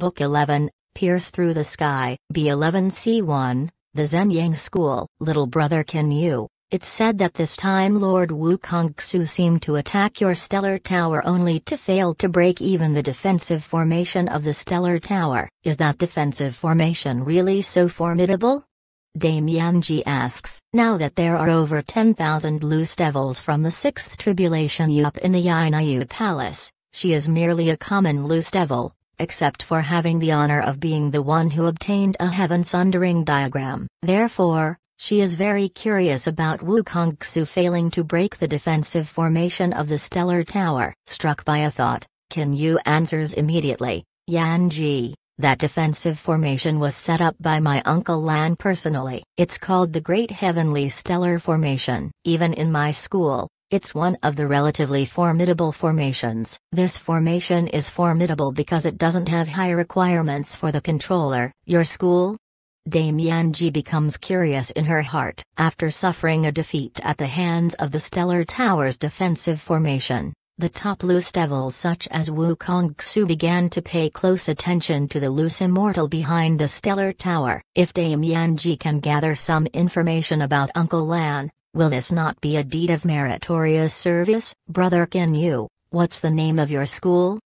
Book 11, Pierce Through the Sky, B11C1, The Zen Yang School, Little Brother Can You. It's said that this time Lord Wu Kongxu seemed to attack your stellar tower only to fail to break even the defensive formation of the stellar tower. Is that defensive formation really so formidable? Dame Yanji asks, now that there are over 10,000 loose devils from the 6th tribulation up in the Yinayu palace, she is merely a common loose devil, except for having the honor of being the one who obtained a heaven sundering diagram. Therefore, she is very curious about Wu Kongxu failing to break the defensive formation of the stellar tower. Struck by a thought, Qin Yu answers immediately, Yan Ji, that defensive formation was set up by my uncle Lan personally. It's called the Great Heavenly Stellar Formation. Even in my school, it's one of the relatively formidable formations. This formation is formidable because it doesn't have high requirements for the controller. Your school? Dame Yanji becomes curious in her heart after suffering a defeat at the hands of the Stellar Tower's defensive formation. The top loose devils such as Wu Kongxu began to pay close attention to the loose immortal behind the stellar tower. If Dame Yanji can gather some information about Uncle Lan, Will this not be a deed of meritorious service, brother? Can you, what's the name of your school?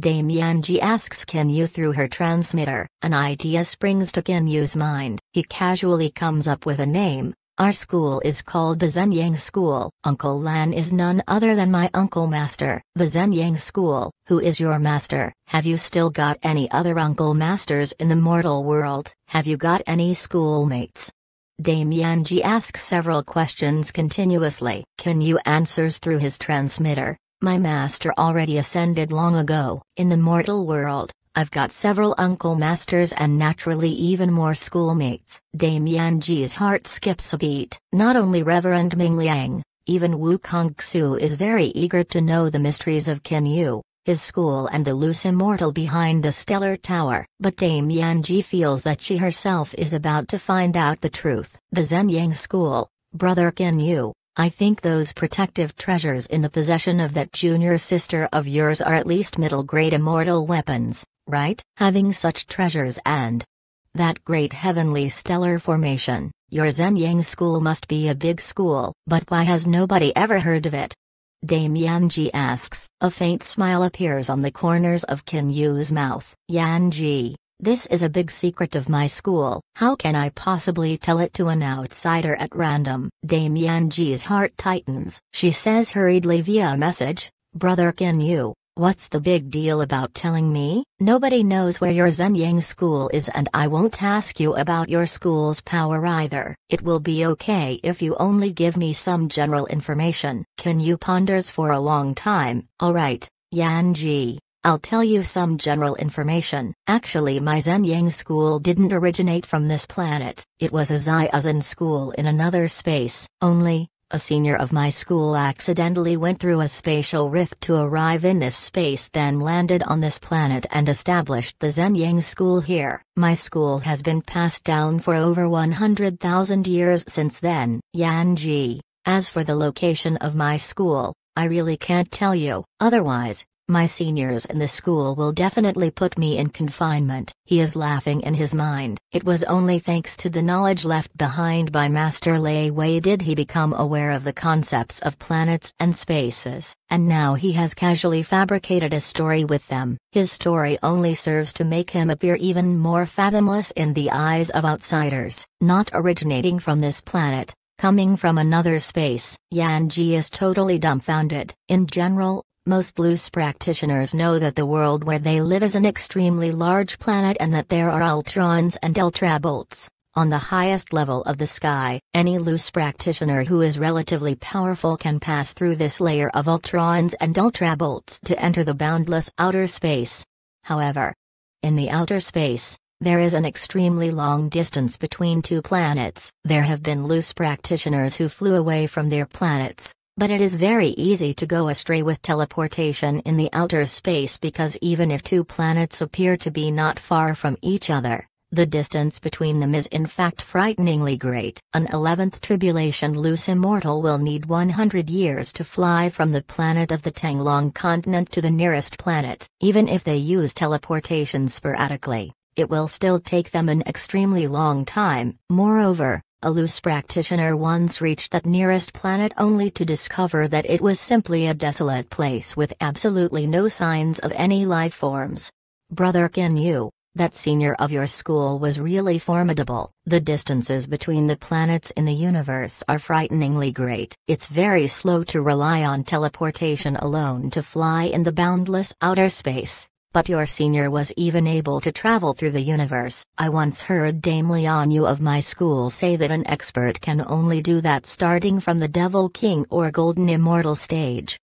Dame Yanji asks Can you through her transmitter. An idea springs to Can you's mind. He casually comes up with a name. Our school is called the Zenyang School. Uncle Lan is none other than my uncle master. The Zenyang School, who is your master? Have you still got any other uncle masters in the mortal world? Have you got any schoolmates? Damianji asks several questions continuously. Can you answers through his transmitter? My master already ascended long ago. In the mortal world, I've got several uncle masters and naturally even more schoolmates. Damianji's heart skips a beat. Not only Reverend Ming Liang, even Wu Kong is very eager to know the mysteries of Kenyu. Yu his school and the loose immortal behind the stellar tower. But Dame Yanji feels that she herself is about to find out the truth. The Zen Yang school, brother Kin Yu, I think those protective treasures in the possession of that junior sister of yours are at least middle grade immortal weapons, right? Having such treasures and that great heavenly stellar formation, your Zen Yang school must be a big school. But why has nobody ever heard of it? Dame Yanji asks. A faint smile appears on the corners of Kin Yu's mouth. Yanji, this is a big secret of my school. How can I possibly tell it to an outsider at random? Dame Yanji's heart tightens. She says hurriedly via message, Brother Kin Yu, What's the big deal about telling me? Nobody knows where your Zhenyang school is, and I won't ask you about your school's power either. It will be okay if you only give me some general information. Can you ponders for a long time? Alright, Yanji. I'll tell you some general information. Actually, my Zhenyang school didn't originate from this planet. It was a Xiazan school in another space. Only, a senior of my school accidentally went through a spatial rift to arrive in this space, then landed on this planet and established the Zhenyang school here. My school has been passed down for over 100,000 years since then. Yanji. As for the location of my school, I really can't tell you, otherwise, my seniors in the school will definitely put me in confinement. He is laughing in his mind. It was only thanks to the knowledge left behind by Master Lei Wei did he become aware of the concepts of planets and spaces, and now he has casually fabricated a story with them. His story only serves to make him appear even more fathomless in the eyes of outsiders, not originating from this planet coming from another space. Yan Ji is totally dumbfounded. In general, most loose practitioners know that the world where they live is an extremely large planet and that there are ultrons and ultrabolts. On the highest level of the sky, any loose practitioner who is relatively powerful can pass through this layer of ultrons and ultrabolts to enter the boundless outer space. However, in the outer space, there is an extremely long distance between two planets. There have been loose practitioners who flew away from their planets, but it is very easy to go astray with teleportation in the outer space because even if two planets appear to be not far from each other, the distance between them is in fact frighteningly great. An 11th tribulation loose immortal will need 100 years to fly from the planet of the Tanglong continent to the nearest planet. Even if they use teleportation sporadically, it will still take them an extremely long time. Moreover, a loose practitioner once reached that nearest planet only to discover that it was simply a desolate place with absolutely no signs of any life forms. Brother Ken, Yu, that senior of your school was really formidable. The distances between the planets in the universe are frighteningly great. It's very slow to rely on teleportation alone to fly in the boundless outer space but your senior was even able to travel through the universe. I once heard Dame Leonu of my school say that an expert can only do that starting from the Devil King or Golden Immortal stage.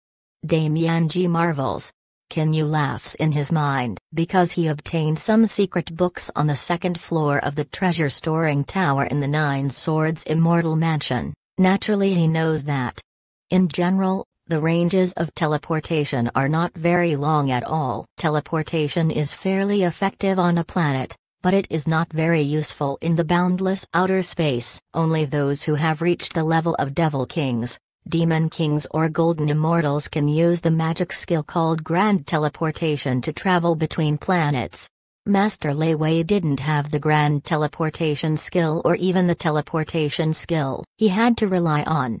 Dame Yanji marvels. Kinyu laughs in his mind because he obtained some secret books on the second floor of the treasure storing tower in the Nine Swords Immortal Mansion. Naturally, he knows that. In general, the ranges of teleportation are not very long at all. Teleportation is fairly effective on a planet, but it is not very useful in the boundless outer space. Only those who have reached the level of Devil Kings, Demon Kings, or Golden Immortals can use the magic skill called Grand Teleportation to travel between planets. Master Wei didn't have the Grand Teleportation skill or even the teleportation skill. He had to rely on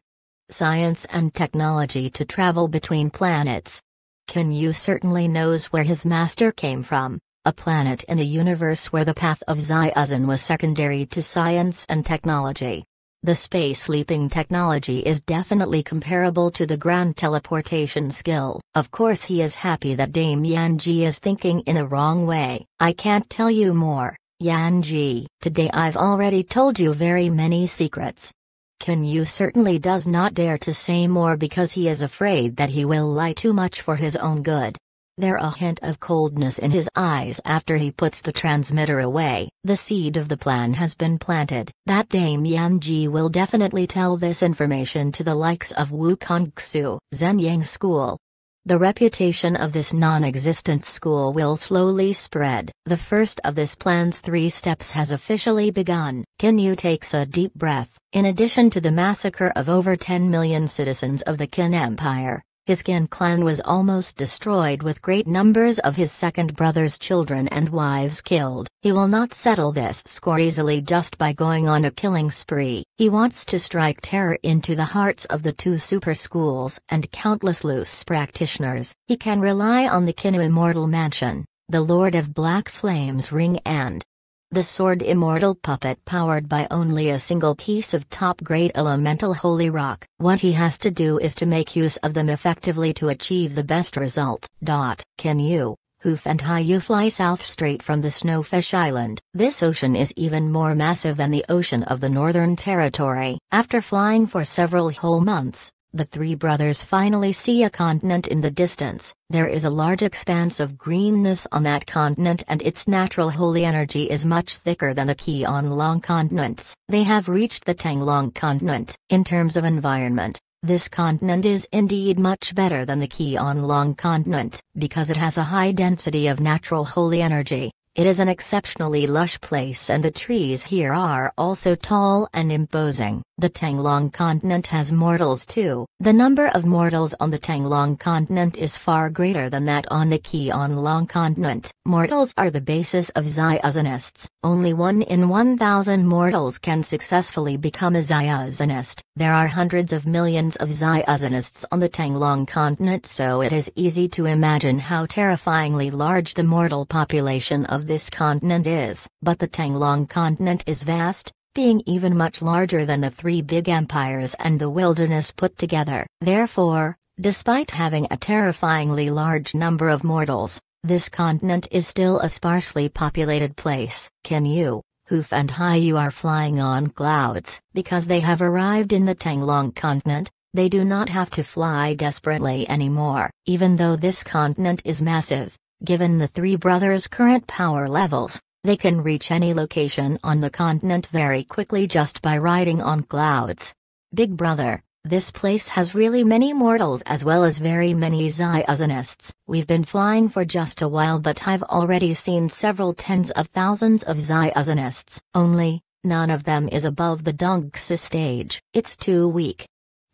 science and technology to travel between planets. Can Yu certainly knows where his master came from, a planet in a universe where the path of Xiazun was secondary to science and technology. The space leaping technology is definitely comparable to the grand teleportation skill. Of course he is happy that Dame Yanji is thinking in a wrong way. I can't tell you more, Yanji. Today I've already told you very many secrets. Can Yu certainly does not dare to say more because he is afraid that he will lie too much for his own good. There a hint of coldness in his eyes after he puts the transmitter away. The seed of the plan has been planted, that Dame Ji will definitely tell this information to the likes of Wu Kongsu, Zhenyang School, the reputation of this non existent school will slowly spread. The first of this plan's three steps has officially begun. Kinyu takes a deep breath. In addition to the massacre of over 10 million citizens of the Qin Empire, his Kin clan was almost destroyed with great numbers of his second brother's children and wives killed. He will not settle this score easily just by going on a killing spree. He wants to strike terror into the hearts of the two super schools and countless loose practitioners. He can rely on the Kinu Immortal Mansion, the Lord of Black Flames Ring and the Sword Immortal puppet powered by only a single piece of top-grade elemental holy rock. What he has to do is to make use of them effectively to achieve the best result. Dot. Can you, Hoof and You fly south straight from the Snowfish Island. This ocean is even more massive than the ocean of the Northern Territory. After flying for several whole months, the three brothers finally see a continent in the distance. There is a large expanse of greenness on that continent and its natural holy energy is much thicker than the Long continents. They have reached the Tanglong continent. In terms of environment, this continent is indeed much better than the Long continent because it has a high density of natural holy energy. It is an exceptionally lush place and the trees here are also tall and imposing. The Tanglong continent has mortals too. The number of mortals on the Tanglong continent is far greater than that on the Keonlong continent. Mortals are the basis of Zionists. Only one in 1,000 mortals can successfully become a Zionist. There are hundreds of millions of Zionists on the Tanglong continent so it is easy to imagine how terrifyingly large the mortal population of this continent is, but the Tanglong continent is vast, being even much larger than the three big empires and the wilderness put together. Therefore, despite having a terrifyingly large number of mortals, this continent is still a sparsely populated place. Can you, Hoof and You are flying on clouds. Because they have arrived in the Tanglong continent, they do not have to fly desperately anymore. Even though this continent is massive, Given the three brothers' current power levels, they can reach any location on the continent very quickly just by riding on clouds. Big Brother, this place has really many mortals as well as very many Zyazanists. We've been flying for just a while, but I've already seen several tens of thousands of Zyazanists. Only, none of them is above the Dunks stage. It's too weak.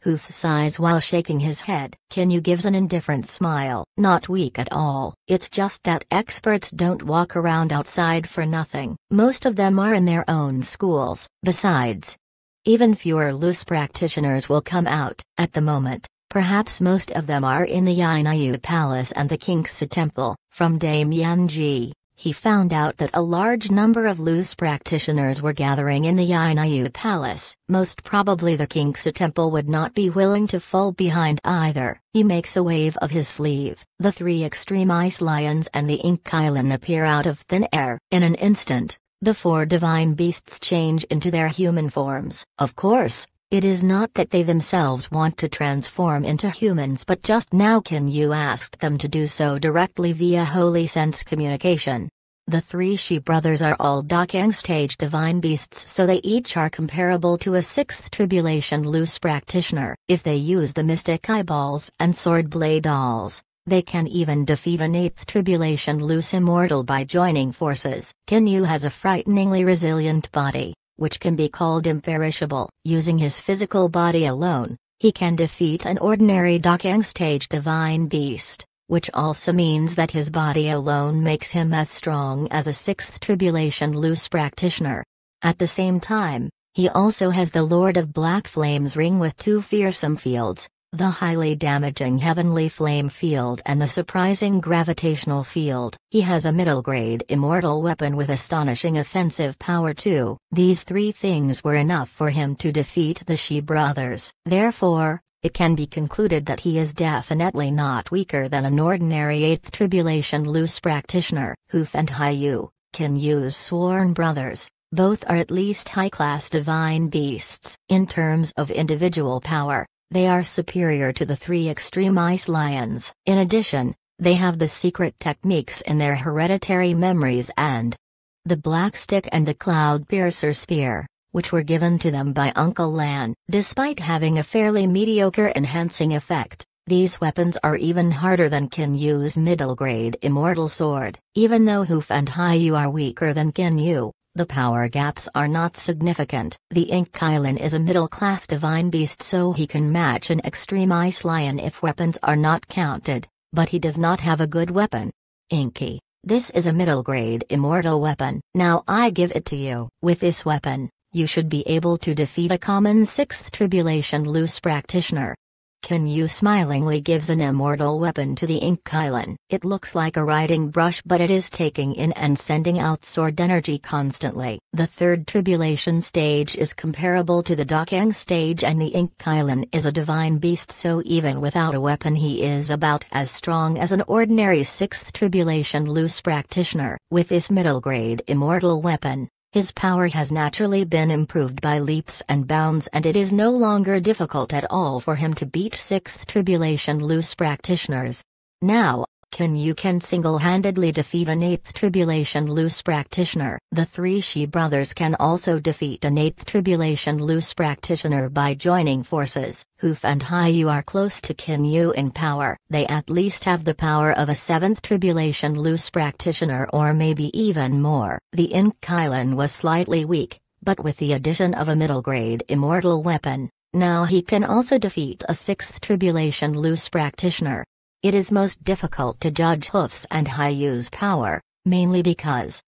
Hoof sighs while shaking his head. Kinyu gives an indifferent smile. Not weak at all. It's just that experts don't walk around outside for nothing. Most of them are in their own schools. Besides, even fewer loose practitioners will come out. At the moment, Perhaps most of them are in the Yinayu Palace and the Kinksu Temple, from Dame Yanji he found out that a large number of loose practitioners were gathering in the Yainayu Palace. Most probably the Kinksa Temple would not be willing to fall behind either. He makes a wave of his sleeve. The three extreme ice lions and the ink kylan appear out of thin air. In an instant, the four divine beasts change into their human forms. Of course, it is not that they themselves want to transform into humans, but just now can you ask them to do so directly via holy sense communication? The three she brothers are all Dakang stage divine beasts, so they each are comparable to a sixth tribulation loose practitioner. If they use the mystic eyeballs and sword blade dolls, they can even defeat an eighth tribulation loose immortal by joining forces. Kinyu has a frighteningly resilient body which can be called imperishable. Using his physical body alone, he can defeat an ordinary Dokang stage divine beast, which also means that his body alone makes him as strong as a sixth tribulation loose practitioner. At the same time, he also has the Lord of Black Flames ring with two fearsome fields, the highly damaging heavenly flame field and the surprising gravitational field, he has a middle grade immortal weapon with astonishing offensive power too. These three things were enough for him to defeat the She brothers. Therefore, it can be concluded that he is definitely not weaker than an ordinary 8th Tribulation loose practitioner. Hoof and Hiyu, can use sworn brothers, both are at least high class divine beasts. In terms of individual power, they are superior to the three extreme ice lions. In addition, they have the secret techniques in their hereditary memories and the black stick and the cloud piercer spear, which were given to them by Uncle Lan. Despite having a fairly mediocre enhancing effect, these weapons are even harder than Qin Yu's middle grade immortal sword. Even though Hoof and Hai Yu are weaker than Qin Yu, the power gaps are not significant. The Ink Kylan is a middle-class divine beast so he can match an extreme ice lion if weapons are not counted, but he does not have a good weapon. Inky, this is a middle-grade immortal weapon. Now I give it to you. With this weapon, you should be able to defeat a common 6th Tribulation loose practitioner. Can you smilingly gives an immortal weapon to the ink Kylan. It looks like a writing brush but it is taking in and sending out sword energy constantly. The third tribulation stage is comparable to the Dokang stage and the ink Kylan is a divine beast so even without a weapon he is about as strong as an ordinary sixth tribulation loose practitioner. With this middle grade immortal weapon, his power has naturally been improved by leaps and bounds and it is no longer difficult at all for him to beat 6th Tribulation loose practitioners. Now, can you can single-handedly defeat an Eighth Tribulation Loose Practitioner. The three She brothers can also defeat an Eighth Tribulation Loose Practitioner by joining forces. Hoof and Yu are close to Kin Yu in power. They at least have the power of a Seventh Tribulation Loose Practitioner or maybe even more. The Ink Kylan was slightly weak, but with the addition of a middle-grade immortal weapon, now he can also defeat a Sixth Tribulation Loose Practitioner. It is most difficult to judge hoofs and Hyu's power, mainly because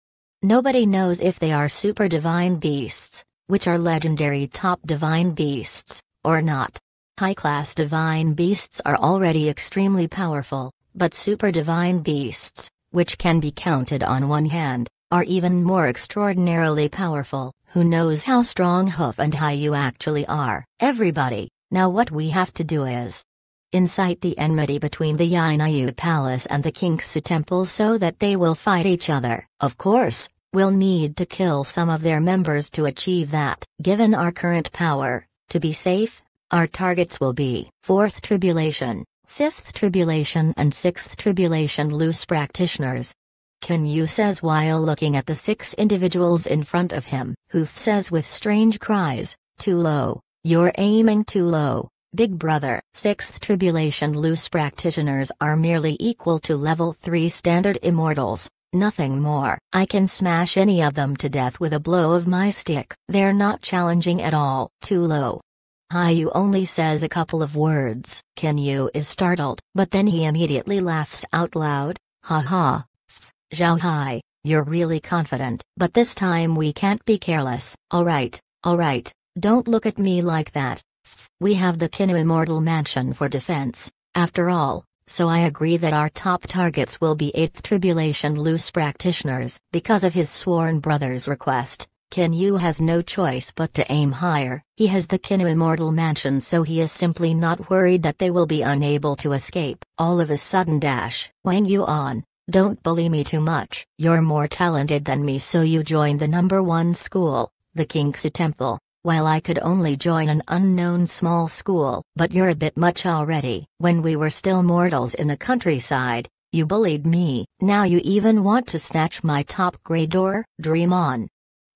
nobody knows if they are super divine beasts, which are legendary top divine beasts, or not. High class divine beasts are already extremely powerful, but super divine beasts, which can be counted on one hand, are even more extraordinarily powerful. Who knows how strong Hoof and Haiyu actually are? Everybody, now what we have to do is incite the enmity between the Yinayu Palace and the Kingsu Temple so that they will fight each other. Of course, we'll need to kill some of their members to achieve that. Given our current power, to be safe, our targets will be 4th Tribulation, 5th Tribulation and 6th Tribulation loose practitioners. Can Yu says while looking at the six individuals in front of him. Hoof says with strange cries, too low, you're aiming too low. Big Brother, Sixth Tribulation Loose practitioners are merely equal to level 3 standard immortals, nothing more. I can smash any of them to death with a blow of my stick. They're not challenging at all. Too low. Hayu only says a couple of words. Kenyu is startled, but then he immediately laughs out loud. Ha ha. Zhao Hai, you're really confident, but this time we can't be careless. Alright, alright, don't look at me like that. We have the Kinu Immortal Mansion for defense, after all, so I agree that our top targets will be 8th Tribulation loose practitioners, because of his sworn brother's request. Kenu has no choice but to aim higher, he has the Kinu Immortal Mansion so he is simply not worried that they will be unable to escape. All of a sudden dash, Wang Yuan, don't bully me too much. You're more talented than me so you join the number one school, the Kingsu Temple. While I could only join an unknown small school, but you're a bit much already. When we were still mortals in the countryside, you bullied me. Now you even want to snatch my top grade or dream on.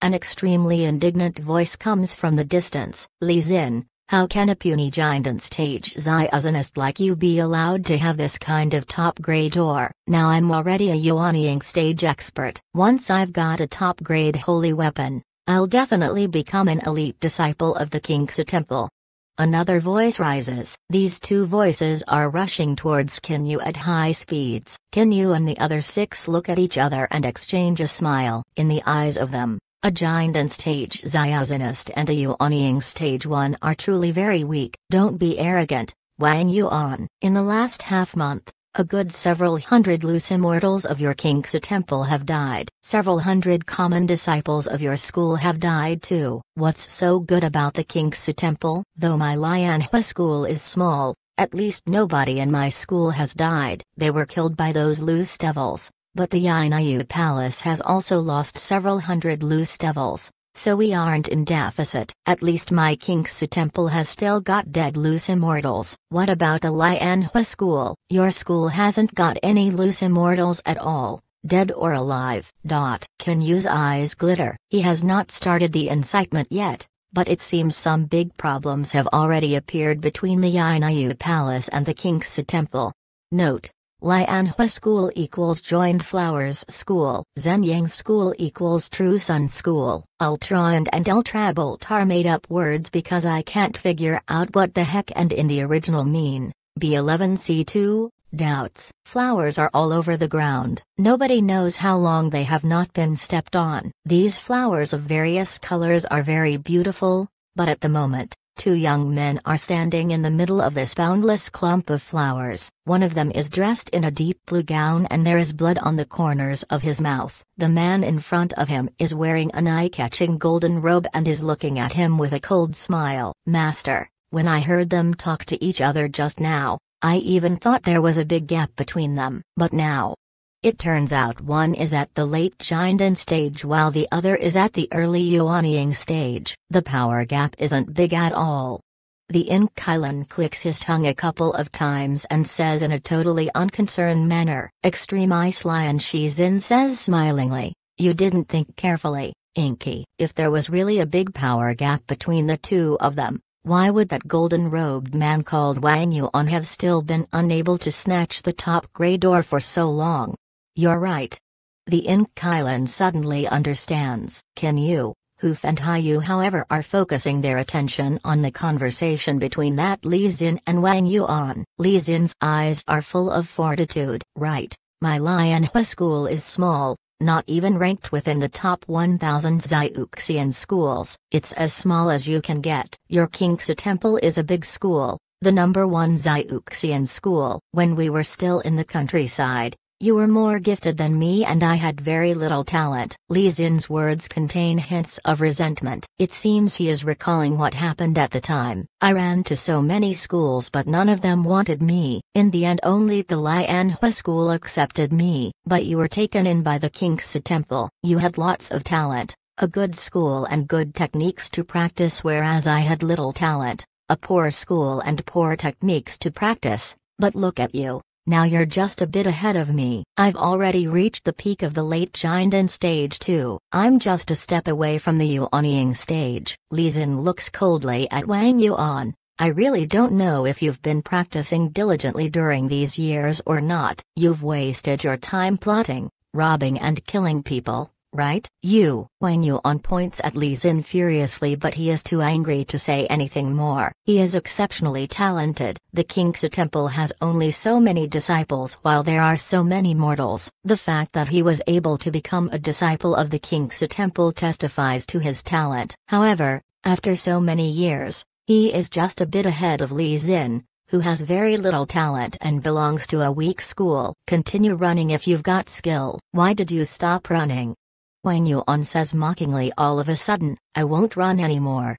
An extremely indignant voice comes from the distance. Li Zhen, how can a puny giant and stage Zionist like you be allowed to have this kind of top grade or? Now I'm already a Yuanying stage expert. Once I've got a top grade holy weapon, I'll definitely become an elite disciple of the Kinksa Temple. Another voice rises. These two voices are rushing towards Kinyu at high speeds. Kinyu and the other six look at each other and exchange a smile. In the eyes of them, a giant and stage Xiaozinist and a Yuanying stage 1 are truly very weak. Don't be arrogant, Wang Yuan. In the last half month, a good several hundred loose immortals of your Kinksa temple have died. Several hundred common disciples of your school have died too. What's so good about the Kinksa temple? Though my Lianhua school is small, at least nobody in my school has died. They were killed by those loose devils, but the Yinayu Palace has also lost several hundred loose devils. So we aren't in deficit. At least my Kinksu temple has still got dead loose immortals. What about the Lianhua school? Your school hasn't got any loose immortals at all, dead or alive. Dot. Kinyu's eyes glitter. He has not started the incitement yet, but it seems some big problems have already appeared between the Yinayu palace and the Kinksu temple. Note. Lianhua School equals Joined Flowers School, Zhenyang School equals True Sun School, Ultra and Ultrabolt are made up words because I can't figure out what the heck and in the original mean. B11C2, doubts, flowers are all over the ground, nobody knows how long they have not been stepped on. These flowers of various colors are very beautiful, but at the moment, Two young men are standing in the middle of this boundless clump of flowers. One of them is dressed in a deep blue gown and there is blood on the corners of his mouth. The man in front of him is wearing an eye-catching golden robe and is looking at him with a cold smile. Master, when I heard them talk to each other just now, I even thought there was a big gap between them. But now, it turns out one is at the late Jinden stage while the other is at the early Yuanying stage. The power gap isn't big at all. The Inkylan clicks his tongue a couple of times and says in a totally unconcerned manner. Extreme Ice Lion Shizin says smilingly, You didn't think carefully, Inky. If there was really a big power gap between the two of them, why would that golden robed man called Wang Yuan have still been unable to snatch the top grade door for so long? You're right. The Inkylan suddenly understands. Can you, Hoof and Hiyu however are focusing their attention on the conversation between that Li Xin and Wang Yuan. Li Xin's eyes are full of fortitude. Right, my Lianhua school is small, not even ranked within the top 1000 Xiuxian schools. It's as small as you can get. Your Kingxi temple is a big school, the number one Xiuxian school. When we were still in the countryside, you were more gifted than me and I had very little talent. Li Zhen's words contain hints of resentment. It seems he is recalling what happened at the time. I ran to so many schools but none of them wanted me. In the end only the Lianhua school accepted me. But you were taken in by the Kingsu temple. You had lots of talent, a good school and good techniques to practice whereas I had little talent, a poor school and poor techniques to practice. But look at you. Now you're just a bit ahead of me. I've already reached the peak of the late Jinden stage 2. I'm just a step away from the Yuanying stage. Li Zin looks coldly at Wang Yuan. I really don't know if you've been practicing diligently during these years or not. You've wasted your time plotting, robbing and killing people, right? You. When you on points at Lee Zin furiously but he is too angry to say anything more. He is exceptionally talented. The Kingsu temple has only so many disciples while there are so many mortals. The fact that he was able to become a disciple of the Kingsu temple testifies to his talent. However, after so many years, he is just a bit ahead of Lee Zin, who has very little talent and belongs to a weak school. Continue running if you've got skill. Why did you stop running? Wang Yuan says mockingly all of a sudden, I won't run anymore.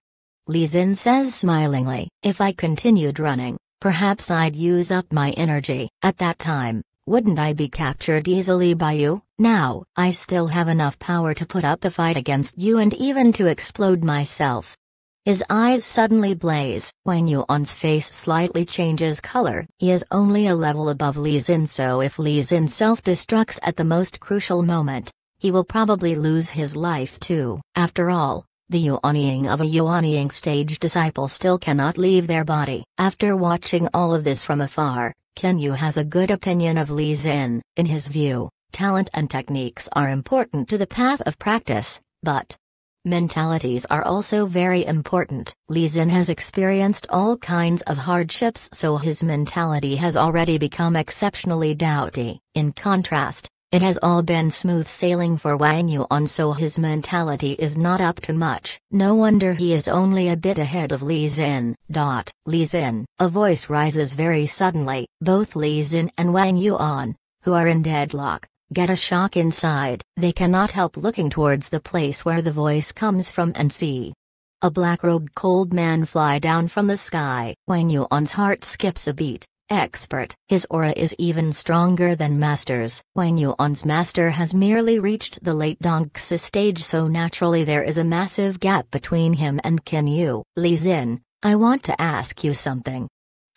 Li Zhen says smilingly, if I continued running, perhaps I'd use up my energy. At that time, wouldn't I be captured easily by you? Now, I still have enough power to put up a fight against you and even to explode myself. His eyes suddenly blaze. Wang Yuan's face slightly changes color. He is only a level above Li Zhen, so if Li Zhen self-destructs at the most crucial moment, he will probably lose his life too. After all, the yuanying of a yuanying stage disciple still cannot leave their body. After watching all of this from afar, Ken Yu has a good opinion of Li Zin. In his view, talent and techniques are important to the path of practice, but mentalities are also very important. Li Zin has experienced all kinds of hardships so his mentality has already become exceptionally doughty. In contrast, it has all been smooth sailing for Wang Yuan so his mentality is not up to much. No wonder he is only a bit ahead of Li Xin. Dot. Li Xin. A voice rises very suddenly. Both Li Xin and Wang Yuan, who are in deadlock, get a shock inside. They cannot help looking towards the place where the voice comes from and see a black-robed cold man fly down from the sky. Wang Yuan's heart skips a beat expert. His aura is even stronger than Master's. Wang Yuan's master has merely reached the late Dongxi stage so naturally there is a massive gap between him and Qin Yu. Li Xin, I want to ask you something.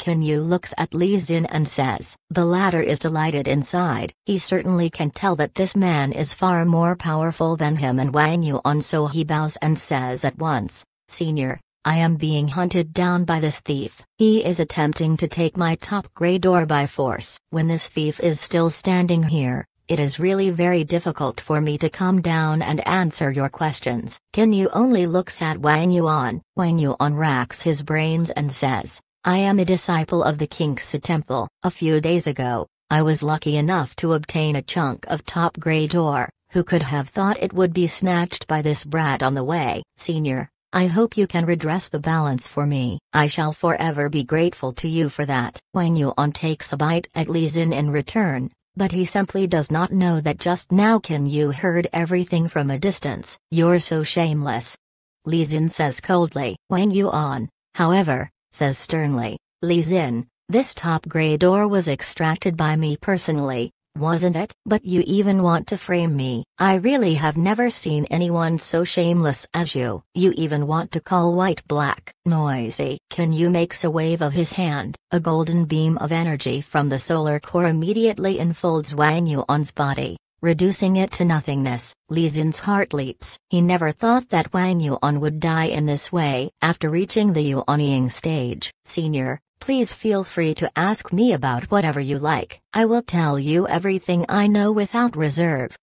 Qin Yu looks at Li Xin and says, the latter is delighted inside. He certainly can tell that this man is far more powerful than him and Wang Yuan so he bows and says at once, Senior, I am being hunted down by this thief. He is attempting to take my top grade ore by force. When this thief is still standing here, it is really very difficult for me to come down and answer your questions. Can you only looks at Wang Yuan? Wang Yuan racks his brains and says, I am a disciple of the Kingsu Temple. A few days ago, I was lucky enough to obtain a chunk of top grade ore. Who could have thought it would be snatched by this brat on the way? Senior, I hope you can redress the balance for me. I shall forever be grateful to you for that. Wang Yuan takes a bite at Li Xin in return, but he simply does not know that just now Qin Yu heard everything from a distance. You're so shameless. Li Xin says coldly. Wang Yuan, however, says sternly, Li Xin, this top grade ore was extracted by me personally, wasn't it? But you even want to frame me. I really have never seen anyone so shameless as you. You even want to call white black. Noisy. Can you makes a wave of his hand. A golden beam of energy from the solar core immediately enfolds Wang Yuan's body reducing it to nothingness. Li Xin's heart leaps. He never thought that Wang Yuan would die in this way. After reaching the Yuanying stage, Senior, Please feel free to ask me about whatever you like. I will tell you everything I know without reserve.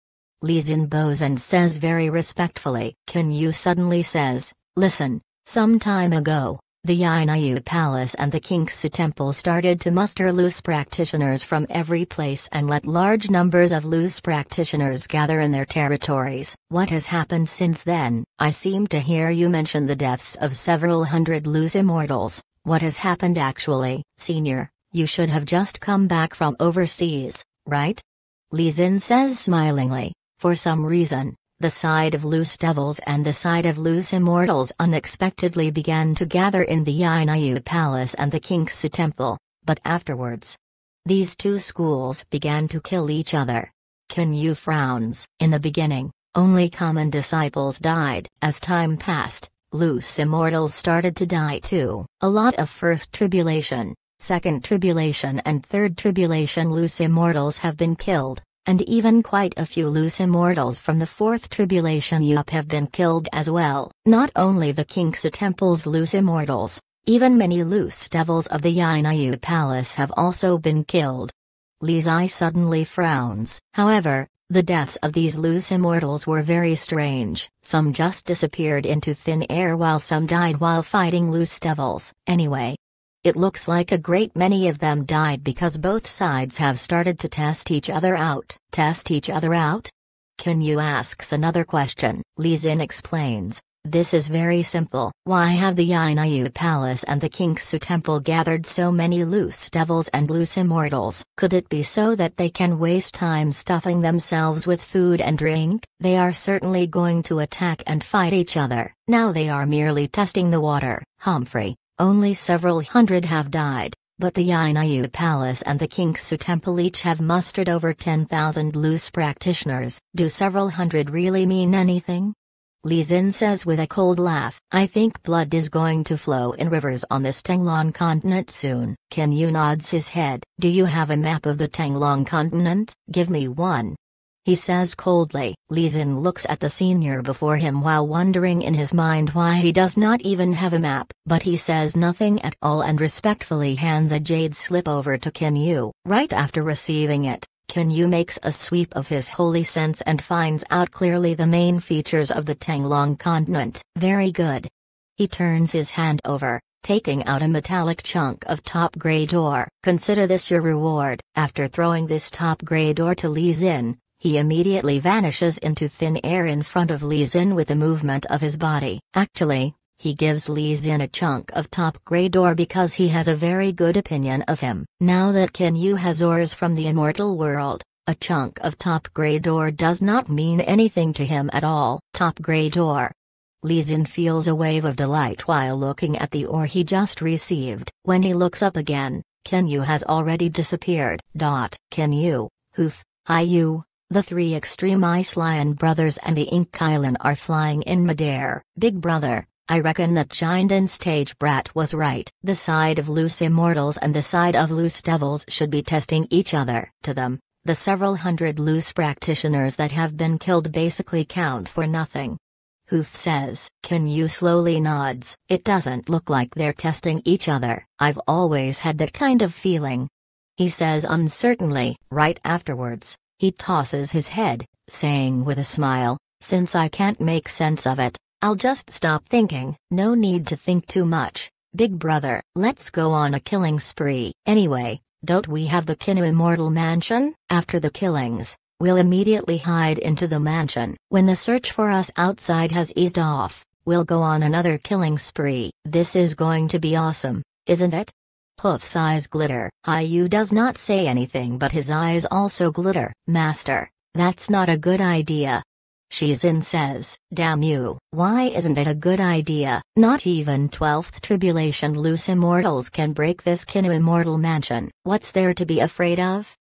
Leeson bows and says very respectfully, Can you suddenly says, Listen, some time ago, the Yinayu Palace and the Kinksu Temple started to muster loose practitioners from every place and let large numbers of loose practitioners gather in their territories. What has happened since then? I seem to hear you mention the deaths of several hundred loose immortals. What has happened actually, senior, you should have just come back from overseas, right? Li Zin says smilingly, for some reason, the side of loose devils and the side of loose immortals unexpectedly began to gather in the Yinayu Palace and the Su Temple, but afterwards. These two schools began to kill each other. Can you frowns. In the beginning, only common disciples died. As time passed, loose immortals started to die too. A lot of First Tribulation, Second Tribulation, and Third Tribulation loose immortals have been killed, and even quite a few loose immortals from the Fourth Tribulation up have been killed as well. Not only the Kinksa Temple's loose immortals, even many loose devils of the Yinayu Palace have also been killed. Lizai suddenly frowns. However, the deaths of these loose immortals were very strange, some just disappeared into thin air while some died while fighting loose devils, anyway. It looks like a great many of them died because both sides have started to test each other out. Test each other out? Can you asks another question? Li Zin explains. This is very simple. Why have the Yainayu Palace and the Kinksu Temple gathered so many loose devils and loose immortals? Could it be so that they can waste time stuffing themselves with food and drink? They are certainly going to attack and fight each other. Now they are merely testing the water. Humphrey, only several hundred have died. But the Yainayu Palace and the Kinksu Temple each have mustered over 10,000 loose practitioners. Do several hundred really mean anything? Li Zin says with a cold laugh. I think blood is going to flow in rivers on this Tenglong continent soon. Ken Yu nods his head. Do you have a map of the Tenglong continent? Give me one. He says coldly. Li Zin looks at the senior before him while wondering in his mind why he does not even have a map, but he says nothing at all and respectfully hands a jade slip over to Ken Yu. Right after receiving it, can you makes a sweep of his holy sense and finds out clearly the main features of the Tenglong continent. Very good. He turns his hand over, taking out a metallic chunk of top grade ore. Consider this your reward. After throwing this top grade ore to Li Xin, he immediately vanishes into thin air in front of Li Xin with a movement of his body. Actually, he gives Lee Zin a chunk of top grade ore because he has a very good opinion of him. Now that Yu has ores from the immortal world, a chunk of top grade ore does not mean anything to him at all. Top grade ore. Lee Zin feels a wave of delight while looking at the ore he just received. When he looks up again, Yu has already disappeared. Dot. Yu. Hoof, Hiyu, the three extreme Ice Lion brothers and the Ink Kylan are flying in midair. Big Brother, I reckon that Jindan stage brat was right. The side of loose immortals and the side of loose devils should be testing each other. To them, the several hundred loose practitioners that have been killed basically count for nothing. Hoof says, Can you slowly nods? It doesn't look like they're testing each other. I've always had that kind of feeling. He says uncertainly, right afterwards. He tosses his head, saying with a smile, Since I can't make sense of it, I'll just stop thinking, no need to think too much. Big brother, let's go on a killing spree. Anyway, don't we have the Kinu Immortal Mansion? After the killings, we'll immediately hide into the mansion. When the search for us outside has eased off, we'll go on another killing spree. This is going to be awesome, isn't it? Puff's eyes glitter. Hayu does not say anything but his eyes also glitter. Master, that's not a good idea. She's in says, damn you, why isn't it a good idea, not even 12th tribulation loose immortals can break this kinu immortal mansion, what's there to be afraid of?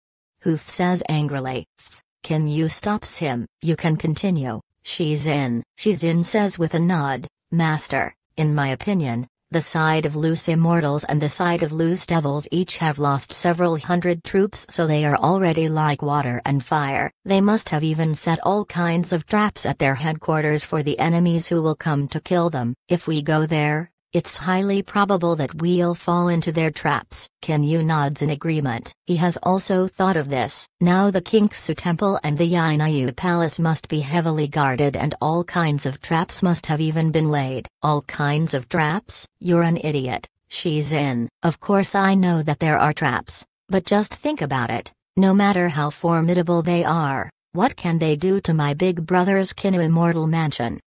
Hoof says angrily, can you stops him, you can continue, she's in, she's in says with a nod, master, in my opinion, the side of loose immortals and the side of loose devils each have lost several hundred troops, so they are already like water and fire. They must have even set all kinds of traps at their headquarters for the enemies who will come to kill them. If we go there, it's highly probable that we'll fall into their traps. Kinyu nods in agreement. He has also thought of this. Now the Kinksu Temple and the Yainayu Palace must be heavily guarded and all kinds of traps must have even been laid. All kinds of traps? You're an idiot. She's in. Of course I know that there are traps, but just think about it. No matter how formidable they are, what can they do to my big brother's Kinu Immortal Mansion?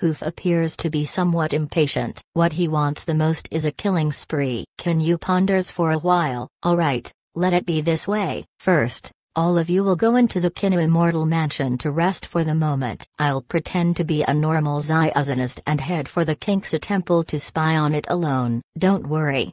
Hoof appears to be somewhat impatient. What he wants the most is a killing spree. Can you ponders for a while, alright, let it be this way. First, all of you will go into the Kinu Immortal Mansion to rest for the moment. I'll pretend to be a normal Ziozinist and head for the Kinksa Temple to spy on it alone. Don't worry.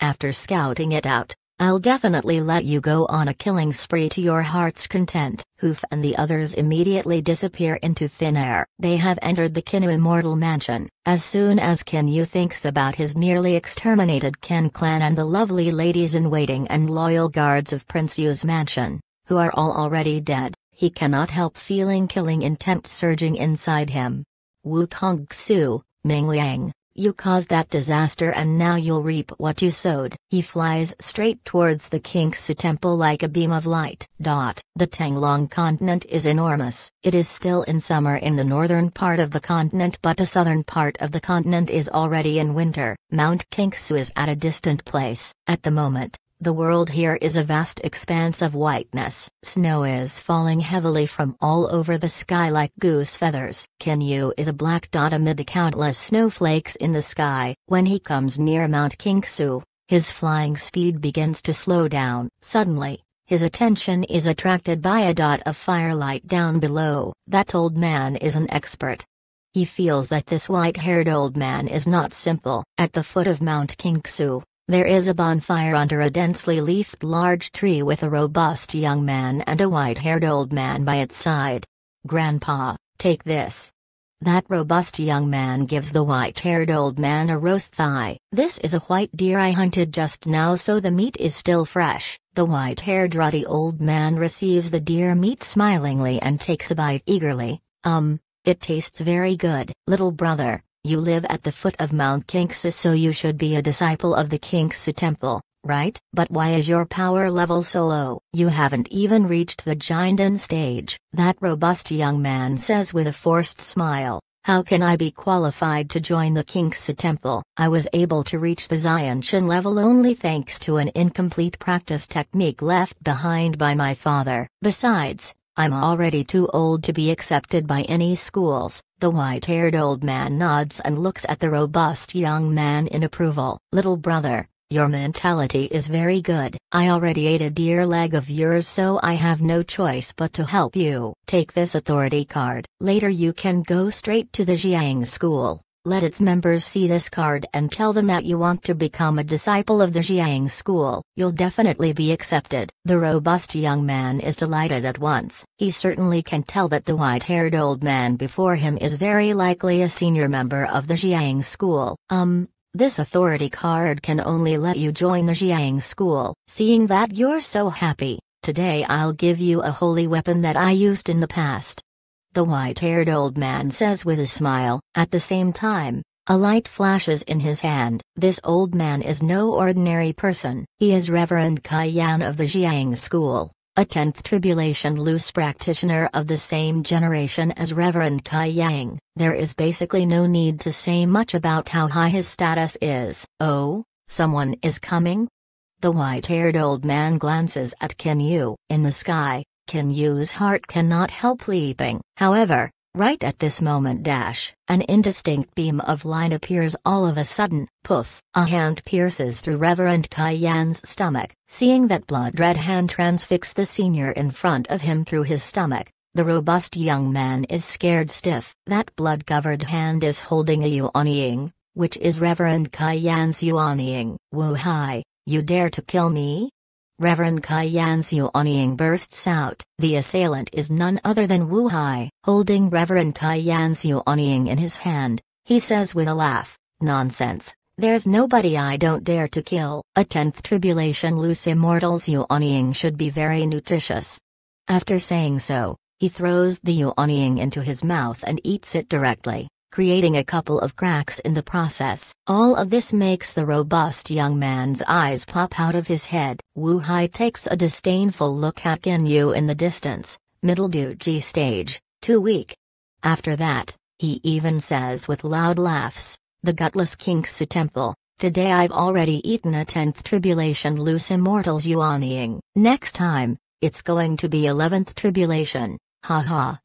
After scouting it out, I'll definitely let you go on a killing spree to your heart's content. Hoof and the others immediately disappear into thin air. They have entered the Kinu Immortal Mansion. As soon as Kenu thinks about his nearly exterminated Ken clan and the lovely ladies in waiting and loyal guards of Prince Yu's mansion, who are all already dead, he cannot help feeling killing intent surging inside him. Wu Kong Su, Ming Liang, you caused that disaster and now you'll reap what you sowed. He flies straight towards the Kinksu temple like a beam of light. Dot. The Tanglong continent is enormous. It is still in summer in the northern part of the continent but the southern part of the continent is already in winter. Mount Kinksu is at a distant place. At the moment, the world here is a vast expanse of whiteness. Snow is falling heavily from all over the sky like goose feathers. Kinyu is a black dot amid the countless snowflakes in the sky. When he comes near Mount Kinksu, his flying speed begins to slow down. Suddenly, his attention is attracted by a dot of firelight down below. That old man is an expert. He feels that this white haired old man is not simple. At the foot of Mount Kinksu. There is a bonfire under a densely leafed large tree with a robust young man and a white haired old man by its side. Grandpa, take this. That robust young man gives the white haired old man a roast thigh. This is a white deer I hunted just now, so the meat is still fresh. The white haired ruddy old man receives the deer meat smilingly and takes a bite eagerly. Um, it tastes very good. Little brother, you live at the foot of Mount Kinksu, so you should be a disciple of the Kinksu Temple, right? But why is your power level so low? You haven't even reached the Jindan stage, that robust young man says with a forced smile. How can I be qualified to join the Kinksu Temple? I was able to reach the Zion Shin level only thanks to an incomplete practice technique left behind by my father. Besides, I'm already too old to be accepted by any schools. The white haired old man nods and looks at the robust young man in approval. Little brother, your mentality is very good. I already ate a deer leg of yours, so I have no choice but to help you. Take this authority card. Later, you can go straight to the Jiang school. Let its members see this card and tell them that you want to become a disciple of the Jiang school. You'll definitely be accepted. The robust young man is delighted at once. He certainly can tell that the white haired old man before him is very likely a senior member of the Jiang school. Um, this authority card can only let you join the Jiang school. Seeing that you're so happy, today I'll give you a holy weapon that I used in the past the white haired old man says with a smile, at the same time, a light flashes in his hand. This old man is no ordinary person. He is Reverend Kaiyan of the Jiang School, a 10th Tribulation loose practitioner of the same generation as Reverend Kaiyang. There is basically no need to say much about how high his status is. Oh, someone is coming? The white haired old man glances at Kenyu Yu. In the sky, can use heart cannot help leaping. However, right at this moment dash, an indistinct beam of light appears all of a sudden, poof, a hand pierces through Reverend Yan's stomach, seeing that blood red hand transfix the senior in front of him through his stomach. The robust young man is scared stiff. That blood covered hand is holding a yuanying, which is Reverend Kai Yan's yuanying. Wu Hai, you dare to kill me? Reverend Kaiyan Suanying bursts out. The assailant is none other than Wu Hai, holding Reverend Kaiyan Suanying in his hand. He says with a laugh, Nonsense, there's nobody I don't dare to kill. A tenth tribulation loose immortals Yuanying should be very nutritious. After saying so, he throws the Yuanying into his mouth and eats it directly creating a couple of cracks in the process. All of this makes the robust young man's eyes pop out of his head. Wu Hai takes a disdainful look at Yu in the distance, middle duty stage, too weak. After that, he even says with loud laughs, the gutless Su temple. Today I've already eaten a tenth tribulation loose immortals yuanying. Next time, it's going to be eleventh tribulation, haha.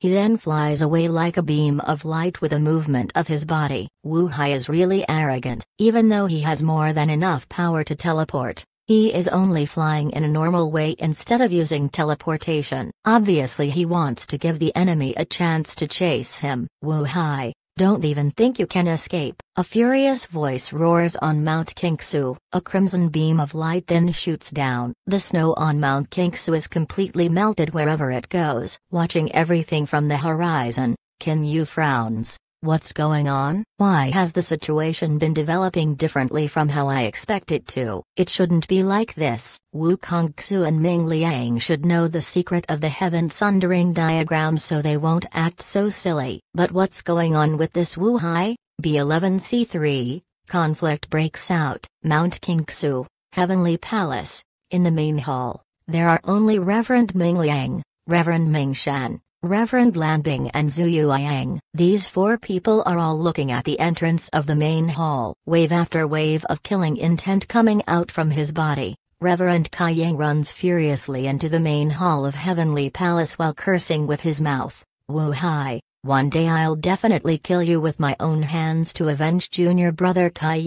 He then flies away like a beam of light with a movement of his body. Wu Hai is really arrogant, even though he has more than enough power to teleport. He is only flying in a normal way instead of using teleportation. Obviously he wants to give the enemy a chance to chase him. Wu Hai, don't even think you can escape. A furious voice roars on Mount Kinksu. A crimson beam of light then shoots down. The snow on Mount Kinksu is completely melted wherever it goes. Watching everything from the horizon, Kin Yu frowns. What's going on? Why has the situation been developing differently from how I expect it to? It shouldn't be like this. Wu Kongxu and Ming Liang should know the secret of the heaven sundering diagram so they won't act so silly. But what's going on with this Wu Hai? B11C3, conflict breaks out. Mount Kingxu, Heavenly Palace, in the main hall, there are only Reverend Ming Liang, Reverend Ming Shan, Reverend Landing and Zhu Yuayang, these four people are all looking at the entrance of the main hall, wave after wave of killing intent coming out from his body. Reverend Kai Yang runs furiously into the main hall of Heavenly Palace while cursing with his mouth. Wu Hai, one day I'll definitely kill you with my own hands to avenge junior brother Kai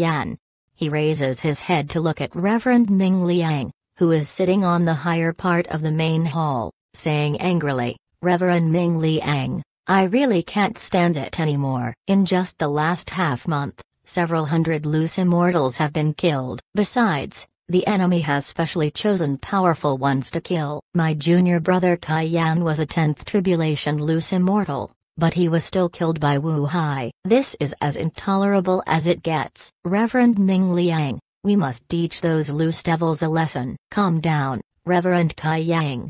He raises his head to look at Reverend Ming Liang, who is sitting on the higher part of the main hall, saying angrily, Reverend Ming Liang, I really can't stand it anymore. In just the last half month, several hundred loose immortals have been killed. Besides, the enemy has specially chosen powerful ones to kill. My junior brother Kai Yan was a 10th tribulation loose immortal, but he was still killed by Wu Hai. This is as intolerable as it gets. Reverend Ming Liang, we must teach those loose devils a lesson. Calm down, Reverend Kai Yang.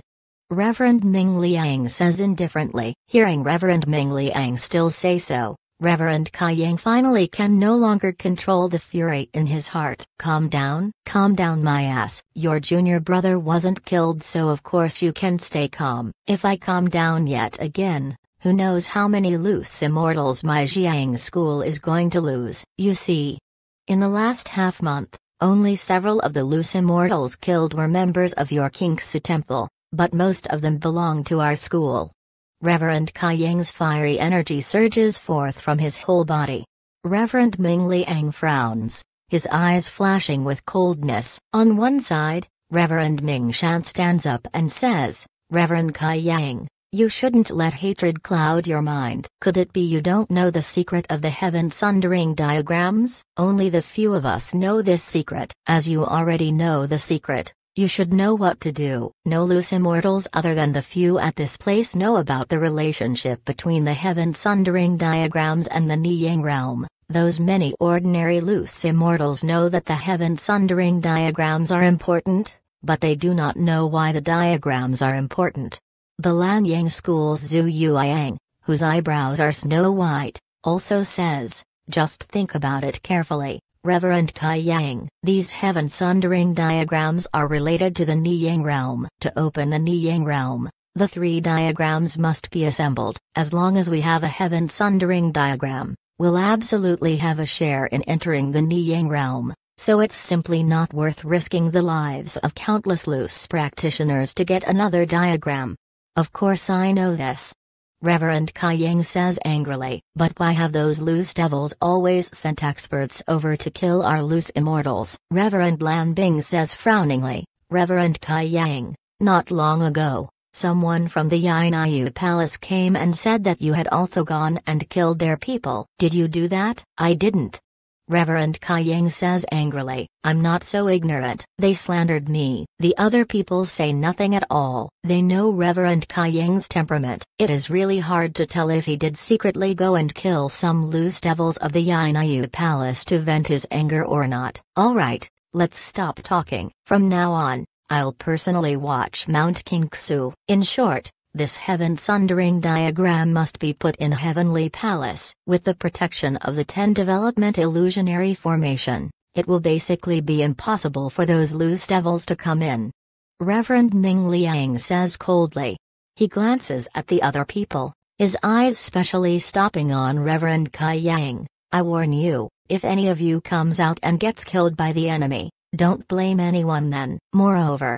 Reverend Ming Liang says indifferently. Hearing Reverend Ming Liang still say so, Reverend Kai Yang finally can no longer control the fury in his heart. Calm down, calm down my ass. Your junior brother wasn't killed so of course you can stay calm. If I calm down yet again, who knows how many loose immortals my Jiang school is going to lose. You see. In the last half month, only several of the loose immortals killed were members of your Kingsu temple but most of them belong to our school. Reverend Kai Ying's fiery energy surges forth from his whole body. Reverend Ming Liang frowns, his eyes flashing with coldness. On one side, Reverend Ming Shan stands up and says, Reverend Kai Yang, you shouldn't let hatred cloud your mind. Could it be you don't know the secret of the heaven sundering diagrams? Only the few of us know this secret. As you already know the secret, you should know what to do. No loose immortals other than the few at this place know about the relationship between the heaven sundering diagrams and the Ni Yang realm. Those many ordinary loose immortals know that the heaven sundering diagrams are important, but they do not know why the diagrams are important. The Lanyang school's Zhu Yuayang, whose eyebrows are snow white, also says, just think about it carefully, Reverend Kai Yang. These heaven sundering diagrams are related to the Ni Yang realm. To open the Ni Yang realm, the three diagrams must be assembled. As long as we have a heaven sundering diagram, we'll absolutely have a share in entering the Ni Yang realm. So it's simply not worth risking the lives of countless loose practitioners to get another diagram. Of course, I know this, Reverend Kaiyang says angrily, but why have those loose devils always sent experts over to kill our loose immortals? Reverend Lan Bing says frowningly, Reverend Kaiyang, not long ago, someone from the Yinayu Palace came and said that you had also gone and killed their people. Did you do that? I didn't, Reverend Kaiyang says angrily, I'm not so ignorant. They slandered me. The other people say nothing at all. They know Reverend Kaiyang's temperament. It is really hard to tell if he did secretly go and kill some loose devils of the Yinayu Palace to vent his anger or not. Alright, let's stop talking. From now on, I'll personally watch Mount Kingsu. In short, this heaven sundering diagram must be put in Heavenly Palace. With the protection of the 10 development illusionary formation, it will basically be impossible for those loose devils to come in. Reverend Ming Liang says coldly. He glances at the other people, his eyes specially stopping on Reverend Kai Yang. I warn you, if any of you comes out and gets killed by the enemy, don't blame anyone then. Moreover,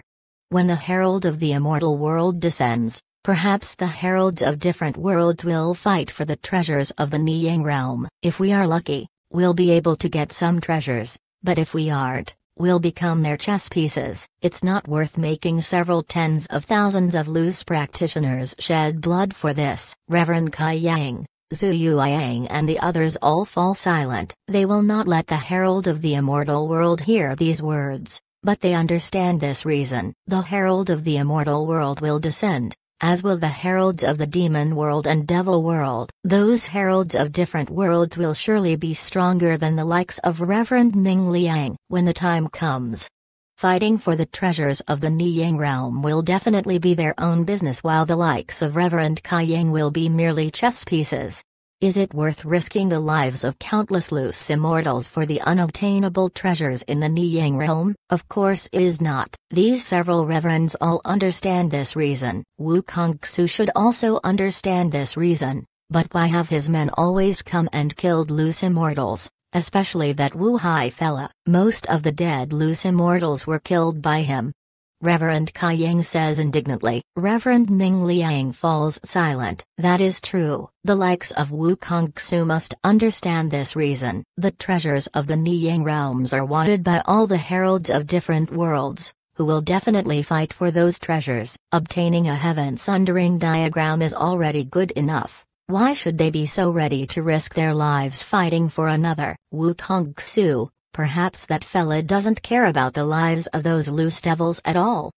when the herald of the immortal world descends, Perhaps the heralds of different worlds will fight for the treasures of the Niyang realm. If we are lucky, we'll be able to get some treasures, but if we aren't, we'll become their chess pieces. It's not worth making several tens of thousands of loose practitioners shed blood for this. Reverend Kai Yang, Zhu Yuayang and the others all fall silent. They will not let the herald of the immortal world hear these words, but they understand this reason. The herald of the immortal world will descend, as will the heralds of the demon world and devil world. Those heralds of different worlds will surely be stronger than the likes of Reverend Ming Liang when the time comes. Fighting for the treasures of the Niyang realm will definitely be their own business while the likes of Reverend Kaiyang will be merely chess pieces. Is it worth risking the lives of countless loose immortals for the unobtainable treasures in the Niyang realm? Of course it is not. These several reverends all understand this reason. Wu Kongxu should also understand this reason. But why have his men always come and killed loose immortals, especially that Wu Hai fella? Most of the dead loose immortals were killed by him, Reverend Kai Yang says indignantly. Reverend Ming Liang falls silent. That is true. The likes of Wu Kongxu must understand this reason. The treasures of the Niyang realms are wanted by all the heralds of different worlds, who will definitely fight for those treasures. Obtaining a heaven sundering diagram is already good enough. Why should they be so ready to risk their lives fighting for another? Wu Kongxu, Perhaps that fella doesn't care about the lives of those loose devils at all.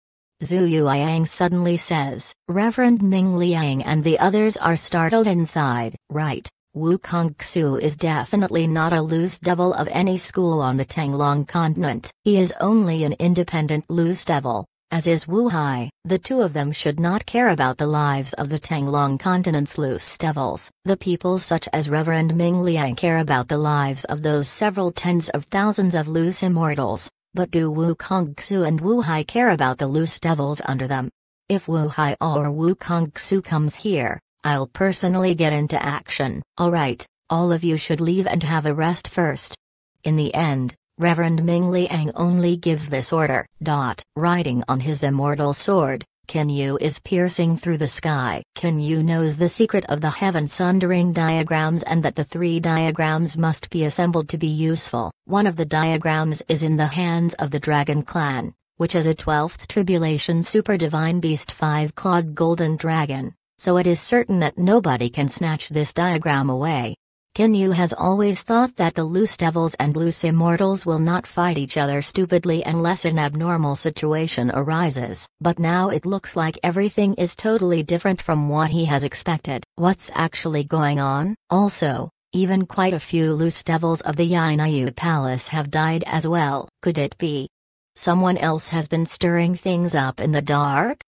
Zhu Yuaiang suddenly says, Reverend Ming Liang and the others are startled inside, right? Wu Kongxu is definitely not a loose devil of any school on the Tanglong continent. He is only an independent loose devil. As is Wu Hai, the two of them should not care about the lives of the Tanglong continent's loose devils. The people such as Reverend Ming Liang care about the lives of those several tens of thousands of loose immortals, but do Wu Kongxu and Wu Hai care about the loose devils under them? If Wu Hai or Wu Kongxu comes here, I'll personally get into action. Alright, all of you should leave and have a rest first. In the end, Reverend Ming Liang only gives this order. Dot, riding on his immortal sword, Qin Yu is piercing through the sky. Qin Yu knows the secret of the heaven sundering diagrams and that the three diagrams must be assembled to be useful. One of the diagrams is in the hands of the Dragon Clan, which is a 12th Tribulation Super Divine Beast 5 Clawed Golden Dragon, so it is certain that nobody can snatch this diagram away. Ginyu has always thought that the loose devils and loose immortals will not fight each other stupidly unless an abnormal situation arises, but now it looks like everything is totally different from what he has expected. What's actually going on? Also, even quite a few loose devils of the Yainayu Palace have died as well. Could it be? Someone else has been stirring things up in the dark?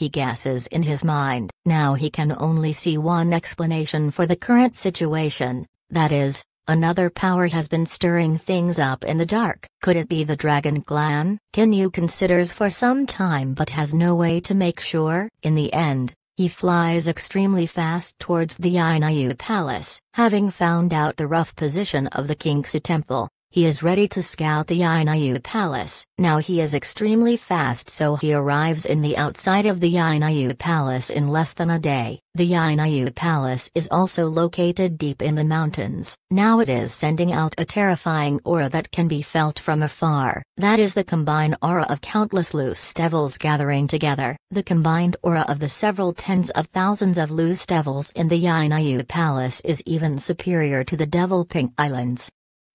He guesses in his mind. Now he can only see one explanation for the current situation that is, another power has been stirring things up in the dark. Could it be the Dragon Clan? Kinyu considers for some time but has no way to make sure. In the end, he flies extremely fast towards the Inayu Palace. Having found out the rough position of the Kinksu Temple, he is ready to scout the Yainayu Palace. Now he is extremely fast so he arrives in the outside of the Yainayu Palace in less than a day. The Yainayu Palace is also located deep in the mountains. Now it is sending out a terrifying aura that can be felt from afar. That is the combined aura of countless loose devils gathering together. The combined aura of the several tens of thousands of loose devils in the Yainayu Palace is even superior to the Devil Pink Islands.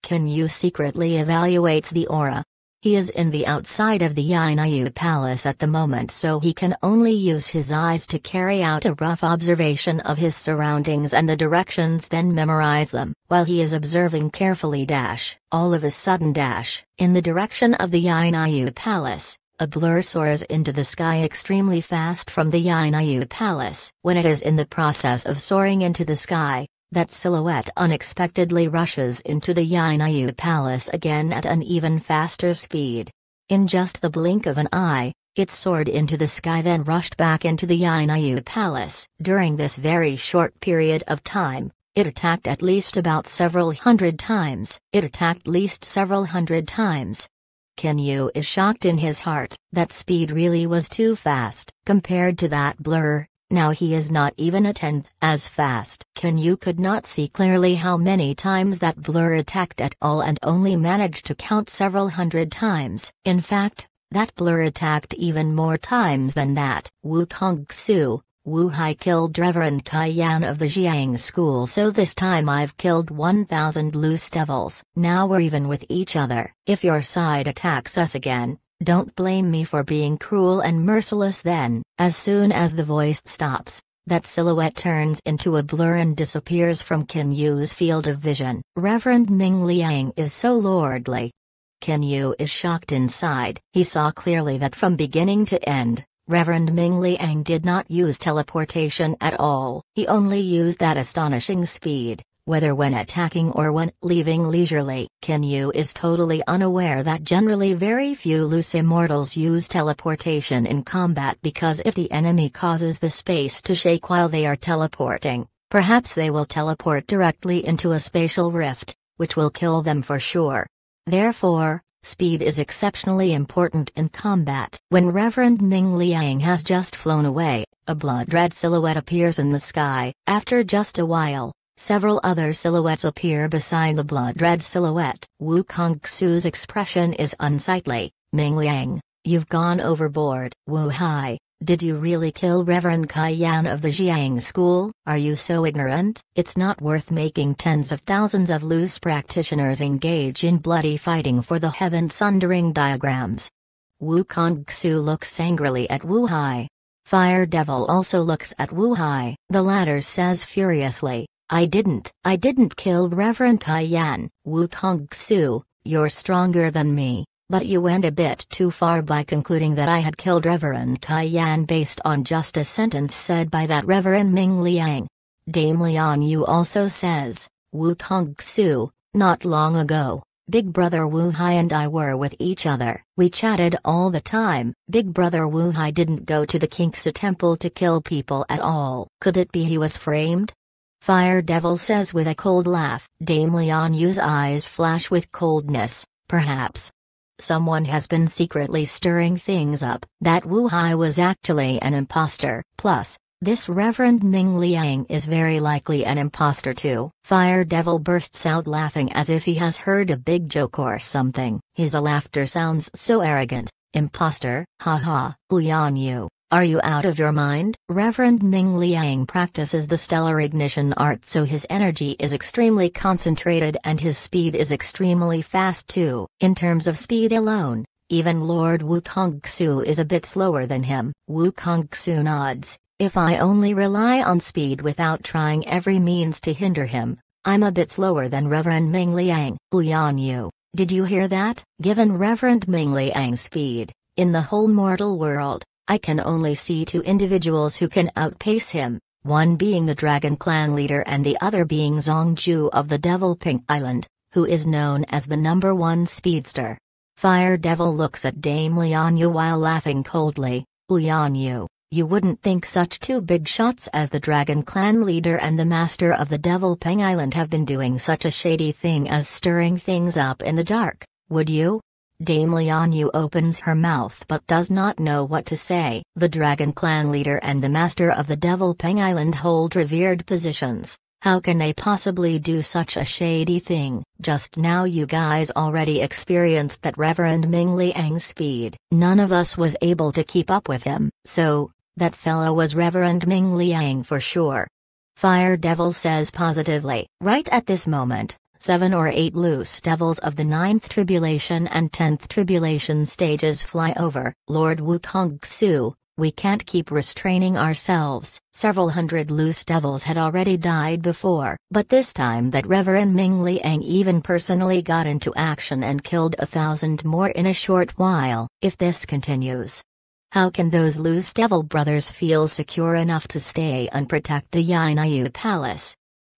Kinyu secretly evaluates the aura. He is in the outside of the Yinayu Palace at the moment so he can only use his eyes to carry out a rough observation of his surroundings and the directions then memorize them. While he is observing carefully dash, all of a sudden dash, in the direction of the Yinayu Palace, a blur soars into the sky extremely fast from the Yinayu Palace. When it is in the process of soaring into the sky, that silhouette unexpectedly rushes into the Yainayu Palace again at an even faster speed. In just the blink of an eye, it soared into the sky then rushed back into the Yainayu Palace. During this very short period of time, it attacked at least about several hundred times. It attacked least several hundred times. Kenyu is shocked in his heart. That speed really was too fast. Compared to that blur, now he is not even a tenth as fast. you? could not see clearly how many times that blur attacked at all and only managed to count several hundred times. In fact, that blur attacked even more times than that. Wu Kongsu, Wu Hai killed Reverend Kai Yan of the Jiang school so this time I've killed 1000 loose devils. Now we're even with each other. If your side attacks us again, don't blame me for being cruel and merciless then. As soon as the voice stops, that silhouette turns into a blur and disappears from Kin Yu's field of vision. Reverend Ming Liang is so lordly. Kin Yu is shocked inside. He saw clearly that from beginning to end, Reverend Ming Liang did not use teleportation at all. He only used that astonishing speed, whether when attacking or when leaving leisurely. Kenyu is totally unaware that generally very few loose immortals use teleportation in combat because if the enemy causes the space to shake while they are teleporting, perhaps they will teleport directly into a spatial rift, which will kill them for sure. Therefore, speed is exceptionally important in combat. When Reverend Ming Liang has just flown away, a blood red silhouette appears in the sky. After just a while, Several other silhouettes appear beside the blood red silhouette. Wu Kongxu's expression is unsightly. Ming Liang, you've gone overboard. Wu Hai, did you really kill Reverend Kai Yan of the Jiang School? Are you so ignorant? It's not worth making tens of thousands of loose practitioners engage in bloody fighting for the heaven sundering diagrams. Wu Kongxu looks angrily at Wu Hai. Fire Devil also looks at Wu Hai, the latter says furiously. I didn't. I didn't kill Reverend Kaiyan, Wu Kong Su, you're stronger than me, but you went a bit too far by concluding that I had killed Reverend Kaiyan based on just a sentence said by that Reverend Ming Liang. Dame Lian Yu also says, Wu Kong Su, not long ago, Big Brother Wu Hai and I were with each other. We chatted all the time. Big Brother Wu Hai didn't go to the Kinksa temple to kill people at all. Could it be he was framed? Fire Devil says with a cold laugh. Dame Lianyu's eyes flash with coldness, perhaps. Someone has been secretly stirring things up. That Wu Hai was actually an impostor. Plus, this Reverend Ming Liang is very likely an impostor too. Fire Devil bursts out laughing as if he has heard a big joke or something. His laughter sounds so arrogant. Imposter, haha, Liang Yu, are you out of your mind? Reverend Ming Liang practices the stellar ignition art so his energy is extremely concentrated and his speed is extremely fast too. In terms of speed alone, even Lord Wu Kongxu is a bit slower than him. Wu Kongxu nods, if I only rely on speed without trying every means to hinder him, I'm a bit slower than Reverend Ming Liang. Liang Yu, did you hear that? Given Reverend Ming Liang's speed, in the whole mortal world, I can only see two individuals who can outpace him, one being the Dragon Clan leader and the other being Zongju of the Devil Pink Island, who is known as the number one speedster. Fire Devil looks at Dame Lianyu while laughing coldly, Lianyu, you wouldn't think such two big shots as the Dragon Clan leader and the master of the Devil Peng Island have been doing such a shady thing as stirring things up in the dark, would you? Dame Lianyu opens her mouth but does not know what to say. The Dragon Clan leader and the master of the Devil Peng Island hold revered positions. How can they possibly do such a shady thing? Just now you guys already experienced that Reverend Ming Liang's speed. None of us was able to keep up with him, so, that fellow was Reverend Ming Liang for sure. Fire Devil says positively, right at this moment, seven or eight loose devils of the ninth tribulation and tenth tribulation stages fly over, Lord Wukong Su, we can't keep restraining ourselves. Several hundred loose devils had already died before, but this time that Reverend Ming Liang even personally got into action and killed a thousand more in a short while, if this continues. How can those loose devil brothers feel secure enough to stay and protect the Yinayu Palace?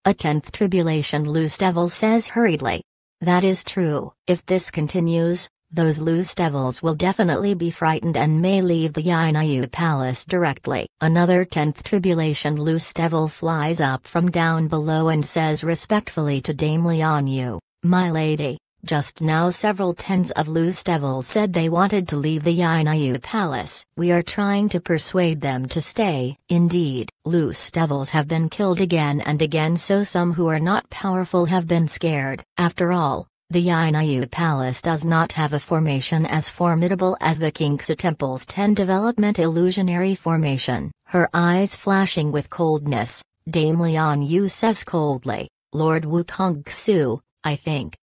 A tenth tribulation loose devil says hurriedly. That is true, if this continues, those loose devils will definitely be frightened and may leave the Yanayu palace directly. Another 10th tribulation loose devil flies up from down below and says respectfully to Dame Lianyu, My lady, just now several tens of loose devils said they wanted to leave the Yinayu palace. We are trying to persuade them to stay. Indeed, loose devils have been killed again and again so some who are not powerful have been scared. After all, the Yinayu Palace does not have a formation as formidable as the Kinksa Temple's 10 development illusionary formation. Her eyes flashing with coldness, Dame Lian Yu says coldly, Lord Wukong Xu, I think,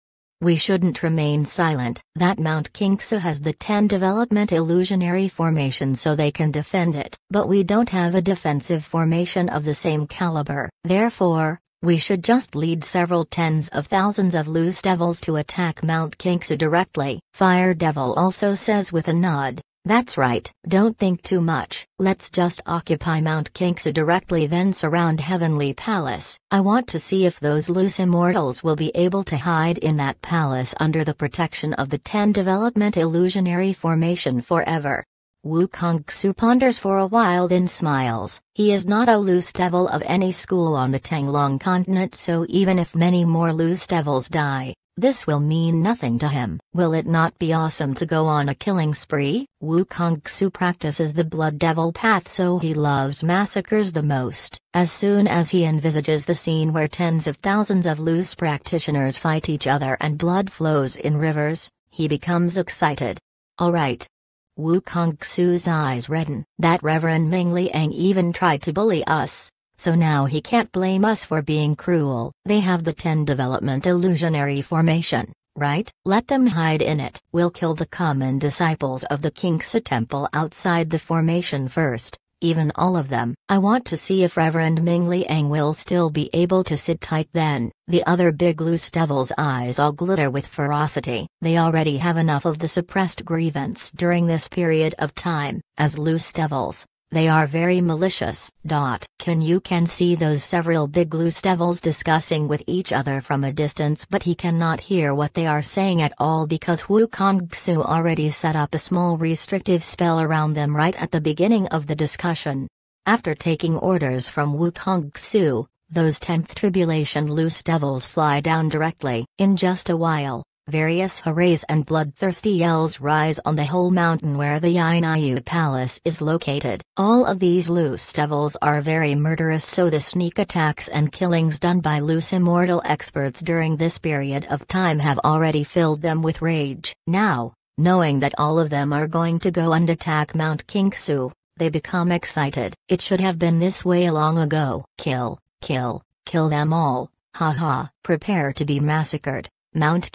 we shouldn't remain silent that Mount Kinksa has the 10 development illusionary formation so they can defend it, but we don't have a defensive formation of the same caliber. Therefore, we should just lead several tens of thousands of loose devils to attack Mount Kinksa directly. Fire Devil also says with a nod, that's right, don't think too much, let's just occupy Mount Kinksa directly then surround Heavenly Palace. I want to see if those loose immortals will be able to hide in that palace under the protection of the Ten Development Illusionary Formation forever. Wu Kongxu ponders for a while then smiles. He is not a loose devil of any school on the Tanglong continent so even if many more loose devils die, this will mean nothing to him. Will it not be awesome to go on a killing spree? Wu Kongxu practices the blood devil path so he loves massacres the most. As soon as he envisages the scene where tens of thousands of loose practitioners fight each other and blood flows in rivers, he becomes excited. Alright, Wu Kong Xu's eyes redden. That Reverend Ming Liang even tried to bully us, so now he can't blame us for being cruel. They have the 10 development illusionary formation, right? Let them hide in it. We'll kill the common disciples of the Kingsa temple outside the formation first even all of them. I want to see if Reverend Ming Liang will still be able to sit tight then. The other big loose devil's eyes all glitter with ferocity. They already have enough of the suppressed grievance during this period of time, as loose devils. They are very malicious. Dot. Can you can see those several big loose devils discussing with each other from a distance but he cannot hear what they are saying at all because Wu Kongsu already set up a small restrictive spell around them right at the beginning of the discussion. After taking orders from Wu Kongsu, those 10th tribulation loose devils fly down directly. In just a while, Various hurrays and bloodthirsty yells rise on the whole mountain where the Yinayu Palace is located. All of these loose devils are very murderous so the sneak attacks and killings done by loose immortal experts during this period of time have already filled them with rage. Now, knowing that all of them are going to go and attack Mount Kingsu, they become excited. It should have been this way long ago. Kill, kill, kill them all, haha. Prepare to be massacred. Mount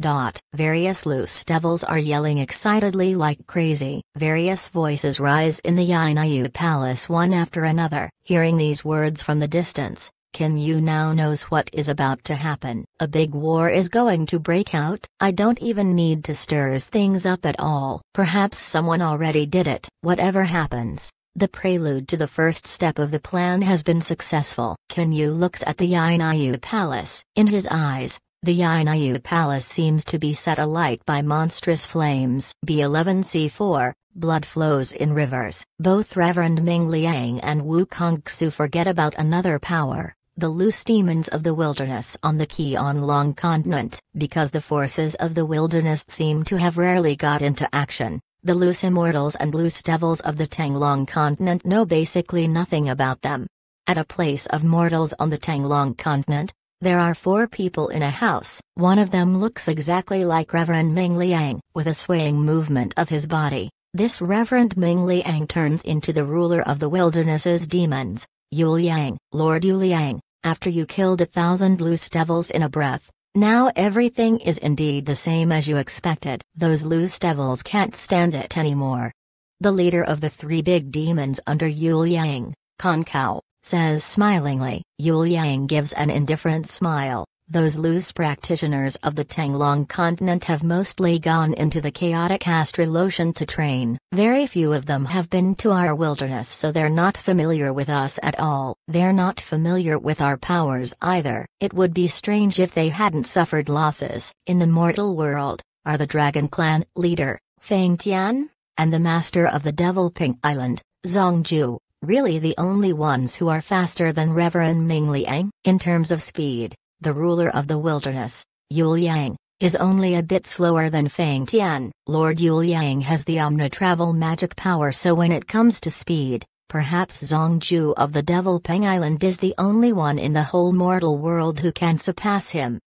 dot, Various loose devils are yelling excitedly like crazy. Various voices rise in the Yanayu palace one after another. Hearing these words from the distance, Kin Yu now knows what is about to happen. A big war is going to break out. I don't even need to stir things up at all. Perhaps someone already did it. Whatever happens, the prelude to the first step of the plan has been successful. Kinyu looks at the Yainayu Palace. In his eyes, the Yainayu Palace seems to be set alight by monstrous flames. B11C4 Blood flows in rivers. Both Reverend Ming Liang and Wu Kongxu forget about another power, the loose demons of the wilderness on the Long continent, because the forces of the wilderness seem to have rarely got into action. The loose immortals and loose devils of the Tanglong continent know basically nothing about them. At a place of mortals on the Tanglong continent, there are four people in a house, one of them looks exactly like Reverend Ming Liang, with a swaying movement of his body. This Reverend Ming Liang turns into the ruler of the wilderness's demons, Yu Liang, Lord Yu Liang, after you killed a thousand loose devils in a breath. Now everything is indeed the same as you expected. Those loose devils can't stand it anymore. The leader of the three big demons under Yu Liang, Kan Kao, says smilingly. Yu Yang gives an indifferent smile. Those loose practitioners of the Tanglong continent have mostly gone into the chaotic Astral Ocean to train. Very few of them have been to our wilderness so they're not familiar with us at all. They're not familiar with our powers either. It would be strange if they hadn't suffered losses. In the mortal world, are the Dragon Clan leader, Feng Tian, and the master of the Devil Pink Island, Zhongju, really the only ones who are faster than Reverend Ming Liang. In terms of speed, the ruler of the wilderness, Yul Yang, is only a bit slower than Fang Tian. Lord Yul Yang has the omni-travel magic power so when it comes to speed, perhaps Zongju of the Devil Peng Island is the only one in the whole mortal world who can surpass him.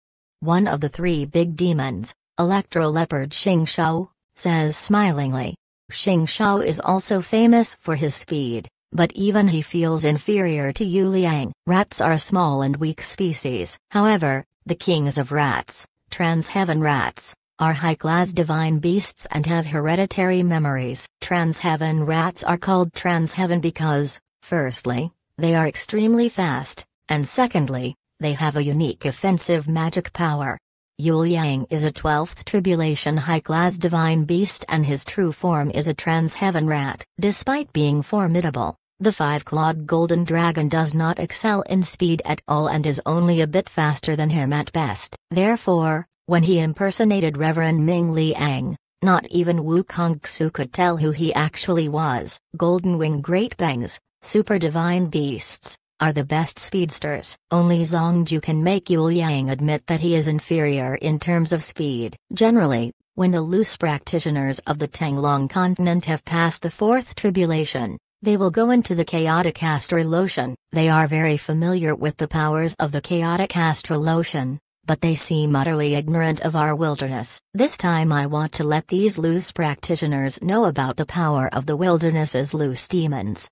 One of the three big demons, Electro Leopard Xing Shao, says smilingly. Xing Shao is also famous for his speed. But even he feels inferior to Yu Liang. Rats are a small and weak species. However, the kings of rats, transheaven rats, are high-class divine beasts and have hereditary memories. Transheaven rats are called transheaven because, firstly, they are extremely fast, and secondly, they have a unique offensive magic power. Yul Yang is a 12th tribulation high-class divine beast and his true form is a trans-heaven rat. Despite being formidable, the five-clawed golden dragon does not excel in speed at all and is only a bit faster than him at best. Therefore, when he impersonated Reverend Ming Liang, not even Wu Kongxu could tell who he actually was. Golden Wing Great Bangs, Super Divine Beasts are the best speedsters. Only Zhongju can make Yu Yang admit that he is inferior in terms of speed. Generally, when the loose practitioners of the Tanglong continent have passed the fourth tribulation, they will go into the chaotic ocean. They are very familiar with the powers of the chaotic ocean, but they seem utterly ignorant of our wilderness. This time I want to let these loose practitioners know about the power of the wilderness's loose demons.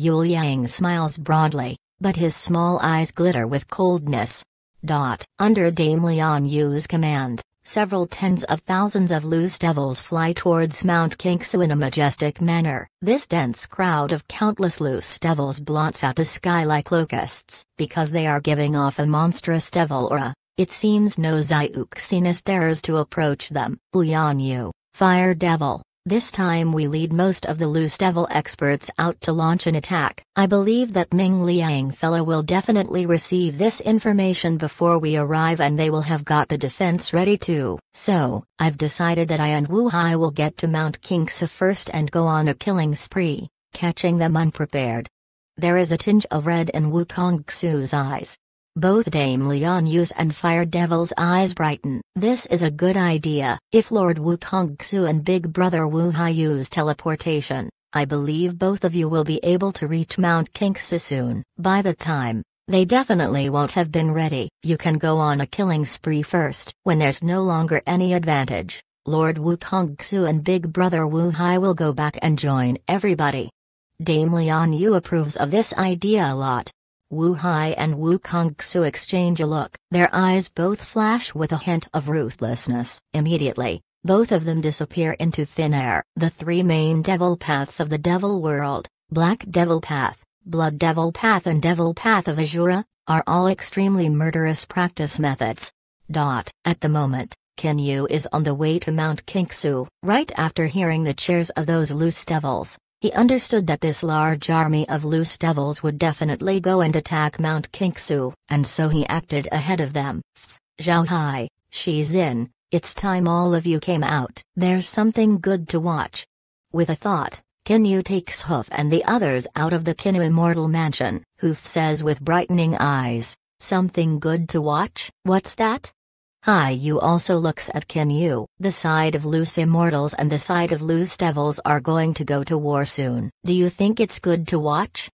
Yul Yang smiles broadly but his small eyes glitter with coldness. Dot. Under Dame Leon Yu's command, several tens of thousands of loose devils fly towards Mount Kinksu in a majestic manner. This dense crowd of countless loose devils blots out the sky like locusts, because they are giving off a monstrous devil aura. It seems no Xiuxinus dares to approach them. Lian Yu, Fire Devil, this time we lead most of the loose devil experts out to launch an attack. I believe that Ming Liang fella will definitely receive this information before we arrive and they will have got the defense ready too. So, I've decided that I and Wu Hai will get to Mount Kingsa first and go on a killing spree, catching them unprepared. There is a tinge of red in Wu Kongxu's eyes. Both Dame Leon Yu's and Fire Devil's eyes brighten. This is a good idea. If Lord Wu Kongxu and Big Brother Wu Hai use teleportation, I believe both of you will be able to reach Mount Kinksu soon. By the time, they definitely won't have been ready. You can go on a killing spree first. When there's no longer any advantage, Lord Wu Kongxu and Big Brother Wu Hai will go back and join everybody. Dame Leon Yu approves of this idea a lot. Wu Hai and Wu Kong Su exchange a look. Their eyes both flash with a hint of ruthlessness. Immediately, both of them disappear into thin air. The three main devil paths of the devil world, Black Devil Path, Blood Devil Path and Devil Path of Azura, are all extremely murderous practice methods. Dot. At the moment, Kenyu Yu is on the way to Mount Kinksu. Right after hearing the cheers of those loose devils, he understood that this large army of loose devils would definitely go and attack Mount Kinksu, and so he acted ahead of them. Zhao Hai, she's in, it's time all of you came out. There's something good to watch. With a thought, Kinyu takes Hoof and the others out of the Kinnu Immortal Mansion. Hoof says with brightening eyes, Something good to watch? What's that? Hi, Yu also looks at Yu. The side of loose immortals and the side of loose devils are going to go to war soon. Do you think it's good to watch?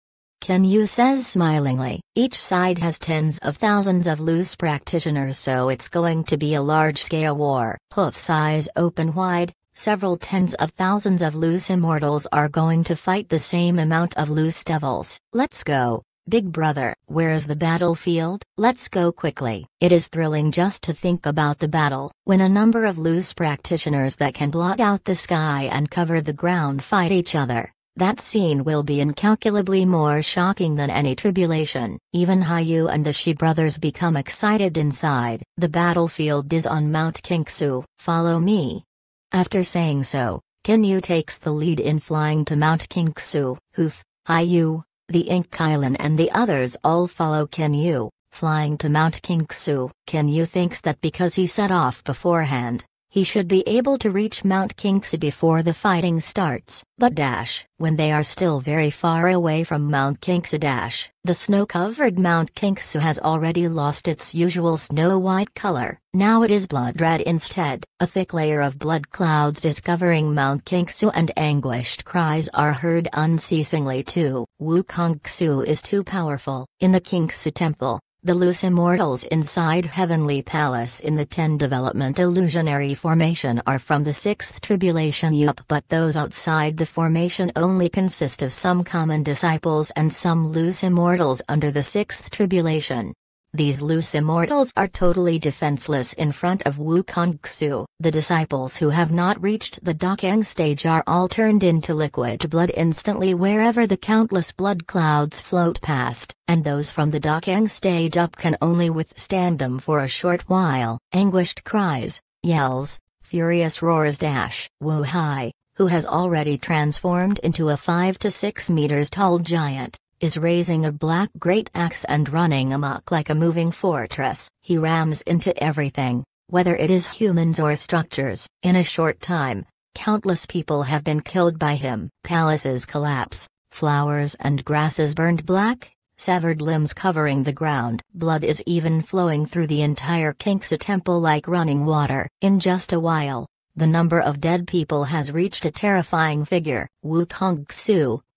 Yu says smilingly. Each side has tens of thousands of loose practitioners so it's going to be a large-scale war. Hoof's eyes open wide, several tens of thousands of loose immortals are going to fight the same amount of loose devils. Let's go. Big Brother, where is the battlefield? Let's go quickly. It is thrilling just to think about the battle, when a number of loose practitioners that can blot out the sky and cover the ground fight each other. That scene will be incalculably more shocking than any tribulation. Even Hayu and the Shi brothers become excited inside. The battlefield is on Mount Kinksu. follow me. After saying so, Kinyu takes the lead in flying to Mount Kinksu. Hoof, Hayu, the Inkylan and the others all follow Kenyu, flying to Mount Kingsu. Kenyu thinks that because he set off beforehand, he should be able to reach Mount Kinksu before the fighting starts, but dash, when they are still very far away from Mount Kinksu, dash, the snow-covered Mount Kinksu has already lost its usual snow-white color, now it is blood red instead, a thick layer of blood clouds is covering Mount Kinksu, and anguished cries are heard unceasingly too. Wu Kongsu is too powerful, in the Kinksu temple, the loose immortals inside Heavenly Palace in the 10 development illusionary formation are from the 6th tribulation yup but those outside the formation only consist of some common disciples and some loose immortals under the 6th tribulation. These loose immortals are totally defenseless in front of Wu Kongxu. The disciples who have not reached the Dakeng stage are all turned into liquid blood instantly wherever the countless blood clouds float past, and those from the Dakeng stage up can only withstand them for a short while. Anguished cries, yells, furious roars dash. Wu Hai, who has already transformed into a 5 to 6 meters tall giant, is raising a black great axe and running amok like a moving fortress. He rams into everything, whether it is humans or structures. In a short time, countless people have been killed by him. Palaces collapse, flowers and grasses burned black, severed limbs covering the ground. Blood is even flowing through the entire Kinksa temple like running water. In just a while, the number of dead people has reached a terrifying figure. Wu Kong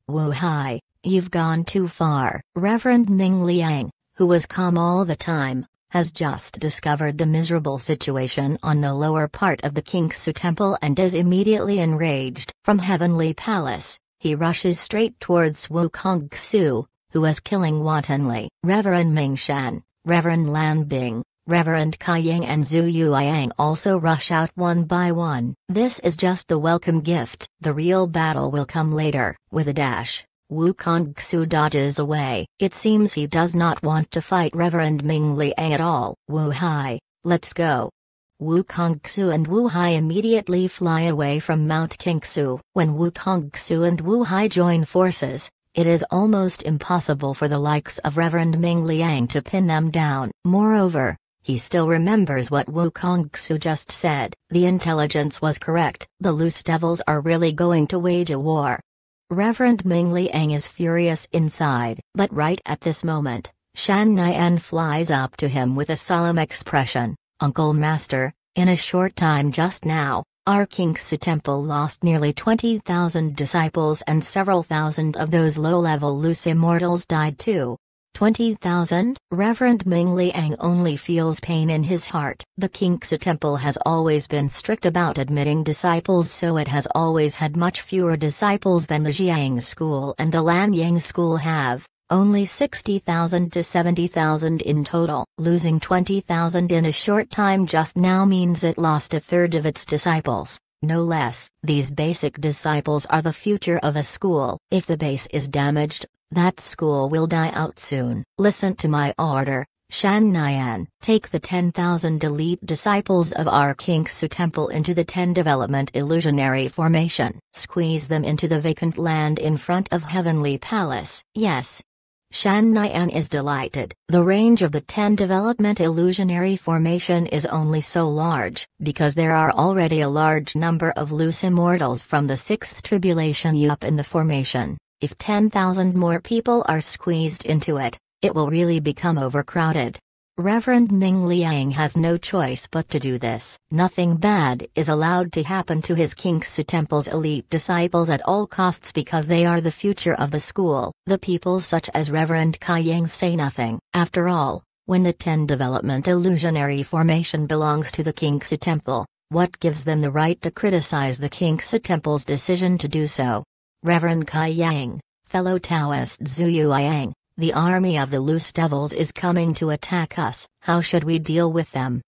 Wu Hai, You've gone too far. Reverend Ming Liang, who was calm all the time, has just discovered the miserable situation on the lower part of the Kingsu temple and is immediately enraged. From Heavenly Palace, he rushes straight towards Wu Kongsu, who is killing wantonly. Reverend Ming Shan, Reverend Lan Bing, Reverend Kai Ying and Zhu Yuayang also rush out one by one. This is just the welcome gift. The real battle will come later. With a dash, Wu Kongxu dodges away. It seems he does not want to fight Reverend Ming Liang at all. Wu Hai, let's go. Wu Kongxu and Wu Hai immediately fly away from Mount Kingxu. When Wu Kongxu and Wu Hai join forces, it is almost impossible for the likes of Reverend Ming Liang to pin them down. Moreover, he still remembers what Wu Kongxu just said. The intelligence was correct. The loose devils are really going to wage a war. Reverend Ming Liang is furious inside, but right at this moment, Shan Nian flies up to him with a solemn expression, Uncle Master, in a short time just now, our Kingsu temple lost nearly 20,000 disciples and several thousand of those low-level loose immortals died too. 20,000, Reverend Ming Liang only feels pain in his heart. The Kinksa Temple has always been strict about admitting disciples so it has always had much fewer disciples than the Xiang School and the Lanyang School have, only 60,000 to 70,000 in total. Losing 20,000 in a short time just now means it lost a third of its disciples. No less, these basic disciples are the future of a school. If the base is damaged, that school will die out soon. Listen to my order, Shan Nian. Take the 10,000 elite disciples of our King Su temple into the 10 development illusionary formation. Squeeze them into the vacant land in front of Heavenly Palace. Yes, Shan Nian is delighted. The range of the 10 development illusionary formation is only so large, because there are already a large number of loose immortals from the 6th tribulation up in the formation. If 10,000 more people are squeezed into it, it will really become overcrowded. Reverend Ming Liang has no choice but to do this. Nothing bad is allowed to happen to his Kingsu Temple's elite disciples at all costs because they are the future of the school. The people such as Reverend Kai Yang say nothing. After all, when the Ten Development Illusionary Formation belongs to the Kingsu Temple, what gives them the right to criticize the Kingsu Temple's decision to do so? Reverend Kai Yang, fellow Taoist Zhu Yuayang, the army of the loose devils is coming to attack us, how should we deal with them?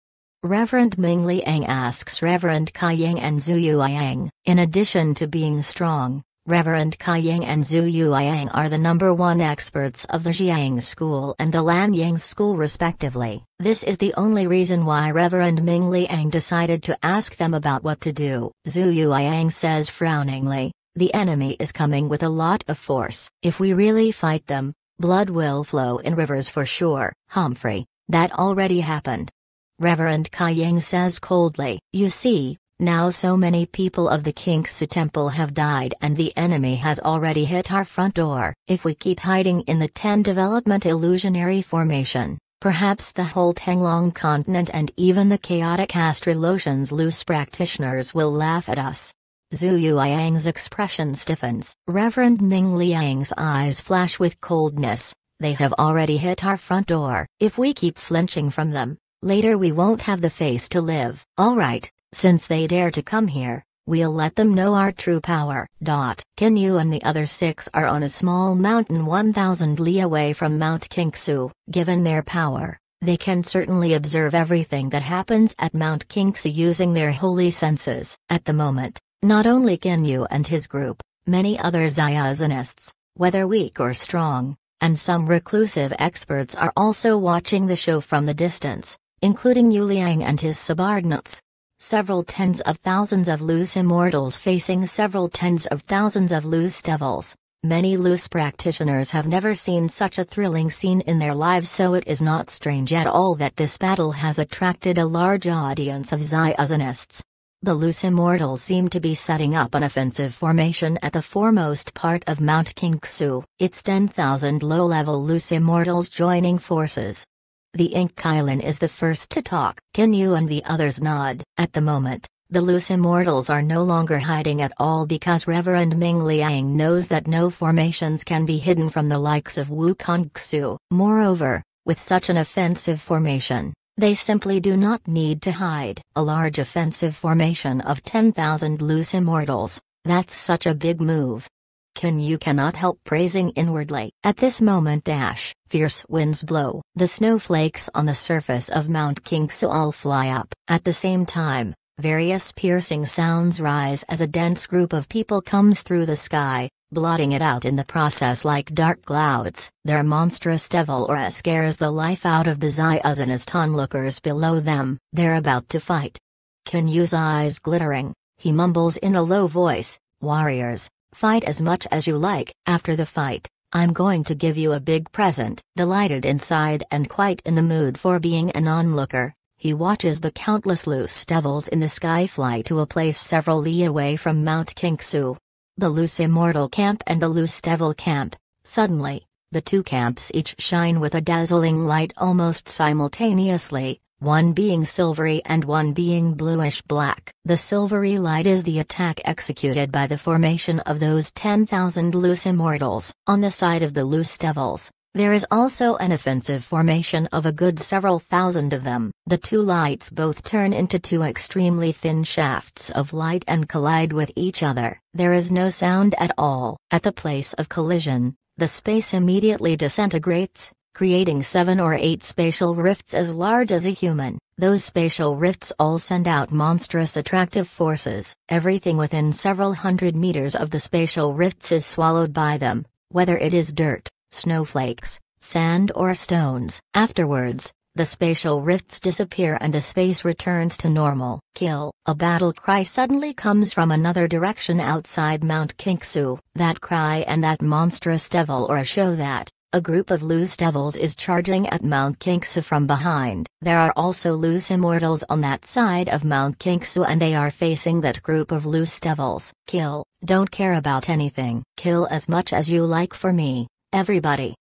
Reverend Ming Liang asks Reverend Kai Yang and Zhu Yuayang, in addition to being strong, Reverend Kai Yang and Zhu Yuayang are the number one experts of the Xiang school and the Lan Yang school respectively. This is the only reason why Reverend Ming Liang decided to ask them about what to do. Zhu Yuayang says frowningly, the enemy is coming with a lot of force. If we really fight them, Blood will flow in rivers for sure, Humphrey, that already happened. Reverend Kaiyang says coldly, You see, now so many people of the Kingsu temple have died and the enemy has already hit our front door. If we keep hiding in the 10 development illusionary formation, perhaps the whole Tenglong continent and even the chaotic Ocean's loose practitioners will laugh at us. Zhu Yuyang's expression stiffens, Reverend Ming Liang's eyes flash with coldness. They have already hit our front door. If we keep flinching from them, later we won't have the face to live. All right, since they dare to come here, we'll let them know our true power. Dot. Kin Yu and the other six are on a small mountain 1,000 li away from Mount Kingsu. Given their power, they can certainly observe everything that happens at Mount Kingsu using their holy senses. At the moment, not only Genyu and his group, many other Zayazanists, whether weak or strong, and some reclusive experts are also watching the show from the distance, including Yu Liang and his subordinates. Several tens of thousands of loose immortals facing several tens of thousands of loose devils. Many loose practitioners have never seen such a thrilling scene in their lives, so it is not strange at all that this battle has attracted a large audience of Zionists the loose immortals seem to be setting up an offensive formation at the foremost part of Mount Kingsu, its 10,000 low-level loose immortals joining forces. The Ink Kylan is the first to talk, you and the others nod. At the moment, the loose immortals are no longer hiding at all because Reverend Ming Liang knows that no formations can be hidden from the likes of Wu Kongsu. Moreover, with such an offensive formation, they simply do not need to hide a large offensive formation of 10,000 loose immortals. That's such a big move. Can you cannot help praising inwardly. At this moment dash, fierce winds blow. The snowflakes on the surface of Mount Kingsu all fly up. At the same time, various piercing sounds rise as a dense group of people comes through the sky, blotting it out in the process like dark clouds. Their monstrous devil aura scares the life out of the Zayazanist onlookers below them. They're about to fight. Kinyu's eyes glittering, he mumbles in a low voice, Warriors, fight as much as you like. After the fight, I'm going to give you a big present. Delighted inside and quite in the mood for being an onlooker, he watches the countless loose devils in the sky fly to a place several li away from Mount Kinksu the loose Immortal Camp and the loose Devil Camp. Suddenly, the two camps each shine with a dazzling light almost simultaneously, one being silvery and one being bluish black. The silvery light is the attack executed by the formation of those 10,000 loose immortals. On the side of the loose devils, there is also an offensive formation of a good several thousand of them. The two lights both turn into two extremely thin shafts of light and collide with each other. There is no sound at all. At the place of collision, the space immediately disintegrates, creating seven or eight spatial rifts as large as a human. Those spatial rifts all send out monstrous attractive forces. Everything within several hundred meters of the spatial rifts is swallowed by them, whether it is dirt, snowflakes, sand or stones. Afterwards, the spatial rifts disappear and the space returns to normal. Kill. A battle cry suddenly comes from another direction outside Mount Kinksu. That cry and that monstrous devil or show that, a group of loose devils is charging at Mount Kinksu from behind. There are also loose immortals on that side of Mount Kinksu and they are facing that group of loose devils. Kill, don't care about anything. Kill as much as you like for me. Everybody.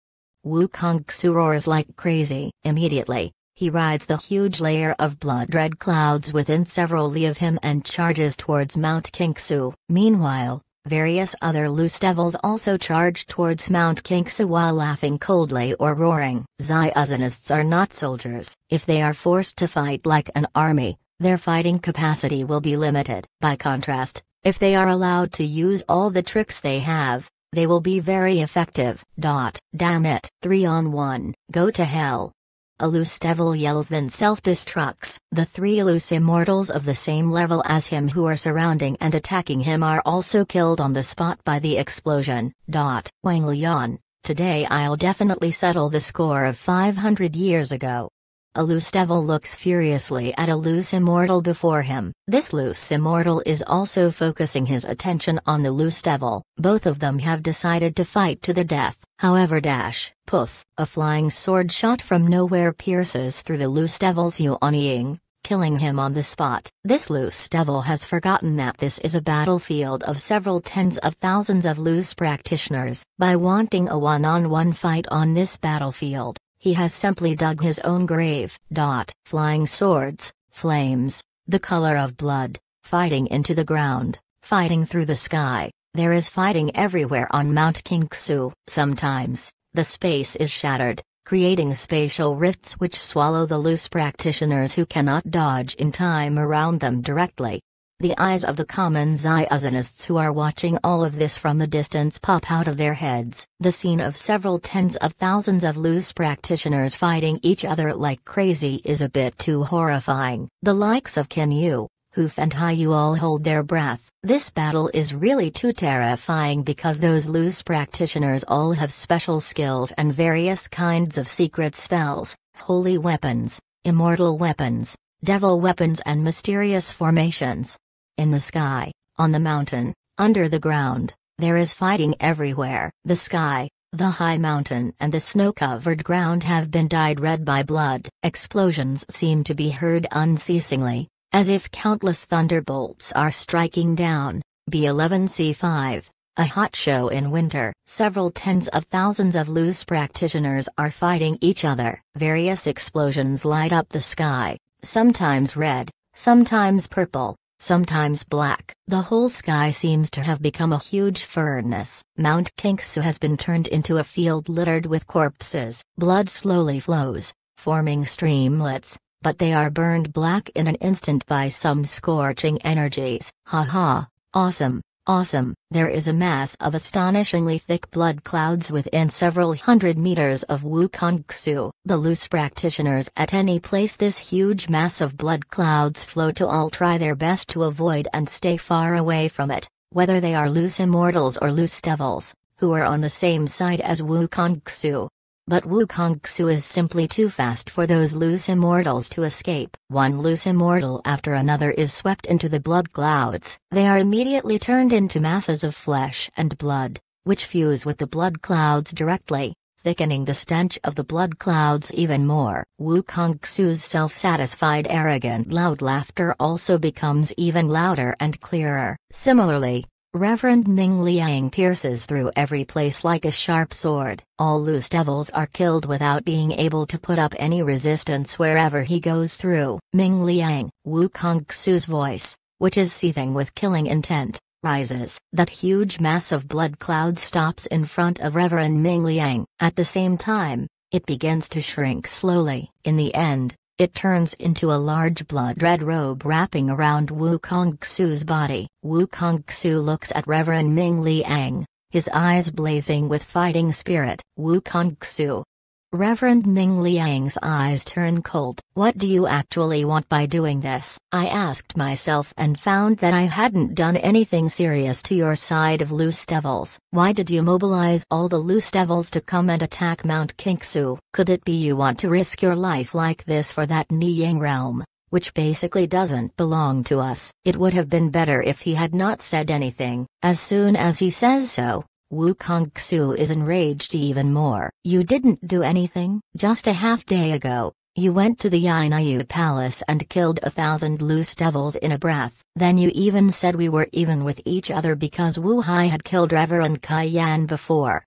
Wu Kongxu Xu roars like crazy. Immediately, he rides the huge layer of blood-red clouds within several li of him and charges towards Mount Kingsu. Meanwhile, various other loose devils also charge towards Mount Kingsu while laughing coldly or roaring. Zionists are not soldiers. If they are forced to fight like an army, their fighting capacity will be limited. By contrast, if they are allowed to use all the tricks they have, they will be very effective. Dot. Damn it. Three on one. Go to hell. A loose devil yells then self-destructs. The three loose immortals of the same level as him who are surrounding and attacking him are also killed on the spot by the explosion. Dot. Wang Lian. Today I'll definitely settle the score of 500 years ago. A loose devil looks furiously at a loose immortal before him. This loose immortal is also focusing his attention on the loose devil. Both of them have decided to fight to the death. However dash, poof, a flying sword shot from nowhere pierces through the loose devil's Yuanying, killing him on the spot. This loose devil has forgotten that this is a battlefield of several tens of thousands of loose practitioners. By wanting a one -on -one fight on this battlefield, he has simply dug his own grave. Dot. Flying swords, flames, the color of blood, fighting into the ground, fighting through the sky. There is fighting everywhere on Mount Kingsu. Sometimes, the space is shattered, creating spatial rifts which swallow the loose practitioners who cannot dodge in time around them directly. The eyes of the common Zionists who are watching all of this from the distance pop out of their heads, the scene of several tens of thousands of loose practitioners fighting each other like crazy is a bit too horrifying. The likes of Ken Yu, Hoof and Hayu all hold their breath. This battle is really too terrifying because those loose practitioners all have special skills and various kinds of secret spells, holy weapons, immortal weapons, devil weapons and mysterious formations in the sky, on the mountain, under the ground, there is fighting everywhere. The sky, the high mountain, and the snow covered ground have been dyed red by blood. Explosions seem to be heard unceasingly, as if countless thunderbolts are striking down. B11C5 a hot show in winter. Several tens of thousands of loose practitioners are fighting each other. Various explosions light up the sky, sometimes red, sometimes purple, sometimes black. The whole sky seems to have become a huge furnace. Mount Kinksu has been turned into a field littered with corpses. Blood slowly flows, forming streamlets, but they are burned black in an instant by some scorching energies. Ha ha, awesome. Awesome, there is a mass of astonishingly thick blood clouds within several hundred meters of Wukongsu. The loose practitioners at any place this huge mass of blood clouds flow to all try their best to avoid and stay far away from it, whether they are loose immortals or loose devils, who are on the same side as Wukongsu, but Wu Kongxu is simply too fast for those loose immortals to escape. One loose immortal after another is swept into the blood clouds. They are immediately turned into masses of flesh and blood, which fuse with the blood clouds directly, thickening the stench of the blood clouds even more. Wu Kongxu's self-satisfied arrogant loud laughter also becomes even louder and clearer. Similarly, Reverend Ming Liang pierces through every place like a sharp sword. All loose devils are killed without being able to put up any resistance wherever he goes through. Ming Liang, Wu Kong Xu's voice, which is seething with killing intent, rises. That huge mass of blood cloud stops in front of Reverend Ming Liang. At the same time, it begins to shrink slowly. In the end, it turns into a large blood red robe wrapping around Wu Kongxu's body. Wu Kongxu looks at Reverend Ming Liang, his eyes blazing with fighting spirit. Wu Kongxu, Reverend Ming Liang's eyes turned cold. What do you actually want by doing this? I asked myself and found that I hadn't done anything serious to your side of loose devils. Why did you mobilize all the loose devils to come and attack Mount Kingsu? Could it be you want to risk your life like this for that Niyang realm? which basically doesn't belong to us. It would have been better if he had not said anything. As soon as he says so, Wu Kongxu is enraged even more. You didn't do anything, just a half day ago. You went to the Yinayu Palace and killed a thousand loose devils in a breath. Then you even said we were even with each other because Wu Hai had killed Reverend Kai Yan before.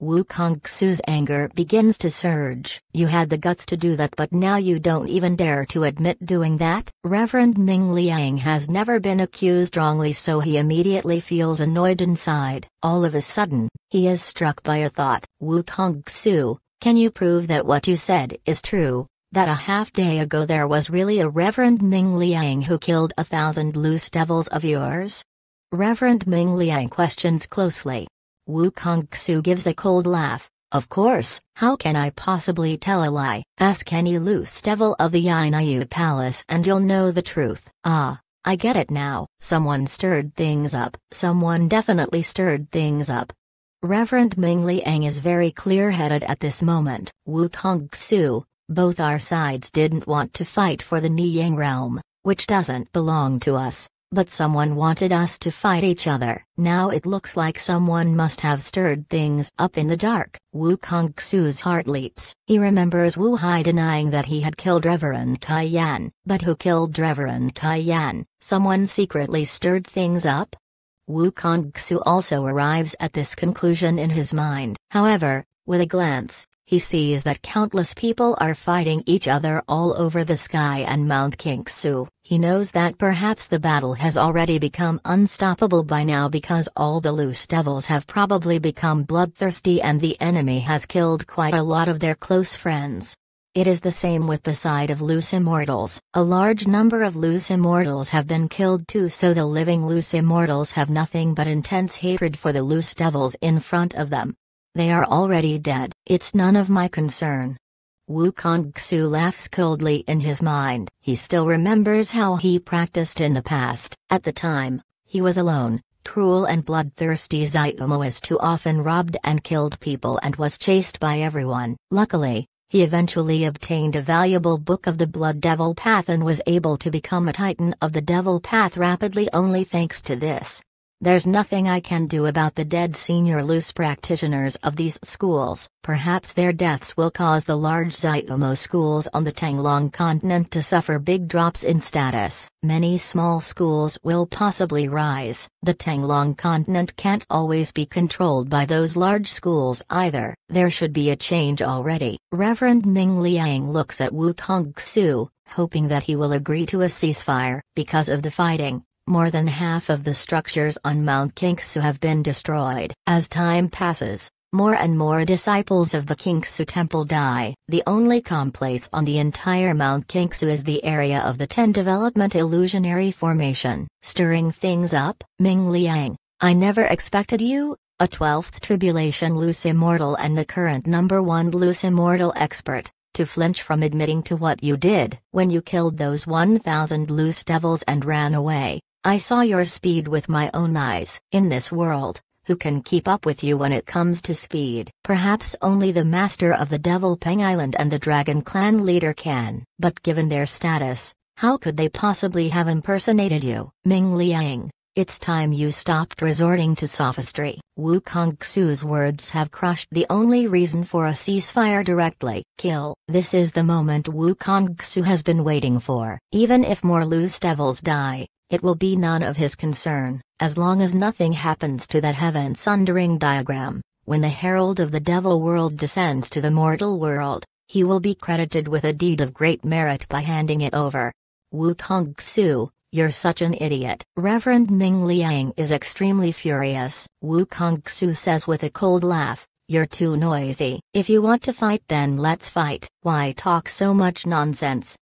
Wu Kongxu's anger begins to surge. You had the guts to do that but now you don't even dare to admit doing that? Reverend Ming Liang has never been accused wrongly so he immediately feels annoyed inside. All of a sudden, he is struck by a thought. Wu Kongxu, can you prove that what you said is true? That a half day ago there was really a Reverend Ming Liang who killed a thousand loose devils of yours? Reverend Ming Liang questions closely. Wu Kongxu gives a cold laugh. Of course, how can I possibly tell a lie? Ask any loose devil of the Yanayu Palace and you'll know the truth. Ah, I get it now. Someone stirred things up. Someone definitely stirred things up. Reverend Ming Liang is very clear-headed at this moment. Wu Kongxu, both our sides didn't want to fight for the Niyang realm, which doesn't belong to us. But someone wanted us to fight each other. Now it looks like someone must have stirred things up in the dark. Wu Kong Xu's heart leaps. He remembers Wu Hai denying that he had killed Reverend Kai Yan. But who killed Reverend Kai Yan? Someone secretly stirred things up? Wu Kong Xu also arrives at this conclusion in his mind. However, with a glance, he sees that countless people are fighting each other all over the sky and Mount Kinksu. He knows that perhaps the battle has already become unstoppable by now because all the loose devils have probably become bloodthirsty and the enemy has killed quite a lot of their close friends. It is the same with the side of loose immortals. A large number of loose immortals have been killed too, so the living loose immortals have nothing but intense hatred for the loose devils in front of them. They are already dead. It's none of my concern. Wu Kongxu laughs coldly in his mind. He still remembers how he practiced in the past. At the time, he was alone, cruel and bloodthirsty Zaiumoist who often robbed and killed people and was chased by everyone. Luckily, he eventually obtained a valuable book of the Blood Devil Path and was able to become a titan of the Devil Path rapidly only thanks to this. There's nothing I can do about the dead senior loose practitioners of these schools. Perhaps their deaths will cause the large Xiumo schools on the Tanglong continent to suffer big drops in status. Many small schools will possibly rise. The Tanglong continent can't always be controlled by those large schools either. There should be a change already. Reverend Ming Liang looks at Wu Kong Su, hoping that he will agree to a ceasefire. Because of the fighting, more than half of the structures on Mount Kinksu have been destroyed. As time passes, more and more disciples of the Kinksu temple die. The only complex on the entire Mount Kinksu is the area of the Ten Development Illusionary Formation. Stirring things up, Ming Liang, I never expected you, a 12th Tribulation Loose Immortal and the current number one Loose Immortal expert, to flinch from admitting to what you did when you killed those 1,000 Loose Devils and ran away. I saw your speed with my own eyes. In this world, who can keep up with you when it comes to speed? Perhaps only the master of the Devil Peng Island and the Dragon Clan leader can. But given their status, how could they possibly have impersonated you? Ming Liang, it's time you stopped resorting to sophistry. Wu Kongxu's words have crushed the only reason for a ceasefire directly. Kill. This is the moment Wu Kongxu has been waiting for. Even if more loose devils die, it will be none of his concern, as long as nothing happens to that heaven sundering diagram. When the herald of the devil world descends to the mortal world, he will be credited with a deed of great merit by handing it over. Wu Kongxu, you're such an idiot. Reverend Ming Liang is extremely furious, Wu Xu says with a cold laugh. You're too noisy. If you want to fight then let's fight. Why talk so much nonsense?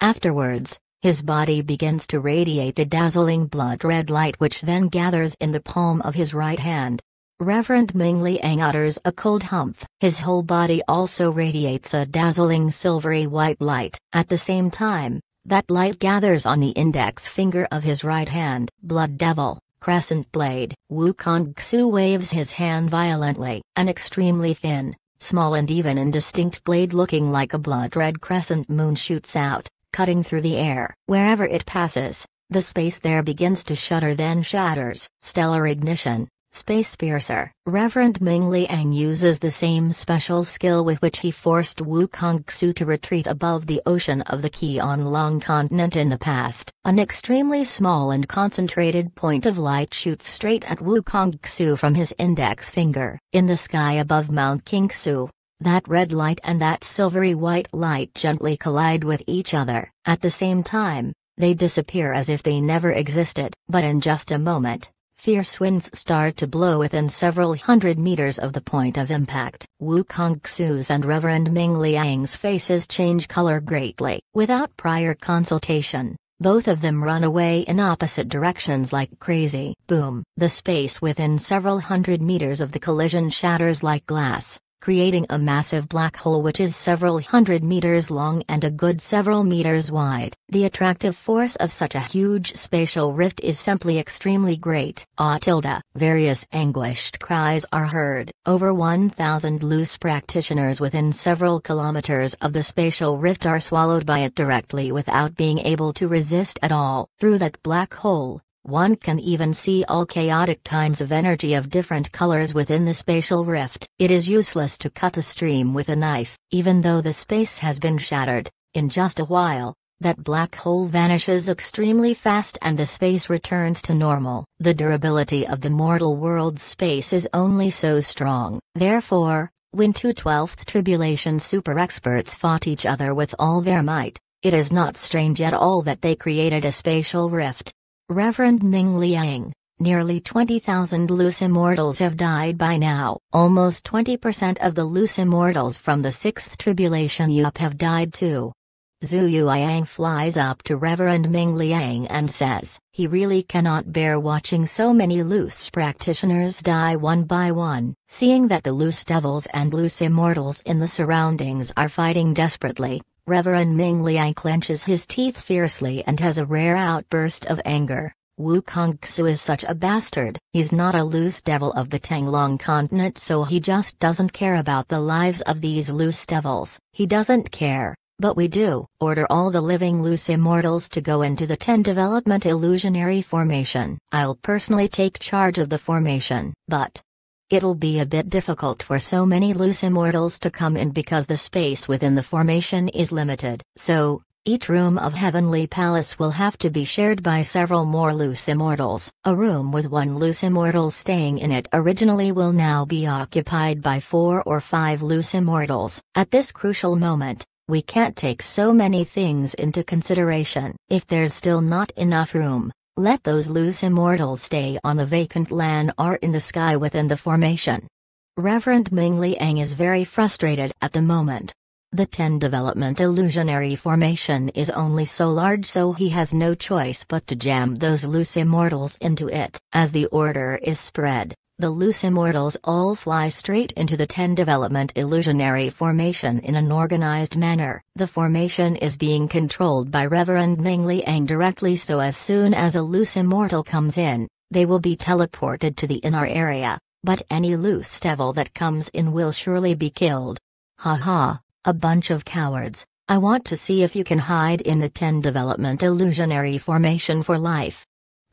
Afterwards, his body begins to radiate a dazzling blood-red light which then gathers in the palm of his right hand. Reverend Ming Liang utters a cold humph. His whole body also radiates a dazzling silvery white light. At the same time, that light gathers on the index finger of his right hand. Blood Devil, Crescent Blade. Wukong Xu waves his hand violently. An extremely thin, small and even indistinct blade looking like a blood-red crescent moon shoots out, cutting through the air. Wherever it passes, the space there begins to shudder then shatters. Stellar ignition. Space Piercer. Reverend Ming Liang uses the same special skill with which he forced Wu Kongxu to retreat above the ocean of the Long continent in the past. An extremely small and concentrated point of light shoots straight at Wu Kongxu from his index finger. In the sky above Mount Kingsu, that red light and that silvery white light gently collide with each other. At the same time, they disappear as if they never existed. But in just a moment, Fierce winds start to blow within several hundred meters of the point of impact. Wu Kongxu's and Reverend Ming Liang's faces change color greatly. Without prior consultation, both of them run away in opposite directions like crazy. Boom! The space within several hundred meters of the collision shatters like glass, creating a massive black hole which is several hundred meters long and a good several meters wide. The attractive force of such a huge spatial rift is simply extremely great. Ah tilde. Various anguished cries are heard. Over 1,000 loose practitioners within several kilometers of the spatial rift are swallowed by it directly without being able to resist at all. Through that black hole, one can even see all chaotic kinds of energy of different colors within the spatial rift. It is useless to cut the stream with a knife, even though the space has been shattered, in just a while, that black hole vanishes extremely fast and the space returns to normal. The durability of the mortal world's space is only so strong. Therefore, when two 12th tribulation super experts fought each other with all their might, it is not strange at all that they created a spatial rift. Reverend Ming Liang, nearly 20,000 loose immortals have died by now. Almost 20% of the loose immortals from the Sixth Tribulation Yup have died too. Zhu Yuayang flies up to Reverend Ming Liang and says, he really cannot bear watching so many loose practitioners die one by one, seeing that the loose devils and loose immortals in the surroundings are fighting desperately. Reverend Ming Liang clenches his teeth fiercely and has a rare outburst of anger. Wu Kongxu is such a bastard. He's not a loose devil of the Tanglong continent, so he just doesn't care about the lives of these loose devils. He doesn't care, but we do. Order all the living loose immortals to go into the 10 development illusionary formation. I'll personally take charge of the formation. But, It'll be a bit difficult for so many loose immortals to come in because the space within the formation is limited, so, each room of Heavenly Palace will have to be shared by several more loose immortals. A room with one loose immortal staying in it originally will now be occupied by four or five loose immortals. At this crucial moment, we can't take so many things into consideration. If there's still not enough room, let those loose immortals stay on the vacant land or in the sky within the formation. Reverend Ming Liang is very frustrated at the moment. The 10 development illusionary formation is only so large so he has no choice but to jam those loose immortals into it as the order is spread. The loose immortals all fly straight into the 10 development illusionary formation in an organized manner. The formation is being controlled by Reverend Ming Liang directly so as soon as a loose immortal comes in, they will be teleported to the inner area, but any loose devil that comes in will surely be killed. Ha ha, a bunch of cowards. I want to see if you can hide in the 10 development illusionary formation for life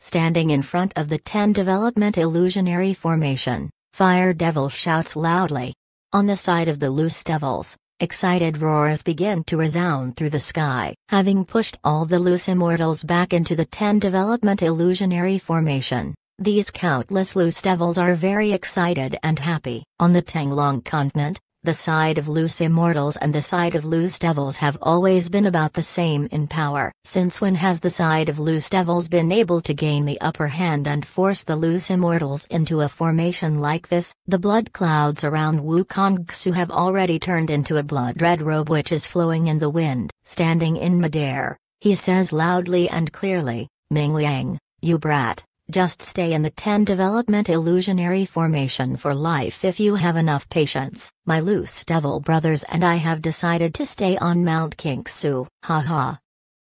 standing in front of the 10 development illusionary formation, Fire Devil shouts loudly. On the side of the loose devils, excited roars begin to resound through the sky. Having pushed all the loose immortals back into the 10 development illusionary formation, these countless loose devils are very excited and happy. On the Tanglong continent, the side of loose immortals and the side of loose devils have always been about the same in power. Since when has the side of loose devils been able to gain the upper hand and force the loose immortals into a formation like this? The blood clouds around Wukongsu have already turned into a blood red robe which is flowing in the wind. Standing in midair, he says loudly and clearly, Ming Liang, you brat. Just stay in the 10 development illusionary formation for life if you have enough patience. My loose devil brothers and I have decided to stay on Mount Kinksu, haha.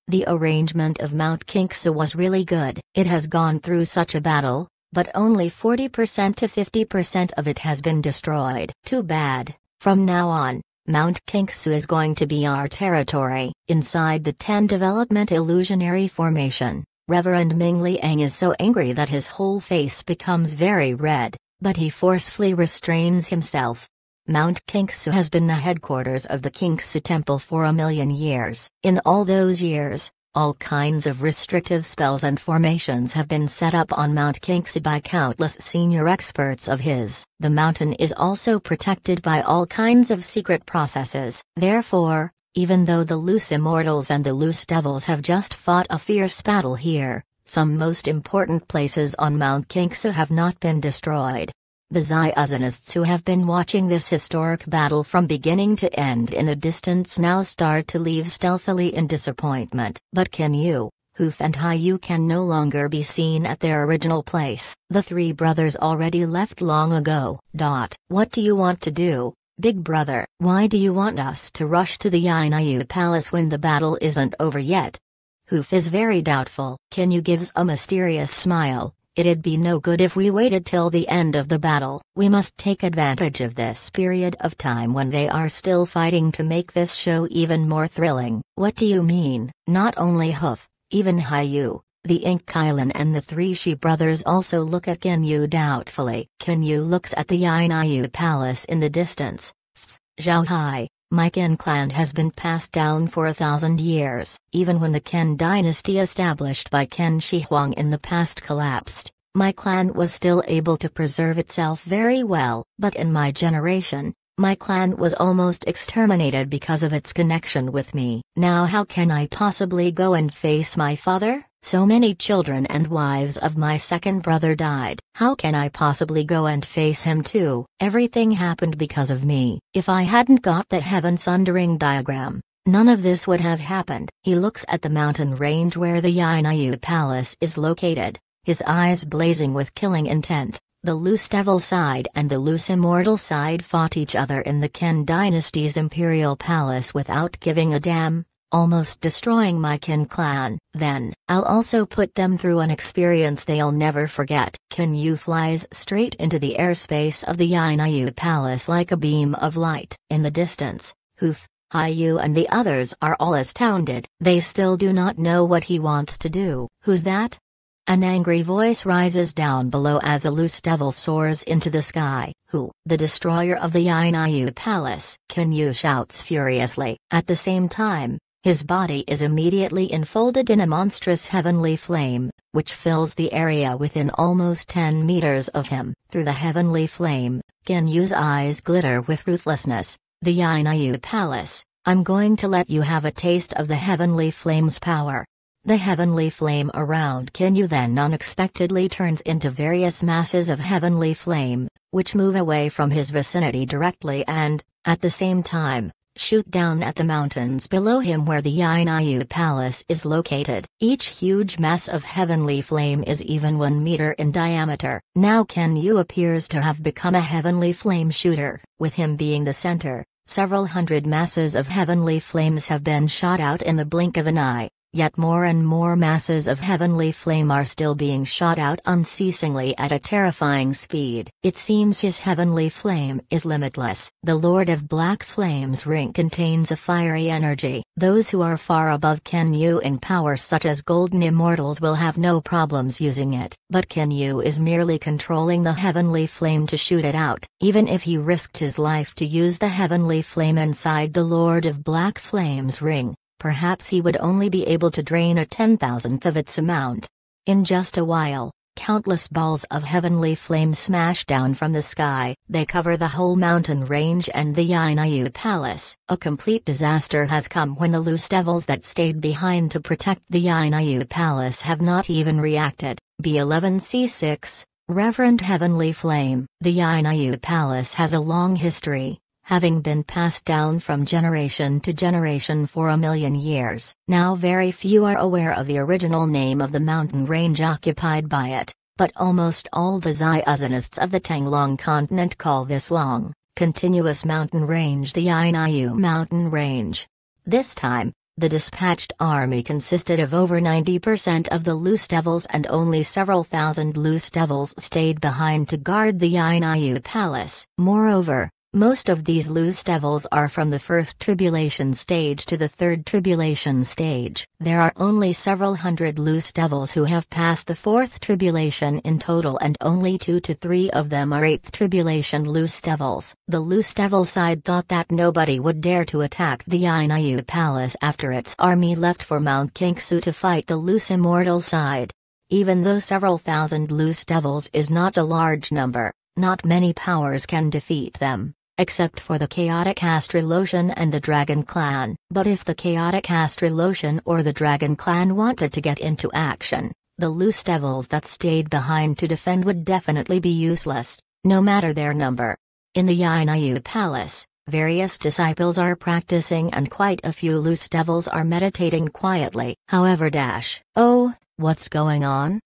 The arrangement of Mount Kinksu was really good. It has gone through such a battle, but only 40% to 50% of it has been destroyed. Too bad. From now on, Mount Kinksu is going to be our territory, inside the 10 development illusionary formation. Reverend Ming Liang is so angry that his whole face becomes very red, but he forcefully restrains himself. Mount Kingsu has been the headquarters of the Kingsu Temple for a million years. In all those years, all kinds of restrictive spells and formations have been set up on Mount Kinksu by countless senior experts of his. The mountain is also protected by all kinds of secret processes. Therefore, even though the loose immortals and the loose devils have just fought a fierce battle here, some most important places on Mount Kinksu have not been destroyed. The Zionists who have been watching this historic battle from beginning to end in the distance now start to leave stealthily in disappointment. But can you? Hoof and Hayu can no longer be seen at their original place. The three brothers already left long ago. Dot. What do you want to do? Big brother, why do you want us to rush to the Yainayu Palace when the battle isn't over yet? Hoof is very doubtful. Can you gives a mysterious smile? It'd be no good if we waited till the end of the battle. We must take advantage of this period of time when they are still fighting to make this show even more thrilling. What do you mean? Not only Hoof, even Hayu, the Ink Kylan and the three She brothers also look at Kinyu doubtfully. Kinyu looks at the Yinayu Palace in the distance. Zhao Hai, my clan has been passed down for a thousand years. Even when the Ken dynasty established by Ken Shi Huang in the past collapsed, my clan was still able to preserve itself very well. But in my generation, my clan was almost exterminated because of its connection with me. Now how can I possibly go and face my father? So many children and wives of my second brother died. How can I possibly go and face him too? Everything happened because of me. If I hadn't got that heaven sundering diagram, none of this would have happened. He looks at the mountain range where the Yanayu Palace is located, his eyes blazing with killing intent. The loose devil side and the loose immortal side fought each other in the Ken dynasty's imperial palace without giving a damn, almost destroying my kin clan. Then, I'll also put them through an experience they'll never forget. Can you flies straight into the airspace of the Yainayu Palace like a beam of light. In the distance, Hoof, Haiyu and the others are all astounded. They still do not know what he wants to do. Who's that? An angry voice rises down below as a loose devil soars into the sky. Who? The destroyer of the Yainayu Palace. Kinyu shouts furiously. At the same time, his body is immediately enfolded in a monstrous heavenly flame, which fills the area within almost 10 meters of him. Through the heavenly flame, Ginyu's eyes glitter with ruthlessness. The Yainayu Palace, I'm going to let you have a taste of the heavenly flame's power. The heavenly flame around Kenyu then unexpectedly turns into various masses of heavenly flame, which move away from his vicinity directly and, at the same time, shoot down at the mountains below him where the Yinayu Palace is located. Each huge mass of heavenly flame is even one meter in diameter. Now Ken Yu appears to have become a heavenly flame shooter, with him being the center. Several hundred masses of heavenly flames have been shot out in the blink of an eye. Yet more and more masses of heavenly flame are still being shot out unceasingly at a terrifying speed. It seems his heavenly flame is limitless. The Lord of Black Flame's ring contains a fiery energy. Those who are far above Kenyu in power such as golden immortals will have no problems using it. But Kenyu is merely controlling the heavenly flame to shoot it out. Even if he risked his life to use the heavenly flame inside the Lord of Black Flame's ring, perhaps he would only be able to drain a ten thousandth of its amount. In just a while, countless balls of heavenly flame smash down from the sky. They cover the whole mountain range and the Yinayu Palace. A complete disaster has come when the loose devils that stayed behind to protect the Yinayu Palace have not even reacted. B11C6 Reverend Heavenly Flame The Yinayu Palace has a long history, having been passed down from generation to generation for a million years. Now very few are aware of the original name of the mountain range occupied by it, but almost all the Zionists of the Tanglong continent call this long, continuous mountain range the Ainayu mountain range. This time, the dispatched army consisted of over 90% of the loose devils and only several thousand loose devils stayed behind to guard the Ainayu palace. Moreover, most of these loose devils are from the first tribulation stage to the third tribulation stage. There are only several hundred loose devils who have passed the fourth tribulation in total and only two to three of them are eighth tribulation loose devils. The loose devil side thought that nobody would dare to attack the Inayu palace after its army left for Mount Kinksu to fight the loose immortal side. Even though several thousand loose devils is not a large number, not many powers can defeat them except for the Chaotic Astrolotion and the Dragon Clan. But if the Chaotic Astrolotion or the Dragon Clan wanted to get into action, the loose devils that stayed behind to defend would definitely be useless, no matter their number. In the Yainayu Palace, various disciples are practicing and quite a few loose devils are meditating quietly. However dash, oh, what's going on?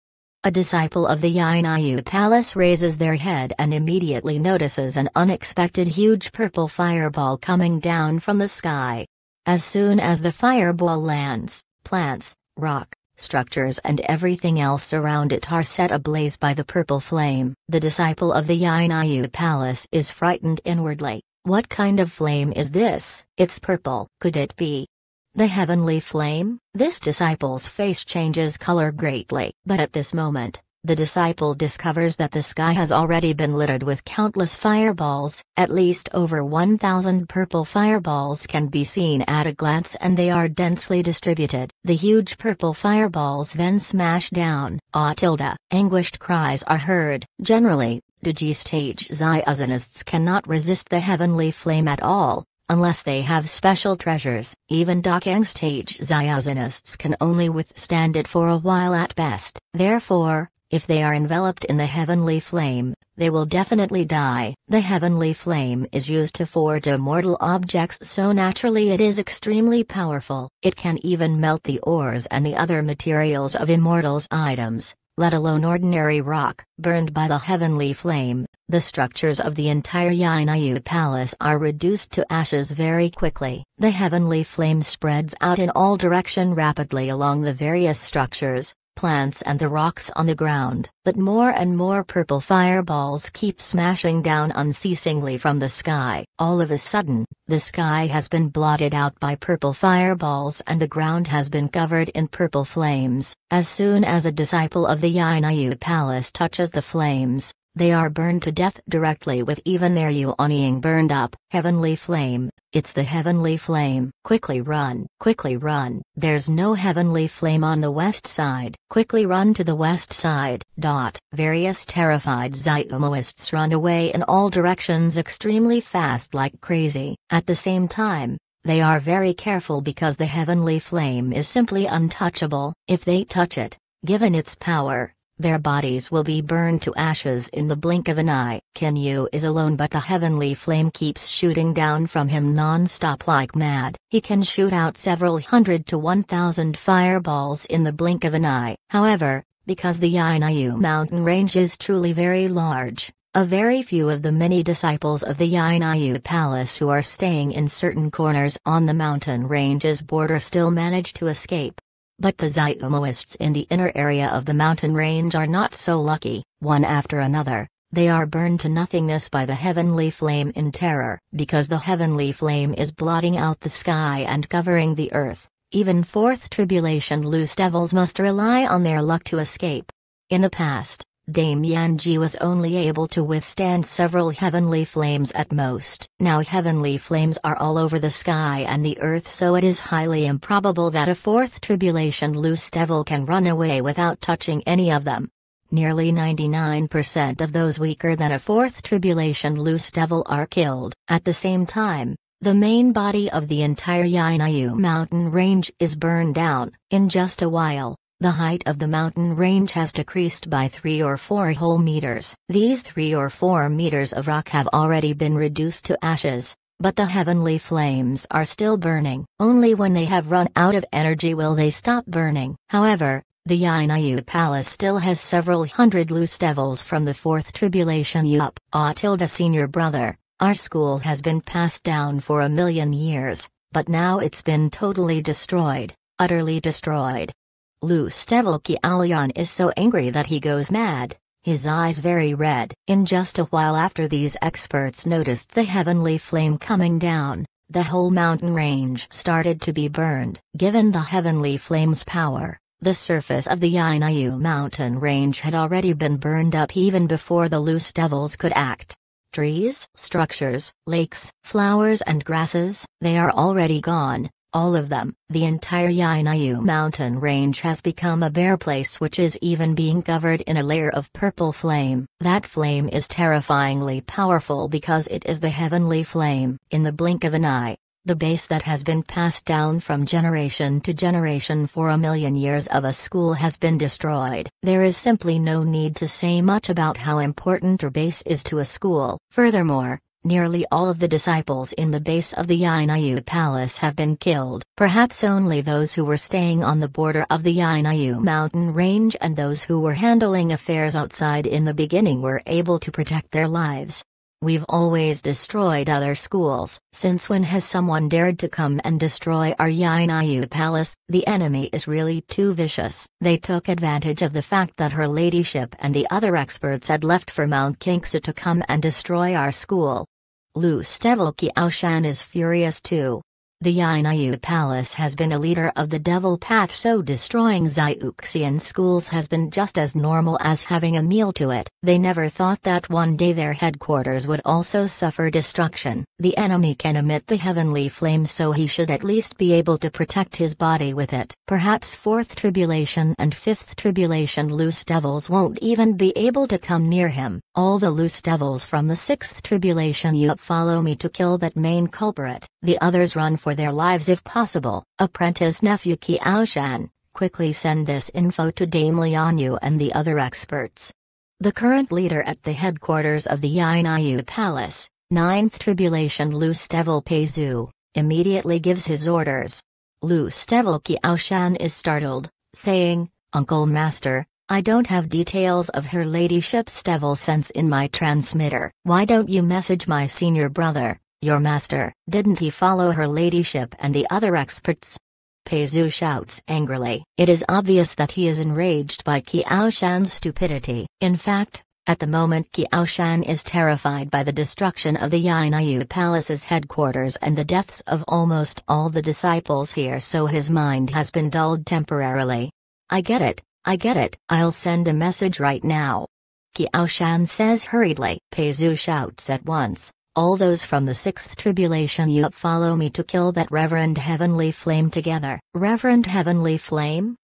A disciple of the Yinayu Palace raises their head and immediately notices an unexpected huge purple fireball coming down from the sky. As soon as the fireball lands, plants, rock, structures and everything else around it are set ablaze by the purple flame. The disciple of the Yinayu Palace is frightened inwardly. What kind of flame is this? It's purple. Could it be, the heavenly flame, this disciple's face changes color greatly. But at this moment, the disciple discovers that the sky has already been littered with countless fireballs, at least over 1,000 purple fireballs can be seen at a glance and they are densely distributed. The huge purple fireballs then smash down. Ah, tilde! anguished cries are heard. Generally, Digi stage Ziozionists cannot resist the heavenly flame at all, Unless they have special treasures, even Dakang stage Xiaozenists can only withstand it for a while at best. Therefore, if they are enveloped in the heavenly flame, they will definitely die. The heavenly flame is used to forge immortal objects so naturally it is extremely powerful. It can even melt the ores and the other materials of immortals' items let alone ordinary rock. Burned by the heavenly flame, the structures of the entire Yinayu palace are reduced to ashes very quickly. The heavenly flame spreads out in all direction rapidly along the various structures, plants and the rocks on the ground, but more and more purple fireballs keep smashing down unceasingly from the sky. All of a sudden, the sky has been blotted out by purple fireballs and the ground has been covered in purple flames. As soon as a disciple of the Yanayu palace touches the flames, they are burned to death directly with even their yuanying burned up. Heavenly flame, it's the heavenly flame. Quickly run, quickly run. There's no heavenly flame on the west side. Quickly run to the west side. Dot. Various terrified Ziomoists run away in all directions extremely fast like crazy. At the same time, they are very careful because the heavenly flame is simply untouchable. If they touch it, given its power, their bodies will be burned to ashes in the blink of an eye. Kenyu is alone, but the heavenly flame keeps shooting down from him non stop like mad. He can shoot out several hundred to one thousand fireballs in the blink of an eye. However, because the Yinayu mountain range is truly very large, a very few of the many disciples of the Yinayu Palace who are staying in certain corners on the mountain range's border still manage to escape. But the zyomoists in the inner area of the mountain range are not so lucky, one after another, they are burned to nothingness by the heavenly flame in terror, because the heavenly flame is blotting out the sky and covering the earth. Even fourth tribulation loose devils must rely on their luck to escape. In the past, Dame Yanji was only able to withstand several heavenly flames at most. Now heavenly flames are all over the sky and the earth so it is highly improbable that a fourth tribulation loose devil can run away without touching any of them. Nearly 99% of those weaker than a fourth tribulation loose devil are killed. At the same time, the main body of the entire Yanayu mountain range is burned down in just a while. The height of the mountain range has decreased by 3 or 4 whole meters. These 3 or 4 meters of rock have already been reduced to ashes, but the heavenly flames are still burning. Only when they have run out of energy will they stop burning. However, the Yinayu Palace still has several hundred loose devils from the Fourth Tribulation Yup. Otilda ah Senior Brother, our school has been passed down for a million years, but now it's been totally destroyed, utterly destroyed. Lou Stevelkialian is so angry that he goes mad, his eyes very red. In just a while after these experts noticed the heavenly flame coming down, the whole mountain range started to be burned. Given the heavenly flame's power, the surface of the Yinayu mountain range had already been burned up even before the loose devils could act. Trees, structures, lakes, flowers and grasses, they are already gone, all of them. The entire Yinayu mountain range has become a bare place which is even being covered in a layer of purple flame. That flame is terrifyingly powerful because it is the heavenly flame. In the blink of an eye, the base that has been passed down from generation to generation for a million years of a school has been destroyed. There is simply no need to say much about how important a base is to a school. Furthermore, Nearly all of the disciples in the base of the Yainayu Palace have been killed, perhaps only those who were staying on the border of the Yainayu mountain range and those who were handling affairs outside in the beginning were able to protect their lives. We've always destroyed other schools, since when has someone dared to come and destroy our Yainayu palace? The enemy is really too vicious. They took advantage of the fact that her ladyship and the other experts had left for Mount Kinksa to come and destroy our school, Lou Stevelki Aushan is furious too. The Yinayu Palace has been a leader of the Devil Path so destroying Zyuxian schools has been just as normal as having a meal to it. They never thought that one day their headquarters would also suffer destruction. The enemy can emit the heavenly flame so he should at least be able to protect his body with it. Perhaps Fourth Tribulation and Fifth Tribulation loose devils won't even be able to come near him. All the loose devils from the Sixth Tribulation you follow me to kill that main culprit. The others run for for their lives if possible. Apprentice nephew Qiao Shan, quickly send this info to Dame Lianyu and the other experts. The current leader at the headquarters of the Yinayu Palace, Ninth Tribulation Lu Stevel Peizu, immediately gives his orders. Lu Stevel Shan is startled, saying, Uncle Master, I don't have details of her ladyship Stevel sense in my transmitter. Why don't you message my senior brother, your master, didn't he follow her ladyship and the other experts? Peizu shouts angrily. It is obvious that he is enraged by Qiaoshan's stupidity. In fact, at the moment Qiaoshan is terrified by the destruction of the Yinayu Palace's headquarters and the deaths of almost all the disciples here so his mind has been dulled temporarily. I get it, I get it. I'll send a message right now. Qiaoshan says hurriedly. Peizu shouts at once. All those from the sixth tribulation you follow me to kill that reverend heavenly flame together. Reverend heavenly flame?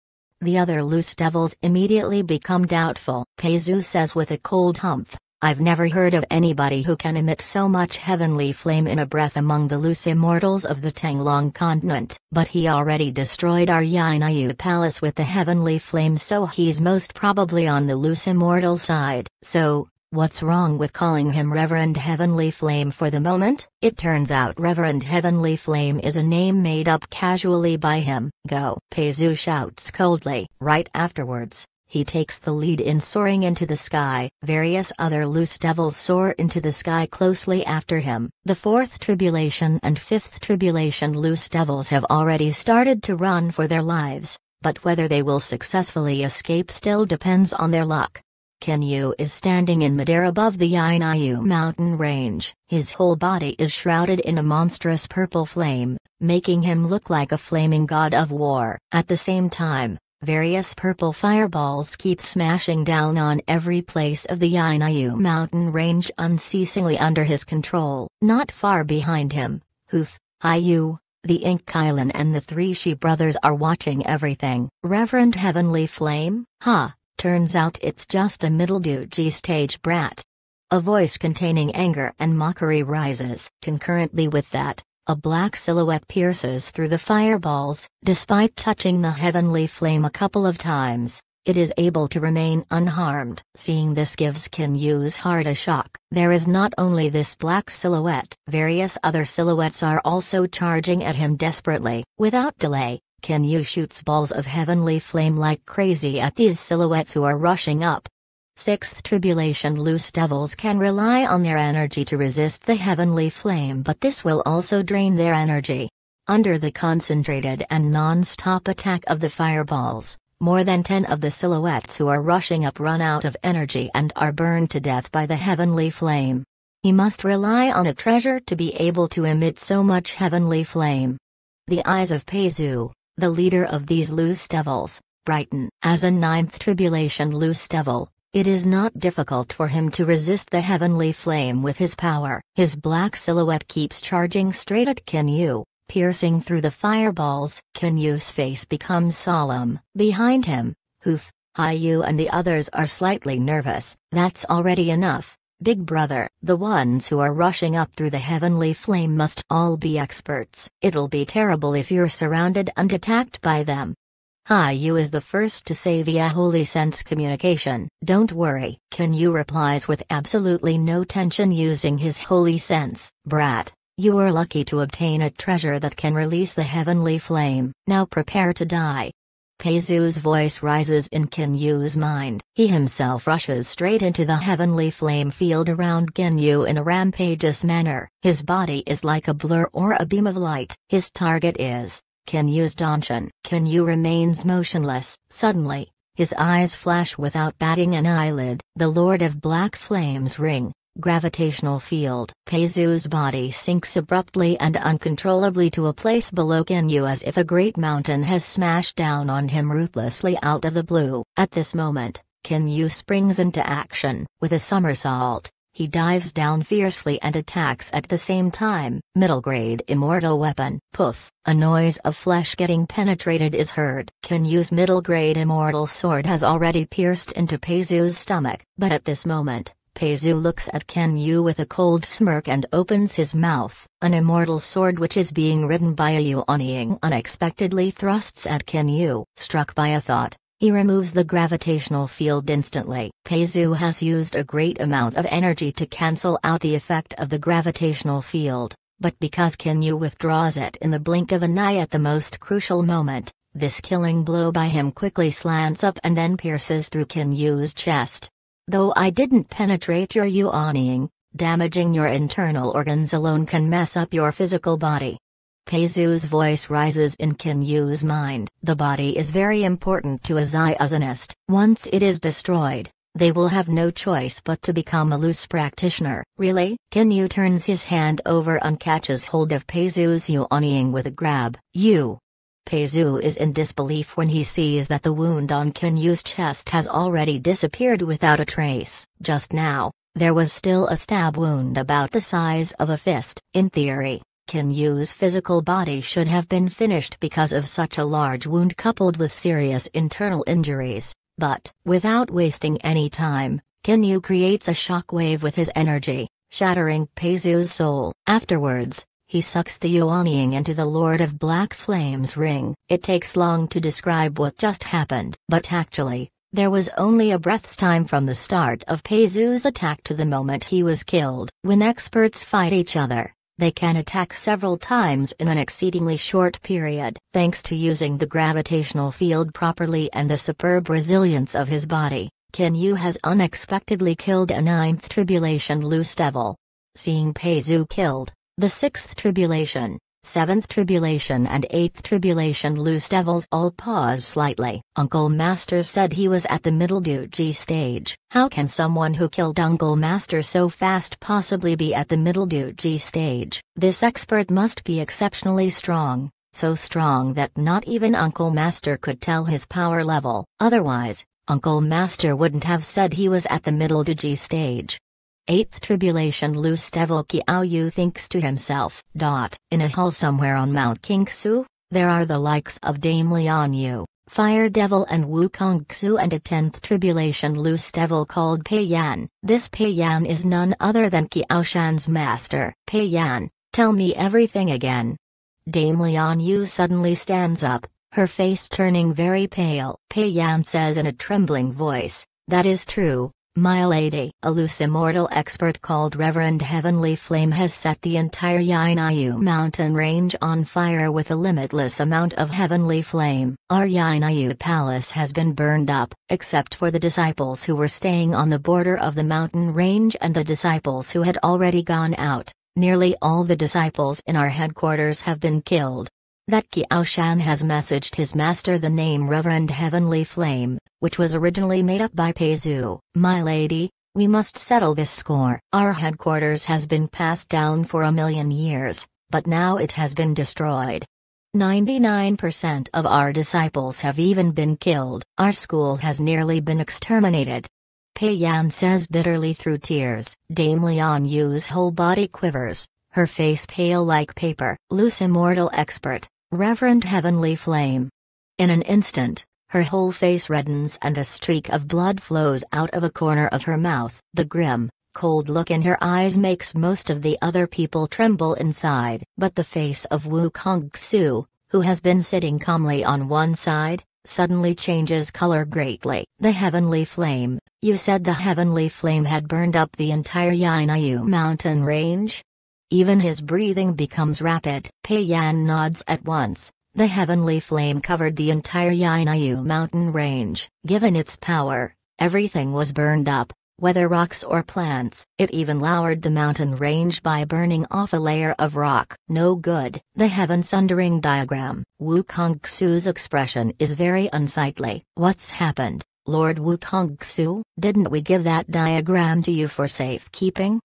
The other loose devils immediately become doubtful. Pezu says with a cold humph, I've never heard of anybody who can emit so much heavenly flame in a breath among the loose immortals of the Tanglong continent. But he already destroyed our Yinayu palace with the heavenly flame so he's most probably on the loose immortal side. So, What's wrong with calling him Reverend Heavenly Flame for the moment? It turns out Reverend Heavenly Flame is a name made up casually by him. Go! Pezu shouts coldly. Right afterwards, he takes the lead in soaring into the sky. Various other loose devils soar into the sky closely after him. The Fourth Tribulation and Fifth Tribulation loose devils have already started to run for their lives, but whether they will successfully escape still depends on their luck. Kenyu is standing in midair above the Inayu mountain range. His whole body is shrouded in a monstrous purple flame, making him look like a flaming god of war. At the same time, Various purple fireballs keep smashing down on every place of the Inayu mountain range unceasingly under his control. Not far behind him, Hoof, Ayu, the Ink Kylan and the three She brothers are watching everything. Reverend Heavenly Flame, ha, turns out it's just a middle G stage brat. A voice containing anger and mockery rises. Concurrently with that, a black silhouette pierces through the fireballs, despite touching the heavenly flame a couple of times, it is able to remain unharmed. Seeing this gives Kin Yu's heart a shock. There is not only this black silhouette, various other silhouettes are also charging at him desperately. Without delay, can you shoots balls of heavenly flame like crazy at these silhouettes who are rushing up. Sixth tribulation loose devils can rely on their energy to resist the heavenly flame but this will also drain their energy. Under the concentrated and non-stop attack of the fireballs, more than 10 of the silhouettes who are rushing up run out of energy and are burned to death by the heavenly flame. He must rely on a treasure to be able to emit so much heavenly flame. The eyes of Pezu, the leader of these loose devils, Brighton. As a ninth tribulation loose devil, it is not difficult for him to resist the heavenly flame with his power. His black silhouette keeps charging straight at Kinyu, piercing through the fireballs. Kinyu's face becomes solemn. Behind him, Hoof, Hiyu and the others are slightly nervous. That's already enough. Big Brother, the ones who are rushing up through the heavenly flame must all be experts. It'll be terrible if you're surrounded and attacked by them. Hi, you is the first to say via Holy Sense communication. Don't worry. Kinyu replies with absolutely no tension using his Holy Sense. Brat, you are lucky to obtain a treasure that can release the heavenly flame. Now prepare to die. Pezu's voice rises in Kinyu's mind. He himself rushes straight into the heavenly flame field around Ginyu in a rampageous manner. His body is like a blur or a beam of light. His target is Kinyu's Danshan. Kinyu remains motionless. Suddenly, his eyes flash without batting an eyelid. The Lord of Black Flames ring, gravitational field. Pezu's body sinks abruptly and uncontrollably to a place below Kenyu, as if a great mountain has smashed down on him ruthlessly out of the blue. At this moment, Kenyu springs into action. With a somersault, he dives down fiercely and attacks at the same time. Middle grade immortal weapon. Poof. A noise of flesh getting penetrated is heard. Kenyu's middle grade immortal sword has already pierced into Pezu's stomach, but at this moment, Peizu looks at Ken Yu with a cold smirk and opens his mouth. An immortal sword which is being ridden by a Yuan unexpectedly thrusts at Ken Yu. Struck by a thought, he removes the gravitational field instantly. Peizu has used a great amount of energy to cancel out the effect of the gravitational field, but because Ken Yu withdraws it in the blink of an eye at the most crucial moment, this killing blow by him quickly slants up and then pierces through Ken Yu's chest. Though I didn't penetrate your yuanying, damaging your internal organs alone can mess up your physical body. Peizu's voice rises in Qin Yu's mind. The body is very important to a Zionist. Once it is destroyed, they will have no choice but to become a loose practitioner. Really? Qin Yu turns his hand over and catches hold of Peizu's Yuanying with a grab. You, Peizu is in disbelief when he sees that the wound on Yu's chest has already disappeared without a trace. Just now, there was still a stab wound about the size of a fist. In theory, Yu's physical body should have been finished because of such a large wound coupled with serious internal injuries, but without wasting any time, Yu creates a shockwave with his energy, shattering Peizu's soul. Afterwards, he sucks the Yuanying into the Lord of Black Flame's ring. It takes long to describe what just happened, but actually, there was only a breath's time from the start of Peizu's attack to the moment he was killed. When experts fight each other, they can attack several times in an exceedingly short period. Thanks to using the gravitational field properly and the superb resilience of his body, Qin Yu has unexpectedly killed a ninth tribulation loose devil. Seeing Peizu killed, the sixth tribulation, seventh tribulation and eighth tribulation loose devils all pause slightly. Uncle Master said he was at the middle duty stage. How can someone who killed Uncle Master so fast possibly be at the middle duty stage? This expert must be exceptionally strong, so strong that not even Uncle Master could tell his power level. Otherwise, Uncle Master wouldn't have said he was at the middle D G stage. Eighth Tribulation Loose Devil Devokiaoyu thinks to himself. Dot. In a hall somewhere on Mount Kingsu, there are the likes of Dame Lian Yu, Fire Devil and Wukong Xu and a tenth tribulation loose devil called Pei Yan. This Pei Yan is none other than Qiaoshan's master. Pei Yan, tell me everything again. Dame Lian Yu suddenly stands up, her face turning very pale. Pei Yan says in a trembling voice, that is true, my Lady, a loose immortal expert called Reverend Heavenly Flame has set the entire Yainayu mountain range on fire with a limitless amount of heavenly flame. Our Yainayu palace has been burned up, except for the disciples who were staying on the border of the mountain range and the disciples who had already gone out. Nearly all the disciples in our headquarters have been killed that Qiao Shan has messaged his master the name Reverend Heavenly Flame, which was originally made up by Zhu. My lady, we must settle this score. Our headquarters has been passed down for a million years, but now it has been destroyed. 99% of our disciples have even been killed. Our school has nearly been exterminated. Pei Yan says bitterly through tears. Dame Lian Yu's whole body quivers, her face pale like paper. Loose immortal expert, Reverend Heavenly Flame. In an instant, her whole face reddens and a streak of blood flows out of a corner of her mouth. The grim, cold look in her eyes makes most of the other people tremble inside. But the face of Wu Kong Su, who has been sitting calmly on one side, suddenly changes color greatly. The heavenly flame, you said the heavenly flame had burned up the entire Yinayu mountain range? Even his breathing becomes rapid. Pei Yan nods at once. The heavenly flame covered the entire Yinayu mountain range. Given its power, everything was burned up, whether rocks or plants. It even lowered the mountain range by burning off a layer of rock. No good. The heaven sundering diagram. Wu Xu's expression is very unsightly. What's happened, Lord Wu Xu? Didn't we give that diagram to you for safekeeping?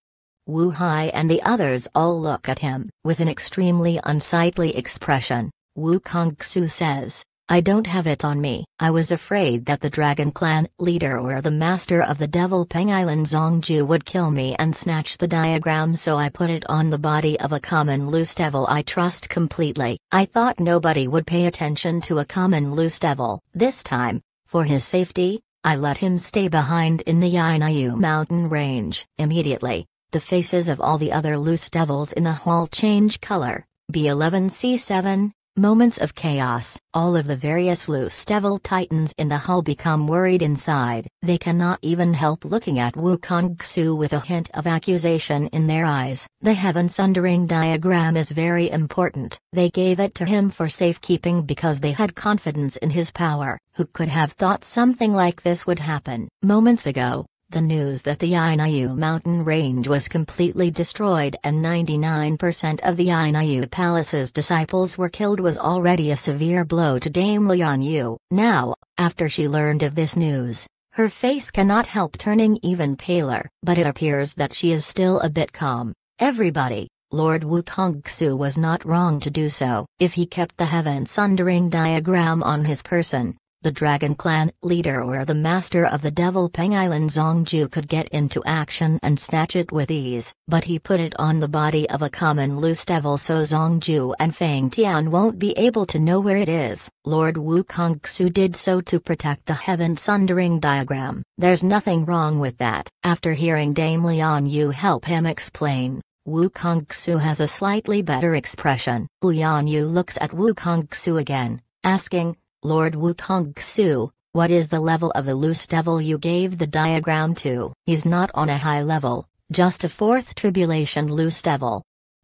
Wu Hai and the others all look at him with an extremely unsightly expression. Wu Kongxu says, I don't have it on me. I was afraid that the Dragon Clan leader or the master of the Devil Peng Island Zongju would kill me and snatch the diagram so I put it on the body of a common loose devil I trust completely. I thought nobody would pay attention to a common loose devil. This time, for his safety, I let him stay behind in the Yinayu mountain range. Immediately, the faces of all the other loose devils in the hall change color. B11C7, moments of chaos. All of the various loose devil titans in the hall become worried inside. They cannot even help looking at Wu Xu with a hint of accusation in their eyes. The heaven sundering diagram is very important. They gave it to him for safekeeping because they had confidence in his power. Who could have thought something like this would happen? Moments ago, the news that the Inayu mountain range was completely destroyed and 99% of the Inayu palace's disciples were killed was already a severe blow to Dame Lian Yu. Now, after she learned of this news, her face cannot help turning even paler, but it appears that she is still a bit calm. Everybody, Lord Wu Kongxu was not wrong to do so. If he kept the heaven sundering diagram on his person, the Dragon Clan leader or the master of the Devil Peng Island Zongju could get into action and snatch it with ease, but he put it on the body of a common loose devil so Zongju and Fang Tian won't be able to know where it is. Lord Wu Kongxu did so to protect the heaven sundering diagram. There's nothing wrong with that. After hearing Dame Lian Yu help him explain, Wu Kongxu has a slightly better expression. Lian Yu looks at Wu Kongxu again, asking, Lord Wukong Su, what is the level of the loose devil you gave the diagram to? He's not on a high level, just a fourth tribulation loose devil.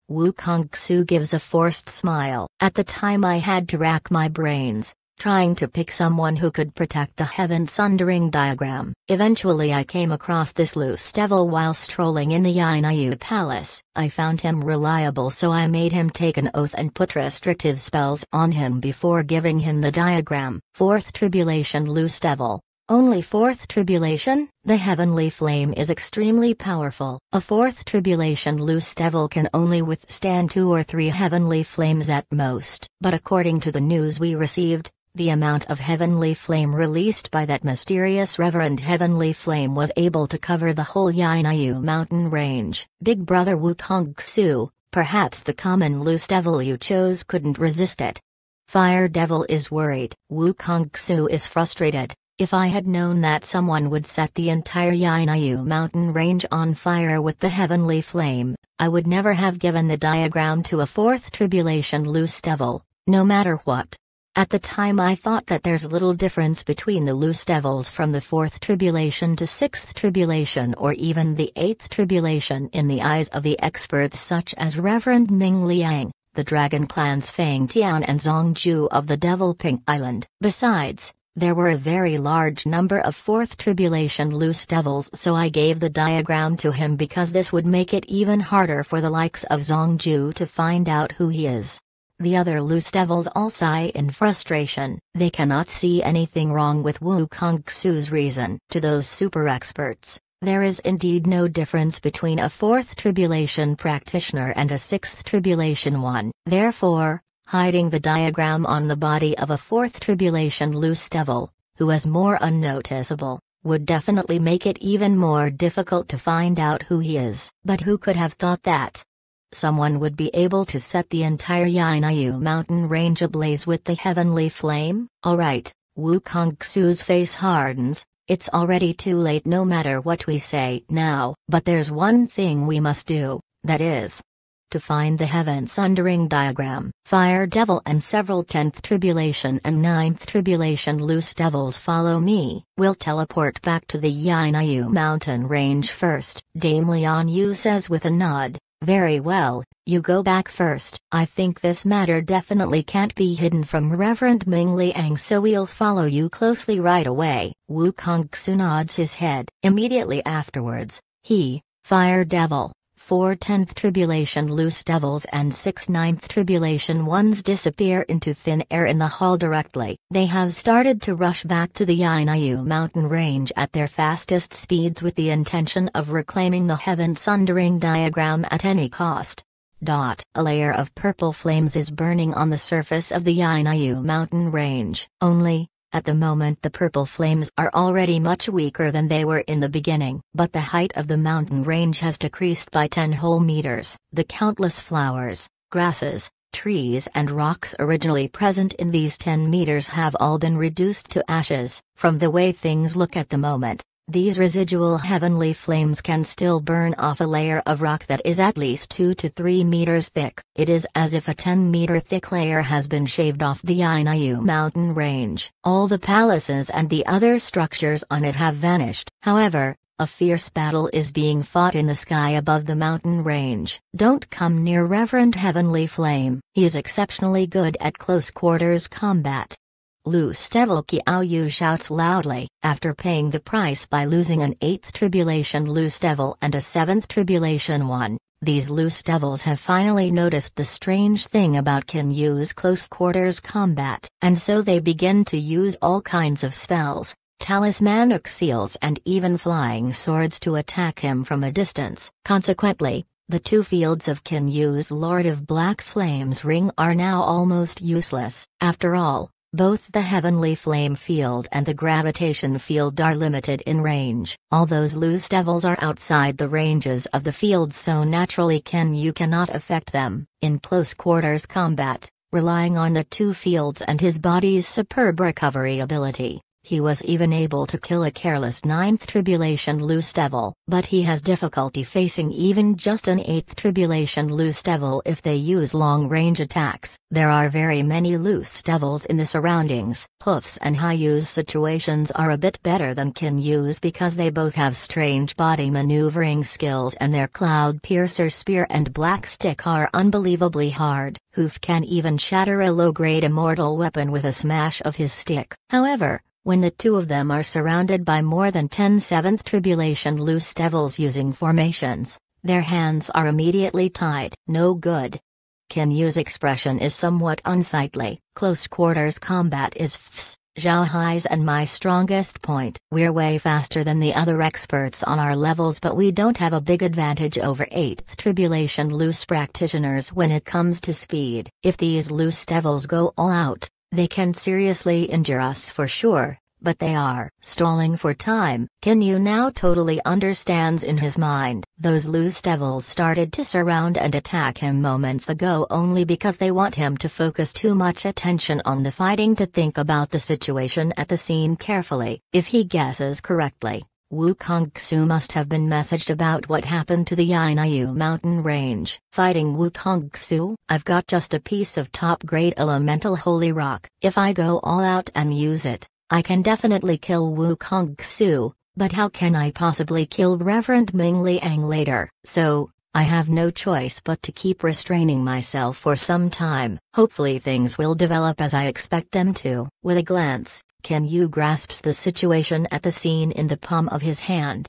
Wu Kong Su gives a forced smile. At the time I had to rack my brains, trying to pick someone who could protect the heaven sundering diagram. Eventually I came across this loose devil while strolling in the Inayu palace. I found him reliable so I made him take an oath and put restrictive spells on him before giving him the diagram. Fourth Tribulation Loose Devil only fourth tribulation, the heavenly flame is extremely powerful. A fourth tribulation loose devil can only withstand two or three heavenly flames at most. But according to the news we received, the amount of heavenly flame released by that mysterious reverend heavenly flame was able to cover the whole Yinayu mountain range. Big brother Wukong Kongxu, perhaps the common loose devil you chose couldn't resist it. Fire Devil is worried. Wukong Kongxu is frustrated. If I had known that someone would set the entire Yinayu mountain range on fire with the heavenly flame, I would never have given the diagram to a fourth tribulation loose devil, no matter what. At the time, I thought that there's little difference between the loose devils from the fourth tribulation to sixth tribulation or even the eighth tribulation in the eyes of the experts such as Reverend Ming Liang, the Dragon Clan's Fang Tian and Zongju of the Devil Ping Island. Besides, there were a very large number of fourth tribulation loose devils, so I gave the diagram to him because this would make it even harder for the likes of Zongju to find out who he is. The other loose devils all sigh in frustration. They cannot see anything wrong with Wu Kung Xu's reason. To those super experts, there is indeed no difference between a fourth tribulation practitioner and a sixth tribulation one. Therefore, hiding the diagram on the body of a fourth tribulation loose devil, who is more unnoticeable, would definitely make it even more difficult to find out who he is. But who could have thought that? someone would be able to set the entire Yinayu mountain range ablaze with the heavenly flame? Alright, Wu Kongxu's Xu's face hardens, it's already too late no matter what we say now, but there's one thing we must do, that is, to find the heaven sundering diagram. Fire devil and several 10th tribulation and 9th tribulation loose devils follow me. We'll teleport back to the Yinayu mountain range first. Dame Leon Yu says with a nod. Very well, you go back first. I think this matter definitely can't be hidden from Reverend Ming Liang, so we'll follow you closely right away. Wu Kongxu nods his head. Immediately afterwards, he, Fire Devil, four tenth tribulation loose devils and six ninth tribulation ones disappear into thin air in the hall directly. They have started to rush back to the Yinayu mountain range at their fastest speeds with the intention of reclaiming the heaven sundering diagram at any cost. Dot. A layer of purple flames is burning on the surface of the Yinayu mountain range. Only, at the moment the purple flames are already much weaker than they were in the beginning, but the height of the mountain range has decreased by 10 whole meters. The countless flowers, grasses, trees and rocks originally present in these 10 meters have all been reduced to ashes, from the way things look at the moment. These residual heavenly flames can still burn off a layer of rock that is at least 2 to 3 meters thick. It is as if a 10 meter thick layer has been shaved off the Inayu mountain range. All the palaces and the other structures on it have vanished. However, a fierce battle is being fought in the sky above the mountain range. Don't come near Reverend Heavenly Flame. He is exceptionally good at close quarters combat. Lou Stevel shouts loudly, after paying the price by losing an 8th tribulation loose Stevel and a 7th tribulation one. These loose devils have finally noticed the strange thing about Kin Yu's close quarters combat, and so they begin to use all kinds of spells, talismanic seals and even flying swords to attack him from a distance. Consequently, the two fields of Kin Yu's Lord of Black Flames ring are now almost useless. After all, both the heavenly flame field and the gravitation field are limited in range. All those loose devils are outside the ranges of the field so naturally can you cannot affect them. In close quarters combat, relying on the two fields and his body's superb recovery ability, he was even able to kill a careless 9th tribulation loose devil, but he has difficulty facing even just an 8th tribulation loose devil if they use long-range attacks. There are very many loose devils in the surroundings. Hoofs and high situations are a bit better than kin use because they both have strange body maneuvering skills and their cloud piercer spear and black stick are unbelievably hard. Hoof can even shatter a low-grade immortal weapon with a smash of his stick. However, when the two of them are surrounded by more than 10 Seventh Tribulation loose devils using formations, their hands are immediately tied. No good. Can Yu's expression is somewhat unsightly. Close quarters combat is fs, Zhao Hai's and my strongest point. We're way faster than the other experts on our levels but we don't have a big advantage over 8th Tribulation loose practitioners when it comes to speed. If these loose devils go all out, they can seriously injure us for sure, but they are stalling for time. Can you now totally understands in his mind? Those loose devils started to surround and attack him moments ago only because they want him to focus too much attention on the fighting to think about the situation at the scene carefully. If he guesses correctly, Wu Kongxu must have been messaged about what happened to the Yinayu mountain range. Fighting Wu Kongxu, I've got just a piece of top grade elemental holy rock. If I go all out and use it, I can definitely kill Wu Kongxu, but how can I possibly kill Reverend Ming Liang later? So, I have no choice but to keep restraining myself for some time. Hopefully things will develop as I expect them to. With a glance, can Yu grasps the situation at the scene in the palm of his hand?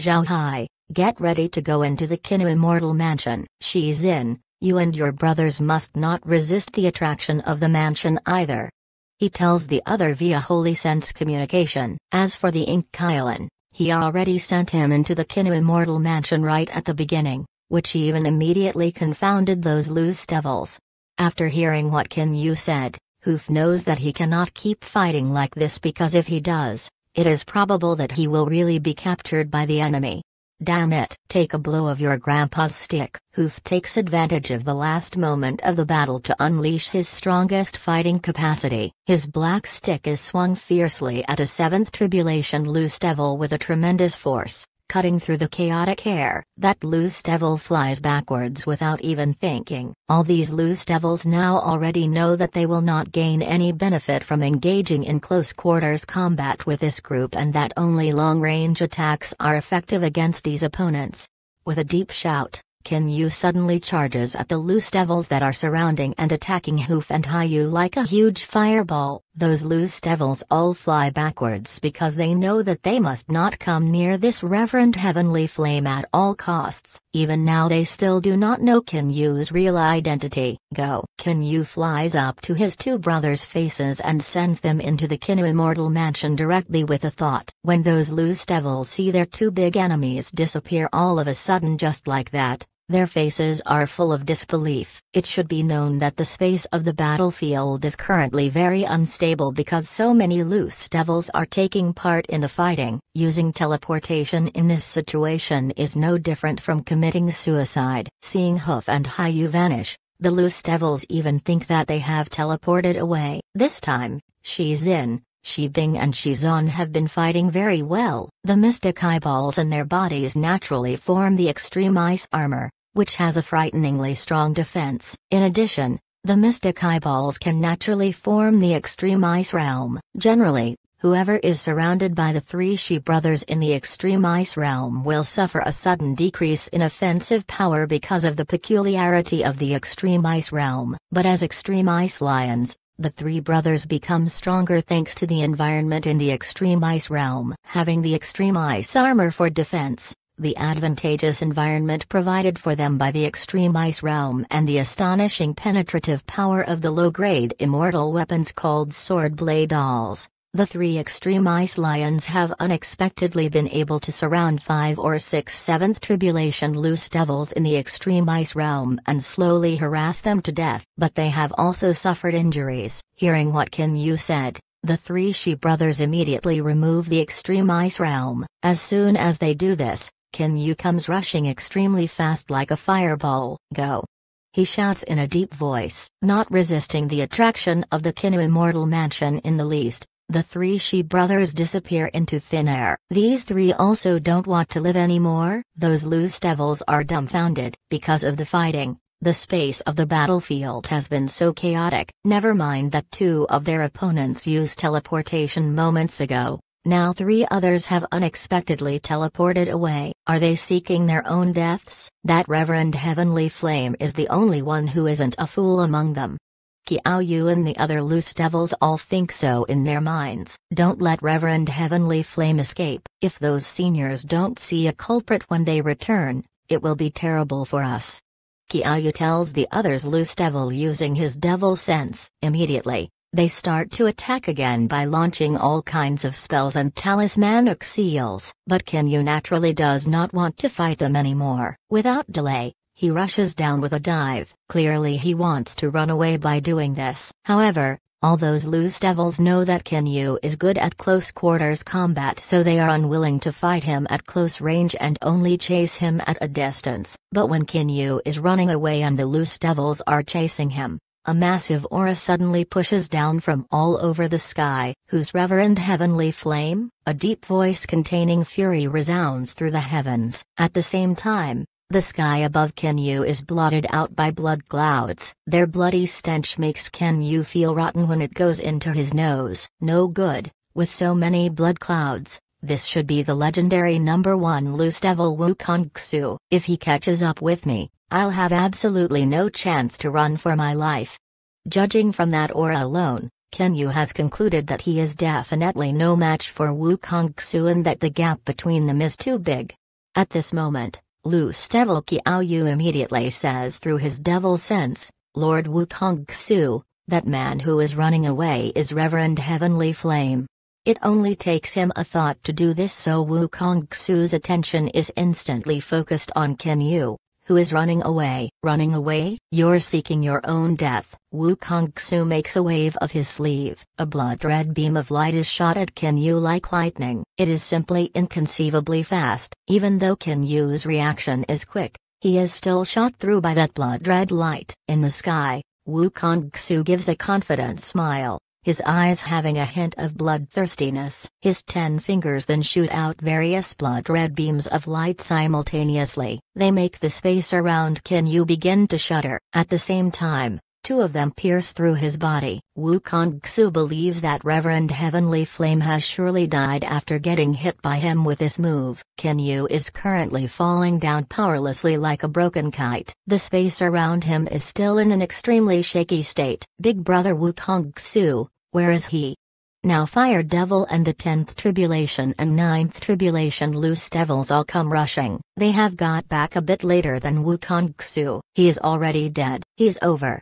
Zhao Hai, get ready to go into the Kinu Immortal Mansion. She's in, you and your brothers must not resist the attraction of the mansion either. He tells the other via Holy Sense communication. As for the Ink Kylan, he already sent him into the Kinu Immortal Mansion right at the beginning, which even immediately confounded those loose devils. After hearing what Kin Yu said, Hoof knows that he cannot keep fighting like this because if he does, it is probable that he will really be captured by the enemy. Damn it, take a blow of your grandpa's stick. Hoof takes advantage of the last moment of the battle to unleash his strongest fighting capacity. His black stick is swung fiercely at a seventh tribulation loose devil with a tremendous force cutting through the chaotic air, That loose devil flies backwards without even thinking. All these loose devils now already know that they will not gain any benefit from engaging in close quarters combat with this group and that only long-range attacks are effective against these opponents. With a deep shout, Kin Yu suddenly charges at the loose devils that are surrounding and attacking Hoof and Hayu like a huge fireball. Those loose devils all fly backwards because they know that they must not come near this reverend heavenly flame at all costs. Even now they still do not know Kin Yu's real identity. Go. Kin Yu flies up to his two brothers' faces and sends them into the Kinu immortal mansion directly with a thought. When those loose devils see their two big enemies disappear all of a sudden just like that, their faces are full of disbelief. It should be known that the space of the battlefield is currently very unstable because so many loose devils are taking part in the fighting. Using teleportation in this situation is no different from committing suicide. Seeing Hoof and Hayu vanish, the loose devils even think that they have teleported away. This time, she's in. Shi Bing and Shi on have been fighting very well. The mystic eyeballs in their bodies naturally form the extreme ice armor which has a frighteningly strong defense. In addition, the mystic eyeballs can naturally form the extreme ice realm. Generally, whoever is surrounded by the three she brothers in the extreme ice realm will suffer a sudden decrease in offensive power because of the peculiarity of the extreme ice realm. But as extreme ice lions, the three brothers become stronger thanks to the environment in the extreme ice realm. Having the extreme ice armor for defense, the advantageous environment provided for them by the extreme ice realm and the astonishing penetrative power of the low-grade immortal weapons called sword blade awls. The three extreme ice lions have unexpectedly been able to surround five or six seventh tribulation loose devils in the extreme ice realm and slowly harass them to death, but they have also suffered injuries. Hearing what Kin Yu said, the three she brothers immediately remove the extreme ice realm. As soon as they do this, Kinu comes rushing extremely fast like a fireball, go. He shouts in a deep voice, not resisting the attraction of the Kinu immortal mansion in the least. The three she brothers disappear into thin air. These three also don't want to live anymore. Those loose devils are dumbfounded because of the fighting. The space of the battlefield has been so chaotic, never mind that two of their opponents used teleportation moments ago. Now three others have unexpectedly teleported away. Are they seeking their own deaths? That Reverend Heavenly Flame is the only one who isn't a fool among them. Kiao Yu and the other loose devils all think so in their minds. Don't let Reverend Heavenly Flame escape. If those seniors don't see a culprit when they return, it will be terrible for us. Kiao Yu tells the others loose devil using his devil sense. Immediately, they start to attack again by launching all kinds of spells and talismanic seals, but Kinyu naturally does not want to fight them anymore. Without delay, he rushes down with a dive. Clearly he wants to run away by doing this. However, all those loose devils know that Kinyu is good at close quarters combat so they are unwilling to fight him at close range and only chase him at a distance. But when Kinyu is running away and the loose devils are chasing him, a massive aura suddenly pushes down from all over the sky, whose reverend heavenly flame, a deep voice containing fury resounds through the heavens. At the same time, the sky above Kenyu is blotted out by blood clouds. Their bloody stench makes Kenyu feel rotten when it goes into his nose. No good, with so many blood clouds, this should be the legendary number one loose devil Wu Kongsu. If he catches up with me, I'll have absolutely no chance to run for my life. Judging from that aura alone, Kenyu has concluded that he is definitely no match for Wu Kongsu and that the gap between them is too big. At this moment, Loose Devil Qiao Yu immediately says through his devil sense, Lord Wu Kongsu, that man who is running away is Reverend Heavenly Flame. It only takes him a thought to do this so Wu Kongsu's attention is instantly focused on Kim Yu, who is running away. Running away? You're seeking your own death. Wu Kongsu makes a wave of his sleeve. A blood-red beam of light is shot at Kim Yu like lightning. It is simply inconceivably fast. Even though Kim Yu's reaction is quick, he is still shot through by that blood-red light. In the sky, Wu Kongsu gives a confident smile his eyes having a hint of bloodthirstiness. His ten fingers then shoot out various blood-red beams of light simultaneously. They make the space around Kin Yu begin to shudder. At the same time, Two of them pierce through his body. Wu Kongxu believes that Reverend Heavenly Flame has surely died after getting hit by him with this move. Ken Yu is currently falling down powerlessly like a broken kite. The space around him is still in an extremely shaky state. Big Brother Wu Kongxu, where is he? Now fire devil and the tenth tribulation and ninth tribulation loose devils all come rushing. They have got back a bit later than Wukongsu. He is already dead. He's over.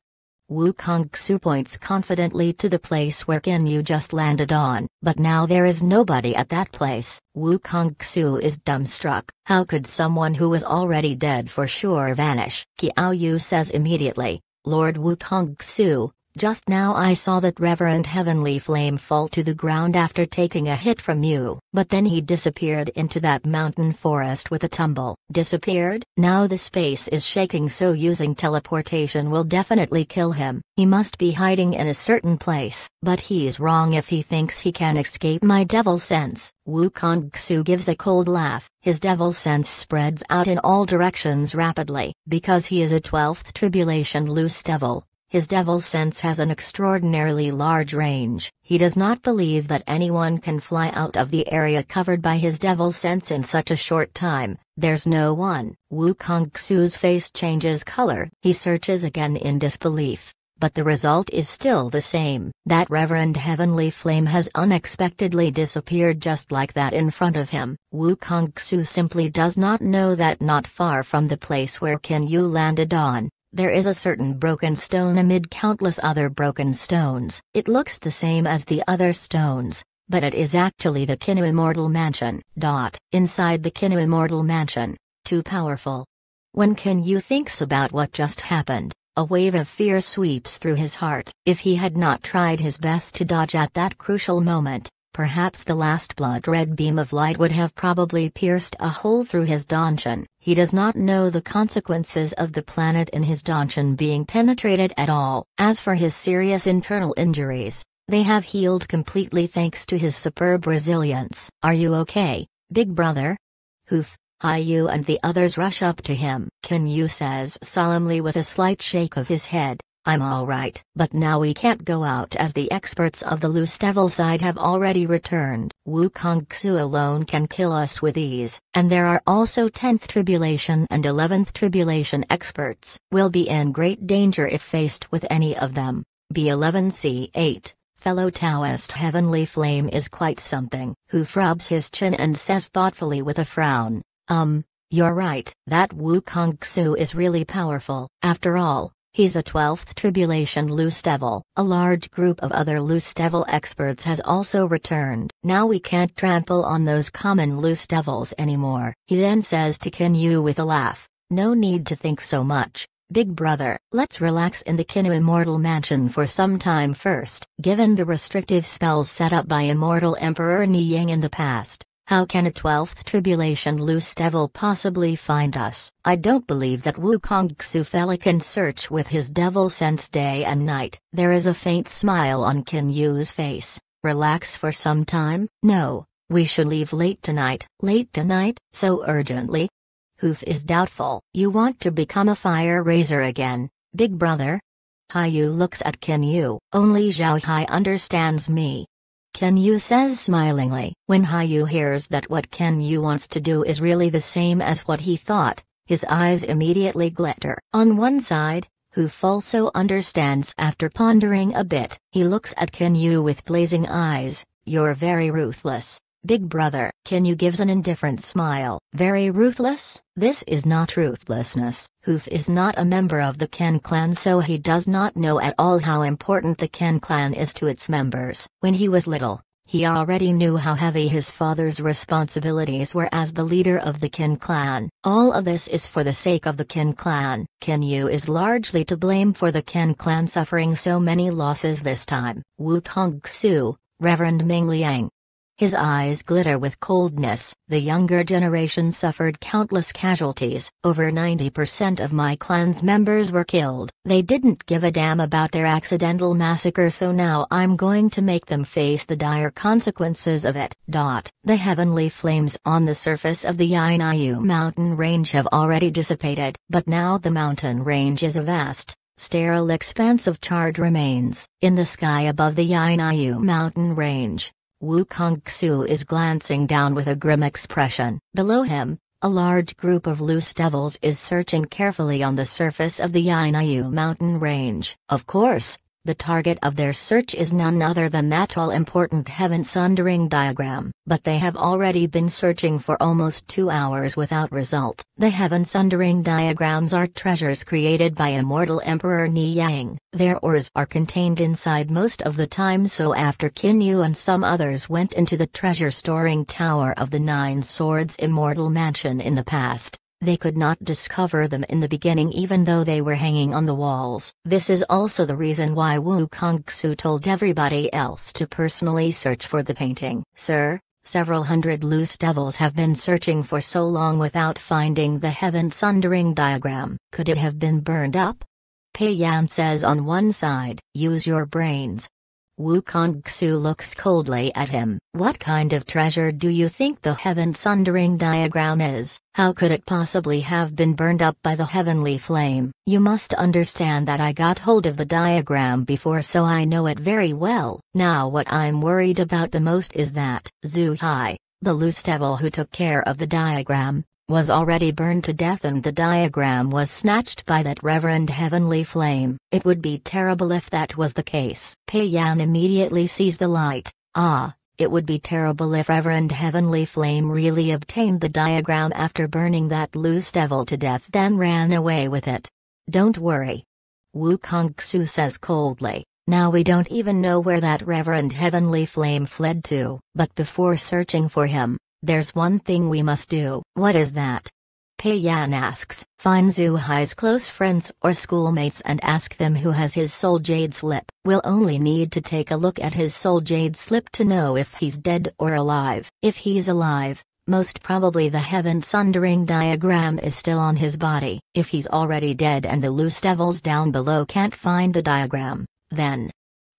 Wukongsu points confidently to the place where Yu just landed on, but now there is nobody at that place. Wukongsu is dumbstruck. How could someone who was already dead for sure vanish? Qiao Yu says immediately, Lord Wukongsu, just now I saw that Reverend Heavenly Flame fall to the ground after taking a hit from you, but then he disappeared into that mountain forest with a tumble. Disappeared? Now the space is shaking so using teleportation will definitely kill him. He must be hiding in a certain place, but he's wrong if he thinks he can escape my devil sense. Wu Xu gives a cold laugh. His devil sense spreads out in all directions rapidly. Because he is a 12th tribulation loose devil, his devil sense has an extraordinarily large range. He does not believe that anyone can fly out of the area covered by his devil sense in such a short time. There's no one. Wu Kong Xu's face changes color. He searches again in disbelief but the result is still the same. That reverend heavenly flame has unexpectedly disappeared just like that in front of him. Wu Kongxu simply does not know that not far from the place where Ken Yu landed on, there is a certain broken stone amid countless other broken stones. It looks the same as the other stones, but it is actually the Kinu Immortal Mansion. Dot. Inside the Kinu Immortal Mansion. Too powerful. When Kinyu thinks about what just happened, a wave of fear sweeps through his heart. If he had not tried his best to dodge at that crucial moment, Perhaps the last blood red beam of light would have probably pierced a hole through his donjon. He does not know the consequences of the planet in his donjon being penetrated at all. As for his serious internal injuries, they have healed completely thanks to his superb resilience. Are you okay, big brother? Hoof, hi you and the others rush up to him. Can says solemnly with a slight shake of his head. I'm alright, but now we can't go out as the experts of the devil side have already returned. Wu Kongxu Xu alone can kill us with ease, and there are also 10th Tribulation and 11th Tribulation experts. We'll be in great danger if faced with any of them. B11C8 Fellow Taoist Heavenly Flame is quite something, who frubs his chin and says thoughtfully with a frown, Um, you're right, that Wu Kongxu Xu is really powerful, after all, He's a 12th tribulation loose devil. A large group of other loose devil experts has also returned. Now we can't trample on those common loose devils anymore. He then says to Yu with a laugh, No need to think so much. Big brother, let's relax in the Kinu Immortal Mansion for some time first. Given the restrictive spells set up by Immortal Emperor Niying in the past, how can a 12th tribulation loose devil possibly find us? I don't believe that Wukong Xufeli can search with his devil sense day and night. There is a faint smile on Kin Yu's face. Relax for some time? No, we should leave late tonight. Late tonight? So urgently? Hoof is doubtful. You want to become a fire raiser again, big brother? Hai Yu looks at Kin Yu. Only Zhao Hai understands me. Ken Yu says smilingly. When Hayu hears that what Ken Yu wants to do is really the same as what he thought, his eyes immediately glitter. On one side, who Falso understands after pondering a bit, he looks at Ken Yu with blazing eyes, you're very ruthless. Big brother, Ken you gives an indifferent smile, very ruthless, this is not ruthlessness, Hoof is not a member of the Ken clan so he does not know at all how important the Ken clan is to its members, when he was little, he already knew how heavy his father's responsibilities were as the leader of the Kin clan. All of this is for the sake of the Kin clan. Kin Yu is largely to blame for the Kin clan suffering so many losses this time. Wu Kong Su, Reverend Ming Liang, his eyes glitter with coldness. The younger generation suffered countless casualties. Over 90% of my clan's members were killed. They didn't give a damn about their accidental massacre, so now I'm going to make them face the dire consequences of it. Dot. The heavenly flames on the surface of the Yinayu mountain range have already dissipated, but now the mountain range is a vast, sterile expanse of charred remains. In the sky above the Yinayu mountain range, Wu Kongxu is glancing down with a grim expression. Below him, a large group of loose devils is searching carefully on the surface of the Yinayu mountain range. Of course, the target of their search is none other than that all important heaven sundering diagram, but they have already been searching for almost two hours without result. The heaven sundering diagrams are treasures created by immortal Emperor Niyang. Yang. Their ores are contained inside most of the time, so after Qin Yu and some others went into the treasure storing tower of the Nine Swords Immortal Mansion in the past, they could not discover them in the beginning even though they were hanging on the walls. This is also the reason why Wu Kongsu told everybody else to personally search for the painting. Sir, several hundred loose devils have been searching for so long without finding the heaven sundering diagram. Could it have been burned up? Pei Yan says on one side, use your brains, Wu Kongxu looks coldly at him. What kind of treasure do you think the heaven sundering diagram is? How could it possibly have been burned up by the heavenly flame? You must understand that I got hold of the diagram before so I know it very well. Now what I'm worried about the most is that Zhu Hai, the loose devil who took care of the diagram, was already burned to death and the diagram was snatched by that reverend heavenly flame. It would be terrible if that was the case. Pei Yan immediately sees the light. Ah, it would be terrible if Reverend Heavenly Flame really obtained the diagram after burning that loose devil to death then ran away with it. Don't worry. Wu Kung says coldly, now we don't even know where that Reverend Heavenly Flame fled to, but before searching for him, there's one thing we must do. What is that? Pei Yan asks. Find Zhu Hai's close friends or schoolmates and ask them who has his soul jade slip. We'll only need to take a look at his soul jade slip to know if he's dead or alive. If he's alive, most probably the heaven sundering diagram is still on his body. If he's already dead and the loose devils down below can't find the diagram, then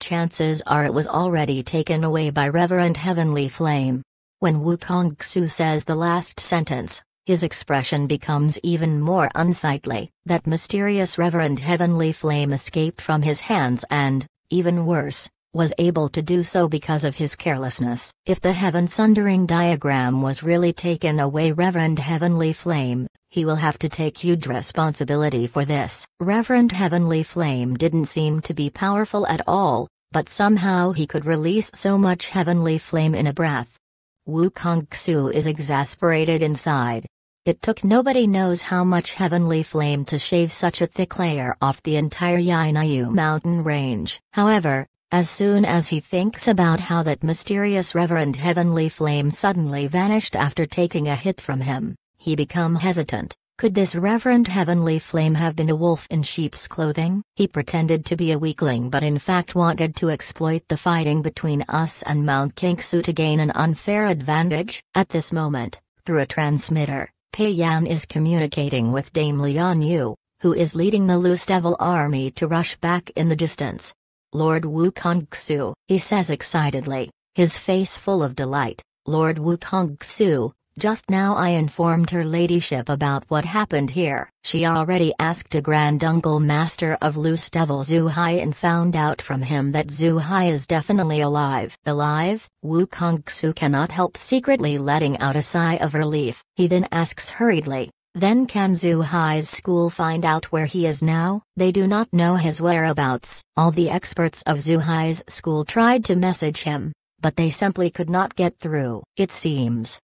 chances are it was already taken away by Reverend Heavenly Flame. When Wu Kongxu says the last sentence, his expression becomes even more unsightly. That mysterious reverend heavenly flame escaped from his hands and, even worse, was able to do so because of his carelessness. If the heaven sundering diagram was really taken away Reverend Heavenly Flame, he will have to take huge responsibility for this. Reverend Heavenly Flame didn't seem to be powerful at all, but somehow he could release so much Heavenly Flame in a breath. Wu Kongxu is exasperated inside. It took nobody knows how much heavenly flame to shave such a thick layer off the entire Yinayu mountain range. However, as soon as he thinks about how that mysterious reverend heavenly flame suddenly vanished after taking a hit from him, he become hesitant. Could this reverend heavenly flame have been a wolf in sheep's clothing? He pretended to be a weakling but in fact wanted to exploit the fighting between us and Mount Kinksu to gain an unfair advantage? At this moment, through a transmitter, Pei Yan is communicating with Dame Lian Yu, who is leading the Loose Devil army to rush back in the distance. Lord Wu Kongsu, he says excitedly, his face full of delight, Lord Wu Kongsu, just now I informed her ladyship about what happened here. She already asked a grand uncle, master of loose devil Zuhai and found out from him that Zuhai is definitely alive. Alive? Wu Kongsu cannot help secretly letting out a sigh of relief. He then asks hurriedly, then can Zhu Hai's school find out where he is now? They do not know his whereabouts. All the experts of Zhu Hai's school tried to message him, but they simply could not get through. It seems,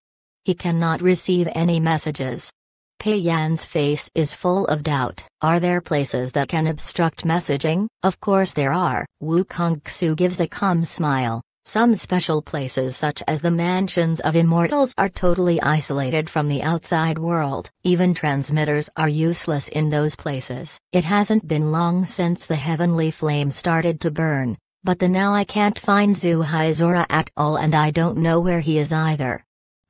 he cannot receive any messages. Pei Yan's face is full of doubt. Are there places that can obstruct messaging? Of course there are. Wu Kongxu gives a calm smile. Some special places such as the mansions of immortals are totally isolated from the outside world. Even transmitters are useless in those places. It hasn't been long since the heavenly flame started to burn, but the now I can't find Hai Zora at all and I don't know where he is either.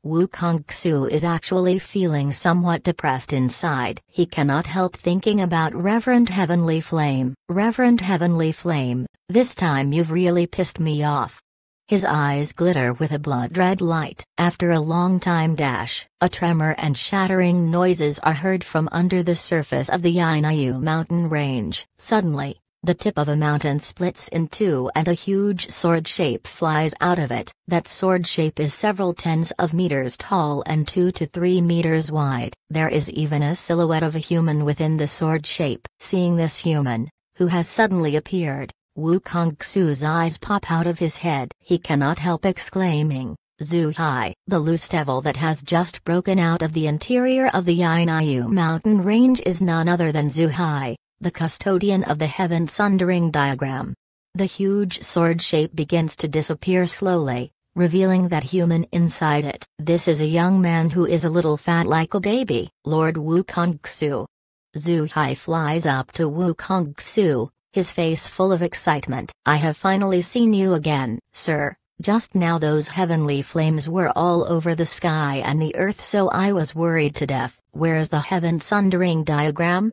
Wu Kongsu is actually feeling somewhat depressed inside. He cannot help thinking about Reverend Heavenly Flame. Reverend Heavenly Flame, this time you've really pissed me off. His eyes glitter with a blood red light. After a long time dash, a tremor and shattering noises are heard from under the surface of the Yanayu mountain range. Suddenly, the tip of a mountain splits in two and a huge sword shape flies out of it. That sword shape is several tens of meters tall and two to three meters wide. There is even a silhouette of a human within the sword shape. Seeing this human, who has suddenly appeared, Wu Kong eyes pop out of his head. He cannot help exclaiming, Zhu Hai, the loose devil that has just broken out of the interior of the Yinayu mountain range is none other than Zhu Hai, the custodian of the heaven sundering diagram. The huge sword shape begins to disappear slowly, revealing that human inside it. This is a young man who is a little fat like a baby, Lord Wu Kongxu. Zhu Hai flies up to Wu Kongxu, his face full of excitement. I have finally seen you again, sir. Just now those heavenly flames were all over the sky and the earth so I was worried to death. Where's the heaven sundering diagram?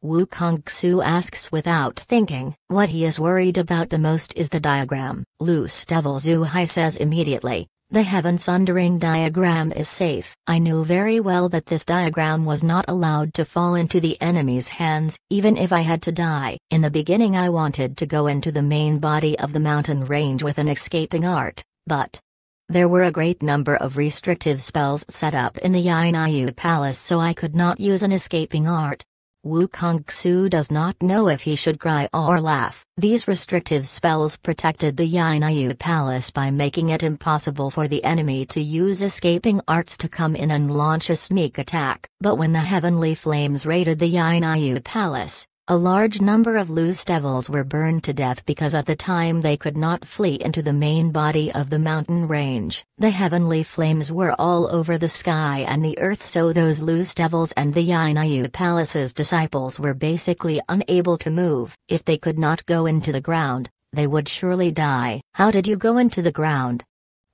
Wu Kongxu asks without thinking. What he is worried about the most is the diagram. Loose devil Zhu says immediately, the heaven sundering diagram is safe. I knew very well that this diagram was not allowed to fall into the enemy's hands, even if I had to die. In the beginning I wanted to go into the main body of the mountain range with an escaping art, but there were a great number of restrictive spells set up in the Yinayu Palace so I could not use an escaping art, Wu Kongxu does not know if he should cry or laugh. These restrictive spells protected the Yinayu Palace by making it impossible for the enemy to use escaping arts to come in and launch a sneak attack. But when the heavenly flames raided the Yinayu Palace, a large number of loose devils were burned to death because at the time they could not flee into the main body of the mountain range. The heavenly flames were all over the sky and the earth so those loose devils and the Yinayu palace's disciples were basically unable to move. If they could not go into the ground, they would surely die. How did you go into the ground?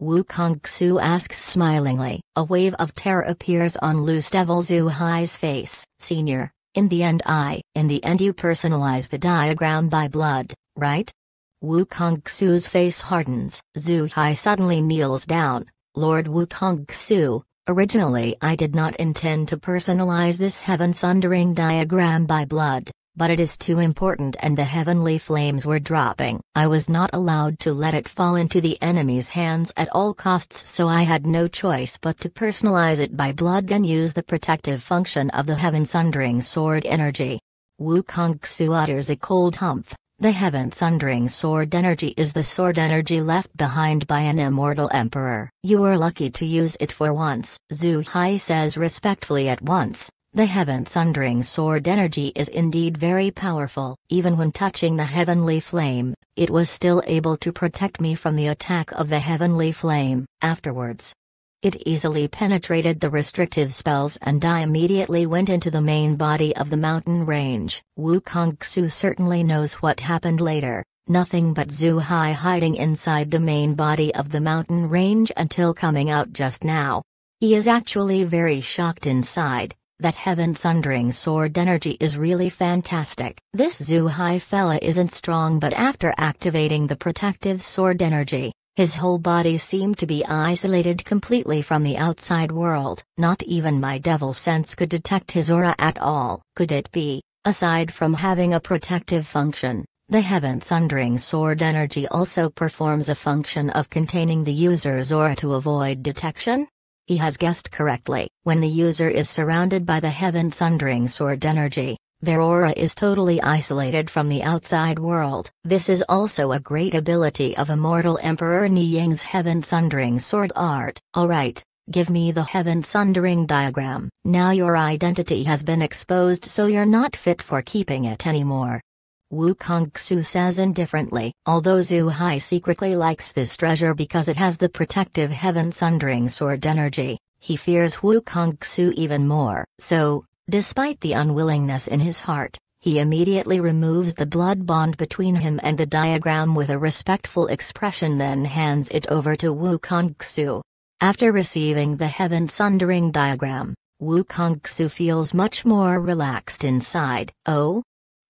Wu Kongxu asks smilingly. A wave of terror appears on Devil Zhu Hai's face. Senior, in the end I, in the end you personalize the diagram by blood, right? Wu Kongxu's Xu's face hardens, Zhu Hai suddenly kneels down, Lord Wu Kongxu, Xu, originally I did not intend to personalize this heaven sundering diagram by blood, but it is too important and the heavenly flames were dropping. I was not allowed to let it fall into the enemy's hands at all costs so I had no choice but to personalize it by blood then use the protective function of the heaven-sundering sword energy. Wu Kongxu Xu utters a cold humph. The heaven sundering sword energy is the sword energy left behind by an immortal emperor. You were lucky to use it for once, Zhu Hai says respectfully at once. The heaven sundering sword energy is indeed very powerful. Even when touching the heavenly flame, it was still able to protect me from the attack of the heavenly flame afterwards. It easily penetrated the restrictive spells and I immediately went into the main body of the mountain range. Wu Kongxu certainly knows what happened later, nothing but Zhu Hai hiding inside the main body of the mountain range until coming out just now. He is actually very shocked inside, that heaven sundering sword energy is really fantastic. This Zuhai fella isn't strong but after activating the protective sword energy, his whole body seemed to be isolated completely from the outside world. Not even my devil sense could detect his aura at all. Could it be, aside from having a protective function, the Heaven Sundering Sword energy also performs a function of containing the user's aura to avoid detection? He has guessed correctly. When the user is surrounded by the heaven sundering sword energy, their aura is totally isolated from the outside world. This is also a great ability of Immortal Emperor Niying's Heaven Sundering Sword Art. Alright, give me the Heaven Sundering diagram. Now your identity has been exposed so you're not fit for keeping it anymore. Wu Kongxu says indifferently, although Zhu Hai secretly likes this treasure because it has the protective heaven sundering sword energy, he fears Wu Kongxu even more, so, despite the unwillingness in his heart, he immediately removes the blood bond between him and the diagram with a respectful expression then hands it over to Wu Kongxu. After receiving the heaven sundering diagram, Wu Kongxu feels much more relaxed inside. Oh,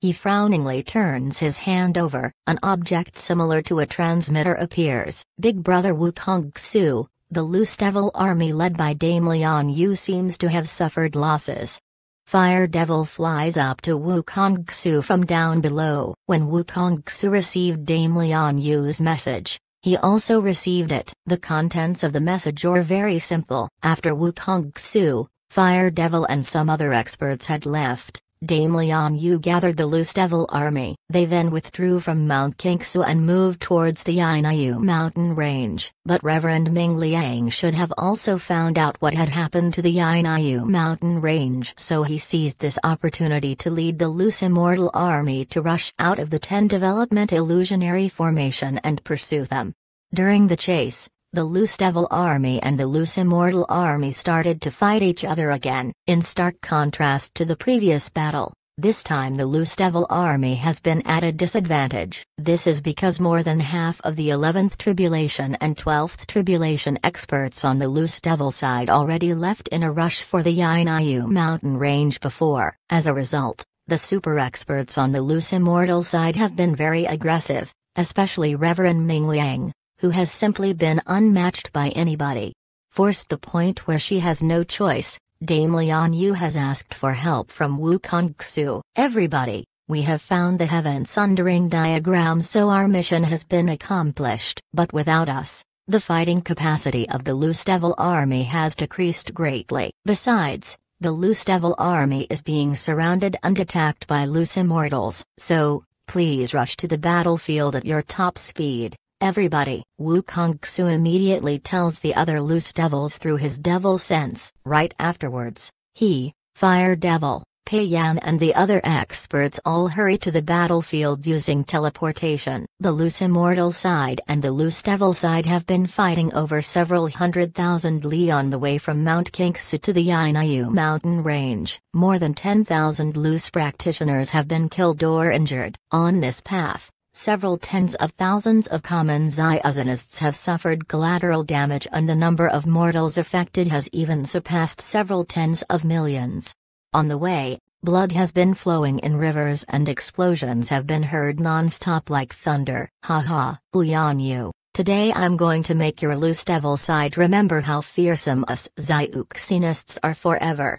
he frowningly turns his hand over, an object similar to a transmitter appears. Big brother Wukong Su, the loose devil army led by Dame Leon Yu seems to have suffered losses. Fire Devil flies up to Wukong Su from down below. When Wukong Su received Dame Leon Yu's message, he also received it. The contents of the message are very simple. After Wukong Su, Fire Devil and some other experts had left, Dame Liang Yu gathered the loose devil army. They then withdrew from Mount Kingsu and moved towards the Yinayu mountain range. But Reverend Ming Liang should have also found out what had happened to the Yinayu mountain range. So he seized this opportunity to lead the loose immortal army to rush out of the 10 development illusionary formation and pursue them. During the chase, the Loose Devil Army and the Loose Immortal Army started to fight each other again, in stark contrast to the previous battle. This time the Loose Devil Army has been at a disadvantage. This is because more than half of the 11th Tribulation and 12th Tribulation experts on the Loose Devil side already left in a rush for the Yainayu mountain range before. As a result, the super experts on the Loose Immortal side have been very aggressive, especially Reverend Ming Liang who has simply been unmatched by anybody. Forced the point where she has no choice, Dame Lian Yu has asked for help from Wu Kongxu. Everybody, we have found the heaven sundering diagram so our mission has been accomplished. But without us, the fighting capacity of the Devil army has decreased greatly. Besides, the Devil army is being surrounded and attacked by loose immortals. So, please rush to the battlefield at your top speed everybody. Wu Kongxu immediately tells the other loose devils through his devil sense. Right afterwards, he, Fire Devil, Pei Yan and the other experts all hurry to the battlefield using teleportation. The loose immortal side and the loose devil side have been fighting over several hundred thousand li on the way from Mount Kinksu to the Yinayu mountain range. More than 10,000 loose practitioners have been killed or injured. On this path, Several tens of thousands of common Zionists have suffered collateral damage and the number of mortals affected has even surpassed several tens of millions. On the way, blood has been flowing in rivers and explosions have been heard non-stop like thunder. Ha ha, Lian Yu, today I'm going to make your loose devil side remember how fearsome us Ziuxenists are forever.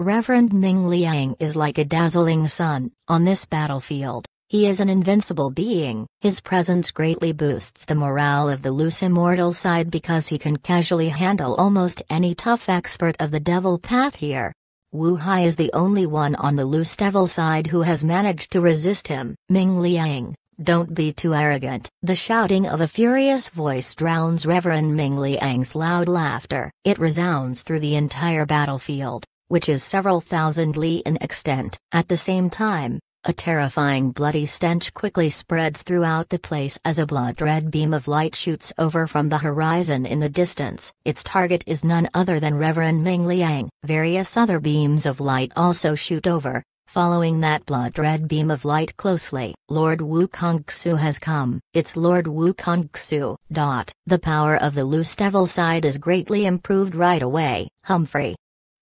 Reverend Ming Liang is like a dazzling sun on this battlefield. He is an invincible being, his presence greatly boosts the morale of the loose immortal side because he can casually handle almost any tough expert of the devil path here. Wu Hai is the only one on the loose devil side who has managed to resist him. Ming Liang, don't be too arrogant. The shouting of a furious voice drowns Reverend Ming Liang's loud laughter. It resounds through the entire battlefield which is several thousand li in extent. At the same time, a terrifying bloody stench quickly spreads throughout the place as a blood-red beam of light shoots over from the horizon in the distance. Its target is none other than Reverend Ming Liang. Various other beams of light also shoot over, following that blood-red beam of light closely. Lord Wu Kongxu has come. It's Lord Wu Kongxu. Dot. The power of the loose devil side is greatly improved right away. Humphrey,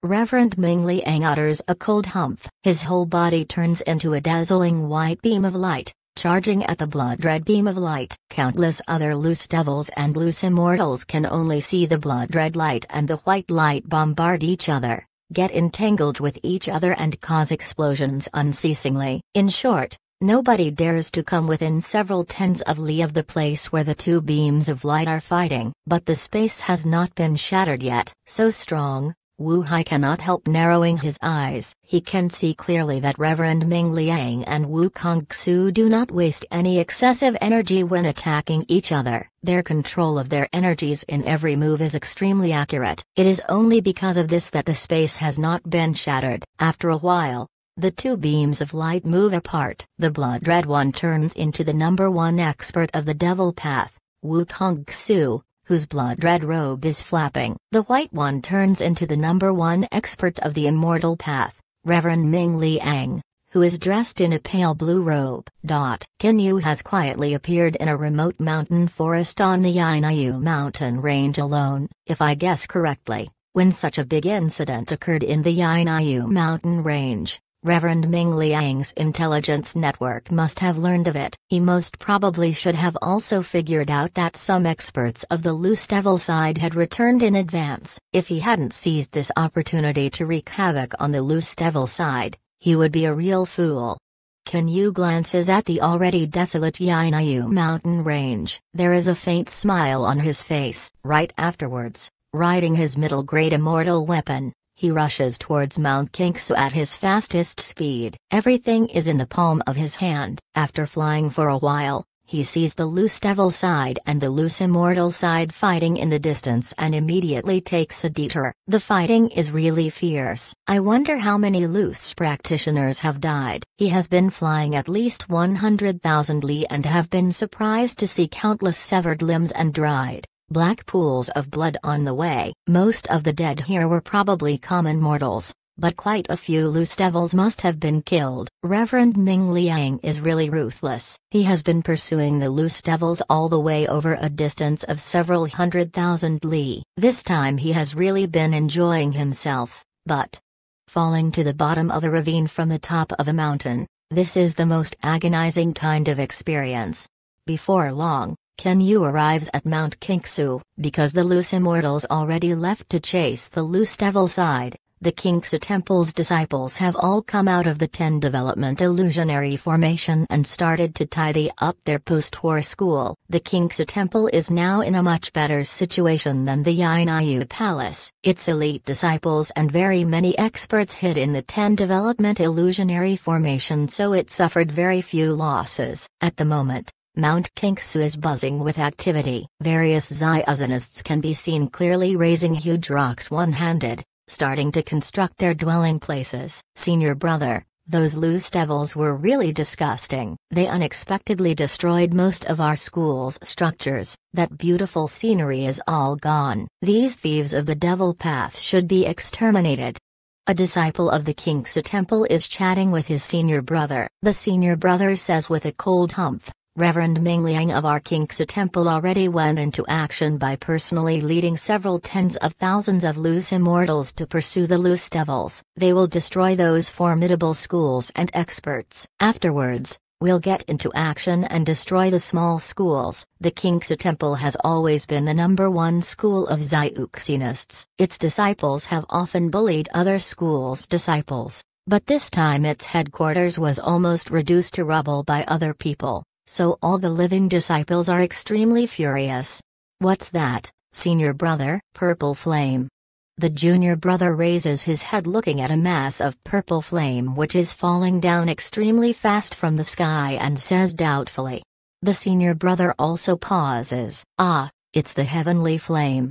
Reverend Ming Liang utters a cold humph. His whole body turns into a dazzling white beam of light, charging at the blood-red beam of light. Countless other loose devils and loose immortals can only see the blood-red light and the white light bombard each other, get entangled with each other and cause explosions unceasingly. In short, Nobody dares to come within several tens of li of the place where the two beams of light are fighting. But the space has not been shattered yet. So strong, Wu Hai cannot help narrowing his eyes. He can see clearly that Reverend Ming Liang and Wu Kongxu do not waste any excessive energy when attacking each other. Their control of their energies in every move is extremely accurate. It is only because of this that the space has not been shattered. After a while, the two beams of light move apart. The blood red one turns into the number one expert of the Devil Path, Wu Kongxu, whose blood-red robe is flapping. The white one turns into the number one expert of the immortal path, Reverend Ming Liang, who is dressed in a pale blue robe. Dot. Yu has quietly appeared in a remote mountain forest on the Yinayu mountain range alone, if I guess correctly. When such a big incident occurred in the Yinayu mountain range, Reverend Ming Liang's intelligence network must have learned of it. He most probably should have also figured out that some experts of the Loose Devil side had returned in advance. If he hadn't seized this opportunity to wreak havoc on the Loose Devil side, he would be a real fool. Can Yu glances at the already desolate Yinayu mountain range. There is a faint smile on his face. Right afterwards, riding his middle-grade immortal weapon, he rushes towards Mount Kinksu at his fastest speed. Everything is in the palm of his hand. After flying for a while, he sees the loose devil side and the loose immortal side fighting in the distance and immediately takes a detour. The fighting is really fierce. I wonder how many loose practitioners have died. He has been flying at least 100,000 li and have been surprised to see countless severed limbs and dried, black pools of blood on the way. Most of the dead here were probably common mortals, but quite a few loose devils must have been killed. Reverend Ming Liang is really ruthless. He has been pursuing the loose devils all the way over a distance of several hundred thousand li. This time he has really been enjoying himself, but falling to the bottom of a ravine from the top of a mountain, this is the most agonizing kind of experience. Before long, Kenyu arrives at Mount Kinksu, because the loose immortals already left to chase the loose devil side, the Kinksu temple's disciples have all come out of the Ten Development Illusionary Formation and started to tidy up their post-war school. The Kinksu temple is now in a much better situation than the Yinayu Palace. Its elite disciples and very many experts hid in the Ten Development Illusionary Formation so it suffered very few losses. At the moment, Mount Kinksu is buzzing with activity. Various Zionists can be seen clearly raising huge rocks one handed, starting to construct their dwelling places. Senior brother, those loose devils were really disgusting. They unexpectedly destroyed most of our school's structures. That beautiful scenery is all gone. These thieves of the devil path should be exterminated. A disciple of the Kinksu temple is chatting with his senior brother. The senior brother says with a cold hump, Reverend Ming Liang of Arkingsa Temple already went into action by personally leading several tens of thousands of loose immortals to pursue the loose devils. They will destroy those formidable schools and experts. Afterwards, we'll get into action and destroy the small schools. The Kinksa Temple has always been the number one school of Xiuxianists. Its disciples have often bullied other schools' disciples, but this time its headquarters was almost reduced to rubble by other people. So all the living disciples are extremely furious. What's that, senior brother, purple flame? The junior brother raises his head looking at a mass of purple flame which is falling down extremely fast from the sky and says doubtfully. The senior brother also pauses, ah, it's the heavenly flame.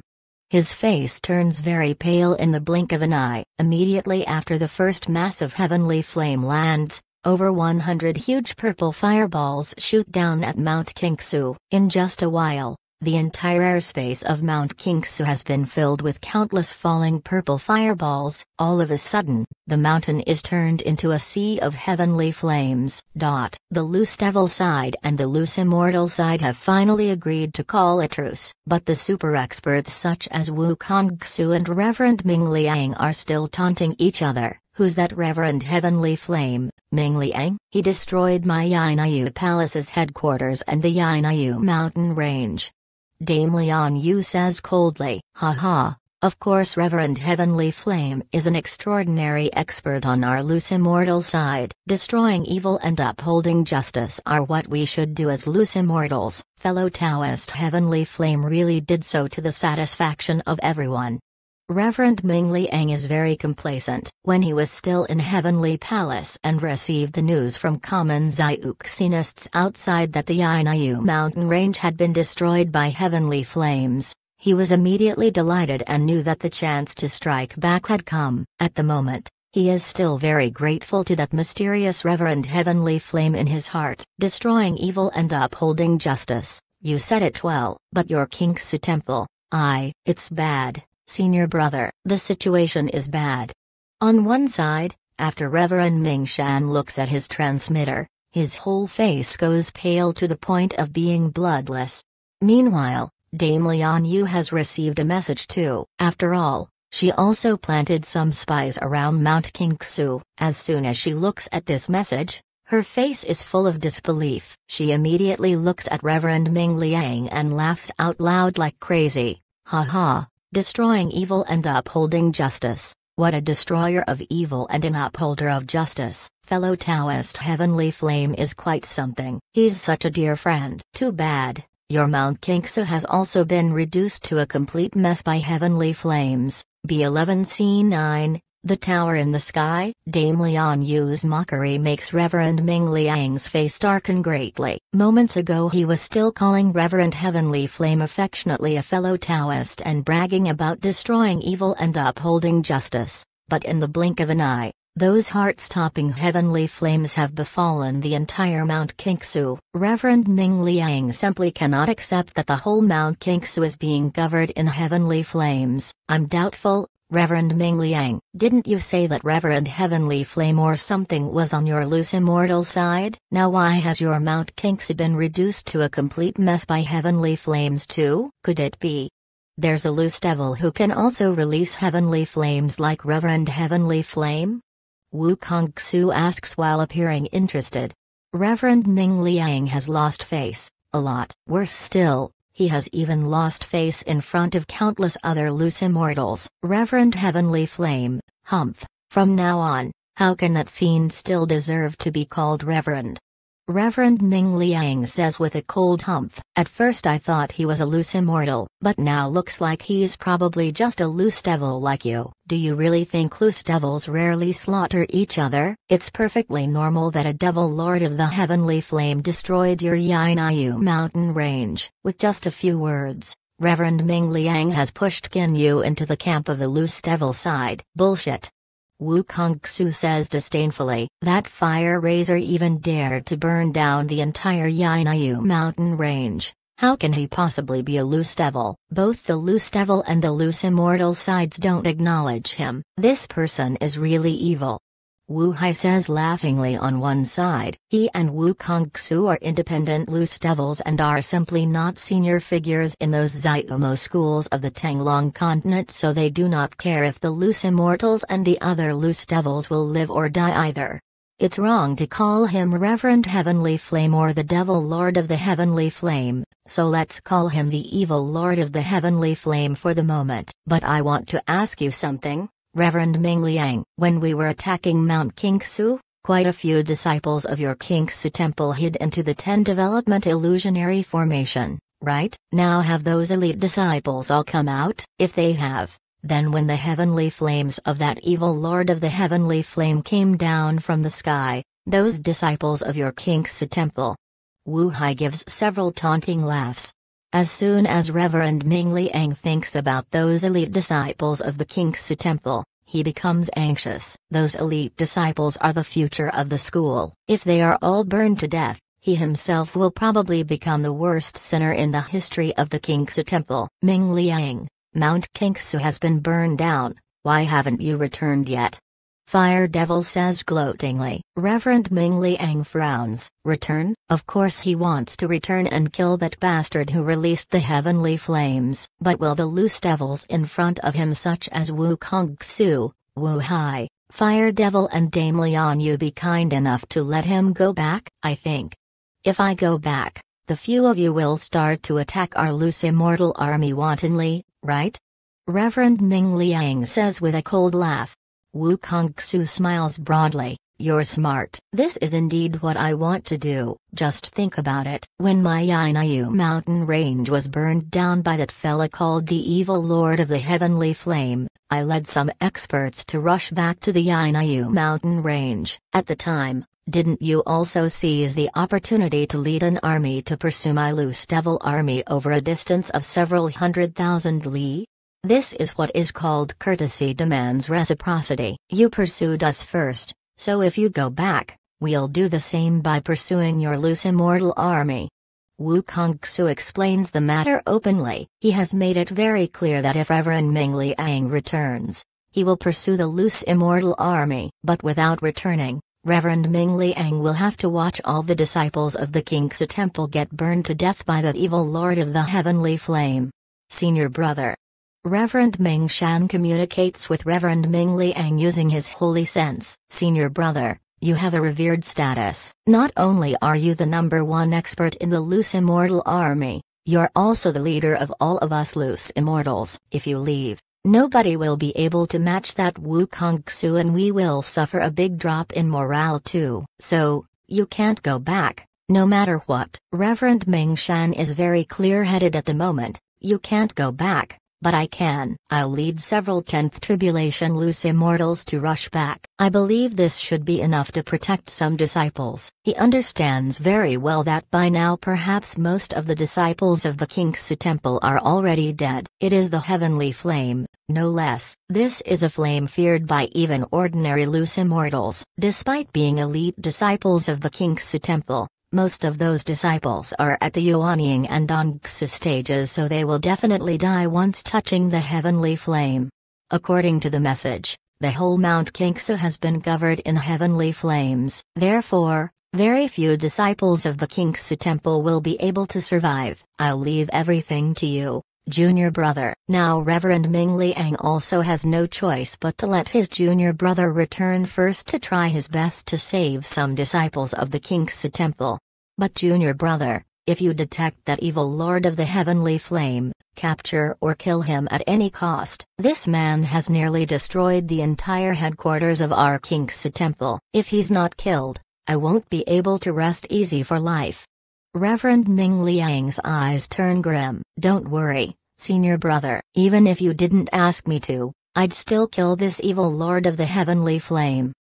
His face turns very pale in the blink of an eye, immediately after the first mass of heavenly flame lands, over 100 huge purple fireballs shoot down at Mount Kinksu. In just a while, the entire airspace of Mount Kinksu has been filled with countless falling purple fireballs. All of a sudden, the mountain is turned into a sea of heavenly flames. Dot. The loose devil side and the loose immortal side have finally agreed to call a truce, but the super experts such as Wu Kongxu and Reverend Ming Liang are still taunting each other. Who's that reverend heavenly flame? Ming Liang, he destroyed my Yinyu Palace's headquarters and the Yinyu mountain range. Dame Lian Yu says coldly, ha ha, of course Reverend Heavenly Flame is an extraordinary expert on our loose immortal side. Destroying evil and upholding justice are what we should do as loose immortals. Fellow Taoist Heavenly Flame really did so to the satisfaction of everyone. Reverend Ming Liang is very complacent. When he was still in Heavenly Palace and received the news from common Xiuxinists outside that the Yinayu mountain range had been destroyed by heavenly flames, he was immediately delighted and knew that the chance to strike back had come. At the moment, he is still very grateful to that mysterious reverend heavenly flame in his heart, destroying evil and upholding justice. You said it well, but your Kinksu temple, I, it's bad. Senior brother, the situation is bad. On one side, after Reverend Ming Shan looks at his transmitter, his whole face goes pale to the point of being bloodless. Meanwhile, Dame Lian Yu has received a message too. After all, she also planted some spies around Mount Kingsu. As soon as she looks at this message, her face is full of disbelief. She immediately looks at Reverend Ming Liang and laughs out loud like crazy. Ha ha, Destroying evil and upholding justice. What a destroyer of evil and an upholder of justice. Fellow Taoist Heavenly Flame is quite something. He's such a dear friend. Too bad. Your Mount Kingsu has also been reduced to a complete mess by Heavenly Flames. B11C9, the Tower in the Sky, Dame Leon Yu's mockery makes Reverend Ming Liang's face darken greatly. Moments ago he was still calling Reverend Heavenly Flame affectionately a fellow Taoist and bragging about destroying evil and upholding justice, but in the blink of an eye, those heart-stopping heavenly flames have befallen the entire Mount Kinksu. Reverend Ming Liang simply cannot accept that the whole Mount Kinksu is being covered in heavenly flames. I'm doubtful, Reverend Ming Liang, didn't you say that Reverend Heavenly Flame or something was on your loose immortal side? Now why has your Mount Kinksy been reduced to a complete mess by Heavenly Flames too? Could it be? There's a loose devil who can also release heavenly flames like Reverend Heavenly Flame? Wu Kong asks while appearing interested. Reverend Ming Liang has lost face, a lot. Worse still, he has even lost face in front of countless other loose immortals. Reverend Heavenly Flame, Humph, from now on, how can that fiend still deserve to be called Reverend? Reverend Ming Liang says with a cold hump, At first I thought he was a loose immortal, but now looks like he's probably just a loose devil like you. Do you really think loose devils rarely slaughter each other? It's perfectly normal that a devil lord of the heavenly flame destroyed your Yinayu mountain range, with just a few words. Reverend Ming Liang has pushed Kin Yu into the camp of the loose devil side. Bullshit. Wu Kongxu says disdainfully, that fire razor even dared to burn down the entire Yinayu mountain range. How can he possibly be a loose devil? Both the loose devil and the loose immortal sides don't acknowledge him. This person is really evil. Wu Hai says laughingly on one side. He and Wu Kongxu are independent loose devils and are simply not senior figures in those Xiaomo schools of the Tanglong continent so they do not care if the loose immortals and the other loose devils will live or die either. It's wrong to call him Reverend Heavenly Flame or the Devil Lord of the Heavenly Flame, so let's call him the Evil Lord of the Heavenly Flame for the moment. But I want to ask you something. Reverend Ming Liang, when we were attacking Mount Kingsu, quite a few disciples of your Kingsu temple hid into the Ten Development Illusionary Formation, right? Now have those elite disciples all come out? If they have, then when the heavenly flames of that evil Lord of the Heavenly Flame came down from the sky, those disciples of your Kingsu temple, Wu Hai gives several taunting laughs, as soon as Reverend Ming Liang thinks about those elite disciples of the Kingsu Temple, he becomes anxious. Those elite disciples are the future of the school. If they are all burned to death, he himself will probably become the worst sinner in the history of the Kingsu Temple. Ming Liang, Mount Kingsu has been burned down. Why haven't you returned yet? Fire Devil says gloatingly. Reverend Ming Liang frowns. Return? Of course he wants to return and kill that bastard who released the heavenly flames, but will the loose devils in front of him such as Wu Kong Su, Wu Hai, Fire Devil and Dame Lian you be kind enough to let him go back? I think. If I go back, the few of you will start to attack our loose immortal army wantonly, right? Reverend Ming Liang says with a cold laugh. Wu Kongxu smiles broadly. You're smart. This is indeed what I want to do. Just think about it. When my Yanayu mountain range was burned down by that fella called the evil lord of the heavenly flame, I led some experts to rush back to the Yanayu mountain range. At the time, didn't you also seize the opportunity to lead an army to pursue my loose devil army over a distance of several hundred thousand li? This is what is called courtesy demands reciprocity. You pursued us first, so if you go back, we'll do the same by pursuing your loose immortal army. Wu Kongxu explains the matter openly. He has made it very clear that if Reverend Ming Liang returns, he will pursue the loose immortal army. But without returning, Reverend Ming Liang will have to watch all the disciples of the Kinksa Temple get burned to death by that evil Lord of the Heavenly Flame. Senior Brother Reverend Ming Shan communicates with Reverend Ming Liang using his holy sense. Senior brother, you have a revered status. Not only are you the number one expert in the loose immortal army, you're also the leader of all of us loose immortals. If you leave, nobody will be able to match that Wu Kong Xu and we will suffer a big drop in morale too. So, you can't go back, no matter what. Reverend Ming Shan is very clear-headed at the moment, you can't go back but I can. I'll lead several 10th tribulation loose immortals to rush back. I believe this should be enough to protect some disciples. He understands very well that by now perhaps most of the disciples of the Kinksu temple are already dead. It is the heavenly flame, no less. This is a flame feared by even ordinary loose immortals, despite being elite disciples of the Kinksu temple. Most of those disciples are at the Yuanying and Dongxu stages, so they will definitely die once touching the heavenly flame. According to the message, the whole Mount Kinksu has been covered in heavenly flames, therefore, very few disciples of the Kinksu temple will be able to survive. I'll leave everything to you, junior brother. Now, Reverend Ming Liang also has no choice but to let his junior brother return first to try his best to save some disciples of the Kinksu temple. But junior brother, if you detect that evil lord of the heavenly flame, capture or kill him at any cost. This man has nearly destroyed the entire headquarters of our Kinksu temple. If he's not killed, I won't be able to rest easy for life. Reverend Ming Liang's eyes turn grim. Don't worry, senior brother. Even if you didn't ask me to, I'd still kill this evil lord of the heavenly flame.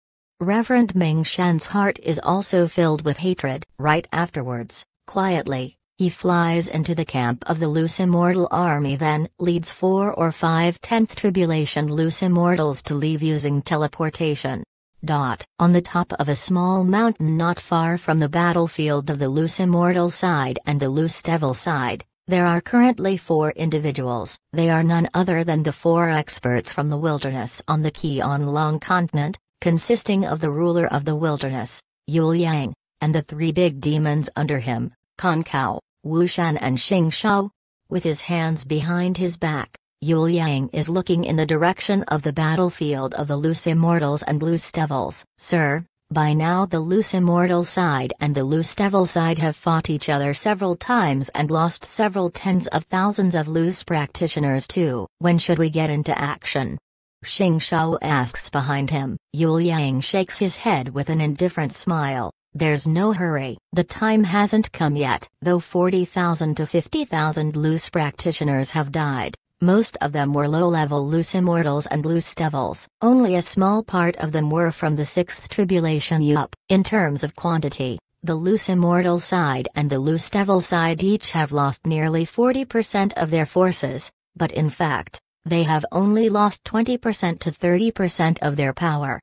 Reverend Ming Shan's heart is also filled with hatred. Right afterwards, quietly, he flies into the camp of the loose immortal army then leads four or five tenth tribulation loose immortals to leave using teleportation. Dot. On the top of a small mountain not far from the battlefield of the loose immortal side and the loose devil side, there are currently four individuals. They are none other than the four experts from the wilderness on the on Long continent, consisting of the ruler of the wilderness, Yuliang, and the three big demons under him, Konkao, Wushan and Xingshao. With his hands behind his back, Yuliang is looking in the direction of the battlefield of the loose immortals and loose devils. Sir, by now the loose immortal side and the loose devil side have fought each other several times and lost several tens of thousands of loose practitioners too. When should we get into action? Xing Shao asks behind him. Yul Yang shakes his head with an indifferent smile. There's no hurry. The time hasn't come yet. Though 40,000 to 50,000 loose practitioners have died, most of them were low-level loose immortals and loose devils. Only a small part of them were from the sixth tribulation up. In terms of quantity, the loose immortal side and the loose devil side each have lost nearly 40% of their forces, but in fact, they have only lost 20% to 30% of their power.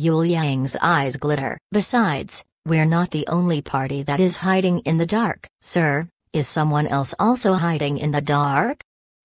Yul Yang's eyes glitter. Besides, we're not the only party that is hiding in the dark, sir. Is someone else also hiding in the dark?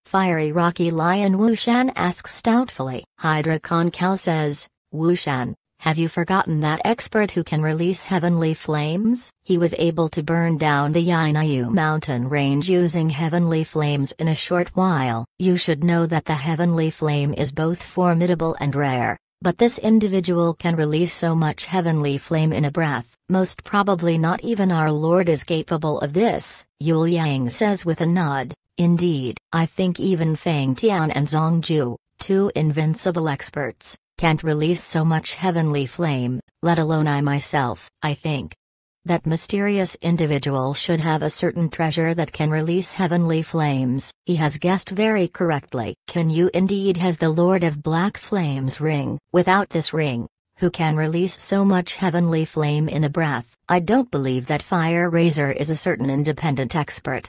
Fiery Rocky Lion Wushan asks doubtfully. Hydra Khan Kao says, Wushan, have you forgotten that expert who can release heavenly flames? He was able to burn down the Yanayu mountain range using heavenly flames in a short while. You should know that the heavenly flame is both formidable and rare, but this individual can release so much heavenly flame in a breath. Most probably not even our Lord is capable of this, Yul Yang says with a nod. Indeed, I think even Fang Tian and Zhang Ju, two invincible experts, can't release so much heavenly flame, let alone I myself, I think. That mysterious individual should have a certain treasure that can release heavenly flames, he has guessed very correctly. Can you indeed has the Lord of Black Flames ring, without this ring, who can release so much heavenly flame in a breath, I don't believe that Fire Razor is a certain independent expert.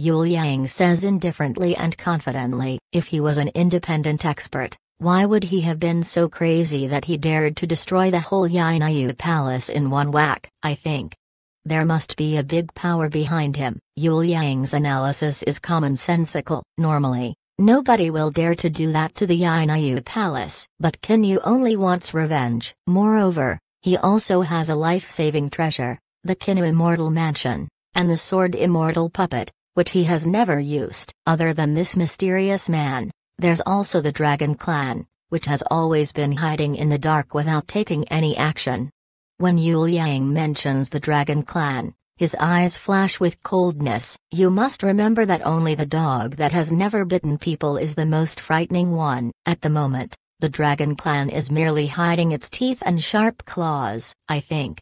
Yul Yang says indifferently and confidently, if he was an independent expert, why would he have been so crazy that he dared to destroy the whole Yainayu palace in one whack, I think. There must be a big power behind him. Yul Yang's analysis is commonsensical. Normally, nobody will dare to do that to the Yainayu palace, but Kinyu only wants revenge. Moreover, he also has a life-saving treasure, the Kinyu Immortal Mansion, and the Sword Immortal Puppet, which he has never used. Other than this mysterious man, there's also the Dragon Clan, which has always been hiding in the dark without taking any action. When Yu Liang mentions the Dragon Clan, his eyes flash with coldness. You must remember that only the dog that has never bitten people is the most frightening one. At the moment, the Dragon Clan is merely hiding its teeth and sharp claws, I think.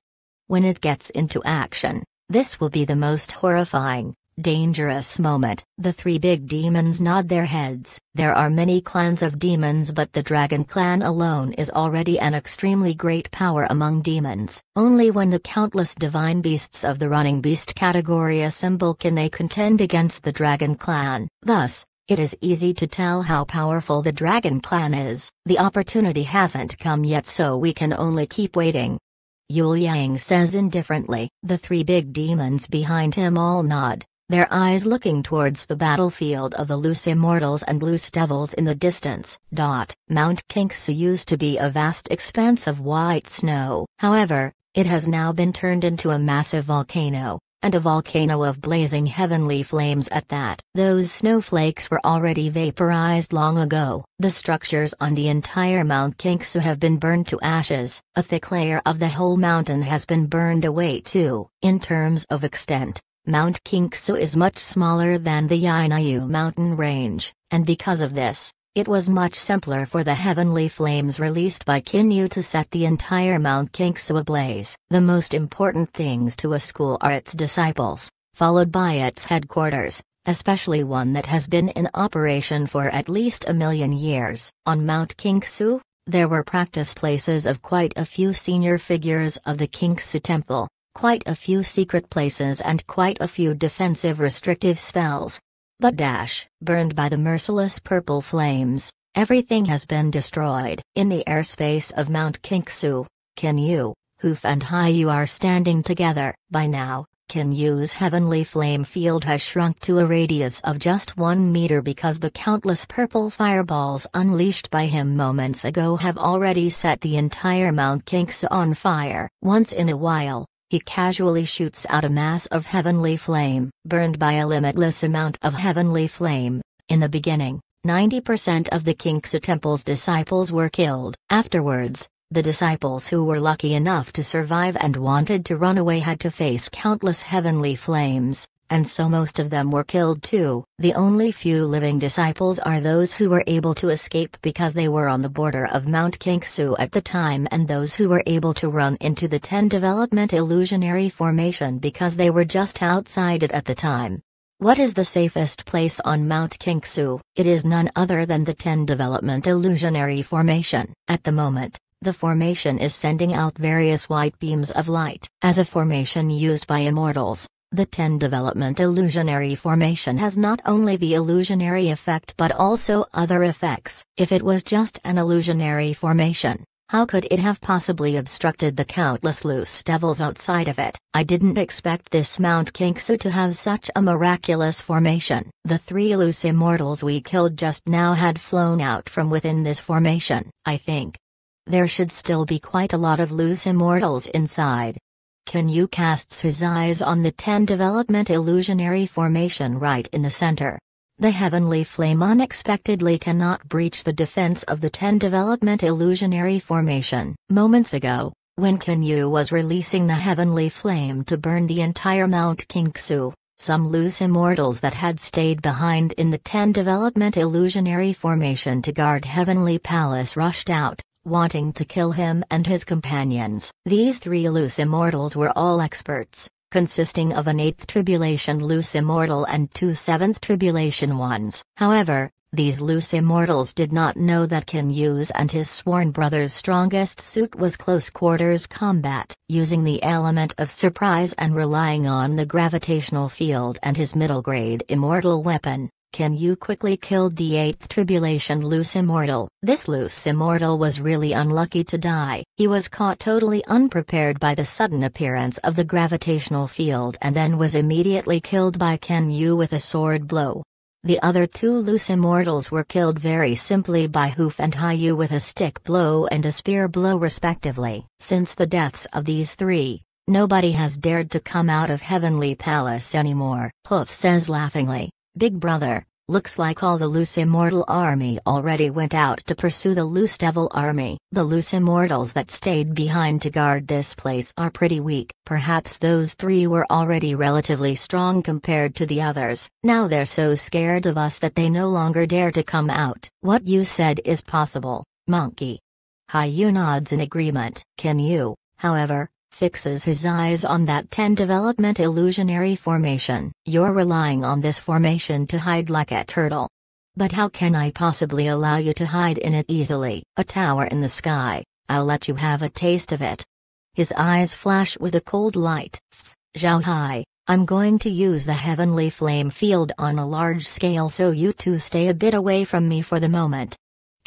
When it gets into action, this will be the most horrifying. Dangerous moment. The three big demons nod their heads. There are many clans of demons, but the Dragon Clan alone is already an extremely great power among demons. Only when the countless divine beasts of the running beast category assemble can they contend against the Dragon Clan. Thus, it is easy to tell how powerful the Dragon Clan is. The opportunity hasn't come yet, so we can only keep waiting. Yul Yang says indifferently. The three big demons behind him all nod their eyes looking towards the battlefield of the loose immortals and loose devils in the distance. Dot. Mount Kinksu used to be a vast expanse of white snow. However, it has now been turned into a massive volcano, and a volcano of blazing heavenly flames at that. Those snowflakes were already vaporized long ago. The structures on the entire Mount Kinksu have been burned to ashes. A thick layer of the whole mountain has been burned away too. In terms of extent, Mount Kinksu is much smaller than the Yinayu mountain range, and because of this, it was much simpler for the heavenly flames released by Kinyu to set the entire Mount Kinksu ablaze. The most important things to a school are its disciples, followed by its headquarters, especially one that has been in operation for at least a million years. On Mount Kinksu, there were practice places of quite a few senior figures of the Kinksu Temple, quite a few secret places and quite a few defensive restrictive spells. But dash, burned by the merciless purple flames, everything has been destroyed. In the airspace of Mount Kinksu, Can you, Hoof and you are standing together. By now, Can you's heavenly flame field has shrunk to a radius of just one meter because the countless purple fireballs unleashed by him moments ago have already set the entire Mount Kinksu on fire. Once in a while, he casually shoots out a mass of heavenly flame, burned by a limitless amount of heavenly flame. In the beginning, 90% of the Kinksa temple's disciples were killed. Afterwards, the disciples who were lucky enough to survive and wanted to run away had to face countless heavenly flames, and so most of them were killed too. The only few living disciples are those who were able to escape because they were on the border of Mount Kinksu at the time and those who were able to run into the Ten Development Illusionary Formation because they were just outside it at the time. What is the safest place on Mount Kinksu? It is none other than the Ten Development Illusionary Formation. At the moment, the formation is sending out various white beams of light, as a formation used by immortals, the 10 development illusionary formation has not only the illusionary effect but also other effects. If it was just an illusionary formation, how could it have possibly obstructed the countless loose devils outside of it? I didn't expect this Mount Kinksu to have such a miraculous formation. The three loose immortals we killed just now had flown out from within this formation. I think there should still be quite a lot of loose immortals inside, Kanyu casts his eyes on the ten development illusionary formation right in the center. The heavenly flame unexpectedly cannot breach the defense of the 10 development illusionary formation. Moments ago, when Kinyu was releasing the heavenly flame to burn the entire Mount Kinksu, some loose immortals that had stayed behind in the 10 development illusionary formation to guard Heavenly Palace rushed out wanting to kill him and his companions. These three loose immortals were all experts, consisting of an eighth tribulation loose immortal and two seventh tribulation ones. However, these loose immortals did not know that Kin Yu's and his sworn brother's strongest suit was close quarters combat. Using the element of surprise and relying on the gravitational field and his middle grade immortal weapon, can you quickly killed the eighth tribulation loose immortal. This loose immortal was really unlucky to die. He was caught totally unprepared by the sudden appearance of the gravitational field and then was immediately killed by Ken Yu with a sword blow. The other two loose immortals were killed very simply by Hoof and Hayu with a stick blow and a spear blow respectively. Since the deaths of these three, nobody has dared to come out of Heavenly Palace anymore, Hoof says laughingly. Big Brother, looks like all the loose immortal army already went out to pursue the loose devil army. The loose immortals that stayed behind to guard this place are pretty weak. Perhaps those three were already relatively strong compared to the others. Now they're so scared of us that they no longer dare to come out. What you said is possible, monkey. Hyun nods in agreement. Can you, however, fixes his eyes on that 10 development illusionary formation. You're relying on this formation to hide like a turtle. But how can I possibly allow you to hide in it easily? A tower in the sky, I'll let you have a taste of it. His eyes flash with a cold light. Zhao Hai, I'm going to use the heavenly flame field on a large scale so you two stay a bit away from me for the moment.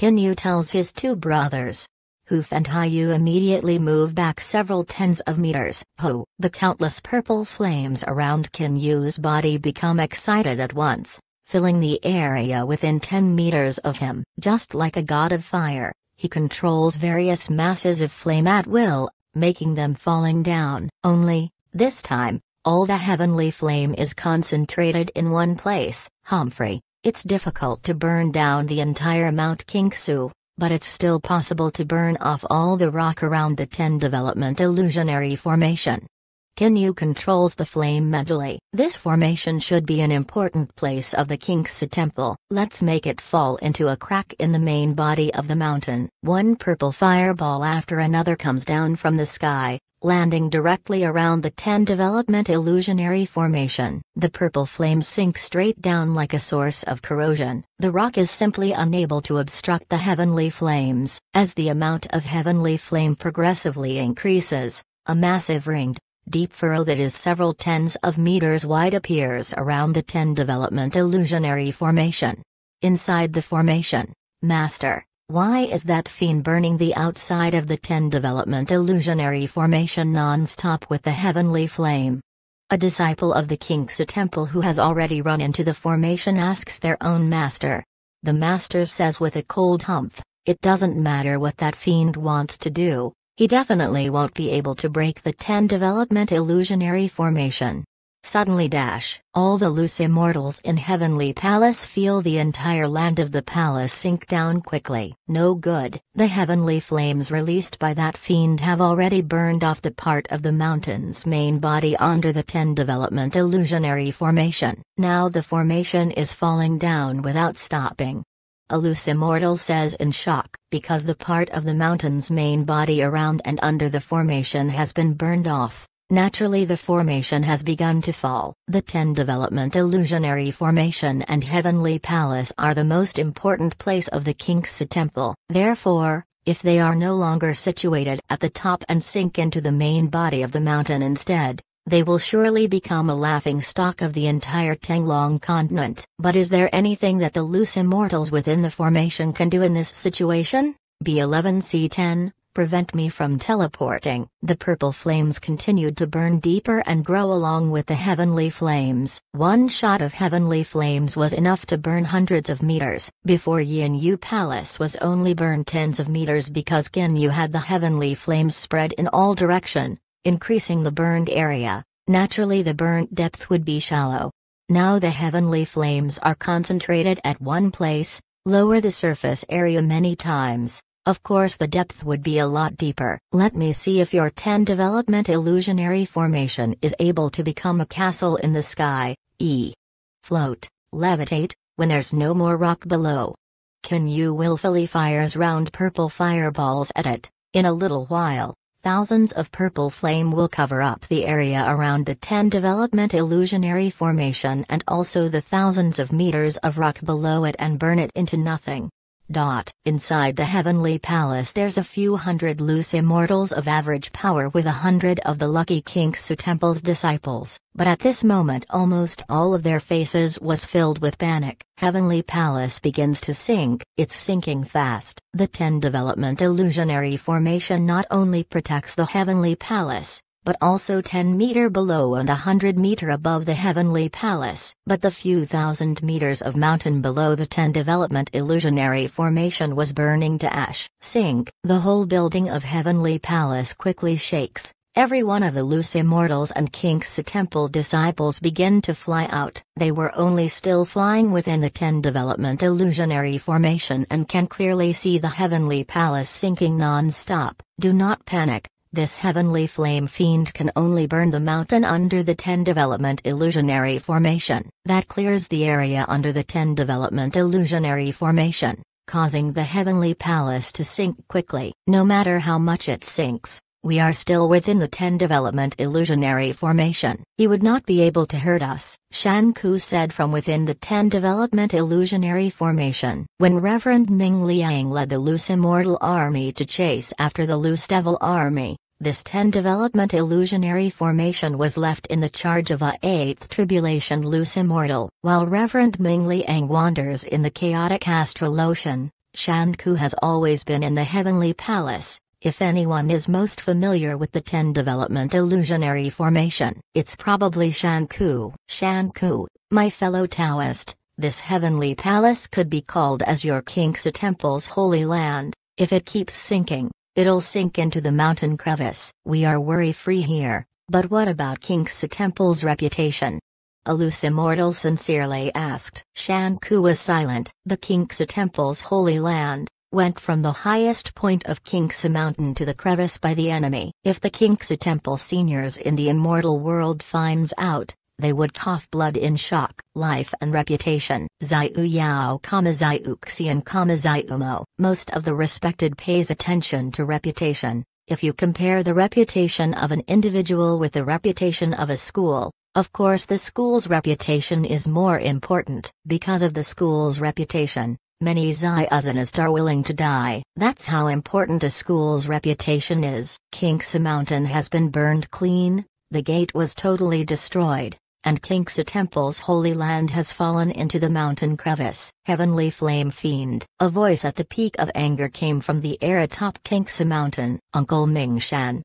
you tells his two brothers, Hoof and Hayu immediately move back several tens of meters. Ho! The countless purple flames around Yu's body become excited at once, filling the area within 10 meters of him. Just like a god of fire, he controls various masses of flame at will, making them falling down. Only, this time, all the heavenly flame is concentrated in one place. Humphrey, it's difficult to burn down the entire Mount Kingsu, but it's still possible to burn off all the rock around the 10 development illusionary formation. Kinyu controls the flame medley. This formation should be an important place of the Kinksu temple. Let's make it fall into a crack in the main body of the mountain. One purple fireball after another comes down from the sky, landing directly around the 10 development illusionary formation. The purple flames sink straight down like a source of corrosion. The rock is simply unable to obstruct the heavenly flames. As the amount of heavenly flame progressively increases, a massive ringed, Deep furrow that is several tens of meters wide appears around the 10 development illusionary formation. Inside the formation, Master, why is that fiend burning the outside of the 10 development illusionary formation non-stop with the heavenly flame? A disciple of the Kinksa temple who has already run into the formation asks their own master. The master says with a cold hump, it doesn't matter what that fiend wants to do, he definitely won't be able to break the 10 development illusionary formation. Suddenly dash, all the loose immortals in heavenly palace feel the entire land of the palace sink down quickly. No good, the heavenly flames released by that fiend have already burned off the part of the mountain's main body under the 10 development illusionary formation. Now the formation is falling down without stopping. Alus Immortal says in shock, because the part of the mountain's main body around and under the formation has been burned off. Naturally, the formation has begun to fall. The 10 development illusionary formation and heavenly palace are the most important place of the Kinksu temple. Therefore, if they are no longer situated at the top and sink into the main body of the mountain instead, they will surely become a laughing stock of the entire Tenglong continent. But is there anything that the loose immortals within the formation can do in this situation? B11C10, prevent me from teleporting. The purple flames continued to burn deeper and grow along with the heavenly flames. One shot of heavenly flames was enough to burn hundreds of meters. Before Yin Yu Palace was only burned tens of meters because Yin Yu had the heavenly flames spread in all direction increasing the burned area, naturally the burnt depth would be shallow. Now the heavenly flames are concentrated at one place, lower the surface area many times, of course the depth would be a lot deeper. Let me see if your 10 development illusionary formation is able to become a castle in the sky, e. Float, levitate, when there's no more rock below. Can you willfully fires round purple fireballs at it, in a little while? thousands of purple flame will cover up the area around the 10 development illusionary formation and also the thousands of meters of rock below it and burn it into nothing. Dot. Inside the Heavenly Palace there's a few hundred loose immortals of average power with a hundred of the lucky Kinksu Temple's disciples, but at this moment almost all of their faces was filled with panic. Heavenly Palace begins to sink, it's sinking fast. The 10 development illusionary formation not only protects the Heavenly Palace, but also 10 meter below and 100 meter above the heavenly palace. But the few thousand meters of mountain below the 10 development illusionary formation was burning to ash. Sink, the whole building of heavenly palace quickly shakes. Every one of the loose immortals and kinks temple disciples begin to fly out. They were only still flying within the 10 development illusionary formation and can clearly see the heavenly palace sinking non-stop. Do not panic. This heavenly flame fiend can only burn the mountain under the 10 development illusionary formation. That clears the area under the 10 development illusionary formation, causing the heavenly palace to sink quickly. No matter how much it sinks, we are still within the 10 development illusionary formation. He would not be able to hurt us, Ku said from within the 10 development illusionary formation. When Reverend Ming Liang led the loose immortal army to chase after the loose devil army, this 10 development illusionary formation was left in the charge of a 8th tribulation loose immortal, while Reverend Ming Liang wanders in the chaotic astral ocean. Shanku has always been in the heavenly palace. If anyone is most familiar with the 10 development illusionary formation, it's probably Shanku. Shanku, my fellow Taoist, this heavenly palace could be called as your Kingsa temple's holy land, if it keeps sinking, It'll sink into the mountain crevice. We are worry free here, but what about Kinksa Temple's reputation? A loose immortal sincerely asked. Shanku was silent. The Kinksa Temple's holy land went from the highest point of Kinksa Mountain to the crevice by the enemy. If the Kinksa Temple seniors in the immortal world finds out, they would cough blood in shock, life and reputation. Ziu Yao, Ziu Xian, Ziumo. Most of the respected pays attention to reputation. If you compare the reputation of an individual with the reputation of a school, of course the school's reputation is more important. Because of the school's reputation, many Zionists are willing to die. That's how important a school's reputation is. Kinksa Mountain has been burned clean, the gate was totally destroyed, and Kinksa Temple's holy land has fallen into the mountain crevice. Heavenly Flame Fiend. A voice at the peak of anger came from the air atop Kinksa Mountain. Uncle Ming Shan.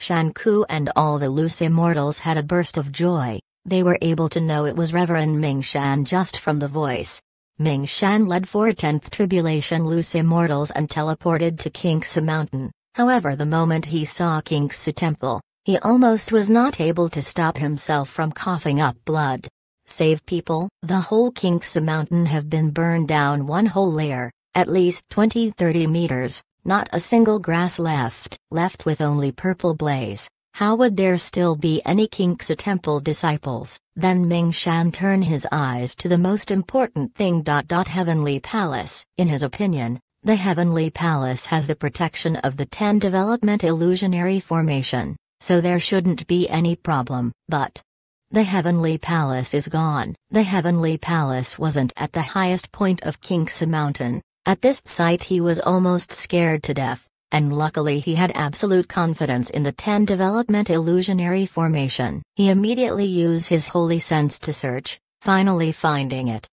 Shan Ku and all the loose immortals had a burst of joy. They were able to know it was Reverend Ming Shan just from the voice. Ming Shan led 410th Tribulation loose immortals and teleported to Kinksa Mountain. However the moment he saw Kinksu Temple, he almost was not able to stop himself from coughing up blood. Save people, the whole Kinksa mountain have been burned down one whole layer, at least 20-30 meters, not a single grass left, left with only purple blaze. How would there still be any Kinksa temple disciples? Then Ming Shan turned his eyes to the most important thing. Heavenly Palace. In his opinion, the Heavenly Palace has the protection of the Ten Development Illusionary Formation so there shouldn't be any problem, but the heavenly palace is gone. The heavenly palace wasn't at the highest point of Kinksa Mountain. At this site he was almost scared to death, and luckily he had absolute confidence in the 10 development illusionary formation. He immediately used his holy sense to search, finally finding it.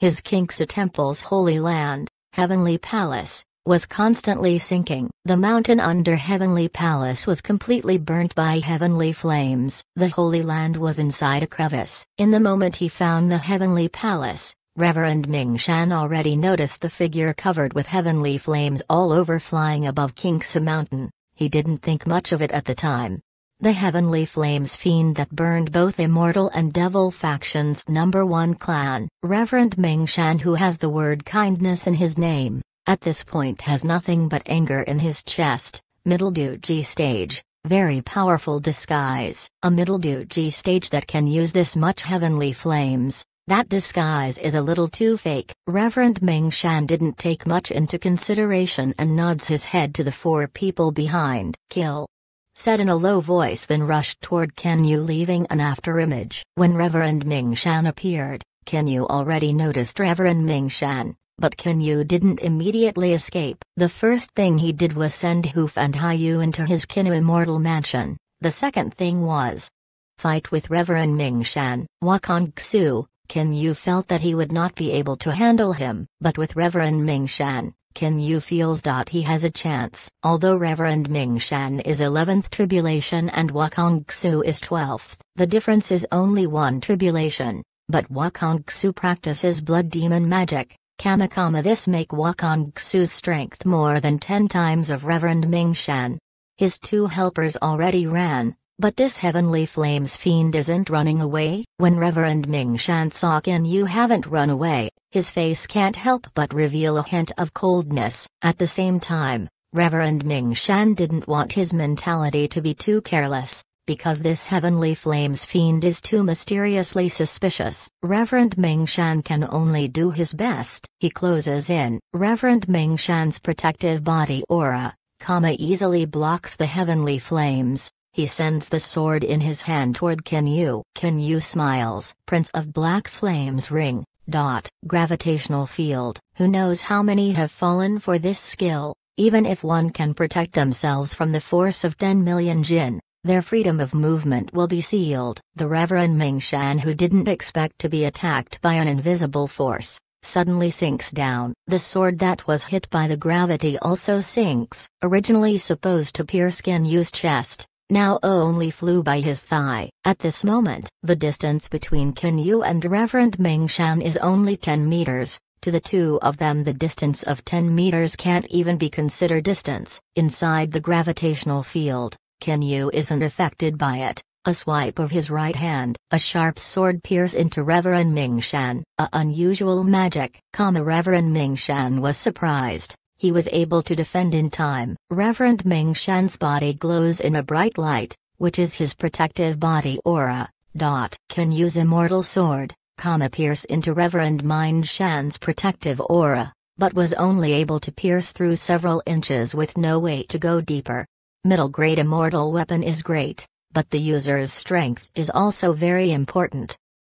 His Kinksa temple's holy land, heavenly palace, was constantly sinking. The mountain under Heavenly Palace was completely burnt by heavenly flames. The Holy Land was inside a crevice. In the moment he found the Heavenly Palace, Reverend Ming Shan already noticed the figure covered with heavenly flames all over flying above Kingsa Mountain. He didn't think much of it at the time. The heavenly flames fiend that burned both immortal and devil factions number one clan. Reverend Ming Shan who has the word kindness in his name, at this point has nothing but anger in his chest, middle G stage, very powerful disguise, a middle G stage that can use this much heavenly flames, that disguise is a little too fake. Reverend Ming Shan didn't take much into consideration and nods his head to the four people behind. Kill. Said in a low voice then rushed toward Ken Yu leaving an afterimage. When Reverend Ming Shan appeared, Ken Yu already noticed Reverend Ming Shan. But Kinyu didn't immediately escape. The first thing he did was send Hoof and Hiyu into his Kinyu Immortal Mansion. The second thing was fight with Reverend Ming Shan. Wakong Xu. Kinyu felt that he would not be able to handle him, but with Reverend Ming Shan, Kinyu feels that he has a chance. Although Reverend Ming Shan is 11th tribulation and Wakong Xu is 12th, the difference is only one tribulation. But Wakong Xu practices blood demon magic, Kamakama this make Wakong Xu's strength more than ten times of Reverend Ming Shan. His two helpers already ran, but this heavenly flames fiend isn't running away. When Reverend Ming Shan saw Kin you haven't run away, his face can't help but reveal a hint of coldness. At the same time, Reverend Ming Shan didn't want his mentality to be too careless, because this heavenly flames fiend is too mysteriously suspicious. Reverend Ming Shan can only do his best. He closes in. Reverend Ming Shan's protective body aura, comma easily blocks the heavenly flames. He sends the sword in his hand toward Can Yu. Can Yu smiles. Prince of Black Flames Ring. Dot. Gravitational field. Who knows how many have fallen for this skill? Even if one can protect themselves from the force of 10 million jin, their freedom of movement will be sealed. The Reverend Ming Shan, who didn't expect to be attacked by an invisible force, suddenly sinks down. The sword that was hit by the gravity also sinks, originally supposed to pierce Kin Yu's chest, now only flew by his thigh. At this moment, the distance between Kin Yu and Reverend Ming Shan is only 10 meters. To the two of them the distance of 10 meters can't even be considered distance. Inside the gravitational field, Kenyu isn't affected by it. A swipe of his right hand, a sharp sword pierce into Reverend Ming Shan. a unusual magic. Comma Reverend Shan was surprised. He was able to defend in time. Reverend Ming Shan's body glows in a bright light, which is his protective body aura. Dot can use immortal sword, comma pierce into Reverend Shan's protective aura, but was only able to pierce through several inches with no way to go deeper. Middle grade immortal weapon is great, but the user's strength is also very important.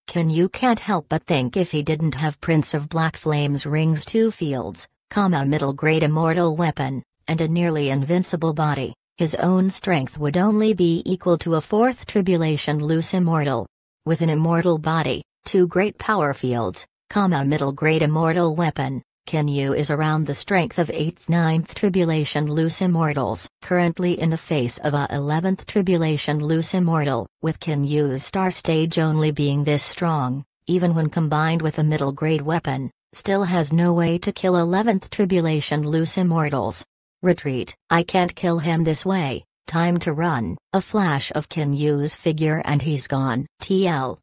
Can you can't help but think if he didn't have Prince of Black Flames rings two fields, comma middle grade immortal weapon, and a nearly invincible body, his own strength would only be equal to a fourth tribulation loose immortal. With an immortal body, two great power fields, comma middle grade immortal weapon, Kenyu is around the strength of 8th 9th tribulation loose immortals, currently in the face of a 11th tribulation loose immortal, with Kenyu's star stage only being this strong, even when combined with a middle grade weapon, still has no way to kill 11th tribulation loose immortals. Retreat, I can't kill him this way, time to run, a flash of Kenyu's figure and he's gone. TL.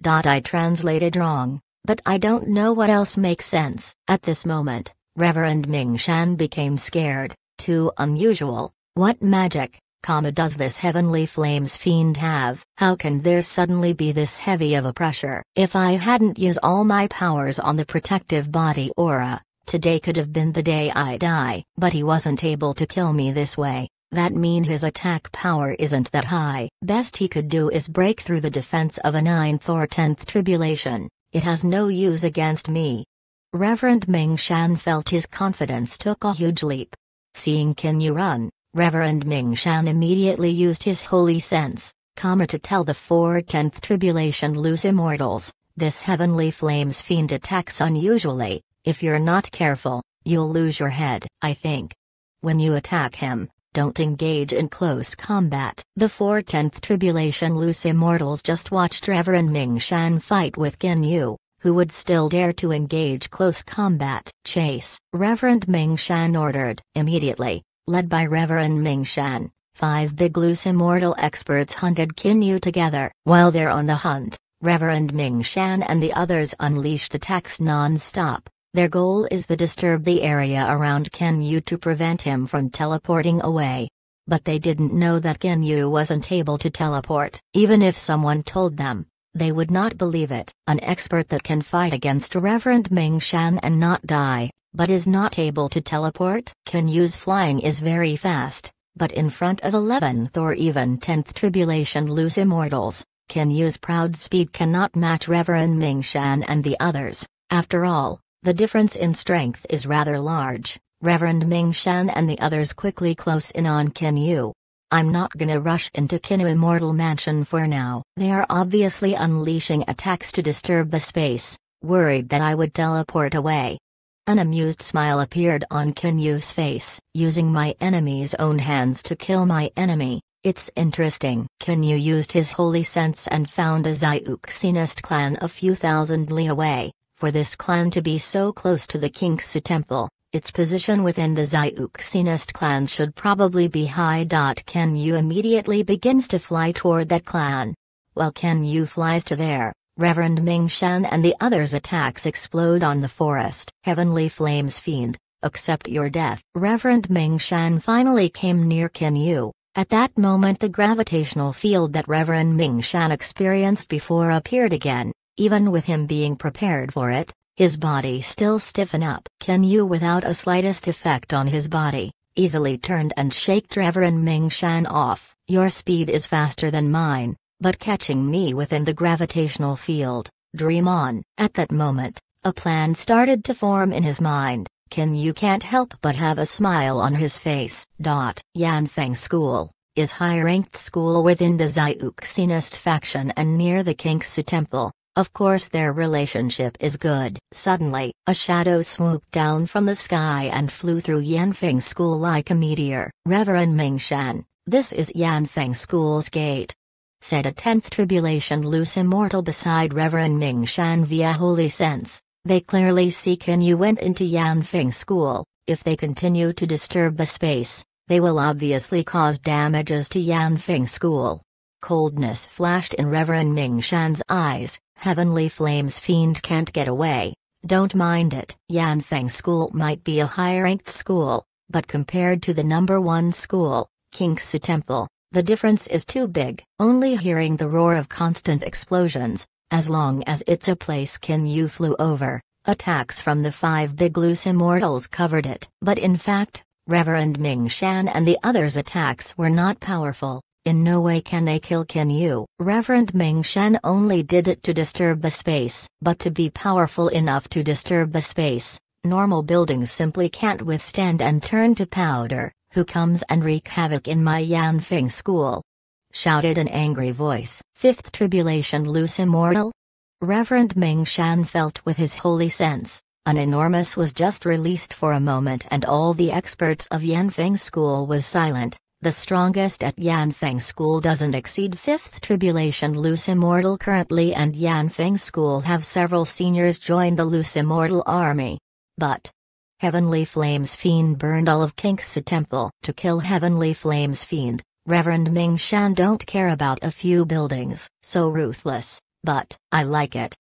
Dot I translated wrong but I don't know what else makes sense. At this moment, Reverend Ming Shan became scared, too unusual. What magic, comma, does this heavenly flames fiend have? How can there suddenly be this heavy of a pressure? If I hadn't used all my powers on the protective body aura, today could have been the day I die. But he wasn't able to kill me this way. That mean his attack power isn't that high. Best he could do is break through the defense of a ninth or 10th tribulation. It has no use against me. Reverend Ming Shan felt his confidence took a huge leap. Seeing Kin Yu run, Reverend Ming Shan immediately used his holy sense, calmer to tell the four tenth tribulation loose immortals, this heavenly flames fiend attacks unusually, if you're not careful, you'll lose your head. I think. When you attack him, don't engage in close combat. The 410th Tribulation loose immortals just watched Reverend Ming Shan fight with Qin Yu, who would still dare to engage close combat. Chase, Reverend Ming Shan ordered. Immediately, led by Reverend Ming Shan, five big loose immortal experts hunted Qin Yu together. While they're on the hunt, Reverend Ming Shan and the others unleashed attacks non-stop. Their goal is to disturb the area around Kenyu to prevent him from teleporting away. But they didn't know that Kenyu wasn't able to teleport. Even if someone told them, they would not believe it. An expert that can fight against Reverend Ming Shan and not die, but is not able to teleport? Kenyu's flying is very fast, but in front of 11th or even 10th Tribulation loose immortals, Kenyu's proud speed cannot match Reverend Ming Shan and the others. After all, the difference in strength is rather large, Reverend Ming Shan and the others quickly close in on Qin Yu. I'm not gonna rush into Kinu Immortal Mansion for now. They are obviously unleashing attacks to disturb the space, worried that I would teleport away. An amused smile appeared on Qin Yu's face. Using my enemy's own hands to kill my enemy, it's interesting. Qin Yu used his holy sense and found a Xiuxinist clan a few thousand li away. For this clan to be so close to the Kinksu temple, its position within the Xiuxinist clan should probably be high. Ken Yu immediately begins to fly toward that clan. While Ken Yu flies to there, Reverend Ming Shan and the others' attacks explode on the forest. Heavenly flames fiend, accept your death. Reverend Ming Shan finally came near Ken Yu. At that moment the gravitational field that Reverend Ming Shan experienced before appeared again. Even with him being prepared for it, his body still stiffen up. Can you without a slightest effect on his body, easily turned and shake Trevor and Ming Shan off. Your speed is faster than mine, but catching me within the gravitational field, dream on. At that moment, a plan started to form in his mind. Can you can't help but have a smile on his face. Dot. Yanfeng School is high-ranked school within the Xiuxinist faction and near the Kinksu Temple. Of course, their relationship is good. Suddenly, a shadow swooped down from the sky and flew through Yanfeng School like a meteor. Reverend Ming Shan, this is Yanfeng School's gate. Said a tenth tribulation loose immortal beside Reverend Ming Shan via holy sense. They clearly see Kin you went into Yanfeng School. If they continue to disturb the space, they will obviously cause damages to Yanfeng School. Coldness flashed in Reverend Ming Shan's eyes. Heavenly Flames Fiend can't get away, don't mind it. Yanfeng School might be a high-ranked school, but compared to the number one school, Kingsu Temple, the difference is too big. Only hearing the roar of constant explosions, as long as it's a place Kin Yu flew over, attacks from the five big loose immortals covered it. But in fact, Reverend Ming Shan and the others' attacks were not powerful in no way can they kill Qin Yu. Reverend Ming Shen only did it to disturb the space, but to be powerful enough to disturb the space, normal buildings simply can't withstand and turn to powder, who comes and wreak havoc in my Yanfeng school? shouted an angry voice. Fifth tribulation loose immortal? Reverend Ming Shan felt with his holy sense, an enormous was just released for a moment and all the experts of Yanfeng school was silent the strongest at Yanfeng School doesn't exceed 5th Tribulation Loose Immortal currently and Yanfeng School have several seniors join the Loose Immortal army. But Heavenly Flames Fiend burned all of Kinksa Temple to kill Heavenly Flames Fiend. Reverend Ming Shan don't care about a few buildings, so ruthless, but I like it.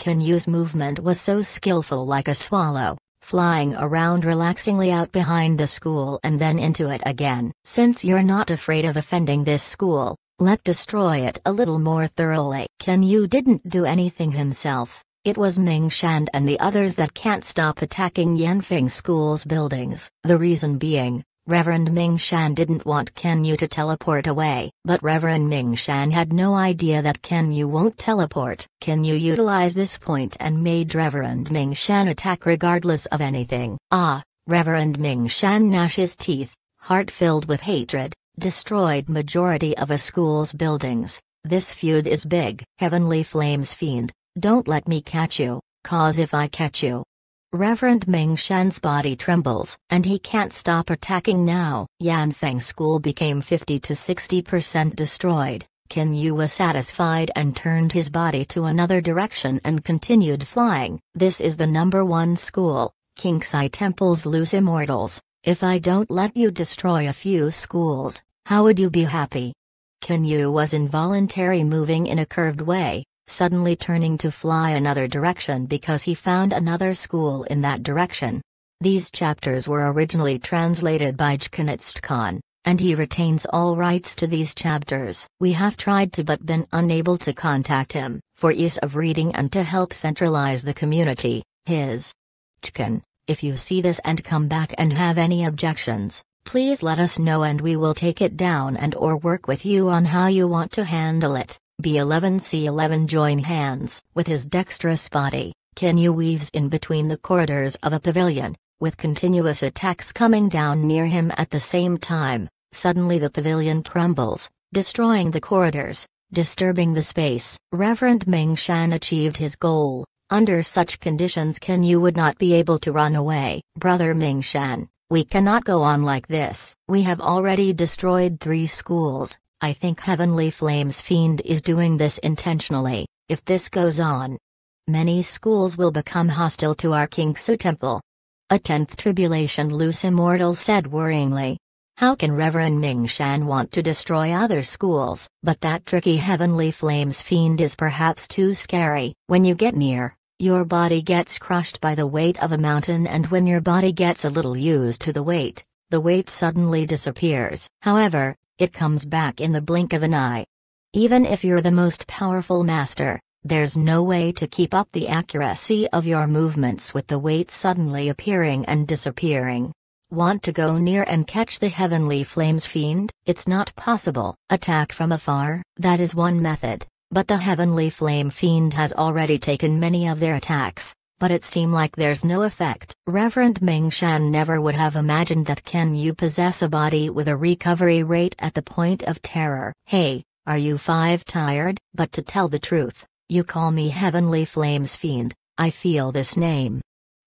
Kinyu's movement was so skillful like a swallow flying around relaxingly out behind the school and then into it again. Since you're not afraid of offending this school, let destroy it a little more thoroughly. Ken Yu didn't do anything himself. It was Ming Shand and the others that can't stop attacking Yanfeng School's buildings. The reason being, Reverend Ming Shan didn't want Ken Yu to teleport away, but Reverend Ming Shan had no idea that Ken Yu won't teleport. Ken Yu utilized this point and made Reverend Ming Shan attack regardless of anything. Ah, Reverend Ming Shan gnashed his teeth, heart filled with hatred, destroyed majority of a school's buildings. This feud is big. Heavenly Flames Fiend, don't let me catch you, cause if I catch you, Reverend Ming Shen's body trembles, and he can't stop attacking now. Yanfeng School became 50 to 60% destroyed. Qin Yu was satisfied and turned his body to another direction and continued flying. This is the number one school. Kinksai temples lose immortals. If I don't let you destroy a few schools, how would you be happy? Qin Yu was involuntary moving in a curved way, suddenly turning to fly another direction because he found another school in that direction. These chapters were originally translated by Jkanitst Khan, and he retains all rights to these chapters. We have tried to but been unable to contact him, for ease of reading and to help centralize the community, his. Chkan, if you see this and come back and have any objections, please let us know and we will take it down and or work with you on how you want to handle it. B11C11 join hands with his dexterous body. Kinyu weaves in between the corridors of a pavilion, with continuous attacks coming down near him at the same time. Suddenly the pavilion crumbles, destroying the corridors, disturbing the space. Reverend Ming Shan achieved his goal. Under such conditions Kinyu would not be able to run away. Brother Ming Shan, we cannot go on like this. We have already destroyed three schools, I think Heavenly Flames Fiend is doing this intentionally, if this goes on. Many schools will become hostile to our Su Temple. A tenth tribulation loose immortal said worryingly. How can Reverend Ming Shan want to destroy other schools, but that tricky Heavenly Flames Fiend is perhaps too scary, when you get near. Your body gets crushed by the weight of a mountain, and when your body gets a little used to the weight, the weight suddenly disappears. However, it comes back in the blink of an eye. Even if you're the most powerful master, there's no way to keep up the accuracy of your movements with the weight suddenly appearing and disappearing. Want to go near and catch the heavenly flames fiend? It's not possible. Attack from afar, that is one method, but the heavenly flame fiend has already taken many of their attacks but it seemed like there's no effect. Reverend Ming Shan never would have imagined that can you possess a body with a recovery rate at the point of terror. Hey, are you five tired? But to tell the truth, you call me Heavenly Flames Fiend, I feel this name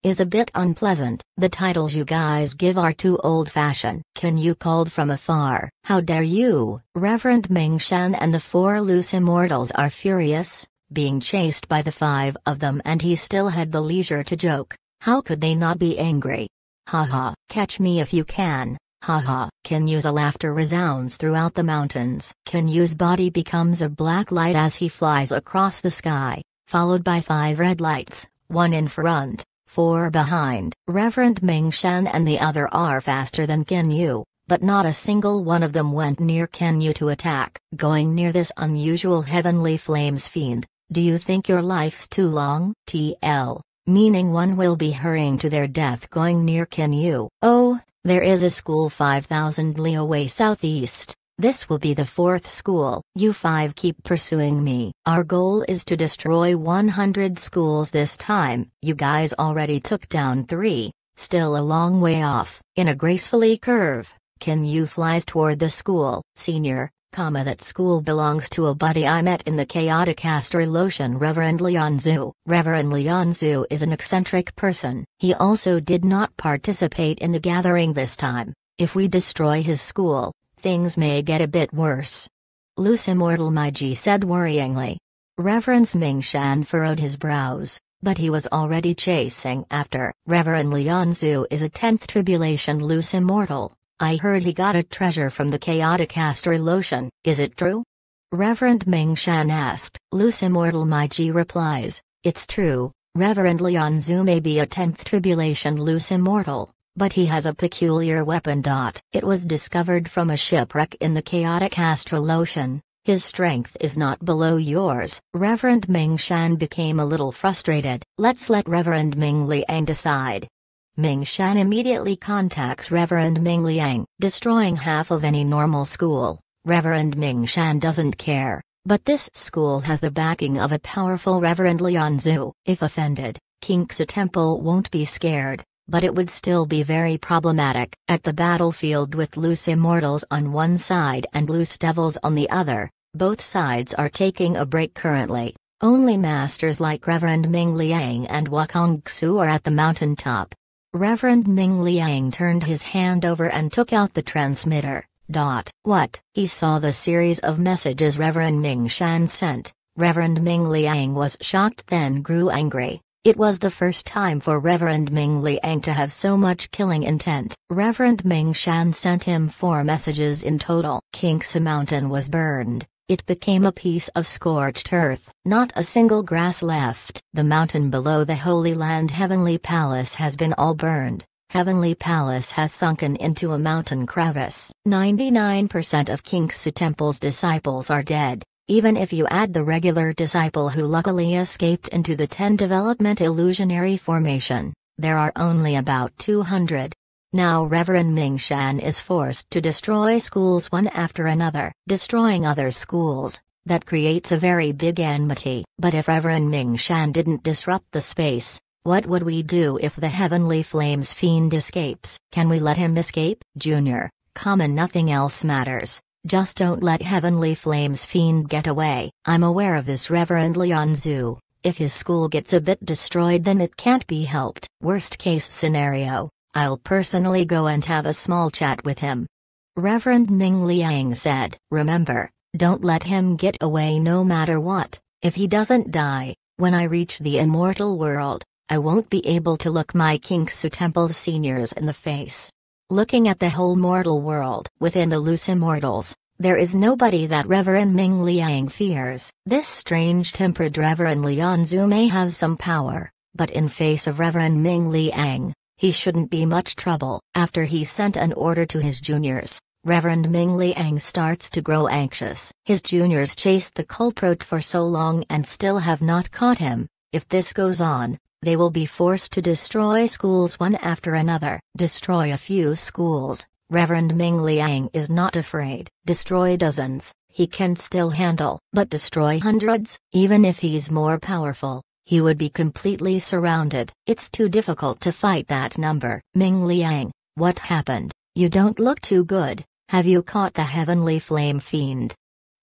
is a bit unpleasant. The titles you guys give are too old fashioned. Can you called from afar? How dare you? Reverend Ming Shan and the four loose immortals are furious, being chased by the five of them and he still had the leisure to joke, how could they not be angry? Ha ha! catch me if you can, Ha ha! use laughter resounds throughout the mountains, can body becomes a black light as he flies across the sky, followed by five red lights, one in front, four behind, Reverend Ming Shan and the other are faster than Ken Yu, but not a single one of them went near Ken Yu to attack. Going near this unusual heavenly flames fiend, do you think your life's too long, TL? Meaning one will be hurrying to their death going near can you? Oh, there is a school 5,000 li away southeast. This will be the fourth school. You five keep pursuing me. Our goal is to destroy 100 schools this time. You guys already took down three. Still a long way off. In a gracefully curve, can you flies toward the school, senior, comma that school belongs to a buddy I met in the chaotic Lotion Reverend Leon Zhu. Reverend Leon Zhu is an eccentric person. He also did not participate in the gathering this time. If we destroy his school, things may get a bit worse. Loose immortal Maiji said worryingly. Reverend Ming Shan furrowed his brows, but he was already chasing after. Reverend Leon Zhu is a 10th tribulation loose immortal, I heard he got a treasure from the chaotic Astral lotion, is it true? Reverend Ming Shan asked. Loose Immortal Ji replies, It's true, Reverend Lianzu may be a 10th tribulation loose immortal, but he has a peculiar weapon. Dot. It was discovered from a shipwreck in the chaotic astral ocean. His strength is not below yours. Reverend Ming Shan became a little frustrated. Let's let Reverend Ming Liang decide. Ming Shan immediately contacts Reverend Ming Liang, destroying half of any normal school. Reverend Ming Shan doesn't care, but this school has the backing of a powerful Reverend Lianzu. Zhu. If offended, Kingsa Temple won't be scared, but it would still be very problematic. At the battlefield with loose immortals on one side and loose devils on the other, both sides are taking a break currently. Only masters like Reverend Ming Liang and Wakong Xu are at the mountaintop. Reverend Ming Liang turned his hand over and took out the transmitter. Dot. What? He saw the series of messages Reverend Ming Shan sent. Reverend Ming Liang was shocked then grew angry. It was the first time for Reverend Ming Liang to have so much killing intent. Reverend Ming Shan sent him four messages in total. Kinks Mountain was burned, it became a piece of scorched earth, not a single grass left. The mountain below the Holy Land Heavenly Palace has been all burned. Heavenly Palace has sunken into a mountain crevice. 99% of Kinksu Temple's disciples are dead, even if you add the regular disciple who luckily escaped into the 10 development illusionary formation. There are only about 200. Now Reverend Ming Shan is forced to destroy schools one after another, destroying other schools. That creates a very big enmity. But if Reverend Ming Shan didn't disrupt the space, what would we do if the heavenly flames fiend escapes? Can we let him escape? Junior, common nothing else matters. Just don't let Heavenly Flames Fiend get away. I'm aware of this Reverend Leon Zhu. If his school gets a bit destroyed then it can't be helped. Worst case scenario, I'll personally go and have a small chat with him. Reverend Ming Liang said, Remember, don't let him get away no matter what, if he doesn't die, when I reach the immortal world, I won't be able to look my Kingsu Temple seniors in the face. Looking at the whole mortal world within the loose immortals, there is nobody that Reverend Ming Liang fears. This strange-tempered Reverend Lianzu may have some power, but in face of Reverend Ming Liang, he shouldn't be much trouble. After he sent an order to his juniors, Reverend Ming Liang starts to grow anxious. His juniors chased the culprit for so long and still have not caught him. If this goes on, they will be forced to destroy schools one after another. Destroy a few schools. Reverend Ming Liang is not afraid. Destroy dozens, he can still handle. But destroy hundreds, even if he's more powerful, he would be completely surrounded. It's too difficult to fight that number. Ming Liang, what happened? You don't look too good. Have you caught the heavenly flame fiend?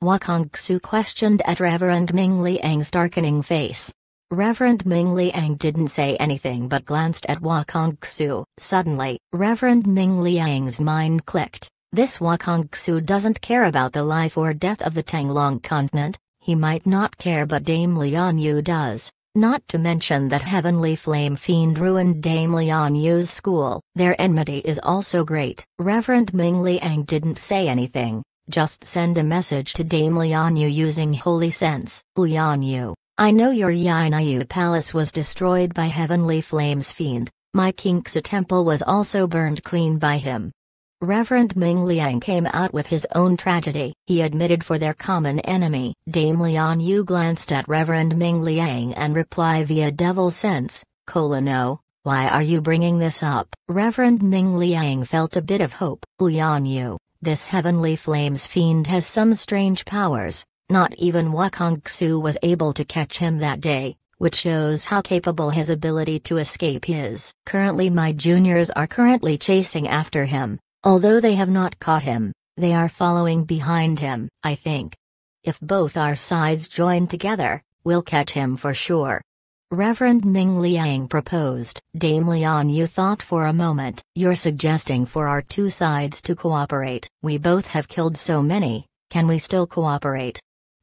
Wakong Su questioned at Reverend Ming Liang's darkening face. Reverend Ming Liang didn't say anything but glanced at Wakong Su. Suddenly, Reverend Ming Liang's mind clicked. This Wakong Su doesn't care about the life or death of the Tanglong continent, he might not care but Dame Lian Yu does. Not to mention that Heavenly Flame Fiend ruined Dame Leon Yu's school. Their enmity is also great. Reverend Ming Liang didn't say anything, just send a message to Dame Lianyu Yu using holy sense. Lianyu, Yu, I know your Yanayu palace was destroyed by Heavenly Flames Fiend, my Kinksa temple was also burned clean by him. Reverend Ming Liang came out with his own tragedy. He admitted for their common enemy. Dame Lian Yu glanced at Reverend Ming Liang and reply via devil sense, colon no, why are you bringing this up? Reverend Ming Liang felt a bit of hope. Lian Yu, this heavenly flames fiend has some strange powers, not even Wakong Xu was able to catch him that day which shows how capable his ability to escape is. Currently my juniors are currently chasing after him, Although they have not caught him, they are following behind him, I think. If both our sides join together, we'll catch him for sure. Reverend Ming Liang proposed. Dame Lian you thought for a moment. You're suggesting for our two sides to cooperate. We both have killed so many, can we still cooperate?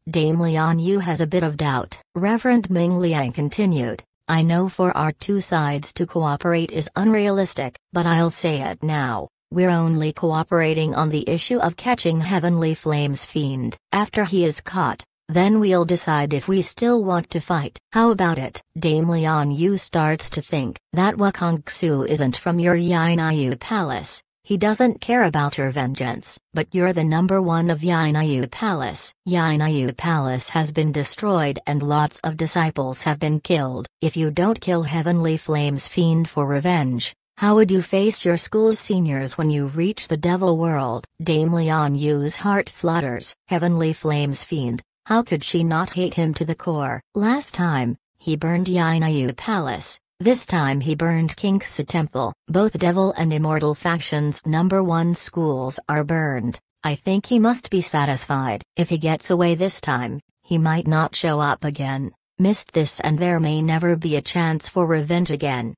Dame Lian Yu has a bit of doubt. Reverend Ming Liang continued, I know for our two sides to cooperate is unrealistic, but I'll say it now. We're only cooperating on the issue of catching Heavenly Flames Fiend. After he is caught, then we'll decide if we still want to fight. How about it? Dame Leon Yu starts to think that Wakong Xu isn't from your Yinayu Palace. He doesn't care about your vengeance, but you're the number one of Yinayu Palace. Yinayu Palace has been destroyed and lots of disciples have been killed. If you don't kill Heavenly Flames Fiend for revenge, how would you face your school's seniors when you reach the devil world? Dame Leon Yu's heart flutters, heavenly flames fiend. How could she not hate him to the core? Last time, he burned Yinayu Palace. This time he burned Kinksa Temple. Both devil and immortal factions' number one schools are burned. I think he must be satisfied. If he gets away this time, he might not show up again. Missed this and there may never be a chance for revenge again.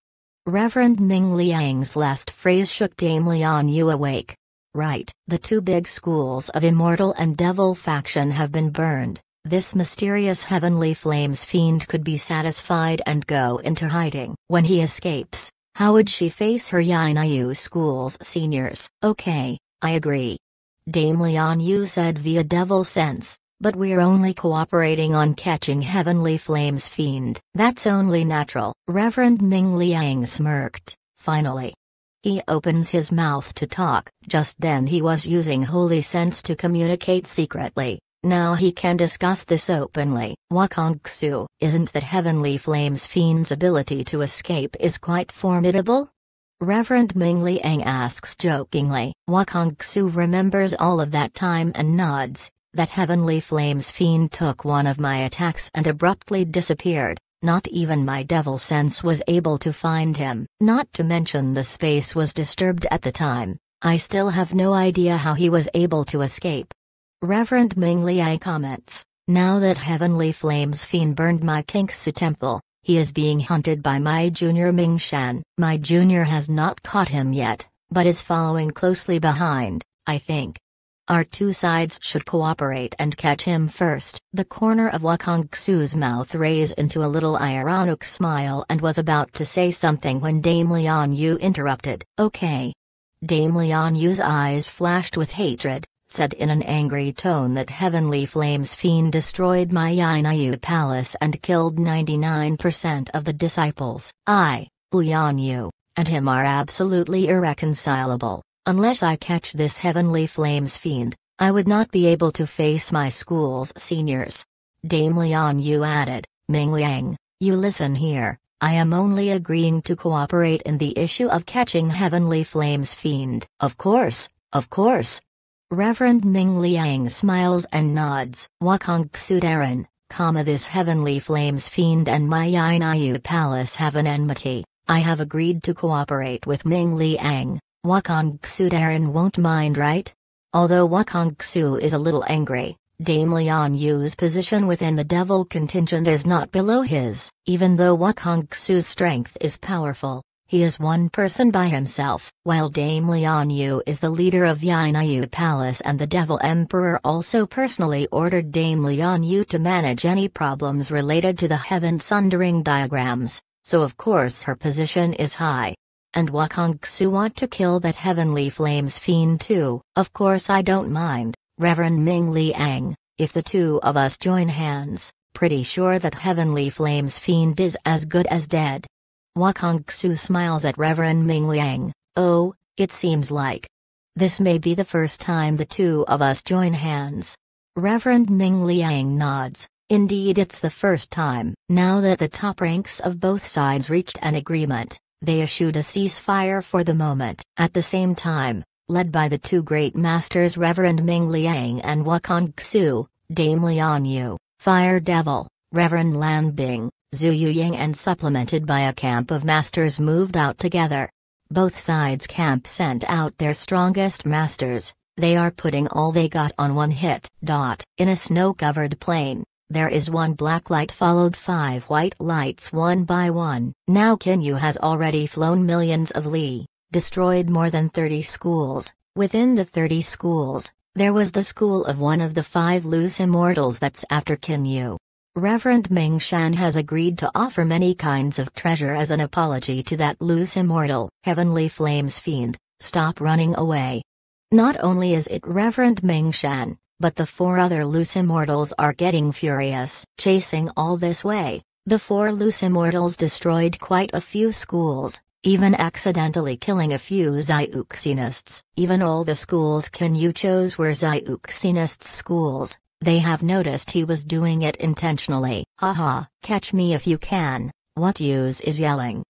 Reverend Ming Liang's last phrase shook Dame Lian Yu awake. Right, the two big schools of immortal and devil faction have been burned. This mysterious heavenly flames fiend could be satisfied and go into hiding. When he escapes, how would she face her Yanayu school's seniors? Okay, I agree. Dame Lian Yu said via devil sense but we're only cooperating on catching Heavenly Flame's fiend. That's only natural. Reverend Ming Liang smirked, finally. He opens his mouth to talk, just then he was using holy sense to communicate secretly. Now he can discuss this openly. Wakong Su, isn't that Heavenly Flame's fiend's ability to escape is quite formidable? Reverend Ming Liang asks jokingly. Wakong Su remembers all of that time and nods, that heavenly flames fiend took one of my attacks and abruptly disappeared. Not even my devil sense was able to find him. Not to mention the space was disturbed at the time. I still have no idea how he was able to escape. Reverend Ming Liang comments, Now that Heavenly Flames Fiend burned my Kinksu temple, he is being hunted by my junior Ming Shan. My junior has not caught him yet, but is following closely behind, I think. Our two sides should cooperate and catch him first. The corner of Wakong Xu's mouth raised into a little ironic smile and was about to say something when Dame Leon Yu interrupted. Okay. Dame Leon Yu's eyes flashed with hatred, said in an angry tone that Heavenly Flames Fiend destroyed my Yinayu palace and killed 99% of the disciples. I, Leon Yu, and him are absolutely irreconcilable. Unless I catch this heavenly flames fiend, I would not be able to face my school's seniors. Dame Lian Yu added, Ming Liang, you listen here, I am only agreeing to cooperate in the issue of catching heavenly flames fiend. Of course, of course. Reverend Ming Liang smiles and nods. Wakong Sudaran, comma this heavenly flames fiend and my Yinayu palace have an enmity. I have agreed to cooperate with Ming Liang. Wakong Su Darren won't mind right? Although Wakong is a little angry, Dame Leon Yu's position within the devil contingent is not below his. Even though Wakong strength is powerful, he is one person by himself, while Dame Leon Yu is the leader of Yinayu Palace and the Devil Emperor also personally ordered Dame Leon Yu to manage any problems related to the heaven sundering diagrams, so of course her position is high and Wakongsu want to kill that heavenly flames fiend too. Of course I don't mind, Reverend Ming Liang, if the two of us join hands, pretty sure that heavenly flames fiend is as good as dead. Wakongsu smiles at Reverend Ming Liang, oh, it seems like. This may be the first time the two of us join hands. Reverend Ming Liang nods, indeed it's the first time. Now that the top ranks of both sides reached an agreement, they issued a ceasefire for the moment. At the same time, led by the two great masters Reverend Ming Liang and Wakong Xu, Dame Lian Yu, Fire Devil, Reverend Lan Bing, Zhu Yuying and supplemented by a camp of masters moved out together. Both sides camp sent out their strongest masters, they are putting all they got on one hit. Dot. In a snow-covered plain, there is one black light followed five white lights one by one. Now Kinyu has already flown millions of Li, destroyed more than 30 schools. Within the 30 schools, there was the school of one of the five loose immortals that's after Kinyu. Reverend Ming Shan has agreed to offer many kinds of treasure as an apology to that loose immortal, heavenly flames fiend, stop running away. Not only is it Reverend Ming Shan, but the four other loose immortals are getting furious. Chasing all this way, the four loose immortals destroyed quite a few schools, even accidentally killing a few Zyuxenists. Even all the schools Kinyu chose were Zyuxenist schools, they have noticed he was doing it intentionally. Haha, catch me if you can, what use is yelling?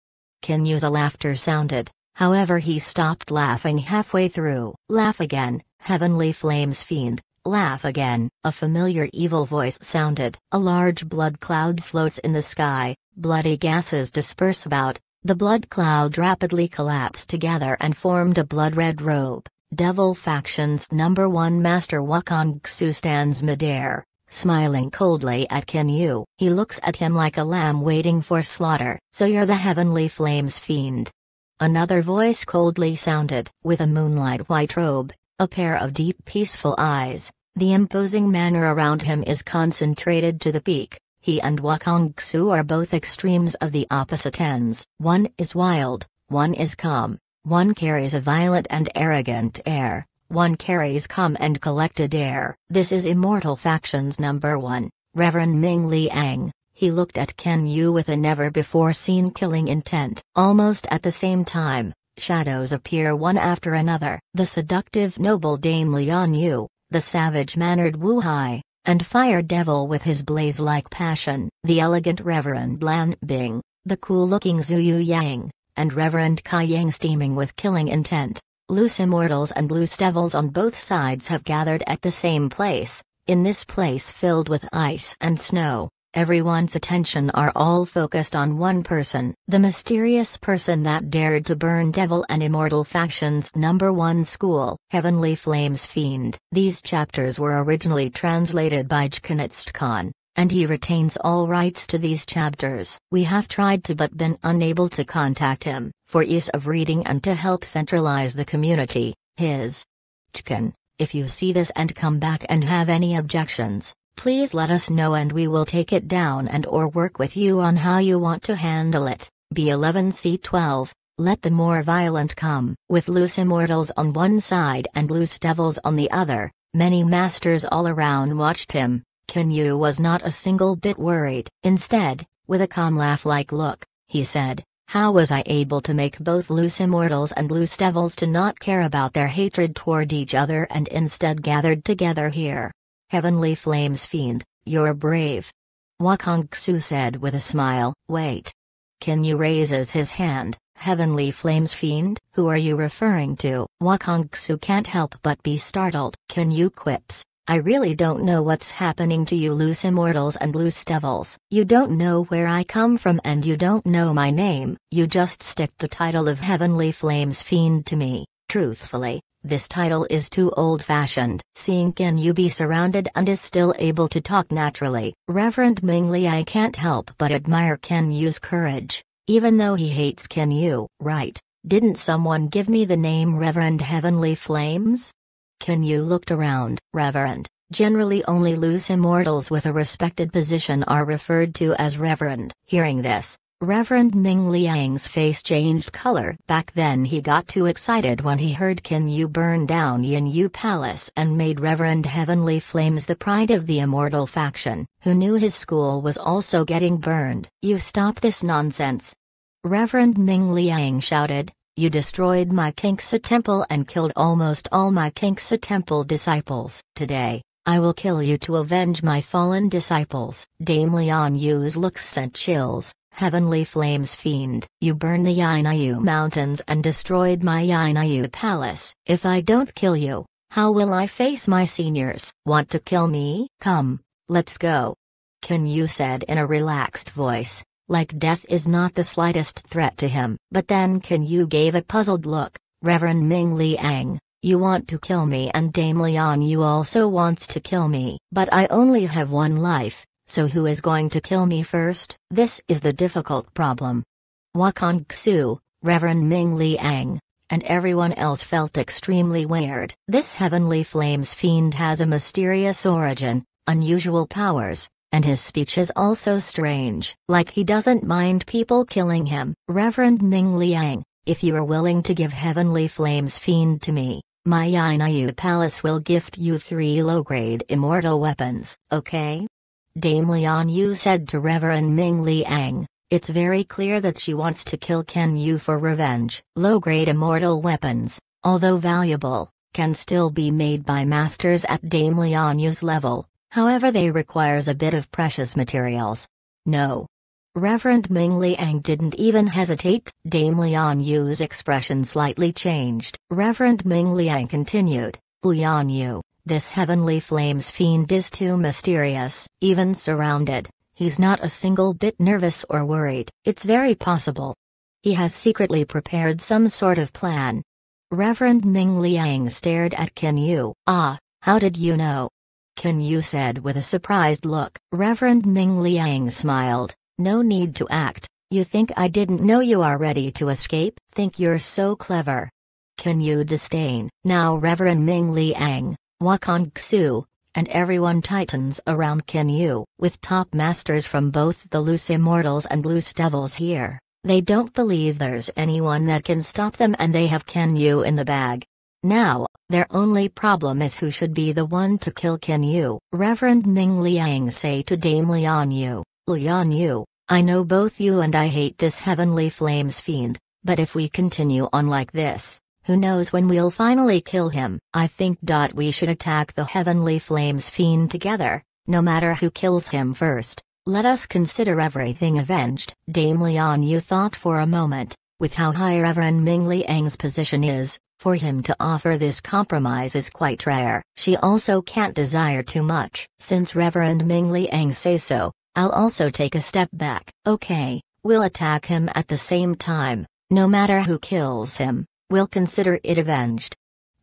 Kenyu's laughter sounded, however he stopped laughing halfway through. Laugh again, heavenly flames fiend. Laugh again, a familiar evil voice sounded. A large blood cloud floats in the sky, bloody gases disperse about. The blood cloud rapidly collapsed together and formed a blood red robe. Devil Faction's number one master Wakong Xu stands midair, smiling coldly at Ken Yu. He looks at him like a lamb waiting for slaughter. So you're the heavenly flames fiend. Another voice coldly sounded. With a moonlight white robe, a pair of deep peaceful eyes, the imposing manner around him is concentrated to the peak. He and Wakong Xu are both extremes of the opposite ends. One is wild, one is calm, one carries a violent and arrogant air, one carries calm and collected air. This is Immortal Factions number 1, Reverend Ming Liang. He looked at Ken Yu with a never before seen killing intent. Almost at the same time, Shadows appear one after another, the seductive noble Dame Lian Yu, the savage-mannered Wu Hai, and Fire Devil with his blaze-like passion, the elegant Reverend Lan Bing, the cool-looking Zhu Yu Yang, and Reverend Kai Yang steaming with killing intent. Loose immortals and loose devils on both sides have gathered at the same place, in this place filled with ice and snow, Everyone's attention are all focused on one person, the mysterious person that dared to burn Devil and Immortal Faction's number one school, Heavenly Flames Fiend. These chapters were originally translated by Jkanitst Khan, and he retains all rights to these chapters. We have tried to but been unable to contact him, for ease of reading and to help centralize the community, his. Jkan, if you see this and come back and have any objections, please let us know and we will take it down and or work with you on how you want to handle it. B11C12, let the more violent come. With loose immortals on one side and loose devils on the other, many masters all around watched him. Kinyu was not a single bit worried. Instead, with a calm laugh-like look, he said, How was I able to make both loose immortals and loose devils to not care about their hatred toward each other and instead gathered together here? Heavenly Flames Fiend, you're brave. Wakong said with a smile, wait. Can you raises his hand, Heavenly Flames Fiend? Who are you referring to? Wakong can't help but be startled. Can you quips? I really don't know what's happening to you loose immortals and loose devils. You don't know where I come from and you don't know my name. You just stick the title of Heavenly Flames Fiend to me. Truthfully, this title is too old fashioned. Seeing can you be surrounded and is still able to talk naturally. Reverend Ming Li, I can't help but admire Ken Yu's courage, even though he hates Ken Yu, right? Didn't someone give me the name Reverend Heavenly Flames? Ken Yu looked around. Reverend, generally only loose immortals with a respected position are referred to as Reverend. Hearing this, Reverend Ming Liang's face changed color. Back then, he got too excited when he heard Can Yu burn down Yin Yu Palace and made Reverend Heavenly Flames the pride of the Immortal faction, who knew his school was also getting burned. You stop this nonsense. Reverend Ming Liang shouted, You destroyed my Kinksa temple and killed almost all my Kinksa temple disciples. Today, I will kill you to avenge my fallen disciples. Dame Lian Yu's looks sent chills. Heavenly Flames Fiend, you burned the Yainayu Mountains and destroyed my Yainayu Palace. If I don't kill you, how will I face my seniors? Want to kill me? Come, let's go. Yu said in a relaxed voice, like death is not the slightest threat to him. But then Yu gave a puzzled look, Reverend Ming Liang, you want to kill me and Dame Liang you also wants to kill me. But I only have one life, so who is going to kill me first? This is the difficult problem. Wakong Xu, Reverend Ming Liang, and everyone else felt extremely weird. This heavenly flames fiend has a mysterious origin, unusual powers, and his speech is also strange. Like he doesn't mind people killing him. Reverend Ming Liang, if you are willing to give heavenly flames fiend to me, my Yanayu Palace will gift you three low-grade immortal weapons, okay? Dame Lian Yu said to Reverend Ming Liang, It's very clear that she wants to kill Ken Yu for revenge. Low-grade immortal weapons, although valuable, can still be made by masters at Dame Lian Yu's level, however they requires a bit of precious materials. No. Reverend Ming Liang didn't even hesitate. Dame Lian Yu's expression slightly changed. Reverend Ming Liang continued, Lian Yu, this heavenly flames fiend is too mysterious, even surrounded, he's not a single bit nervous or worried, it's very possible. He has secretly prepared some sort of plan. Reverend Ming Liang stared at Kin Yu, ah, how did you know? Kin Yu said with a surprised look. Reverend Ming Liang smiled, no need to act, you think I didn't know you are ready to escape, think you're so clever. Can Yu disdain, now Reverend Ming Liang, Wakong Su, and everyone tightens around Ken Yu. With top masters from both the Loose Immortals and Loose Devils here, they don't believe there's anyone that can stop them and they have Ken Yu in the bag. Now, their only problem is who should be the one to kill Ken Yu. Reverend Ming Liang say to Dame Lianyu, Yu, Yu, I know both you and I hate this heavenly flames fiend, but if we continue on like this, who knows when we'll finally kill him? I think. We should attack the Heavenly Flames Fiend together, no matter who kills him first. Let us consider everything avenged. Dame Leon Yu thought for a moment, with how high Reverend Ming Liang's position is, for him to offer this compromise is quite rare. She also can't desire too much. Since Reverend Ming Liang says so, I'll also take a step back. Okay, we'll attack him at the same time, no matter who kills him. We'll consider it avenged.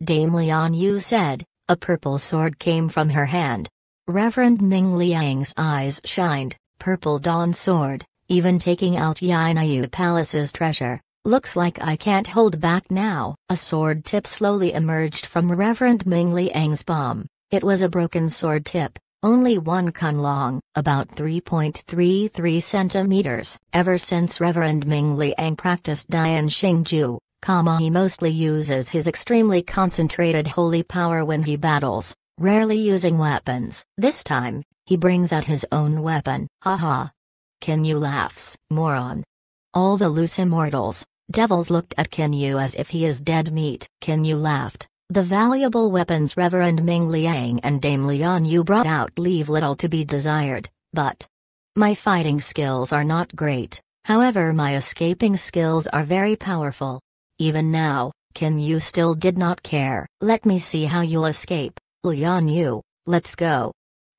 Dame Lian Yu said, a purple sword came from her hand. Reverend Ming Liang's eyes shined, purple dawn sword, even taking out Yinayu Palace's treasure. Looks like I can't hold back now. A sword tip slowly emerged from Reverend Ming Liang's palm. It was a broken sword tip, only one kun long, about 3.33 centimeters. Ever since Reverend Ming Liang practiced Dian Xingju, comma he mostly uses his extremely concentrated holy power when he battles, rarely using weapons. This time, he brings out his own weapon. Haha. Can you laughs, moron. All the loose immortals, devils looked at Kenyu as if he is dead meat. Kenyu laughed. The valuable weapons Reverend Ming Liang and Dame Lian Yu brought out leave little to be desired, but my fighting skills are not great, however my escaping skills are very powerful. Even now, Kin Yu still did not care. Let me see how you'll escape, Lian Yu, let's go.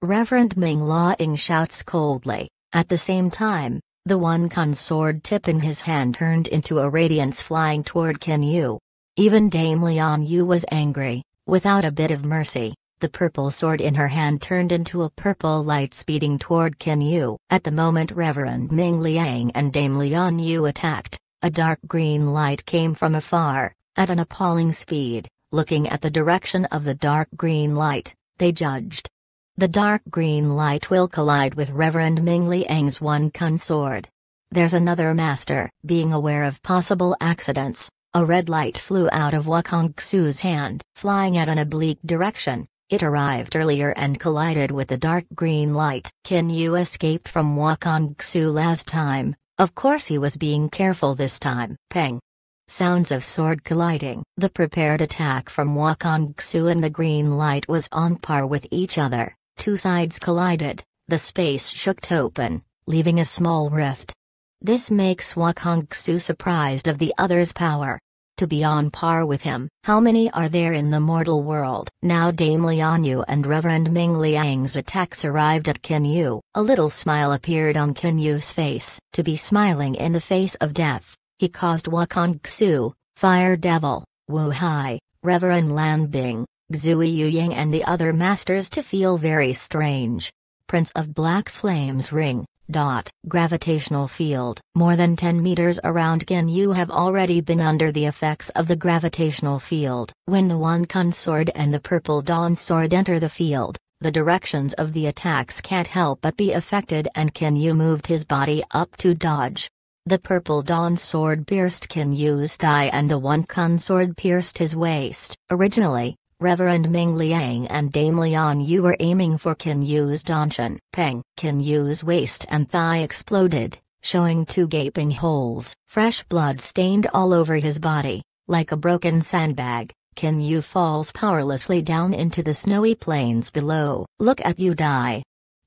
Reverend Ming Laing shouts coldly. At the same time, the one Kun sword tip in his hand turned into a radiance flying toward Kin Yu. Even Dame Lian Yu was angry, without a bit of mercy. The purple sword in her hand turned into a purple light speeding toward Qin Yu. At the moment Reverend Ming Liang and Dame Lian Yu attacked, a dark green light came from afar, at an appalling speed. Looking at the direction of the dark green light, they judged. The dark green light will collide with Reverend Ming Liang's one kun sword. There's another master. Being aware of possible accidents, a red light flew out of Wakong Xu's hand, flying at an oblique direction. It arrived earlier and collided with the dark green light. Can you escape from Wakong Xu last time, of course he was being careful this time. Peng. Sounds of sword colliding. The prepared attack from Wakong and the green light was on par with each other. Two sides collided. The space shook open, leaving a small rift. This makes Wakong surprised of the other's power to be on par with him. How many are there in the mortal world? Now Dame Lianyu and Reverend Ming Liang's attacks arrived at Qin Yu. A little smile appeared on Qin Yu's face. To be smiling in the face of death, he caused Wakong Xu, Fire Devil, Wu Hai, Reverend Lan Bing, Xui Yuying and the other masters to feel very strange. Prince of Black Flames Ring, Dot. Gravitational field. More than 10 meters around Gin you have already been under the effects of the gravitational field. When the Kun sword and the purple dawn sword enter the field, the directions of the attacks can't help but be affected and you moved his body up to dodge. The purple dawn sword pierced Kinyu's thigh and the one kun sword pierced his waist. Originally, Reverend Ming Liang and Dame Lian Yu were aiming for Qin Yu's donjon. Peng! Qin Yu's waist and thigh exploded, showing two gaping holes, fresh blood stained all over his body, like a broken sandbag. Qin Yu falls powerlessly down into the snowy plains below. Look at you die.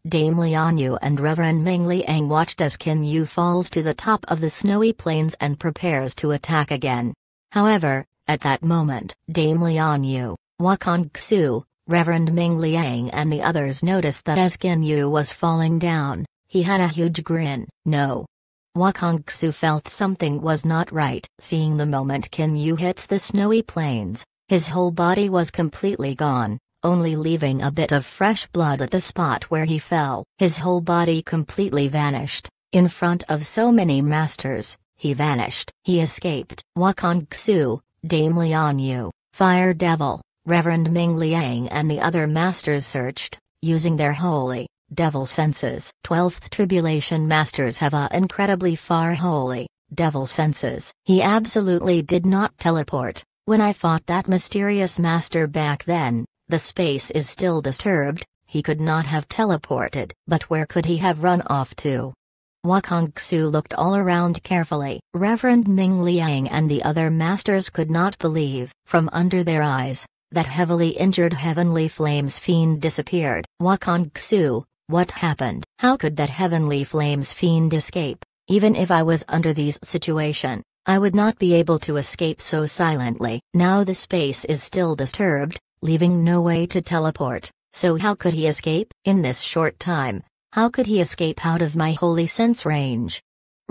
Dame Lian Yu and Reverend Ming Liang watched as Qin Yu falls to the top of the snowy plains and prepares to attack again. However, at that moment, Dame Lian Yu, Wakong Reverend Ming Liang and the others noticed that as Kin Yu was falling down, he had a huge grin. No. Wakong felt something was not right. Seeing the moment Kin Yu hits the snowy plains, his whole body was completely gone, only leaving a bit of fresh blood at the spot where he fell. His whole body completely vanished. In front of so many masters, he vanished. He escaped. Wakong Xu, Dame Lian Yu, Fire Devil, Reverend Ming Liang and the other masters searched, using their holy, devil senses. 12th Tribulation Masters have a incredibly far holy, devil senses. He absolutely did not teleport. When I fought that mysterious master back then, the space is still disturbed, he could not have teleported. But where could he have run off to? Wakong Su looked all around carefully. Reverend Ming Liang and the other masters could not believe. From under their eyes, that heavily injured Heavenly Flames Fiend disappeared. Wakong Xu, what happened? How could that Heavenly Flames Fiend escape? Even if I was under these situation, I would not be able to escape so silently. Now the space is still disturbed, leaving no way to teleport, so how could he escape? In this short time, how could he escape out of my holy sense range?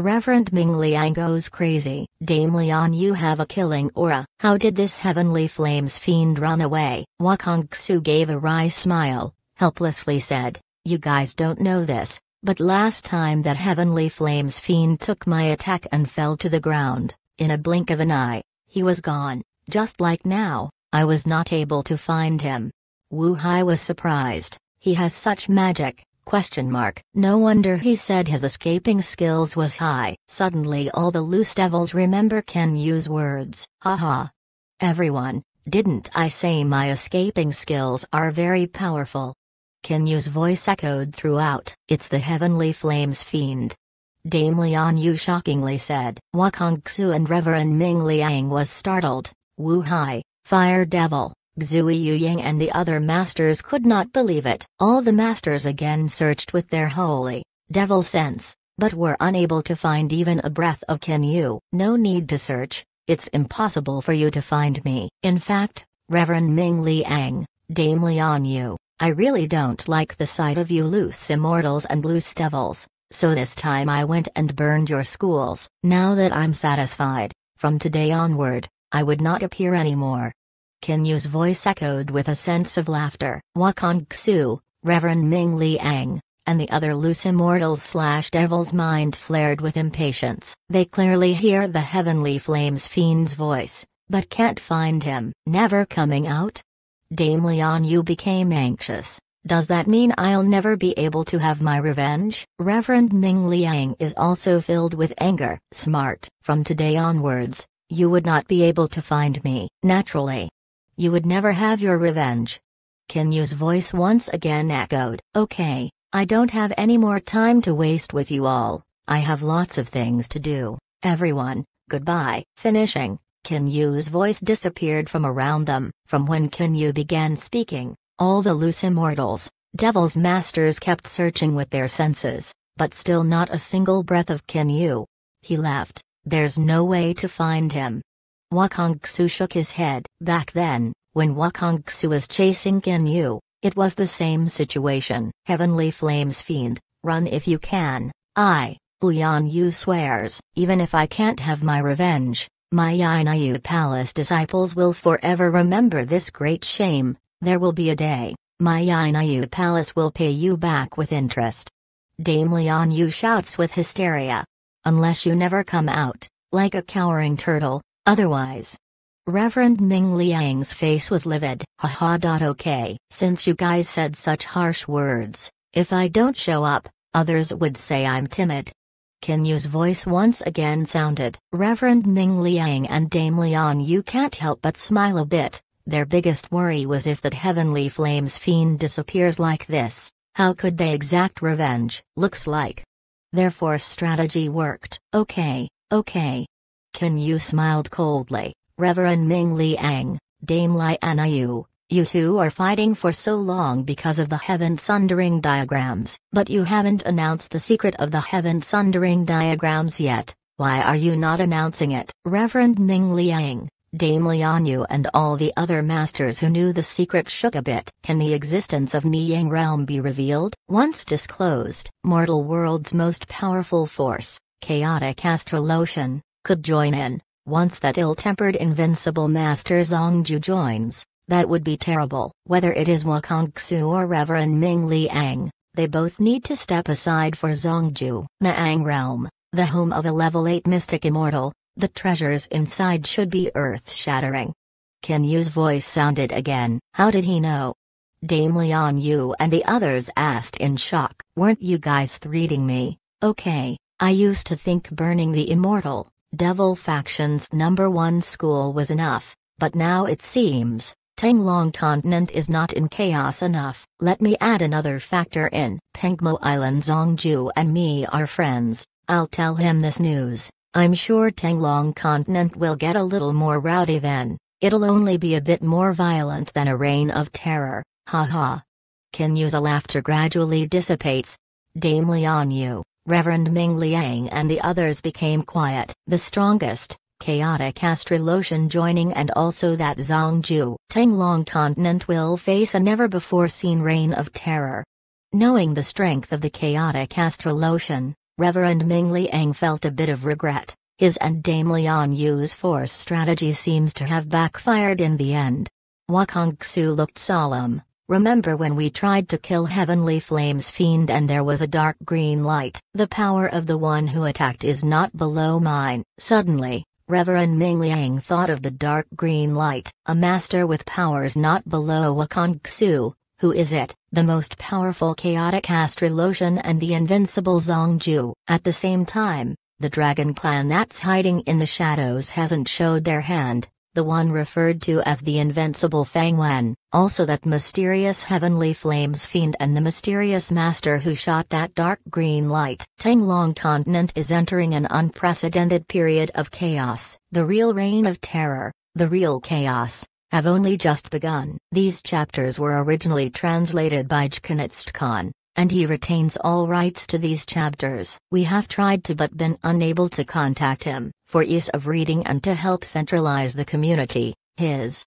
Reverend Ming Liang goes crazy. Dame Lian, you have a killing aura. How did this heavenly flames fiend run away? Wakong Su gave a wry smile, helplessly said, You guys don't know this, but last time that heavenly flames fiend took my attack and fell to the ground, in a blink of an eye, he was gone, just like now, I was not able to find him. Wu Hai was surprised, he has such magic, Question mark. No wonder he said his escaping skills was high. Suddenly all the loose devils remember can use words. Haha. Everyone, didn't I say my escaping skills are very powerful? Kinyu's voice echoed throughout. It's the heavenly flames fiend. Dame Lian Yu shockingly said. Wakong Xu and Reverend Ming Liang was startled. Wu Hai, fire devil, Xui Yuyang and the other masters could not believe it. All the masters again searched with their holy, devil sense, but were unable to find even a breath of Can you? No need to search, it's impossible for you to find me. In fact, Reverend Ming Liang, Dame Lian Yu, I really don't like the sight of you loose immortals and loose devils, so this time I went and burned your schools. Now that I'm satisfied, from today onward, I would not appear anymore. Kin Yu's voice echoed with a sense of laughter. Wakong Xu, Reverend Ming Liang, and the other loose immortals slash devils mind flared with impatience. They clearly hear the heavenly flames fiend's voice, but can't find him. Never coming out? Dame Lian Yu became anxious. Does that mean I'll never be able to have my revenge? Reverend Ming Liang is also filled with anger. Smart. From today onwards, you would not be able to find me. Naturally, you would never have your revenge. Kinyu's voice once again echoed, Okay, I don't have any more time to waste with you all. I have lots of things to do. Everyone, goodbye. Finishing, Kinyu's voice disappeared from around them. From when Kinyu began speaking, all the loose immortals, devil's masters kept searching with their senses, but still not a single breath of Kinyu. He left. There's no way to find him. Wakong shook his head. Back then, when Wakong was chasing Ken it was the same situation. Heavenly Flames Fiend, run if you can. I, Lian Yu swears, even if I can't have my revenge, my Yanayu Palace disciples will forever remember this great shame. There will be a day, my Yanayu Palace will pay you back with interest. Dame Lian Yu shouts with hysteria. Unless you never come out, like a cowering turtle, Otherwise. Reverend Ming Liang's face was livid. Haha. Okay, since you guys said such harsh words, if I don't show up, others would say I'm timid. Kenyu's voice once again sounded. Reverend Ming Liang and Dame Lian you can't help but smile a bit. Their biggest worry was if that heavenly flames fiend disappears like this, how could they exact revenge? Looks like. Their force strategy worked. Okay, okay, can you smiled coldly, Reverend Ming Liang, Dame Li Anayu. You two are fighting for so long because of the heaven sundering diagrams, but you haven't announced the secret of the heaven sundering diagrams yet. Why are you not announcing it? Reverend Ming Liang, Dame Lianyu and all the other masters who knew the secret shook a bit. Can the existence of Niyang Realm be revealed? Once disclosed, mortal world's most powerful force, chaotic astral ocean could join in. Once that ill-tempered invincible master Zongju joins, that would be terrible. Whether it is Wakongsu or Reverend Ming Liang, they both need to step aside for Zongju. Naang Realm, the home of a level 8 mystic immortal, the treasures inside should be earth-shattering. Kenyu's Yu's voice sounded again. How did he know? Dame Lian Yu and the others asked in shock. Weren't you guys threatening me? Okay, I used to think burning the immortal, Devil Faction's number one school was enough, but now it seems, Tenglong Continent is not in chaos enough. Let me add another factor in. Pengmo Island Zongju and me are friends, I'll tell him this news. I'm sure Tenglong Continent will get a little more rowdy then. It'll only be a bit more violent than a reign of terror, haha. Kinyu's laughter gradually dissipates. Dame Lian Yu, Reverend Ming Liang and the others became quiet. The strongest, chaotic astrolotion joining and also that Ju, Tenglong continent will face a never-before-seen reign of terror. Knowing the strength of the chaotic astrolotion, Reverend Ming Liang felt a bit of regret. His and Dame Lian Yu's force strategy seems to have backfired in the end. Wakong Xu looked solemn, Remember when we tried to kill Heavenly Flames Fiend and there was a dark green light? The power of the one who attacked is not below mine. Suddenly, Reverend Ming Liang thought of the dark green light, a master with powers not below Wakong Su. Who is it? The most powerful chaotic Astrolotian and the invincible Zongju. At the same time, the dragon clan that's hiding in the shadows hasn't showed their hand, the one referred to as the invincible Fang Wen, also that mysterious heavenly flames fiend and the mysterious master who shot that dark green light. Tenglong continent is entering an unprecedented period of chaos. The real reign of terror, the real chaos, have only just begun. These chapters were originally translated by Jkanitst Khan and he retains all rights to these chapters. We have tried to but been unable to contact him for ease of reading and to help centralize the community, his.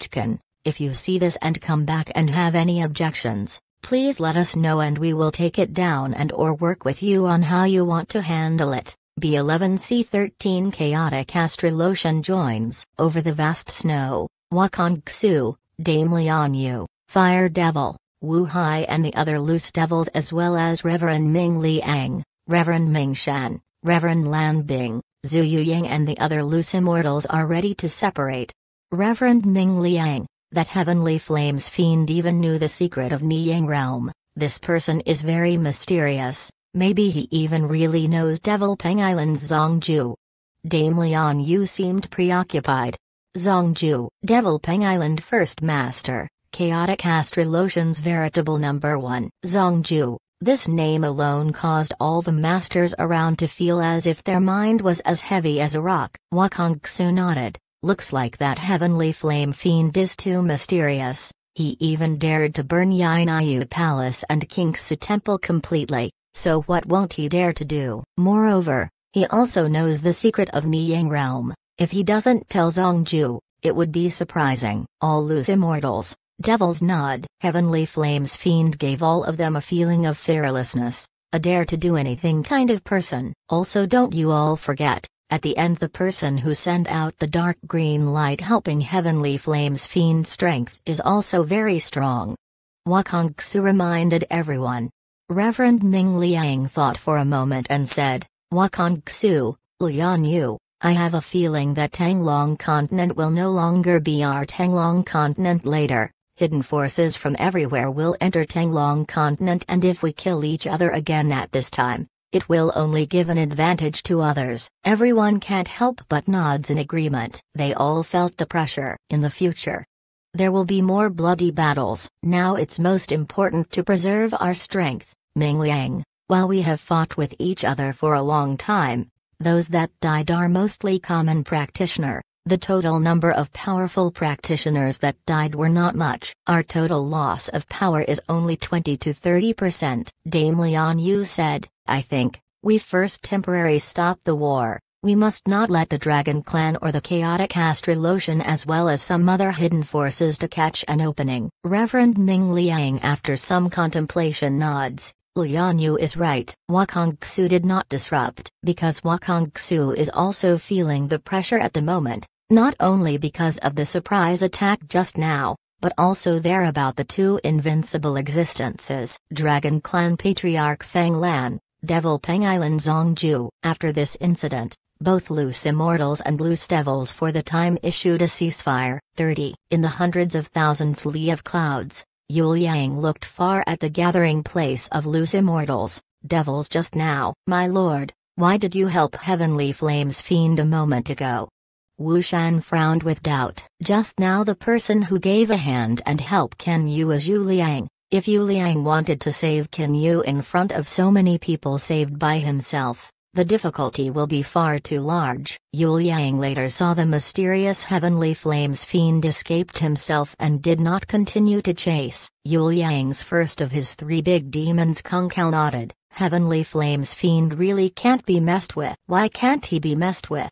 Chicken, if you see this and come back and have any objections, please let us know and we will take it down and or work with you on how you want to handle it. B11C13 Chaotic Astrolotion joins over the vast snow, Wakong Xu, Dame Lianyu, Fire Devil, Wu Hai and the other loose devils as well as Reverend Ming Liang, Reverend Ming Shan, Reverend Lan Bing, Zhu Yuyang and the other loose immortals are ready to separate. Reverend Ming Liang, that heavenly flames fiend even knew the secret of Niyang realm, this person is very mysterious, maybe he even really knows Devil Peng Island's Zongju. Dame Lian Yu seemed preoccupied. Zongju, Devil Peng Island First Master, Chaotic astral lotions Veritable Number 1. Zongju, this name alone caused all the masters around to feel as if their mind was as heavy as a rock. Wakong Xu nodded, looks like that heavenly flame fiend is too mysterious. He even dared to burn Yainayu Palace and Su Temple completely, so what won't he dare to do? Moreover, he also knows the secret of Niyang Realm. If he doesn't tell Zongju, it would be surprising. All loose immortals, Devil's Nod, Heavenly Flames Fiend gave all of them a feeling of fearlessness, a dare to do anything kind of person. Also don't you all forget, at the end the person who sent out the dark green light helping Heavenly Flames Fiend strength is also very strong. Wakong reminded everyone. Reverend Ming Liang thought for a moment and said, Wakong Lianyu, Lian Yu, I have a feeling that Tanglong Continent will no longer be our Tanglong Continent later hidden forces from everywhere will enter Tanglong continent and if we kill each other again at this time, it will only give an advantage to others. Everyone can't help but nods in agreement. They all felt the pressure. In the future, there will be more bloody battles. Now it's most important to preserve our strength, Ming Liang. While we have fought with each other for a long time, those that died are mostly common practitioner. The total number of powerful practitioners that died were not much. Our total loss of power is only 20 to 30%, Dame Leon Yu said. I think, we first temporarily stop the war. We must not let the Dragon Clan or the chaotic Ocean, as well as some other hidden forces to catch an opening. Reverend Ming Liang after some contemplation nods, Lian Yu is right. Wakong Xu did not disrupt, because Wakong Xu is also feeling the pressure at the moment, not only because of the surprise attack just now, but also there about the two invincible existences, Dragon Clan Patriarch Fang Lan, Devil Peng Island Zongju. After this incident, both Loose Immortals and Loose Devils for the time issued a ceasefire. 30. In the hundreds of thousands li of clouds, Yul Yang looked far at the gathering place of Loose Immortals, Devils just now. My lord, why did you help Heavenly Flames Fiend a moment ago? Wu Shan frowned with doubt. Just now the person who gave a hand and help Ken Yu was Yu Liang. If Yu Liang wanted to save Ken Yu in front of so many people saved by himself, the difficulty will be far too large. Yu Liang later saw the mysterious heavenly flames fiend escaped himself and did not continue to chase. Yu Liang's first of his three big demons Kung Kao nodded. Heavenly flames fiend really can't be messed with. Why can't he be messed with?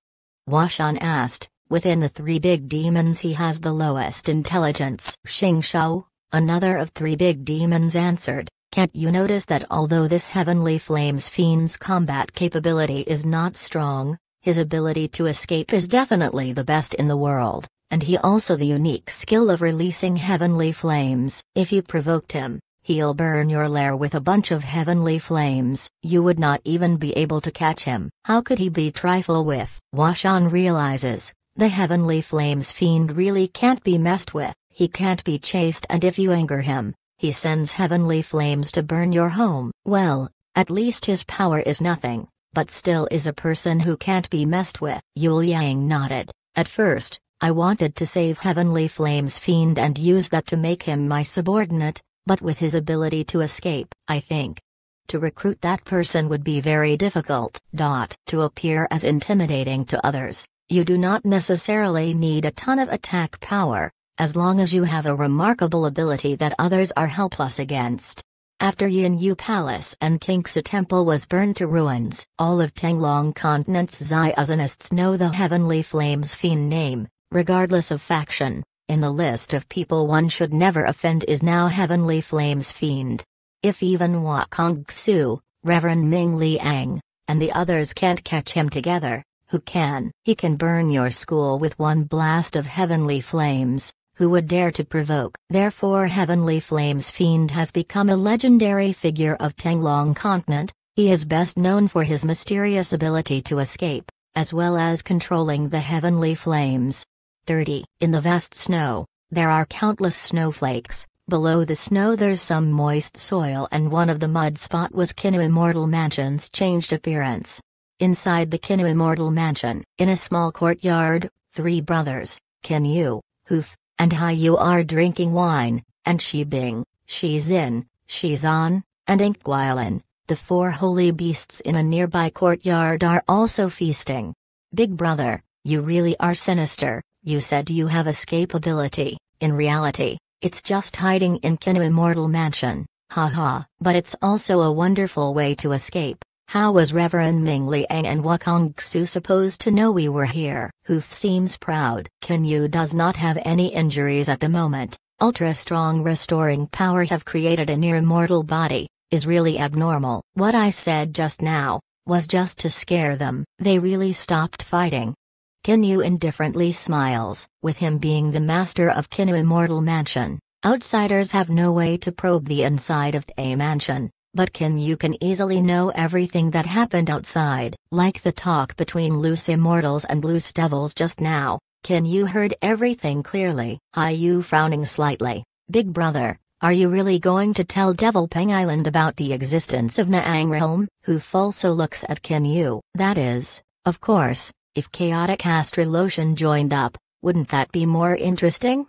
Washan asked. Within the three big demons he has the lowest intelligence. Xing Shao, another of three big demons answered, Can't you notice that although this heavenly flames fiend's combat capability is not strong, his ability to escape is definitely the best in the world, and he also the unique skill of releasing heavenly flames. If you provoked him, He'll burn your lair with a bunch of heavenly flames, you would not even be able to catch him. How could he be trifle with? Washan realizes, the heavenly flames fiend really can't be messed with, he can't be chased and if you anger him, he sends heavenly flames to burn your home. Well, at least his power is nothing, but still is a person who can't be messed with. Yul Yang nodded. At first, I wanted to save Heavenly Flames Fiend and use that to make him my subordinate, but with his ability to escape, I think. To recruit that person would be very difficult. Dot. To appear as intimidating to others, you do not necessarily need a ton of attack power, as long as you have a remarkable ability that others are helpless against. After Yin Yu Palace and Kingsa Temple was burned to ruins, all of Tenglong Continent's Zionists know the Heavenly Flames Fiend name, regardless of faction. In the list of people one should never offend is now Heavenly Flames Fiend. If even Wakong Su, Reverend Ming Liang, and the others can't catch him together, who can? He can burn your school with one blast of heavenly flames, who would dare to provoke? Therefore Heavenly Flames Fiend has become a legendary figure of Tenglong continent, he is best known for his mysterious ability to escape, as well as controlling the heavenly flames. 30. In the vast snow, there are countless snowflakes. Below the snow there's some moist soil and one of the mud spot was Kinu Immortal Mansion's changed appearance. Inside the Kinu Immortal Mansion, in a small courtyard, three brothers, Kinyu, Hoof, and HAIYU, are drinking wine, and Shi Bing, Shi Xin, Shi Zan, and Inkguilin, the four holy beasts in a nearby courtyard are also feasting. Big brother, you really are sinister, you said you have escapability, in reality, it's just hiding in Kinu Immortal Mansion, haha. But it's also a wonderful way to escape. How was Reverend Ming Liang and Wakong Xu supposed to know we were here? Hoof seems proud. Kinyu does not have any injuries at the moment. Ultra strong restoring power have created a near immortal body, is really abnormal. What I said just now, was just to scare them. They really stopped fighting, Kinu indifferently smiles, with him being the master of Kinu Immortal Mansion. Outsiders have no way to probe the inside of a mansion, but Kinyu can easily know everything that happened outside. Like the talk between loose immortals and loose devils just now, Kinyu heard everything clearly. Hiyu frowning slightly. Big brother, are you really going to tell Devil Peng Island about the existence of Naang Realm? Who also looks at Kinyu. That is, of course, if chaotic astrolotion joined up, wouldn't that be more interesting?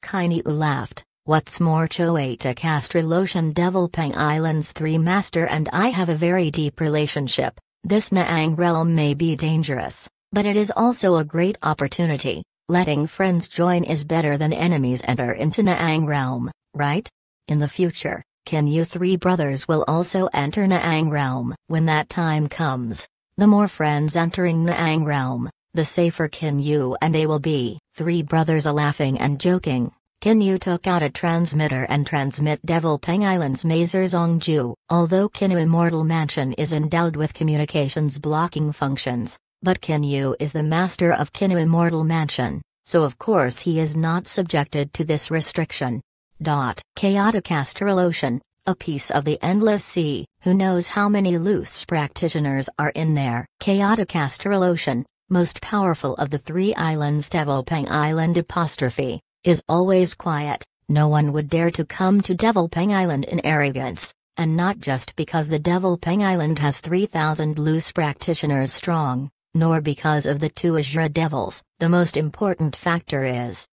Kaineu laughed. What's more Choatic Astrolotion Devil Peng Islands 3 Master and I have a very deep relationship, this Naang realm may be dangerous, but it is also a great opportunity, letting friends join is better than enemies enter into Naang realm, right? In the future, can you three brothers will also enter Naang realm when that time comes? The more friends entering Naang realm, the safer Kin Yu and they will be. Three brothers are laughing and joking. Kin Yu took out a transmitter and transmit Devil Peng Island's Mazer Zongju. Although Yu Immortal Mansion is endowed with communications blocking functions, but Kin Yu is the master of Yu Immortal Mansion, so of course he is not subjected to this restriction. Dot. Chaotic Astral Ocean a piece of the endless sea, who knows how many loose practitioners are in there. Chaotic astral ocean, most powerful of the three islands Peng Island apostrophe, is always quiet, no one would dare to come to Peng Island in arrogance, and not just because the Peng Island has 3,000 loose practitioners strong, nor because of the two Azure Devils, the most important factor is,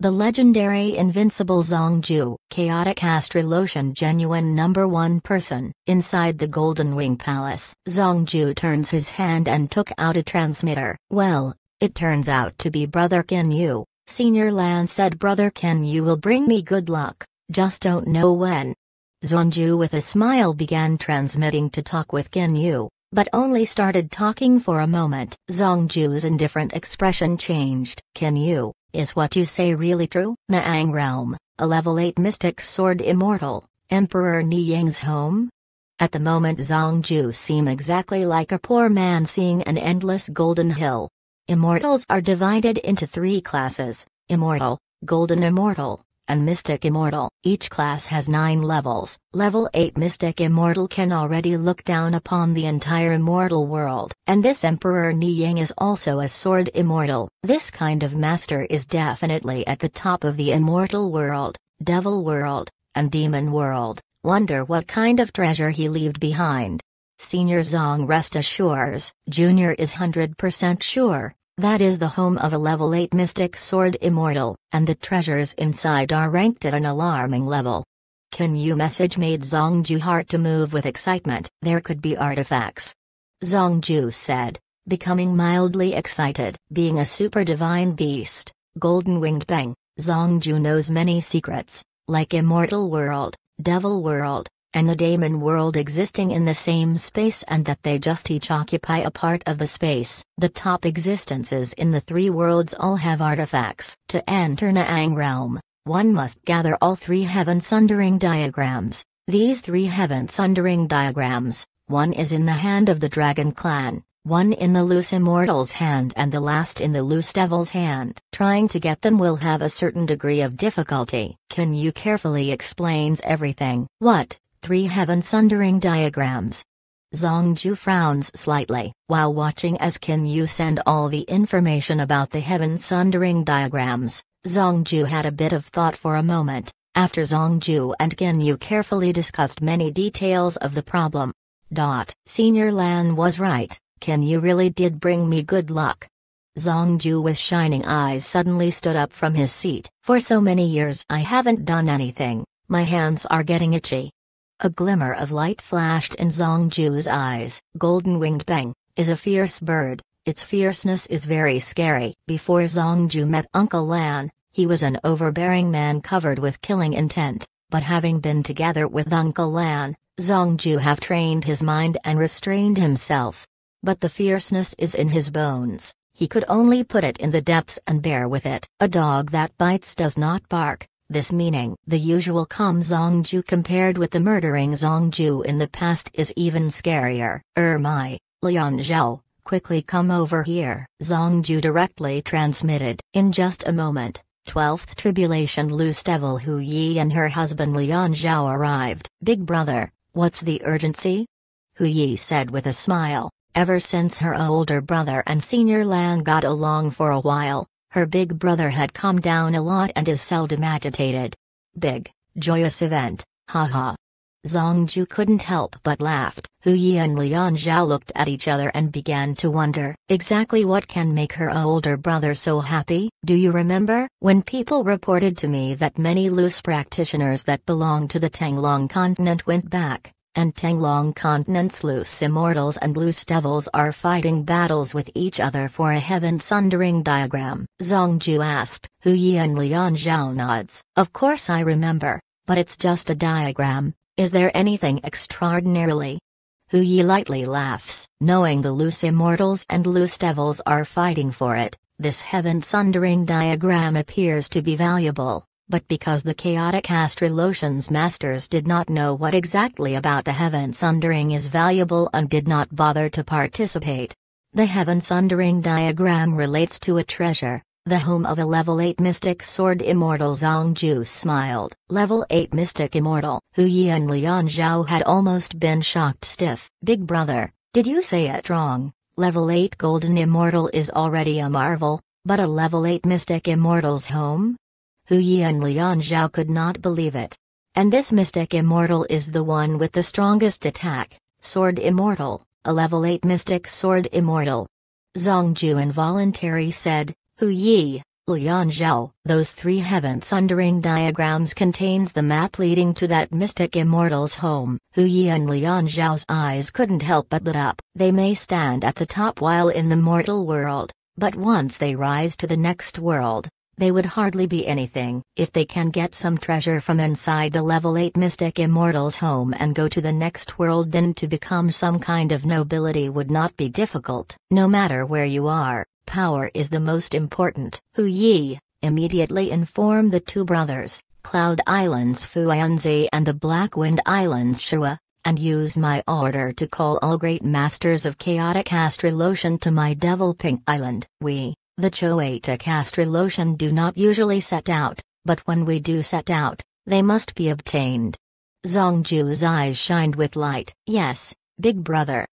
the legendary invincible Zongju, chaotic astralotion, genuine number one person, inside the Golden Wing Palace. Zongju turns his hand and took out a transmitter. Well, it turns out to be Brother Ken Yu. Senior Lan said Brother Ken Yu will bring me good luck, just don't know when. Zongju with a smile began transmitting to talk with Ken Yu, but only started talking for a moment. Zongju's indifferent expression changed. Ken Yu, is what you say really true? Naang Realm, a level 8 mystic sword immortal, Emperor Niyang's home? At the moment Zongju seem exactly like a poor man seeing an endless golden hill. Immortals are divided into three classes, immortal, golden immortal, and Mystic Immortal. Each class has 9 levels. Level 8 Mystic Immortal can already look down upon the entire immortal world, and this Emperor Niyang is also a sword immortal. This kind of master is definitely at the top of the immortal world, devil world, and demon world. Wonder what kind of treasure he left behind. Senior Zong rest assures, Junior is 100% sure, that is the home of a level 8 mystic sword immortal, and the treasures inside are ranked at an alarming level. Can you message made Zongju heart to move with excitement, there could be artifacts. Zongju said, becoming mildly excited, being a super divine beast, golden winged bang, Zongju knows many secrets, like immortal world, devil world, and the daemon world existing in the same space and that they just each occupy a part of the space. The top existences in the three worlds all have artifacts. To enter Naang realm, one must gather all three heaven sundering diagrams. These three heaven sundering diagrams, one is in the hand of the dragon clan, one in the loose immortal's hand and the last in the loose devil's hand. Trying to get them will have a certain degree of difficulty. Can you carefully explains everything. What, three heaven sundering diagrams. Zongju frowns slightly while watching as Qin Yu send all the information about the heaven sundering diagrams. Zongju had a bit of thought for a moment, after Zongju and Qin Yu carefully discussed many details of the problem. Dot. Senior Lan was right, Qin Yu really did bring me good luck. Zongju with shining eyes suddenly stood up from his seat. For so many years I haven't done anything, my hands are getting itchy. A glimmer of light flashed in Zongju's eyes. Golden winged Peng is a fierce bird, its fierceness is very scary. Before Zongju met Uncle Lan, he was an overbearing man covered with killing intent, but having been together with Uncle Lan, Zongju have trained his mind and restrained himself. But the fierceness is in his bones, he could only put it in the depths and bear with it. A dog that bites does not bark, this meaning, the usual Kam Zongju compared with the murdering Zongju in the past is even scarier. Ermai, Lian Zhao, quickly come over here. Zongju directly transmitted. In just a moment, 12th Tribulation Loose Devil Hu Yi and her husband Lian Zhao arrived. Big brother, what's the urgency? Hu Yi said with a smile. Ever since her older brother and senior Lan got along for a while, her big brother had calmed down a lot and is seldom agitated. Big, joyous event, haha. Zongju couldn't help but laughed. Hu Yi and Lian Zhao looked at each other and began to wonder exactly what can make her older brother so happy. Do you remember when people reported to me that many loose practitioners that belonged to the Tanglong continent went back and Tanglong continent's loose immortals and loose devils are fighting battles with each other for a heaven-sundering diagram. Zongju asked, Hu Yan Lian Zhao nods, of course I remember, but it's just a diagram, is there anything extraordinarily? Hu Yi lightly laughs, knowing the loose immortals and loose devils are fighting for it, this heaven-sundering diagram appears to be valuable but because the chaotic Astrolotians masters did not know what exactly about the heaven sundering is valuable and did not bother to participate. The heaven sundering diagram relates to a treasure, the home of a level 8 mystic sword immortal Ju, smiled. Level 8 mystic immortal Hu Yi and Lian Zhao had almost been shocked stiff. Big brother, did you say it wrong? Level 8 golden immortal is already a marvel, but a level 8 mystic immortal's home? Hu Yi and Lian Zhao could not believe it. And this mystic immortal is the one with the strongest attack, Sword Immortal, a level 8 mystic Sword Immortal. Zongju involuntarily said, Hu Yi, Lian Zhao, those three heaven sundering diagrams contains the map leading to that mystic immortal's home. Hu Yi and Lian Zhao's eyes couldn't help but lit up. They may stand at the top while in the mortal world, but once they rise to the next world, they would hardly be anything if they can get some treasure from inside the level 8 mystic immortal's home and go to the next world then to become some kind of nobility would not be difficult, no matter where you are, power is the most important. Hu Yi, immediately inform the two brothers, Cloud Islands Fuanzi and the Black Wind Islands Shua, and use my order to call all great masters of chaotic ocean to my devil Pink Island. We, the Choate castor lotion do not usually set out, but when we do set out, they must be obtained. Zongju's eyes shined with light. Yes, big brother.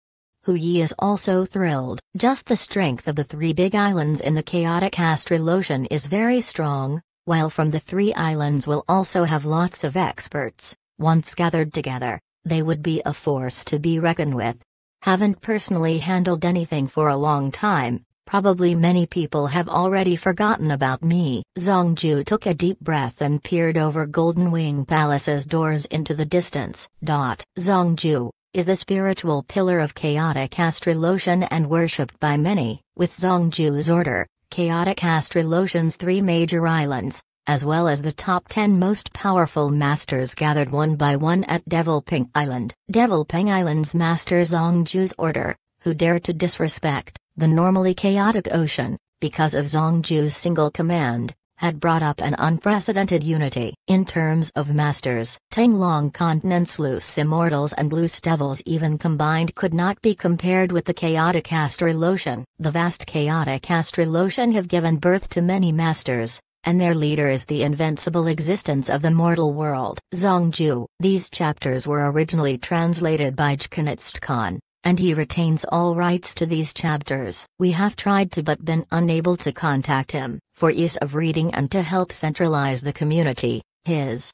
Hu Yi is also thrilled. Just the strength of the three big islands in the chaotic castor lotion is very strong, while from the three islands will also have lots of experts. Once gathered together, they would be a force to be reckoned with. Haven't personally handled anything for a long time, Probably many people have already forgotten about me. Zongju took a deep breath and peered over Golden Wing Palace's doors into the distance. Dot. Zongju is the spiritual pillar of chaotic astrolotion and worshipped by many. With Zongju's order, chaotic astrolotion's three major islands, as well as the top 10 most powerful masters gathered one by one at Devil Ping Island. Devil Ping Island's master Zongju's order, who dare to disrespect the normally chaotic ocean, because of Zongju's single command, had brought up an unprecedented unity. In terms of masters, Long continents loose immortals and loose devils even combined could not be compared with the chaotic astral ocean. The vast chaotic astral ocean have given birth to many masters, and their leader is the invincible existence of the mortal world. Zongju. These chapters were originally translated by Jkanitst Khan, and he retains all rights to these chapters. We have tried to but been unable to contact him, for ease of reading and to help centralize the community, his.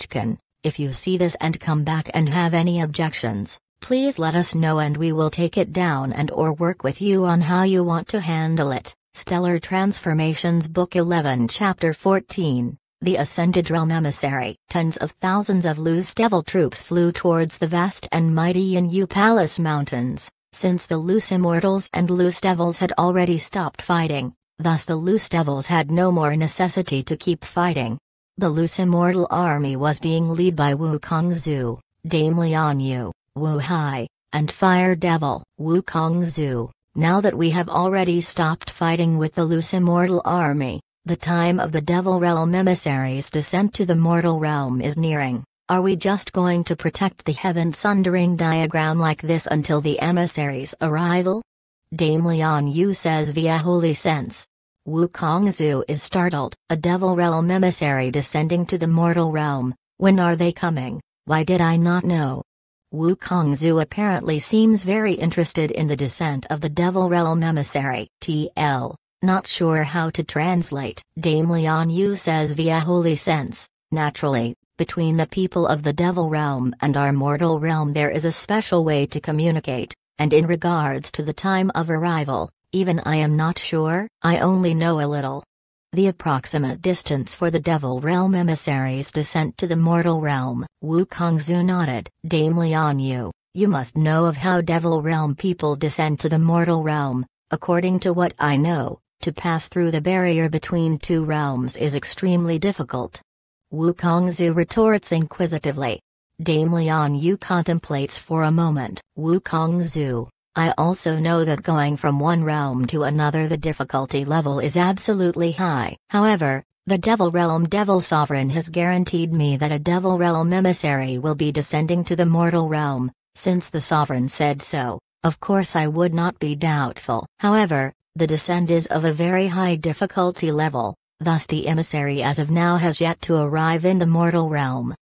Chicken, if you see this and come back and have any objections, please let us know and we will take it down and or work with you on how you want to handle it. Stellar Transformations Book 11 Chapter 14 the ascended realm emissary. Tens of thousands of loose devil troops flew towards the vast and mighty Yu Palace Mountains, since the loose immortals and loose devils had already stopped fighting, thus the loose devils had no more necessity to keep fighting. The loose immortal army was being led by Wu Kongzu, Dame Lian Yu, Wu Hai, and Fire Devil. Wu Kongzu, now that we have already stopped fighting with the loose immortal army, the time of the Devil Realm emissaries' descent to the mortal realm is nearing. Are we just going to protect the heaven sundering diagram like this until the emissaries' arrival? Dame Lian Yu says via holy sense. Wu Kongzu is startled. A Devil Realm emissary descending to the mortal realm. When are they coming? Why did I not know? Wu Kongzu apparently seems very interested in the descent of the Devil Realm emissary. TL. Not sure how to translate, Dame Lianyu Yu says via holy sense, naturally, between the people of the devil realm and our mortal realm there is a special way to communicate, and in regards to the time of arrival, even I am not sure, I only know a little. The approximate distance for the Devil Realm emissaries' descent to the mortal realm. Wu Kongzu nodded. Dame Lianyu, Yu, you must know of how Devil Realm people descend to the mortal realm. According to what I know, to pass through the barrier between two realms is extremely difficult. Wu Kongzu retorts inquisitively. Dame Lian Yu contemplates for a moment. Wu Kongzu, I also know that going from one realm to another the difficulty level is absolutely high. However, the Devil Realm Devil Sovereign has guaranteed me that a Devil Realm emissary will be descending to the mortal realm, since the Sovereign said so, of course I would not be doubtful. However, the descent is of a very high difficulty level, thus the emissary as of now has yet to arrive in the mortal realm.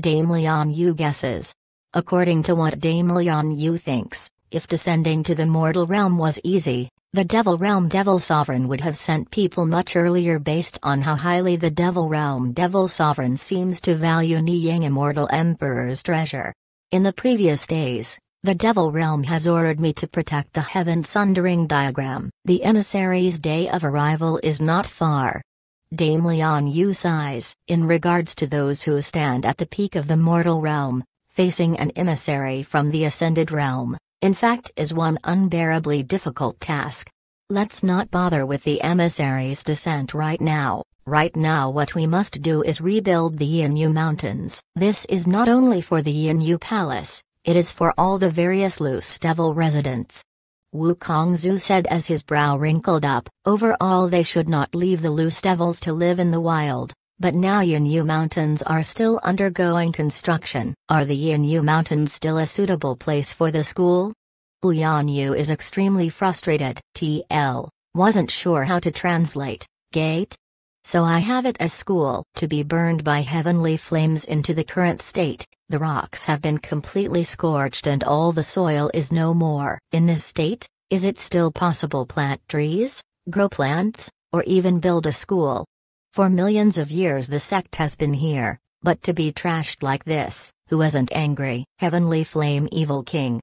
Dame Leon Yu guesses. According to what Dame Leon Yu thinks, if descending to the mortal realm was easy, the Devil Realm Devil Sovereign would have sent people much earlier based on how highly the Devil Realm Devil Sovereign seems to value Niyang Immortal Emperor's treasure. In the previous days, the Devil Realm has ordered me to protect the Heaven Sundering Diagram. The emissary's day of arrival is not far. Dame Leon Yu sighs, in regards to those who stand at the peak of the mortal realm, facing an emissary from the ascended realm, in fact is one unbearably difficult task. Let's not bother with the emissary's descent right now. Right now what we must do is rebuild the Yu Mountains. This is not only for the Yu Palace, it is for all the various loose devil residents. Wu Kongzu said as his brow wrinkled up, overall they should not leave the loose devils to live in the wild, but now Yinyu Mountains are still undergoing construction. Are the Yinyu Mountains still a suitable place for the school? Lian Yu is extremely frustrated. TL, wasn't sure how to translate, gate, so I have it as school to be burned by heavenly flames into the current state. The rocks have been completely scorched and all the soil is no more. In this state, is it still possible plant trees, grow plants, or even build a school? For millions of years the sect has been here, but to be trashed like this, who isn't angry? Heavenly Flame Evil King.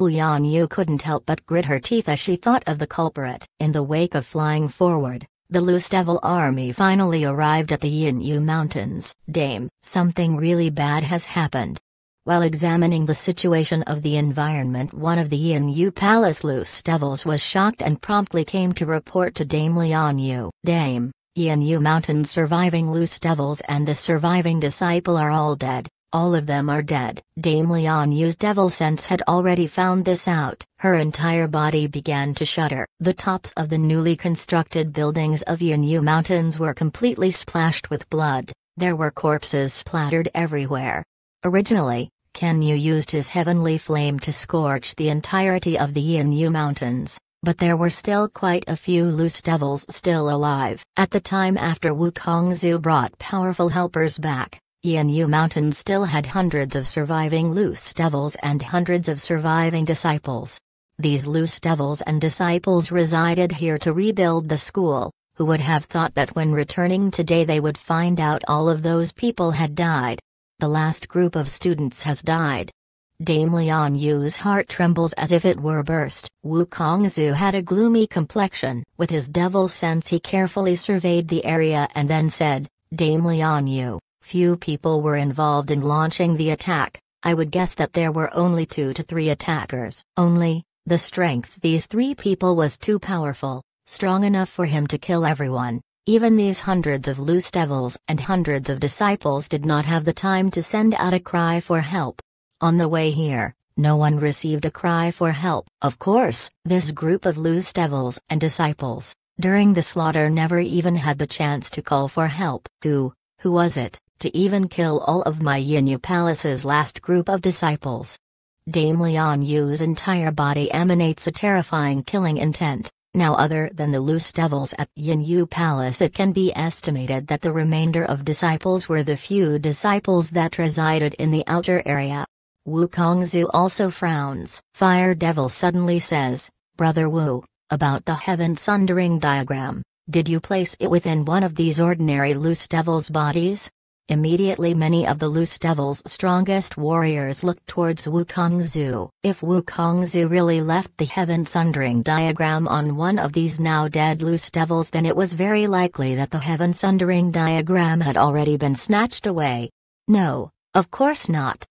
Lian Yu couldn't help but grit her teeth as she thought of the culprit. In the wake of flying forward, the Lustevel army finally arrived at the Yinyu Mountains. Dame, something really bad has happened. While examining the situation of the environment one of the Yinyu Palace Lustevels was shocked and promptly came to report to Dame Lianyu. Yu. Dame, Yinyu Mountain surviving Lustevels and the surviving disciple are all dead. All of them are dead. Dame Leonu's devil sense had already found this out. Her entire body began to shudder. The tops of the newly constructed buildings of Yanyu Mountains were completely splashed with blood. There were corpses splattered everywhere. Originally, Kenyu used his heavenly flame to scorch the entirety of the Yanyu Mountains, but there were still quite a few loose devils still alive. At the time after Wu brought powerful helpers back, Yanyu Mountain still had hundreds of surviving loose devils and hundreds of surviving disciples. These loose devils and disciples resided here to rebuild the school, who would have thought that when returning today they would find out all of those people had died. The last group of students has died. Dame Lian Yu's heart trembles as if it were burst. Wu Kongzu had a gloomy complexion. With his devil sense he carefully surveyed the area and then said, Dame Lian Yu, Few people were involved in launching the attack, I would guess that there were only two to three attackers. Only, the strength these three people was too powerful, strong enough for him to kill everyone. Even these hundreds of loose devils and hundreds of disciples did not have the time to send out a cry for help. On the way here, no one received a cry for help. Of course, this group of loose devils and disciples, during the slaughter never even had the chance to call for help. Who, who was it? to even kill all of my Yinyu Palace's last group of disciples. Dame Lian Yu's entire body emanates a terrifying killing intent. Now other than the loose devils at Yinyu Palace it can be estimated that the remainder of disciples were the few disciples that resided in the outer area. Wu Kongzu also frowns. Fire Devil suddenly says, Brother Wu, about the heaven sundering diagram, did you place it within one of these ordinary loose devils' bodies? Immediately many of the Loose Devil's strongest warriors looked towards Wukongzu. If Wukongzu really left the Heaven Sundering diagram on one of these now dead Loose Devils then it was very likely that the Heaven Sundering diagram had already been snatched away. No, of course not.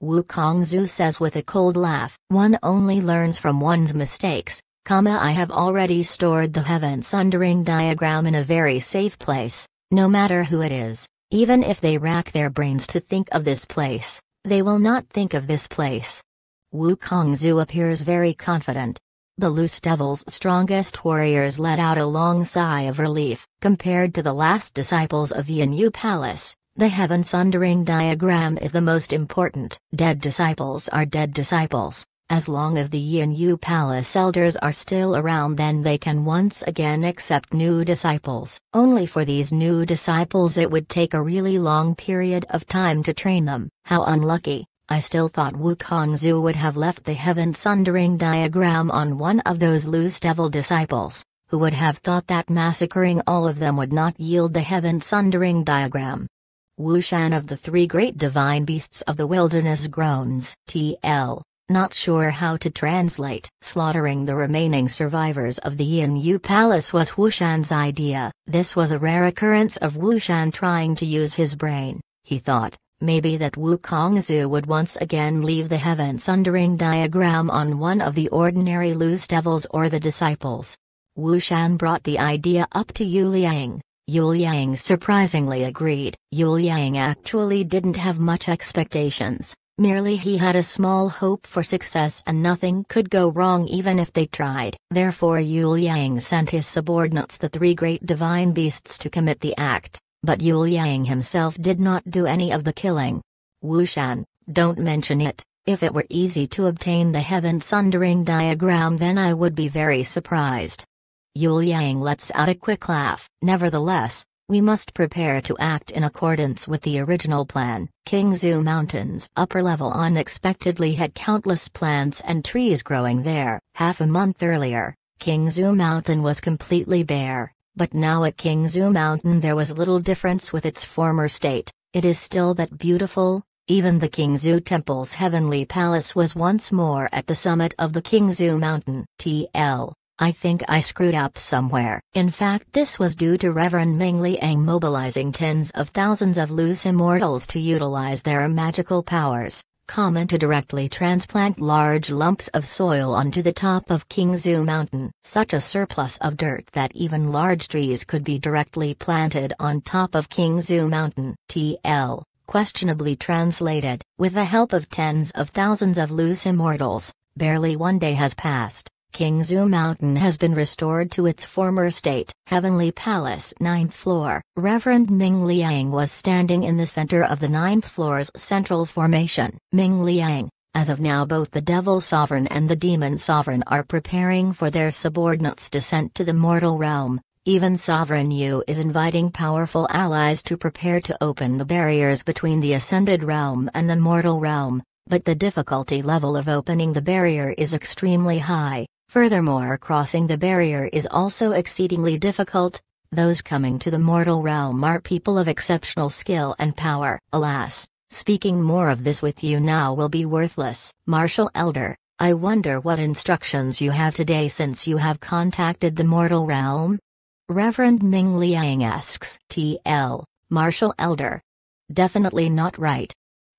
Wukongzu says with a cold laugh, one only learns from one's mistakes, comma I have already stored the Heaven Sundering diagram in a very safe place, no matter who it is. Even if they rack their brains to think of this place, they will not think of this place. Wu Kongzu appears very confident. The Loose Devil's strongest warriors let out a long sigh of relief, compared to the last disciples of Yin Yu Palace. The heaven sundering diagram is the most important. Dead disciples are dead disciples. As long as the Yin Yu Palace elders are still around then they can once again accept new disciples. Only for these new disciples it would take a really long period of time to train them. How unlucky. I still thought Wu Kongzu would have left the heaven sundering diagram on one of those loose devil disciples. Who would have thought that massacring all of them would not yield the heaven sundering diagram? Wu Shan of the three great divine beasts of the wilderness groans. T.L not sure how to translate. Slaughtering the remaining survivors of the Yin Yu Palace was Wushan's idea. This was a rare occurrence of Wushan trying to use his brain. He thought, maybe that Wu Kongzu would once again leave the heaven sundering diagram on one of the ordinary loose devils or the disciples. Wu Shan brought the idea up to Yu Liang. Yu Liang surprisingly agreed. Yu Liang actually didn't have much expectations. Merely he had a small hope for success and nothing could go wrong even if they tried. Therefore Yu Liang sent his subordinates the three great divine beasts to commit the act, but Yu Liang himself did not do any of the killing. Wu Shan, don't mention it. If it were easy to obtain the heaven-sundering diagram then I would be very surprised. Yu Liang lets out a quick laugh. Nevertheless, we must prepare to act in accordance with the original plan. Kingzhou Mountain's upper level unexpectedly had countless plants and trees growing there. Half a month earlier, Kingzhou Mountain was completely bare, but now at Kingzhou Mountain there was little difference with its former state. It is still that beautiful, even the Kingzhou Temple's heavenly palace was once more at the summit of the Kingzhou Mountain. TL I think I screwed up somewhere. In fact, this was due to Reverend Ming Liang mobilizing tens of thousands of loose immortals to utilize their magical powers, common to directly transplant large lumps of soil onto the top of Kingzu Mountain. Such a surplus of dirt that even large trees could be directly planted on top of Kingzu Mountain. TL questionably translated, with the help of tens of thousands of loose immortals, barely one day has passed. Kingzu Mountain has been restored to its former state. Heavenly Palace, 9th floor. Reverend Ming Liang was standing in the center of the 9th floor's central formation. Ming Liang, as of now, both the Devil Sovereign and the Demon Sovereign are preparing for their subordinates' descent to the mortal realm. Even Sovereign Yu is inviting powerful allies to prepare to open the barriers between the Ascended Realm and the Mortal Realm, but the difficulty level of opening the barrier is extremely high, Furthermore crossing the barrier is also exceedingly difficult, those coming to the mortal realm are people of exceptional skill and power. Alas, speaking more of this with you now will be worthless. Marshal Elder, I wonder what instructions you have today since you have contacted the mortal realm? Reverend Ming Liang asks. TL, Marshal Elder. Definitely not right.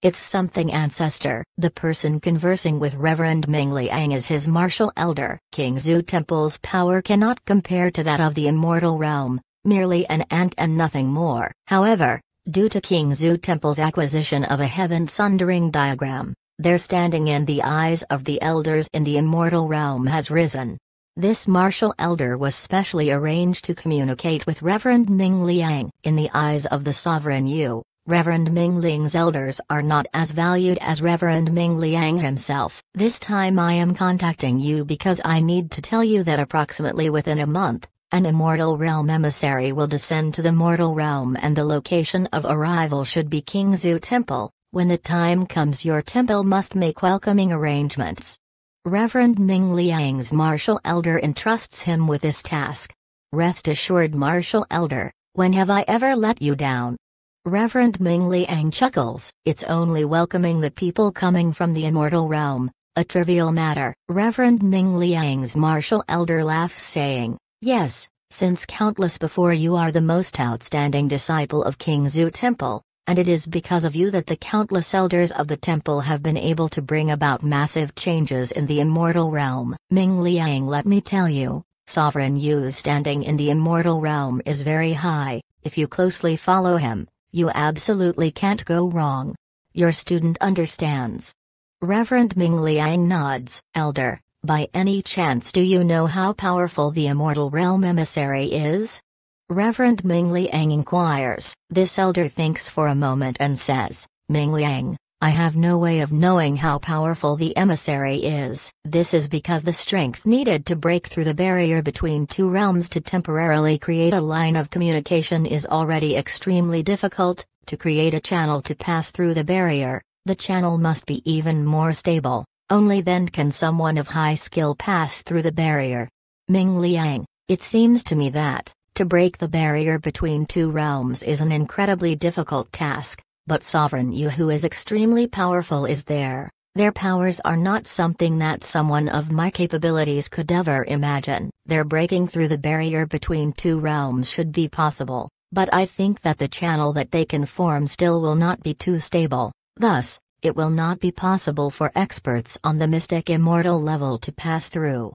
It's something ancestor. The person conversing with Reverend Ming Liang is his martial elder. King Zhu Temple's power cannot compare to that of the immortal realm, merely an ant and nothing more. However, due to King Zhu Temple's acquisition of a heaven-sundering diagram, their standing in the eyes of the elders in the immortal realm has risen. This martial elder was specially arranged to communicate with Reverend Ming Liang. In the eyes of the sovereign Yu, Reverend Ming Ling's elders are not as valued as Reverend Ming Liang himself. This time I am contacting you because I need to tell you that approximately within a month, an immortal realm emissary will descend to the mortal realm and the location of arrival should be King Zhu Temple. When the time comes your temple must make welcoming arrangements. Reverend Ming Liang's martial elder entrusts him with this task. Rest assured martial elder, when have I ever let you down? Reverend Ming Liang chuckles, it's only welcoming the people coming from the immortal realm, a trivial matter. Reverend Ming Liang's martial elder laughs saying, yes, since countless before you are the most outstanding disciple of King Zhu Temple, and it is because of you that the countless elders of the temple have been able to bring about massive changes in the immortal realm. Ming Liang let me tell you, Sovereign Yu's standing in the immortal realm is very high, if you closely follow him, you absolutely can't go wrong. Your student understands. Reverend Ming Liang nods, Elder, by any chance do you know how powerful the Immortal Realm Emissary is? Reverend Ming Liang inquires. This elder thinks for a moment and says, Ming Liang, I have no way of knowing how powerful the emissary is. This is because the strength needed to break through the barrier between two realms to temporarily create a line of communication is already extremely difficult. To create a channel to pass through the barrier, the channel must be even more stable. Only then can someone of high skill pass through the barrier. Ming Liang, it seems to me that, to break the barrier between two realms is an incredibly difficult task. But Sovereign You who is extremely powerful is there. Their powers are not something that someone of my capabilities could ever imagine. Their breaking through the barrier between two realms should be possible, but I think that the channel that they can form still will not be too stable. Thus, it will not be possible for experts on the mystic immortal level to pass through.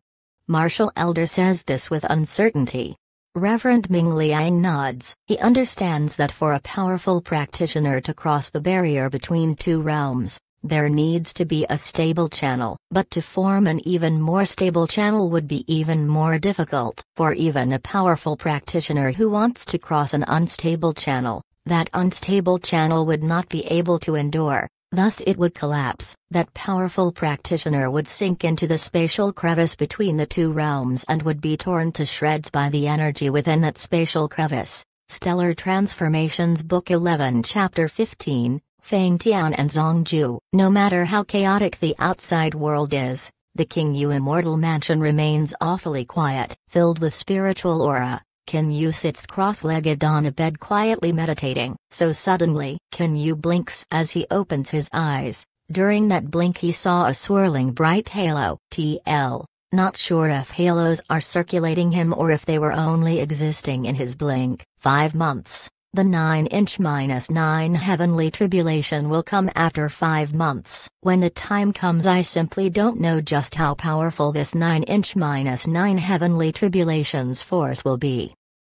Marshall Elder says this with uncertainty, Reverend Ming Liang nods. He understands that for a powerful practitioner to cross the barrier between two realms, there needs to be a stable channel. But to form an even more stable channel would be even more difficult. For even a powerful practitioner who wants to cross an unstable channel, that unstable channel would not be able to endure. Thus it would collapse, that powerful practitioner would sink into the spatial crevice between the two realms and would be torn to shreds by the energy within that spatial crevice. Stellar Transformations Book 11 Chapter 15, Fang Tian and Zongju. No matter how chaotic the outside world is, the King Yu Immortal Mansion remains awfully quiet, filled with spiritual aura, can you sits cross-legged on a bed quietly meditating? So suddenly, Can you blinks as he opens his eyes. During that blink he saw a swirling bright halo, TL. Not sure if halos are circulating him or if they were only existing in his blink. 5 months. The 9 inch minus 9 heavenly tribulation will come after 5 months. When the time comes, I simply don't know just how powerful this 9 inch minus 9 heavenly tribulation's force will be.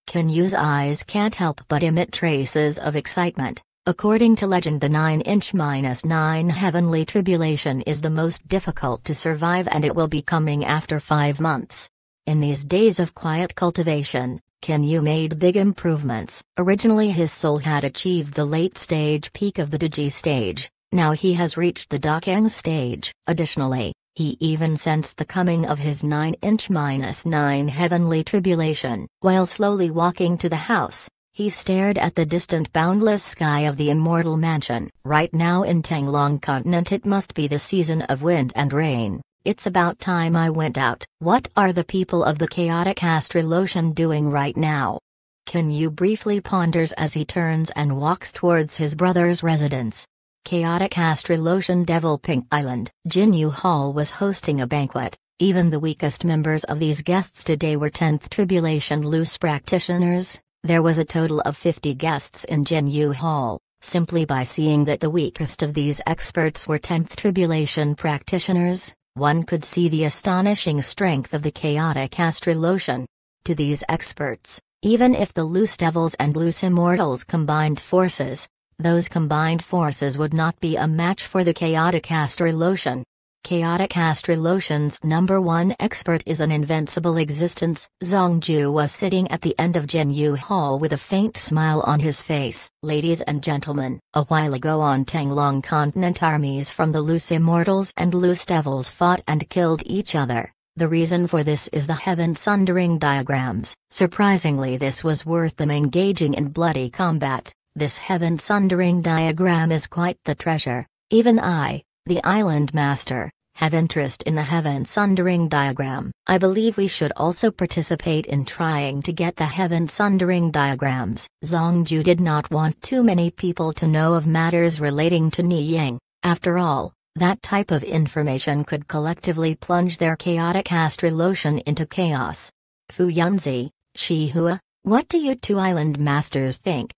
Kenyu's eyes can't help but emit traces of excitement. According to legend, the 9 inch minus 9 heavenly tribulation is the most difficult to survive, and it will be coming after 5 months. In these days of quiet cultivation, you made big improvements. Originally his soul had achieved the late stage peak of the Digi stage, now he has reached the Dakang stage. Additionally, he even sensed the coming of his 9-inch minus 9 heavenly tribulation. While slowly walking to the house, he stared at the distant boundless sky of the immortal mansion. Right now in Tanglong continent it must be the season of wind and rain. It's about time I went out. What are the people of the chaotic Astrolotion doing right now? Can you briefly ponders as he turns and walks towards his brother's residence? Chaotic Astrolotion Devil Pink Island. Jinyu Hall was hosting a banquet. Even the weakest members of these guests today were 10th Tribulation loose practitioners. There was a total of 50 guests in Jinyu Hall. Simply by seeing that the weakest of these experts were 10th Tribulation practitioners, one could see the astonishing strength of the chaotic astrolotion. To these experts, even if the loose devils and loose immortals combined forces, those combined forces would not be a match for the chaotic astrolotion. Chaotic Astral number one expert is an invincible existence. Zongju was sitting at the end of Jinyu Hall with a faint smile on his face. Ladies and gentlemen, a while ago on Tanglong Continent armies from the loose immortals and loose devils fought and killed each other. The reason for this is the heaven sundering diagrams. Surprisingly this was worth them engaging in bloody combat. This heaven sundering diagram is quite the treasure. Even I, the island master, have interest in the heaven sundering diagram. I believe we should also participate in trying to get the heaven sundering diagrams. Zongju did not want too many people to know of matters relating to Ni Yang. After all, that type of information could collectively plunge their chaotic astral ocean into chaos. Fu Yunzi, Shi Hua, what do you two island masters think?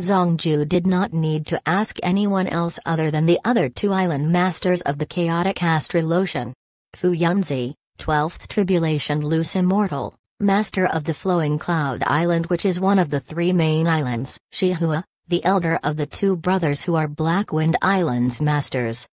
Zongju did not need to ask anyone else other than the other two island masters of the chaotic astral ocean. Fu Yunzi, 12th Tribulation Loose Immortal, master of the Flowing Cloud Island which is one of the three main islands. Shihua, the elder of the two brothers who are Black Wind Island's masters.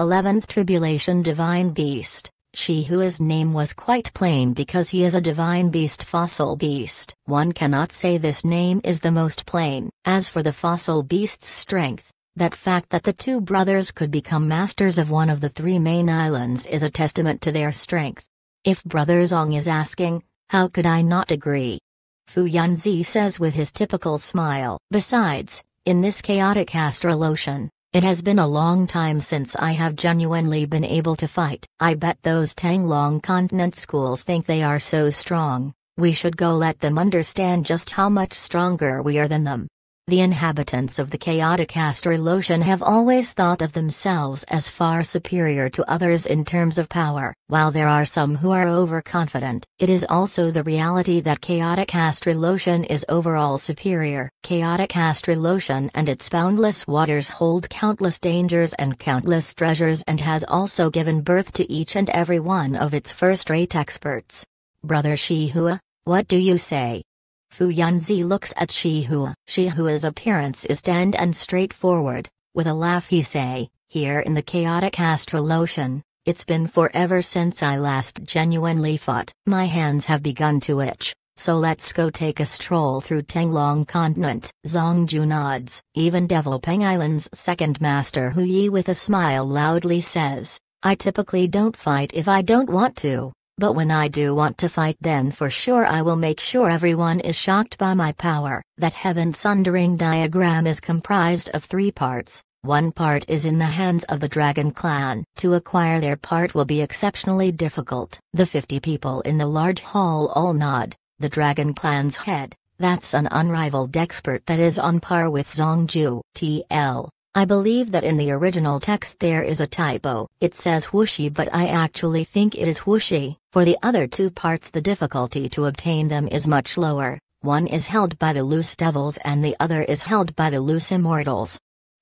11th Tribulation Divine Beast, she who his name was quite plain because he is a divine beast fossil beast. One cannot say this name is the most plain. As for the fossil beast's strength, that fact that the two brothers could become masters of one of the three main islands is a testament to their strength. If Brother Zong is asking, how could I not agree? Fu Yunzi says with his typical smile. Besides, in this chaotic astral ocean. It has been a long time since I have genuinely been able to fight. I bet those Tanglong continent schools think they are so strong. We should go let them understand just how much stronger we are than them. The inhabitants of the chaotic Astrilotian have always thought of themselves as far superior to others in terms of power, while there are some who are overconfident. It is also the reality that chaotic Astrilotian is overall superior. Chaotic Astrilotian and its boundless waters hold countless dangers and countless treasures and has also given birth to each and every one of its first-rate experts. Brother Shihua, what do you say? Fu Yanzi looks at Shihua. Shihua's appearance is tanned and straightforward. With a laugh he say, here in the chaotic astral ocean, it's been forever since I last genuinely fought. My hands have begun to itch, so let's go take a stroll through Tenglong continent. Zong Ju nods. Even Devil Peng Island's second master Hu Yi with a smile loudly says, I typically don't fight if I don't want to. But when I do want to fight, then for sure I will make sure everyone is shocked by my power. That heaven sundering diagram is comprised of three parts. One part is in the hands of the Dragon Clan. To acquire their part will be exceptionally difficult. The 50 people in the large hall all nod, the Dragon Clan's head. That's an unrivaled expert that is on par with Zongju. TL. I believe that in the original text there is a typo. It says whooshy but I actually think it is whooshy. For the other two parts the difficulty to obtain them is much lower. One is held by the loose devils and the other is held by the loose immortals.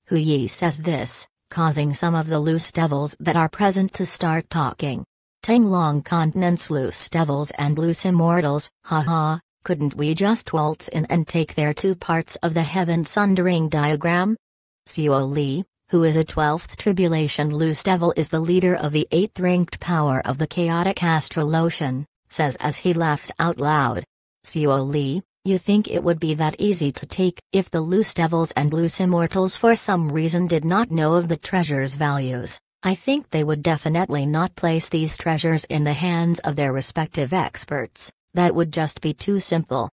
Hu Yi says this, causing some of the loose devils that are present to start talking. Tang Long, continents loose devils and loose immortals, haha, couldn't we just waltz in and take their two parts of the heaven sundering diagram? Xiao Li, who is a 12th tribulation loose devil is the leader of the 8th ranked power of the chaotic astral ocean, says as he laughs out loud. Xiao Li, you think it would be that easy to take if the loose devils and loose immortals for some reason did not know of the treasure's values. I think they would definitely not place these treasures in the hands of their respective experts, that would just be too simple.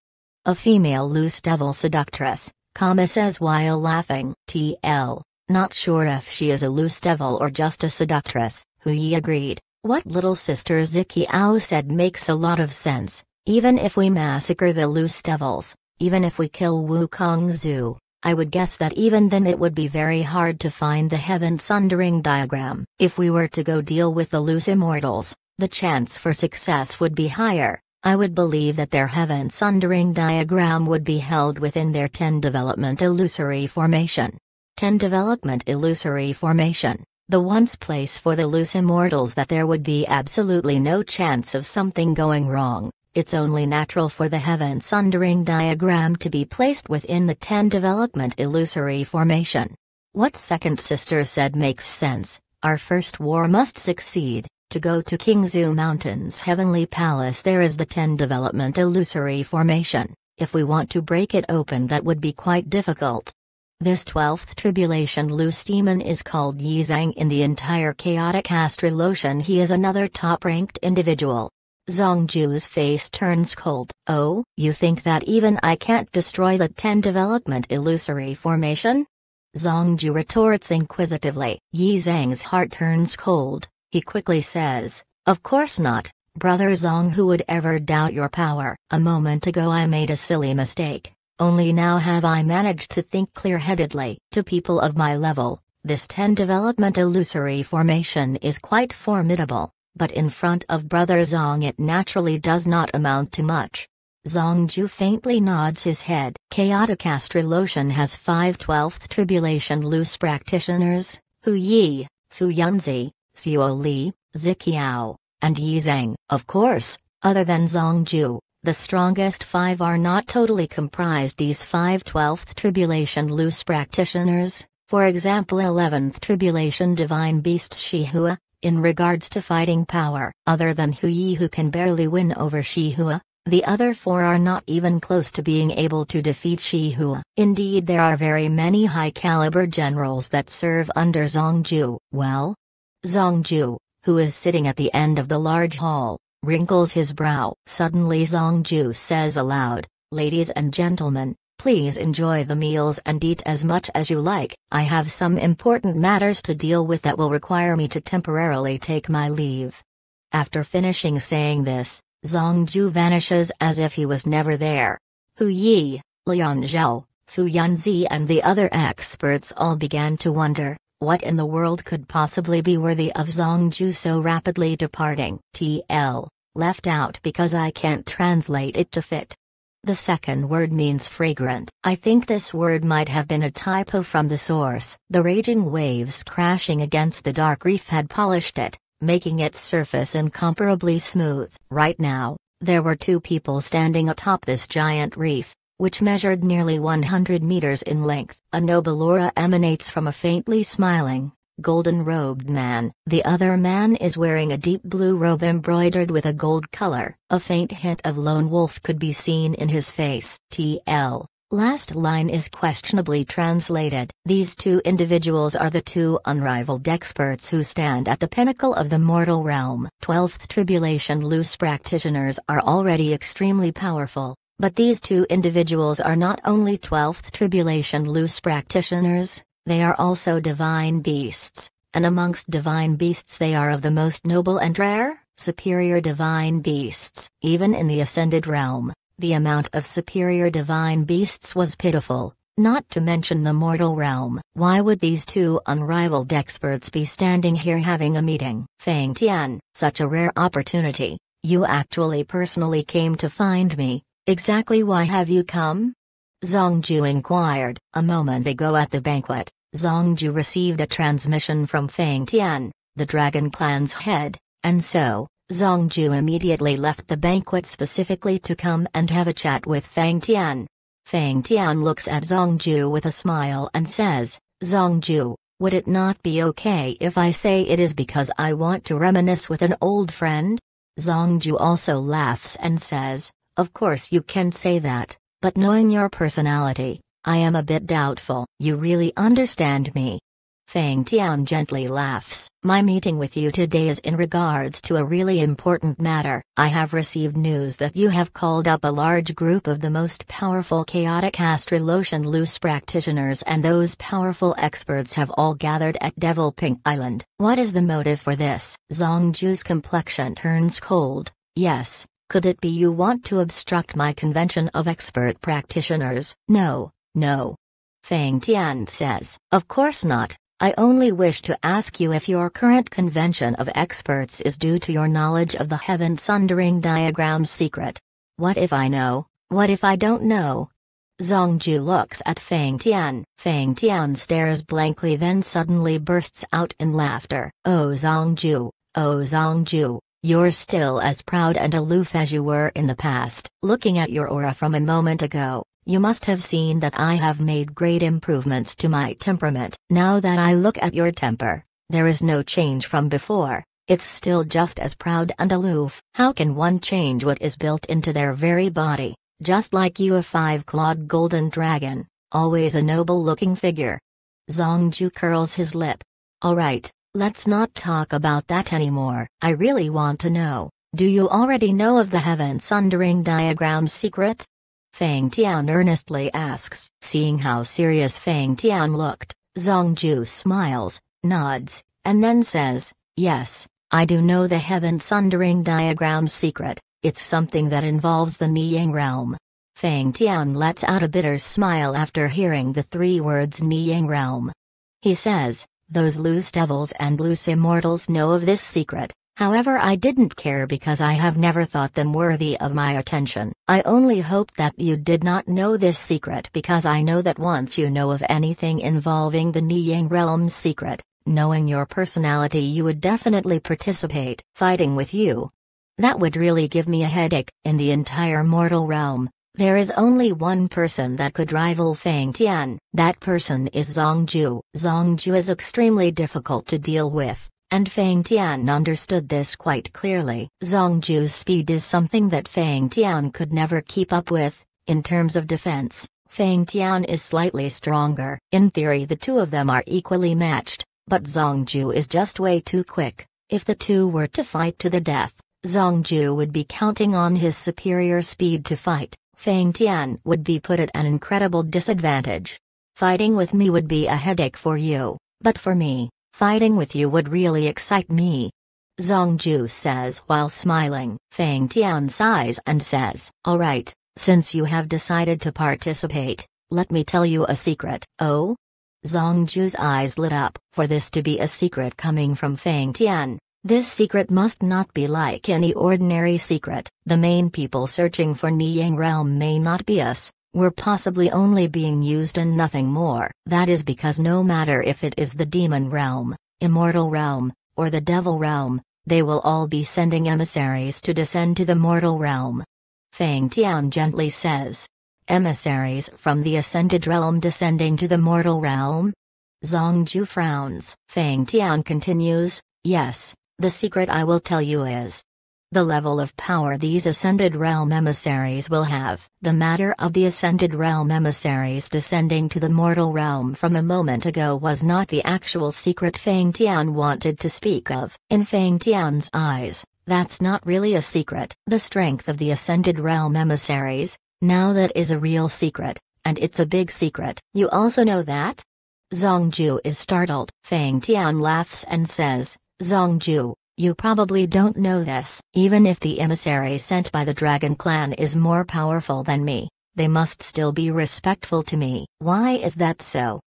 A female loose devil seductress, Kama says while laughing, TL, not sure if she is a loose devil or just a seductress, Huyi agreed. What little sister Zikiao said makes a lot of sense, even if we massacre the loose devils, even if we kill Wu Kong Zhu. I would guess that even then it would be very hard to find the heaven sundering diagram. If we were to go deal with the loose immortals, the chance for success would be higher, I would believe that their heaven sundering diagram would be held within their 10 development illusory formation. 10 development illusory formation, the once place for the loose immortals that there would be absolutely no chance of something going wrong, it's only natural for the heaven sundering diagram to be placed within the 10 development illusory formation. What Second Sister said makes sense, our first war must succeed, to go to Kingzu Mountain's heavenly palace there is the 10 development illusory formation, if we want to break it open that would be quite difficult. This 12th tribulation loose demon is called Yizhang in the entire chaotic astral ocean, he is another top-ranked individual. Zongju's face turns cold. Oh, you think that even I can't destroy the 10 development illusory formation? Zongju retorts inquisitively. Yi Zhang's heart turns cold. He quickly says, Of course not, Brother Zong, who would ever doubt your power? A moment ago I made a silly mistake. Only now have I managed to think clear headedly. To people of my level, this 10 development illusory formation is quite formidable, but in front of Brother Zong it naturally does not amount to much. Zongju faintly nods his head. Chaotic astrolotion has 5 12th tribulation loose practitioners, Hu Yi, Fu Yunzi, Xiu Li, Zikiao, and Yi Of course, other than Zongju, the strongest five are not totally comprised these 5 12th tribulation loose practitioners, for example 11th tribulation divine beast Shihua, in regards to fighting power. Other than Huyi who can barely win over Shihua, the other four are not even close to being able to defeat Shihua. Indeed there are very many high-caliber generals that serve under Zongju. Well, Zongju, who is sitting at the end of the large hall, wrinkles his brow. Suddenly Zongju says aloud, Ladies and gentlemen, please enjoy the meals and eat as much as you like. I have some important matters to deal with that will require me to temporarily take my leave. After finishing saying this, Zongju vanishes as if he was never there. Hu Yi, Lian Zhao, Fu Yanzi, and the other experts all began to wonder, what in the world could possibly be worthy of Zongju so rapidly departing? TL, left out because I can't translate it to fit. The second word means fragrant. I think this word might have been a typo from the source. The raging waves crashing against the dark reef had polished it, making its surface incomparably smooth. Right now, there were two people standing atop this giant reef, which measured nearly 100 meters in length. A noble aura emanates from a faintly smiling, golden robed man. The other man is wearing a deep blue robe embroidered with a gold color. A faint hint of lone wolf could be seen in his face. TL. Last line is questionably translated. These two individuals are the two unrivaled experts who stand at the pinnacle of the mortal realm. 12th Tribulation Loose practitioners are already extremely powerful, but these two individuals are not only 12th tribulation loose practitioners, they are also divine beasts, and amongst divine beasts they are of the most noble and rare, superior divine beasts. Even in the ascended realm, the amount of superior divine beasts was pitiful, not to mention the mortal realm. Why would these two unrivaled experts be standing here having a meeting? Fang Tian, such a rare opportunity. You actually personally came to find me, Exactly why have you come? Zongju inquired. A moment ago at the banquet, Zongju received a transmission from Feng Tian, the Dragon Clan's head, and so, Zongju immediately left the banquet specifically to come and have a chat with Feng Tian. Feng Tian looks at Zongju with a smile and says, Zongju, would it not be okay if I say it is because I want to reminisce with an old friend? Zongju also laughs and says, of course, you can say that, but knowing your personality, I am a bit doubtful. You really understand me. Fang Tian gently laughs. My meeting with you today is in regards to a really important matter. I have received news that you have called up a large group of the most powerful chaotic astrolotion loose practitioners and those powerful experts have all gathered at Devil Pink Island. What is the motive for this? Zhang Ju's complexion turns cold. Yes, could it be you want to obstruct my convention of expert practitioners? No, no. Fang Tian says, Of course not. I only wish to ask you if your current convention of experts is due to your knowledge of the heaven sundering diagram secret. What if I know? What if I don't know? Zongju looks at Fang Tian. Fang Tian stares blankly then suddenly bursts out in laughter. Oh Zongju, oh Zongju, you're still as proud and aloof as you were in the past. Looking at your aura from a moment ago, you must have seen that I have made great improvements to my temperament. Now that I look at your temper, there is no change from before, it's still just as proud and aloof. How can one change what is built into their very body? Just like you, a five clawed golden dragon, always a noble looking figure. Zongju curls his lip. Alright, Let's not talk about that anymore. I really want to know, do you already know of the heaven sundering diagram's secret? Fang Tian earnestly asks. Seeing how serious Fang Tian looked, Zongju smiles, nods, and then says, Yes, I do know the heaven sundering diagram's secret, it's something that involves the Niyang realm. Fang Tian lets out a bitter smile after hearing the three words Niyang realm. He says, those loose devils and loose immortals know of this secret, however I didn't care because I have never thought them worthy of my attention. I only hoped that you did not know this secret because I know that once you know of anything involving the Niyang realm's secret, knowing your personality you would definitely participate. Fighting with you. That would really give me a headache, in the entire mortal realm. There is only one person that could rival Fang Tian, that person is Zongju. Zongju is extremely difficult to deal with, and Fang Tian understood this quite clearly. Zongju's speed is something that Fang Tian could never keep up with, in terms of defense, Fang Tian is slightly stronger. In theory the two of them are equally matched, but Zongju is just way too quick. If the two were to fight to the death, Zongju would be counting on his superior speed to fight. Feng Tian would be put at an incredible disadvantage. Fighting with me would be a headache for you, but for me, fighting with you would really excite me. Zhang Ju says while smiling. Feng Tian sighs and says, Alright, since you have decided to participate, let me tell you a secret. Oh? Zhang Ju's eyes lit up. For this to be a secret coming from Feng Tian, this secret must not be like any ordinary secret. The main people searching for Niyang realm may not be us, we're possibly only being used and nothing more. That is because no matter if it is the demon realm, immortal realm, or the devil realm, they will all be sending emissaries to descend to the mortal realm. Fang Tian gently says. Emissaries from the ascended realm descending to the mortal realm? Zhang Ju frowns. Fang Tian continues, Yes, the secret I will tell you is the level of power these ascended realm emissaries will have. The matter of the ascended realm emissaries descending to the mortal realm from a moment ago was not the actual secret Fang Tian wanted to speak of. In Fang Tian's eyes, that's not really a secret. The strength of the ascended realm emissaries, now that is a real secret, and it's a big secret. You also know that? Zhang Ju is startled. Fang Tian laughs and says, Zongju, you probably don't know this. Even if the emissary sent by the Dragon Clan is more powerful than me, they must still be respectful to me. Why is that so?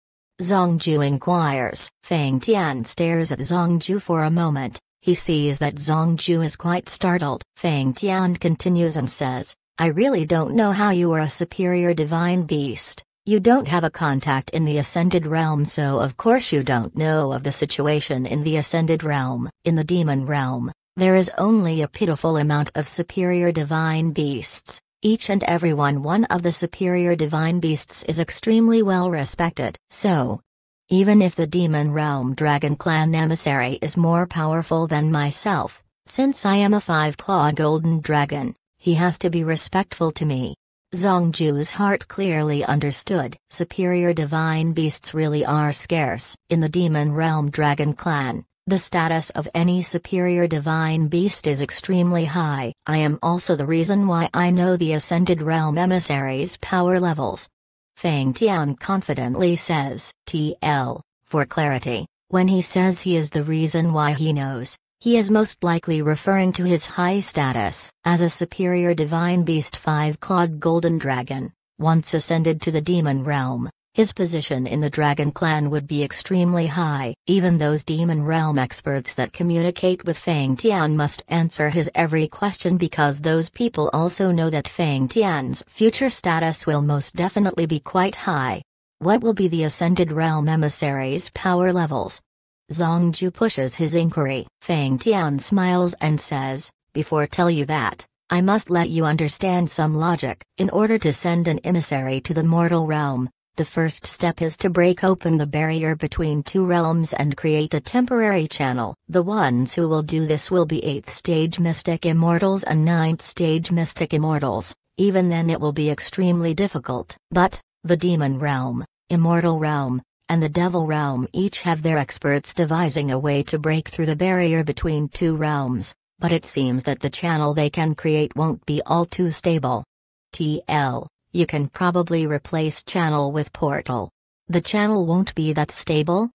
Zongju inquires. Fang Tian stares at Zongju for a moment. He sees that Zongju is quite startled. Fang Tian continues and says, I really don't know how you are a superior divine beast. You don't have a contact in the Ascended Realm, so of course you don't know of the situation in the Ascended Realm. In the Demon Realm, there is only a pitiful amount of superior divine beasts. Each and every one one of the superior divine beasts is extremely well respected. So, even if the Demon Realm Dragon Clan emissary is more powerful than myself, since I am a five-clawed golden dragon, he has to be respectful to me. Zongju's heart clearly understood. Superior divine beasts really are scarce. In the Demon Realm Dragon Clan, the status of any superior divine beast is extremely high. I am also the reason why I know the Ascended Realm emissaries' power levels. Fang Tian confidently says, TL, for clarity, when he says he is the reason why he knows, he is most likely referring to his high status as a superior divine beast five-clawed golden dragon. Once ascended to the demon realm, his position in the dragon clan would be extremely high. Even those demon realm experts that communicate with Fang Tian must answer his every question because those people also know that Fang Tian's future status will most definitely be quite high. What will be the Ascended Realm emissaries' power levels? Zongju pushes his inquiry. Fang Tian smiles and says, Before tell you that, I must let you understand some logic. In order to send an emissary to the mortal realm, the first step is to break open the barrier between two realms and create a temporary channel. The ones who will do this will be 8th stage mystic immortals and 9th stage mystic immortals. Even then, it will be extremely difficult. But, the demon realm, immortal realm, and the Devil Realm each have their experts devising a way to break through the barrier between two realms, but it seems that the channel they can create won't be all too stable. TL, you can probably replace channel with portal. The channel won't be that stable?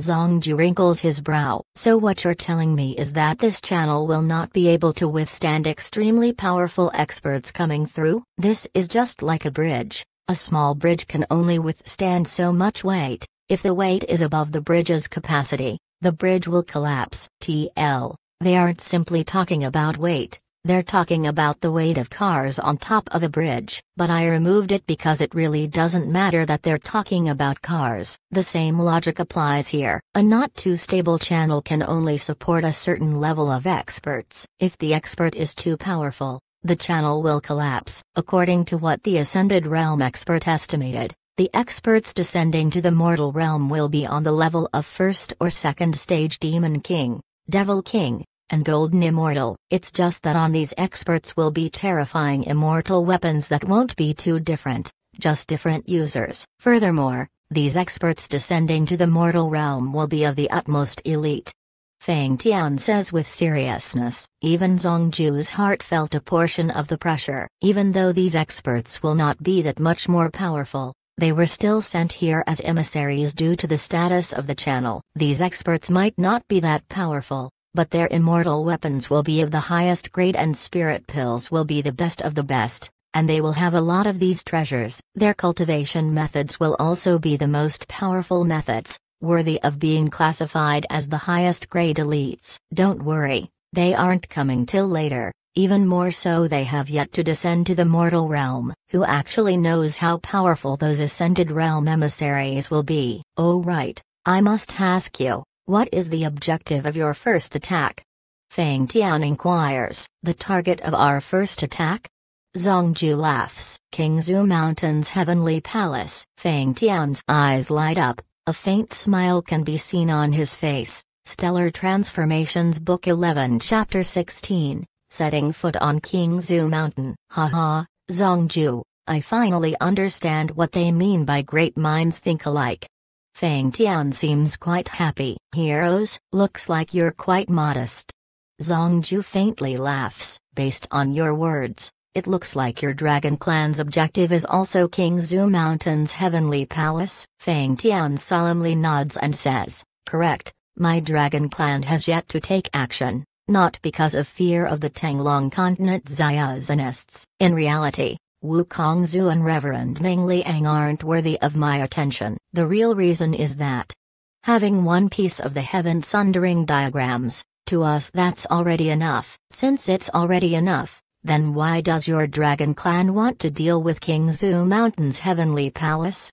Zongju wrinkles his brow. So what you're telling me is that this channel will not be able to withstand extremely powerful experts coming through? This is just like a bridge. A small bridge can only withstand so much weight. If the weight is above the bridge's capacity, the bridge will collapse. TL. They aren't simply talking about weight, they're talking about the weight of cars on top of a bridge. But I removed it because it really doesn't matter that they're talking about cars. The same logic applies here. A not too stable channel can only support a certain level of experts. If the expert is too powerful, the channel will collapse. According to what the Ascended Realm expert estimated, the experts descending to the mortal realm will be on the level of first or second stage Demon King, Devil King, and Golden Immortal. It's just that on these experts will be terrifying immortal weapons that won't be too different, just different users. Furthermore, these experts descending to the mortal realm will be of the utmost elite. Fang Tian says with seriousness. Even Zhang Ju's heart felt a portion of the pressure. Even though these experts will not be that much more powerful, they were still sent here as emissaries due to the status of the channel. These experts might not be that powerful, but their immortal weapons will be of the highest grade and spirit pills will be the best of the best, and they will have a lot of these treasures. Their cultivation methods will also be the most powerful methods, worthy of being classified as the highest grade elites. Don't worry, they aren't coming till later even more so they have yet to descend to the mortal realm, who actually knows how powerful those ascended realm emissaries will be. Oh right, I must ask you, what is the objective of your first attack? Fang Tian inquires. The target of our first attack? Zongju laughs. Kingzhou Mountain's heavenly palace. Fang Tian's eyes light up, a faint smile can be seen on his face. Stellar Transformations Book 11 Chapter 16 setting foot on Zhu Mountain. Haha, Zongju, I finally understand what they mean by great minds think alike. Fang Tian seems quite happy. Heroes, looks like you're quite modest. Zongju faintly laughs. Based on your words, it looks like your Dragon Clan's objective is also King Zhu Mountain's heavenly palace. Fang Tian solemnly nods and says, Correct, my Dragon Clan has yet to take action not because of fear of the Tanglong continent Xiazanists. In reality, Wu Kongzu and Reverend Ming Liang aren't worthy of my attention. The real reason is that having one piece of the heaven sundering diagrams, to us that's already enough. Since it's already enough, then why does your dragon clan want to deal with King Zhu Mountain's heavenly palace?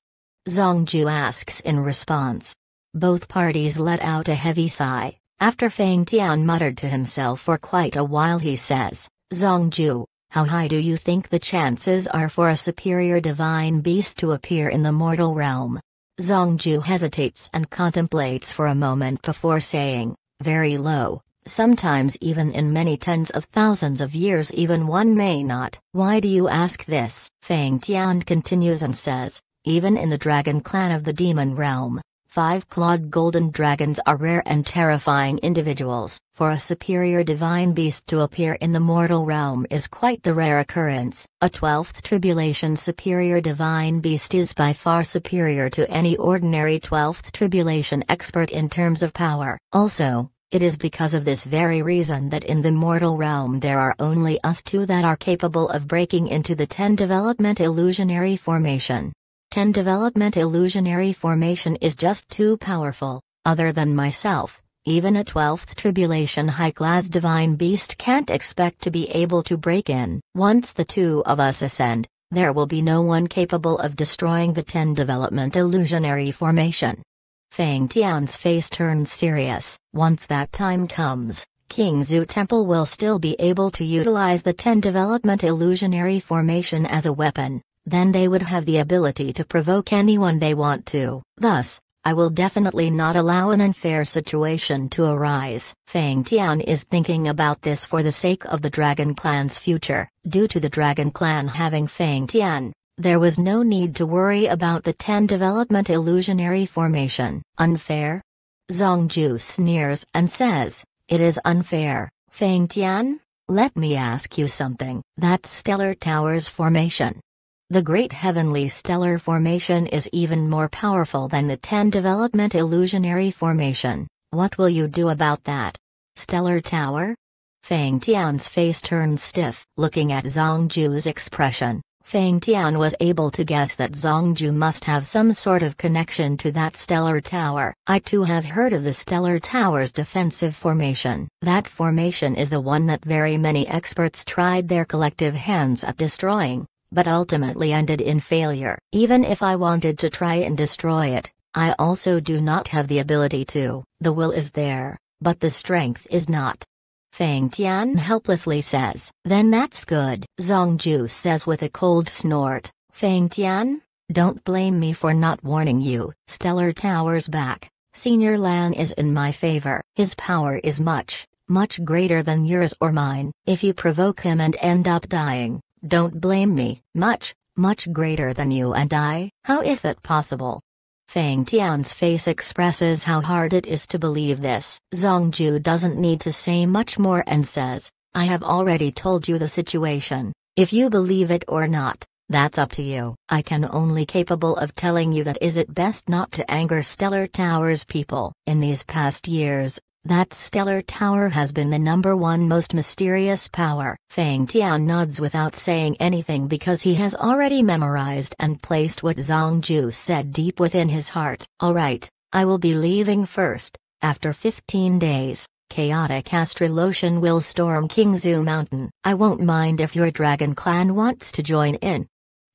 Zongju asks in response. Both parties let out a heavy sigh. After Fang Tian muttered to himself for quite a while he says, Zongju, how high do you think the chances are for a superior divine beast to appear in the mortal realm? Zongju hesitates and contemplates for a moment before saying, very low, sometimes even in many tens of thousands of years even one may not. Why do you ask this? Fang Tian continues and says, even in the dragon clan of the demon realm, Five clawed golden dragons are rare and terrifying individuals, for a superior divine beast to appear in the mortal realm is quite the rare occurrence. A twelfth tribulation superior divine beast is by far superior to any ordinary twelfth tribulation expert in terms of power. Also, it is because of this very reason that in the mortal realm there are only us two that are capable of breaking into the ten development illusionary formation. 10 Development illusionary formation is just too powerful, other than myself, even a 12th tribulation high class divine beast can't expect to be able to break in. Once the two of us ascend, there will be no one capable of destroying the 10 development illusionary formation. Fang Tian's face turns serious. Once that time comes, King Zhu Temple will still be able to utilize the 10 development illusionary formation as a weapon. Then they would have the ability to provoke anyone they want to. Thus, I will definitely not allow an unfair situation to arise. Fang Tian is thinking about this for the sake of the Dragon Clan's future. Due to the Dragon Clan having Fang Tian, there was no need to worry about the 10 development illusionary formation. Unfair? Zongju sneers and says, It is unfair, Fang Tian. Let me ask you something. That Stellar Towers formation, the Great Heavenly Stellar Formation is even more powerful than the 10 Development Illusionary Formation. What will you do about that? Stellar Tower? Fang Tian's face turned stiff. Looking at Zhang Zhu's expression, Fang Tian was able to guess that Zhang Zhu must have some sort of connection to that stellar tower. I too have heard of the stellar tower's defensive formation. That formation is the one that very many experts tried their collective hands at destroying but ultimately ended in failure. Even if I wanted to try and destroy it, I also do not have the ability to. The will is there, but the strength is not. Fang Tian helplessly says. Then that's good. Zhang Ju says with a cold snort, Fang Tian, don't blame me for not warning you. Stellar Tower's back. Senior Lan is in my favor. His power is much, much greater than yours or mine. If you provoke him and end up dying, don't blame me, much, much greater than you and I, how is that possible? Fang Tian's face expresses how hard it is to believe this. Ju doesn't need to say much more and says, I have already told you the situation, if you believe it or not, that's up to you. I can only capable of telling you that is it best not to anger Stellar Towers people. In these past years, that stellar tower has been the number one most mysterious power. Fang Tian nods without saying anything because he has already memorized and placed what Zhang Ju said deep within his heart. Alright, I will be leaving first. After 15 days, chaotic Ocean will storm Kingzu Mountain. I won't mind if your dragon clan wants to join in.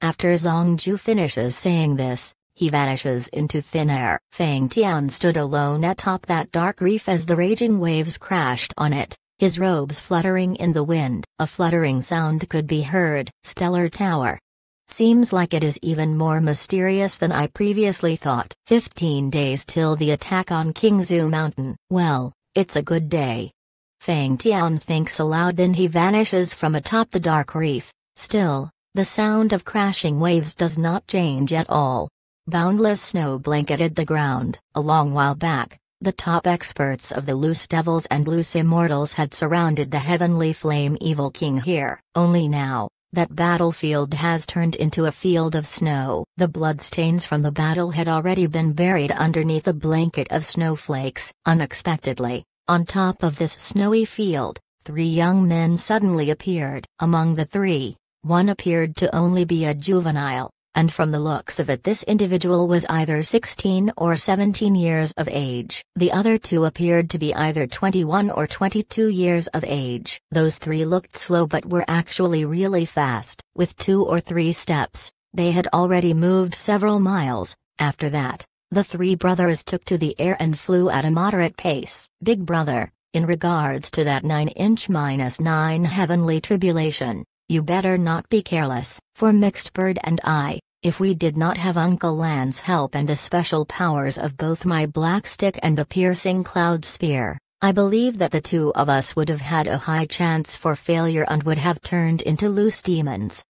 After Zhang Ju finishes saying this, he vanishes into thin air. Fang Tian stood alone atop that dark reef as the raging waves crashed on it, his robes fluttering in the wind. A fluttering sound could be heard. Stellar Tower. Seems like it is even more mysterious than I previously thought. 15 days till the attack on Kingzu Mountain. Well, it's a good day. Fang Tian thinks aloud then he vanishes from atop the dark reef. Still, the sound of crashing waves does not change at all. Boundless snow blanketed the ground. A long while back, the top experts of the loose devils and loose immortals had surrounded the heavenly flame evil king here. Only now, that battlefield has turned into a field of snow. The bloodstains from the battle had already been buried underneath a blanket of snowflakes. Unexpectedly, on top of this snowy field, three young men suddenly appeared. Among the three, one appeared to only be a juvenile, and from the looks of it this individual was either 16 or 17 years of age. The other two appeared to be either 21 or 22 years of age. Those three looked slow but were actually really fast. With two or three steps, they had already moved several miles. After that, the three brothers took to the air and flew at a moderate pace. Big Brother, in regards to that 9-inch minus 9 heavenly tribulation, you better not be careless. For Mixed Bird and I, if we did not have Uncle Lan's help and the special powers of both my black stick and the piercing cloud spear, I believe that the two of us would have had a high chance for failure and would have turned into loose demons.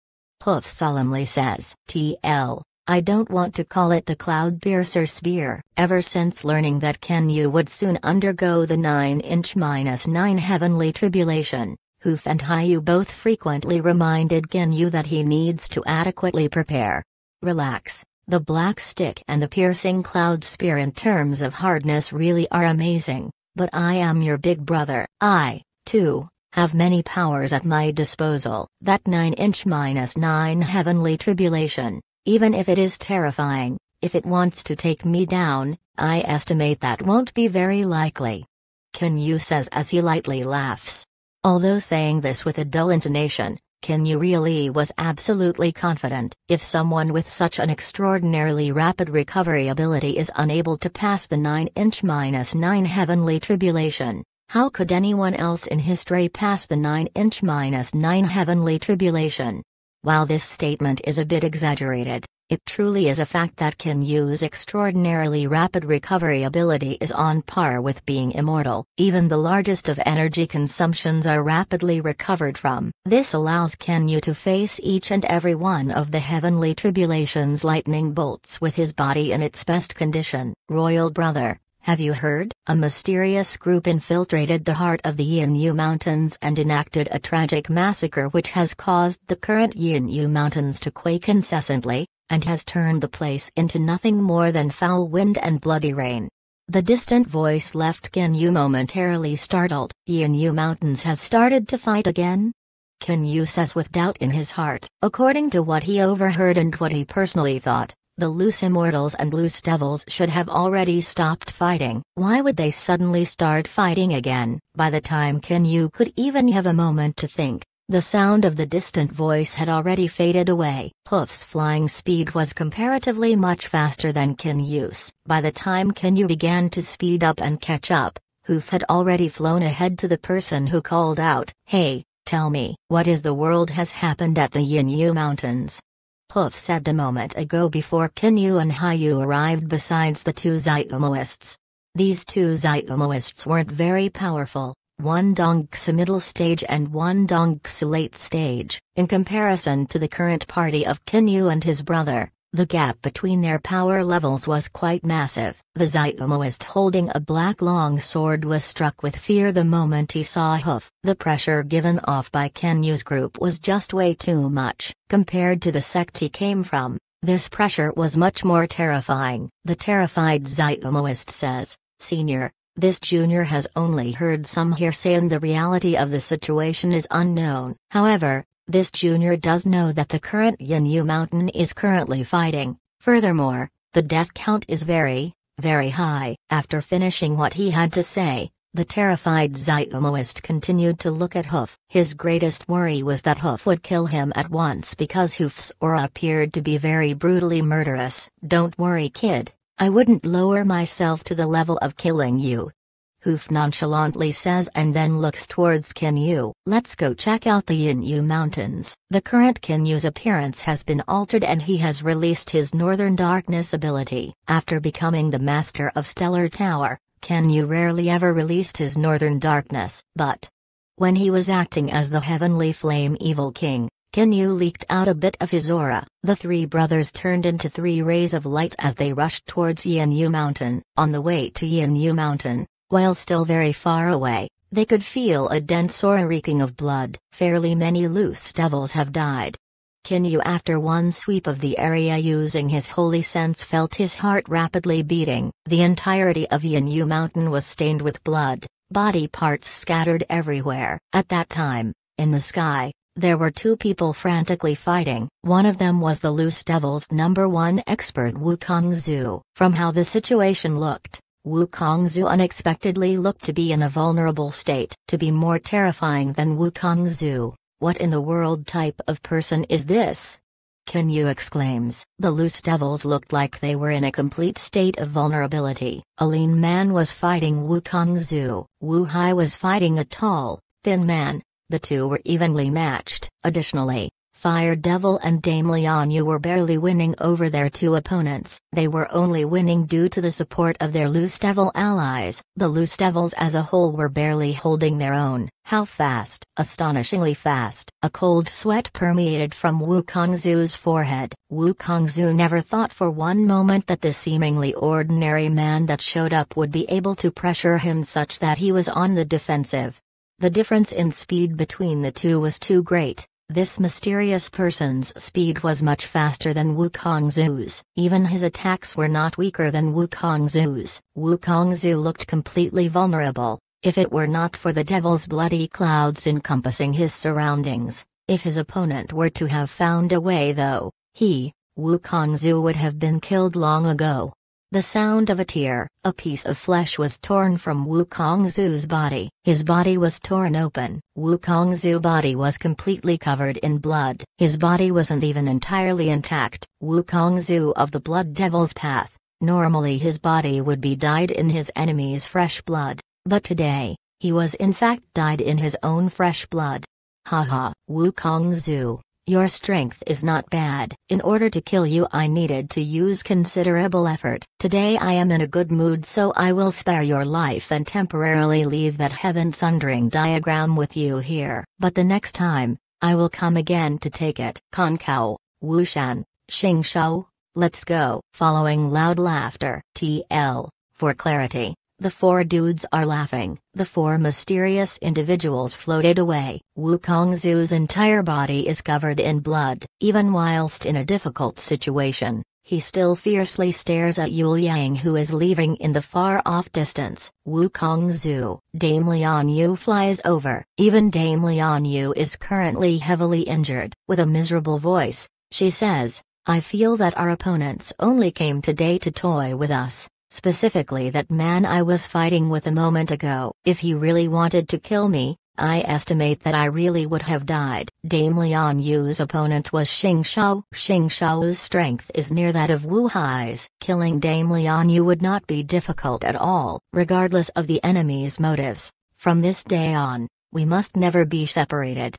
Hoof solemnly says, TL, I don't want to call it the cloud piercer spear. Ever since learning that Kenyu would soon undergo the 9 inch minus 9 heavenly tribulation, Hoof and Hayu both frequently reminded Yu that he needs to adequately prepare, Relax, the black stick and the piercing cloud spear in terms of hardness really are amazing, but I am your big brother. I, too, have many powers at my disposal. That 9 inch minus 9 heavenly tribulation, even if it is terrifying, if it wants to take me down, I estimate that won't be very likely. Kenyu says as he lightly laughs. Although saying this with a dull intonation, Kinyu was absolutely confident, if someone with such an extraordinarily rapid recovery ability is unable to pass the 9-inch minus 9 heavenly tribulation, how could anyone else in history pass the 9-inch minus 9 heavenly tribulation? While this statement is a bit exaggerated, it truly is a fact that Ken Yu's extraordinarily rapid recovery ability is on par with being immortal. Even the largest of energy consumptions are rapidly recovered from. This allows Ken Yu to face each and every one of the heavenly tribulations lightning bolts with his body in its best condition. Royal Brother, have you heard? A mysterious group infiltrated the heart of the Yinyu Mountains and enacted a tragic massacre which has caused the current Yinyu Mountains to quake incessantly and has turned the place into nothing more than foul wind and bloody rain. The distant voice left Ken Yu momentarily startled. Yin Yu Mountains has started to fight again? Ken Yu says with doubt in his heart. According to what he overheard and what he personally thought, the loose immortals and loose devils should have already stopped fighting. Why would they suddenly start fighting again? By the time Ken Yu could even have a moment to think, the sound of the distant voice had already faded away. Hoof's flying speed was comparatively much faster than Kinyu's. By the time Kinyu began to speed up and catch up, Hoof had already flown ahead to the person who called out, Hey, tell me, what is the world has happened at the Yinyu Mountains? Hoof said a moment ago before Kinyu and Hayu arrived besides the two Ziomoists. These two Ziomoists weren't very powerful, one Dongsa middle stage and one Dongsa late stage. In comparison to the current party of Kinyu and his brother, the gap between their power levels was quite massive. The Ziomoist holding a black long sword was struck with fear the moment he saw Hoof. The pressure given off by Kenyu's group was just way too much. Compared to the sect he came from, this pressure was much more terrifying. The terrified Ziomoist says, Senior, this junior has only heard some hearsay and the reality of the situation is unknown. However, this junior does know that the current Yanyu Mountain is currently fighting. Furthermore, the death count is very, very high. After finishing what he had to say, the terrified Moist continued to look at Hoof. His greatest worry was that Hoof would kill him at once because Hoof's aura appeared to be very brutally murderous. Don't worry kid, I wouldn't lower myself to the level of killing you. Hoof nonchalantly says and then looks towards Kinyu. Let's go check out the Yinyu Mountains. The current Kinyu's appearance has been altered and he has released his Northern Darkness ability. After becoming the master of Stellar Tower, Kinyu rarely ever released his Northern Darkness, but when he was acting as the Heavenly Flame Evil King, Kinyu leaked out a bit of his aura. The three brothers turned into three rays of light as they rushed towards Yanyu Mountain. On the way to Yanyu Mountain, while still very far away, they could feel a dense aura reeking of blood. Fairly many loose devils have died. Kinyu after one sweep of the area using his holy sense felt his heart rapidly beating. The entirety of Yanyu Mountain was stained with blood, body parts scattered everywhere. At that time, in the sky, there were two people frantically fighting, one of them was the Loose Devils' number one expert Wu Kongzu. From how the situation looked, Wu Kongzu unexpectedly looked to be in a vulnerable state, to be more terrifying than Wu Kongzu. What in the world type of person is this? Ken Yu exclaims, the Loose Devils looked like they were in a complete state of vulnerability. A lean man was fighting Wu Kongzu. Wu Hai was fighting a tall, thin man, the two were evenly matched. Additionally, Fire Devil and Dame Lianyu were barely winning over their two opponents. They were only winning due to the support of their Loose Devil allies. The Loose Devils as a whole were barely holding their own. How fast? Astonishingly fast. A cold sweat permeated from Wu Kongzu's forehead. Wu Kongzu never thought for one moment that the seemingly ordinary man that showed up would be able to pressure him such that he was on the defensive. The difference in speed between the two was too great. This mysterious person's speed was much faster than Wukong Zhu's. Even his attacks were not weaker than Wukong Zhu's. Wukong Zhu looked completely vulnerable. If it were not for the devil's bloody clouds encompassing his surroundings, if his opponent were to have found a way though, he, Wukong Zhu would have been killed long ago. The sound of a tear, a piece of flesh was torn from Wukongzu's body. His body was torn open. Wukongzu's body was completely covered in blood. His body wasn't even entirely intact. Wukongzu of the Blood Devil's Path. Normally his body would be dyed in his enemy's fresh blood, but today, he was in fact dyed in his own fresh blood. Haha, Wukongzu. Your strength is not bad. In order to kill you, I needed to use considerable effort. Today I am in a good mood, so I will spare your life and temporarily leave that heaven sundering diagram with you here. But the next time, I will come again to take it. Konkao, Wushan, Xingshou, let's go. Following loud laughter, TL, for clarity, the four dudes are laughing. The four mysterious individuals floated away. Wukong Zhu's entire body is covered in blood. Even whilst in a difficult situation, he still fiercely stares at Yu Liang, who is leaving in the far off distance. Wukong Zhu. Dame Lian Yu flies over. Even Dame Lian Yu is currently heavily injured. With a miserable voice, she says, I feel that our opponents only came today to toy with us. Specifically, that man I was fighting with a moment ago. If he really wanted to kill me, I estimate that I really would have died. Dame Lian Yu's opponent was Xing Shao. Xing Shao's strength is near that of Wu Hai's. Killing Dame Lian Yu would not be difficult at all, regardless of the enemy's motives. From this day on, we must never be separated.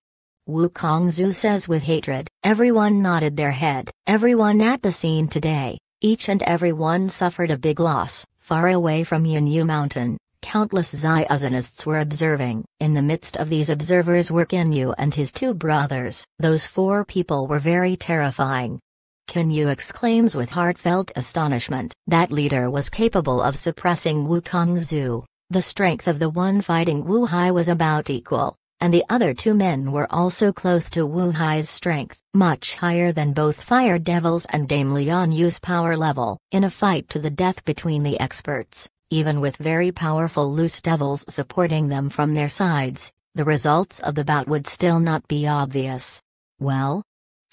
Wu Kongzu says with hatred. Everyone nodded their head. Everyone at the scene today, each and every one suffered a big loss, far away from Yunyu Mountain. Countless Zionists were observing. In the midst of these observers were Kinyu and his two brothers. Those four people were very terrifying. Kinyu exclaims with heartfelt astonishment. That leader was capable of suppressing Wu Kongzu. The strength of the one fighting Wu Hai was about equal and the other two men were also close to Wu Hai's strength, much higher than both Fire Devils and Dame Leon Yu's power level. In a fight to the death between the experts, even with very powerful loose devils supporting them from their sides, the results of the bout would still not be obvious. Well?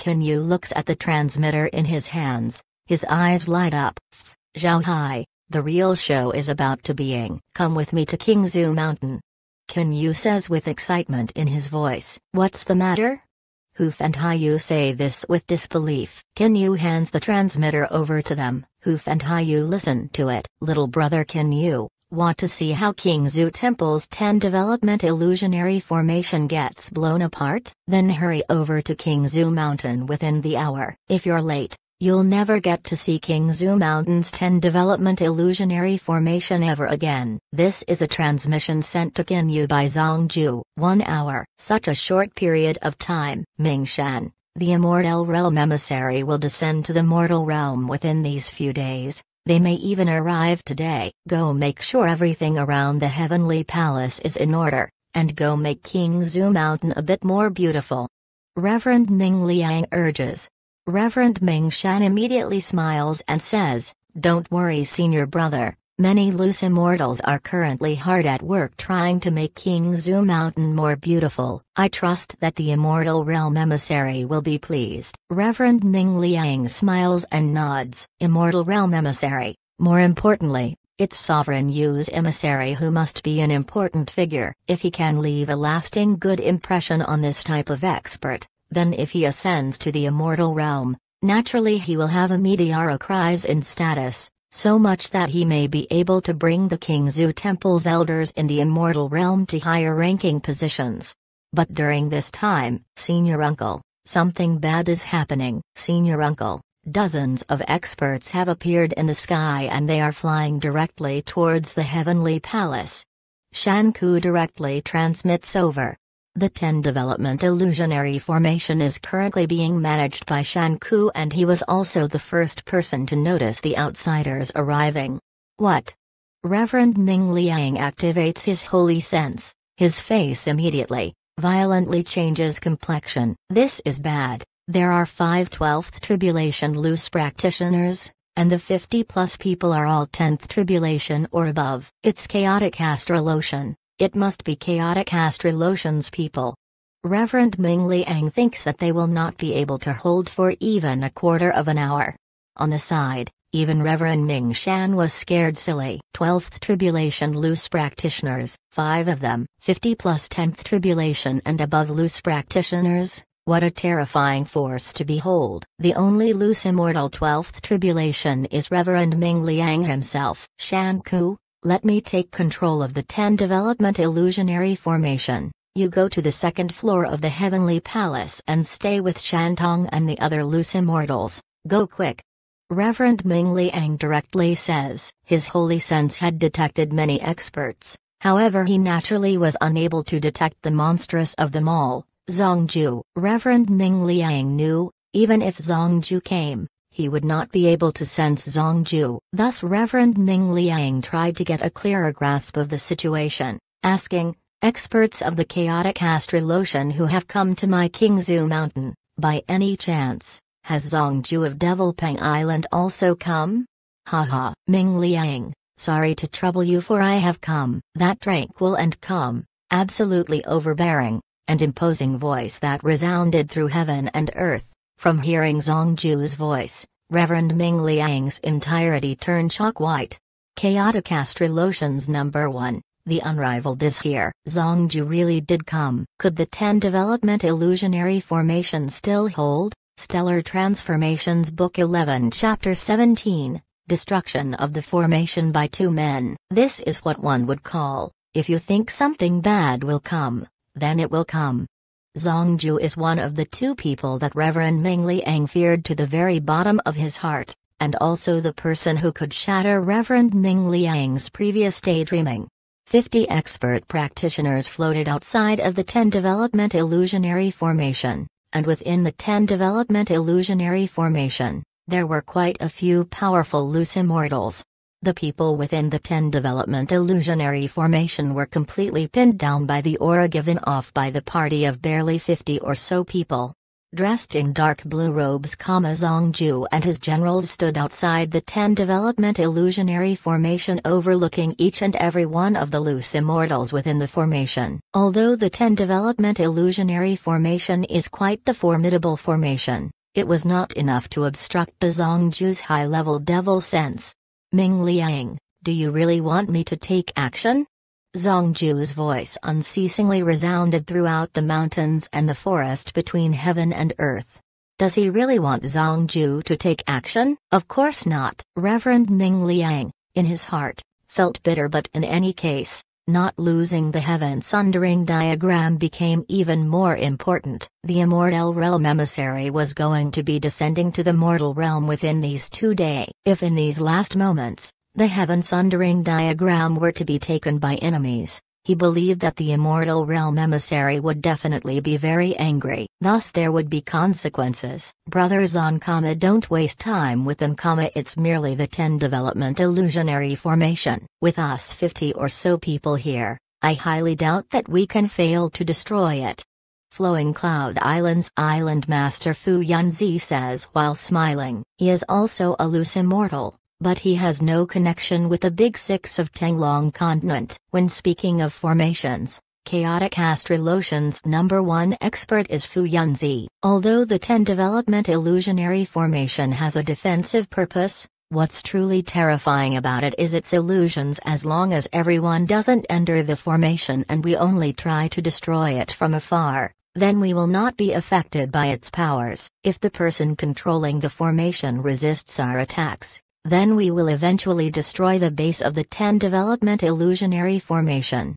Yu looks at the transmitter in his hands, his eyes light up. Zhao Hai, the real show is about to being. Come with me to Kingzu Mountain. Yu says with excitement in his voice. What's the matter? Hoof and Hayu say this with disbelief. Yu hands the transmitter over to them. Hoof and Hayu listen to it. Little brother Yu, want to see how King Zhu Temple's 10 development illusionary formation gets blown apart? Then hurry over to King Zhu Mountain within the hour. If you're late, You'll never get to see King Zhu Mountain's 10 development illusionary formation ever again. This is a transmission sent to Kinyu by Zongju. One hour, such a short period of time. Ming Shan, the immortal realm emissary will descend to the mortal realm within these few days. They may even arrive today. Go make sure everything around the heavenly palace is in order, and go make King Zhu Mountain a bit more beautiful. Reverend Ming Liang urges. Reverend Ming Shan immediately smiles and says, Don't worry, senior brother. Many loose immortals are currently hard at work trying to make King Zhu Mountain more beautiful. I trust that the Immortal Realm Emissary will be pleased. Reverend Ming Liang smiles and nods. Immortal Realm Emissary, more importantly, its sovereign Yu's emissary who must be an important figure if he can leave a lasting good impression on this type of expert then if he ascends to the immortal realm, naturally he will have a meteoric rise in status, so much that he may be able to bring the Zhu temple's elders in the immortal realm to higher ranking positions. But during this time, senior uncle, something bad is happening, senior uncle. Dozens of experts have appeared in the sky and they are flying directly towards the heavenly palace. Shanku directly transmits over, the 10 development illusionary formation is currently being managed by Shanku and he was also the first person to notice the outsiders arriving. What? Reverend Ming Liang activates his holy sense, his face immediately, violently changes complexion. This is bad. There are 5 12th tribulation loose practitioners, and the 50 plus people are all 10th tribulation or above. It's chaotic astral ocean. It must be chaotic Astrilotians people. Reverend Ming Liang thinks that they will not be able to hold for even a quarter of an hour. On the side, even Reverend Ming Shan was scared silly. 12th Tribulation loose practitioners, 5 of them, 50 plus 10th Tribulation and above loose practitioners, what a terrifying force to behold. The only loose immortal 12th tribulation is Reverend Ming Liang himself. Shan Ku, let me take control of the 10 development illusionary formation. You go to the second floor of the heavenly palace and stay with Shantong and the other loose immortals. Go quick. Reverend Ming Liang directly says his holy sense had detected many experts, however, he naturally was unable to detect the monstrous of them all, Zongju. Reverend Ming Liang knew, even if Zongju came, he would not be able to sense Zongju. Thus Reverend Ming Liang tried to get a clearer grasp of the situation, asking, experts of the chaotic astrolotion who have come to my Kingzu mountain, by any chance, has Zongju of Devil Peng Island also come? Haha, Ming Liang, sorry to trouble you for I have come. That tranquil and calm, absolutely overbearing, and imposing voice that resounded through heaven and earth from hearing Zongju's voice, Reverend Ming Liang's entirety turned chalk white. Chaotic Astrolotions Number 1 The Unrivaled is here. Zongju really did come. Could the 10 development illusionary formation still hold? Stellar Transformations Book 11 Chapter 17 Destruction of the Formation by Two Men. This is what one would call if you think something bad will come, then it will come. Zongju is one of the two people that Reverend Ming Liang feared to the very bottom of his heart, and also the person who could shatter Reverend Ming Liang's previous daydreaming. Fifty expert practitioners floated outside of the Ten Development Illusionary Formation, and within the Ten Development Illusionary Formation, there were quite a few powerful loose immortals, the people within the 10 development illusionary formation were completely pinned down by the aura given off by the party of barely 50 or so people. Dressed in dark blue robes, Ju and his generals stood outside the 10 development illusionary formation overlooking each and every one of the loose immortals within the formation. Although the 10 development illusionary formation is quite the formidable formation, it was not enough to obstruct Zong Ju's high-level devil sense. Ming Liang, do you really want me to take action? Zongju's voice unceasingly resounded throughout the mountains and the forest between heaven and earth. Does he really want Zongju to take action? Of course not. Reverend Ming Liang, in his heart, felt bitter but in any case, not losing the heaven sundering diagram became even more important. The immortal realm emissary was going to be descending to the mortal realm within these two days. If in these last moments, the heaven sundering diagram were to be taken by enemies, he believed that the immortal realm emissary would definitely be very angry. Thus there would be consequences. Brothers on comma don't waste time with them comma it's merely the 10 development illusionary formation. With us 50 or so people here, I highly doubt that we can fail to destroy it. Flowing Cloud Islands Island Master Fu Yunzi says while smiling. He is also a loose immortal, but he has no connection with the Big Six of Tenglong Continent. When speaking of formations, Chaotic Astrologian's number one expert is Fu Yunzi. Although the 10 development illusionary formation has a defensive purpose, what's truly terrifying about it is its illusions as long as everyone doesn't enter the formation and we only try to destroy it from afar. Then we will not be affected by its powers. If the person controlling the formation resists our attacks, then we will eventually destroy the base of the 10 development illusionary formation.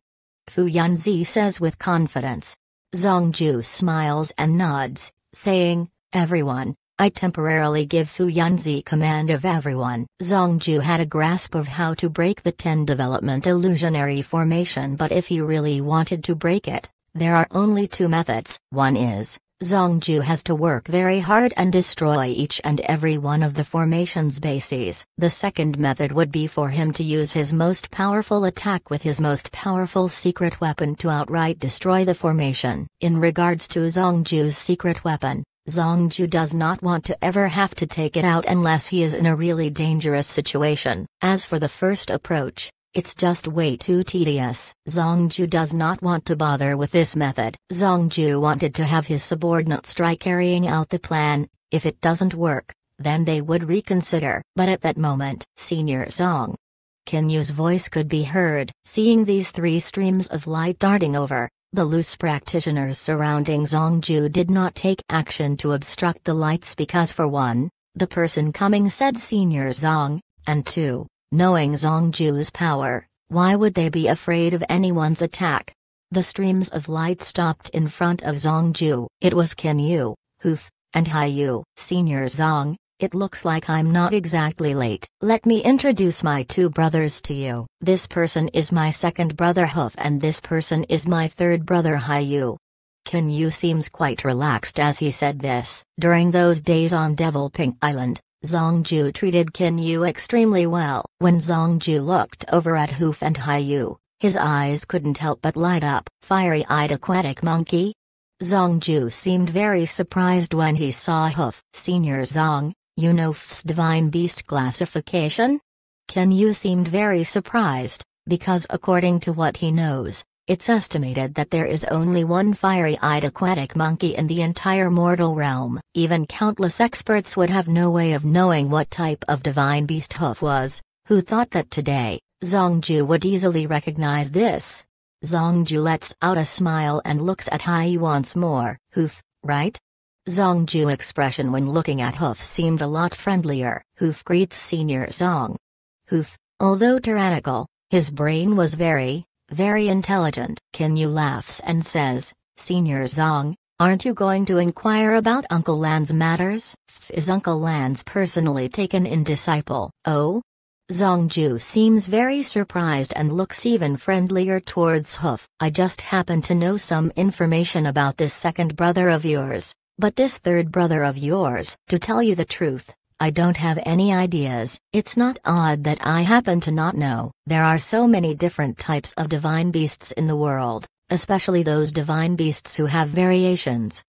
Fu Yanzi says with confidence. Zongju smiles and nods, saying, Everyone, I temporarily give Fu Yanzi command of everyone. Zongju had a grasp of how to break the 10 development illusionary formation but if he really wanted to break it, there are only two methods. One is, Zongju has to work very hard and destroy each and every one of the formation's bases. The second method would be for him to use his most powerful attack with his most powerful secret weapon to outright destroy the formation. In regards to Zongju's secret weapon, Zongju does not want to ever have to take it out unless he is in a really dangerous situation. As for the first approach, it's just way too tedious. Zongju does not want to bother with this method. Zongju wanted to have his subordinates try carrying out the plan. If it doesn't work, then they would reconsider. But at that moment, Senior Zong Kinyu's voice could be heard. Seeing these three streams of light darting over, the loose practitioners surrounding Zongju did not take action to obstruct the lights because for one, the person coming said Senior Zong, and two, Knowing Zongju's power, why would they be afraid of anyone's attack? The streams of light stopped in front of Zongju. It was Kenyu, Yu, Hoof, and Hai Yu. Senior Zong, it looks like I'm not exactly late. Let me introduce my two brothers to you. This person is my second brother Hoof and this person is my third brother Hayu. Ken Yu seems quite relaxed as he said this. During those days on Devil Pink Island, Zongju treated Qin Yu extremely well. When Zongju looked over at Hoof and Hai Yu, his eyes couldn't help but light up. Fiery-eyed aquatic monkey? Zongju seemed very surprised when he saw Hoof. Senior Zong, you know F's divine beast classification? Qin Yu seemed very surprised, because according to what he knows, it's estimated that there is only one fiery eyed aquatic monkey in the entire mortal realm. Even countless experts would have no way of knowing what type of divine beast Hoof was, who thought that today, Zongju would easily recognize this. Zongju lets out a smile and looks at Hai once more. Hoof, right? Zongju expression when looking at Hoof seemed a lot friendlier. Hoof greets senior Zong. Hoof, although tyrannical, his brain was very very intelligent, Kinyu laughs and says, Senior Zong, aren't you going to inquire about Uncle Lan's matters? Is Uncle Lan's personally taken in disciple? Oh? Zongju seems very surprised and looks even friendlier towards Hoof. I just happen to know some information about this second brother of yours, but this third brother of yours, to tell you the truth, I don't have any ideas. It's not odd that I happen to not know. There are so many different types of divine beasts in the world, especially those divine beasts who have variations.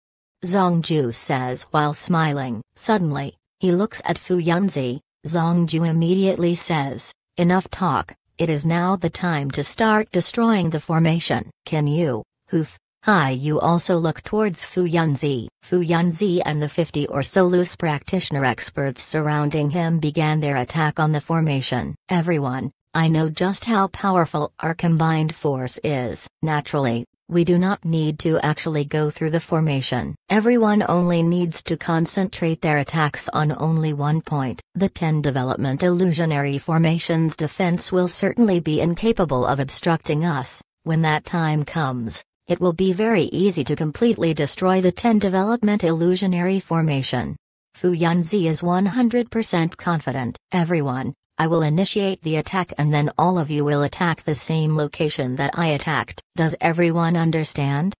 Zongju says while smiling. Suddenly, he looks at Fu Yunzi. Zongju immediately says, Enough talk, it is now the time to start destroying the formation. Can you, Hoof, Hi you also look towards Fu Yunzi. Fu Yunzi and the 50 or so loose practitioner experts surrounding him began their attack on the formation. Everyone, I know just how powerful our combined force is. Naturally, we do not need to actually go through the formation. Everyone only needs to concentrate their attacks on only one point. The 10 development illusionary formation's defense will certainly be incapable of obstructing us, when that time comes it will be very easy to completely destroy the 10 development illusionary formation. Fu Yanzi is 100% confident. Everyone, I will initiate the attack and then all of you will attack the same location that I attacked. Does everyone understand?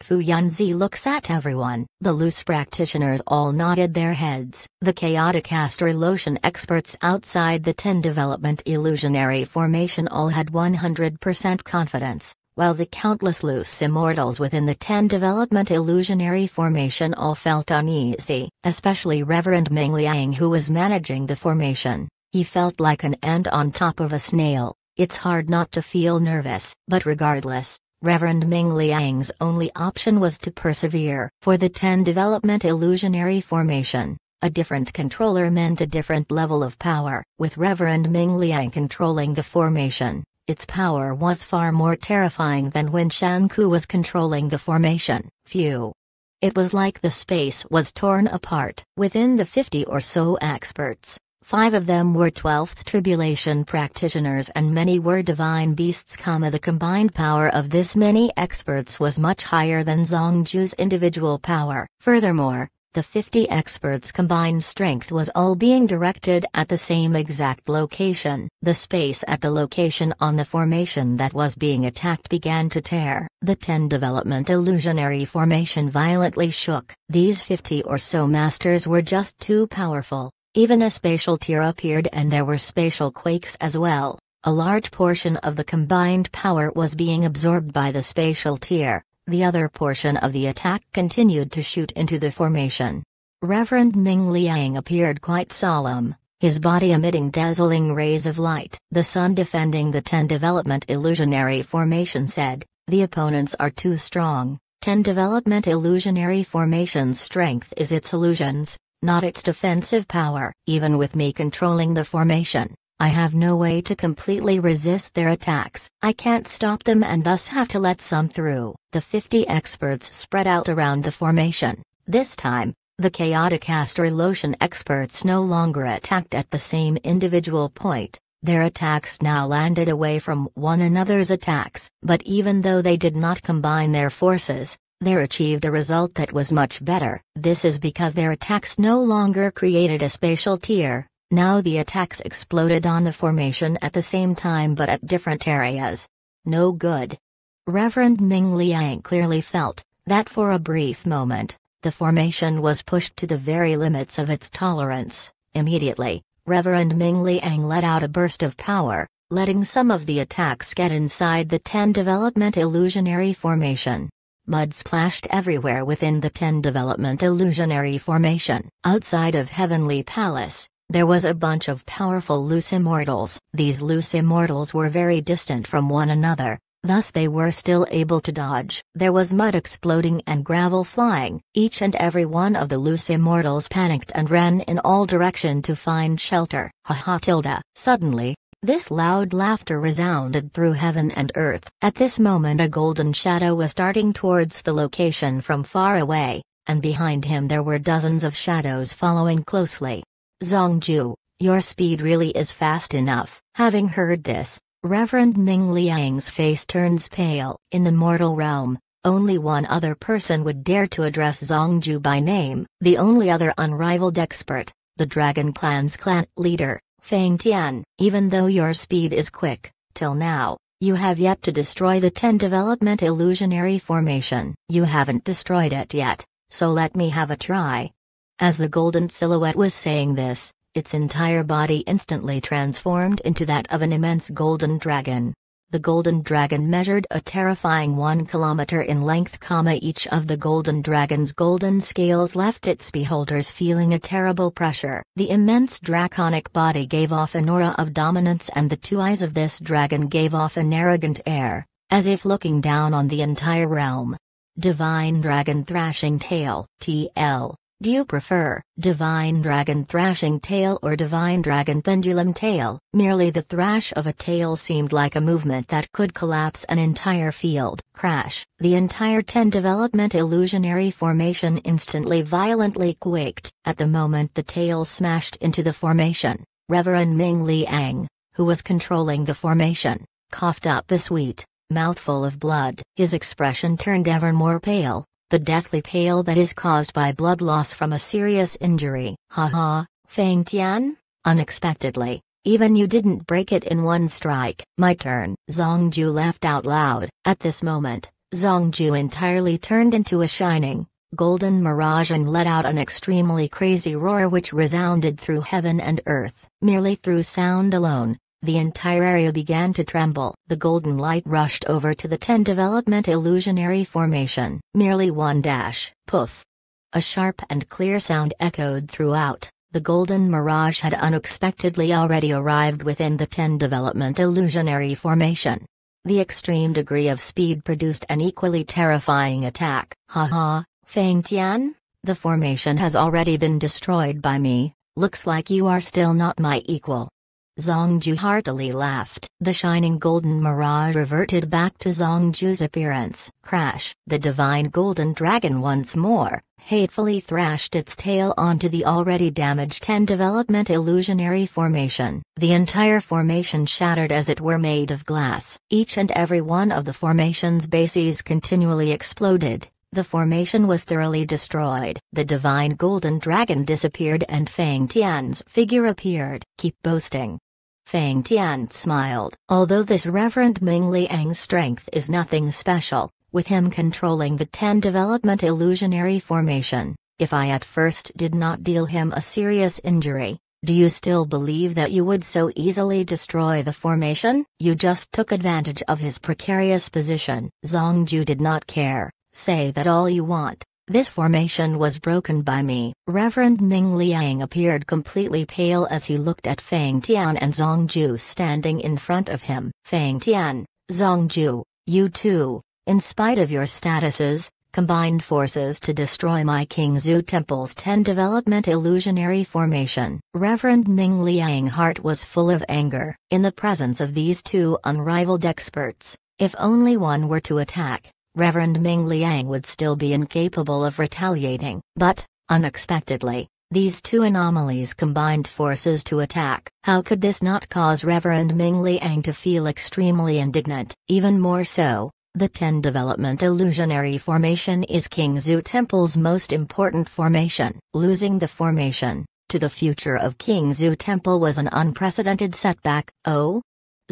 Fu Yanzi looks at everyone. The loose practitioners all nodded their heads. The chaotic astrolotion experts outside the 10 development illusionary formation all had 100% confidence while the countless loose immortals within the Ten Development Illusionary Formation all felt uneasy, especially Reverend Ming Liang who was managing the formation. He felt like an ant on top of a snail. It's hard not to feel nervous, but regardless, Reverend Ming Liang's only option was to persevere. For the 10 Development Illusionary Formation, a different controller meant a different level of power, with Reverend Ming Liang controlling the formation. Its power was far more terrifying than when Shanku was controlling the formation. Phew. It was like the space was torn apart. Within the 50 or so experts, five of them were 12th tribulation practitioners and many were divine beasts. the combined power of this many experts was much higher than Zongju's individual power. Furthermore, the 50 experts' combined strength was all being directed at the same exact location. The space at the location on the formation that was being attacked began to tear. The 10 development illusionary formation violently shook. These 50 or so masters were just too powerful. Even a spatial tear appeared and there were spatial quakes as well. A large portion of the combined power was being absorbed by the spatial tier, the other portion of the attack continued to shoot into the formation. Reverend Ming Liang appeared quite solemn, his body emitting dazzling rays of light. The sun defending the 10 development illusionary formation said, the opponents are too strong. 10 development illusionary formation's strength is its illusions, not its defensive power. Even with me controlling the formation, I have no way to completely resist their attacks. I can't stop them and thus have to let some through. The 50 experts spread out around the formation. This time, the chaotic astrolotion experts no longer attacked at the same individual point. Their attacks now landed away from one another's attacks. But even though they did not combine their forces, they achieved a result that was much better. This is because their attacks no longer created a spatial tier, now the attacks exploded on the formation at the same time but at different areas. No good. Reverend Ming Liang clearly felt that for a brief moment, the formation was pushed to the very limits of its tolerance. Immediately, Reverend Ming Liang let out a burst of power, letting some of the attacks get inside the 10 development illusionary formation. Mud splashed everywhere within the 10 development illusionary formation. Outside of Heavenly Palace, there was a bunch of powerful loose immortals. These loose immortals were very distant from one another, thus they were still able to dodge. There was mud exploding and gravel flying. Each and every one of the loose immortals panicked and ran in all direction to find shelter. Ha ha tilda. Suddenly, this loud laughter resounded through heaven and earth. At this moment a golden shadow was darting towards the location from far away, and behind him there were dozens of shadows following closely. Zongju, your speed really is fast enough. Having heard this, Reverend Ming Liang's face turns pale. In the mortal realm, only one other person would dare to address Zongju by name. The only other unrivaled expert, the Dragon Clan's clan leader, Feng Tian. Even though your speed is quick, till now, you have yet to destroy the 10 development illusionary formation. You haven't destroyed it yet, so let me have a try. As the golden silhouette was saying this, its entire body instantly transformed into that of an immense golden dragon. The golden dragon measured a terrifying 1 kilometer in length, comma each of the golden dragon's golden scales left its beholders feeling a terrible pressure. The immense draconic body gave off an aura of dominance and the two eyes of this dragon gave off an arrogant air, as if looking down on the entire realm. Divine Dragon Thrashing Tail, TL do you prefer divine dragon thrashing tail or divine dragon pendulum tail? Merely the thrash of a tail seemed like a movement that could collapse an entire field. Crash. The entire 10 development illusionary formation instantly violently quaked. At the moment the tail smashed into the formation, Reverend Ming Liang, who was controlling the formation, coughed up a sweet mouthful of blood. His expression turned ever more pale, the deathly pale that is caused by blood loss from a serious injury. Ha ha, Feng Tian, unexpectedly, even you didn't break it in one strike. My turn. Zongju laughed out loud. At this moment, Zongju entirely turned into a shining, golden mirage and let out an extremely crazy roar which resounded through heaven and earth. Merely through sound alone, the entire area began to tremble. The golden light rushed over to the 10 development illusionary formation. Merely one dash, poof. A sharp and clear sound echoed throughout. The golden mirage had unexpectedly already arrived within the 10 development illusionary formation. The extreme degree of speed produced an equally terrifying attack. Ha ha, Feng Tian, the formation has already been destroyed by me, looks like you are still not my equal. Zongju heartily laughed. The shining golden mirage reverted back to Zongju's appearance. Crash! The divine golden dragon once more, hatefully thrashed its tail onto the already damaged 10 development illusionary formation. The entire formation shattered as it were made of glass. Each and every one of the formation's bases continually exploded. The formation was thoroughly destroyed. The divine golden dragon disappeared and Fang Tian's figure appeared. Keep boasting. Fang Tian smiled. Although this Reverend Ming Liang's strength is nothing special, with him controlling the 10 development illusionary formation, if I at first did not deal him a serious injury, do you still believe that you would so easily destroy the formation? You just took advantage of his precarious position. Zongju did not care, say that all you want, this formation was broken by me. Reverend Ming Liang appeared completely pale as he looked at Fang Tian and Ju standing in front of him. Fang Tian, Ju, you two, in spite of your statuses, combined forces to destroy my King Zhu Temple's 10 development illusionary formation. Reverend Ming Liang heart was full of anger. In the presence of these two unrivaled experts, if only one were to attack, Reverend Ming Liang would still be incapable of retaliating. But, unexpectedly, these two anomalies combined forces to attack. How could this not cause Reverend Ming Liang to feel extremely indignant? Even more so, the 10 development illusionary formation is King Zhu Temple's most important formation. Losing the formation to the future of King Zhu Temple was an unprecedented setback. Oh?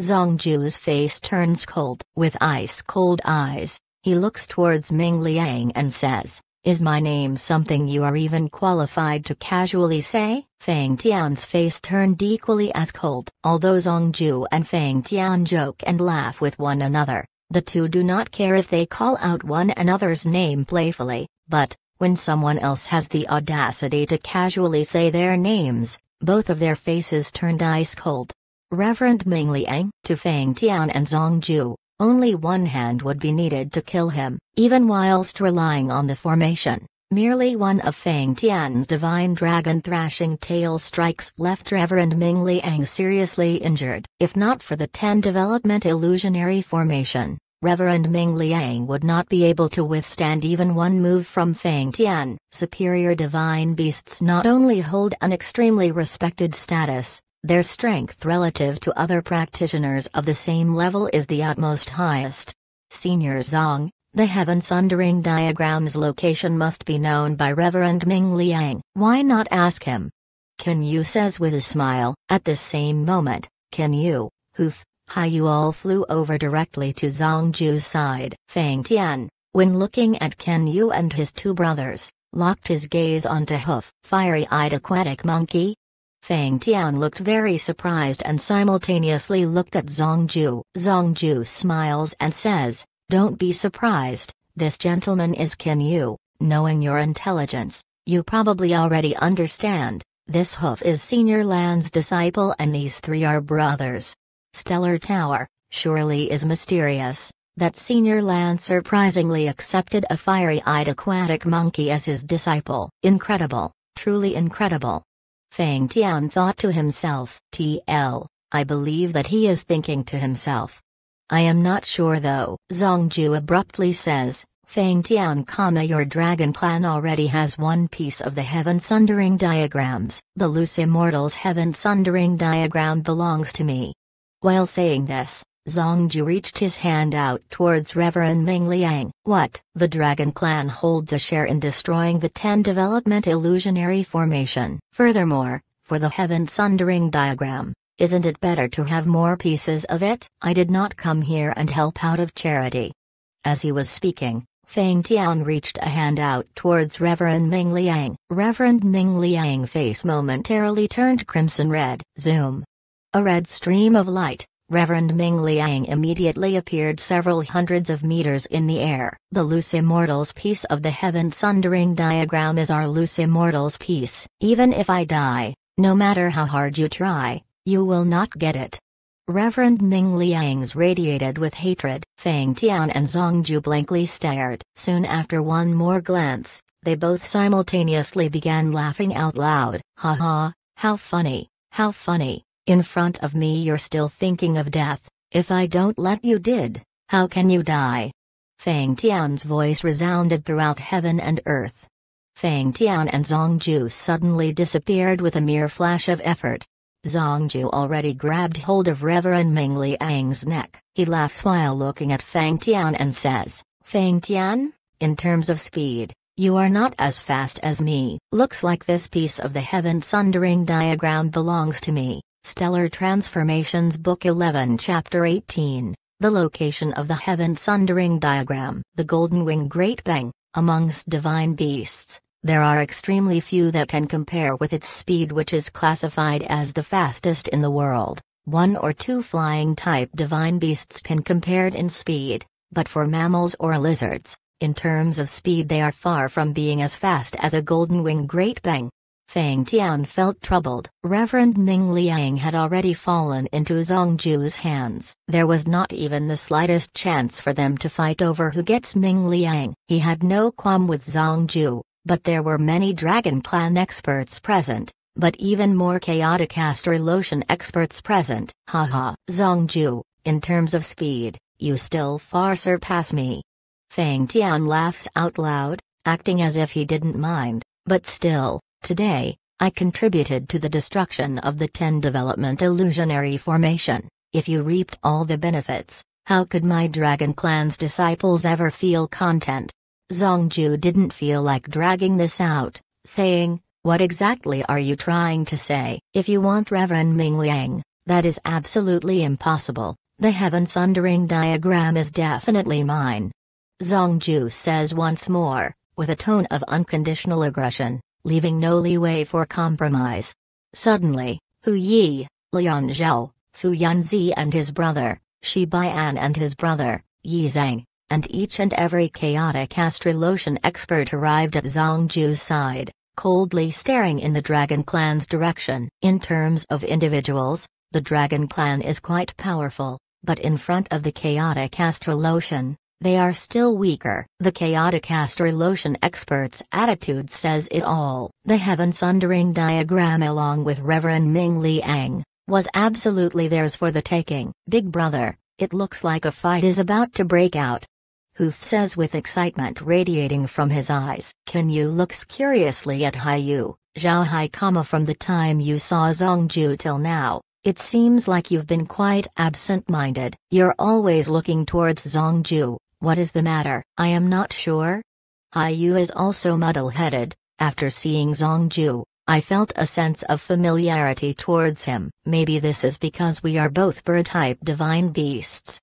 Zhang Zhu's face turns cold. With ice cold eyes, he looks towards Ming Liang and says, Is my name something you are even qualified to casually say? Fang Tian's face turned equally as cold. Although Zhang Ju and Fang Tian joke and laugh with one another, the two do not care if they call out one another's name playfully, but, when someone else has the audacity to casually say their names, both of their faces turned ice cold. Reverend Ming Liang to Fang Tian and Zhang Ju, only one hand would be needed to kill him, even whilst relying on the formation. Merely one of Fang Tian's divine dragon thrashing tail strikes left Reverend Ming Liang seriously injured. If not for the 10 development illusionary formation, Reverend Ming Liang would not be able to withstand even one move from Fang Tian. Superior divine beasts not only hold an extremely respected status, their strength relative to other practitioners of the same level is the utmost highest. Senior Zong, the heaven sundering diagram's location must be known by Reverend Ming Liang. Why not ask him? Can Yu says with a smile, at this same moment, can you, hoof, hi you all flew over directly to Zongju's side. Feng Tian, when looking at Ken Yu and his two brothers, locked his gaze onto Hoof. Fiery-eyed aquatic monkey, Fang Tian looked very surprised and simultaneously looked at Zongju. Zongju smiles and says, Don't be surprised, this gentleman is Qin Yu. Knowing your intelligence, you probably already understand, this hoof is Senior Land's disciple and these three are brothers. Stellar Tower, surely is mysterious, that Senior Land surprisingly accepted a fiery-eyed aquatic monkey as his disciple. Incredible, truly incredible. Fang Tian thought to himself, TL, I believe that he is thinking to himself. I am not sure though, Zongju abruptly says, Fang Tian, your dragon clan already has one piece of the heaven sundering diagrams, the loose immortal's heaven sundering diagram belongs to me. While saying this, Zongju reached his hand out towards Reverend Ming Liang. What? The Dragon Clan holds a share in destroying the Ten Development Illusionary Formation. Furthermore, for the Heaven Sundering Diagram, isn't it better to have more pieces of it? I did not come here and help out of charity. As he was speaking, Feng Tian reached a hand out towards Reverend Ming Liang. Reverend Ming Liang's face momentarily turned crimson red. Zoom. A red stream of light, Reverend Ming Liang immediately appeared several hundreds of meters in the air. The loose immortals piece of the heaven sundering diagram is our loose immortals piece. Even if I die, no matter how hard you try, you will not get it. Reverend Ming Liang's radiated with hatred. Fang Tian and Ju blankly stared. Soon after one more glance, they both simultaneously began laughing out loud. Ha ha, how funny, how funny. In front of me you're still thinking of death, if I don't let you did, how can you die? Fang Tian's voice resounded throughout heaven and earth. Fang Tian and Zongju suddenly disappeared with a mere flash of effort. Zongju already grabbed hold of Reverend Ming Liang's neck. He laughs while looking at Fang Tian and says, Fang Tian, in terms of speed, you are not as fast as me. Looks like this piece of the heaven sundering diagram belongs to me. Stellar Transformations Book 11 Chapter 18, The Location of the Heaven Sundering Diagram The Golden Wing Great Bang, amongst divine beasts, there are extremely few that can compare with its speed which is classified as the fastest in the world. One or two flying type divine beasts can compare in speed, but for mammals or lizards, in terms of speed they are far from being as fast as a golden wing great bang, Fang Tian felt troubled. Reverend Ming Liang had already fallen into Zhang Zhu's hands. There was not even the slightest chance for them to fight over who gets Ming Liang. He had no qualm with Zhang Zhu, but there were many Dragon Clan experts present, but even more chaotic Lotion experts present. Haha, Zhang Zhu, in terms of speed, you still far surpass me. Fang Tian laughs out loud, acting as if he didn't mind, but still, Today, I contributed to the destruction of the 10 development illusionary formation. If you reaped all the benefits, how could my Dragon Clan's disciples ever feel content? Zongju didn't feel like dragging this out, saying, What exactly are you trying to say? If you want Reverend Ming Liang, that is absolutely impossible. The heaven sundering diagram is definitely mine. Zongju says once more, with a tone of unconditional aggression leaving no leeway for compromise. Suddenly, Hu Yi, Lian Zhao, Fu Yanzi and his brother, Shi Bian and his brother, Yi Zhang, and each and every chaotic astrolotion expert arrived at Zhongju's side, coldly staring in the Dragon Clan's direction. In terms of individuals, the Dragon Clan is quite powerful, but in front of the chaotic astrolotion, they are still weaker. The chaotic castor lotion expert's attitude says it all. The heaven sundering diagram, along with Reverend Ming Liang, was absolutely theirs for the taking. Big brother, it looks like a fight is about to break out. Hoof says with excitement radiating from his eyes. Can Yu looks curiously at Hai Yu, Zhao Hai comma from the time you saw Zongju till now. It seems like you've been quite absent-minded. You're always looking towards Zongju, what is the matter? I am not sure. Yu is also muddle-headed. After seeing Zongju, I felt a sense of familiarity towards him. Maybe this is because we are both bird-type divine beasts.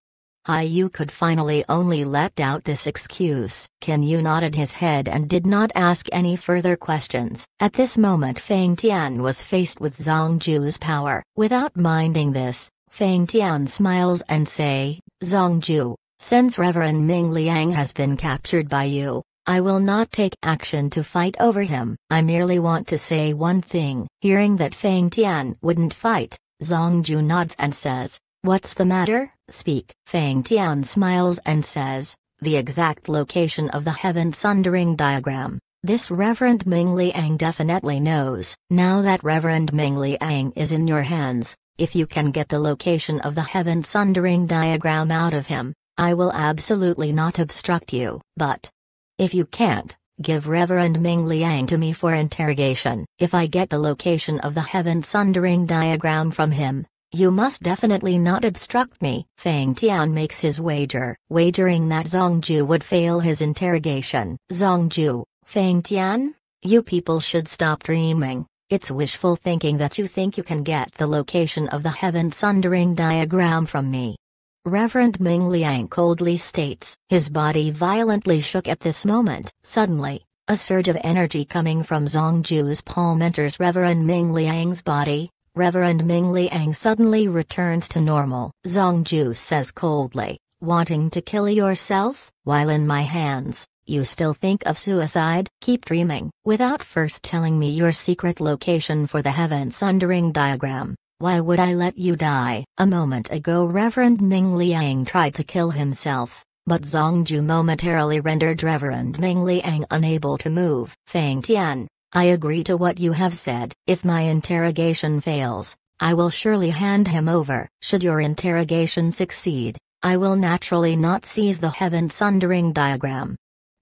Yu could finally only let out this excuse. Yu nodded his head and did not ask any further questions. At this moment Fang Tian was faced with Zongju's power. Without minding this, Fang Tian smiles and say, Zongju, since Reverend Ming Liang has been captured by you, I will not take action to fight over him. I merely want to say one thing. Hearing that Fang Tian wouldn't fight, Zhang Ju nods and says, What's the matter? Speak. Fang Tian smiles and says, The exact location of the heaven sundering diagram. This Reverend Ming Liang definitely knows. Now that Reverend Ming Liang is in your hands, if you can get the location of the heaven sundering diagram out of him, I will absolutely not obstruct you, but. If you can't, give Reverend Ming Liang to me for interrogation. If I get the location of the heaven sundering diagram from him, you must definitely not obstruct me. Fang Tian makes his wager, wagering that Zongju would fail his interrogation. Zongju, Fang Tian, you people should stop dreaming. It's wishful thinking that you think you can get the location of the heaven sundering diagram from me. Reverend Ming Liang coldly states, his body violently shook at this moment. Suddenly, a surge of energy coming from Zongju's palm enters Reverend Ming Liang's body. Reverend Ming Liang suddenly returns to normal. Zongju says coldly, wanting to kill yourself? While in my hands, you still think of suicide? Keep dreaming. Without first telling me your secret location for the heaven sundering diagram, why would I let you die? A moment ago Reverend Ming Liang tried to kill himself, but Zongju momentarily rendered Reverend Ming Liang unable to move. Fang Tian, I agree to what you have said. If my interrogation fails, I will surely hand him over. Should your interrogation succeed, I will naturally not seize the heaven sundering diagram.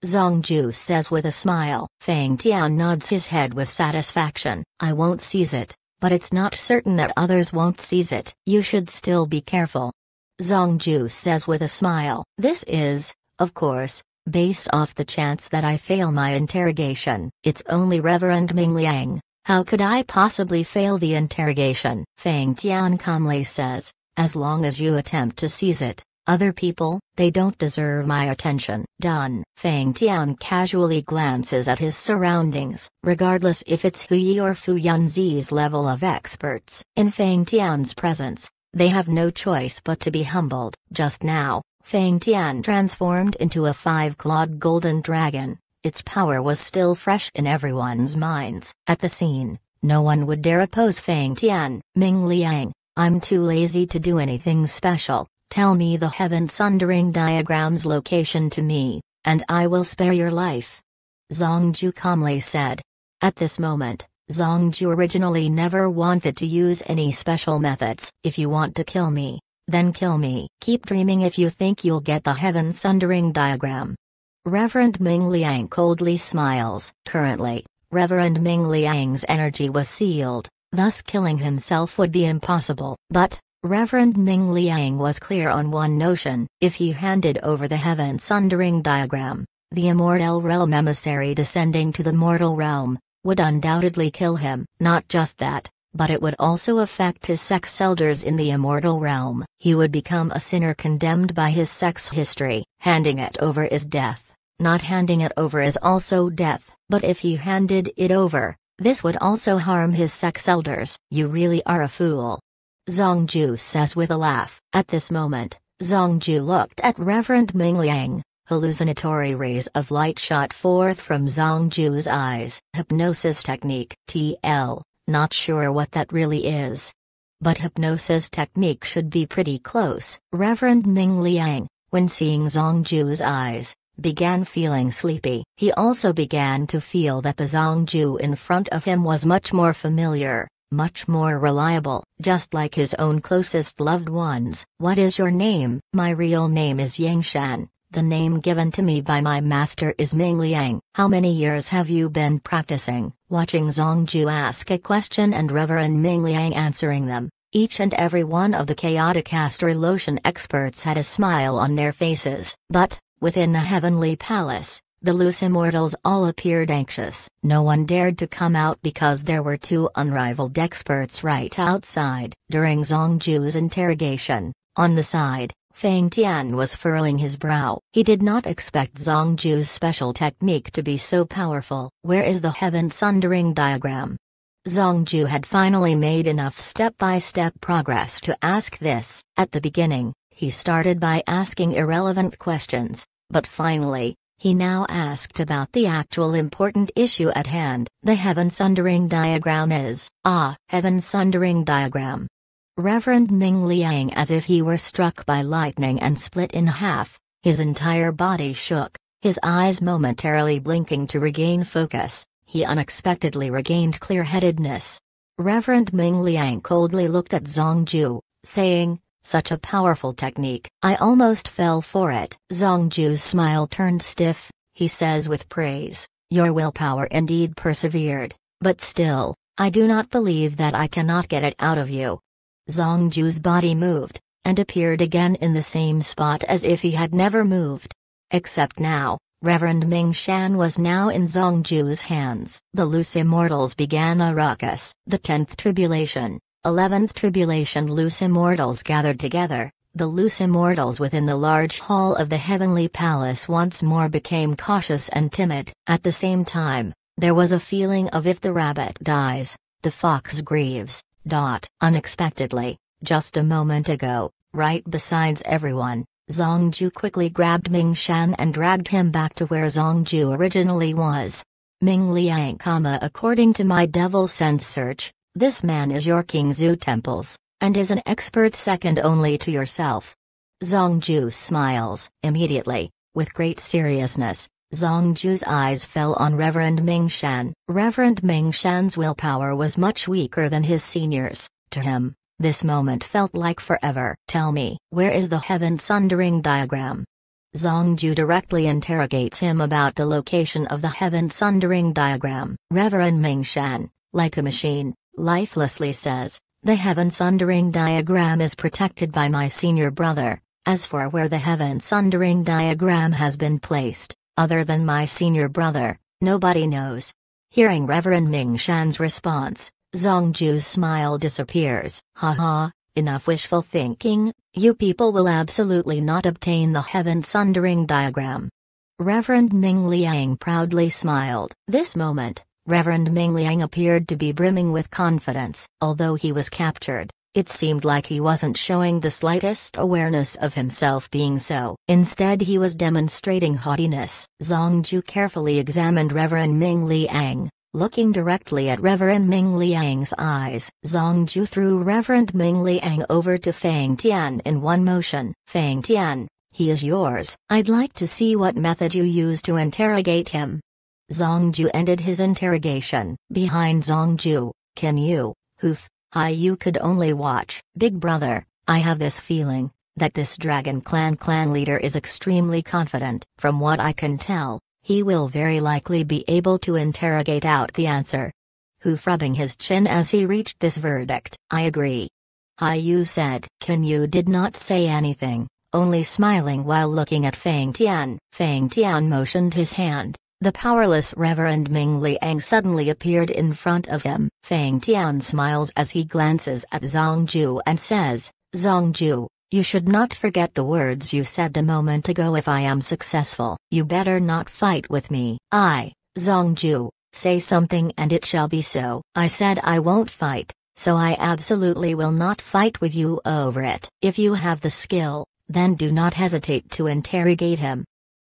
Zongju says with a smile. Fang Tian nods his head with satisfaction. I won't seize it but it's not certain that others won't seize it. You should still be careful. Zongju says with a smile, This is, of course, based off the chance that I fail my interrogation. It's only Reverend Ming Liang. How could I possibly fail the interrogation? Fang Tian calmly says, As long as you attempt to seize it, other people, they don't deserve my attention. Done. Fang Tian casually glances at his surroundings, regardless if it's Hu Yi or Fu Yunzi's level of experts. In Fang Tian's presence, they have no choice but to be humbled. Just now, Fang Tian transformed into a five-clawed golden dragon. Its power was still fresh in everyone's minds. At the scene, no one would dare oppose Fang Tian. Ming Liang, I'm too lazy to do anything special. Tell me the heaven sundering diagram's location to me, and I will spare your life. Zongju calmly said. At this moment, Zongju originally never wanted to use any special methods. If you want to kill me, then kill me. Keep dreaming if you think you'll get the heaven sundering diagram. Reverend Ming Liang coldly smiles. Currently, Reverend Ming Liang's energy was sealed, thus killing himself would be impossible. But, Reverend Ming Liang was clear on one notion if he handed over the heaven sundering diagram, the immortal realm emissary descending to the mortal realm would undoubtedly kill him. Not just that, but it would also affect his sex elders in the immortal realm. He would become a sinner condemned by his sex history. Handing it over is death. Not handing it over is also death. But if he handed it over, this would also harm his sex elders. You really are a fool. Zongju says with a laugh. At this moment, Zongju looked at Reverend Mingliang. Hallucinatory rays of light shot forth from Zongju's eyes. Hypnosis technique. TL. Not sure what that really is. But hypnosis technique should be pretty close. Reverend Mingliang, when seeing Zongju's eyes, began feeling sleepy. He also began to feel that the Zongju in front of him was much more familiar much more reliable, just like his own closest loved ones. What is your name? My real name is Yang Shan. The name given to me by my master is Ming Liang. How many years have you been practicing? Watching Zongju ask a question and Reverend Ming Liang answering them. Each and every one of the chaotic lotion experts had a smile on their faces. But, within the heavenly palace, the loose immortals all appeared anxious. No one dared to come out because there were two unrivaled experts right outside. During Zongju's interrogation, on the side, Feng Tian was furrowing his brow. He did not expect Zongju's special technique to be so powerful. Where is the heaven sundering diagram? Zongju had finally made enough step by -step progress to ask this. At the beginning, he started by asking irrelevant questions, but finally, he now asked about the actual important issue at hand. The heaven sundering diagram is, ah, heaven sundering diagram. Reverend Ming Liang, as if he were struck by lightning and split in half, his entire body shook, his eyes momentarily blinking to regain focus, he unexpectedly regained clear headedness. Reverend Ming Liang coldly looked at Zhang Ju, saying, such a powerful technique. I almost fell for it. Zhang smile turned stiff. He says with praise, Your willpower indeed persevered, but still, I do not believe that I cannot get it out of you. Zhang body moved, and appeared again in the same spot as if he had never moved. Except now, Reverend Ming Shan was now in Zongju's hands. The loose immortals began a ruckus. The tenth tribulation. Eleventh tribulation Loose immortals gathered together, the loose immortals within the large hall of the heavenly palace once more became cautious and timid. At the same time, there was a feeling of if the rabbit dies, the fox grieves. Dot. Unexpectedly, just a moment ago, right besides everyone, Zongju quickly grabbed Ming Shan and dragged him back to where Zongju originally was. Ming Liang, according to my devil sense search, this man is your King Zhu temples, and is an expert second only to yourself. Zhu smiles, immediately, with great seriousness. Zhu's eyes fell on Reverend Ming Shan. Reverend Ming Shan's willpower was much weaker than his senior's. To him, this moment felt like forever. Tell me, where is the heaven sundering diagram? Zhu directly interrogates him about the location of the heaven sundering diagram. Reverend Ming Shan, like a machine, lifelessly says, The heaven sundering diagram is protected by my senior brother. As for where the heaven sundering diagram has been placed, other than my senior brother, nobody knows. Hearing Reverend Ming Shan's response, Zong Ju's smile disappears. Ha ha, enough wishful thinking, you people will absolutely not obtain the heaven sundering diagram. Reverend Ming Liang proudly smiled. This moment, Reverend Ming Liang appeared to be brimming with confidence, although he was captured. It seemed like he wasn't showing the slightest awareness of himself being so. Instead he was demonstrating haughtiness. Zongju carefully examined Reverend Ming Liang. Looking directly at Reverend Ming Liang's eyes, Zongju threw Reverend Ming Liang over to Fang Tian in one motion. Fang Tian, he is yours. I'd like to see what method you use to interrogate him. Zongju ended his interrogation. Behind Zongju, Can you, Hoof, Hai you could only watch. Big brother, I have this feeling, that this Dragon Clan clan leader is extremely confident. From what I can tell, he will very likely be able to interrogate out the answer. Hoof rubbing his chin as he reached this verdict. I agree. Yu said. Yu did not say anything, only smiling while looking at Fang Tian. Fang Tian motioned his hand, the powerless Reverend Ming Liang suddenly appeared in front of him. Fang Tian smiles as he glances at Ju and says, Ju, you should not forget the words you said a moment ago if I am successful. You better not fight with me. I, Ju, say something and it shall be so. I said I won't fight, so I absolutely will not fight with you over it. If you have the skill, then do not hesitate to interrogate him.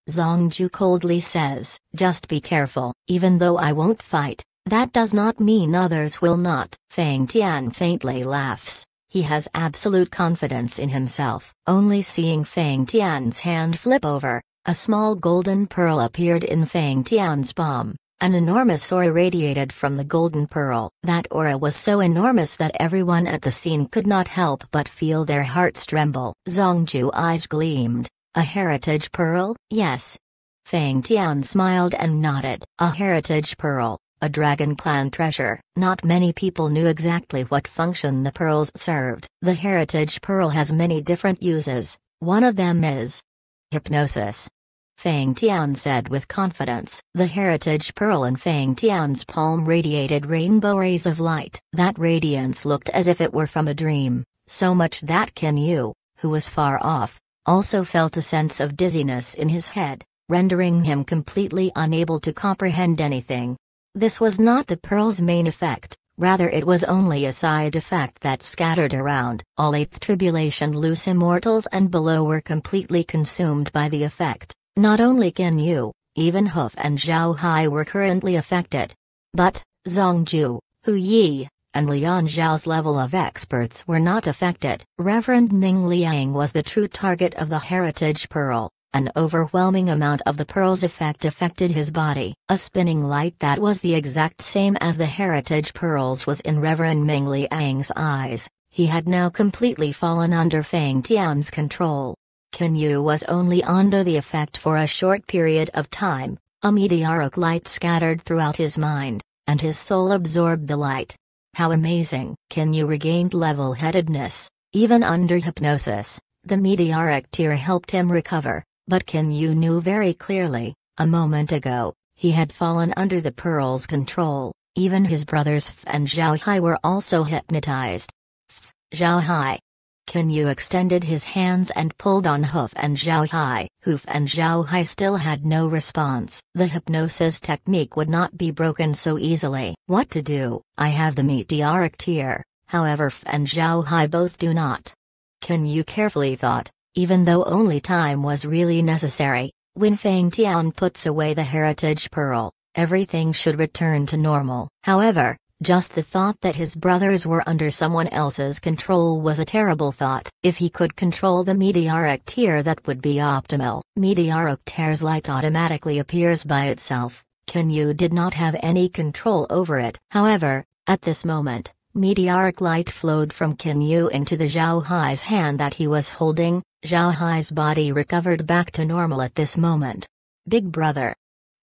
Zongju coldly says, Just be careful, even though I won't fight, that does not mean others will not. Fang Tian faintly laughs. He has absolute confidence in himself. Only seeing Fang Tian's hand flip over, a small golden pearl appeared in Fang Tian's palm. An enormous aura radiated from the golden pearl. That aura was so enormous that everyone at the scene could not help but feel their hearts tremble. Zongju's eyes gleamed, a heritage pearl, yes. Fang Tian smiled and nodded. A heritage pearl, a Dragon Clan treasure. Not many people knew exactly what function the pearls served. The heritage pearl has many different uses. One of them is hypnosis. Fang Tian said with confidence. The heritage pearl in Fang Tian's palm radiated rainbow rays of light. That radiance looked as if it were from a dream, so much that Ken Yu, who was far off, also felt a sense of dizziness in his head, rendering him completely unable to comprehend anything. This was not the pearl's main effect, rather it was only a side effect that scattered around. All eighth tribulation loose immortals and below were completely consumed by the effect. Not only can Yu, even Huf and Zhao Hai were currently affected. But, Zhongju, Hu Yi, and Liang Zhao's level of experts were not affected. Reverend Ming Liang was the true target of the heritage pearl. An overwhelming amount of the pearl's effect affected his body. A spinning light that was the exact same as the heritage pearls was in Reverend Ming Liang's eyes. He had now completely fallen under Fang Tian's control. Qin Yu was only under the effect for a short period of time. A meteoric light scattered throughout his mind, and his soul absorbed the light. How amazing. Can you regained level-headedness, even under hypnosis. The meteoric tear helped him recover, but Can you knew very clearly, a moment ago, he had fallen under the pearl's control. Even his brothers F and Zhao Hai were also hypnotized. F Zhao Hai, Qin Yu extended his hands and pulled on Hoof and Zhao Hai. Hoof and Zhao Hai still had no response. The hypnosis technique would not be broken so easily. What to do? I have the meteoric tear. However, F and Zhao Hai both do not. Can Yu carefully thought, even though only time was really necessary, when Fang Tian puts away the heritage pearl, everything should return to normal. However, just the thought that his brothers were under someone else's control was a terrible thought. If he could control the meteoric tear that would be optimal. Meteoric tear's light automatically appears by itself. Kinyu did not have any control over it. However, at this moment, meteoric light flowed from Kinyu into the Zhao Hai's hand that he was holding. Zhao Hai's body recovered back to normal at this moment. Big brother,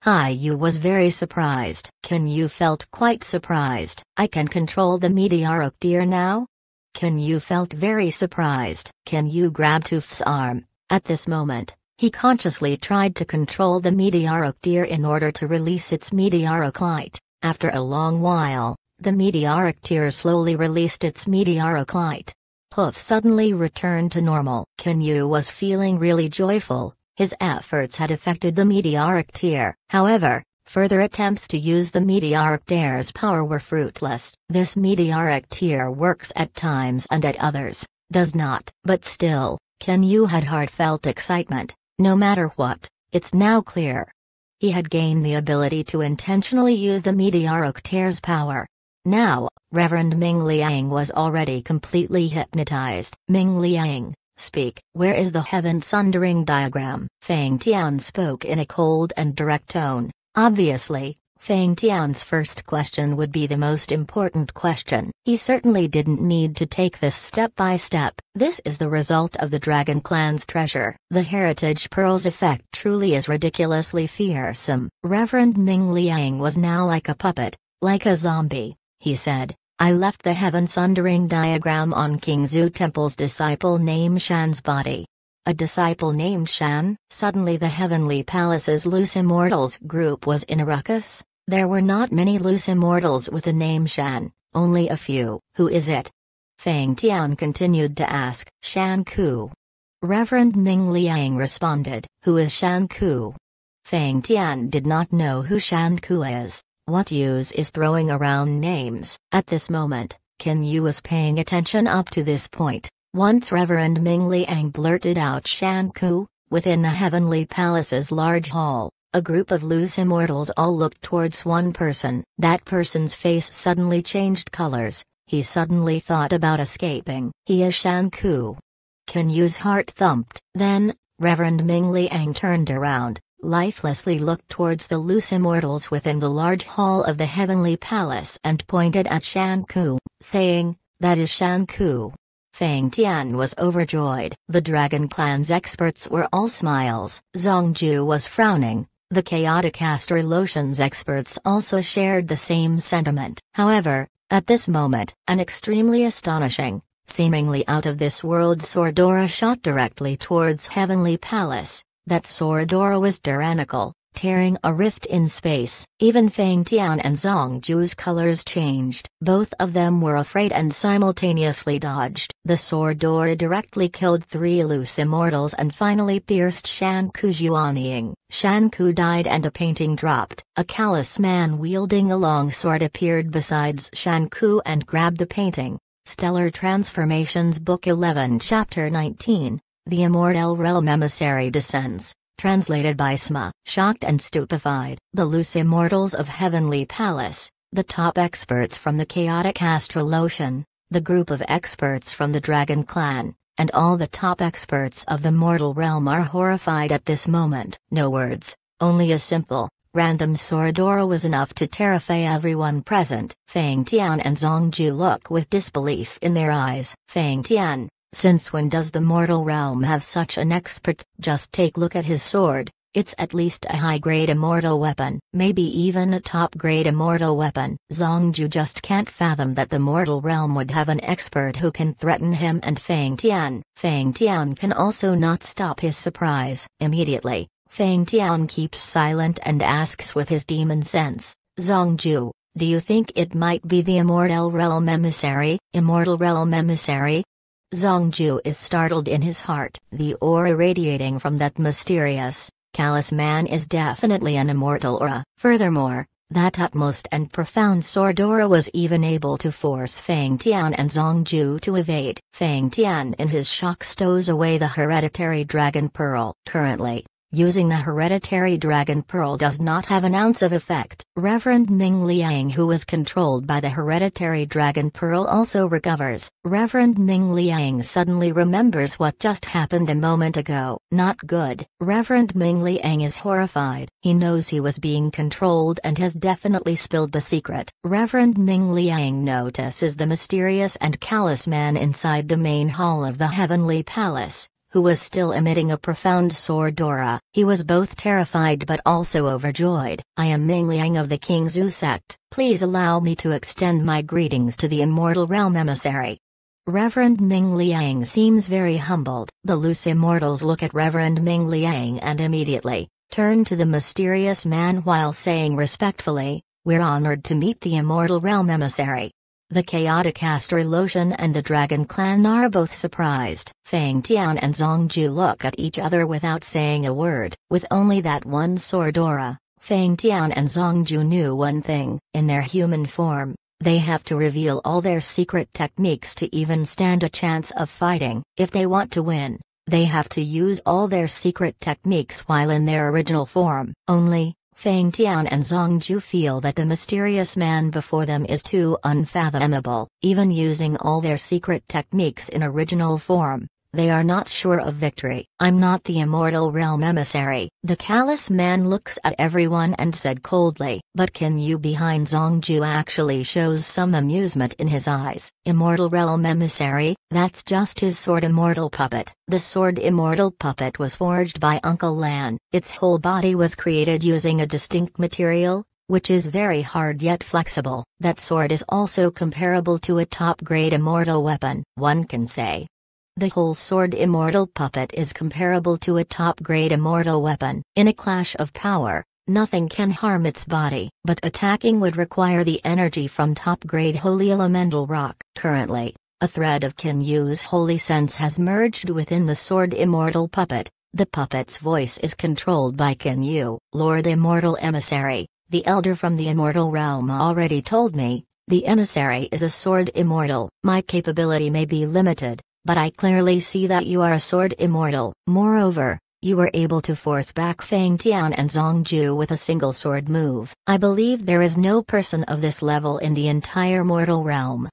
Hi you was very surprised. Can you felt quite surprised. I can control the meteoric deer now? Can you felt very surprised. Can you grab Tooth's arm? At this moment, he consciously tried to control the meteoric deer in order to release its meteoric light. After a long while, the meteoric deer slowly released its meteoric light. Hoof suddenly returned to normal. Can you was feeling really joyful. His efforts had affected the meteoric tier, however, further attempts to use the meteoric tier's power were fruitless. This meteoric tier works at times and at others, does not. But still, Ken Yu had heartfelt excitement, no matter what, it's now clear. He had gained the ability to intentionally use the meteoric tear's power. Now, Reverend Ming Liang was already completely hypnotized. Ming Liang, Speak, where is the heaven sundering diagram? Fang Tian spoke in a cold and direct tone. Obviously, Fang Tian's first question would be the most important question. He certainly didn't need to take this step by step. This is the result of the Dragon Clan's treasure. The Heritage Pearl's effect truly is ridiculously fearsome. Reverend Ming Liang was now like a puppet, like a zombie, he said. I left the heaven sundering diagram on King Zhu Temple's disciple named Shan's body. A disciple named Shan, suddenly the heavenly palace's loose immortals group was in a ruckus. There were not many loose immortals with the name Shan, only a few. Who is it? Fang Tian continued to ask, Shan Ku. Reverend Ming Liang responded, Who is Shan Ku? Fang Tian did not know who Shan Ku is, what use is throwing around names? At this moment, Kin Yu was paying attention up to this point. Once Reverend Ming Liang blurted out Shanku, within the Heavenly Palace's large hall, a group of loose immortals all looked towards one person. That person's face suddenly changed colors, he suddenly thought about escaping. He is Shanku. Kin Yu's heart thumped. Then, Reverend Ming Liang turned around, lifelessly looked towards the loose immortals within the large hall of the heavenly palace and pointed at Shan Ku, saying, That is Shan Ku. Feng Tian was overjoyed. The Dragon Clan's experts were all smiles. Zong Ju was frowning. The Chaotic astral Lotion's experts also shared the same sentiment. However, at this moment, an extremely astonishing, seemingly out of this world Sordora shot directly towards Heavenly Palace that Sorodora was tyrannical, tearing a rift in space. Even Fang Tian and Zhang Ju's colors changed. Both of them were afraid and simultaneously dodged. The Sorodora directly killed three loose immortals and finally pierced Shan Ku Zhuanying. Shan Ku died and a painting dropped. A callous man wielding a long sword appeared besides Shan Ku and grabbed the painting. Stellar Transformations Book 11 Chapter 19 the immortal realm emissary descends, translated by Sma. Shocked and stupefied, the loose immortals of Heavenly Palace, the top experts from the chaotic astral ocean, the group of experts from the Dragon Clan, and all the top experts of the mortal realm are horrified at this moment. No words, only a simple, random Soridora was enough to terrify everyone present. Fang Tian and Zhang Ju look with disbelief in their eyes. Fang Tian, since when does the mortal realm have such an expert? Just take look at his sword, it's at least a high-grade immortal weapon, maybe even a top-grade immortal weapon. Zongju just can't fathom that the mortal realm would have an expert who can threaten him and Fang Tian. Fang Tian can also not stop his surprise. Immediately, Fang Tian keeps silent and asks with his demon sense, Zongju, do you think it might be the Immortal Realm Emissary? Immortal Realm Emissary? Zongju is startled in his heart. The aura radiating from that mysterious, callous man is definitely an immortal aura. Furthermore, that utmost and profound sword aura was even able to force Fang Tian and Zongju to evade. Fang Tian in his shock stows away the hereditary dragon pearl. Currently, Using the hereditary dragon pearl does not have an ounce of effect. Reverend Ming Liang, who was controlled by the hereditary dragon pearl, also recovers. Reverend Ming Liang suddenly remembers what just happened a moment ago. Not good. Reverend Ming Liang is horrified. He knows he was being controlled and has definitely spilled the secret. Reverend Ming Liang notices the mysterious and callous man inside the main hall of the Heavenly Palace who was still emitting a profound sword aura. He was both terrified but also overjoyed. I am Ming Liang of the King Zhu sect. Please allow me to extend my greetings to the Immortal Realm emissary. Reverend Ming Liang seems very humbled. The loose immortals look at Reverend Ming Liang and immediately turn to the mysterious man while saying respectfully, We're honored to meet the Immortal Realm emissary. The chaotic Astor Lotion and the Dragon Clan are both surprised. Fang Tian and Zhang Ju look at each other without saying a word, with only that one sword aura. Fang Tian and Zhang Ju knew one thing, in their human form, they have to reveal all their secret techniques to even stand a chance of fighting. If they want to win, they have to use all their secret techniques while in their original form. Only, Fang Tian and Zhang Ju feel that the mysterious man before them is too unfathomable, even using all their secret techniques in original form, they are not sure of victory. I'm not the immortal realm emissary. The callous man looks at everyone and said coldly, but can you behind Zongju actually shows some amusement in his eyes. Immortal realm emissary, that's just his sword immortal puppet. The sword immortal puppet was forged by Uncle Lan. Its whole body was created using a distinct material, which is very hard yet flexible. That sword is also comparable to a top grade immortal weapon. One can say, the whole sword immortal puppet is comparable to a top-grade immortal weapon. In a clash of power, nothing can harm its body, but attacking would require the energy from top-grade holy elemental rock. Currently, a thread of Kinyu's holy sense has merged within the sword immortal puppet. The puppet's voice is controlled by Kinyu, Lord Immortal Emissary, the elder from the immortal realm already told me, the emissary is a sword immortal. My capability may be limited, but I clearly see that you are a sword immortal. Moreover, you were able to force back Fang Tian and Zongju with a single sword move. I believe there is no person of this level in the entire mortal realm.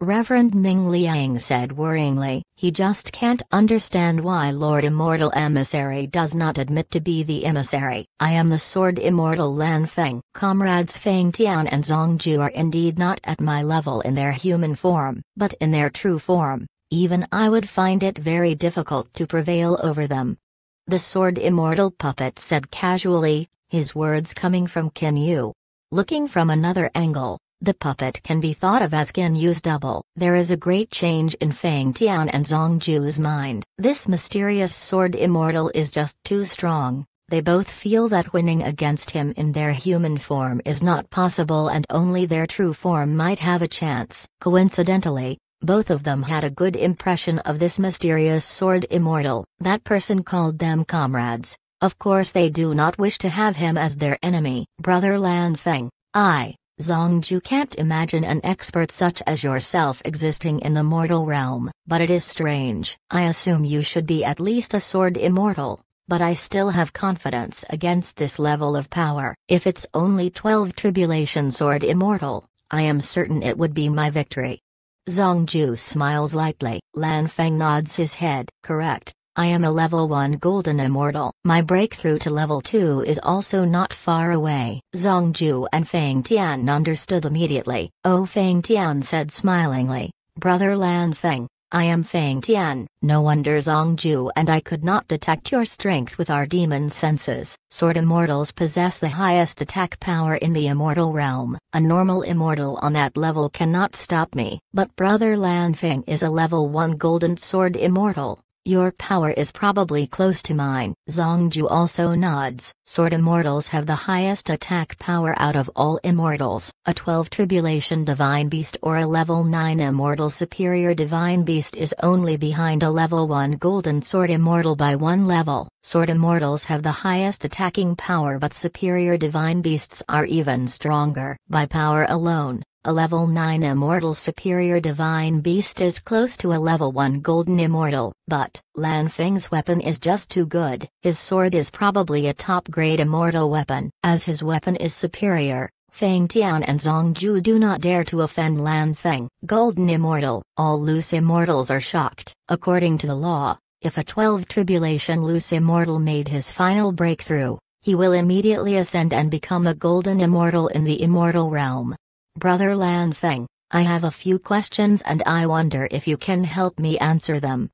Reverend Ming Liang said worryingly, he just can't understand why Lord Immortal Emissary does not admit to be the emissary. I am the sword immortal Lan Feng. Comrades Fang Tian and Zongju are indeed not at my level in their human form, but in their true form even I would find it very difficult to prevail over them. The sword immortal puppet said casually, his words coming from Kin Yu. Looking from another angle, the puppet can be thought of as Kin Yu's double. There is a great change in Fang Tian and Zong Ju's mind. This mysterious sword immortal is just too strong. They both feel that winning against him in their human form is not possible and only their true form might have a chance. Coincidentally, both of them had a good impression of this mysterious sword immortal, that person called them comrades. Of course they do not wish to have him as their enemy. Brother Lan Feng, I, Zongju can't imagine an expert such as yourself existing in the mortal realm, but it is strange. I assume you should be at least a sword immortal, but I still have confidence against this level of power. If it's only 12 tribulation sword immortal, I am certain it would be my victory. Zongju smiles lightly. Lan Feng nods his head. Correct. I am a level 1 golden immortal. My breakthrough to level 2 is also not far away. Zongju and Feng Tian understood immediately. Oh Feng Tian said smilingly, Brother Lan Feng, I am Feng Tian, no wonder Zong Ju and I could not detect your strength with our demon senses. Sword immortals possess the highest attack power in the immortal realm. A normal immortal on that level cannot stop me. But Brother Lan Feng is a level 1 golden sword immortal. Your power is probably close to mine. Zongju also nods. Sword immortals have the highest attack power out of all immortals. A 12 tribulation divine beast or a level 9 immortal superior divine beast is only behind a level 1 golden sword immortal by one level. Sword immortals have the highest attacking power but superior divine beasts are even stronger. By power alone, a level 9 immortal superior divine beast is close to a level 1 golden immortal, but Lan Feng's weapon is just too good. His sword is probably a top grade immortal weapon, as his weapon is superior. Feng Tian and Zhang Ju do not dare to offend Lan Feng. Golden Immortal All loose immortals are shocked. According to the law, if a 12 tribulation loose immortal made his final breakthrough, he will immediately ascend and become a golden immortal in the immortal realm. Brother Lan Feng, I have a few questions and I wonder if you can help me answer them.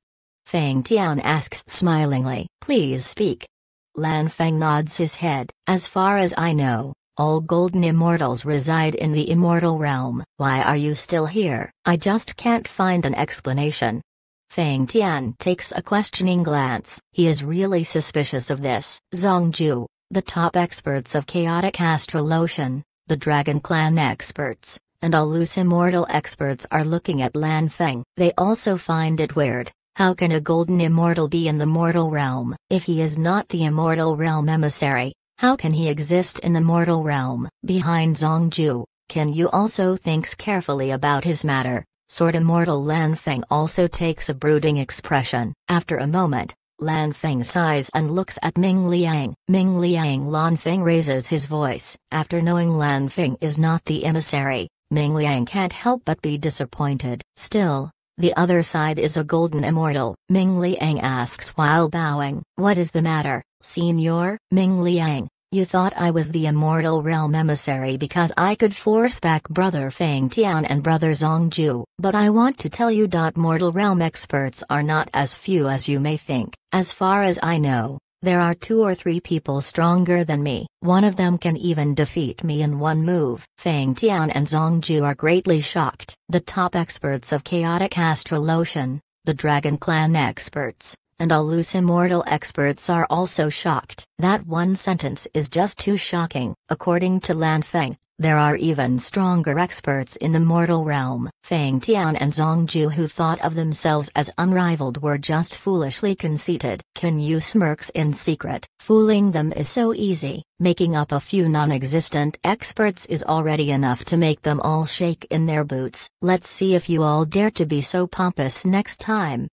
Feng Tian asks smilingly. Please speak. Lan Feng nods his head. As far as I know, all golden immortals reside in the immortal realm. Why are you still here? I just can't find an explanation. Fang Tian takes a questioning glance. He is really suspicious of this. Zhang Ju, the top experts of chaotic astral ocean the Dragon Clan experts, and all Loose Immortal experts are looking at Lan Feng. They also find it weird. How can a golden immortal be in the mortal realm? If he is not the immortal realm emissary, how can he exist in the mortal realm? Behind Zongju, Can Yu also thinks carefully about his matter. Sword Immortal Lan Feng also takes a brooding expression. After a moment, Lan Feng sighs and looks at Ming Liang. Ming Liang Lan Feng raises his voice. After knowing Lan Feng is not the emissary, Ming Liang can't help but be disappointed. Still, the other side is a golden immortal. Ming Liang asks while bowing, What is the matter, senior? Ming Liang, you thought I was the Immortal Realm emissary because I could force back Brother Fang Tian and Brother Zongju, but I want to tell you. Mortal Realm experts are not as few as you may think. As far as I know, there are two or three people stronger than me. One of them can even defeat me in one move. Fang Tian and Zongju are greatly shocked. The top experts of Chaotic Astral Ocean, the Dragon Clan experts, and all loose immortal experts are also shocked. That one sentence is just too shocking. According to Lan Feng, there are even stronger experts in the mortal realm. Fang Tian and Zhang Ju who thought of themselves as unrivaled were just foolishly conceited. Can you smirks in secret? Fooling them is so easy, making up a few non-existent experts is already enough to make them all shake in their boots. Let's see if you all dare to be so pompous next time.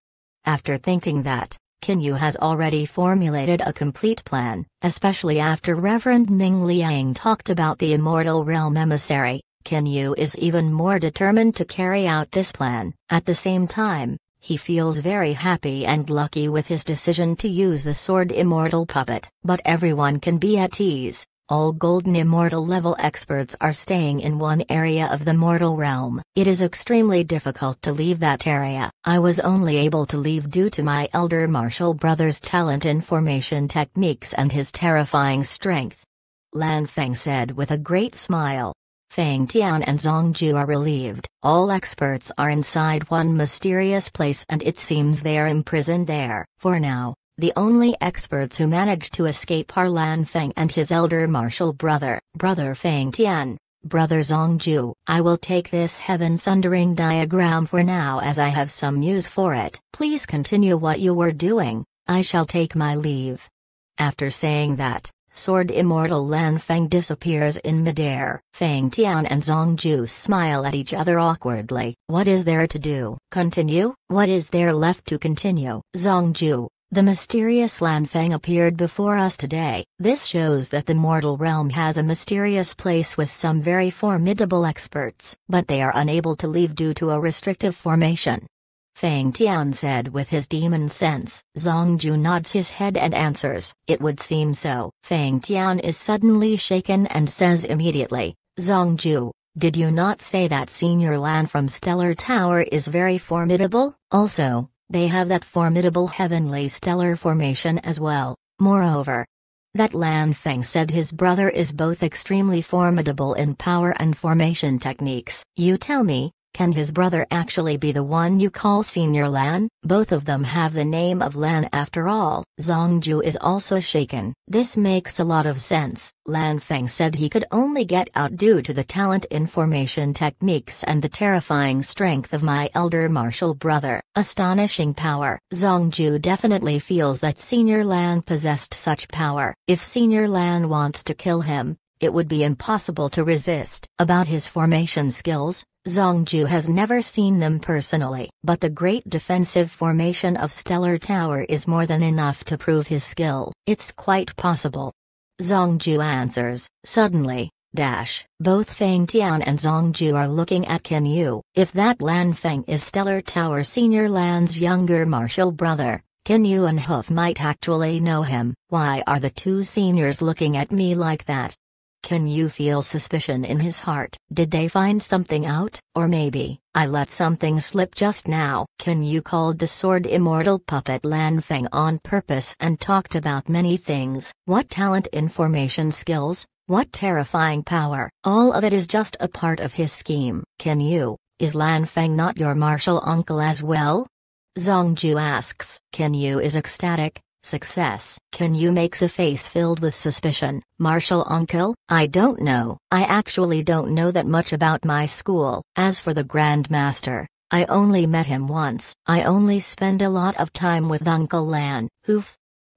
After thinking that, Kinyu has already formulated a complete plan, especially after Reverend Ming Liang talked about the Immortal Realm Emissary. Kinyu is even more determined to carry out this plan. At the same time, he feels very happy and lucky with his decision to use the sword immortal puppet. But everyone can be at ease, all Golden Immortal level experts are staying in one area of the mortal realm. It is extremely difficult to leave that area. I was only able to leave due to my elder martial brother's talent in formation techniques and his terrifying strength. Lan Feng said with a great smile. Fang Tian and Ju are relieved. All experts are inside one mysterious place and it seems they are imprisoned there. For now, the only experts who managed to escape are Lan Feng and his elder martial brother, Brother Feng Tian, Brother Zongju. I will take this heaven sundering diagram for now as I have some news for it. Please continue what you were doing, I shall take my leave. After saying that, Sword Immortal Lan Feng disappears in midair. Feng Tian and Zongju smile at each other awkwardly. What is there to do? Continue? What is there left to continue? Zongju, the mysterious Lanfeng appeared before us today. This shows that the mortal realm has a mysterious place with some very formidable experts, but they are unable to leave due to a restrictive formation. Fang Tian said with his demon sense. Zhang Ju nods his head and answers, It would seem so. Fang Tian is suddenly shaken and says immediately, Zhang Ju, did you not say that Senior Lan from Stellar Tower is very formidable? Also, they have that formidable heavenly stellar formation as well, moreover. That Lan Feng said his brother is both extremely formidable in power and formation techniques. You tell me, can his brother actually be the one you call Senior Lan? Both of them have the name of Lan after all. Zongju is also shaken. This makes a lot of sense. Lan Feng said he could only get out due to the talent information techniques and the terrifying strength of my elder martial brother. Astonishing power. Zongju definitely feels that Senior Lan possessed such power. If Senior Lan wants to kill him, it would be impossible to resist. About his formation skills, Ju has never seen them personally, but the great defensive formation of Stellar Tower is more than enough to prove his skill. It's quite possible. Ju answers, suddenly, dash. Both Feng Tian and Ju are looking at Qin Yu. If that Lan Feng is Stellar Tower Senior Lan's younger martial brother, Qin Yu and Hoof might actually know him. Why are the two seniors looking at me like that? Can you feel suspicion in his heart? Did they find something out? Or maybe, I let something slip just now. Can you called the sword immortal puppet Lan Feng on purpose and talked about many things. What talent information skills? What terrifying power. All of it is just a part of his scheme. Can you, is Lan Feng not your martial uncle as well? Ju asks. Can you is ecstatic, Success. Can you makes a face filled with suspicion. Marshall uncle, I don't know. I actually don't know that much about my school. As for the grandmaster, I only met him once. I only spend a lot of time with Uncle Lan. Hoof.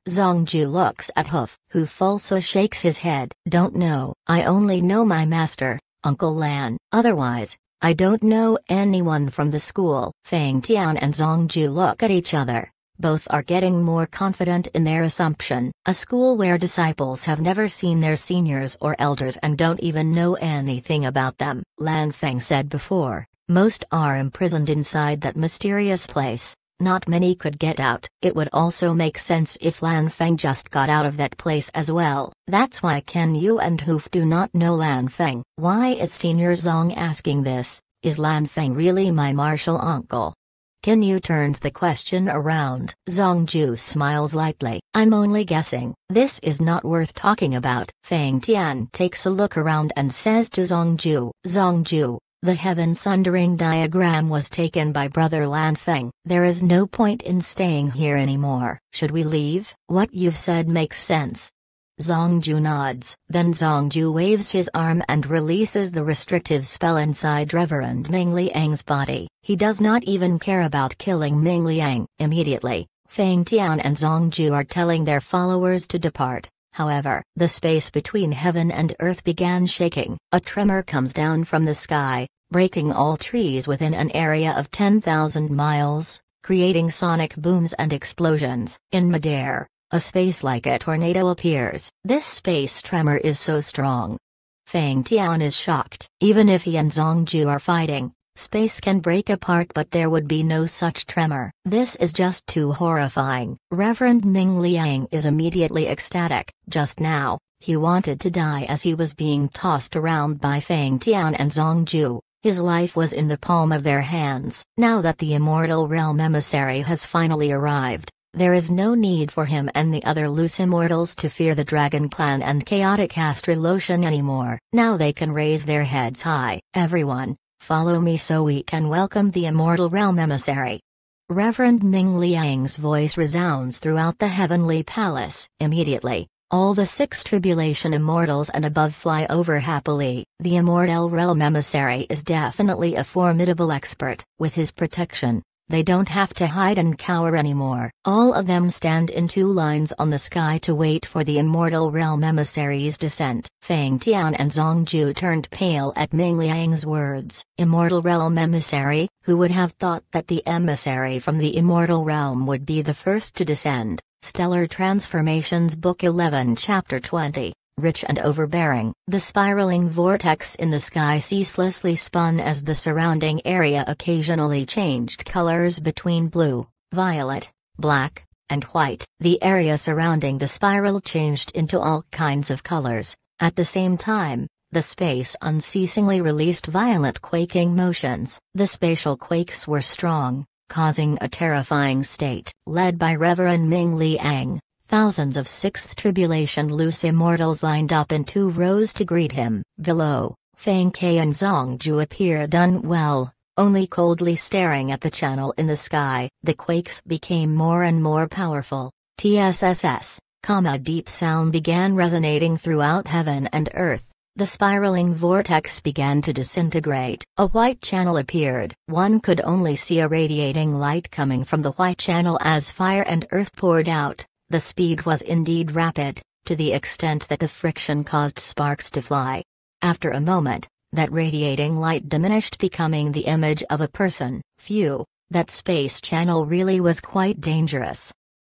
Zongju looks at Hoof, who also shakes his head. Don't know. I only know my master, Uncle Lan. Otherwise, I don't know anyone from the school. Fang Tian and Zongju look at each other both are getting more confident in their assumption. A school where disciples have never seen their seniors or elders and don't even know anything about them. Lan Feng said before, most are imprisoned inside that mysterious place, not many could get out. It would also make sense if Lan Feng just got out of that place as well. That's why Ken Yu and Hoof do not know Lan Feng. Why is Senior Zong asking this? Is Lan Feng really my martial uncle? Can you turns the question around. Zongju smiles lightly. I'm only guessing. This is not worth talking about. Fang Tian takes a look around and says to Zongju, Zongju, the heaven sundering diagram was taken by Brother Feng. There is no point in staying here anymore. Should we leave? What you've said makes sense. Zongju nods. Then Zongju waves his arm and releases the restrictive spell inside Reverend Ming Liang's body. He does not even care about killing Ming Liang. Immediately, Feng Tian and Zongju are telling their followers to depart. However, the space between heaven and earth began shaking. A tremor comes down from the sky, breaking all trees within an area of 10,000 miles, creating sonic booms and explosions. In midair, a space like a tornado appears. This space tremor is so strong. Fang Tian is shocked. Even if he and Zongju are fighting, space can break apart but there would be no such tremor. This is just too horrifying. Reverend Ming Liang is immediately ecstatic. Just now, he wanted to die as he was being tossed around by Fang Tian and Zongju. His life was in the palm of their hands. Now that the Immortal Realm emissary has finally arrived, there is no need for him and the other loose immortals to fear the Dragon Clan and chaotic Astralosian anymore. Now they can raise their heads high. Everyone, follow me so we can welcome the immortal realm emissary. Reverend Ming Liang's voice resounds throughout the heavenly palace. Immediately, all the six tribulation immortals and above fly over happily. The immortal realm emissary is definitely a formidable expert. With his protection, they don't have to hide and cower anymore. All of them stand in two lines on the sky to wait for the immortal realm emissary's descent. Fang Tian and Zhang Ju turned pale at Ming Liang's words. Immortal realm emissary, who would have thought that the emissary from the immortal realm would be the first to descend? Stellar Transformations Book 11 Chapter 20 rich and overbearing. The spiraling vortex in the sky ceaselessly spun as the surrounding area occasionally changed colors between blue, violet, black, and white. The area surrounding the spiral changed into all kinds of colors. At the same time, the space unceasingly released violent quaking motions. The spatial quakes were strong, causing a terrifying state. Led by Reverend Ming Liang, Thousands of Sixth Tribulation loose immortals lined up in two rows to greet him. Below, Feng Kai and Zongju appeared unwell, only coldly staring at the channel in the sky. The quakes became more and more powerful. TSSS, comma deep sound began resonating throughout heaven and earth. The spiraling vortex began to disintegrate. A white channel appeared. One could only see a radiating light coming from the white channel as fire and earth poured out. The speed was indeed rapid, to the extent that the friction caused sparks to fly. After a moment, that radiating light diminished, becoming the image of a person. Phew, that space channel really was quite dangerous.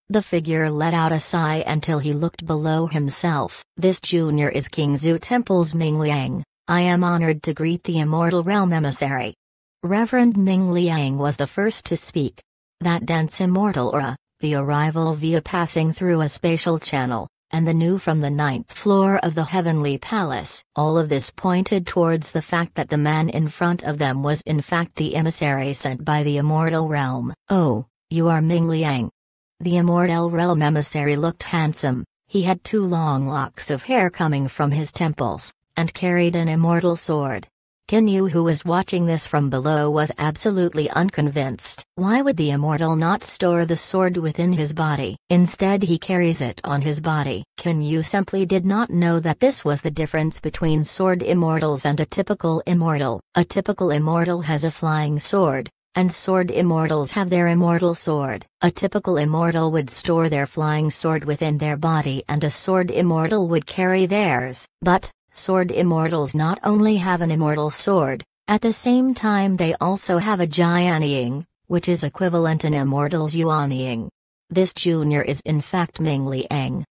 The figure let out a sigh until he looked below himself. This junior is King Zhu Temple's Ming Liang. I am honored to greet the Immortal Realm emissary. Reverend Ming Liang was the first to speak. That dense immortal aura, the arrival via passing through a spatial channel, and the new from the ninth floor of the heavenly palace. All of this pointed towards the fact that the man in front of them was in fact the emissary sent by the immortal realm. Oh, you are Ming Liang. The immortal realm emissary looked handsome, he had two long locks of hair coming from his temples, and carried an immortal sword. Kinyu who was watching this from below was absolutely unconvinced. Why would the immortal not store the sword within his body? Instead he carries it on his body. Kinyu simply did not know that this was the difference between sword immortals and a typical immortal. A typical immortal has a flying sword, and sword immortals have their immortal sword. A typical immortal would store their flying sword within their body and a sword immortal would carry theirs. But, Sword Immortals not only have an immortal sword, at the same time they also have a Jianying, which is equivalent an Immortals Yuanying. This junior is in fact Ming Liang.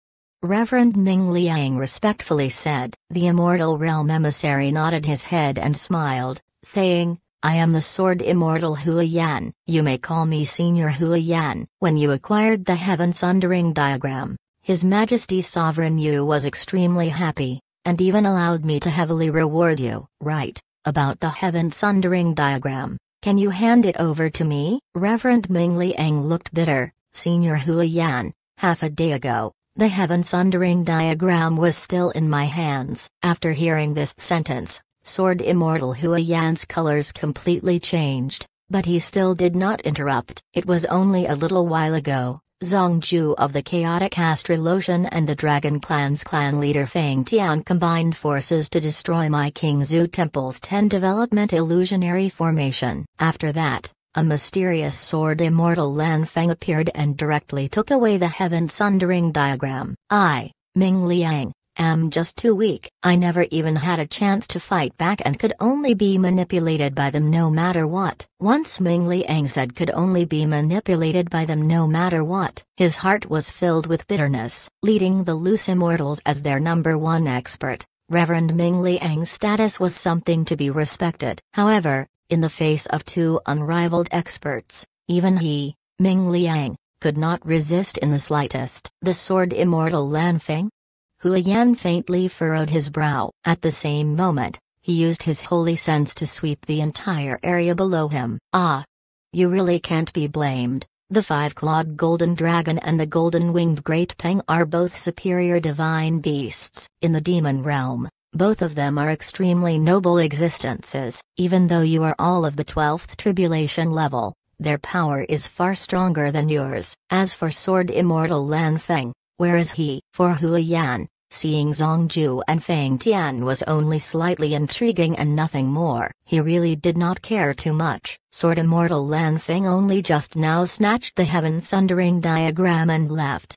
Reverend Ming Liang respectfully said, the Immortal Realm emissary nodded his head and smiled, saying, I am the sword immortal Hua Yan, you may call me Senior Hua Yan. When you acquired the Heaven Sundering Diagram, His Majesty Sovereign Yu was extremely happy and even allowed me to heavily reward you, right, about the heaven sundering diagram. Can you hand it over to me? Reverend Ming Liang looked bitter, Senior Hua Yan, half a day ago, the heaven sundering diagram was still in my hands. After hearing this sentence, Sword Immortal Hua Yan's colors completely changed, but he still did not interrupt. It was only a little while ago, Zongju of the chaotic Ocean and the Dragon Clan's clan leader Fang Tian combined forces to destroy my King Zhu Temple's 10 development illusionary formation. After that, a mysterious sword immortal Lan Feng appeared and directly took away the heaven sundering diagram. I, Ming Liang, am just too weak. I never even had a chance to fight back and could only be manipulated by them no matter what. Once Ming Liang said could only be manipulated by them no matter what. His heart was filled with bitterness. Leading the loose immortals as their number one expert, Reverend Ming Liang's status was something to be respected. However, in the face of two unrivaled experts, even he, Ming Liang, could not resist in the slightest. The sword immortal Lan Feng, who again faintly furrowed his brow. At the same moment, he used his holy sense to sweep the entire area below him. Ah! You really can't be blamed. The five-clawed golden dragon and the golden-winged great peng are both superior divine beasts. In the demon realm, both of them are extremely noble existences. Even though you are all of the 12th tribulation level, their power is far stronger than yours. As for Sword Immortal Lan Feng, where is he? For Hua Yan, seeing Zongju and Fang Tian was only slightly intriguing and nothing more. He really did not care too much. Sword Immortal Lan Feng only just now snatched the heaven-sundering diagram and left.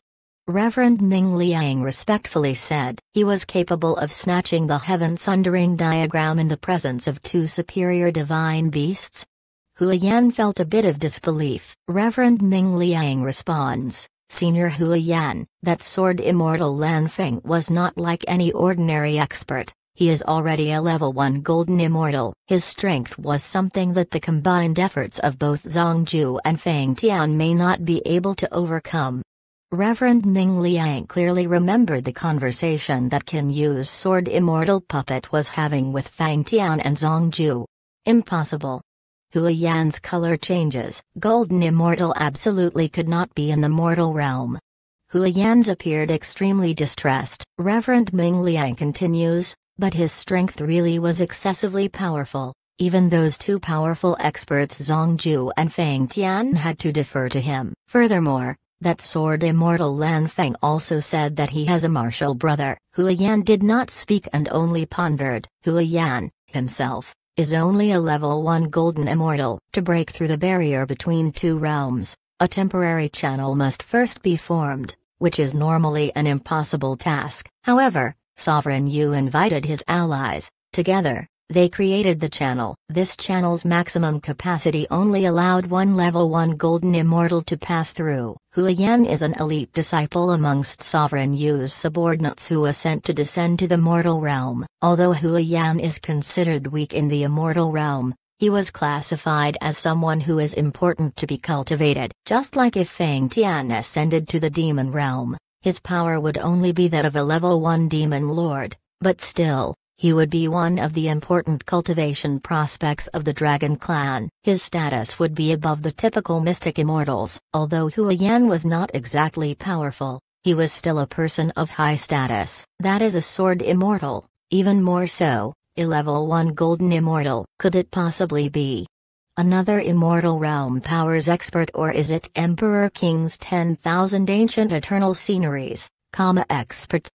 Reverend Ming Liang respectfully said, he was capable of snatching the heaven-sundering diagram in the presence of two superior divine beasts? Huayan felt a bit of disbelief. Reverend Ming Liang responds, Senior Huayan, that sword immortal Lanfeng was not like any ordinary expert, he is already a level 1 golden immortal. His strength was something that the combined efforts of both Zongju and Feng Tian may not be able to overcome. Reverend Ming Liang clearly remembered the conversation that Qin Yu's sword immortal puppet was having with Feng Tian and Zongju. Impossible. Huayan's color changes. Golden Immortal absolutely could not be in the mortal realm. Huayan's appeared extremely distressed. Reverend Ming Liang continues, but his strength really was excessively powerful. Even those two powerful experts Zongju and Fang Tian had to defer to him. Furthermore, that sword immortal Lan Feng also said that he has a martial brother. Huayan did not speak and only pondered. Huayan, himself, is only a level 1 golden immortal. To break through the barrier between two realms, a temporary channel must first be formed, which is normally an impossible task. However, Sovereign Yu invited his allies, together, they created the channel. This channel's maximum capacity only allowed one level 1 golden immortal to pass through. Huayan is an elite disciple amongst sovereign Yu's subordinates who was sent to descend to the mortal realm. Although Huayan is considered weak in the immortal realm, he was classified as someone who is important to be cultivated. Just like if Feng Tian ascended to the demon realm, his power would only be that of a level 1 demon lord, but still, he would be one of the important cultivation prospects of the Dragon Clan. His status would be above the typical mystic immortals, although Huayan was not exactly powerful, he was still a person of high status. That is a sword immortal, even more so, a level 1 golden immortal. Could it possibly be? Another immortal realm powers expert or is it Emperor King's 10,000 ancient eternal sceneries, comma expert?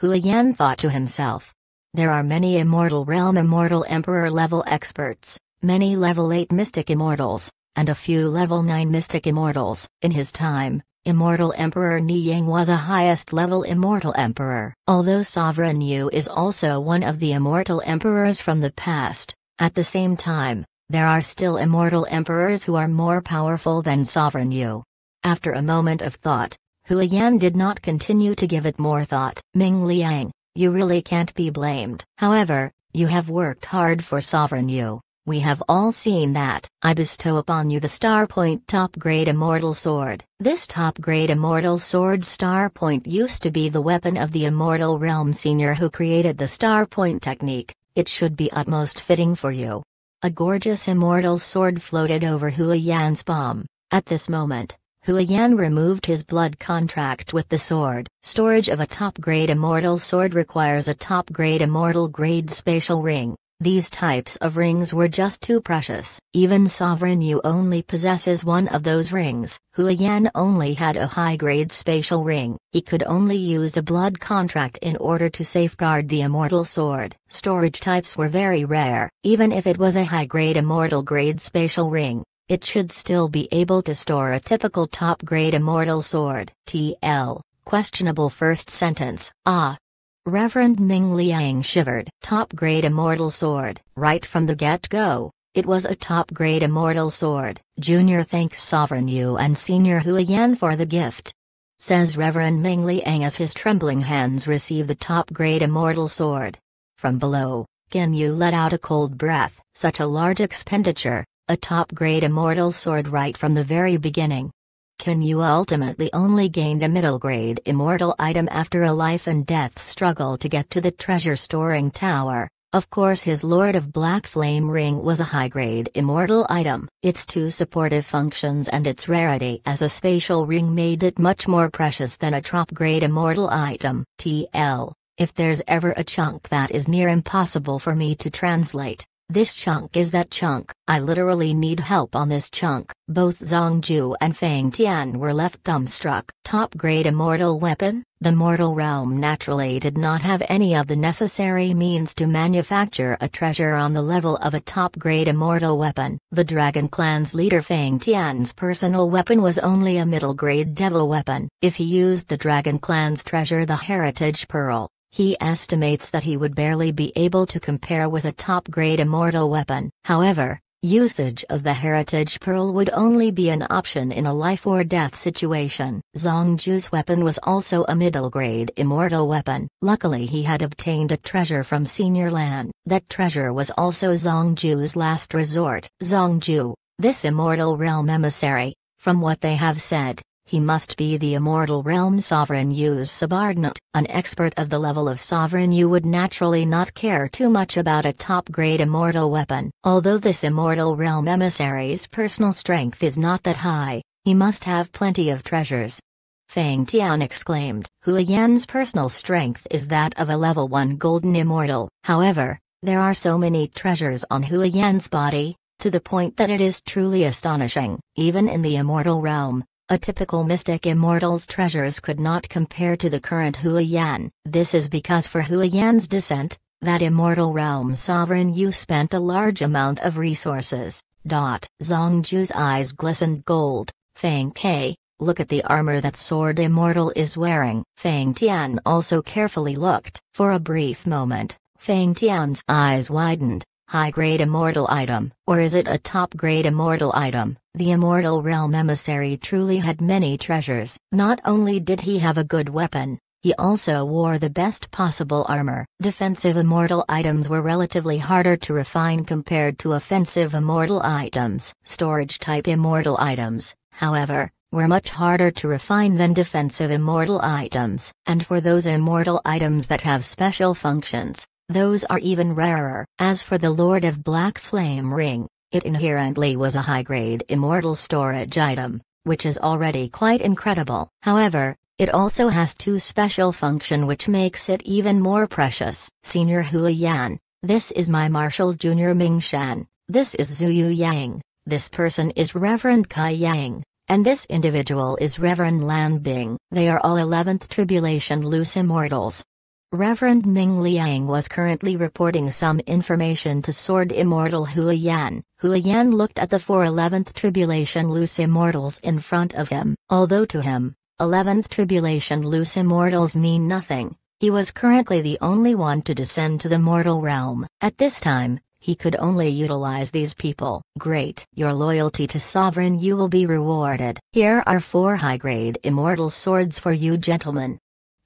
Huayan thought to himself. There are many Immortal Realm Immortal Emperor level experts, many level 8 Mystic Immortals, and a few level 9 Mystic Immortals. In his time, Immortal Emperor Niyang was a highest level Immortal Emperor. Although Sovereign Yu is also one of the Immortal Emperors from the past, at the same time, there are still Immortal Emperors who are more powerful than Sovereign Yu. After a moment of thought, Huayan did not continue to give it more thought. Ming Liang, you really can't be blamed. However, you have worked hard for sovereign you. We have all seen that. I bestow upon you the star point top grade immortal sword. This top grade immortal sword star point used to be the weapon of the immortal realm senior who created the star point technique. It should be utmost fitting for you. A gorgeous immortal sword floated over Huayan's Yan's palm. At this moment, Huayan removed his blood contract with the sword. Storage of a top-grade immortal sword requires a top-grade immortal grade spatial ring. These types of rings were just too precious. Even Sovereign Yu only possesses one of those rings. Huayan only had a high-grade spatial ring. He could only use a blood contract in order to safeguard the immortal sword. Storage types were very rare, even if it was a high-grade immortal grade spatial ring. It should still be able to store a typical top grade Immortal Sword TL, questionable first sentence, ah. Reverend Ming Liang shivered. Top grade Immortal Sword, right from the get go. It was a top grade Immortal Sword. Junior thanks Sovereign Yu and Senior Huayan for the gift. Says Reverend Ming Liang as his trembling hands receive the top grade Immortal Sword. From below, Gan Yu let out a cold breath. Such a large expenditure, a top grade immortal sword right from the very beginning. Can you ultimately only gain a middle grade immortal item after a life and death struggle to get to the treasure storing tower? Of course, his Lord of Black Flame ring was a high grade immortal item. Its two supportive functions and its rarity as a spatial ring made it much more precious than a top grade immortal item. TL. If there's ever a chunk that is near impossible for me to translate, this chunk is that chunk. I literally need help on this chunk. Both Zongju and Fang Tian were left dumbstruck. Top grade immortal weapon? The mortal realm naturally did not have any of the necessary means to manufacture a treasure on the level of a top grade immortal weapon. The Dragon Clan's leader Fang Tian's personal weapon was only a middle grade devil weapon. If he used the Dragon Clan's treasure, the Heritage Pearl, he estimates that he would barely be able to compare with a top-grade immortal weapon. However, usage of the heritage pearl would only be an option in a life or death situation. Zongju's weapon was also a middle-grade immortal weapon. Luckily he had obtained a treasure from Senior Lan. That treasure was also Zongju's last resort. Zongju, this immortal realm emissary, from what they have said, he must be the immortal realm sovereign you's subordinate, an expert of the level of sovereign you would naturally not care too much about a top-grade immortal weapon. Although this immortal realm emissary's personal strength is not that high, he must have plenty of treasures. Fang Tian exclaimed, Hua Yan's personal strength is that of a level 1 golden immortal. However, there are so many treasures on Hua Yan's body, to the point that it is truly astonishing. Even in the immortal realm, a typical mystic immortal's treasures could not compare to the current Yan. This is because for Yan's descent, that immortal realm sovereign you spent a large amount of resources. Dot. Zongju's eyes glistened gold. Fang Kei, look at the armor that Sword Immortal is wearing. Fang Tian also carefully looked. For a brief moment, Fang Tian's eyes widened high grade immortal item, or is it a top grade immortal item? The immortal realm emissary truly had many treasures. Not only did he have a good weapon, he also wore the best possible armor. Defensive immortal items were relatively harder to refine compared to offensive immortal items. Storage type immortal items, however, were much harder to refine than defensive immortal items. And for those immortal items that have special functions, those are even rarer. As for the Lord of Black Flame Ring, it inherently was a high-grade immortal storage item, which is already quite incredible. However, it also has two special function which makes it even more precious. Senior Hua Yan, this is my Marshal Junior Ming Shan, this is Zuyu Yang, this person is Reverend Kai Yang, and this individual is Reverend Lan Bing. They are all 11th tribulation loose immortals, Reverend Ming Liang was currently reporting some information to Sword Immortal Huayan. Huayan looked at the 411th Tribulation Loose Immortals in front of him. Although to him, 11th Tribulation Loose Immortals mean nothing, he was currently the only one to descend to the mortal realm. At this time, he could only utilize these people. Great. Your loyalty to Sovereign you will be rewarded. Here are four high-grade immortal swords for you gentlemen.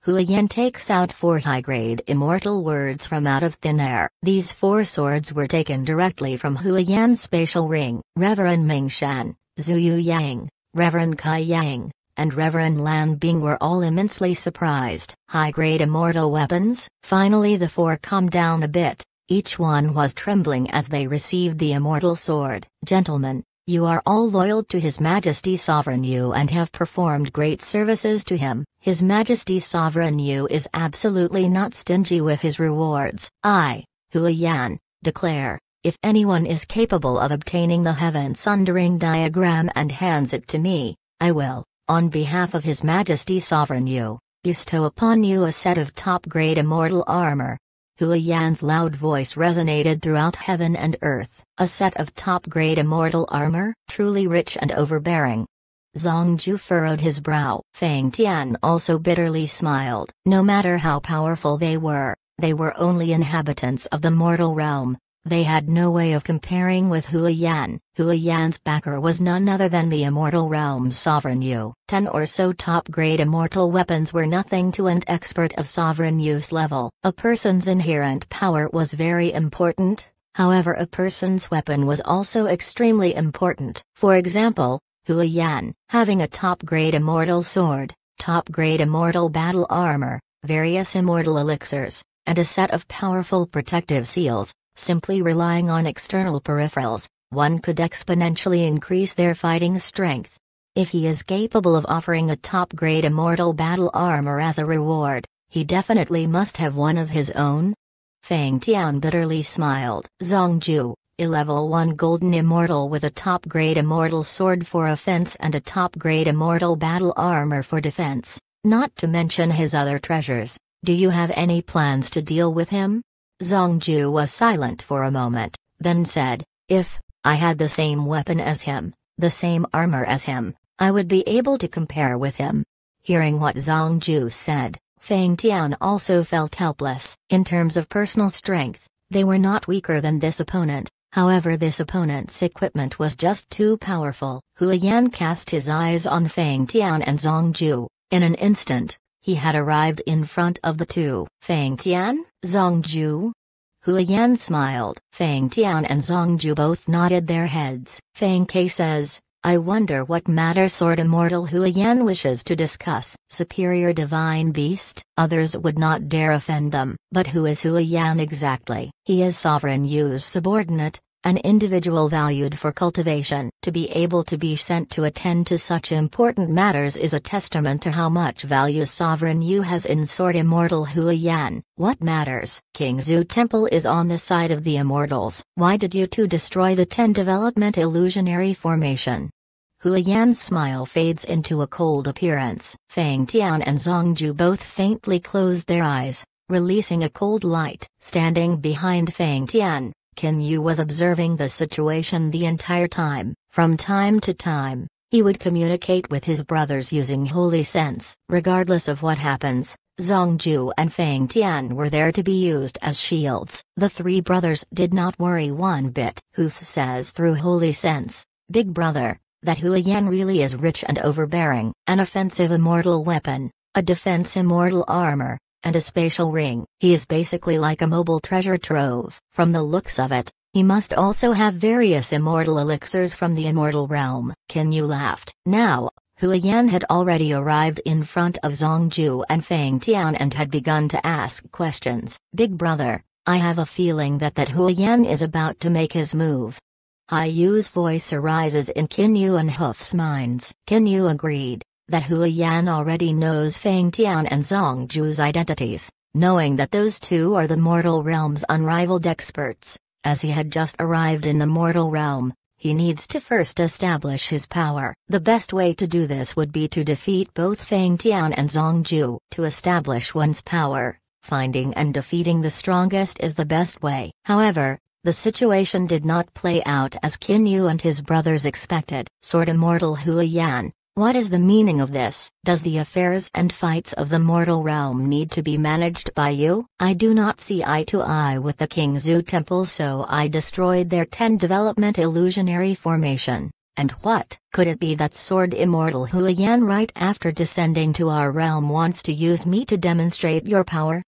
Huayan takes out four high-grade immortal words from out of thin air. These four swords were taken directly from Huayan's spatial ring. Reverend Ming Shan, Yu Yang, Reverend Kai Yang, and Reverend Lan Bing were all immensely surprised. High-grade immortal weapons? Finally the four calmed down a bit. Each one was trembling as they received the immortal sword. Gentlemen, you are all loyal to His Majesty Sovereign You and have performed great services to him. His Majesty Sovereign You is absolutely not stingy with his rewards. I, Huayan, declare, if anyone is capable of obtaining the heaven sundering diagram and hands it to me, I will, on behalf of His Majesty Sovereign You, bestow upon you a set of top grade immortal armor, Huayan's loud voice resonated throughout heaven and earth, a set of top-grade immortal armor, truly rich and overbearing. Ju furrowed his brow. Fang Tian also bitterly smiled. No matter how powerful they were, they were only inhabitants of the mortal realm, they had no way of comparing with Huayan. Huayan's backer was none other than the Immortal Realm's Sovereign Yu. Ten or so top-grade immortal weapons were nothing to an expert of Sovereign Yu's level. A person's inherent power was very important, however a person's weapon was also extremely important. For example, Huayan, having a top-grade immortal sword, top-grade immortal battle armor, various immortal elixirs, and a set of powerful protective seals, Simply relying on external peripherals, one could exponentially increase their fighting strength. If he is capable of offering a top grade immortal battle armor as a reward, he definitely must have one of his own. Fang Tian bitterly smiled. Zongju, a level 1 golden immortal with a top grade immortal sword for offense and a top grade immortal battle armor for defense, not to mention his other treasures. Do you have any plans to deal with him? Zongju was silent for a moment, then said, If I had the same weapon as him, the same armor as him, I would be able to compare with him. Hearing what Zongju said, Fang Tian also felt helpless. In terms of personal strength, they were not weaker than this opponent, however this opponent's equipment was just too powerful. Huayan Yan cast his eyes on Fang Tian and Zongju. In an instant, he had arrived in front of the two. Fang Tian, Zongju. Hua Yan smiled. Fang Tian and Zongju both nodded their heads. Fang Ke says, I wonder what matter sword immortal Hua Yan wishes to discuss. Superior divine beast, others would not dare offend them. But who is Hua Yan exactly? He is sovereign Yu's subordinate, an individual valued for cultivation, to be able to be sent to attend to such important matters is a testament to how much value sovereign Yu has in sword immortal Huayan. What matters? King Zhu Temple is on the side of the immortals. Why did you two destroy the ten development illusionary formation? Huayan's smile fades into a cold appearance. Fang Tian and Zongju both faintly close their eyes, releasing a cold light. Standing behind Fang Tian, Kin Yu was observing the situation the entire time. From time to time, he would communicate with his brothers using holy sense. Regardless of what happens, Zongju and Fang Tian were there to be used as shields. The three brothers did not worry one bit. Hoof says through holy sense, Big Brother, that Yan really is rich and overbearing. An offensive immortal weapon, a defense immortal armor, and a spatial ring. He is basically like a mobile treasure trove. From the looks of it, he must also have various immortal elixirs from the immortal realm. Qin Yu laughed. Now, Hua Yan had already arrived in front of Zongju and Fang Tian and had begun to ask questions. Big brother, I have a feeling that that Hua Yan is about to make his move. Hai Yu's voice arises in Qin Yu and Huf's minds. Qin Yu agreed that Hua Yan already knows Fang Tian and Zhang Zhu's identities, knowing that those two are the mortal realm's unrivaled experts, as he had just arrived in the mortal realm, he needs to first establish his power. The best way to do this would be to defeat both Fang Tian and Zhang Ju To establish one's power, finding and defeating the strongest is the best way. However, the situation did not play out as Qin Yu and his brothers expected. Sword Immortal Huayan, what is the meaning of this? Does the affairs and fights of the mortal realm need to be managed by you? I do not see eye to eye with the King Zhu Temple, so I destroyed their 10 development illusionary formation. And what? Could it be that sword immortal Huayan right after descending to our realm wants to use me to demonstrate your power?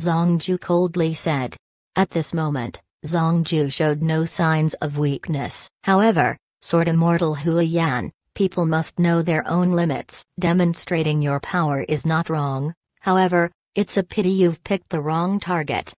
Zongju coldly said. At this moment, Zongju showed no signs of weakness. However, sword immortal Huayan, People must know their own limits. Demonstrating your power is not wrong, however, it's a pity you've picked the wrong target.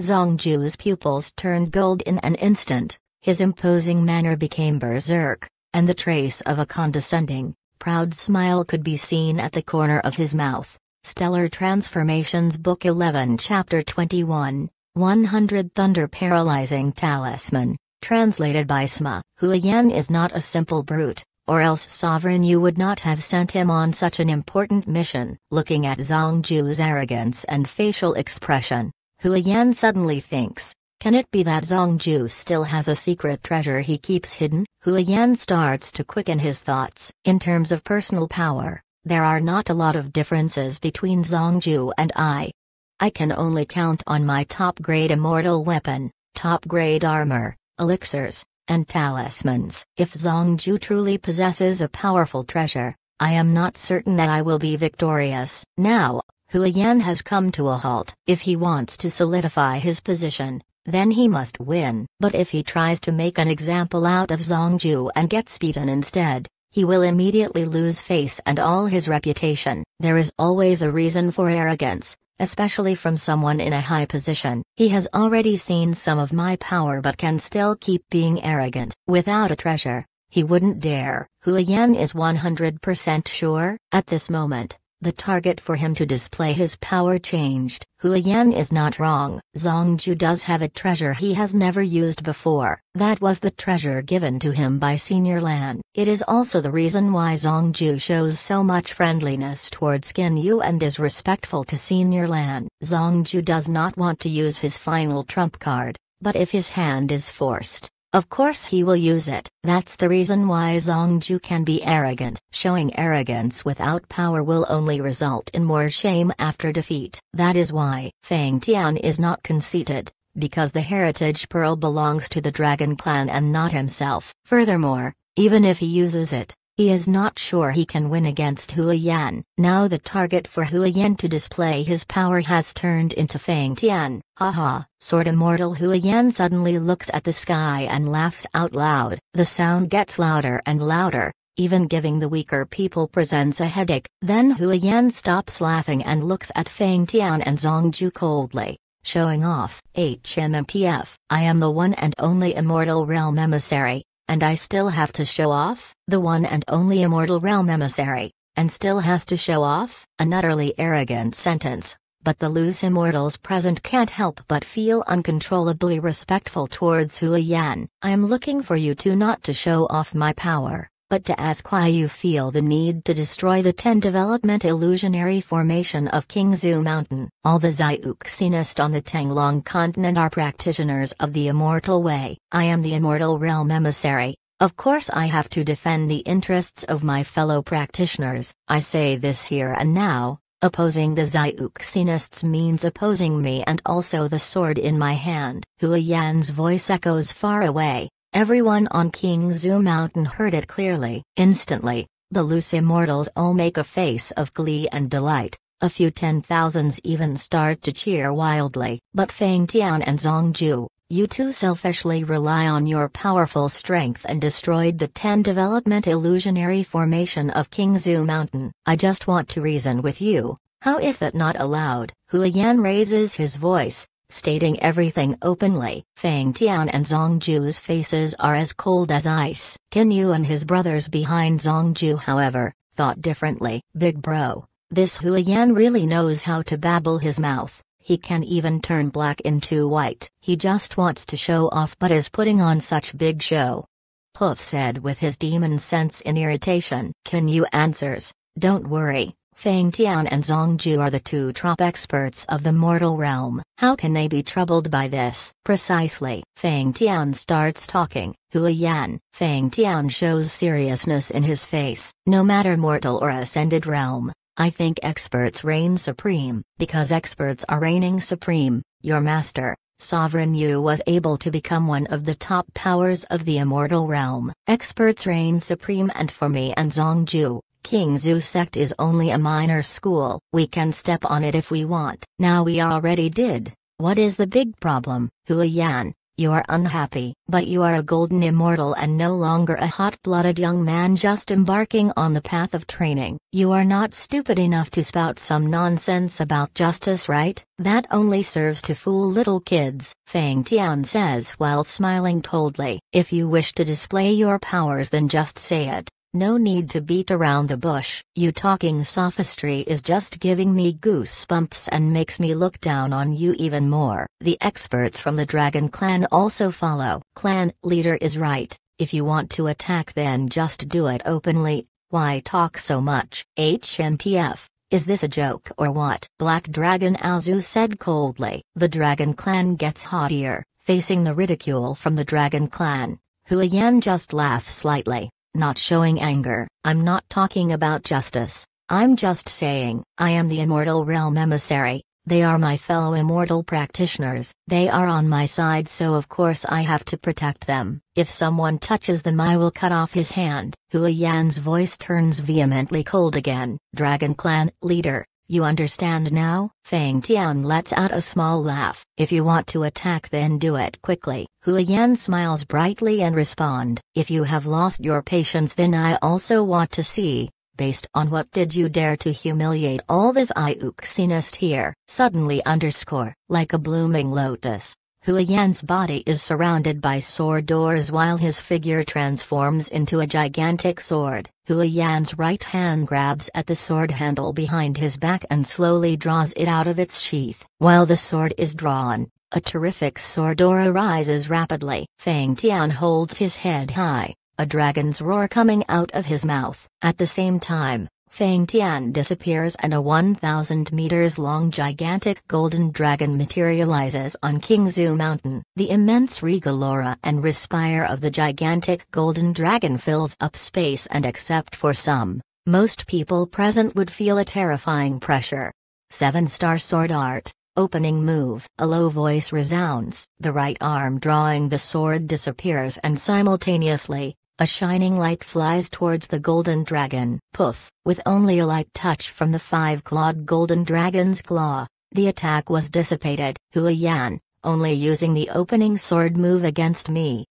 Zhang Zhu's pupils turned gold in an instant, his imposing manner became berserk, and the trace of a condescending, proud smile could be seen at the corner of his mouth. Stellar Transformations Book 11 Chapter 21, 100 Thunder Paralyzing Talisman, translated by Sma. Huayan is not a simple brute, or else sovereign you would not have sent him on such an important mission. Looking at Zhang Zhu's arrogance and facial expression, Hua Yan suddenly thinks, can it be that Zhang Zhu still has a secret treasure he keeps hidden? Hua Yan starts to quicken his thoughts. In terms of personal power, there are not a lot of differences between Zhang Zhu and I. I can only count on my top-grade immortal weapon, top-grade armor, elixirs, and talismans. If Zongju truly possesses a powerful treasure, I am not certain that I will be victorious. Now, Huayan has come to a halt. If he wants to solidify his position, then he must win. But if he tries to make an example out of Zongju and gets beaten instead, he will immediately lose face and all his reputation. There is always a reason for arrogance, especially from someone in a high position. He has already seen some of my power but can still keep being arrogant. Without a treasure, he wouldn't dare. Huayan is 100% sure, at this moment, the target for him to display his power changed. Huayan is not wrong. Zongju does have a treasure he has never used before. That was the treasure given to him by Senior Lan. It is also the reason why Zongju shows so much friendliness towards Qin Yu and is respectful to Senior Lan. Zongju does not want to use his final trump card, but if his hand is forced, of course he will use it. That's the reason why Zongju can be arrogant. Showing arrogance without power will only result in more shame after defeat. That is why Fang Tian is not conceited, because the heritage pearl belongs to the dragon clan and not himself. Furthermore, even if he uses it, he is not sure he can win against Huayan, now the target for Huayan to display his power has turned into Fang Tian, haha, sorta mortal Huayan suddenly looks at the sky and laughs out loud, the sound gets louder and louder, even giving the weaker people presents a headache, then Huayan stops laughing and looks at Fang Tian and Zongju coldly showing off. HMMPF, I am the one and only Immortal Realm Emissary, and I still have to show off, the one and only immortal realm emissary, and still has to show off, an utterly arrogant sentence, but the loose immortals present can't help but feel uncontrollably respectful towards Huayan. I am looking for you two not to show off my power, but to ask why you feel the need to destroy the 10 development illusionary formation of Kingzu Mountain. All the Xiuxinist on the Tanglong continent are practitioners of the immortal way. I am the immortal realm emissary. Of course I have to defend the interests of my fellow practitioners. I say this here and now, Opposing the Xiuxinists means opposing me and also the sword in my hand. Huayan's Yan's voice echoes far away. Everyone on Zhu Mountain heard it clearly. Instantly, the loose immortals all make a face of glee and delight. A few ten thousands even start to cheer wildly. But Feng Tian and Zhang Ju, you two selfishly rely on your powerful strength and destroyed the 10 development illusionary formation of Zhu Mountain. I just want to reason with you. How is that not allowed? Hu Yan raises his voice, stating everything openly. Fang Tian and Zongju's faces are as cold as ice. Can Yu and his brothers behind Zongju, however, thought differently. Big bro, this Yan really knows how to babble his mouth. He can even turn black into white. He just wants to show off but is putting on such big show. Puff said with his demon sense in irritation. Can Yu answers, don't worry, Feng Tian and Zong Ju are the two top experts of the mortal realm. How can they be troubled by this? Precisely. Feng Tian starts talking. Hua Yan. Feng Tian shows seriousness in his face, no matter mortal or ascended realm. I think experts reign supreme, because experts are reigning supreme. Your master, Sovereign Yu was able to become one of the top powers of the immortal realm. Experts reign supreme and for me and Zong Ju, King Zhu sect is only a minor school, we can step on it if we want, now we already did. What is the big problem, Huayan? You are unhappy, but you are a golden immortal and no longer a hot blooded young man just embarking on the path of training. You are not stupid enough to spout some nonsense about justice, right? That only serves to fool little kids, Fang Tian says while smiling coldly. If you wish to display your powers, then just say it. No need to beat around the bush. You talking sophistry is just giving me goosebumps and makes me look down on you even more. The experts from the Dragon Clan also follow. Clan leader is right. If you want to attack, then just do it openly. Why talk so much? HMPF. Is this a joke or what? Black Dragon Alzu said coldly. The Dragon Clan gets haughtier, facing the ridicule from the Dragon Clan. Huayan just laughed slightly. Not showing anger, I'm not talking about justice, I'm just saying, I am the immortal realm emissary, they are my fellow immortal practitioners, they are on my side, so of course I have to protect them. If someone touches them, I will cut off his hand. Hua Yan's voice turns vehemently cold again. Dragon Clan leader, you understand now? Fang Tian lets out a small laugh. If you want to attack then do it quickly. Hua Yan smiles brightly and respond. If you have lost your patience then I also want to see, based on what did you dare to humiliate all this Iuxinist here. Suddenly underscore, like a blooming lotus, Huayan's body is surrounded by sword doors while his figure transforms into a gigantic sword. Huayan's right hand grabs at the sword handle behind his back and slowly draws it out of its sheath. While the sword is drawn, a terrific sword door arises rapidly. Fang Tian holds his head high, a dragon's roar coming out of his mouth. At the same time, Fang Tian disappears and a 1,000 meters long gigantic golden dragon materializes on Kingzu Mountain. The immense regal aura and respire of the gigantic golden dragon fills up space and except for some, most people present would feel a terrifying pressure. 7-star sword art, opening move. A low voice resounds, the right arm drawing the sword disappears and simultaneously, a shining light flies towards the golden dragon. Puff! With only a light touch from the five clawed golden dragon's claw, the attack was dissipated. Hua Yan, only using the opening sword move against me.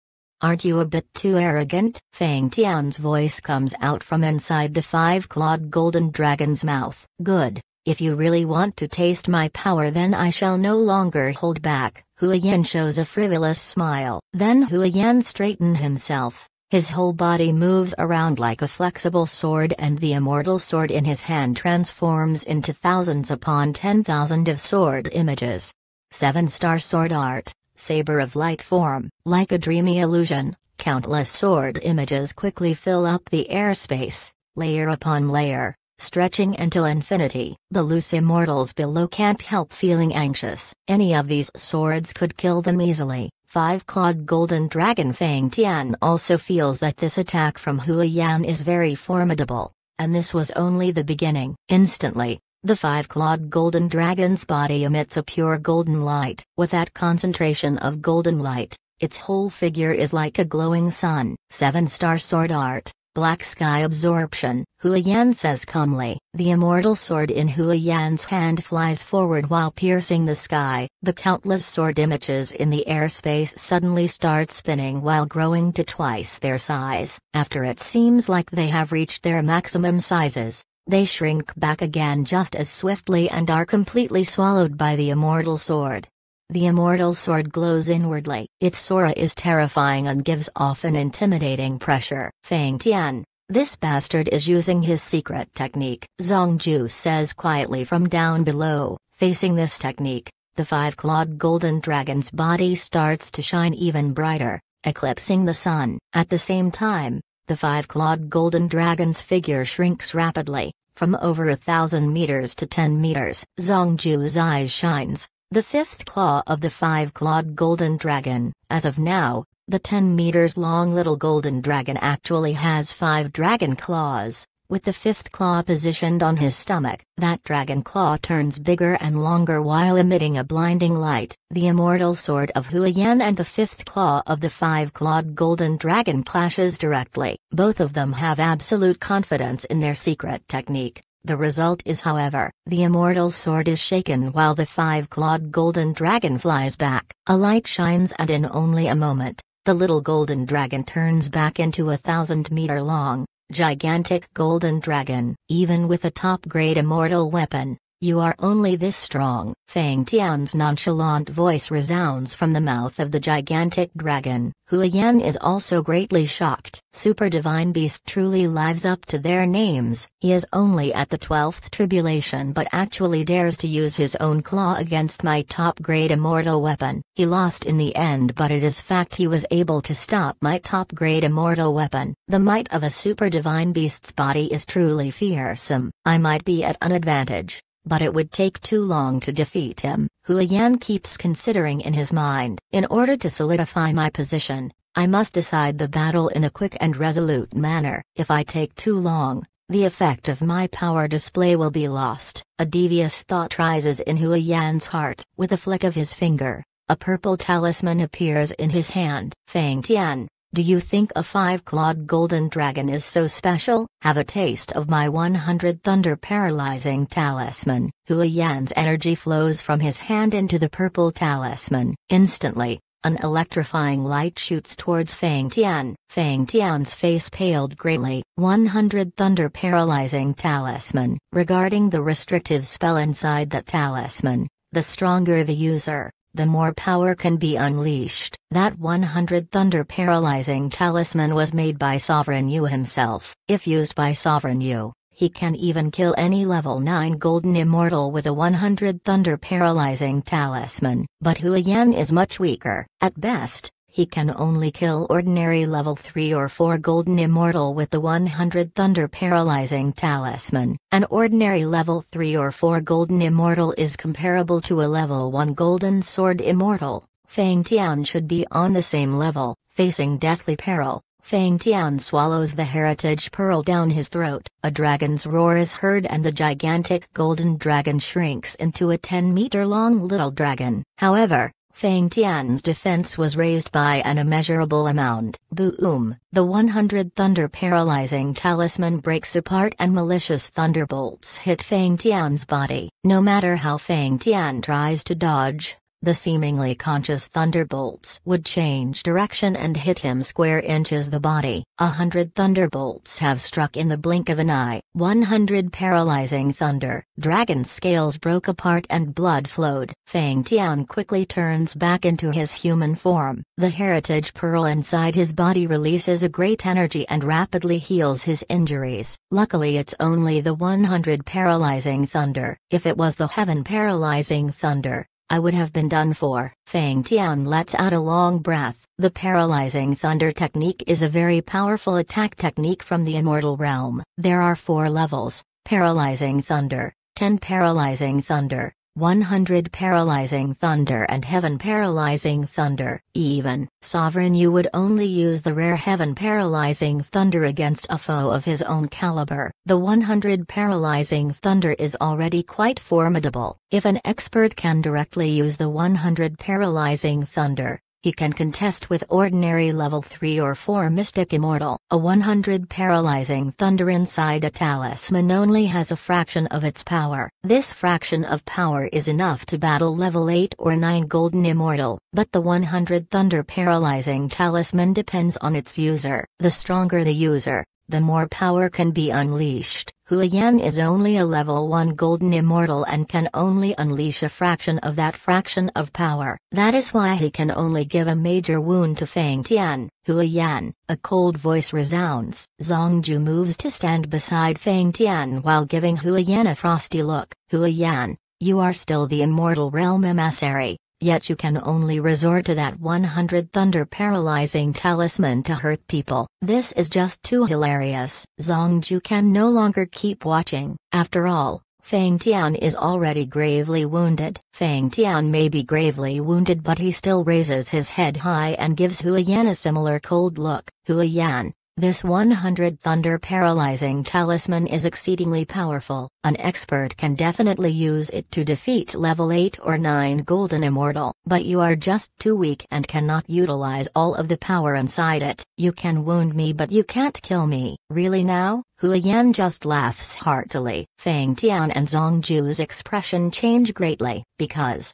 Aren't you a bit too arrogant? Fang Tian's voice comes out from inside the five clawed golden dragon's mouth. Good. If you really want to taste my power, then I shall no longer hold back. Hua Yan shows a frivolous smile. Then Hua Yan straightened himself his whole body moves around like a flexible sword, and the immortal sword in his hand transforms into thousands upon ten thousand of sword images. Seven star sword art, saber of light form, like a dreamy illusion, countless sword images quickly fill up the airspace, layer upon layer, stretching until infinity. The loose immortals below can't help feeling anxious. Any of these swords could kill them easily. Five-clawed golden dragon Fang Tian also feels that this attack from Hua Yan is very formidable, and this was only the beginning. Instantly, the five-clawed golden dragon's body emits a pure golden light. With that concentration of golden light, its whole figure is like a glowing sun. Seven-star sword art. Black Sky Absorption. Huayan says calmly, the immortal sword in Huayan's hand flies forward while piercing the sky. The countless sword images in the airspace suddenly start spinning while growing to twice their size. After it seems like they have reached their maximum sizes, they shrink back again just as swiftly and are completely swallowed by the immortal sword. The immortal sword glows inwardly. Its aura is terrifying and gives off an intimidating pressure. Fang Tian, this bastard is using his secret technique. Zhang Ju says quietly from down below, facing this technique, the five-clawed golden dragon's body starts to shine even brighter, eclipsing the sun. At the same time, the five-clawed golden dragon's figure shrinks rapidly, from over a thousand meters to ten meters. Zhang Ju's eyes shines, the fifth claw of the five-clawed golden dragon, as of now, the 10 meters long little golden dragon actually has five dragon claws, with the fifth claw positioned on his stomach. That dragon claw turns bigger and longer while emitting a blinding light. The immortal sword of Huayan and the fifth claw of the five-clawed golden dragon clashes directly. Both of them have absolute confidence in their secret technique. The result is however, the immortal sword is shaken while the five-clawed golden dragon flies back. A light shines and in only a moment, the little golden dragon turns back into a thousand-meter long, gigantic golden dragon. Even with a top-grade immortal weapon, you are only this strong, Fang Tian's nonchalant voice resounds from the mouth of the gigantic dragon. Hua Yan is also greatly shocked. Super Divine Beast truly lives up to their names. He is only at the 12th tribulation but actually dares to use his own claw against my top grade immortal weapon. He lost in the end but it is fact he was able to stop my top grade immortal weapon. The might of a Super Divine Beast's body is truly fearsome. I might be at an advantage but it would take too long to defeat him, Huayan keeps considering in his mind. In order to solidify my position, I must decide the battle in a quick and resolute manner. If I take too long, the effect of my power display will be lost. A devious thought rises in Huayan's heart. With a flick of his finger, a purple talisman appears in his hand. Fang Tian, do you think a five-clawed golden dragon is so special? Have a taste of my 100 thunder paralyzing talisman. Hua Yan's energy flows from his hand into the purple talisman. Instantly, an electrifying light shoots towards Fang Tian. Fang Tian's face paled greatly. 100 Thunder Paralyzing Talisman. Regarding the restrictive spell inside that talisman, the stronger the user, the more power can be unleashed. That 100 Thunder paralyzing talisman was made by Sovereign Yu himself. If used by Sovereign Yu, he can even kill any level 9 golden immortal with a 100 thunder paralyzing talisman. But Huayan is much weaker. At best, he can only kill ordinary level 3 or 4 Golden Immortal with the 100 Thunder Paralyzing Talisman. An ordinary level 3 or 4 Golden Immortal is comparable to a level 1 Golden Sword Immortal. Fang Tian should be on the same level, facing deathly peril. Fang Tian swallows the heritage pearl down his throat, a dragon's roar is heard and the gigantic golden dragon shrinks into a 10-meter-long little dragon. However, Feng Tian's defense was raised by an immeasurable amount. Boom, the 100 thunder paralyzing talisman breaks apart and malicious thunderbolts hit Feng Tian's body. No matter how Feng Tian tries to dodge, the seemingly conscious thunderbolts would change direction and hit him square inches the body. A hundred thunderbolts have struck in the blink of an eye, 100 paralyzing thunder. Dragon scales broke apart and blood flowed. Fang Tian quickly turns back into his human form. The heritage pearl inside his body releases a great energy and rapidly heals his injuries. Luckily, it's only the 100 paralyzing thunder. If it was the heaven paralyzing thunder, I would have been done for. Fang Tian lets out a long breath. The paralyzing thunder technique is a very powerful attack technique from the immortal realm. There are four levels. Paralyzing thunder, 10 paralyzing thunder, 100 paralyzing thunder and heaven paralyzing thunder. Even sovereign, you would only use the rare heaven paralyzing thunder against a foe of his own caliber. The 100 paralyzing thunder is already quite formidable. If an expert can directly use the 100 paralyzing thunder, he can contest with ordinary level 3 or 4 Mystic Immortal. A 100 paralyzing thunder inside a talisman only has a fraction of its power. This fraction of power is enough to battle level 8 or 9 Golden Immortal, but the 100 thunder paralyzing talisman depends on its user. The stronger the user, the more power can be unleashed. Huayan is only a level 1 golden immortal and can only unleash a fraction of that fraction of power. That is why he can only give a major wound to Feng Tian. Huayan, a cold voice resounds. Zongju moves to stand beside Feng Tian while giving Huayan a frosty look. Huayan, you are still the immortal realm emissary yet you can only resort to that 100 thunder paralyzing talisman to hurt people. This is just too hilarious. Zongju can no longer keep watching. After all, Fang Tian is already gravely wounded. Fang Tian may be gravely wounded but he still raises his head high and gives Yan a similar cold look. Yan. This 100 Thunder paralyzing talisman is exceedingly powerful, an expert can definitely use it to defeat level 8 or 9 Golden Immortal, but you are just too weak and cannot utilize all of the power inside it. You can wound me but you can't kill me, really now? Huayan just laughs heartily. Fang Tian and Zhang Ju's expression change greatly, because,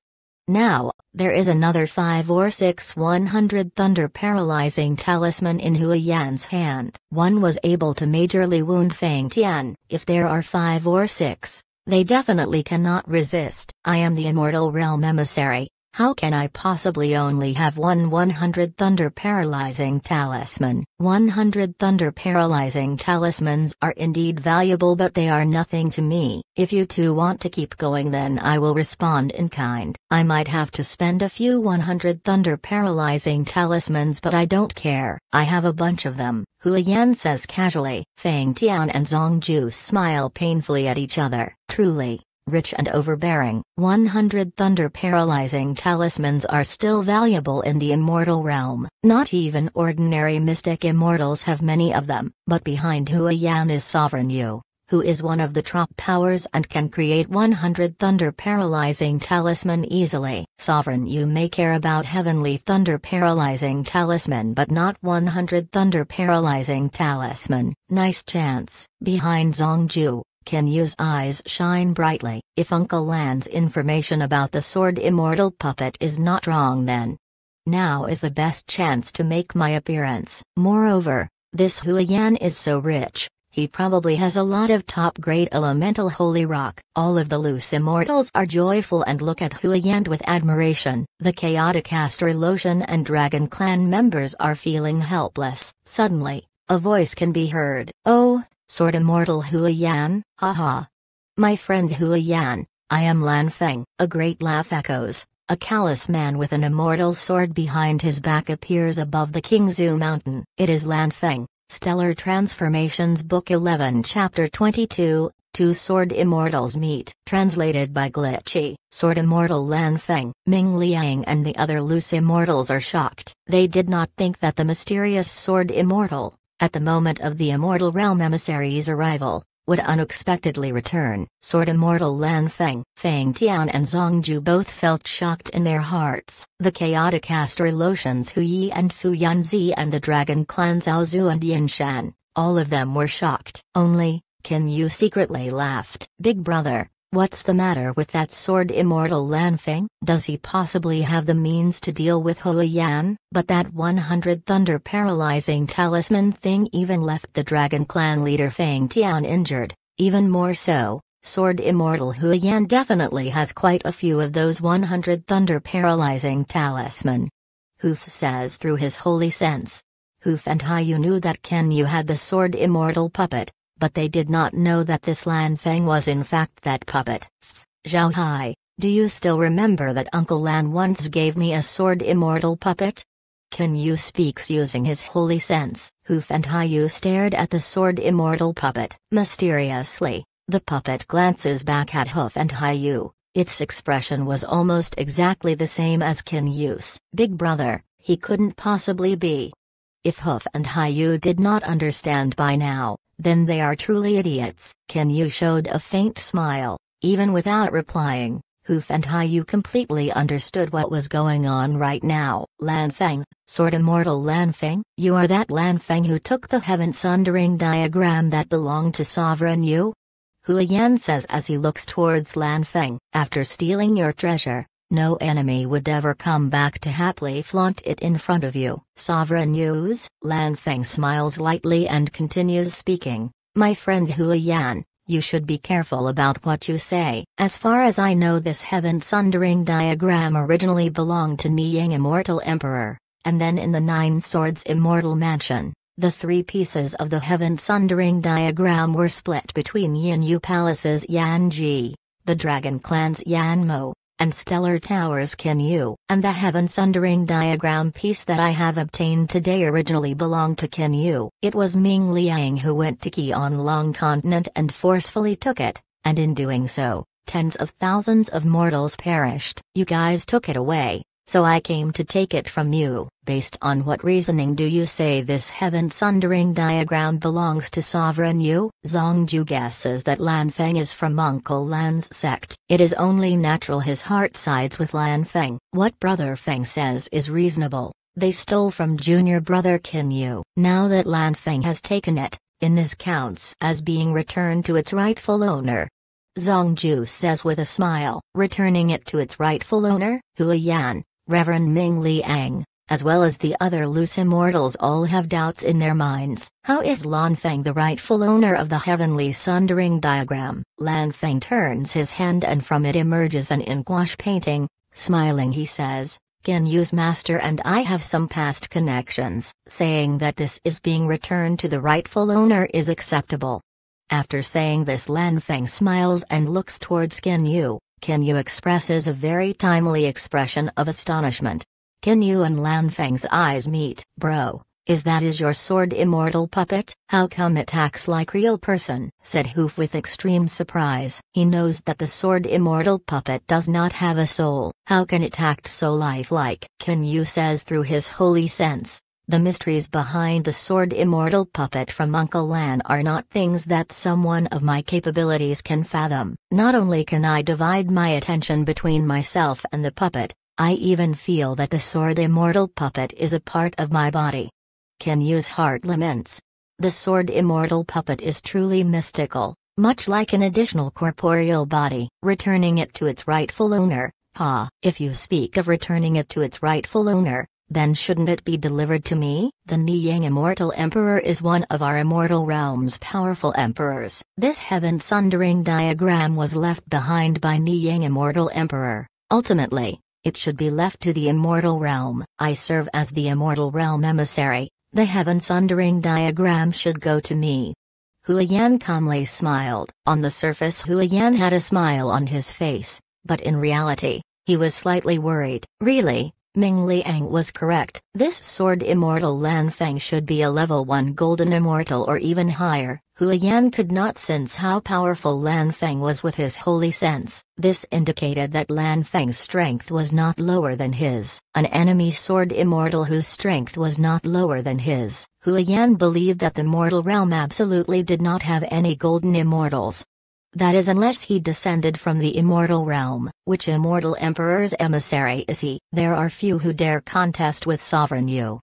now, there is another 5 or 6 100 Thunder paralyzing talisman in Huayan's Yan's hand. One was able to majorly wound Fang Tian. If there are 5 or 6, they definitely cannot resist. I am the Immortal Realm Emissary, how can I possibly only have one 100 Thunder Paralyzing Talisman? 100 Thunder Paralyzing Talismans are indeed valuable, but they are nothing to me. If you two want to keep going, then I will respond in kind. I might have to spend a few 100 Thunder Paralyzing Talismans, but I don't care. I have a bunch of them. Hua Yan says casually. Fang Tian and Zongju Ju smile painfully at each other. Truly, rich and overbearing. 100 thunder paralyzing talismans are still valuable in the immortal realm. Not even ordinary mystic immortals have many of them, but behind Huayan is Sovereign Yu, who is one of the top powers and can create 100 thunder paralyzing talisman easily. Sovereign Yu may care about heavenly thunder paralyzing talisman but not 100 thunder paralyzing talisman. Nice chance. Behind Zongju, can use eyes shine brightly. If Uncle Lan's information about the sword immortal puppet is not wrong then. Now is the best chance to make my appearance. Moreover, this Huayan is so rich, he probably has a lot of top-grade elemental holy rock. All of the loose immortals are joyful and look at Huayan with admiration. The chaotic lotion and Dragon Clan members are feeling helpless. Suddenly, a voice can be heard. Oh, Sword Immortal Hua Yan, haha. My friend Hua Yan. I am Lan Feng. A great laugh echoes. A callous man with an immortal sword behind his back appears above the Kingzu Mountain. It is Lan Feng, Stellar Transformations Book 11 Chapter 22, Two Sword Immortals Meet. Translated by Glitchy. Sword Immortal Lan Feng, Ming Liang and the other loose immortals are shocked. They did not think that the mysterious Sword Immortal, at the moment of the Immortal Realm emissary's arrival, would unexpectedly return. Sword Immortal Lan Feng, Feng Tian and Zong Ju both felt shocked in their hearts. The chaotic Lotions Hu Yi and Fu Yanzi, and the Dragon Clan Zhao Zhu and Yin Shan, all of them were shocked. Only, Qin Yu secretly laughed. Big brother, What's the matter with that sword immortal Feng? Does he possibly have the means to deal with Hua Yan? But that 100 thunder paralyzing talisman thing even left the Dragon Clan leader Fang Tian injured, even more so. Sword Immortal Hua Yan definitely has quite a few of those 100 thunder paralyzing talisman. Hoof says through his holy sense. Hoof and Hayu knew that Ken Yu had the sword immortal puppet, but they did not know that this Lan Feng was in fact that puppet. Zhao Hai, do you still remember that Uncle Lan once gave me a sword immortal puppet? Can you speaks using his holy sense? Hoof and Yu stared at the sword immortal puppet. Mysteriously, the puppet glances back at Hoof and Yu. Its expression was almost exactly the same as Kin Yu's. Big brother, he couldn't possibly be. If Hoof and Yu did not understand by now, then they are truly idiots. Kenyu showed a faint smile, even without replying. Hoof and Yu completely understood what was going on right now. Lanfeng, sort immortal Lanfeng, you are that Lanfeng who took the heaven sundering diagram that belonged to Sovereign Yu? Yan says as he looks towards Lanfeng. After stealing your treasure, no enemy would ever come back to happily flaunt it in front of you. Sovereign News, Lanfeng smiles lightly and continues speaking. My friend Huayan, you should be careful about what you say. As far as I know this heaven sundering diagram originally belonged to Niying Immortal Emperor, and then in the Nine Swords Immortal Mansion. The three pieces of the heaven sundering diagram were split between Yin Yu Palace's Yan Ji, the Dragon Clan's Yan Mo, and stellar towers can you. And the heaven sundering diagram piece that I have obtained today originally belonged to Ken Yu. It was Ming Liang who went to Qian Long continent and forcefully took it, and in doing so, tens of thousands of mortals perished. You guys took it away, so I came to take it from you. Based on what reasoning do you say this heaven sundering diagram belongs to sovereign Yu? Zongju guesses that Lan Feng is from Uncle Lan's sect. It is only natural his heart sides with Lan Feng. What Brother Feng says is reasonable. They stole from junior brother Qin Yu. Now that Lan Feng has taken it, in this counts as being returned to its rightful owner. Zongju says with a smile, returning it to its rightful owner, Yan. Reverend Ming Liang, as well as the other loose immortals all have doubts in their minds. How is Lan Feng the rightful owner of the heavenly sundering diagram? Lan Feng turns his hand and from it emerges an ink wash painting. Smiling he says, "Gen Yu's master and I have some past connections. Saying that this is being returned to the rightful owner is acceptable. After saying this Lan Feng smiles and looks towards Gen Yu. Can you express is a very timely expression of astonishment. Can you and Lanfeng's eyes meet, bro? Is that is your sword immortal puppet? How come it acts like real person? said Hoof with extreme surprise. He knows that the sword immortal puppet does not have a soul. How can it act so lifelike? Can you says through his holy sense, the mysteries behind the sword immortal puppet from Uncle Lan are not things that someone of my capabilities can fathom. Not only can I divide my attention between myself and the puppet, I even feel that the sword immortal puppet is a part of my body. Can use heart laments. The sword immortal puppet is truly mystical, much like an additional corporeal body, returning it to its rightful owner. Ah, if you speak of returning it to its rightful owner, then shouldn't it be delivered to me? The Niyang Immortal Emperor is one of our immortal realm's powerful emperors. This heaven-sundering diagram was left behind by Niyang Immortal Emperor. Ultimately, it should be left to the immortal realm. I serve as the immortal realm emissary. The heaven-sundering diagram should go to me. Huayan calmly smiled. On the surface Huayan had a smile on his face, but in reality, he was slightly worried. Really, Ming Liang was correct. This sword immortal Lan Feng should be a level 1 golden immortal or even higher. Huayan could not sense how powerful Lan Feng was with his holy sense. This indicated that Lan Feng's strength was not lower than his. An enemy sword immortal whose strength was not lower than his. Huayan believed that the mortal realm absolutely did not have any golden immortals. That is unless he descended from the immortal realm, which immortal emperor's emissary is he. There are few who dare contest with sovereign you.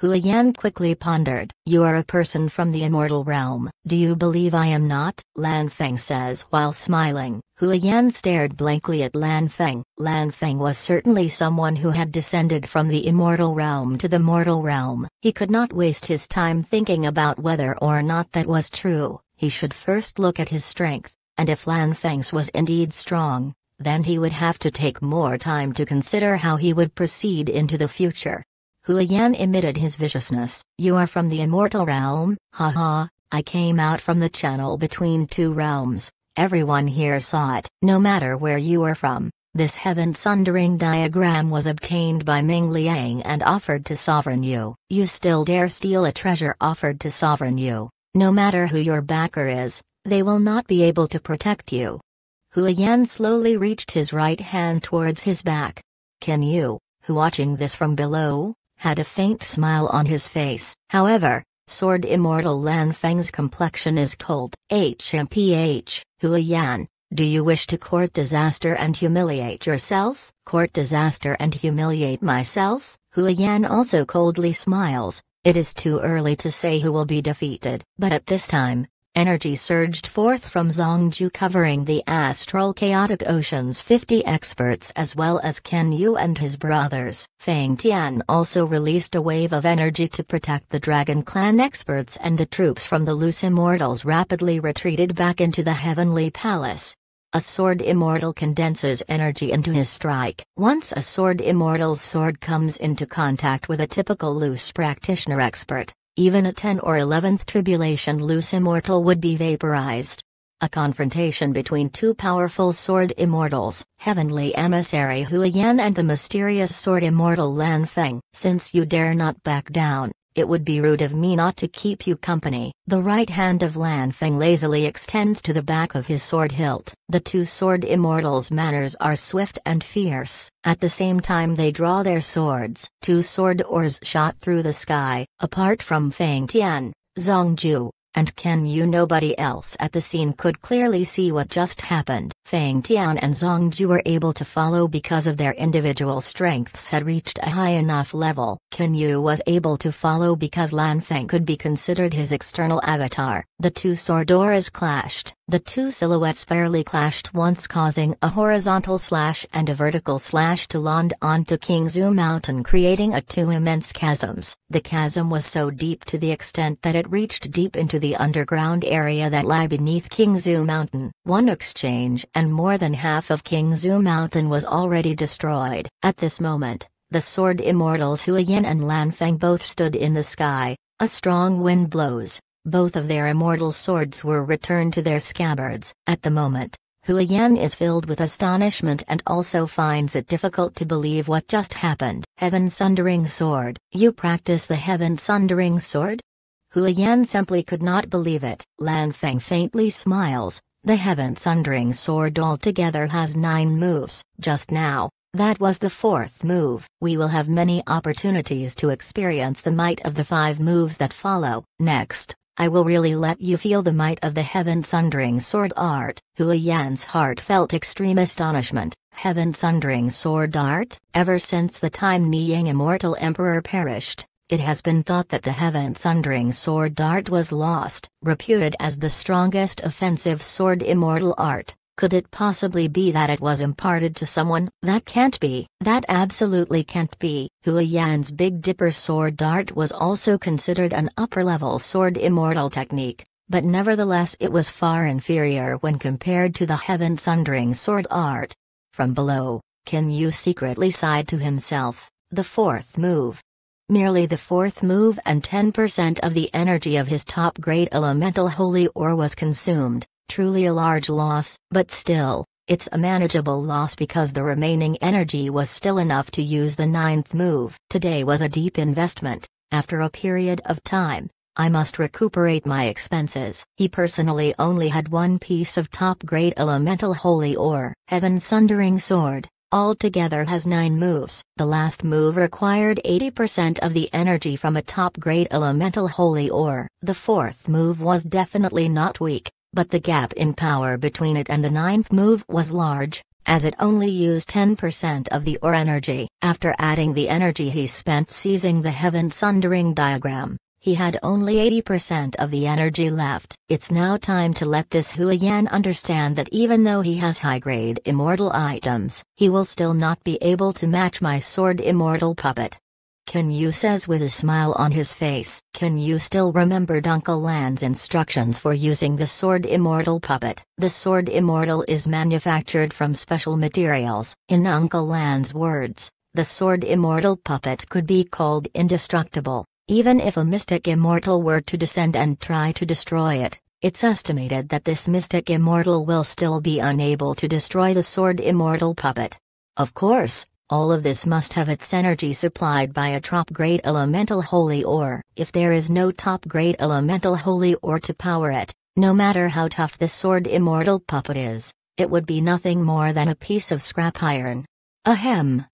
Huayan quickly pondered. You are a person from the immortal realm, do you believe I am not? Lan Feng says while smiling. Huayan stared blankly at Lan Feng. Lan Feng was certainly someone who had descended from the immortal realm to the mortal realm. He could not waste his time thinking about whether or not that was true. He should first look at his strength and if Lan Feng's was indeed strong, then he would have to take more time to consider how he would proceed into the future. Huayan emitted his viciousness. You are from the immortal realm, ha ha, I came out from the channel between two realms, everyone here saw it. No matter where you are from, this heaven-sundering diagram was obtained by Ming Liang and offered to Sovereign Yu. You still dare steal a treasure offered to Sovereign Yu. No matter who your backer is, they will not be able to protect you. Huayan slowly reached his right hand towards his back. Can you, who watching this from below, had a faint smile on his face. However, Sword Immortal Lan Feng's complexion is cold. HMPH, Huayan, do you wish to court disaster and humiliate yourself? Court disaster and humiliate myself? Huayan also coldly smiles. It is too early to say who will be defeated. But at this time, Energy surged forth from Zongju covering the astral chaotic oceans 50 experts as well as Ken Yu and his brothers. Fang Tian also released a wave of energy to protect the Dragon Clan experts and the troops from the loose immortals rapidly retreated back into the Heavenly Palace. A sword immortal condenses energy into his strike. Once a sword immortal's sword comes into contact with a typical loose practitioner expert, even a 10 or 11th tribulation loose immortal would be vaporized. A confrontation between two powerful sword immortals, heavenly emissary Huayan and the mysterious sword immortal Lan Feng. Since you dare not back down, it would be rude of me not to keep you company. The right hand of Lan Feng lazily extends to the back of his sword hilt. The two sword immortals' manners are swift and fierce. At the same time they draw their swords. Two sword oars shot through the sky. Apart from Feng Tian, Zhang Ju, and can you nobody else at the scene could clearly see what just happened. Fang Tian and Zhang Ju were able to follow because of their individual strengths had reached a high enough level. Ken Yu was able to follow because Lan Feng could be considered his external avatar. The two Sordoras clashed, the two silhouettes fairly clashed once causing a horizontal slash and a vertical slash to land onto Kingzu Mountain creating a two immense chasms. The chasm was so deep to the extent that it reached deep into the underground area that lie beneath Kingzu Mountain. One exchange and more than half of Kingzu Mountain was already destroyed. At this moment, the sword immortals Huayin and Lanfeng both stood in the sky. A strong wind blows, both of their immortal swords were returned to their scabbards. At the moment, Huayan is filled with astonishment and also finds it difficult to believe what just happened. Heaven Sundering Sword. You practice the Heaven Sundering Sword? Huayan simply could not believe it. Lan Feng faintly smiles. The Heaven Sundering Sword altogether has nine moves. Just now, that was the fourth move. We will have many opportunities to experience the might of the five moves that follow. Next, I will really let you feel the might of the heaven-sundering sword art, Hua Yan's heart felt extreme astonishment, heaven-sundering sword art, ever since the time Niyang immortal emperor perished. It has been thought that the heaven sundering sword art was lost, reputed as the strongest offensive sword immortal art. Could it possibly be that it was imparted to someone? That can't be. That absolutely can't be. Yan's Big Dipper sword art was also considered an upper-level sword immortal technique, but nevertheless it was far inferior when compared to the heaven-sundering sword art. From below, Kin Yu secretly sighed to himself, the fourth move. Merely the fourth move and 10% of the energy of his top grade elemental holy ore was consumed truly a large loss, but still, it's a manageable loss because the remaining energy was still enough to use the ninth move. Today was a deep investment. After a period of time, I must recuperate my expenses. He personally only had one piece of top grade elemental holy ore. Heaven Sundering Sword, altogether has 9 moves. The last move required 80% of the energy from a top grade elemental holy ore. The fourth move was definitely not weak, but the gap in power between it and the ninth move was large, as it only used 10% of the Or energy. After adding the energy he spent seizing the heaven sundering diagram, he had only 80% of the energy left. It's now time to let this Huayan understand that even though he has high-grade immortal items, he will still not be able to match my sword immortal puppet. Can Yu says with a smile on his face, can Yu still remembered Uncle Lan's instructions for using the Sword Immortal puppet? The Sword Immortal is manufactured from special materials. In Uncle Lan's words, the Sword Immortal puppet could be called indestructible. Even if a mystic immortal were to descend and try to destroy it, it's estimated that this mystic immortal will still be unable to destroy the sword immortal puppet. Of course, all of this must have its energy supplied by a top-grade elemental holy ore. If there is no top-grade elemental holy ore to power it, no matter how tough the sword immortal puppet is, it would be nothing more than a piece of scrap iron. Ahem,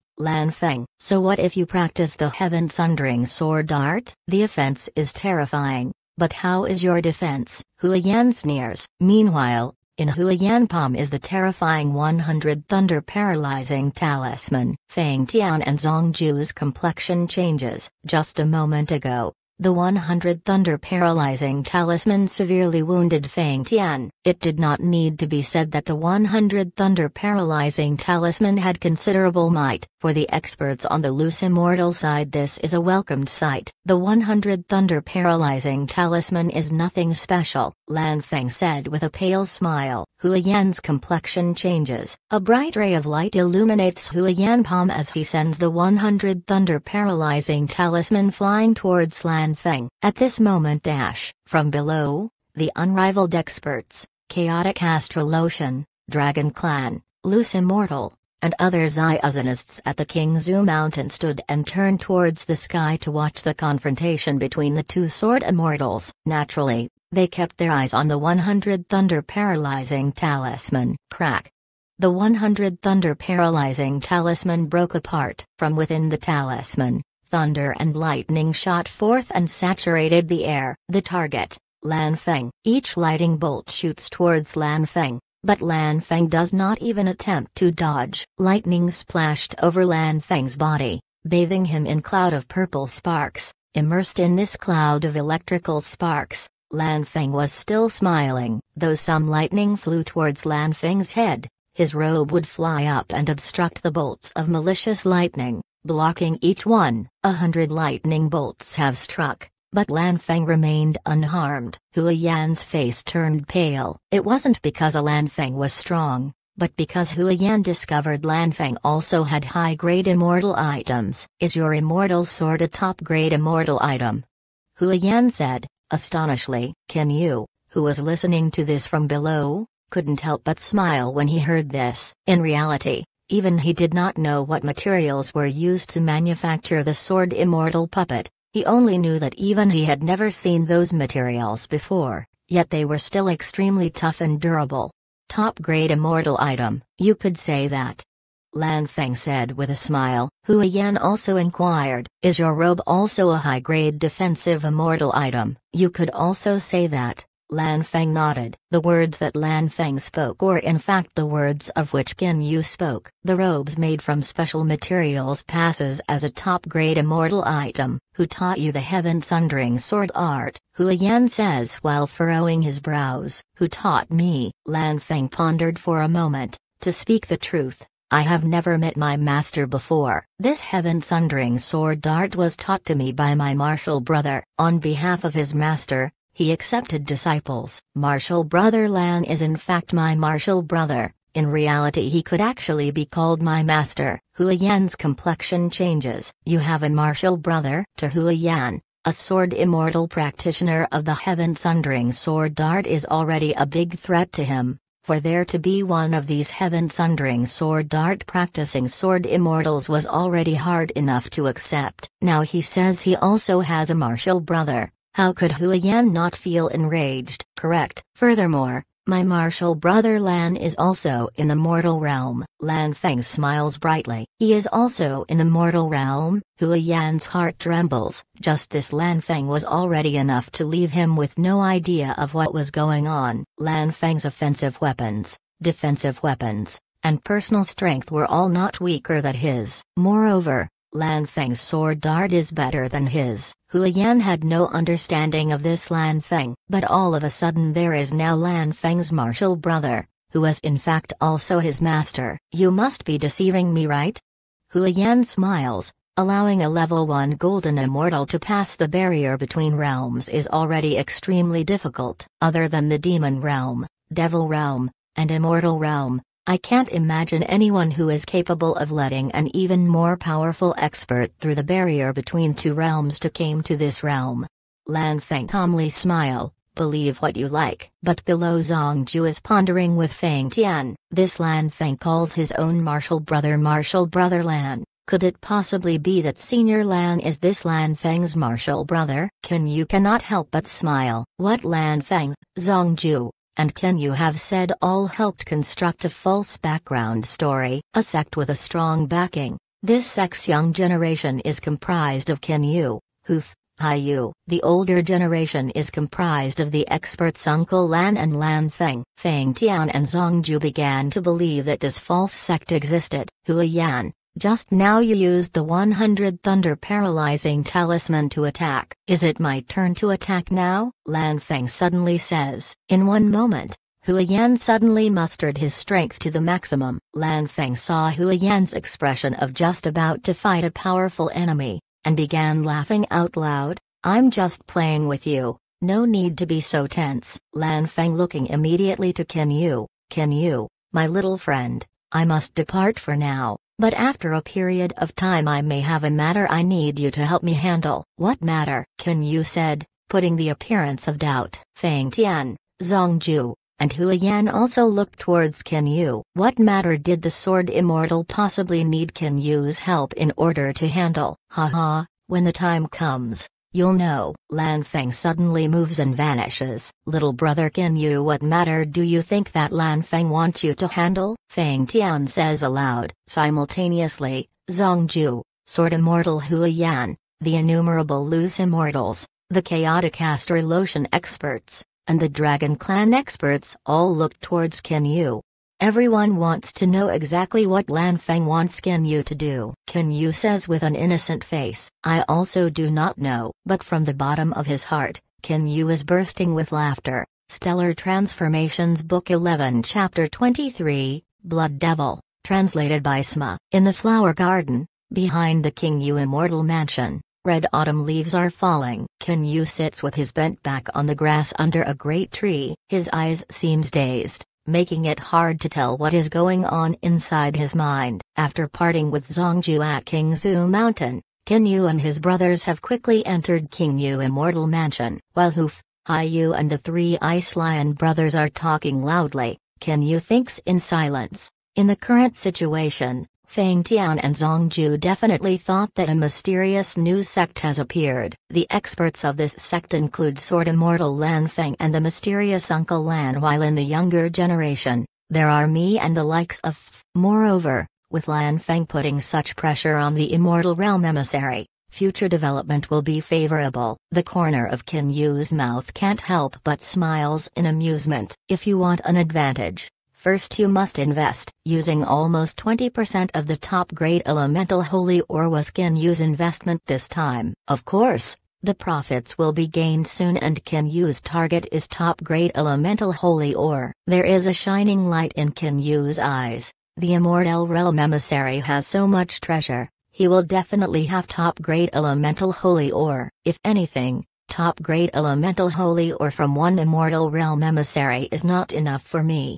Feng. So what if you practice the heaven sundering sword art? The offense is terrifying, but how is your defense? Huayan sneers. Meanwhile, in Palm is the terrifying 100 thunder paralyzing talisman. Fang Tian and Ju's complexion changes. Just a moment ago, the 100 thunder paralyzing talisman severely wounded Fang Tian. It did not need to be said that the 100 thunder paralyzing talisman had considerable might. For the experts on the loose immortal side, this is a welcomed sight. The 100 thunder paralyzing talisman is nothing special. Lan Feng said with a pale smile. Huayan's complexion changes. A bright ray of light illuminates Huayan palm as he sends the 100 thunder paralyzing talisman flying towards Lan Feng. At this moment dash, from below, the unrivaled experts, Chaotic ocean, Dragon Clan, Loose Immortal, and other Zionists at the Kingzu Mountain stood and turned towards the sky to watch the confrontation between the two sword immortals. Naturally, they kept their eyes on the 100 Thunder Paralyzing Talisman. Crack. The 100 Thunder Paralyzing Talisman broke apart. From within the talisman, thunder and lightning shot forth and saturated the air. The target, Lan Feng. Each lighting bolt shoots towards Lan Feng, but Lan Feng does not even attempt to dodge. Lightning splashed over Lan Feng's body, bathing him in cloud of purple sparks. Immersed in this cloud of electrical sparks, Lan Feng was still smiling. Though some lightning flew towards Lan Feng's head, his robe would fly up and obstruct the bolts of malicious lightning, blocking each one. A hundred lightning bolts have struck, but Lanfang remained unharmed. Hua Yan's face turned pale. It wasn't because Lan Lanfang was strong, but because Hua Yan discovered Lanfang also had high-grade immortal items. Is your immortal sword a top-grade immortal item? Hua Yan said, astonishedly. Can you, who was listening to this from below, couldn't help but smile when he heard this. In reality, even he did not know what materials were used to manufacture the sword immortal puppet, he only knew that even he had never seen those materials before, yet they were still extremely tough and durable. Top grade immortal item, you could say that. Lan Feng said with a smile. Hu Yan also inquired, Is your robe also a high grade defensive immortal item? You could also say that. Lan Feng nodded. The words that Lan Feng spoke were in fact the words of which Qin Yu spoke. The robes made from special materials passes as a top-grade immortal item. Who taught you the heaven-sundering sword art? Hu Yan says while furrowing his brows. Who taught me? Lan Feng pondered for a moment. To speak the truth, I have never met my master before. This heaven sundering sword art was taught to me by my martial brother. On behalf of his master, he accepted disciples. Marshall Brother Lan is in fact my martial brother. In reality, he could actually be called my master. Hua Yan's complexion changes. You have a martial brother to Hua Yan. A sword immortal practitioner of the heaven sundering sword Dart, is already a big threat to him. For there to be one of these heaven sundering sword Dart practicing sword immortals was already hard enough to accept. Now he says he also has a martial brother. How could Yan not feel enraged? Correct. Furthermore, my martial brother Lan is also in the mortal realm. Lan Feng smiles brightly. He is also in the mortal realm. Hua Yan's heart trembles. Just this Lan Feng was already enough to leave him with no idea of what was going on. Lan Feng's offensive weapons, defensive weapons, and personal strength were all not weaker than his. Moreover, Lanfeng's sword dart is better than his. Huayan had no understanding of this Lanfeng, but all of a sudden there is now Lanfeng's martial brother, who was in fact also his master. You must be deceiving me right? Huayan smiles, allowing a level 1 golden immortal to pass the barrier between realms is already extremely difficult, other than the demon realm, devil realm, and immortal realm, I can't imagine anyone who is capable of letting an even more powerful expert through the barrier between two realms to came to this realm. Lan Feng calmly smile, believe what you like. But below Zongju is pondering with Feng Tian, this Lan Feng calls his own martial brother martial brother Lan. Could it possibly be that Senior Lan is this Lan Feng's martial brother? Can you cannot help but smile. What Lan Feng, Zongju, and can you have said all helped construct a false background story, a sect with a strong backing. This sect's young generation is comprised of can you, hoof, hi Yu. The older generation is comprised of the experts Uncle Lan and Lan Feng. Feng Tian and Ju began to believe that this false sect existed, Yan. Just now you used the 100 Thunder Paralyzing Talisman to attack. Is it my turn to attack now? Lan Feng suddenly says. In one moment, Huayan suddenly mustered his strength to the maximum. Lan Feng saw Huayan's expression of just about to fight a powerful enemy, and began laughing out loud. I'm just playing with you, no need to be so tense. Lan Feng looking immediately to Ken Yu, Ken Yu, my little friend, I must depart for now. But after a period of time I may have a matter I need you to help me handle. What matter? Can you said, putting the appearance of doubt. Fang Tian, Zongju, and Yan also looked towards Can Yu. What matter did the sword immortal possibly need Can Yu's help in order to handle? Haha, when the time comes, You'll know. Lan Feng suddenly moves and vanishes. Little brother Ken you? what matter do you think that Lan Feng wants you to handle? Fang Tian says aloud. Simultaneously, Zongju, sword immortal Huayan, the innumerable loose immortals, the chaotic lotion experts, and the dragon clan experts all looked towards Ken you. Everyone wants to know exactly what Lan Feng wants Ken Yu to do. Ken Yu says with an innocent face, I also do not know. But from the bottom of his heart, Ken Yu is bursting with laughter. Stellar Transformations Book 11 Chapter 23, Blood Devil, translated by Sma. In the flower garden, behind the King Yu Immortal Mansion, red autumn leaves are falling. Ken Yu sits with his bent back on the grass under a great tree. His eyes seems dazed making it hard to tell what is going on inside his mind. After parting with Zongju at Kingzu Mountain, Kinyu and his brothers have quickly entered Kingyu Immortal Mansion. While Hoof, Yu and the three Ice Lion brothers are talking loudly, Kinyu thinks in silence. In the current situation, Feng Tian and Ju definitely thought that a mysterious new sect has appeared. The experts of this sect include Sword Immortal Lan Feng and the mysterious Uncle Lan while in the younger generation, there are me and the likes of F. Moreover, with Lan Feng putting such pressure on the Immortal Realm emissary, future development will be favorable. The corner of Qin Yu's mouth can't help but smiles in amusement. If you want an advantage, First you must invest, using almost 20% of the top grade elemental holy or can use investment this time. Of course, the profits will be gained soon and can use target is top grade elemental holy ore. There is a shining light in can use eyes. The immortal realm emissary has so much treasure, he will definitely have top grade elemental holy ore. If anything, top grade elemental holy or from one immortal realm emissary is not enough for me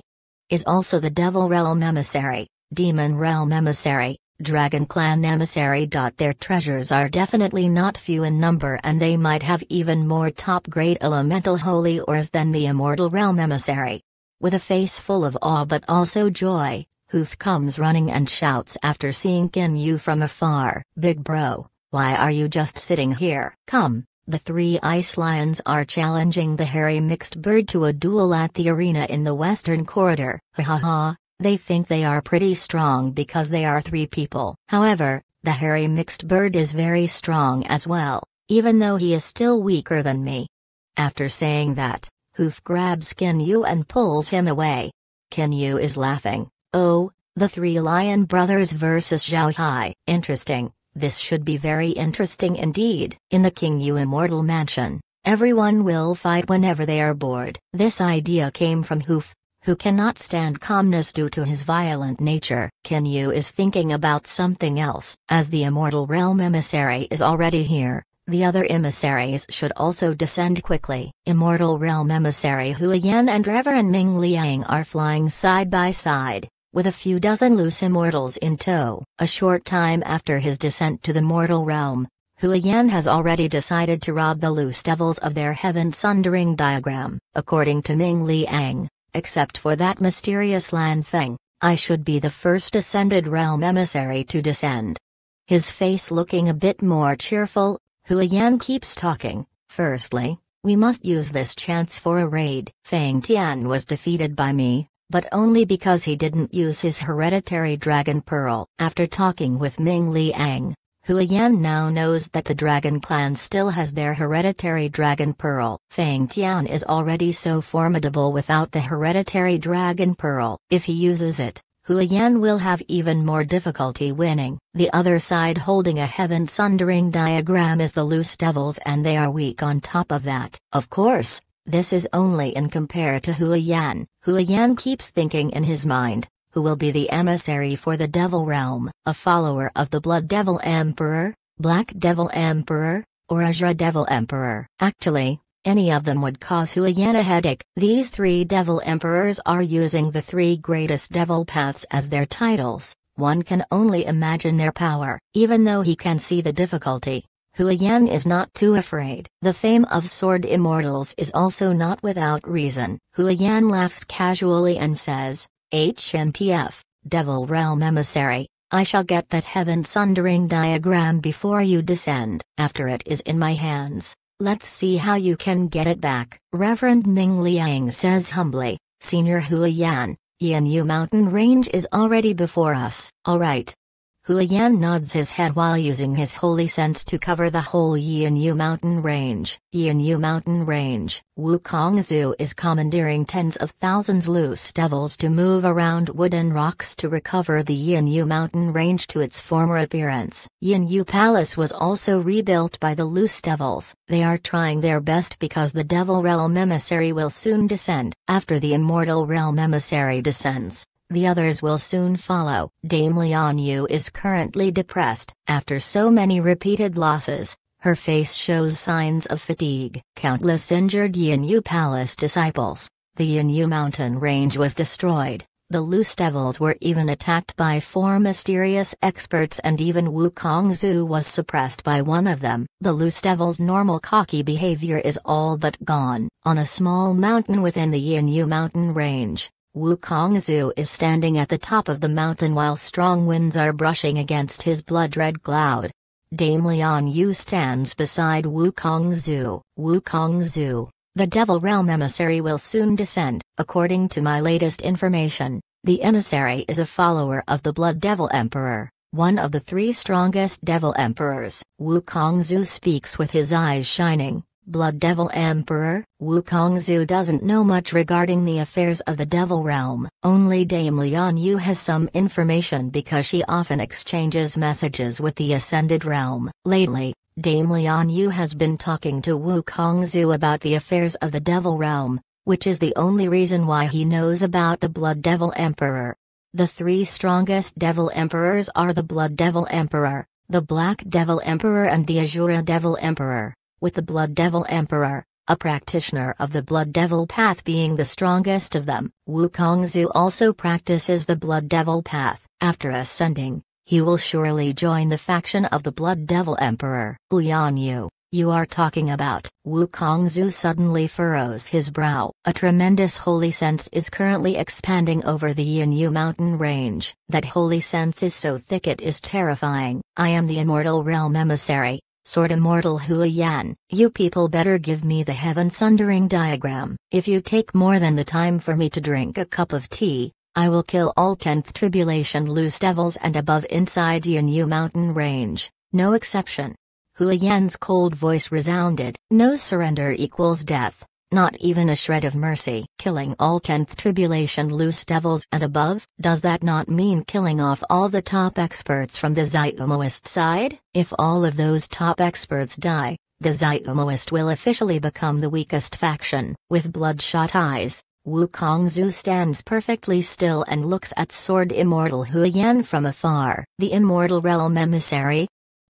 is also the Devil Realm Emissary, Demon Realm Emissary, Dragon Clan Emissary. Their treasures are definitely not few in number and they might have even more top grade elemental holy ores than the Immortal Realm Emissary. With a face full of awe but also joy, Hoof comes running and shouts after seeing Kin Yu from afar Big bro, why are you just sitting here? Come, the three Ice Lions are challenging the hairy mixed bird to a duel at the arena in the Western Corridor. Ha ha ha, they think they are pretty strong because they are three people. However, the hairy mixed bird is very strong as well, even though he is still weaker than me. After saying that, Hoof grabs Kinyu and pulls him away. Kinyu is laughing. Oh, the three lion brothers versus Zhao Hai. Interesting, this should be very interesting indeed. In the King Yu Immortal Mansion, everyone will fight whenever they are bored. This idea came from Hoof, who cannot stand calmness due to his violent nature. King Yu is thinking about something else. As the Immortal Realm emissary is already here, the other emissaries should also descend quickly. Immortal Realm emissary Hua Yan and Reverend Ming Liang are flying side by side with a few dozen loose immortals in tow. A short time after his descent to the mortal realm, Huayan has already decided to rob the loose devils of their heaven-sundering diagram. According to Ming Liang, except for that mysterious Lan Feng, I should be the first ascended realm emissary to descend. His face looking a bit more cheerful, Huayan keeps talking, firstly, we must use this chance for a raid. Fang Tian was defeated by me, but only because he didn't use his hereditary dragon pearl. After talking with Ming Liang, Huayan now knows that the Dragon Clan still has their hereditary Dragon Pearl. Fang Tian is already so formidable without the hereditary Dragon Pearl. If he uses it, Huayan will have even more difficulty winning. The other side holding a heaven sundering diagram is the loose devils and they are weak on top of that. Of course, this is only in compare to Huayan. Huayan keeps thinking in his mind, who will be the emissary for the Devil Realm, a follower of the Blood Devil Emperor, Black Devil Emperor, or Azra Devil Emperor. Actually, any of them would cause Huayan a headache. These three Devil Emperors are using the three greatest Devil Paths as their titles. One can only imagine their power, even though he can see the difficulty. Huayan is not too afraid. The fame of sword immortals is also not without reason. Huayan laughs casually and says, HMPF, Devil Realm Emissary, I shall get that heaven sundering diagram before you descend. After it is in my hands, let's see how you can get it back. Reverend Ming Liang says humbly, Senior Huayan, Yan Yu mountain range is already before us. Alright, who nods his head while using his holy sense to cover the whole Yu mountain range. Yu mountain range. Wukong Zhu is commandeering tens of thousands loose devils to move around wooden rocks to recover the Yu mountain range to its former appearance. Yu Palace was also rebuilt by the loose devils. They are trying their best because the devil realm emissary will soon descend. After the immortal realm emissary descends, the others will soon follow. Dame Lian Yu is currently depressed. After so many repeated losses, her face shows signs of fatigue. Countless injured Yu Palace disciples. The Yu mountain range was destroyed. The loose devils were even attacked by four mysterious experts and even Wu Zhu was suppressed by one of them. The loose devil's normal cocky behavior is all but gone. On a small mountain within the Yu mountain range, Wukong Zhu is standing at the top of the mountain while strong winds are brushing against his blood-red cloud. Dame Lian Yu stands beside Wukong Zhu. Wukong Zhu, the Devil Realm emissary will soon descend, according to my latest information. The emissary is a follower of the Blood Devil Emperor, one of the three strongest Devil Emperors. Wukong Zhu speaks with his eyes shining, Blood Devil Emperor, Wu Kongzu doesn't know much regarding the affairs of the Devil Realm, only Dame Lian Yu has some information because she often exchanges messages with the Ascended Realm. Lately, Dame Lian Yu has been talking to Wu Kongzu about the affairs of the Devil Realm, which is the only reason why he knows about the Blood Devil Emperor. The three strongest Devil Emperors are the Blood Devil Emperor, the Black Devil Emperor and the Azura Devil Emperor with the Blood Devil Emperor, a practitioner of the Blood Devil Path being the strongest of them. Wu Kongzu also practices the Blood Devil Path. After ascending, he will surely join the faction of the Blood Devil Emperor. Lian Yu, you are talking about. Wu Kongzu suddenly furrows his brow. A tremendous holy sense is currently expanding over the Yanyu mountain range. That holy sense is so thick it is terrifying. I am the immortal realm emissary, Sword Immortal Huayan, you people better give me the heaven sundering diagram. If you take more than the time for me to drink a cup of tea, I will kill all 10th tribulation loose devils and above inside Yu mountain range, no exception. Huayan's cold voice resounded, no surrender equals death. Not even a shred of mercy. Killing all 10th tribulation loose devils and above? Does that not mean killing off all the top experts from the Zioist side? If all of those top experts die, the Zioist will officially become the weakest faction. With bloodshot eyes, Wu Kongzu stands perfectly still and looks at Sword Immortal Yan from afar. The Immortal Realm Emissary,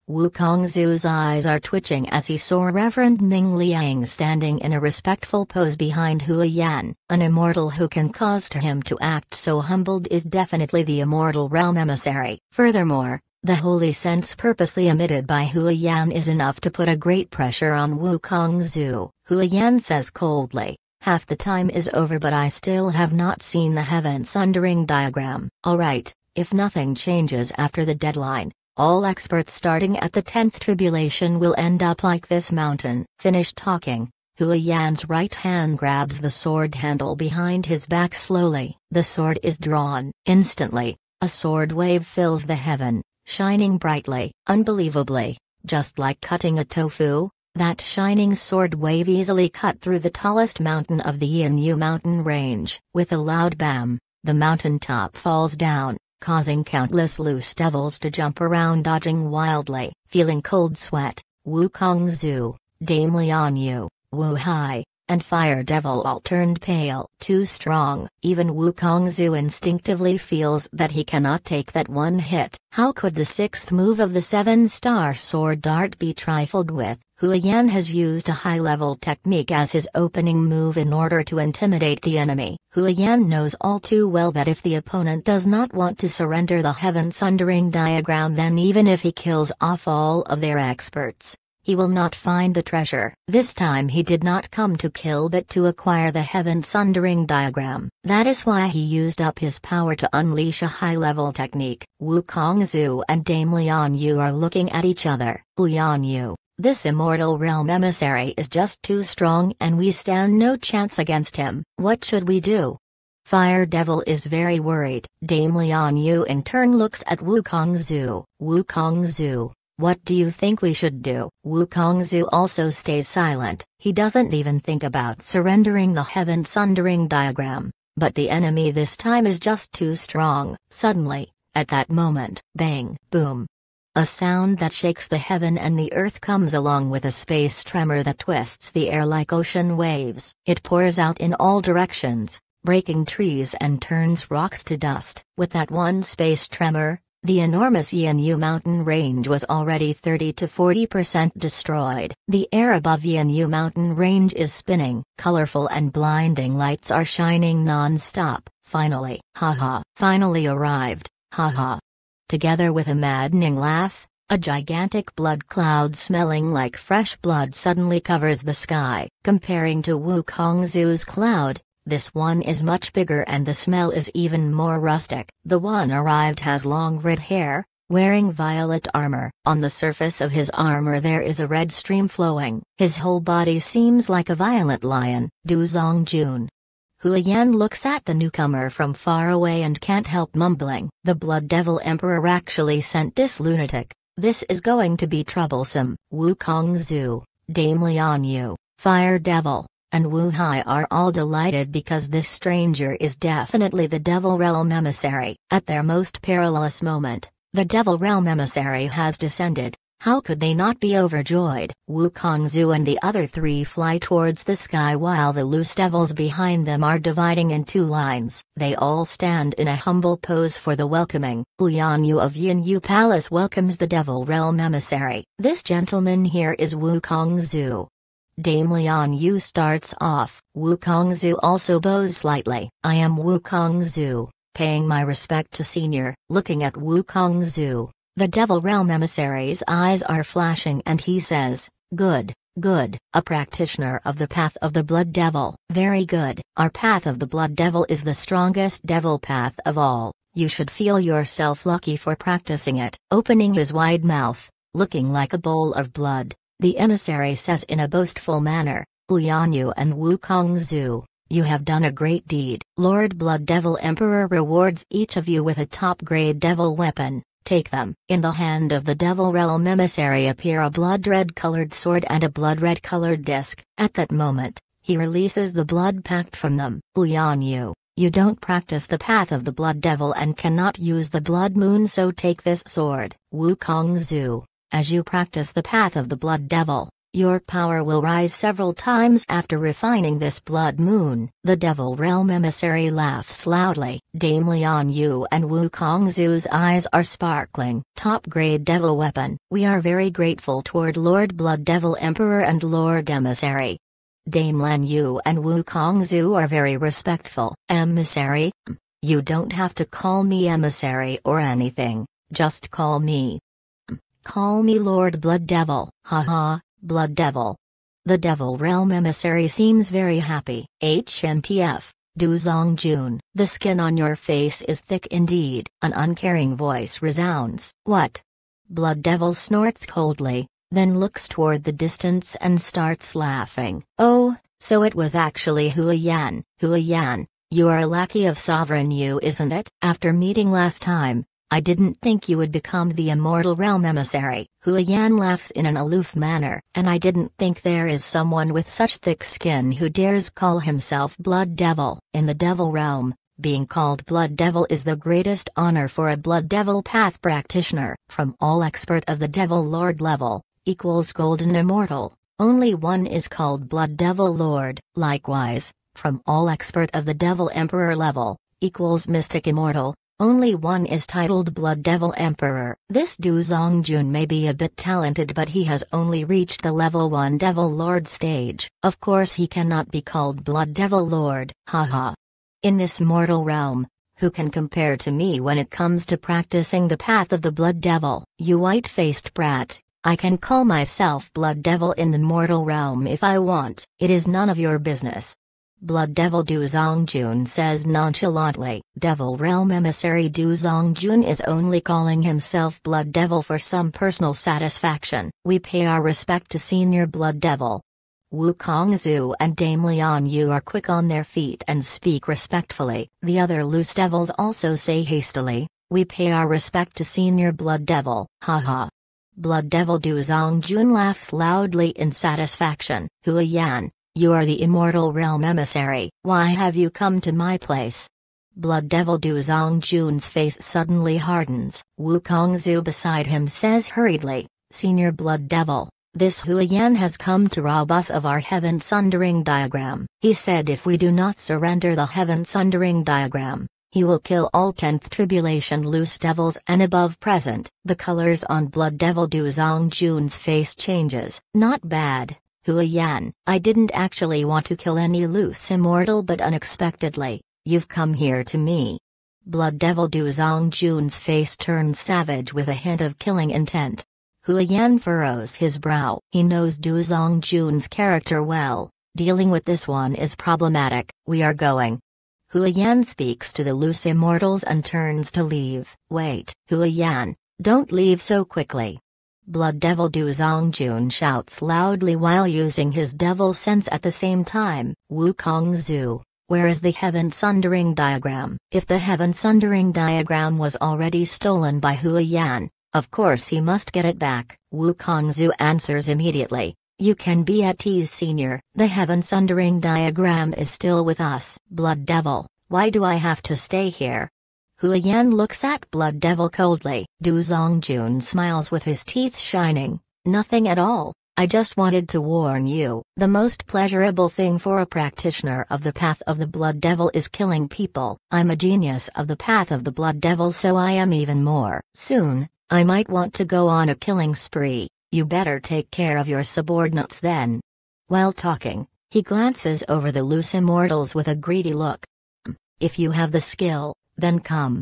Wu Kongzu's eyes are twitching as he saw Reverend Ming Liang standing in a respectful pose behind Hua Yan. An immortal who can cause to him to act so humbled is definitely the immortal realm emissary. Furthermore, the holy sense purposely emitted by Hua Yan is enough to put a great pressure on Wu Kongzu, Hua Yan says coldly. Half the time is over but I still have not seen the heaven sundering diagram. Alright, if nothing changes after the deadline, all experts starting at the 10th tribulation will end up like this mountain. Finish talking. Hua Yan's right hand grabs the sword handle behind his back slowly. The sword is drawn. Instantly, a sword wave fills the heaven, shining brightly. Unbelievably, just like cutting a tofu, that shining sword wave easily cut through the tallest mountain of the Yin Yu mountain range. With a loud bam, the mountain top falls down, causing countless loose devils to jump around dodging wildly. Feeling cold sweat, Wukong Zhu, Dame Lian Yu, Wu Hai, and Fire Devil all turned pale. Too strong, even Wukong Zhu instinctively feels that he cannot take that one hit. How could the sixth move of the Seven Star Sword Dart be trifled with? Huayan has used a high-level technique as his opening move in order to intimidate the enemy. Huayan knows all too well that if the opponent does not want to surrender the Heaven Sundering diagram then even if he kills off all of their experts, he will not find the treasure. This time he did not come to kill but to acquire the heaven sundering diagram. That is why he used up his power to unleash a high level technique. Wu Kongzhu and Dame Lian Yu are looking at each other. Lian Yu, this immortal realm emissary is just too strong and we stand no chance against him. What should we do? Fire Devil is very worried. Dame Lian Yu in turn looks at Wu Kongzhu. Wu Kongzhu. What do you think we should do? Wu Kongzu also stays silent, he doesn't even think about surrendering the heaven sundering diagram. But the enemy this time is just too strong. Suddenly, at that moment, bang, boom. A sound that shakes the heaven and the earth comes along with a space tremor that twists the air like ocean waves. It pours out in all directions, breaking trees and turns rocks to dust. With that one space tremor, the enormous Yanyu mountain range was already 30 to 40% destroyed. The air above Yanyu mountain range is spinning. Colorful and blinding lights are shining non-stop. Finally, haha, finally arrived, haha. Together with a maddening laugh, a gigantic blood cloud smelling like fresh blood suddenly covers the sky. Comparing to Wukong Zhu's cloud, this one is much bigger and the smell is even more rustic. The one arrived has long red hair, wearing violet armor. On the surface of his armor there is a red stream flowing. His whole body seems like a violent lion. Du Zong Jun. Huayan looks at the newcomer from far away and can't help mumbling. The Blood Devil Emperor actually sent this lunatic. This is going to be troublesome. Wu Kong Zhu, Dame Lian Yu, Fire Devil, and Wu Hai are all delighted because this stranger is definitely the Devil Realm emissary. At their most perilous moment, the Devil Realm emissary has descended. How could they not be overjoyed? Wu Kongzu and the other three fly towards the sky while the loose devils behind them are dividing in two lines. They all stand in a humble pose for the welcoming. Lian Yu of Yin Yu Palace welcomes the Devil Realm emissary. This gentleman here is Wu Kongzu. Dame Lian Yu starts off. Wukong Zhu also bows slightly. I am Wukong Zhu, paying my respect to Senior. Looking at Wukong Zhu, the Devil Realm emissary's eyes are flashing and he says, Good, good, a practitioner of the Path of the Blood Devil. Very good. Our Path of the Blood Devil is the strongest devil path of all. You should feel yourself lucky for practicing it. Opening his wide mouth, looking like a bowl of blood, the emissary says in a boastful manner, Lianyu and Wu Kongzu, you have done a great deed. Lord Blood Devil Emperor rewards each of you with a top-grade devil weapon, take them. In the hand of the devil realm emissary appear a blood-red colored sword and a blood-red colored disc. At that moment, he releases the blood pact from them. Lianyu, you don't practice the path of the blood devil and cannot use the blood moon so take this sword. Wu Kongzu, as you practice the path of the blood devil, your power will rise several times after refining this blood moon. The devil realm emissary laughs loudly. Dame Leon Yu and Wu Kongzu's Zhu's eyes are sparkling. Top grade devil weapon. We are very grateful toward Lord Blood Devil Emperor and Lord Emissary. Dame Lan Yu and Wu Kongzu Zhu are very respectful. Emissary? You don't have to call me emissary or anything, just call me Call me Lord Blood Devil, haha, Blood Devil. The Devil Realm emissary seems very happy. HMPF, Duzong Jun. The skin on your face is thick indeed. An uncaring voice resounds. What? Blood Devil snorts coldly, then looks toward the distance and starts laughing. Oh, so it was actually Hua Yan. Hua Yan, you are a lackey of Sovereign you, isn't it? After meeting last time, I didn't think you would become the Immortal Realm emissary. Yan laughs in an aloof manner, and I didn't think there is someone with such thick skin who dares call himself Blood Devil. In the Devil Realm, being called Blood Devil is the greatest honor for a Blood Devil path practitioner, from all expert of the Devil Lord level, equals Golden Immortal. Only one is called Blood Devil Lord, likewise, from all expert of the Devil Emperor level, equals Mystic Immortal, only one is titled Blood Devil Emperor. This Du Zongjun may be a bit talented but he has only reached the level 1 Devil Lord stage. Of course he cannot be called Blood Devil Lord, haha. In this mortal realm, who can compare to me when it comes to practicing the path of the Blood Devil? You white-faced brat, I can call myself Blood Devil in the mortal realm if I want. It is none of your business. Blood Devil Du Zongjun says nonchalantly. Devil Realm emissary Du Zongjun is only calling himself Blood Devil for some personal satisfaction. We pay our respect to senior Blood Devil. Wu Kongzu and Dame Lian Yu are quick on their feet and speak respectfully. The other loose devils also say hastily, We pay our respect to senior Blood Devil. Haha. Blood Devil Du Zongjun laughs loudly in satisfaction. Hua Yan, you are the immortal realm emissary. Why have you come to my place? Blood Devil Du Zong Jun's face suddenly hardens. Wu Kongzu beside him says hurriedly, Senior Blood Devil, this Huayan has come to rob us of our heaven sundering diagram. He said if we do not surrender the heaven sundering diagram, he will kill all 10th tribulation loose devils and above present. The colors on Blood Devil Du Zong Jun's face changes. Not bad. Huayan, I didn't actually want to kill any loose immortal but unexpectedly, you've come here to me. Blood Devil Du Zong Jun's face turned savage with a hint of killing intent. Huayan furrows his brow. He knows Du Zong Jun's character well, dealing with this one is problematic, we are going. Huayan speaks to the loose immortals and turns to leave. Wait, Huayan, don't leave so quickly. Blood Devil Duzong Jun shouts loudly while using his devil sense at the same time. Wukong Zhu, where is the heaven sundering diagram? If the heaven sundering diagram was already stolen by Hua Yan, of course he must get it back. Wukong Zhu answers immediately. You can be at ease senior. The heaven sundering diagram is still with us. Blood Devil, why do I have to stay here? Hua Yan looks at Blood Devil coldly. Du Zongjun smiles with his teeth shining. Nothing at all. I just wanted to warn you, the most pleasurable thing for a practitioner of the Path of the Blood Devil is killing people. I'm a genius of the Path of the Blood Devil so I am even more. Soon, I might want to go on a killing spree. You better take care of your subordinates then. While talking, he glances over the loose immortals with a greedy look. If you have the skill, then come.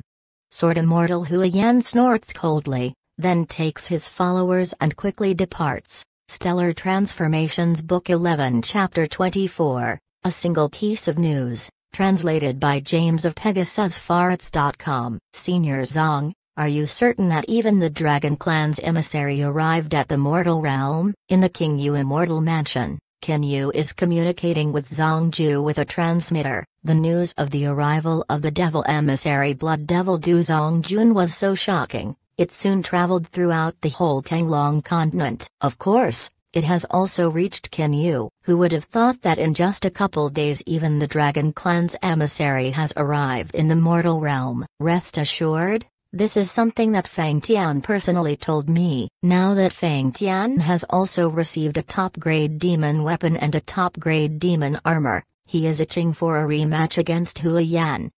Sword Immortal Huayan snorts coldly, then takes his followers and quickly departs. Stellar Transformations Book 11 Chapter 24, a single piece of news, translated by James of PegasusFarts.com. Senior Zong, are you certain that even the Dragon Clan's emissary arrived at the mortal realm? In the King Yu Immortal Mansion, Ken Yu is communicating with Ju with a transmitter. The news of the arrival of the devil emissary Blood Devil Du Jun, was so shocking, it soon traveled throughout the whole Tanglong continent. Of course, it has also reached Ken Yu, who would have thought that in just a couple days even the Dragon Clan's emissary has arrived in the mortal realm. Rest assured, this is something that Fang Tian personally told me. Now that Fang Tian has also received a top-grade demon weapon and a top-grade demon armor, he is itching for a rematch against Hua Yan.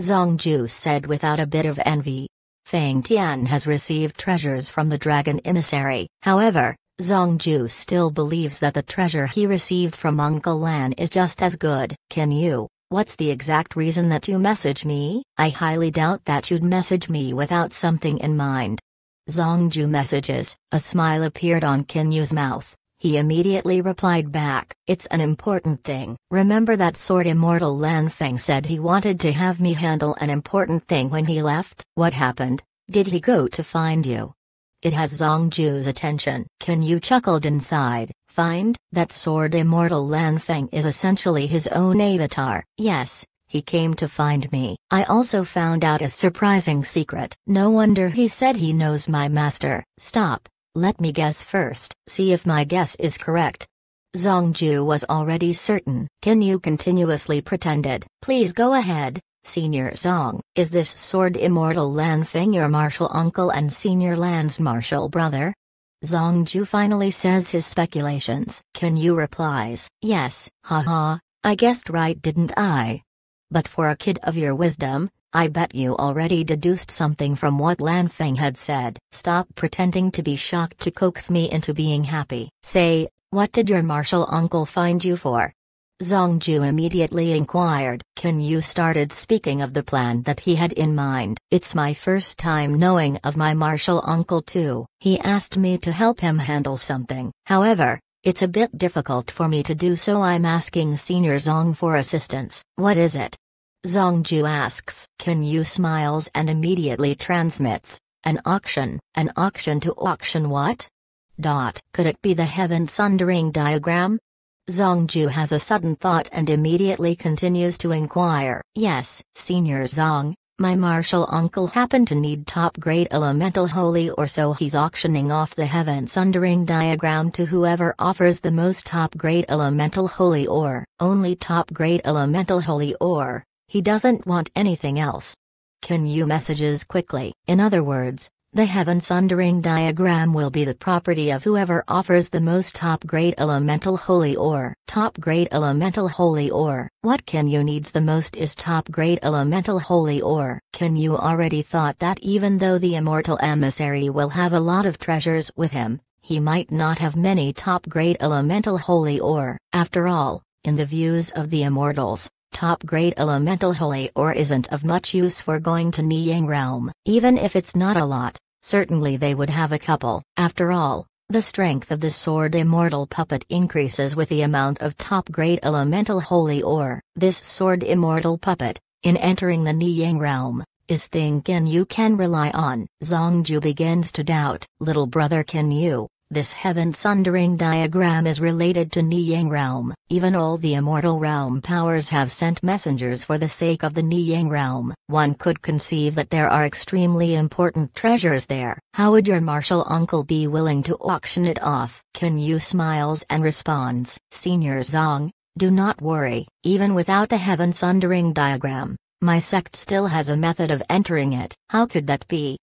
Zhang Ju said without a bit of envy. Fang Tian has received treasures from the dragon emissary. However, Zhang Ju still believes that the treasure he received from Uncle Lan is just as good. Can you, What's the exact reason that you message me? I highly doubt that you'd message me without something in mind. Zongju messages, a smile appeared on Kinyu's mouth. He immediately replied back, It's an important thing. Remember that sword immortal Lanfeng said he wanted to have me handle an important thing when he left? What happened? Did he go to find you? It has Zongju's attention. Kinyu chuckled inside find that sword immortal Lan Feng is essentially his own avatar. Yes, he came to find me. I also found out a surprising secret. No wonder he said he knows my master. Stop, let me guess first, see if my guess is correct. Zongju was already certain. Can you continuously pretended? Please go ahead, Senior Zong. Is this sword immortal Lan Feng your martial uncle and senior Lan's martial brother? Zongju finally says his speculations. Can you replies, yes, haha, I guessed right didn't I? But for a kid of your wisdom, I bet you already deduced something from what Lan Feng had said. Stop pretending to be shocked to coax me into being happy. Say, what did your martial uncle find you for? Zongju immediately inquired. Can you started speaking of the plan that he had in mind. It's my first time knowing of my martial uncle too. He asked me to help him handle something. However, it's a bit difficult for me to do so I'm asking senior Zong for assistance. What is it? Zongju asks. Can you smiles and immediately transmits. An auction. An auction to auction what? Dot. Could it be the heaven sundering diagram? Zongju has a sudden thought and immediately continues to inquire. Yes, Senior Zong, my martial uncle happened to need top grade elemental holy or so he's auctioning off the heaven sundering diagram to whoever offers the most top grade elemental holy or only top grade elemental holy or he doesn't want anything else. Can you messages quickly? In other words, the heaven sundering diagram will be the property of whoever offers the most top grade elemental holy ore. Top grade elemental holy ore. What Kenyu you needs the most is top grade elemental holy ore. Kenyu you already thought that even though the immortal emissary will have a lot of treasures with him, he might not have many top grade elemental holy ore. After all, in the views of the immortals, top grade elemental holy ore isn't of much use for going to Niyang realm, even if it's not a lot, certainly they would have a couple. After all, the strength of the sword immortal puppet increases with the amount of top grade elemental holy ore. This sword immortal puppet, in entering the Niyang realm, is thinking you can rely on. Zongju begins to doubt. Little brother can you, this heaven-sundering diagram is related to Niyang realm, even all the immortal realm powers have sent messengers for the sake of the Niyang realm, one could conceive that there are extremely important treasures there. How would your martial uncle be willing to auction it off? Can you smiles and responds, Senior Zong, do not worry, even without the heaven-sundering diagram, my sect still has a method of entering it. How could that be?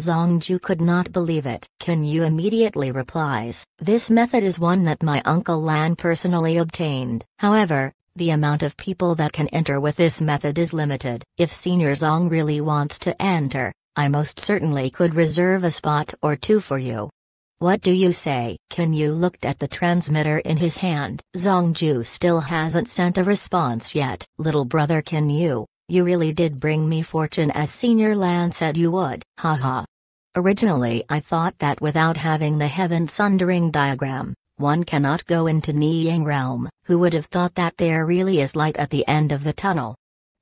Zongju could not believe it. Can you immediately replies, this method is one that my uncle Lan personally obtained. However, the amount of people that can enter with this method is limited. If Senior Zong really wants to enter, I most certainly could reserve a spot or two for you. What do you say? Can you looked at the transmitter in his hand? Zongju still hasn't sent a response yet. Little brother can you? You really did bring me fortune as Senior Lance said you would, haha. Originally I thought that without having the heaven sundering diagram, one cannot go into Niying realm, who would have thought that there really is light at the end of the tunnel?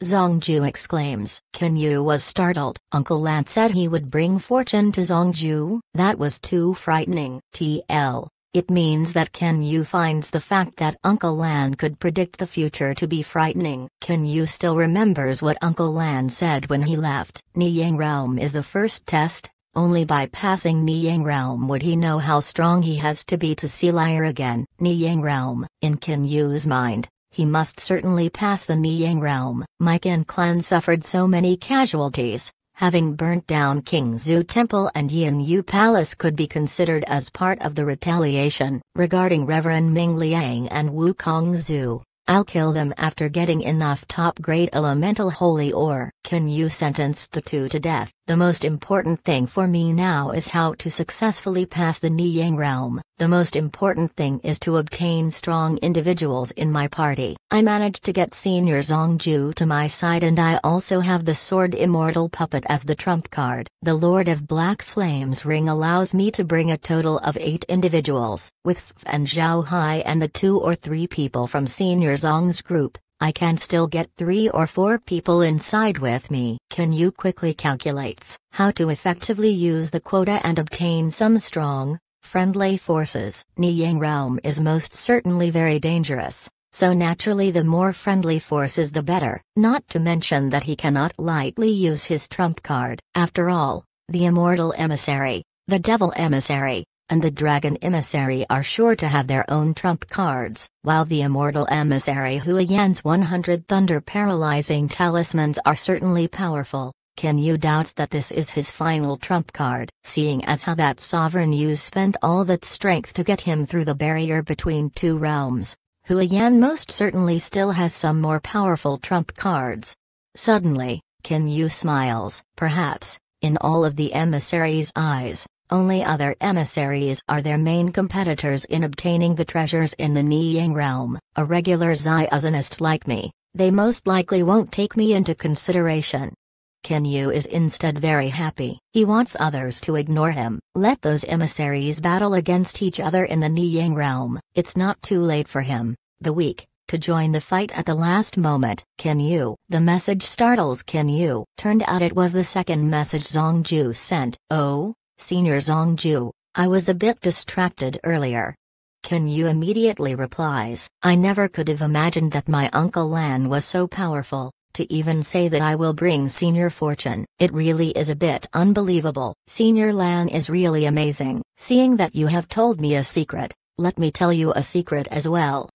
Zongju exclaims. Kinyu was startled. Uncle Lan said he would bring fortune to Zongju, that was too frightening. TL. It means that Ken Yu finds the fact that Uncle Lan could predict the future to be frightening. Ken Yu still remembers what Uncle Lan said when he left? Niyang Realm is the first test, only by passing Niyang Realm would he know how strong he has to be to see Liar again. Niyang Realm, in Ken Yu's mind, he must certainly pass the Niyang Realm. Mike and Clan suffered so many casualties, having burnt down King Zhu Temple and Yin Yu Palace could be considered as part of the retaliation. Regarding Reverend Ming Liang and Wu Kong Zhu, I'll kill them after getting enough top grade elemental holy ore. Can you sentence the two to death? The most important thing for me now is how to successfully pass the Niyang realm. The most important thing is to obtain strong individuals in my party. I managed to get senior Zongju to my side and I also have the Sword Immortal Puppet as the trump card. The Lord of Black Flames ring allows me to bring a total of 8 individuals, with F and Zhao Hai and the 2 or 3 people from senior Zong's group, I can still get three or four people inside with me. Can you quickly calculates how to effectively use the quota and obtain some strong, friendly forces? Niyang realm is most certainly very dangerous, so naturally the more friendly forces the better. Not to mention that he cannot lightly use his trump card. After all, the immortal emissary, the devil emissary, and the Dragon Emissary are sure to have their own trump cards, while the Immortal Emissary Huayan's 100 Thunder Paralyzing Talismans are certainly powerful. Can you doubt that this is his final trump card, seeing as how that sovereign you spent all that strength to get him through the barrier between two realms? Huayan most certainly still has some more powerful trump cards. Suddenly, Ken Yu smiles, perhaps, in all of the emissary's eyes, only other emissaries are their main competitors in obtaining the treasures in the Niyang realm. A regular Zaiazanist like me, they most likely won't take me into consideration. Ken Yu is instead very happy. He wants others to ignore him. Let those emissaries battle against each other in the Niyang realm. It's not too late for him, the weak, to join the fight at the last moment. Ken Yu. The message startles Ken Yu. Turned out it was the second message Zong Ju sent. Oh, Senior Zongju, I was a bit distracted earlier. Can you immediately replies, I never could have imagined that my Uncle Lan was so powerful, to even say that I will bring senior fortune. It really is a bit unbelievable. Senior Lan is really amazing. Seeing that you have told me a secret, let me tell you a secret as well.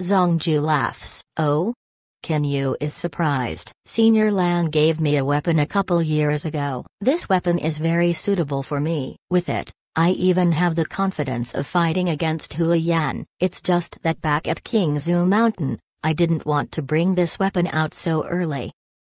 Zongju laughs. Oh, Ken Yu is surprised. Senior Lan gave me a weapon a couple years ago. This weapon is very suitable for me. With it, I even have the confidence of fighting against Hua Yan. It's just that back at King Zhu Mountain, I didn't want to bring this weapon out so early.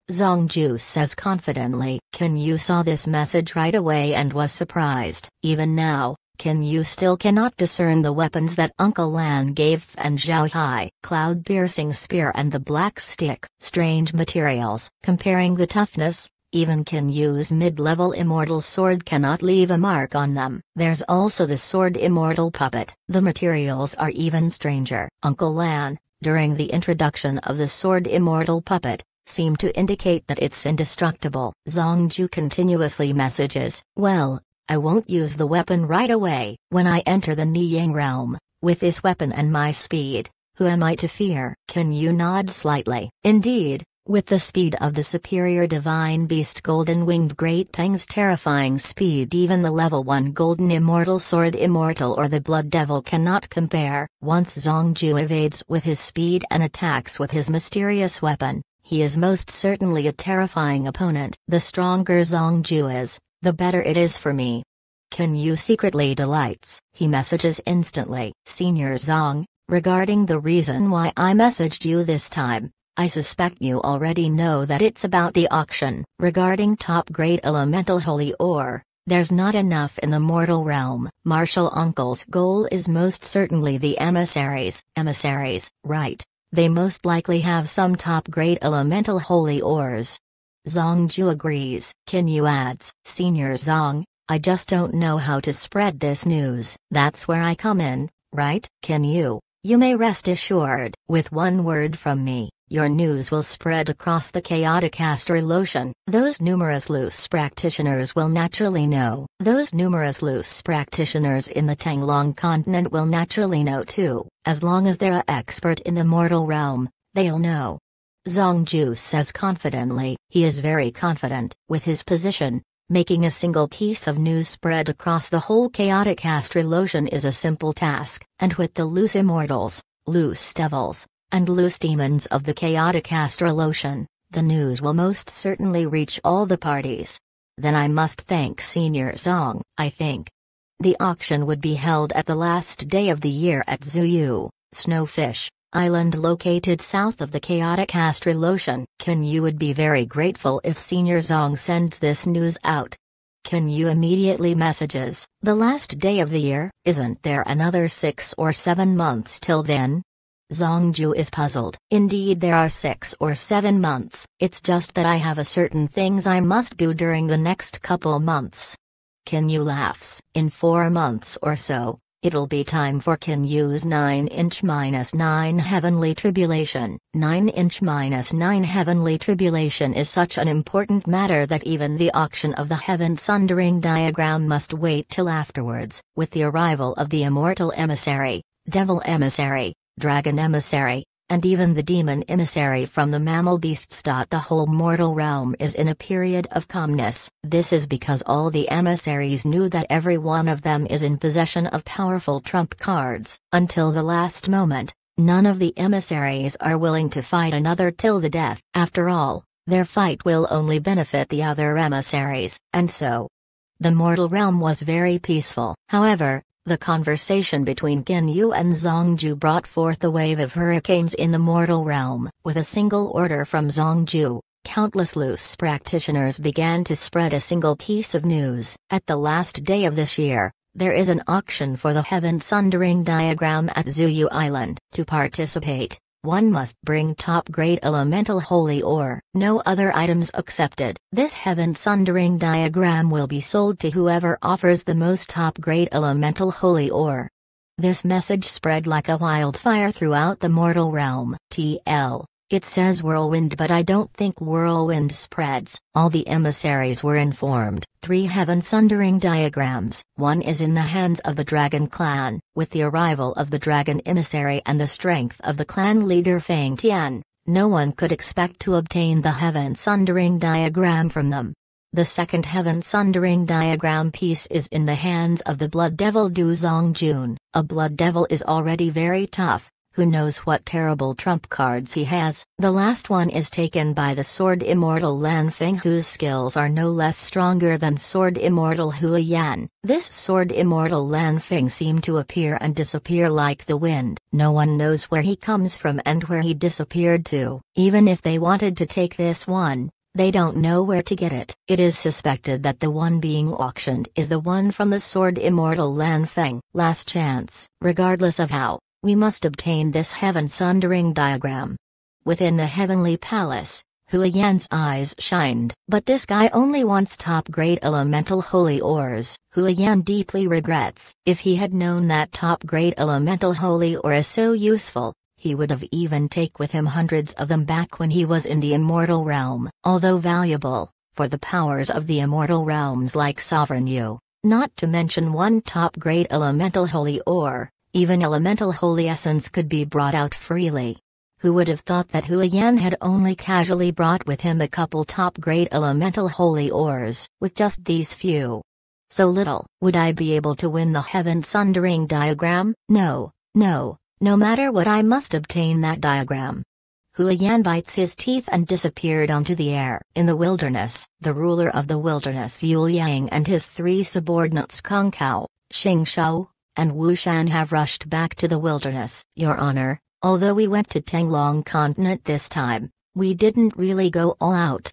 Zhang Ju says confidently. Ken Yu saw this message right away and was surprised. Even now, can you still cannot discern the weapons that Uncle Lan gave and Zhao Hai? Cloud piercing spear and the black stick. Strange materials. Comparing the toughness, even can use mid-level immortal sword cannot leave a mark on them. There's also the sword immortal puppet. The materials are even stranger. Uncle Lan, during the introduction of the sword immortal puppet, seem to indicate that it's indestructible. Zongju continuously messages, Well, I won't use the weapon right away. When I enter the Niyang realm, with this weapon and my speed, who am I to fear? Can you nod slightly? Indeed, with the speed of the superior divine beast golden winged great peng's terrifying speed even the level 1 golden immortal sword immortal or the blood devil cannot compare. Once Zongju evades with his speed and attacks with his mysterious weapon, he is most certainly a terrifying opponent. The stronger Zongju is, the better it is for me. Can you secretly delights, he messages instantly. Senior Zong, regarding the reason why I messaged you this time, I suspect you already know that it's about the auction. Regarding top grade elemental holy ore, there's not enough in the mortal realm. Marshal Uncle's goal is most certainly the emissaries. Emissaries, right. They most likely have some top grade elemental holy ores, Zongju agrees. Kinyu adds, Senior Zong, I just don't know how to spread this news. That's where I come in, right? Yu, you may rest assured. With one word from me, your news will spread across the chaotic astrolotion. Those numerous loose practitioners will naturally know. Those numerous loose practitioners in the Tanglong continent will naturally know too. As long as they're an expert in the mortal realm, they'll know. Zongju says confidently, he is very confident with his position, making a single piece of news spread across the whole chaotic astrologian is a simple task, and with the loose immortals, loose devils, and loose demons of the chaotic astrologian, the news will most certainly reach all the parties. Then I must thank Senior Zong, I think. The auction would be held at the last day of the year at Zuyu, Snowfish, island located south of the chaotic Astral Ocean. Can you would be very grateful if Senior Zong sends this news out. Can you immediately messages, the last day of the year, isn't there another six or seven months till then? Zongju is puzzled. Indeed, there are six or seven months, it's just that I have a certain things I must do during the next couple months. Can you laughs? In four months or so, It'll be time for Kin use 9 inch minus 9 heavenly tribulation. 9 inch minus 9 heavenly tribulation is such an important matter that even the auction of the heaven sundering diagram must wait till afterwards, with the arrival of the immortal emissary, devil emissary, dragon emissary, and even the demon emissary from the mammal beasts. The whole mortal realm is in a period of calmness. This is because all the emissaries knew that every one of them is in possession of powerful trump cards. Until the last moment, none of the emissaries are willing to fight another till the death. After all, their fight will only benefit the other emissaries, and so, the mortal realm was very peaceful. However, the conversation between Qin Yu and Zongju brought forth a wave of hurricanes in the mortal realm. With a single order from Zongju, countless loose practitioners began to spread a single piece of news. At the last day of this year, there is an auction for the Heaven Sundering Diagram at Zuyu Island. To participate, one must bring top-grade elemental holy ore, no other items accepted. This heaven-sundering diagram will be sold to whoever offers the most top-grade elemental holy ore. This message spread like a wildfire throughout the mortal realm. TL it says whirlwind, but I don't think whirlwind spreads. All the emissaries were informed. Three heaven sundering diagrams. One is in the hands of the dragon clan, with the arrival of the dragon emissary and the strength of the clan leader Feng Tian. No one could expect to obtain the heaven sundering diagram from them. The second heaven sundering diagram piece is in the hands of the blood devil Du Zong Jun. A blood devil is already very tough, who knows what terrible trump cards he has. The last one is taken by the Sword Immortal Lan Feng whose skills are no less stronger than Sword Immortal Hua Yan. This Sword Immortal Lan Feng seemed to appear and disappear like the wind. No one knows where he comes from and where he disappeared to. Even if they wanted to take this one, they don't know where to get it. It is suspected that the one being auctioned is the one from the sword immortal Lan Feng. Last chance. Regardless of how, we must obtain this heaven sundering diagram. Within the heavenly palace, Huayan's eyes shined. But this guy only wants top-grade elemental holy ores. Huayan deeply regrets. If he had known that top-grade elemental holy ore is so useful, he would have even take with him hundreds of them back when he was in the immortal realm. Although valuable, for the powers of the immortal realms like Sovereign You, not to mention one top-grade elemental holy ore, even elemental holy essence could be brought out freely. Who would have thought that Huayan had only casually brought with him a couple top-grade elemental holy ores, with just these few? So little, would I be able to win the heaven-sundering diagram? No, no, no matter what I must obtain that diagram. Huayan bites his teeth and disappeared onto the air. In the wilderness, the ruler of the wilderness Yuliang and his three subordinates Kongkao, Kao, Xing and Wushan have rushed back to the wilderness, Your Honor, although we went to Tenglong continent this time, we didn't really go all out.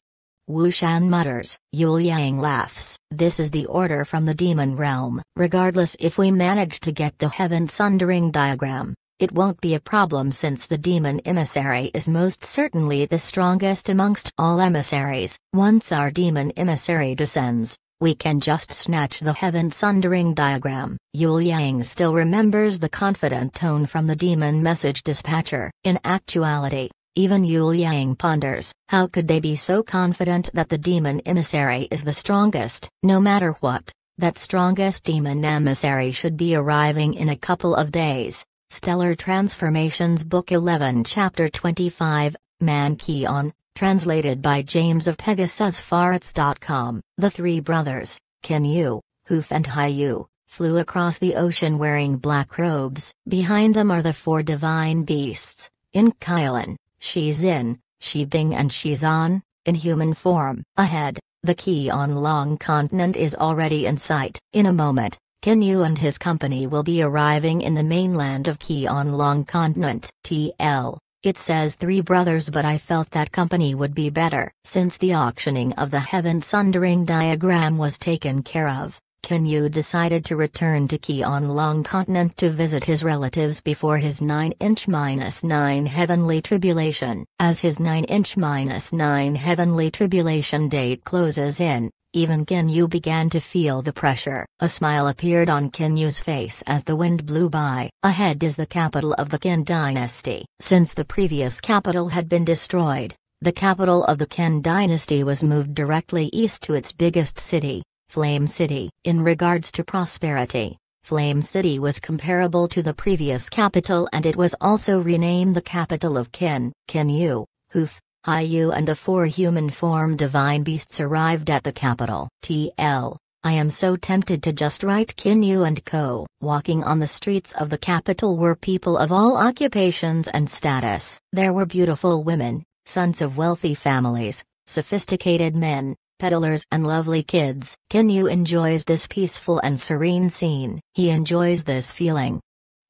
Wushan mutters, Yu Liang laughs. This is the order from the demon realm. Regardless if we manage to get the heaven sundering diagram, it won't be a problem since the demon emissary is most certainly the strongest amongst all emissaries. Once our demon emissary descends, we can just snatch the heaven sundering diagram. Yul Yang still remembers the confident tone from the demon message dispatcher. In actuality, even Yul Yang ponders, how could they be so confident that the demon emissary is the strongest, no matter what? That strongest demon emissary should be arriving in a couple of days. Stellar Transformations Book 11 Chapter 25, Man Keon, Translated by James of PegasusFarts.com, the three brothers, Ken Yu, Hoof and Hai Yu, flew across the ocean wearing black robes. Behind them are the four divine beasts, in Kailan, she's in. She Bing and she's on in human form. Ahead, the key on Long Continent is already in sight. In a moment, Ken Yu and his company will be arriving in the mainland of Key on Long Continent. TL it says Three Brothers but I felt that company would be better, since the auctioning of the heaven sundering diagram was taken care of. Kenyu decided to return to Keon Long Continent to visit his relatives before his 9-inch minus 9 heavenly tribulation, as his 9-inch minus 9 heavenly tribulation date closes in. Even Yu began to feel the pressure. A smile appeared on Yu's face as the wind blew by. Ahead is the capital of the Qin dynasty. Since the previous capital had been destroyed, the capital of the Qin dynasty was moved directly east to its biggest city, Flame City. In regards to prosperity, Flame City was comparable to the previous capital and it was also renamed the capital of Qin. Qin Yu, Huf, IU and the four human form divine beasts arrived at the capital. TL. I am so tempted to just write Kinyu and Co. Walking on the streets of the capital were people of all occupations and status. There were beautiful women, sons of wealthy families, sophisticated men, peddlers and lovely kids. Kinyu enjoys this peaceful and serene scene. He enjoys this feeling.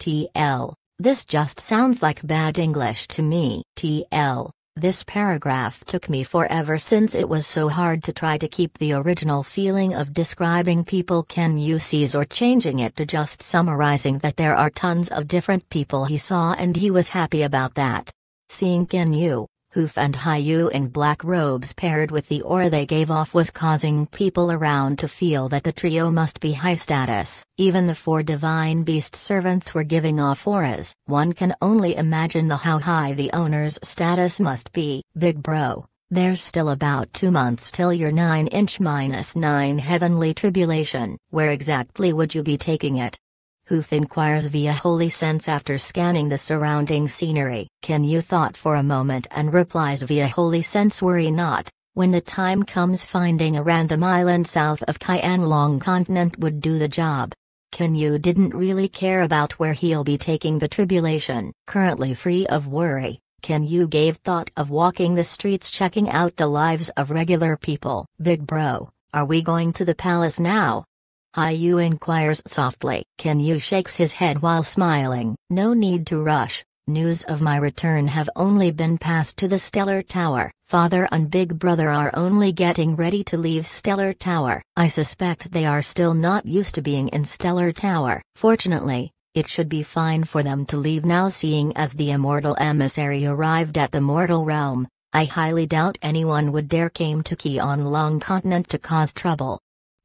TL. This just sounds like bad English to me. TL. This paragraph took me forever since it was so hard to try to keep the original feeling of describing people Ken you sees or changing it to just summarizing that there are tons of different people he saw and he was happy about that. Seeing Ken you Hoof and Hayu in black robes paired with the aura they gave off was causing people around to feel that the trio must be high status. Even the four divine beast servants were giving off auras. One can only imagine the how high the owner's status must be. Big bro, there's still about two months till your 9 inch minus 9 heavenly tribulation. Where exactly would you be taking it? Hoof inquires via holy sense after scanning the surrounding scenery. Can you thought for a moment and replies via holy sense worry not, when the time comes finding a random island south of Kyan long continent would do the job. Can you didn't really care about where he'll be taking the tribulation. Currently free of worry. Can you gave thought of walking the streets checking out the lives of regular people? Big bro, are we going to the palace now? IU inquires softly. Can you shakes his head while smiling. No need to rush. News of my return have only been passed to the Stellar Tower. Father and Big Brother are only getting ready to leave Stellar Tower. I suspect they are still not used to being in Stellar Tower. Fortunately, it should be fine for them to leave now seeing as the immortal emissary arrived at the mortal realm. I highly doubt anyone would dare came to Key on Long Continent to cause trouble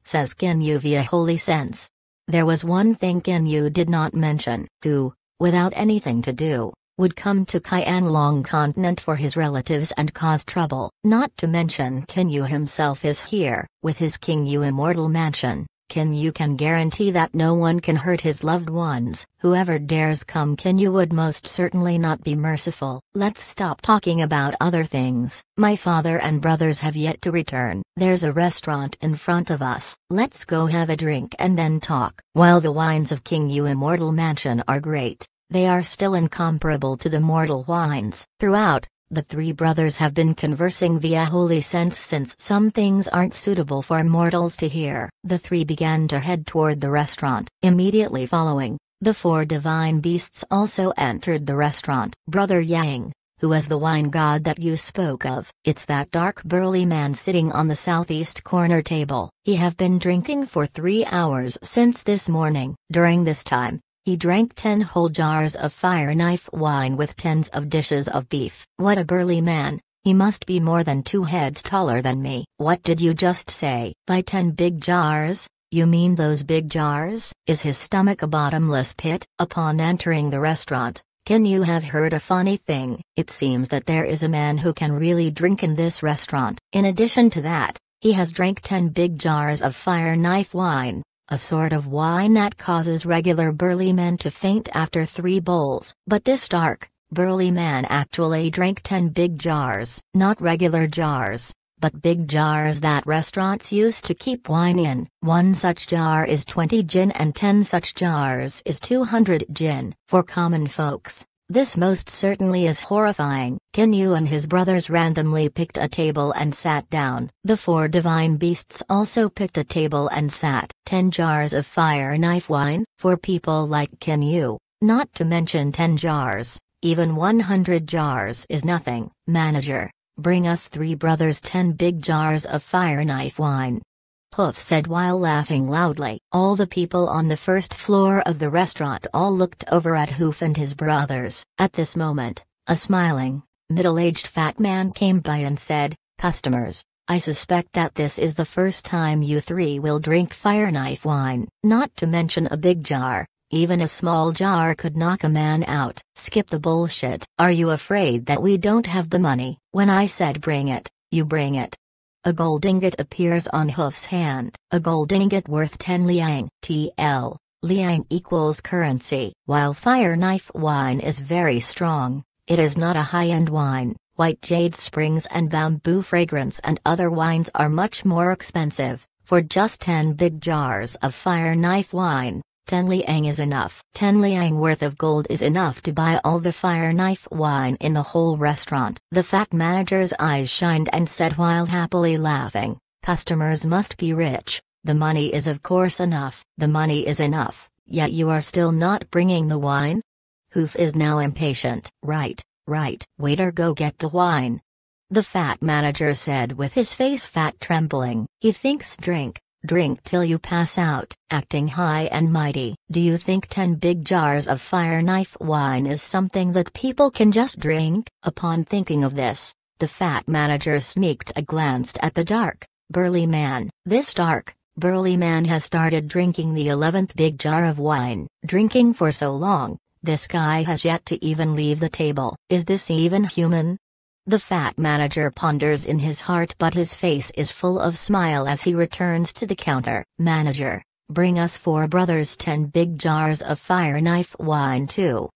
says Ginyu via holy sense. There was one thing Ginyu did not mention, who, without anything to do, would come to Long continent for his relatives and cause trouble. Not to mention Kinyu himself is here, with his Yu immortal mansion. King, you can guarantee that no one can hurt his loved ones. Whoever dares come King, you would most certainly not be merciful. Let's stop talking about other things. My father and brothers have yet to return. There's a restaurant in front of us. Let's go have a drink and then talk. While the wines of King Yu Immortal Mansion are great, they are still incomparable to the mortal wines. Throughout, the three brothers have been conversing via holy sense since some things aren't suitable for mortals to hear. The three began to head toward the restaurant. Immediately following, the four divine beasts also entered the restaurant. Brother Yang, who is the wine god that you spoke of, it's that dark burly man sitting on the southeast corner table. He have been drinking for three hours since this morning. During this time, he drank ten whole jars of fire knife wine with tens of dishes of beef. What a burly man, he must be more than two heads taller than me. What did you just say? By ten big jars? You mean those big jars? Is his stomach a bottomless pit? Upon entering the restaurant, can you have heard a funny thing? It seems that there is a man who can really drink in this restaurant. In addition to that, he has drank 10 big jars of fire knife wine, a sort of wine that causes regular burly men to faint after three bowls, but this dark, burly man actually drank 10 big jars, not regular jars, but big jars that restaurants use to keep wine in. One such jar is 20 gin and 10 such jars is 200 gin. For common folks, this most certainly is horrifying. Kin Yu and his brothers randomly picked a table and sat down. The four divine beasts also picked a table and sat. Ten jars of fire knife wine, for people like Kin Yu, not to mention ten jars. Even 100 jars is nothing. Manager, bring us three brothers 10 big jars of fire knife wine. Hoof said while laughing loudly. All the people on the first floor of the restaurant all looked over at Hoof and his brothers. At this moment, a smiling, middle aged fat man came by and said, Customers, I suspect that this is the first time you three will drink fire knife wine, not to mention a big jar. Even a small jar could knock a man out. Skip the bullshit. Are you afraid that we don't have the money? When I said bring it, you bring it. A gold ingot appears on Hoof's hand. A gold ingot worth 10 liang, TL. Liang equals currency. While fire knife wine is very strong, it is not a high-end wine. White jade springs and bamboo fragrance and other wines are much more expensive. For just 10 big jars of fire knife wine, 10 liang is enough. 10 liang worth of gold is enough to buy all the fire knife wine in the whole restaurant. The fat manager's eyes shined and said while happily laughing, Customers must be rich. The money is of course enough. The money is enough, yet you are still not bringing the wine? Hoof is now impatient. Right, right. Waiter go get the wine. The fat manager said with his face fat trembling. He thinks drink, Drink till you pass out, acting high and mighty. Do you think 10 big jars of fire knife wine is something that people can just drink? Upon thinking of this, the fat manager sneaked a glance at the dark, burly man. This dark, burly man has started drinking the 11th big jar of wine. Drinking for so long, this guy has yet to even leave the table. Is this even human? The fat manager ponders in his heart, but his face is full of smile as he returns to the counter. Manager, bring us four brothers 10 big jars of fire knife wine, too.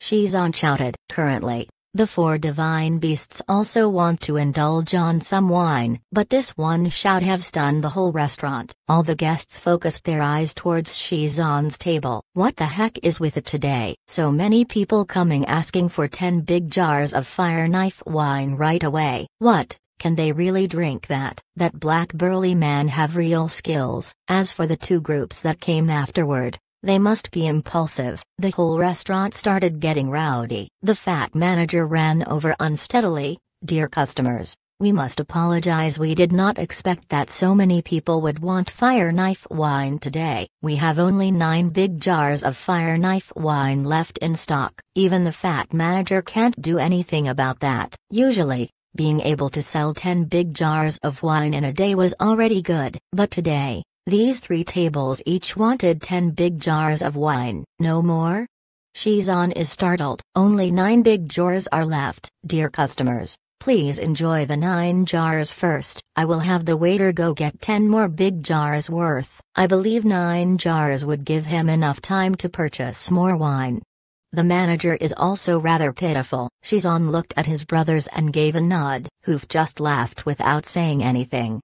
She's on shouted. Currently, the four divine beasts also want to indulge on some wine, but this one shout have stunned the whole restaurant. All the guests focused their eyes towards Shizan's table. What the heck is with it today? So many people coming asking for 10 big jars of fire knife wine right away. What? Can they really drink that? That black burly man have real skills. As for the two groups that came afterward, they must be impulsive. The whole restaurant started getting rowdy. The fat manager ran over unsteadily. Dear customers, we must apologize. We did not expect that so many people would want fire knife wine today. We have only nine big jars of fire knife wine left in stock. Even the fat manager can't do anything about that. Usually, being able to sell 10 big jars of wine in a day was already good. But today, these three tables each wanted ten big jars of wine, no more? Shizan is startled, only nine big jars are left. Dear customers, please enjoy the nine jars first. I will have the waiter go get ten more big jars worth. I believe nine jars would give him enough time to purchase more wine. The manager is also rather pitiful. Shizan looked at his brothers and gave a nod, who've just laughed without saying anything.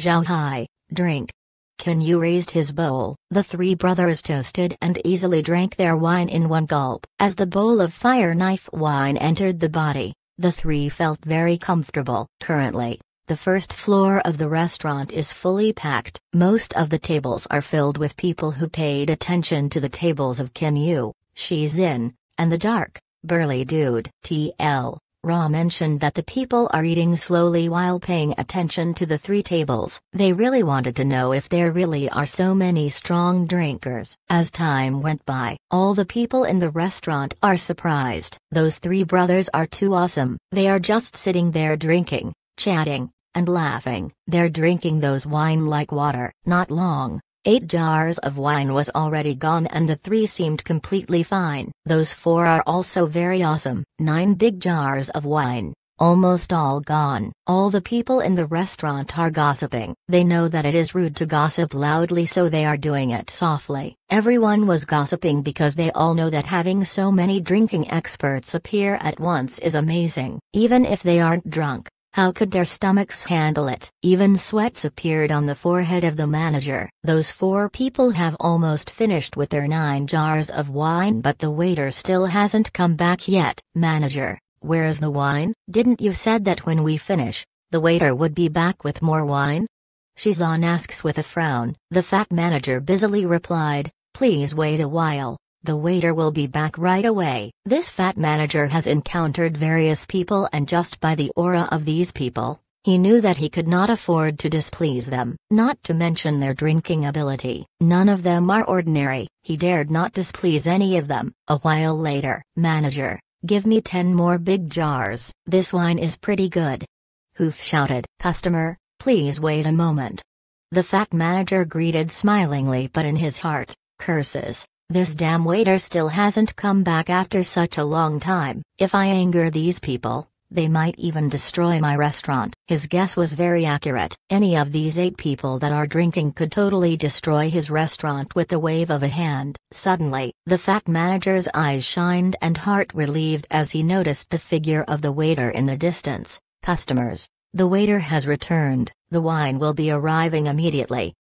Zhao Hai, drink. Kenyu raised his bowl. The three brothers toasted and easily drank their wine in one gulp. As the bowl of fire knife wine entered the body, the three felt very comfortable. Currently, the first floor of the restaurant is fully packed. Most of the tables are filled with people who paid attention to the tables of Kenyu, Shizin, and the dark, burly dude. TL. Ra mentioned that the people are eating slowly while paying attention to the three tables. They really wanted to know if there really are so many strong drinkers. As time went by, all the people in the restaurant are surprised. Those three brothers are too awesome. They are just sitting there drinking, chatting, and laughing. They're drinking those wine like water. Not long Eight jars of wine was already gone and the three seemed completely fine. Those four are also very awesome. Nine big jars of wine. Almost all gone. All the people in the restaurant are gossiping. They know that it is rude to gossip loudly so they are doing it softly. Everyone was gossiping because they all know that having so many drinking experts appear at once is amazing. Even if they aren't drunk, how could their stomachs handle it? Even sweats appeared on the forehead of the manager. Those four people have almost finished with their nine jars of wine, but the waiter still hasn't come back yet. Manager, where's the wine? Didn't you said that when we finish, the waiter would be back with more wine? Shizan asks with a frown. The fat manager busily replied, Please wait a while. The waiter will be back right away. This fat manager has encountered various people, and just by the aura of these people, he knew that he could not afford to displease them, not to mention their drinking ability. None of them are ordinary, he dared not displease any of them. A while later, manager, give me 10 more big jars, this wine is pretty good. Hoof shouted, customer, please wait a moment. The fat manager greeted smilingly but in his heart, curses, this damn waiter still hasn't come back after such a long time. If I anger these people, they might even destroy my restaurant. His guess was very accurate. Any of these eight people that are drinking could totally destroy his restaurant with the wave of a hand. Suddenly, the fat manager's eyes shined and heart relieved as he noticed the figure of the waiter in the distance. Customers, the waiter has returned. The wine will be arriving immediately.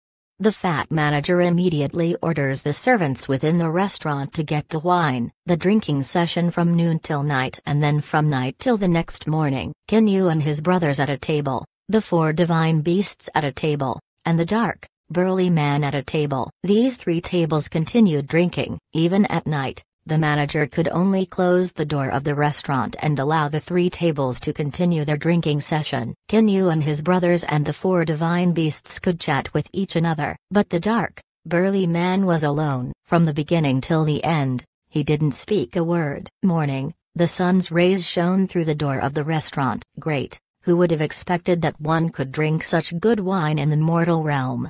The fat manager immediately orders the servants within the restaurant to get the wine, the drinking session from noon till night and then from night till the next morning. Kenyu and his brothers at a table, the four divine beasts at a table, and the dark, burly man at a table. These three tables continued drinking, even at night, the manager could only close the door of the restaurant and allow the three tables to continue their drinking session. Kinyu and his brothers and the four divine beasts could chat with each another, but the dark, burly man was alone. From the beginning till the end, he didn't speak a word. Morning, the sun's rays shone through the door of the restaurant. Great, who would have expected that one could drink such good wine in the mortal realm?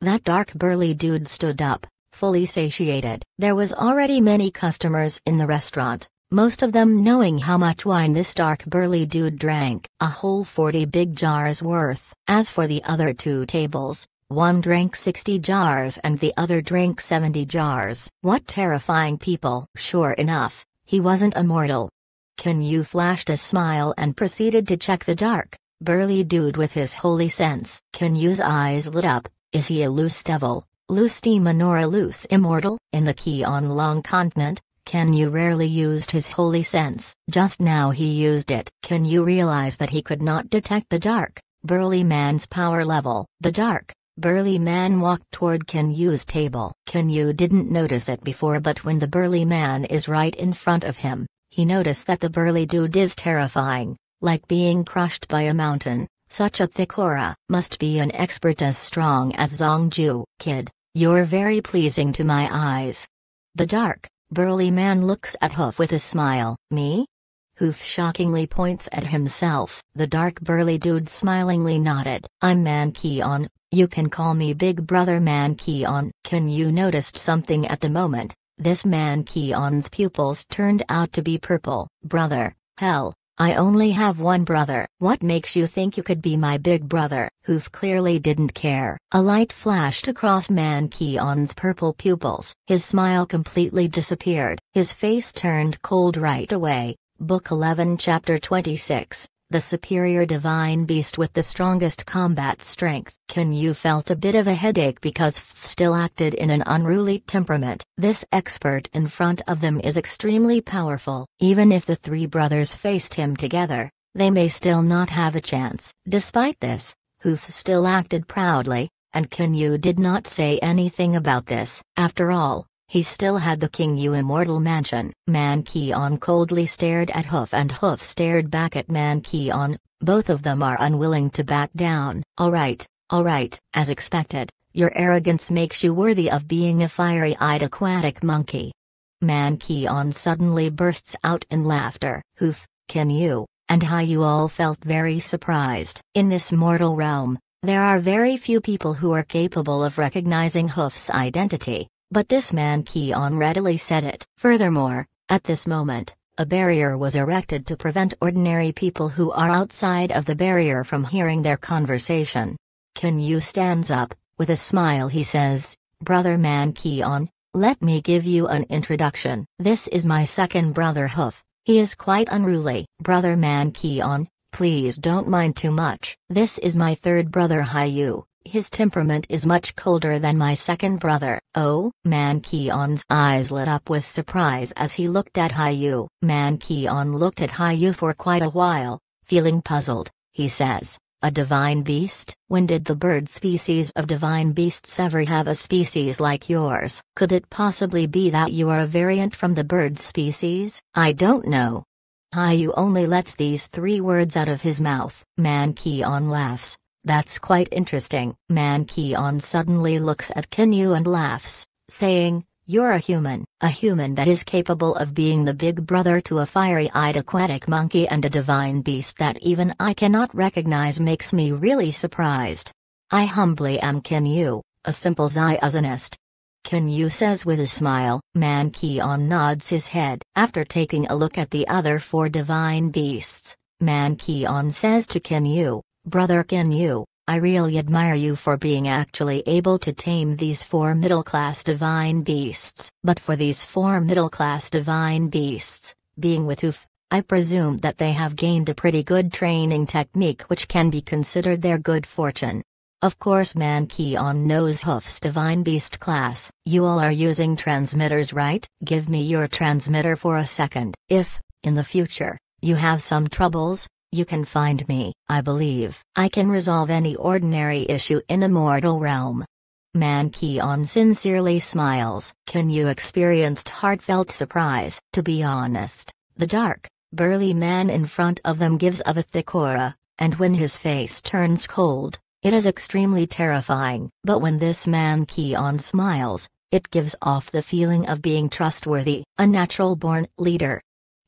That dark burly dude stood up, Fully satiated, there was already many customers in the restaurant, most of them knowing how much wine this dark burly dude drank, a whole 40 big jars worth. As for the other two tables, one drank 60 jars and the other drank 70 jars. What terrifying people. Sure enough, he wasn't immortal. Can you flashed a smile and proceeded to check the dark, burly dude with his holy sense. Can you's eyes lit up, is he a loose devil, Lusti Minora Luce immortal, in the key on long continent, Kenyu rarely used his holy sense, just now he used it. Can you realize that he could not detect the dark, burly man's power level? The dark, burly man walked toward Kenyu's table. Kenyu didn't notice it before but when the burly man is right in front of him, he noticed that the burly dude is terrifying, like being crushed by a mountain. Such a thick aura must be an expert as strong as Zongju, kid. You're very pleasing to my eyes. The dark, burly man looks at Hoof with a smile. Me? Hoof shockingly points at himself. The dark burly dude smilingly nodded. I'm Man you can call me Big Brother Man Can you noticed something at the moment? This man pupils turned out to be purple. Brother, hell, I only have one brother. What makes you think you could be my big brother? Hoof clearly didn't care. A light flashed across Man Keon's purple pupils. His smile completely disappeared. His face turned cold right away. Book 11 Chapter 26 the superior divine beast with the strongest combat strength. Can you felt a bit of a headache because F still acted in an unruly temperament? This expert in front of them is extremely powerful. Even if the three brothers faced him together, they may still not have a chance. Despite this, Hoof still acted proudly, and Kinyu did not say anything about this. After all, he still had the King Yu immortal mansion. Man Keon coldly stared at Hoof and Hoof stared back at Man Keon. Both of them are unwilling to back down. Alright, alright. As expected, your arrogance makes you worthy of being a fiery-eyed aquatic monkey. Man Keon suddenly bursts out in laughter. Hoof, can you? and how you all felt very surprised. In this mortal realm, there are very few people who are capable of recognizing Hoof's identity. But this man Keon readily said it. Furthermore, at this moment, a barrier was erected to prevent ordinary people who are outside of the barrier from hearing their conversation. Can stands up, with a smile he says, Brother Man Keon, let me give you an introduction. This is my second brother Hoof, he is quite unruly. Brother Man Keon, please don't mind too much. This is my third brother Hayu, his temperament is much colder than my second brother. Oh, Man Keon's eyes lit up with surprise as he looked at Hayu. Man Keon looked at Hayu for quite a while, feeling puzzled. He says, A divine beast? When did the bird species of divine beasts ever have a species like yours? Could it possibly be that you are a variant from the bird species? I don't know. Hayu only lets these three words out of his mouth. Man Keon laughs. That's quite interesting. Man Kion. suddenly looks at Kinyu and laughs, saying, You're a human. A human that is capable of being the big brother to a fiery eyed aquatic monkey and a divine beast that even I cannot recognize makes me really surprised. I humbly am Kinyu, a simple Ziozinist. Kinyu says with a smile. Man Kion nods his head. After taking a look at the other four divine beasts, Man Kion says to Kinyu, Brother Ken you, I really admire you for being actually able to tame these four middle class divine beasts. But for these four middle class divine beasts, being with Oof, I presume that they have gained a pretty good training technique which can be considered their good fortune. Of course Mankey on knows Hoof's Divine Beast class. You all are using transmitters right? Give me your transmitter for a second. If, in the future, you have some troubles, you can find me, I believe. I can resolve any ordinary issue in the mortal realm. Man Keon sincerely smiles. Can you experienced heartfelt surprise? To be honest, the dark, burly man in front of them gives of a thick aura, and when his face turns cold, it is extremely terrifying. But when this man Keon smiles, it gives off the feeling of being trustworthy, a natural born leader.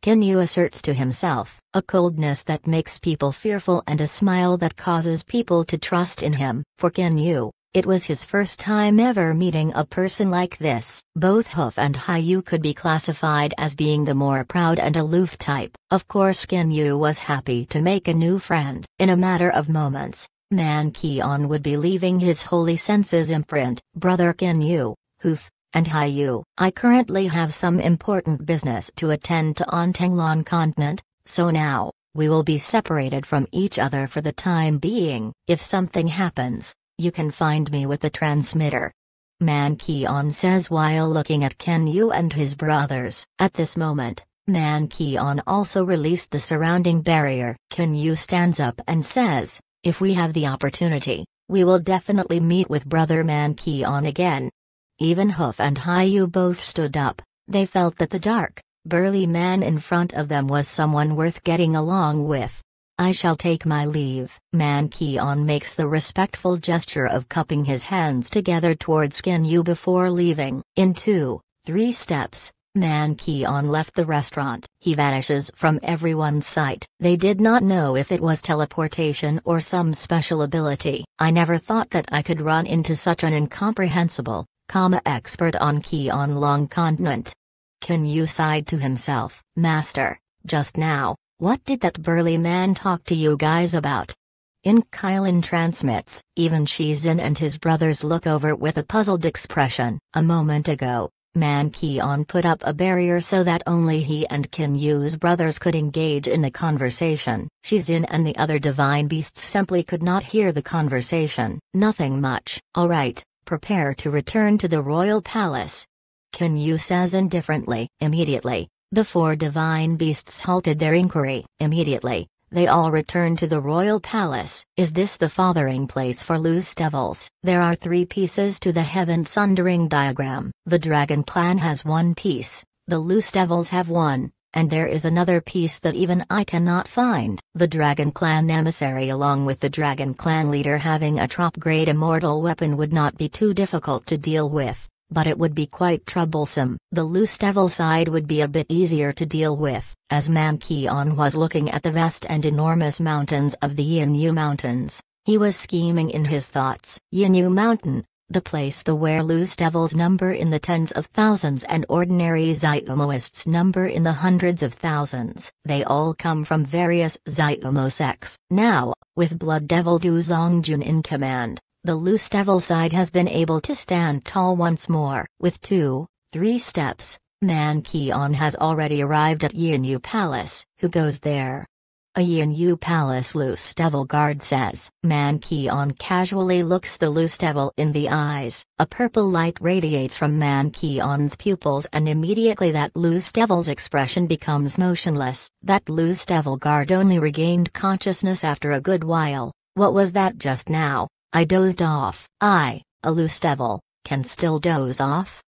Kinyu asserts to himself, a coldness that makes people fearful and a smile that causes people to trust in him. For Kinyu, it was his first time ever meeting a person like this. Both Hoof and Yu could be classified as being the more proud and aloof type. Of course Kinyu was happy to make a new friend. In a matter of moments, Man Kion would be leaving his holy senses imprint. Brother Kinyu, Hoof, and hi you, I currently have some important business to attend to on Tenglon continent, so now, we will be separated from each other for the time being. If something happens, you can find me with the transmitter. Man Keon says while looking at Ken Yu and his brothers. At this moment, Man Keon also released the surrounding barrier. Ken Yu stands up and says, If we have the opportunity, we will definitely meet with brother Man Keon again. Even Hoof and Hayu both stood up, they felt that the dark, burly man in front of them was someone worth getting along with. I shall take my leave. Man Keon makes the respectful gesture of cupping his hands together towards Ginyu before leaving. In two, three steps, Man Keon left the restaurant. He vanishes from everyone's sight. They did not know if it was teleportation or some special ability. I never thought that I could run into such an incomprehensible, comma expert on key on long continent. Can you sighed to himself, Master, just now, what did that burly man talk to you guys about? In Kylan transmits, even Shizin and his brothers look over with a puzzled expression. A moment ago, Man Keon put up a barrier so that only he and Kin Yu's brothers could engage in the conversation. Shizin and the other divine beasts simply could not hear the conversation. Nothing much. Alright, prepare to return to the royal palace. Kinyu says indifferently, immediately. The four divine beasts halted their inquiry, immediately. They all returned to the royal palace. Is this the fathering place for loose devils? There are three pieces to the heaven sundering diagram. The dragon clan has one piece, the loose devils have one. And there is another piece that even I cannot find. The Dragon Clan emissary along with the Dragon Clan leader having a top-grade immortal weapon would not be too difficult to deal with, but it would be quite troublesome. The loose devil side would be a bit easier to deal with, as Mankeon was looking at the vast and enormous mountains of the Yinyu Mountains. He was scheming in his thoughts. Yinyu Mountain, the place the loose Devils number in the tens of thousands and ordinary Zyomoists number in the hundreds of thousands. They all come from various Zyomo sects. Now, with Blood Devil Du Zongjun in command, the Loose Devil side has been able to stand tall once more. With two, three steps, Man Kion has already arrived at Yinyu Palace. Who goes there? A Yu Palace loose devil guard says, Man Keon casually looks the loose devil in the eyes, a purple light radiates from Man Keon's pupils and immediately that loose devil's expression becomes motionless, that loose devil guard only regained consciousness after a good while, what was that just now, I dozed off, I, a loose devil, can still doze off?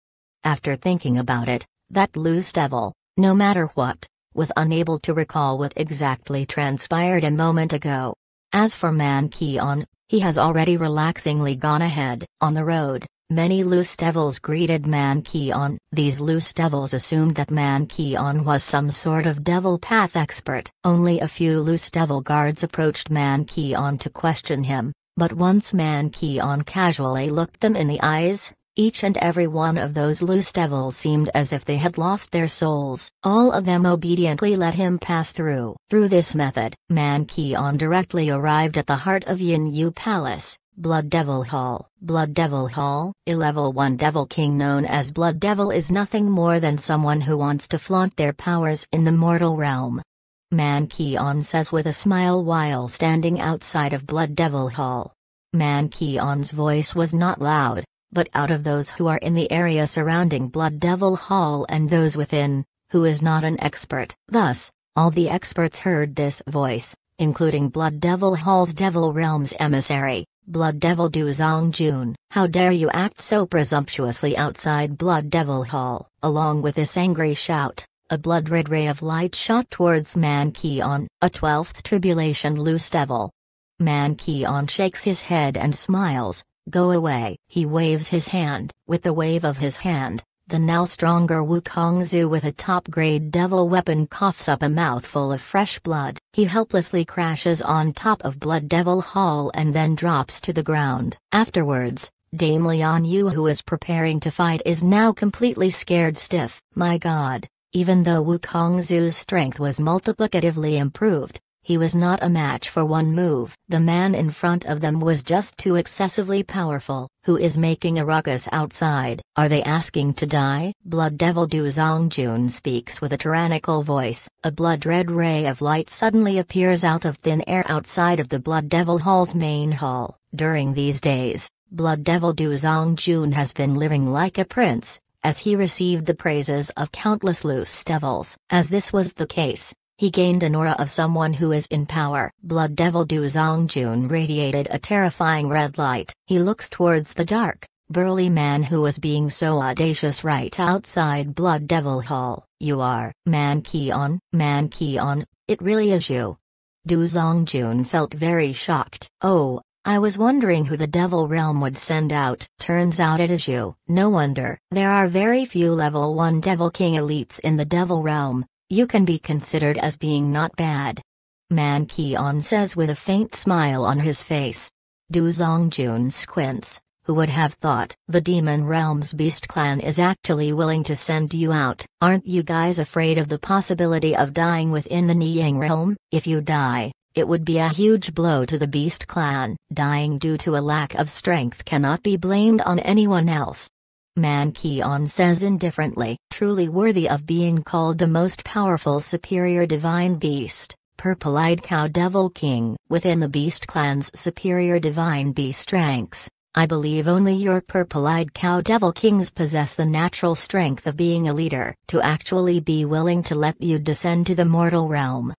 After thinking about it, that loose devil, no matter what, was unable to recall what exactly transpired a moment ago. As for Man Keon, he has already relaxingly gone ahead. On the road, many loose devils greeted Man Keon. These loose devils assumed that Man Keon was some sort of devil path expert. Only a few loose devil guards approached Man Keon to question him, but once Man Keon casually looked them in the eyes, each and every one of those loose devils seemed as if they had lost their souls. All of them obediently let him pass through. Through this method, Man Keon directly arrived at the heart of Yin Yu Palace, Blood Devil Hall. Blood Devil Hall, a level 1 Devil King known as Blood Devil is nothing more than someone who wants to flaunt their powers in the mortal realm. Man Keon says with a smile while standing outside of Blood Devil Hall. Man Keon's voice was not loud, but out of those who are in the area surrounding Blood Devil Hall and those within, who is not an expert. Thus, all the experts heard this voice, including Blood Devil Hall's Devil Realm's emissary, Blood Devil Du Zong Jun. How dare you act so presumptuously outside Blood Devil Hall? Along with this angry shout, a blood red ray of light shot towards Man Keon, a 12th tribulation loose devil. Man Keon shakes his head and smiles, Go away. He waves his hand. With the wave of his hand, the now stronger Wukong Zhu with a top-grade devil weapon coughs up a mouthful of fresh blood. He helplessly crashes on top of Blood Devil Hall and then drops to the ground. Afterwards, Dame Lian Yu who is preparing to fight is now completely scared stiff. My god, even though Wukong Zhu's strength was multiplicatively improved, he was not a match for one move. The man in front of them was just too excessively powerful. Who is making a ruckus outside? Are they asking to die? Blood Devil Du Zongjun speaks with a tyrannical voice. A blood red ray of light suddenly appears out of thin air outside of the Blood Devil Hall's main hall. During these days, Blood Devil Du Zongjun has been living like a prince, as he received the praises of countless loose devils. As this was the case, he gained an aura of someone who is in power. Blood Devil Du Zongjun radiated a terrifying red light. He looks towards the dark, burly man who was being so audacious right outside Blood Devil Hall. You are, Man Keon, Man Keon, it really is you. Du Zongjun felt very shocked. Oh, I was wondering who the Devil Realm would send out. Turns out it is you. No wonder. There are very few level 1 Devil King elites in the Devil Realm, you can be considered as being not bad. Man Kion says with a faint smile on his face. Do Zongjun squints, who would have thought the Demon Realm's Beast Clan is actually willing to send you out? Aren't you guys afraid of the possibility of dying within the Niyang Realm? If you die, it would be a huge blow to the Beast Clan. Dying due to a lack of strength cannot be blamed on anyone else. Man Keon says indifferently, truly worthy of being called the most powerful superior divine beast, purple-eyed cow devil king. Within the beast clan's superior divine beast ranks, I believe only your purple-eyed cow devil kings possess the natural strength of being a leader, to actually be willing to let you descend to the mortal realm.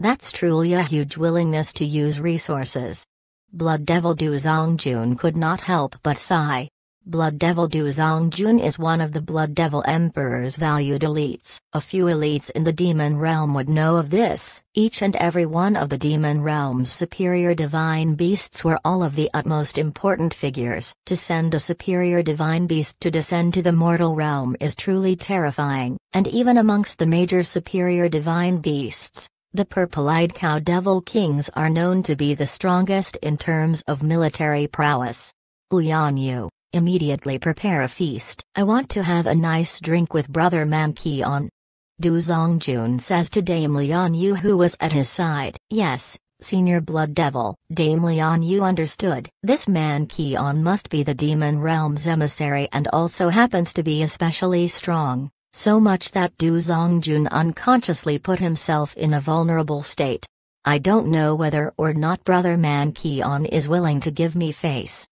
That's truly a huge willingness to use resources. Blood Devil Du Zongjun could not help but sigh. Blood Devil Duzong Jun is one of the Blood Devil Emperor's valued elites. A few elites in the Demon Realm would know of this. Each and every one of the Demon Realm's superior divine beasts were all of the utmost important figures. To send a superior divine beast to descend to the mortal realm is truly terrifying, and even amongst the major superior divine beasts, the purple-eyed cow devil kings are known to be the strongest in terms of military prowess. Lian Yu, Immediately prepare a feast. I want to have a nice drink with brother Man Kion. Du Zongjun says to Dame Lian Yu who was at his side. Yes, senior blood devil. Dame Lian Yu understood. This man Kion must be the demon realm's emissary and also happens to be especially strong, so much that Du Zongjun unconsciously put himself in a vulnerable state. I don't know whether or not brother Man Kion is willing to give me face.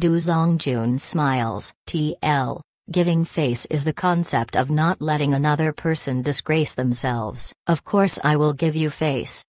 Du Zongjun smiles, TL. Giving face is the concept of not letting another person disgrace themselves. Of course I will give you face.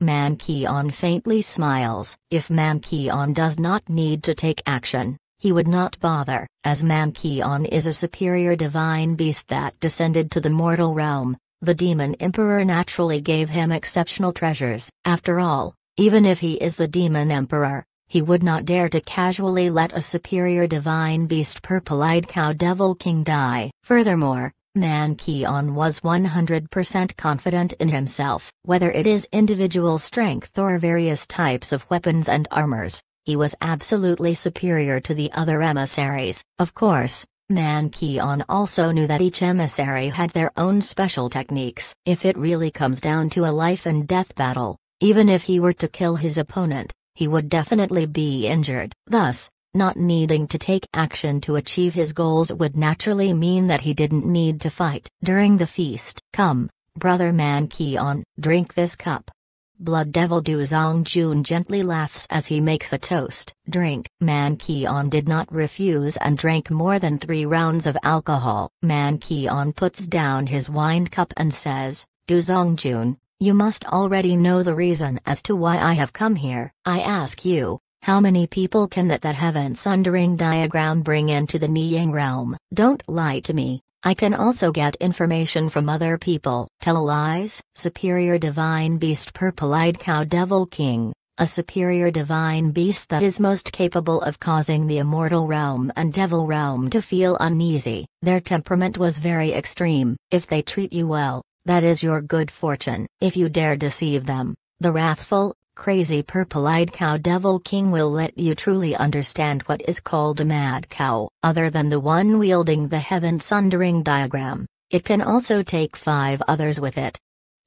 Man Keon faintly smiles. If Man Keon does not need to take action, he would not bother, as Man Keon is a superior divine beast that descended to the mortal realm. The demon emperor naturally gave him exceptional treasures. After all, even if he is the demon emperor, he would not dare to casually let a superior divine beast purple-eyed cow devil king die. Furthermore, Man Keon was 100% confident in himself. Whether it is individual strength or various types of weapons and armors, he was absolutely superior to the other emissaries. Of course, Man Keon also knew that each emissary had their own special techniques. If it really comes down to a life and death battle, even if he were to kill his opponent, he would definitely be injured. Thus, not needing to take action to achieve his goals would naturally mean that he didn't need to fight. During the feast, come, brother Mankion, drink this cup. Blood Devil Duzong Jun gently laughs as he makes a toast. Drink. Mankion did not refuse and drank more than three rounds of alcohol. Mankion puts down his wine cup and says, Duzong Jun, you must already know the reason as to why I have come here. I ask you, how many people can that that heaven sundering diagram bring into the Niying realm? Don't lie to me. I can also get information from other people. Tell lies, superior divine beast purple-eyed cow devil king, a superior divine beast that is most capable of causing the immortal realm and devil realm to feel uneasy. Their temperament was very extreme. If they treat you well, that is your good fortune. If you dare deceive them, the wrathful, crazy purple-eyed cow devil king will let you truly understand what is called a mad cow. Other than the one wielding the heaven-sundering diagram, it can also take five others with it.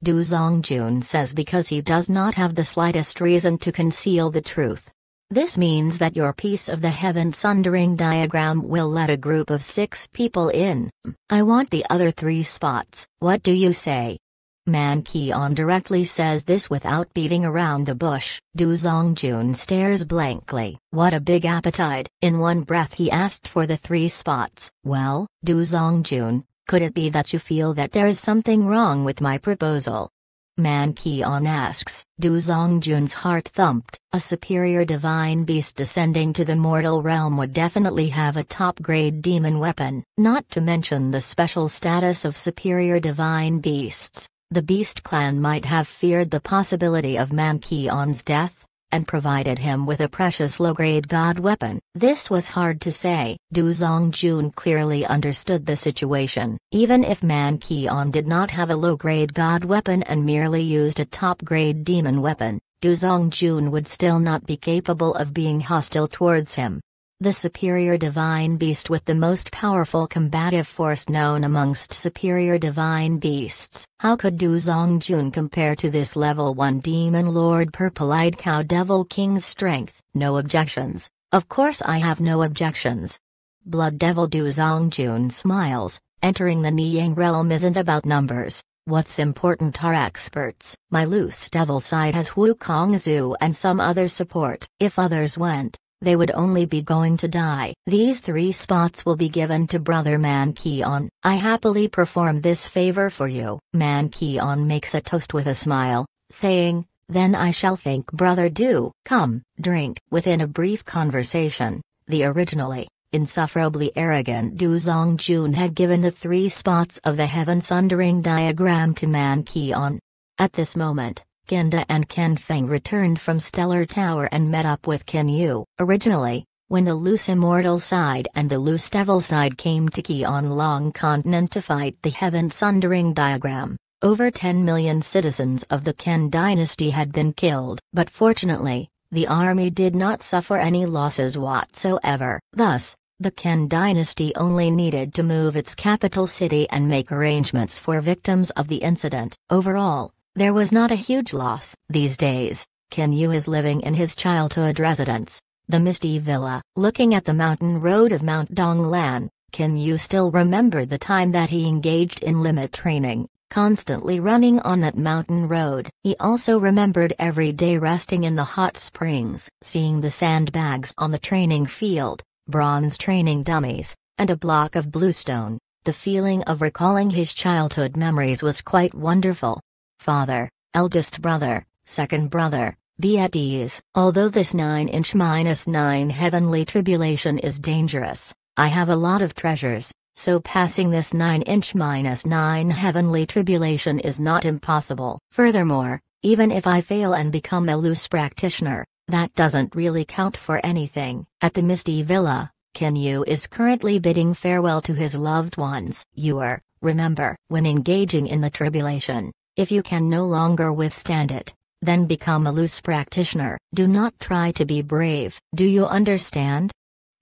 Du Zongjun says because he does not have the slightest reason to conceal the truth, this means that your piece of the heaven sundering diagram will let a group of six people in. I want the other three spots, what do you say? Man Keon directly says this without beating around the bush. Du Zongjun stares blankly. What a big appetite. In one breath he asked for the three spots. Well, Du Zongjun, could it be that you feel that there is something wrong with my proposal? Man Keon asks, Do Zongjun's heart thumped, a superior divine beast descending to the mortal realm would definitely have a top-grade demon weapon, not to mention the special status of superior divine beasts. The beast clan might have feared the possibility of Man Keon's death, and provided him with a precious low-grade god weapon. This was hard to say. Du Zongjun clearly understood the situation. Even if Man Qian did not have a low-grade god weapon and merely used a top-grade demon weapon, Du Zongjun would still not be capable of being hostile towards him the superior divine beast with the most powerful combative force known amongst superior divine beasts. How could Du Zongjun compare to this level 1 demon lord purple-eyed cow devil king's strength? No objections. Of course I have no objections. Blood devil Du Zongjun smiles, entering the Niyang realm isn't about numbers. What's important are experts. My loose devil side has Wu Kongzu and some other support. If others went, they would only be going to die. These three spots will be given to Brother Man Keon. I happily perform this favor for you. Man Keon makes a toast with a smile, saying, Then I shall thank Brother Do. Come, drink. Within a brief conversation, the originally insufferably arrogant Du Zongjun had given the three spots of the heaven sundering diagram to Man Keon. At this moment, Genda and Ken Feng returned from Stellar Tower and met up with Ken Yu. Originally, when the loose Immortal side and the loose Devil side came to Qian Long Continent to fight the Heaven Sundering Diagram, over 10 million citizens of the Ken dynasty had been killed. But fortunately, the army did not suffer any losses whatsoever. Thus, the Ken dynasty only needed to move its capital city and make arrangements for victims of the incident. Overall, there was not a huge loss these days. Ken Yu is living in his childhood residence, the Misty Villa. Looking at the mountain road of Mount Donglan, Ken Yu still remembered the time that he engaged in limit training, constantly running on that mountain road. He also remembered every day resting in the hot springs, seeing the sandbags on the training field, bronze training dummies, and a block of bluestone. The feeling of recalling his childhood memories was quite wonderful father, eldest brother, second brother, be at ease. Although this 9 inch minus 9 heavenly tribulation is dangerous, I have a lot of treasures, so passing this 9 inch minus 9 heavenly tribulation is not impossible. Furthermore, even if I fail and become a loose practitioner, that doesn't really count for anything. At the Misty Villa, Kinyu is currently bidding farewell to his loved ones. You are, remember, when engaging in the tribulation, if you can no longer withstand it, then become a loose practitioner. Do not try to be brave. Do you understand?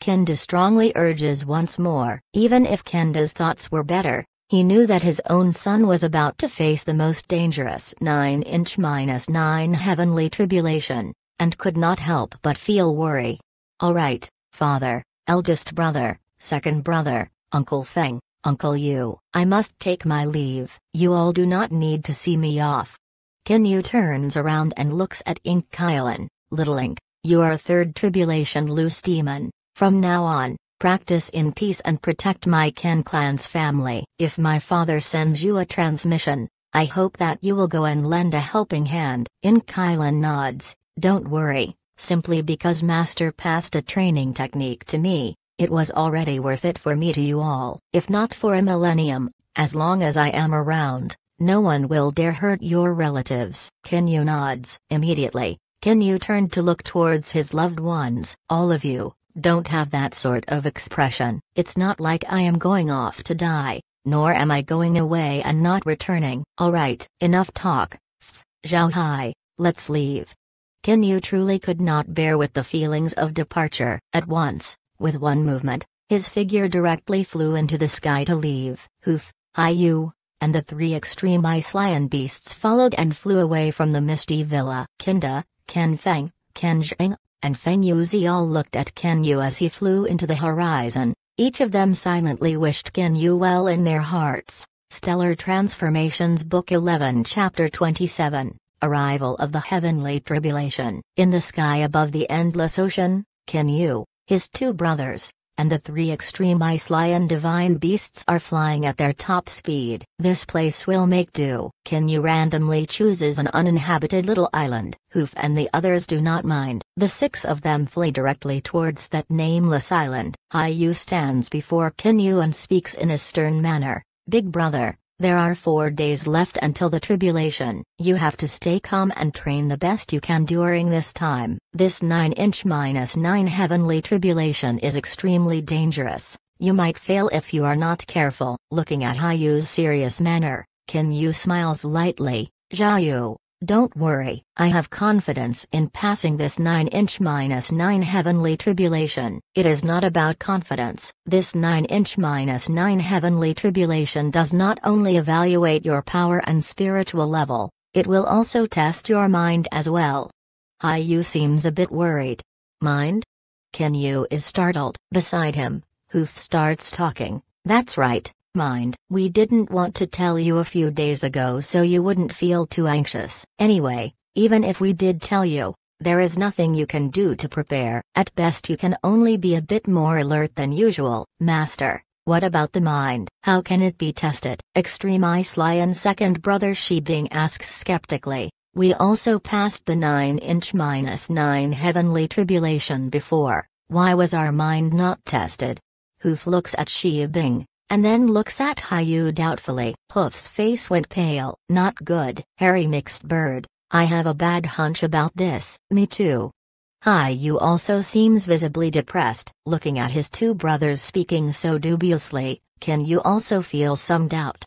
Kenda strongly urges once more. Even if Kenda's thoughts were better, he knew that his own son was about to face the most dangerous 9 inch minus 9 heavenly tribulation, and could not help but feel worry. All right, father, eldest brother, second brother, Uncle Feng, Uncle Yu, I must take my leave, you all do not need to see me off. Yu turns around and looks at Ink Kylan, Little Ink, you are third tribulation loose demon, from now on, practice in peace and protect my Ken clan's family. If my father sends you a transmission, I hope that you will go and lend a helping hand. Ink Kylan nods, don't worry, simply because Master passed a training technique to me, it was already worth it for me to you all. If not for a millennium, as long as I am around, no one will dare hurt your relatives. Kenyu nods. Immediately, Kenyu turned to look towards his loved ones. All of you, don't have that sort of expression. It's not like I am going off to die, nor am I going away and not returning. Alright, enough talk. Zhao Hai, let's leave. Kenyu truly could not bear with the feelings of departure. At once, with one movement, his figure directly flew into the sky to leave Hoof, Yu, and the three extreme ice lion beasts followed and flew away from the misty villa. Kinda, Ken Feng, Ken Zheng, and Feng Yuzi all looked at Ken Yu as he flew into the horizon. Each of them silently wished Ken Yu well in their hearts. Stellar Transformations Book 11 Chapter 27 Arrival of the Heavenly Tribulation In the sky above the endless ocean, Ken Yu, his two brothers, and the three extreme ice lion divine beasts are flying at their top speed. This place will make do. Kinyu randomly chooses an uninhabited little island. Hoof and the others do not mind. The six of them flee directly towards that nameless island. Hiyu stands before Kinyu and speaks in a stern manner. Big brother, there are four days left until the tribulation. You have to stay calm and train the best you can during this time. This 9 inch minus 9 heavenly tribulation is extremely dangerous. You might fail if you are not careful. Looking at Hayu's serious manner, Kin Yu smiles lightly. Yu. Don't worry, I have confidence in passing this 9 inch minus 9 heavenly tribulation. It is not about confidence. This 9 inch minus 9 heavenly tribulation does not only evaluate your power and spiritual level, it will also test your mind as well. you seems a bit worried. Mind? Kenyu is startled. Beside him, Hoof starts talking. That's right, Mind, we didn't want to tell you a few days ago so you wouldn't feel too anxious. Anyway, even if we did tell you, there is nothing you can do to prepare. At best, you can only be a bit more alert than usual. Master, what about the mind? How can it be tested? Extreme Ice Lion Second Brother She Bing, asks skeptically. We also passed the 9 inch minus 9 heavenly tribulation before. Why was our mind not tested? Hoof looks at Shi Bing, and then looks at Hayu doubtfully. Puff's face went pale. Not good. Harry mixed bird. I have a bad hunch about this. Me too. Hayu also seems visibly depressed, looking at his two brothers speaking so dubiously. Can you also feel some doubt?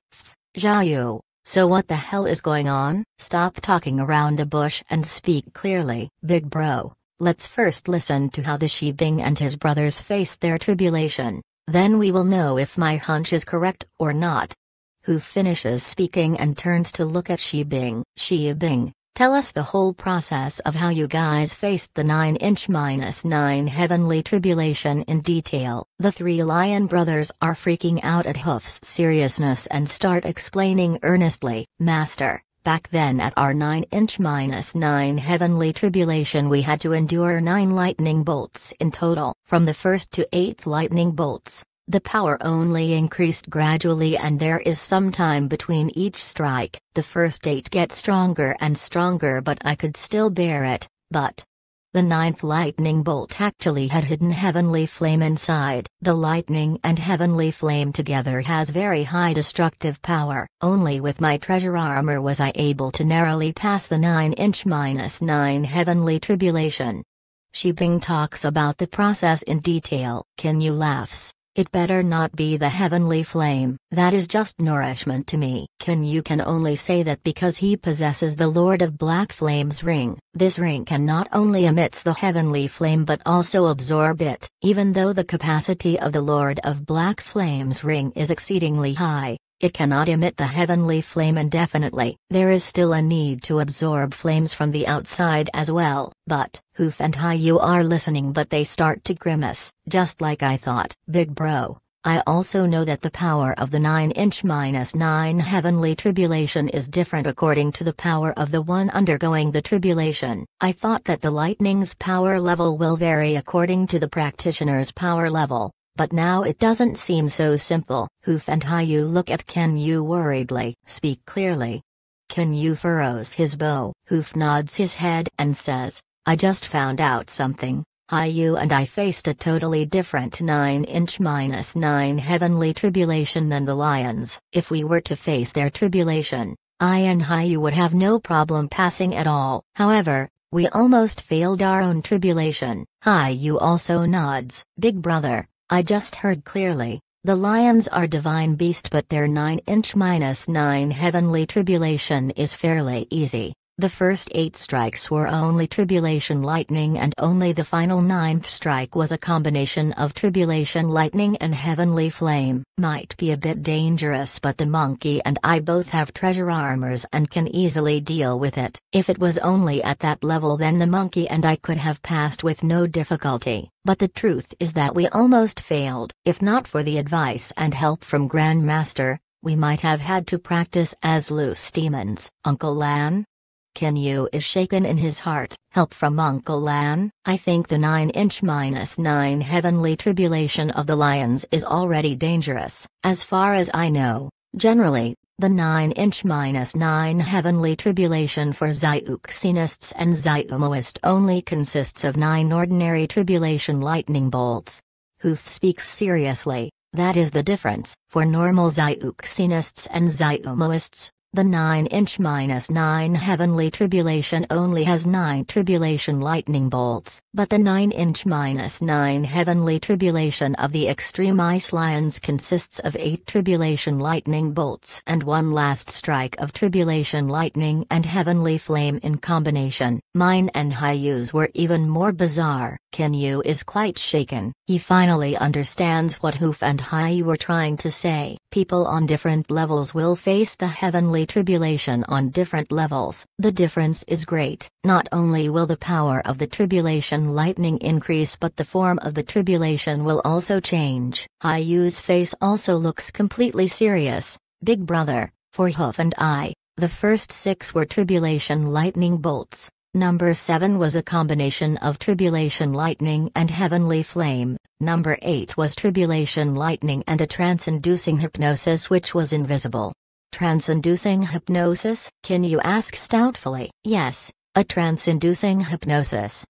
Jayu, so what the hell is going on? Stop talking around the bush and speak clearly, big bro. Let's first listen to how the Shibing and his brothers faced their tribulation. Then we will know if my hunch is correct or not. Who finishes speaking and turns to look at Xi Bing. Xi Bing, tell us the whole process of how you guys faced the 9 inch minus 9 heavenly tribulation in detail. The three lion brothers are freaking out at Hoof's seriousness and start explaining earnestly. Master, Back then at our 9 inch minus 9 heavenly tribulation we had to endure 9 lightning bolts in total. From the first to eighth lightning bolts, the power only increased gradually and there is some time between each strike. The first eight get stronger and stronger but I could still bear it, but, the ninth lightning bolt actually had hidden heavenly flame inside. The lightning and heavenly flame together has very high destructive power. Only with my treasure armor was I able to narrowly pass the 9 inch minus 9 heavenly tribulation. Shiping talks about the process in detail. Can you laughs? It better not be the heavenly flame, that is just nourishment to me. Can you can only say that because he possesses the Lord of Black Flame's ring, this ring can not only emits the heavenly flame but also absorb it, even though the capacity of the Lord of Black Flame's ring is exceedingly high, it cannot emit the heavenly flame indefinitely. There is still a need to absorb flames from the outside as well. But, Hoof and Hi you are listening but they start to grimace, just like I thought. Big bro, I also know that the power of the 9-inch minus 9 heavenly tribulation is different according to the power of the one undergoing the tribulation. I thought that the lightning's power level will vary according to the practitioner's power level. But now it doesn't seem so simple. Hoof and Hayu look at Ken Yu worriedly. Speak clearly. Ken Yu furrows his bow. Hoof nods his head and says, I just found out something. Hayu and I faced a totally different 9 inch minus 9 heavenly tribulation than the lions. If we were to face their tribulation, I and Hayu would have no problem passing at all. However, we almost failed our own tribulation. Hi, you also nods. Big brother, I just heard clearly. The lions are divine beast but their 9 inch minus 9 heavenly tribulation is fairly easy. The first eight strikes were only tribulation lightning, and only the final ninth strike was a combination of tribulation lightning and heavenly flame. Might be a bit dangerous, but the monkey and I both have treasure armors and can easily deal with it. If it was only at that level, then the monkey and I could have passed with no difficulty. But the truth is that we almost failed. If not for the advice and help from Grandmaster, we might have had to practice as loose demons. Uncle Lan, Ken Yu is shaken in his heart. Help from Uncle Lan. I think the 9-inch minus 9 heavenly tribulation of the lions is already dangerous. As far as I know, generally, the 9-inch minus 9 heavenly tribulation for Xiuxenists and Xiumoist only consists of 9 ordinary tribulation lightning bolts. Hoof speaks seriously, that is the difference. For normal Xiuxenists and Xiumoists, the 9 inch minus 9 heavenly tribulation only has 9 tribulation lightning bolts, but the 9 inch minus 9 heavenly tribulation of the extreme ice lions consists of 8 tribulation lightning bolts and one last strike of tribulation lightning and heavenly flame in combination. Mine and Hyu's were even more bizarre. Kenyu is quite shaken. He finally understands what Hoof and Hai were trying to say. People on different levels will face the heavenly tribulation on different levels. The difference is great. Not only will the power of the tribulation lightning increase but the form of the tribulation will also change. Hayu's face also looks completely serious. Big brother, for Hoof and I, the first six were tribulation lightning bolts. Number 7 was a combination of tribulation lightning and heavenly flame. Number 8 was tribulation lightning and a trance inducing hypnosis which was invisible. Trance inducing hypnosis? Can you ask stoutly? Yes, a trance inducing hypnosis.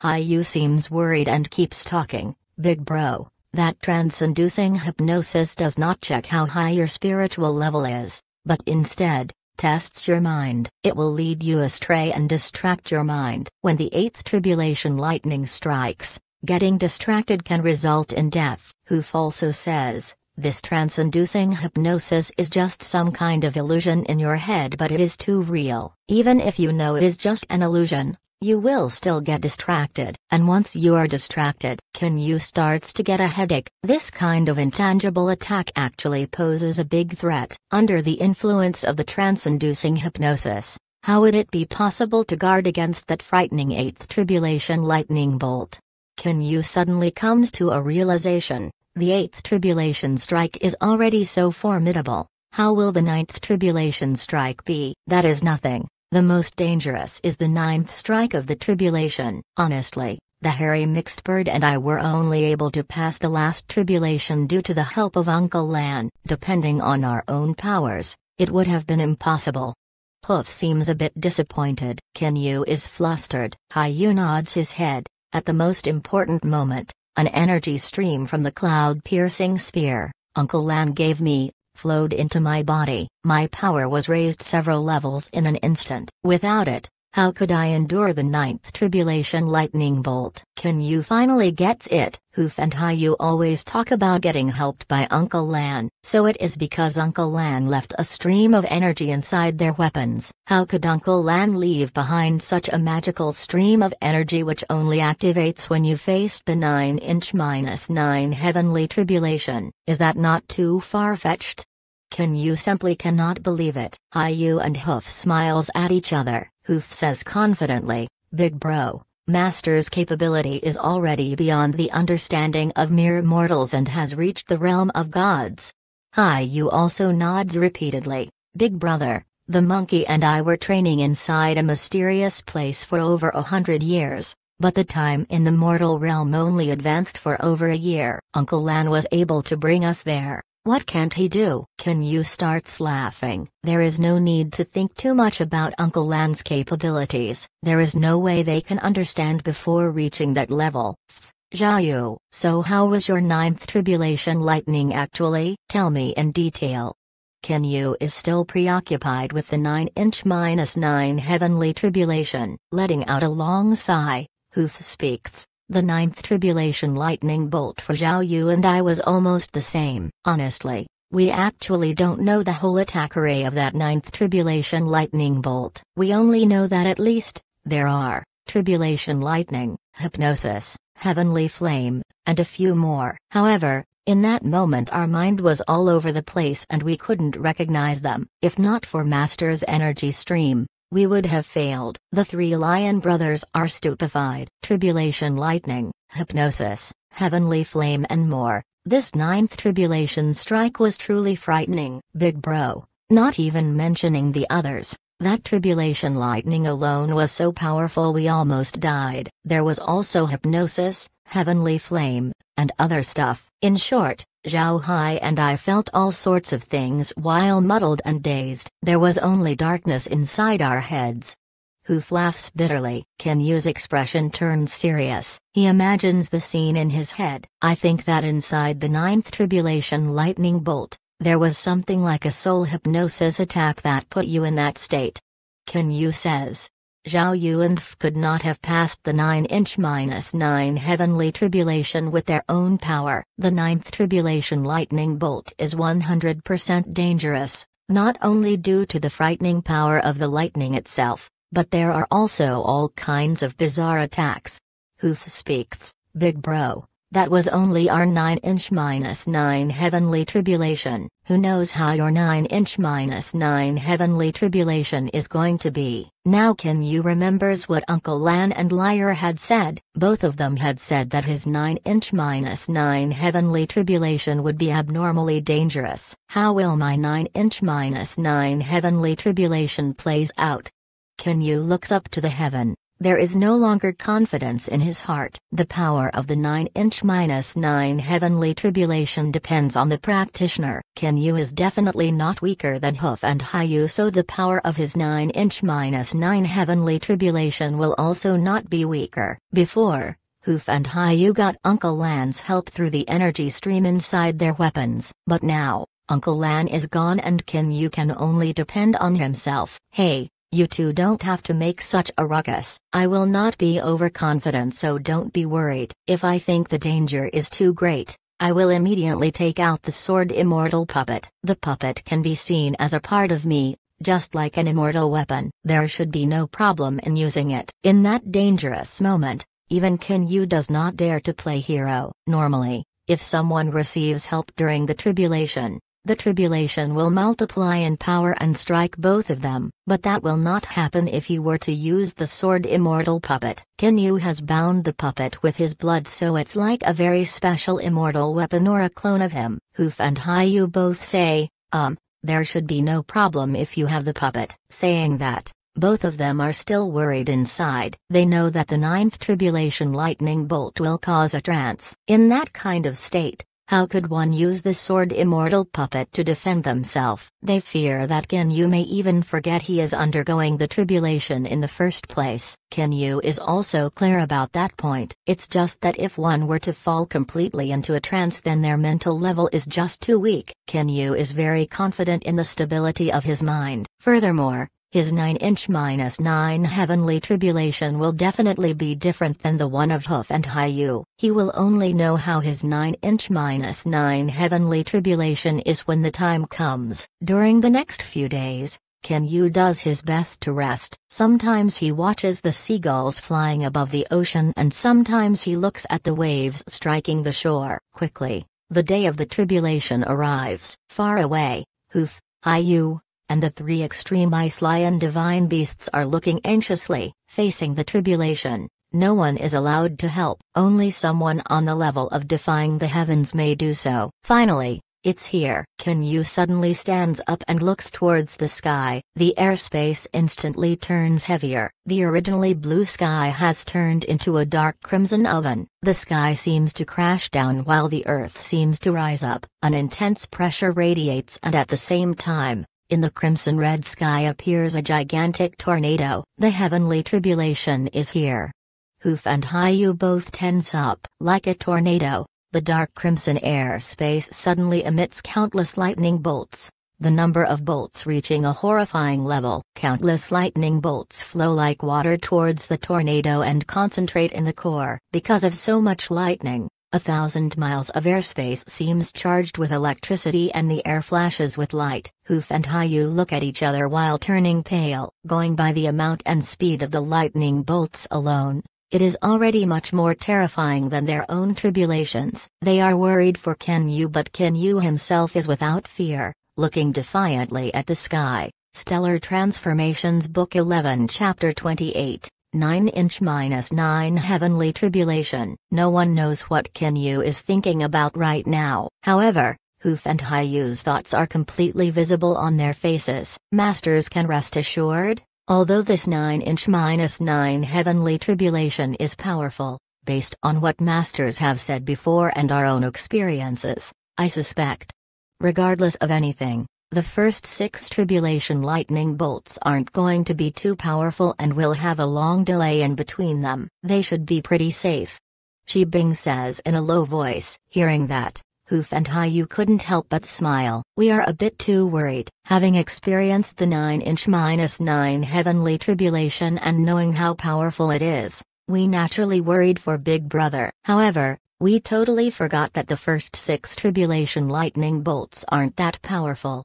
Hi seems worried and keeps talking, big bro. That trance inducing hypnosis does not check how high your spiritual level is, but instead, tests your mind. It will lead you astray and distract your mind. When the eighth tribulation lightning strikes, getting distracted can result in death. Who also says, this trance-inducing hypnosis is just some kind of illusion in your head but it is too real. Even if you know it is just an illusion, you will still get distracted, and once you are distracted, can you starts to get a headache. This kind of intangible attack actually poses a big threat. Under the influence of the trance-inducing hypnosis, how would it be possible to guard against that frightening eighth tribulation lightning bolt? Can you suddenly comes to a realization, the eighth tribulation strike is already so formidable, how will the ninth tribulation strike be? That is nothing. The most dangerous is the ninth strike of the tribulation. Honestly, the hairy mixed bird and I were only able to pass the last tribulation due to the help of Uncle Lan. Depending on our own powers, it would have been impossible. Hoof seems a bit disappointed. Ken Yu is flustered. Hai Yu nods his head. At the most important moment, an energy stream from the cloud piercing spear, Uncle Lan gave me, flowed into my body. My power was raised several levels in an instant. Without it, how could I endure the ninth tribulation lightning bolt? Can you finally get it? Hoof and Hi, you always talk about getting helped by Uncle Lan, so it is because Uncle Lan left a stream of energy inside their weapons. How could Uncle Lan leave behind such a magical stream of energy which only activates when you face the 9 inch minus 9 heavenly tribulation? Is that not too far fetched? Can you simply cannot believe it? Hi, you and Hoof smiles at each other. Hoof says confidently, Big bro, Master's capability is already beyond the understanding of mere mortals and has reached the realm of gods. Hi you also nods repeatedly, Big brother, the monkey and I were training inside a mysterious place for over a hundred years, but the time in the mortal realm only advanced for over a year. Uncle Lan was able to bring us there, what can't he do? Can you starts laughing? There is no need to think too much about Uncle Land's capabilities. There is no way they can understand before reaching that level. Jiayu, so how was your ninth tribulation lightning actually? Tell me in detail. Ken Yu is still preoccupied with the 9-inch minus 9 heavenly tribulation, letting out a long sigh, Hoof speaks. The ninth tribulation lightning bolt for Zhao Yu and I was almost the same. Honestly, we actually don't know the whole attack array of that ninth tribulation lightning bolt. We only know that at least, there are, tribulation lightning, hypnosis, heavenly flame, and a few more. However, in that moment our mind was all over the place and we couldn't recognize them. If not for Master's energy stream, we would have failed. The three lion brothers are stupefied. Tribulation lightning, hypnosis, heavenly flame, and more. This ninth tribulation strike was truly frightening. Big bro, not even mentioning the others. That tribulation lightning alone was so powerful we almost died. There was also hypnosis, heavenly flame, and other stuff. In short, Zhao Hai and I felt all sorts of things while muddled and dazed, there was only darkness inside our heads. Hoof laughs bitterly, Can Yu's expression turns serious, he imagines the scene in his head, I think that inside the ninth tribulation lightning bolt, there was something like a soul hypnosis attack that put you in that state. Can Yu says, Zhao F could not have passed the 9-inch minus 9 heavenly tribulation with their own power. The ninth tribulation lightning bolt is 100% dangerous, not only due to the frightening power of the lightning itself, but there are also all kinds of bizarre attacks. Hoof speaks, Big Bro. That was only our 9 inch minus 9 heavenly tribulation. Who knows how your 9 inch minus 9 heavenly tribulation is going to be? Now, can you remembers what Uncle Lan and Liar had said? Both of them had said that his 9 inch minus 9 heavenly tribulation would be abnormally dangerous. How will my 9 inch minus 9 heavenly tribulation plays out? Can you looks up to the heaven, there is no longer confidence in his heart. The power of the 9 inch minus 9 heavenly tribulation depends on the practitioner. Ken Yu is definitely not weaker than Hoof and Hayu, so the power of his 9 inch minus 9 heavenly tribulation will also not be weaker. Before, Hoof and Hayu got Uncle Lan's help through the energy stream inside their weapons, but now, Uncle Lan is gone and Ken Yu can only depend on himself. Hey, you two don't have to make such a ruckus. I will not be overconfident, so don't be worried. If I think the danger is too great, I will immediately take out the sword immortal puppet. The puppet can be seen as a part of me, just like an immortal weapon. There should be no problem in using it. In that dangerous moment, even Yu does not dare to play hero. Normally, if someone receives help during the tribulation, the tribulation will multiply in power and strike both of them, but that will not happen if he were to use the sword immortal puppet. Kinyu has bound the puppet with his blood so it's like a very special immortal weapon or a clone of him. Hoof and Hiyu both say, um, there should be no problem if you have the puppet. Saying that, both of them are still worried inside. They know that the ninth tribulation lightning bolt will cause a trance. In that kind of state, how could one use the sword immortal puppet to defend themselves? They fear that Kenyu may even forget he is undergoing the tribulation in the first place. Kenyu is also clear about that point. It's just that if one were to fall completely into a trance then their mental level is just too weak. Kenyu is very confident in the stability of his mind. Furthermore, his 9-inch minus 9 heavenly tribulation will definitely be different than the one of Hoof and Hayu. He will only know how his 9-inch minus 9 heavenly tribulation is when the time comes. During the next few days, Ken Yu does his best to rest. Sometimes he watches the seagulls flying above the ocean and sometimes he looks at the waves striking the shore. Quickly, the day of the tribulation arrives. Far away, Hoof, Hayu, and the three extreme ice lion divine beasts are looking anxiously, facing the tribulation. No one is allowed to help, only someone on the level of defying the heavens may do so. Finally, it's here. Can you suddenly stands up and looks towards the sky. The airspace instantly turns heavier. The originally blue sky has turned into a dark crimson oven. The sky seems to crash down while the earth seems to rise up. An intense pressure radiates and at the same time, in the crimson red sky appears a gigantic tornado. The heavenly tribulation is here. Hoof and Hiyu both tense up. Like a tornado, the dark crimson air space suddenly emits countless lightning bolts. The number of bolts reaching a horrifying level. Countless lightning bolts flow like water towards the tornado and concentrate in the core. Because of so much lightning, a thousand miles of airspace seems charged with electricity and the air flashes with light. Hoof and Hayu look at each other while turning pale, going by the amount and speed of the lightning bolts alone. It is already much more terrifying than their own tribulations. They are worried for Kenyu but Kenyu himself is without fear, looking defiantly at the sky. Stellar Transformations Book 11 Chapter 28 9 inch minus 9 heavenly tribulation. No one knows what Ken Yu is thinking about right now. However, Hoof and Hai thoughts are completely visible on their faces. Masters can rest assured, although this 9 inch minus 9 heavenly tribulation is powerful, based on what masters have said before and our own experiences, I suspect. Regardless of anything, the first six tribulation lightning bolts aren't going to be too powerful and will have a long delay in between them. They should be pretty safe. Xi Bing says in a low voice, hearing that. Hoof and Yu couldn't help but smile. We are a bit too worried, having experienced the 9 inch minus 9 heavenly tribulation and knowing how powerful it is. We naturally worried for Big Brother. However, we totally forgot that the first six tribulation lightning bolts aren't that powerful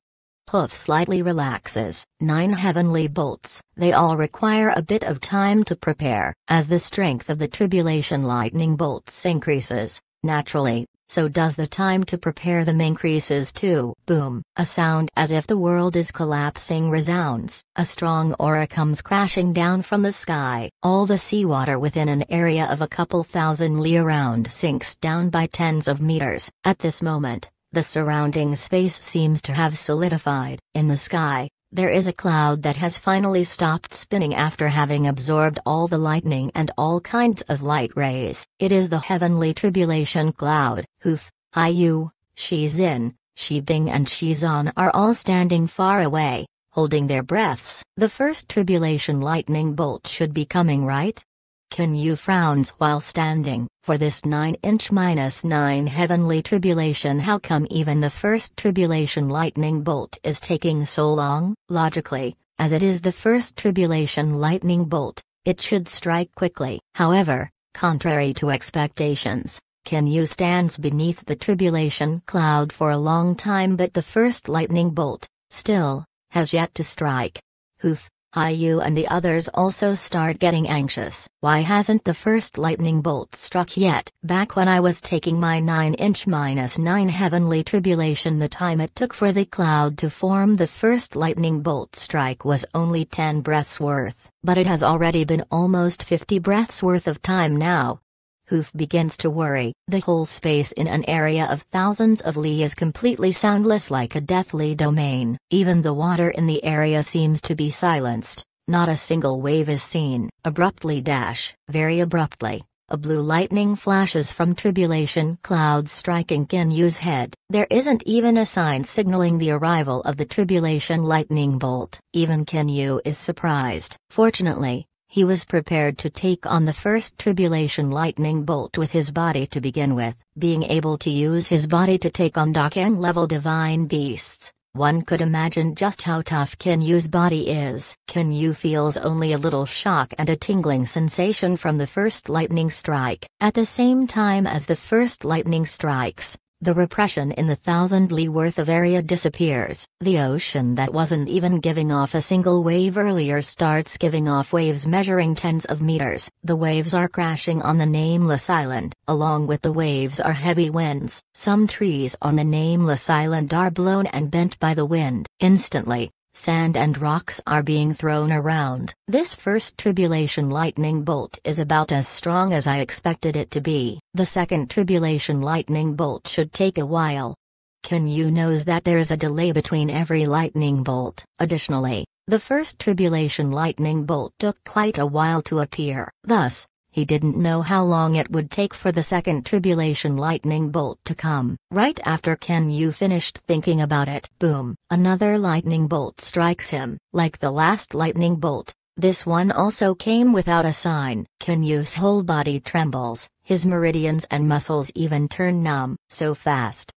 hoof slightly relaxes. 9 Heavenly bolts. They all require a bit of time to prepare, as the strength of the tribulation lightning bolts increases. Naturally, so does the time to prepare them increases too. Boom! A sound as if the world is collapsing resounds. A strong aura comes crashing down from the sky. All the seawater within an area of a couple thousand li around sinks down by tens of meters. At this moment, the surrounding space seems to have solidified. In the sky, there is a cloud that has finally stopped spinning after having absorbed all the lightning and all kinds of light rays. It is the heavenly tribulation cloud. Hoof, Hiu, Shizin, Shibing and Shizan are all standing far away, holding their breaths. The first tribulation lightning bolt should be coming right? Can you frowns while standing, for this 9 inch minus 9 heavenly tribulation? How come even the first tribulation lightning bolt is taking so long? Logically, as it is the first tribulation lightning bolt, it should strike quickly. However, contrary to expectations, can you stands beneath the tribulation cloud for a long time but the first lightning bolt, still, has yet to strike. Hoof. Hiyu and the others also start getting anxious. Why hasn't the first lightning bolt struck yet? Back when I was taking my 9-inch minus 9 heavenly tribulation the time it took for the cloud to form the first lightning bolt strike was only 10 breaths worth, but it has already been almost 50 breaths worth of time now, Hoof begins to worry. The whole space in an area of thousands of li is completely soundless like a deathly domain. Even the water in the area seems to be silenced. Not a single wave is seen. Abruptly dash, very abruptly, a blue lightning flashes from tribulation clouds striking Kinyu's head. There isn't even a sign signaling the arrival of the tribulation lightning bolt. Even Kinyu is surprised. Fortunately, he was prepared to take on the first tribulation lightning bolt with his body to begin with, being able to use his body to take on Dokkan level divine beasts. One could imagine just how tough Kinyu's body is. Kinyu feels only a little shock and a tingling sensation from the first lightning strike. At the same time as the first lightning strikes, the repression in the thousand li worth of area disappears. The ocean that wasn't even giving off a single wave earlier starts giving off waves measuring tens of meters. The waves are crashing on the nameless island. Along with the waves are heavy winds. Some trees on the nameless island are blown and bent by the wind. Instantly, Sand and rocks are being thrown around. This first tribulation lightning bolt is about as strong as I expected it to be. The second tribulation lightning bolt should take a while. Can you knows that there is a delay between every lightning bolt? Additionally, the first tribulation lightning bolt took quite a while to appear. Thus, he didn't know how long it would take for the second tribulation lightning bolt to come. Right after Ken Yu finished thinking about it, boom, another lightning bolt strikes him. Like the last lightning bolt, this one also came without a sign. Ken Yu's whole body trembles, his meridians and muscles even turn numb. So fast.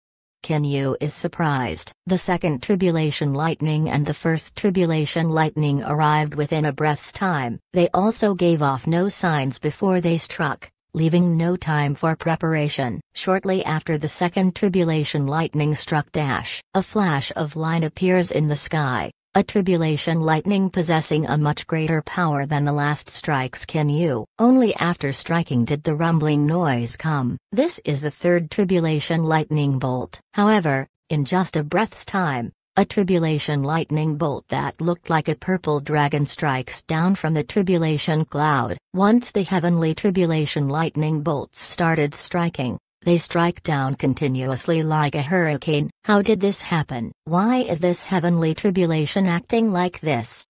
Kinyu is surprised. The second tribulation lightning and the first tribulation lightning arrived within a breath's time. They also gave off no signs before they struck, leaving no time for preparation. Shortly after the second tribulation lightning struck Dash, a flash of light appears in the sky, a tribulation lightning possessing a much greater power than the last strikes can you. Only after striking did the rumbling noise come. This is the third tribulation lightning bolt. However, in just a breath's time, a tribulation lightning bolt that looked like a purple dragon strikes down from the tribulation cloud. Once the heavenly tribulation lightning bolts started striking, they strike down continuously like a hurricane. How did this happen? Why is this heavenly tribulation acting like this?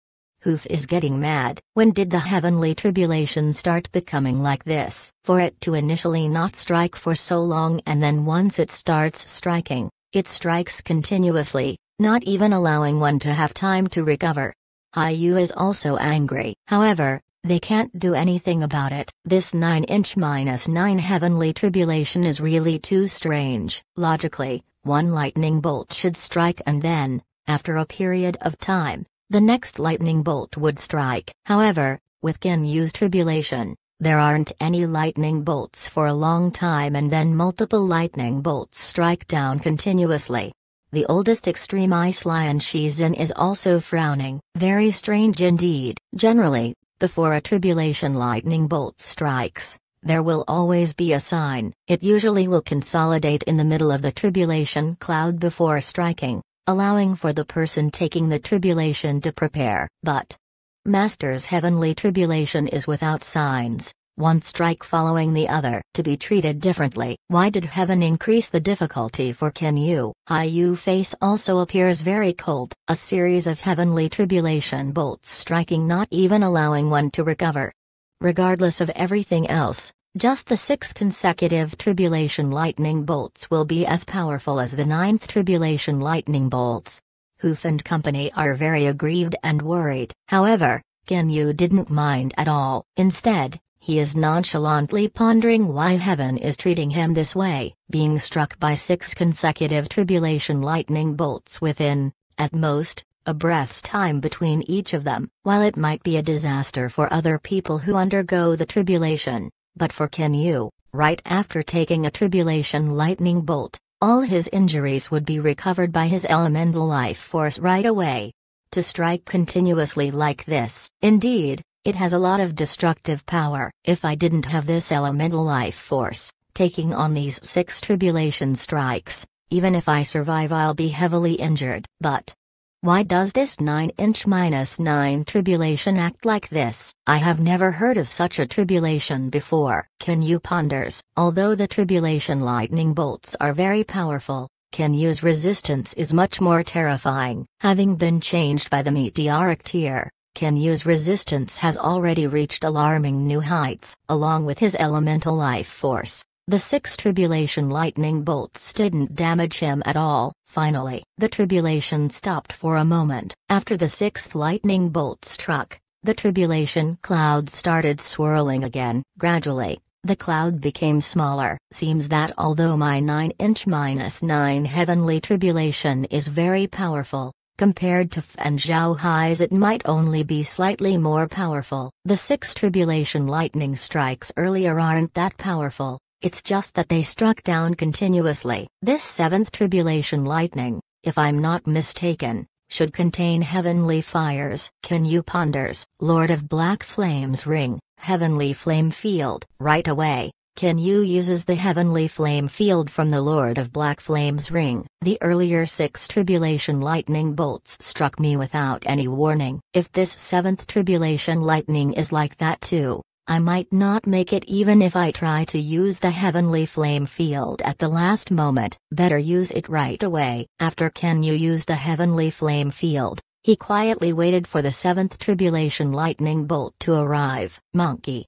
Hoof is getting mad. When did the heavenly tribulation start becoming like this? For it to initially not strike for so long and then once it starts striking, it strikes continuously, not even allowing one to have time to recover. Yu is also angry. However, they can't do anything about it. This 9 inch minus 9 heavenly tribulation is really too strange. Logically, one lightning bolt should strike and then, after a period of time, the next lightning bolt would strike. However, with Genyu's tribulation, there aren't any lightning bolts for a long time and then multiple lightning bolts strike down continuously. The oldest extreme ice lion Shizan is also frowning. Very strange indeed. Generally, before a tribulation lightning bolt strikes, there will always be a sign. It usually will consolidate in the middle of the tribulation cloud before striking, allowing for the person taking the tribulation to prepare. But Master's heavenly tribulation is without signs, one strike following the other, to be treated differently. Why did heaven increase the difficulty for Kim Yu? Yu face also appears very cold, a series of heavenly tribulation bolts striking not even allowing one to recover. Regardless of everything else, just the six consecutive tribulation lightning bolts will be as powerful as the ninth tribulation lightning bolts. Hoof and company are very aggrieved and worried. However, Ken didn't mind at all. Instead, he is nonchalantly pondering why heaven is treating him this way, being struck by six consecutive tribulation lightning bolts within, at most, a breath's time between each of them. While it might be a disaster for other people who undergo the tribulation, but for Ken Yu, right after taking a tribulation lightning bolt, all his injuries would be recovered by his elemental life force right away. To strike continuously like this, indeed, it has a lot of destructive power. If I didn't have this elemental life force, taking on these six tribulation strikes, even if I survive, I'll be heavily injured. But why does this 9 inch minus 9 tribulation act like this? I have never heard of such a tribulation before. Can you ponders? Although the tribulation lightning bolts are very powerful, use resistance is much more terrifying. Having been changed by the meteoric tear, Kenyu's resistance has already reached alarming new heights, along with his elemental life force. The six tribulation lightning bolts didn't damage him at all. Finally, the tribulation stopped for a moment. After the sixth lightning bolt struck, the tribulation cloud started swirling again. Gradually, the cloud became smaller. Seems that although my 9 inch minus 9 heavenly tribulation is very powerful, Compared to Fan Zhao it might only be slightly more powerful. The six tribulation lightning strikes earlier aren't that powerful, it's just that they struck down continuously. This seventh tribulation lightning, if I'm not mistaken, should contain heavenly fires. Can you ponders, Lord of Black Flames Ring, Heavenly Flame Field? Right away, Kenyu uses the heavenly flame field from the Lord of Black Flame's ring. The earlier six tribulation lightning bolts struck me without any warning. If this seventh tribulation lightning is like that too, I might not make it even if I try to use the heavenly flame field at the last moment. Better use it right away. After Kenyu used the heavenly flame field, he quietly waited for the seventh tribulation lightning bolt to arrive. Monkey,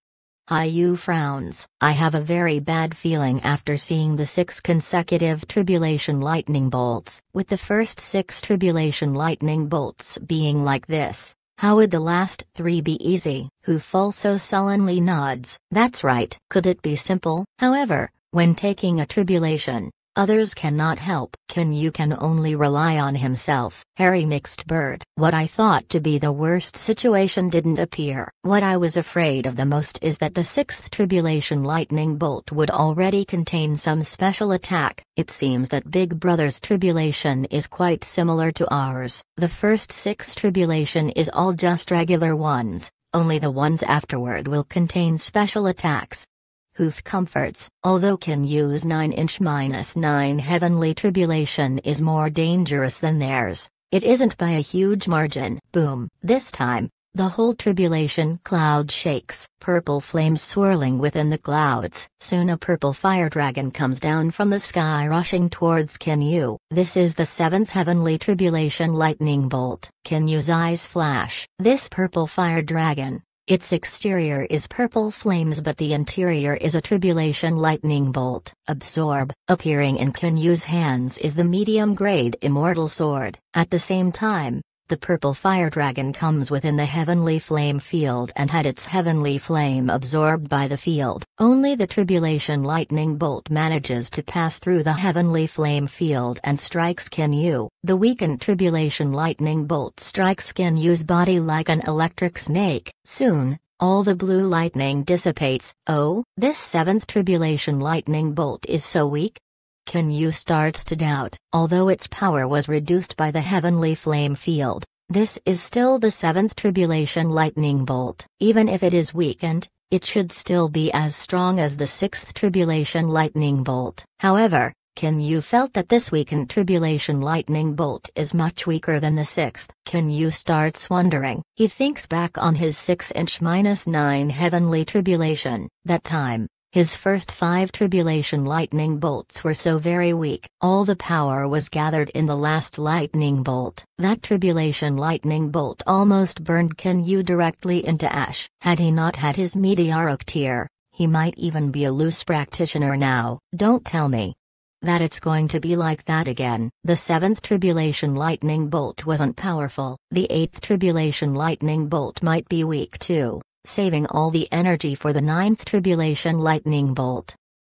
IU frowns. I have a very bad feeling after seeing the six consecutive tribulation lightning bolts, with the first six tribulation lightning bolts being like this. How would the last three be easy? Who so sullenly nods. That's right. Could it be simple? However, when taking a tribulation, Others cannot help. Can you can only rely on himself. Harry mixed bird. What I thought to be the worst situation didn't appear. What I was afraid of the most is that the sixth tribulation lightning bolt would already contain some special attack. It seems that Big Brother's tribulation is quite similar to ours. The first six tribulation is all just regular ones. Only the ones afterward will contain special attacks. Hoof comforts, although can use 9 inch minus 9 heavenly tribulation is more dangerous than theirs, it isn't by a huge margin. Boom. This time, the whole tribulation cloud shakes, purple flames swirling within the clouds. Soon a purple fire dragon comes down from the sky rushing towards Kinyu. This is the seventh heavenly tribulation lightning bolt. Kinyu's eyes flash. This purple fire dragon, its exterior is purple flames but the interior is a tribulation lightning bolt. Absorb, appearing in Kinyu's hands is the medium-grade immortal sword. At the same time, the purple fire dragon comes within the heavenly flame field and had its heavenly flame absorbed by the field. Only the tribulation lightning bolt manages to pass through the heavenly flame field and strikes Kinyu. The weakened tribulation lightning bolt strikes Kinyu's body like an electric snake. Soon, all the blue lightning dissipates. Oh, this seventh tribulation lightning bolt is so weak, Kinyu starts to doubt. Although its power was reduced by the heavenly flame field, this is still the seventh tribulation lightning bolt. Even if it is weakened, it should still be as strong as the sixth tribulation lightning bolt. However, Kinyu felt that this weakened tribulation lightning bolt is much weaker than the sixth. Kinyu starts wondering. He thinks back on his 6 inch minus 9 heavenly tribulation. That time, his first five tribulation lightning bolts were so very weak. All the power was gathered in the last lightning bolt. That tribulation lightning bolt almost burned Ken Yu directly into ash. Had he not had his meteoric tear, he might even be a loose practitioner now. Don't tell me that it's going to be like that again. The seventh tribulation lightning bolt wasn't powerful. The eighth tribulation lightning bolt might be weak too saving all the energy for the ninth tribulation lightning bolt.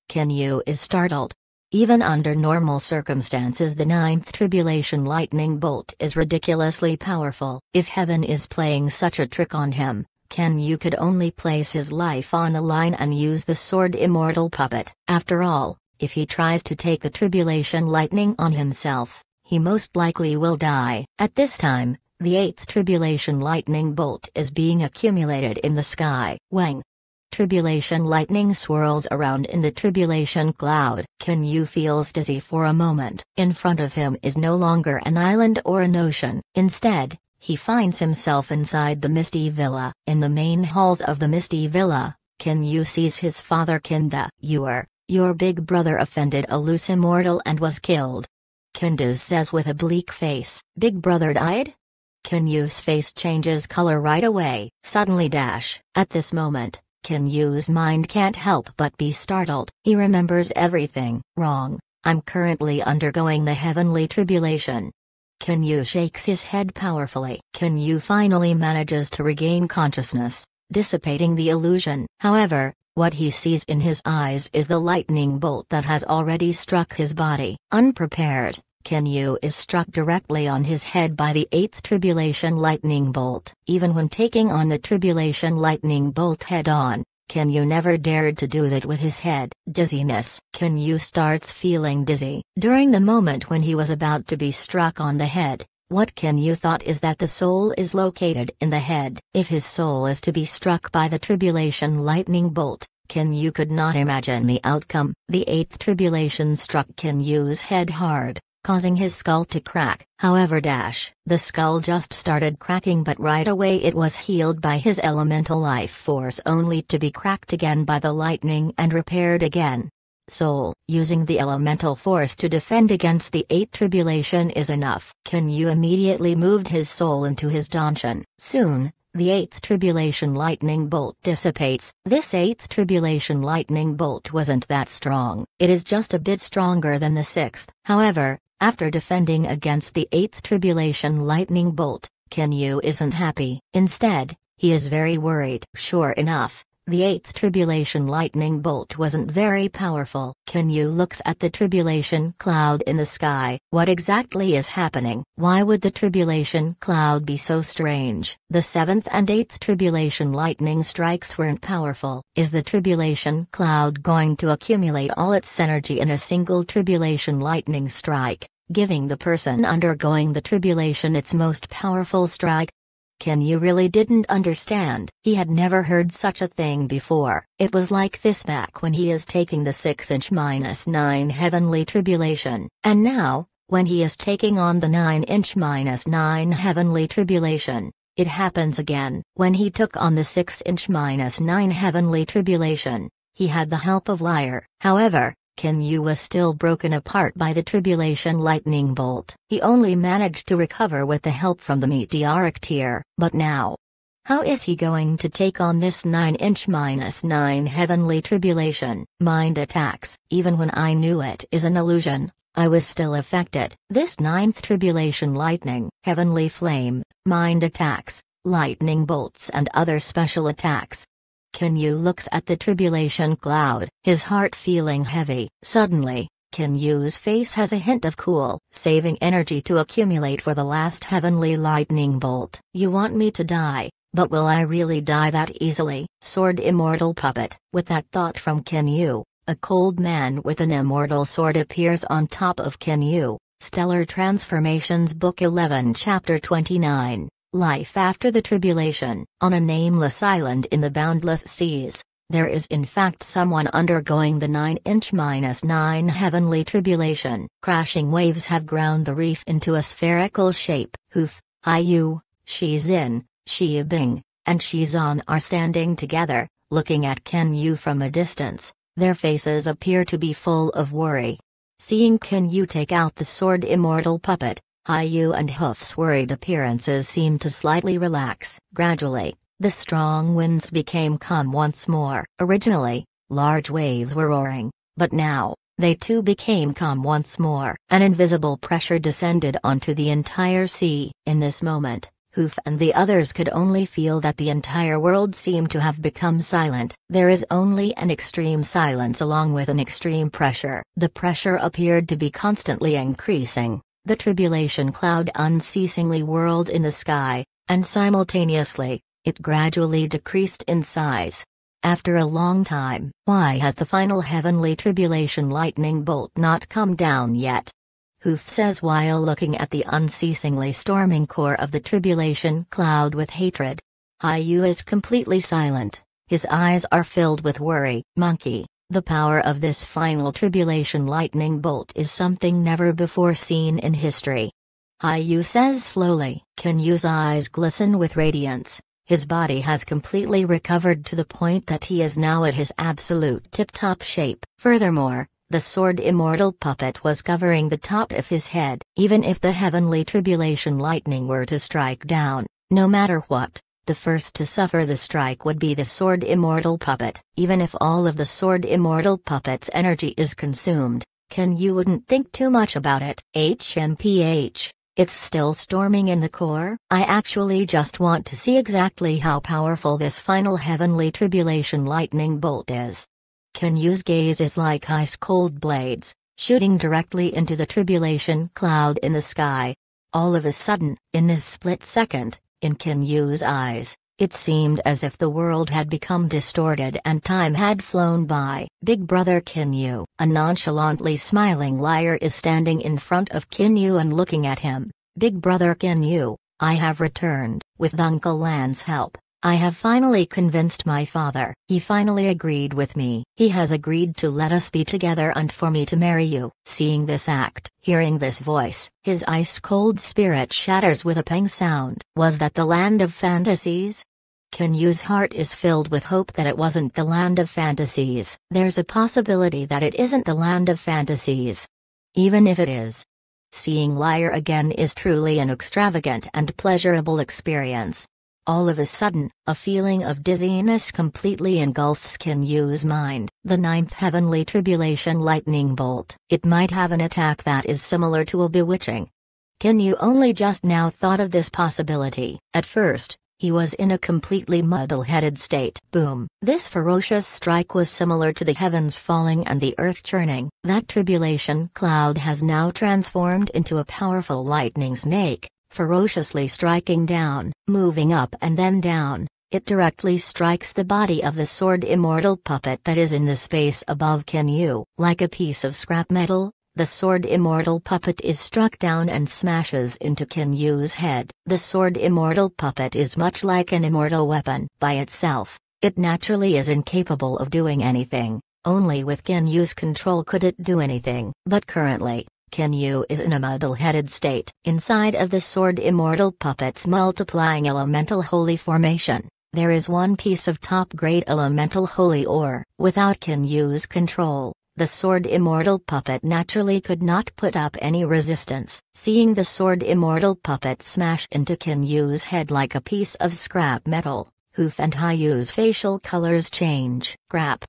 Ken Yu is startled. Even under normal circumstances, the ninth tribulation lightning bolt is ridiculously powerful. If heaven is playing such a trick on him, Ken Yu could only place his life on the line and use the sword immortal puppet. After all, if he tries to take the tribulation lightning on himself, he most likely will die. At this time, the eighth tribulation lightning bolt is being accumulated in the sky. Wang. Tribulation lightning swirls around in the tribulation cloud. Can Yu feels dizzy for a moment. In front of him is no longer an island or an ocean. Instead, he finds himself inside the Misty Villa. In the main halls of the Misty Villa, Kin Yu sees his father Kinda. You're your big brother offended a loose immortal and was killed. Kinda says with a bleak face. Big brother died? Can face changes color right away, suddenly dash. At this moment, Can use mind can't help but be startled. He remembers everything. Wrong. I'm currently undergoing the heavenly tribulation. Can you shakes his head powerfully. Can you finally manages to regain consciousness, dissipating the illusion. However, what he sees in his eyes is the lightning bolt that has already struck his body. Unprepared, Kenyu is struck directly on his head by the eighth tribulation lightning bolt. Even when taking on the tribulation lightning bolt head on, Kenyu never dared to do that with his head. Dizziness. Kenyu starts feeling dizzy. During the moment when he was about to be struck on the head, what Kenyu thought is that the soul is located in the head. If his soul is to be struck by the tribulation lightning bolt, Kenyu could not imagine the outcome. The eighth tribulation struck Kenyu's head hard, causing his skull to crack. However dash, the skull just started cracking but right away it was healed by his elemental life force only to be cracked again by the lightning and repaired again. Soul, using the elemental force to defend against the Eighth Tribulation is enough. Can you immediately moved his soul into his dungeon. Soon, the Eighth Tribulation Lightning Bolt dissipates. This Eighth Tribulation Lightning Bolt wasn't that strong, it is just a bit stronger than the Sixth. However, after defending against the Eighth Tribulation lightning bolt, Kinyu isn't happy. Instead, he is very worried. Sure enough, the eighth tribulation lightning bolt wasn't very powerful. Can you looks at the tribulation cloud in the sky? What exactly is happening? Why would the tribulation cloud be so strange? The seventh and eighth tribulation lightning strikes weren't powerful. Is the tribulation cloud going to accumulate all its energy in a single tribulation lightning strike? giving the person undergoing the tribulation its most powerful strike, can you really didn't understand, he had never heard such a thing before, it was like this back when he is taking the 6-inch minus 9 heavenly tribulation, and now, when he is taking on the 9-inch minus 9 heavenly tribulation, it happens again. When he took on the 6 inch minus 9 heavenly tribulation, he had the help of Liar. However, Kenyu was still broken apart by the tribulation lightning bolt. He only managed to recover with the help from the meteoric tear, but now. How is he going to take on this 9-inch minus 9 heavenly tribulation, mind attacks, even when I knew it is an illusion, I was still affected, this ninth tribulation lightning, heavenly flame, mind attacks, lightning bolts and other special attacks, Kinyu looks at the tribulation cloud, his heart feeling heavy. Suddenly, Kinyu's face has a hint of cool, saving energy to accumulate for the last heavenly lightning bolt. You want me to die, but will I really die that easily? Sword immortal puppet. With that thought from Kinyu, a cold man with an immortal sword appears on top of Kinyu. Stellar Transformations Book 11 Chapter 29 Life after the tribulation, on a nameless island in the boundless seas, there is in fact someone undergoing the 9 inch minus 9 heavenly tribulation. Crashing waves have ground the reef into a spherical shape. Hoof, hi you, she's in, she bing, and she's Zhan are standing together, looking at Ken Yu from a distance. Their faces appear to be full of worry. Seeing Ken Yu take out the sword immortal puppet, Iu and Hoof's worried appearances seemed to slightly relax. Gradually, the strong winds became calm once more. Originally, large waves were roaring, but now, they too became calm once more. An invisible pressure descended onto the entire sea. In this moment, Hoof and the others could only feel that the entire world seemed to have become silent. There is only an extreme silence along with an extreme pressure. The pressure appeared to be constantly increasing the tribulation cloud unceasingly whirled in the sky, and simultaneously, it gradually decreased in size. After a long time, why has the final heavenly tribulation lightning bolt not come down yet? Hoof says while looking at the unceasingly storming core of the tribulation cloud with hatred. Yu is completely silent, his eyes are filled with worry. Monkey, the power of this final tribulation lightning bolt is something never before seen in history. Hayu says slowly, Yu's eyes glisten with radiance. His body has completely recovered to the point that he is now at his absolute tip-top shape. Furthermore, the sword immortal puppet was covering the top of his head. Even if the heavenly tribulation lightning were to strike down, no matter what, the first to suffer the strike would be the Sword Immortal puppet. Even if all of the Sword Immortal puppet's energy is consumed, Ken you wouldn't think too much about it. HMPH. It's still storming in the core. I actually just want to see exactly how powerful this final heavenly tribulation lightning bolt is. Yu's gaze is like ice cold blades, shooting directly into the tribulation cloud in the sky. All of a sudden, in this split second, in Kin Yu's eyes, it seemed as if the world had become distorted and time had flown by. Big brother Kin Yu, a nonchalantly smiling liar is standing in front of Kin Yu and looking at him. Big brother Kin Yu, I have returned. With Uncle Lan's help, I have finally convinced my father. He finally agreed with me. He has agreed to let us be together and for me to marry you. Seeing this act, hearing this voice, his ice cold spirit shatters with a pang sound. Was that the land of fantasies? Kenyu's heart is filled with hope that it wasn't the land of fantasies. There's a possibility that it isn't the land of fantasies. Even if it is, Seeing Liar again is truly an extravagant and pleasurable experience, all of a sudden, a feeling of dizziness completely engulfs Kin mind. The ninth heavenly tribulation lightning bolt. It might have an attack that is similar to a bewitching. Kin only just now thought of this possibility. At first, he was in a completely muddle-headed state. Boom. This ferocious strike was similar to the heavens falling and the earth churning. That tribulation cloud has now transformed into a powerful lightning snake ferociously striking down, moving up and then down, it directly strikes the body of the sword immortal puppet that is in the space above Kinyu. Like a piece of scrap metal, the sword immortal puppet is struck down and smashes into Kinyu's head. The sword immortal puppet is much like an immortal weapon by itself. It naturally is incapable of doing anything. Only with Kinyu's control could it do anything. But currently, Kenyu is in a muddle-headed state. Inside of the sword immortal puppets multiplying elemental holy formation, there is one piece of top-grade elemental holy ore. Without Kenyu's control, the sword immortal puppet naturally could not put up any resistance. Seeing the sword immortal puppet smash into Kenyu's head like a piece of scrap metal, Hoof and Hayu's facial colors change. Crap,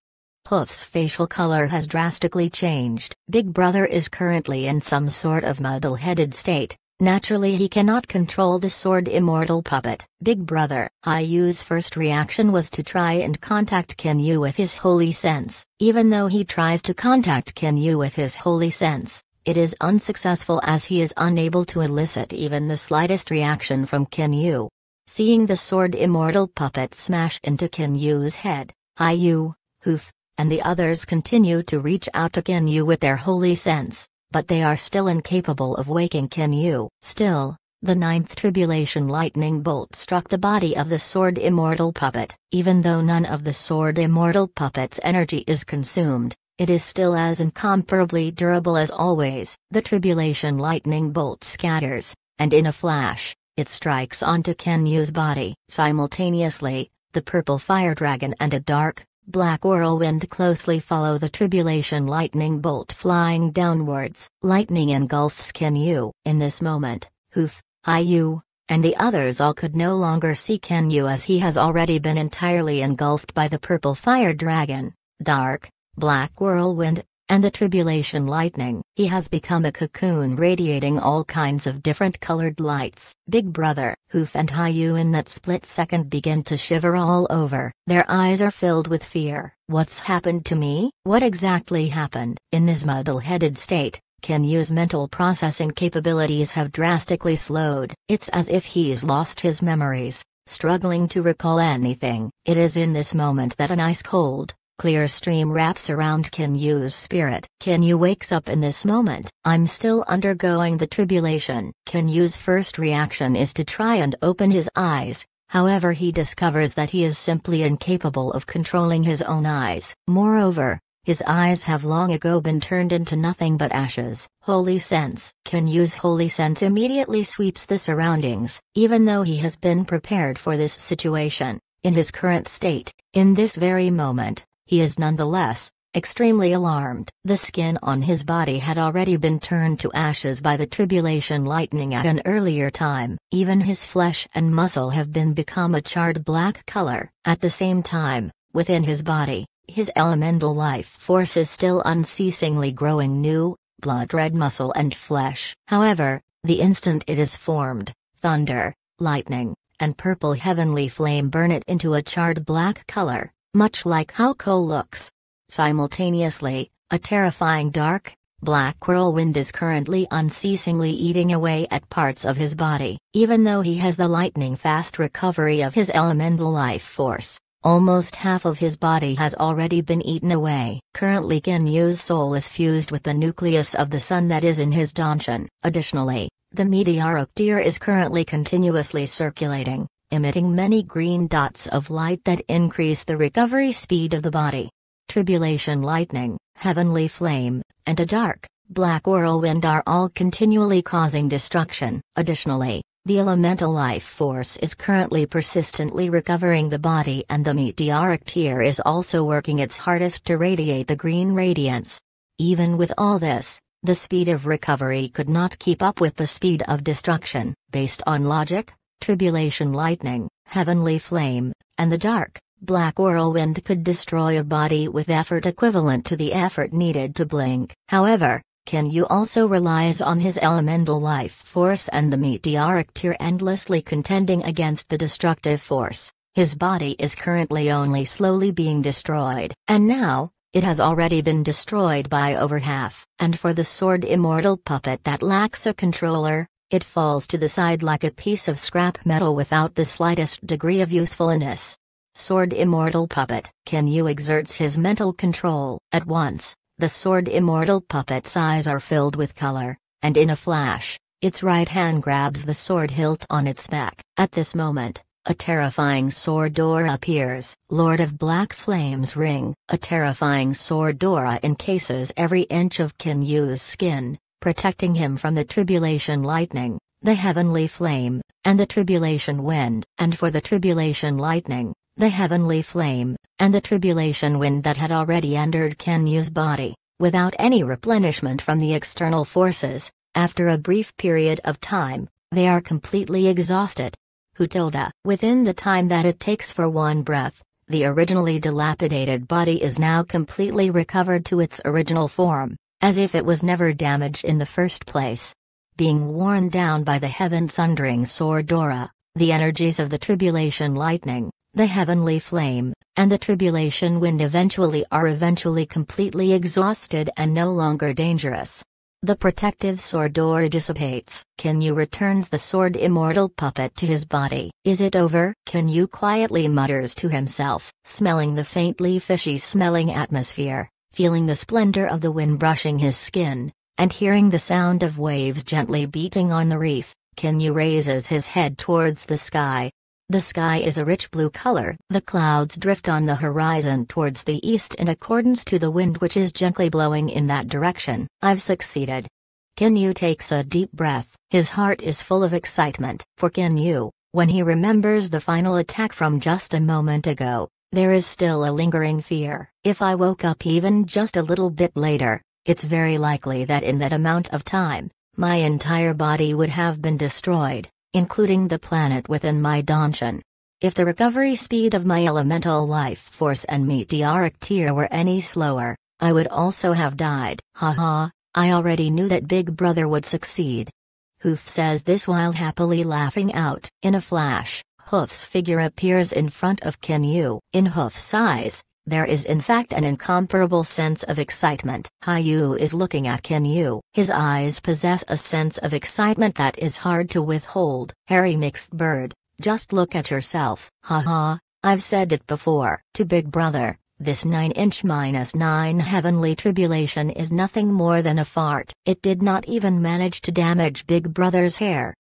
Hoof's facial color has drastically changed. Big Brother is currently in some sort of muddle-headed state. Naturally he cannot control the sword immortal puppet. Big Brother. Hyu's first reaction was to try and contact Kinyu with his holy sense. Even though he tries to contact Kinyu with his holy sense, it is unsuccessful as he is unable to elicit even the slightest reaction from Kinyu. Seeing the sword immortal puppet smash into Kinyu's head, Hyu, Hoof, and the others continue to reach out to Kinyu with their holy sense, but they are still incapable of waking Kinyu. Still, the ninth tribulation lightning bolt struck the body of the sword immortal puppet. Even though none of the sword immortal puppet's energy is consumed, it is still as incomparably durable as always. The tribulation lightning bolt scatters, and in a flash, it strikes onto Kenyu's body. Simultaneously, the purple fire dragon and a dark, black whirlwind closely follow the tribulation lightning bolt flying downwards. Lightning engulfs Kenyu. In this moment, Hoof, Hai Yu, and the others all could no longer see Kenyu as he has already been entirely engulfed by the purple fire dragon. Dark, black whirlwind, and the tribulation lightning. He has become a cocoon radiating all kinds of different colored lights. Big Brother, Hoof and Hayu in that split second begin to shiver all over. Their eyes are filled with fear. What's happened to me? What exactly happened? In this muddle-headed state, Kim Yu's mental processing capabilities have drastically slowed. It's as if he's lost his memories, struggling to recall anything. It is in this moment that an ice cold, Clearstream wraps around Can you's spirit. Can you wakes up in this moment. I'm still undergoing the tribulation. Can you's first reaction is to try and open his eyes, However, he discovers that he is simply incapable of controlling his own eyes. Moreover, his eyes have long ago been turned into nothing but ashes. Holy Sense can use Holy Sense immediately sweeps the surroundings, even though he has been prepared for this situation, in his current state, in this very moment, he is nonetheless extremely alarmed. The skin on his body had already been turned to ashes by the tribulation lightning at an earlier time. Even his flesh and muscle have been become a charred black color. At the same time, within his body, his elemental life force is still unceasingly growing new, blood red muscle and flesh. However, the instant it is formed, thunder, lightning, and purple heavenly flame burn it into a charred black color much like how Cole looks. Simultaneously, a terrifying dark, black whirlwind is currently unceasingly eating away at parts of his body, even though he has the lightning fast recovery of his elemental life force. Almost half of his body has already been eaten away. Currently Kinyu's soul is fused with the nucleus of the sun that is in his Donchan. Additionally, the meteoric deer is currently continuously circulating, emitting many green dots of light that increase the recovery speed of the body. Tribulation lightning, heavenly flame, and a dark, black whirlwind are all continually causing destruction. Additionally, the elemental life force is currently persistently recovering the body, and the meteoric tear is also working its hardest to radiate the green radiance. Even with all this, the speed of recovery could not keep up with the speed of destruction. Based on logic, Tribulation lightning, heavenly flame, and the dark, black whirlwind could destroy a body with effort equivalent to the effort needed to blink. However, Kenyu also relies on his elemental life force and the meteoric tear endlessly contending against the destructive force. His body is currently only slowly being destroyed. And now, it has already been destroyed by over half. And for the sword immortal puppet that lacks a controller, it falls to the side like a piece of scrap metal without the slightest degree of usefulness. Sword Immortal Puppet Kenyu exerts his mental control. At once, the Sword Immortal Puppet's eyes are filled with color, and in a flash, its right hand grabs the sword hilt on its back. At this moment, a terrifying sword door appears. Lord of Black Flames Ring. A terrifying sword door encases every inch of Kinyu's skin, protecting him from the tribulation lightning, the heavenly flame, and the tribulation wind, and for the tribulation lightning, the heavenly flame, and the tribulation wind that had already entered Kenyu's body, without any replenishment from the external forces, after a brief period of time, they are completely exhausted. Hutilda. Within the time that it takes for one breath, the originally dilapidated body is now completely recovered to its original form as if it was never damaged in the first place. Being worn down by the heaven-sundering sword Dora, the energies of the tribulation lightning, the heavenly flame, and the tribulation wind eventually are eventually completely exhausted and no longer dangerous. The protective sword Dora dissipates. you returns the sword immortal puppet to his body. Is it over? you quietly mutters to himself, smelling the faintly fishy smelling atmosphere feeling the splendor of the wind brushing his skin, and hearing the sound of waves gently beating on the reef, Kinyu raises his head towards the sky. The sky is a rich blue color, the clouds drift on the horizon towards the east in accordance to the wind which is gently blowing in that direction. I've succeeded. Kinyu takes a deep breath, his heart is full of excitement, for Kinyu, when he remembers the final attack from just a moment ago, there is still a lingering fear. If I woke up even just a little bit later, it's very likely that in that amount of time, my entire body would have been destroyed, including the planet within my donjon. If the recovery speed of my elemental life force and meteoric tier were any slower, I would also have died. Haha, I already knew that Big Brother would succeed. Hoof says this while happily laughing out. In a flash, Hoof's figure appears in front of Ken Yu. In Hoof's eyes, there is in fact an incomparable sense of excitement. Hayu is looking at Ken Yu. His eyes possess a sense of excitement that is hard to withhold. Harry Mixed Bird, just look at yourself. Haha, I've said it before. To Big Brother, this 9 inch minus 9 heavenly tribulation is nothing more than a fart. It did not even manage to damage Big Brother's hair.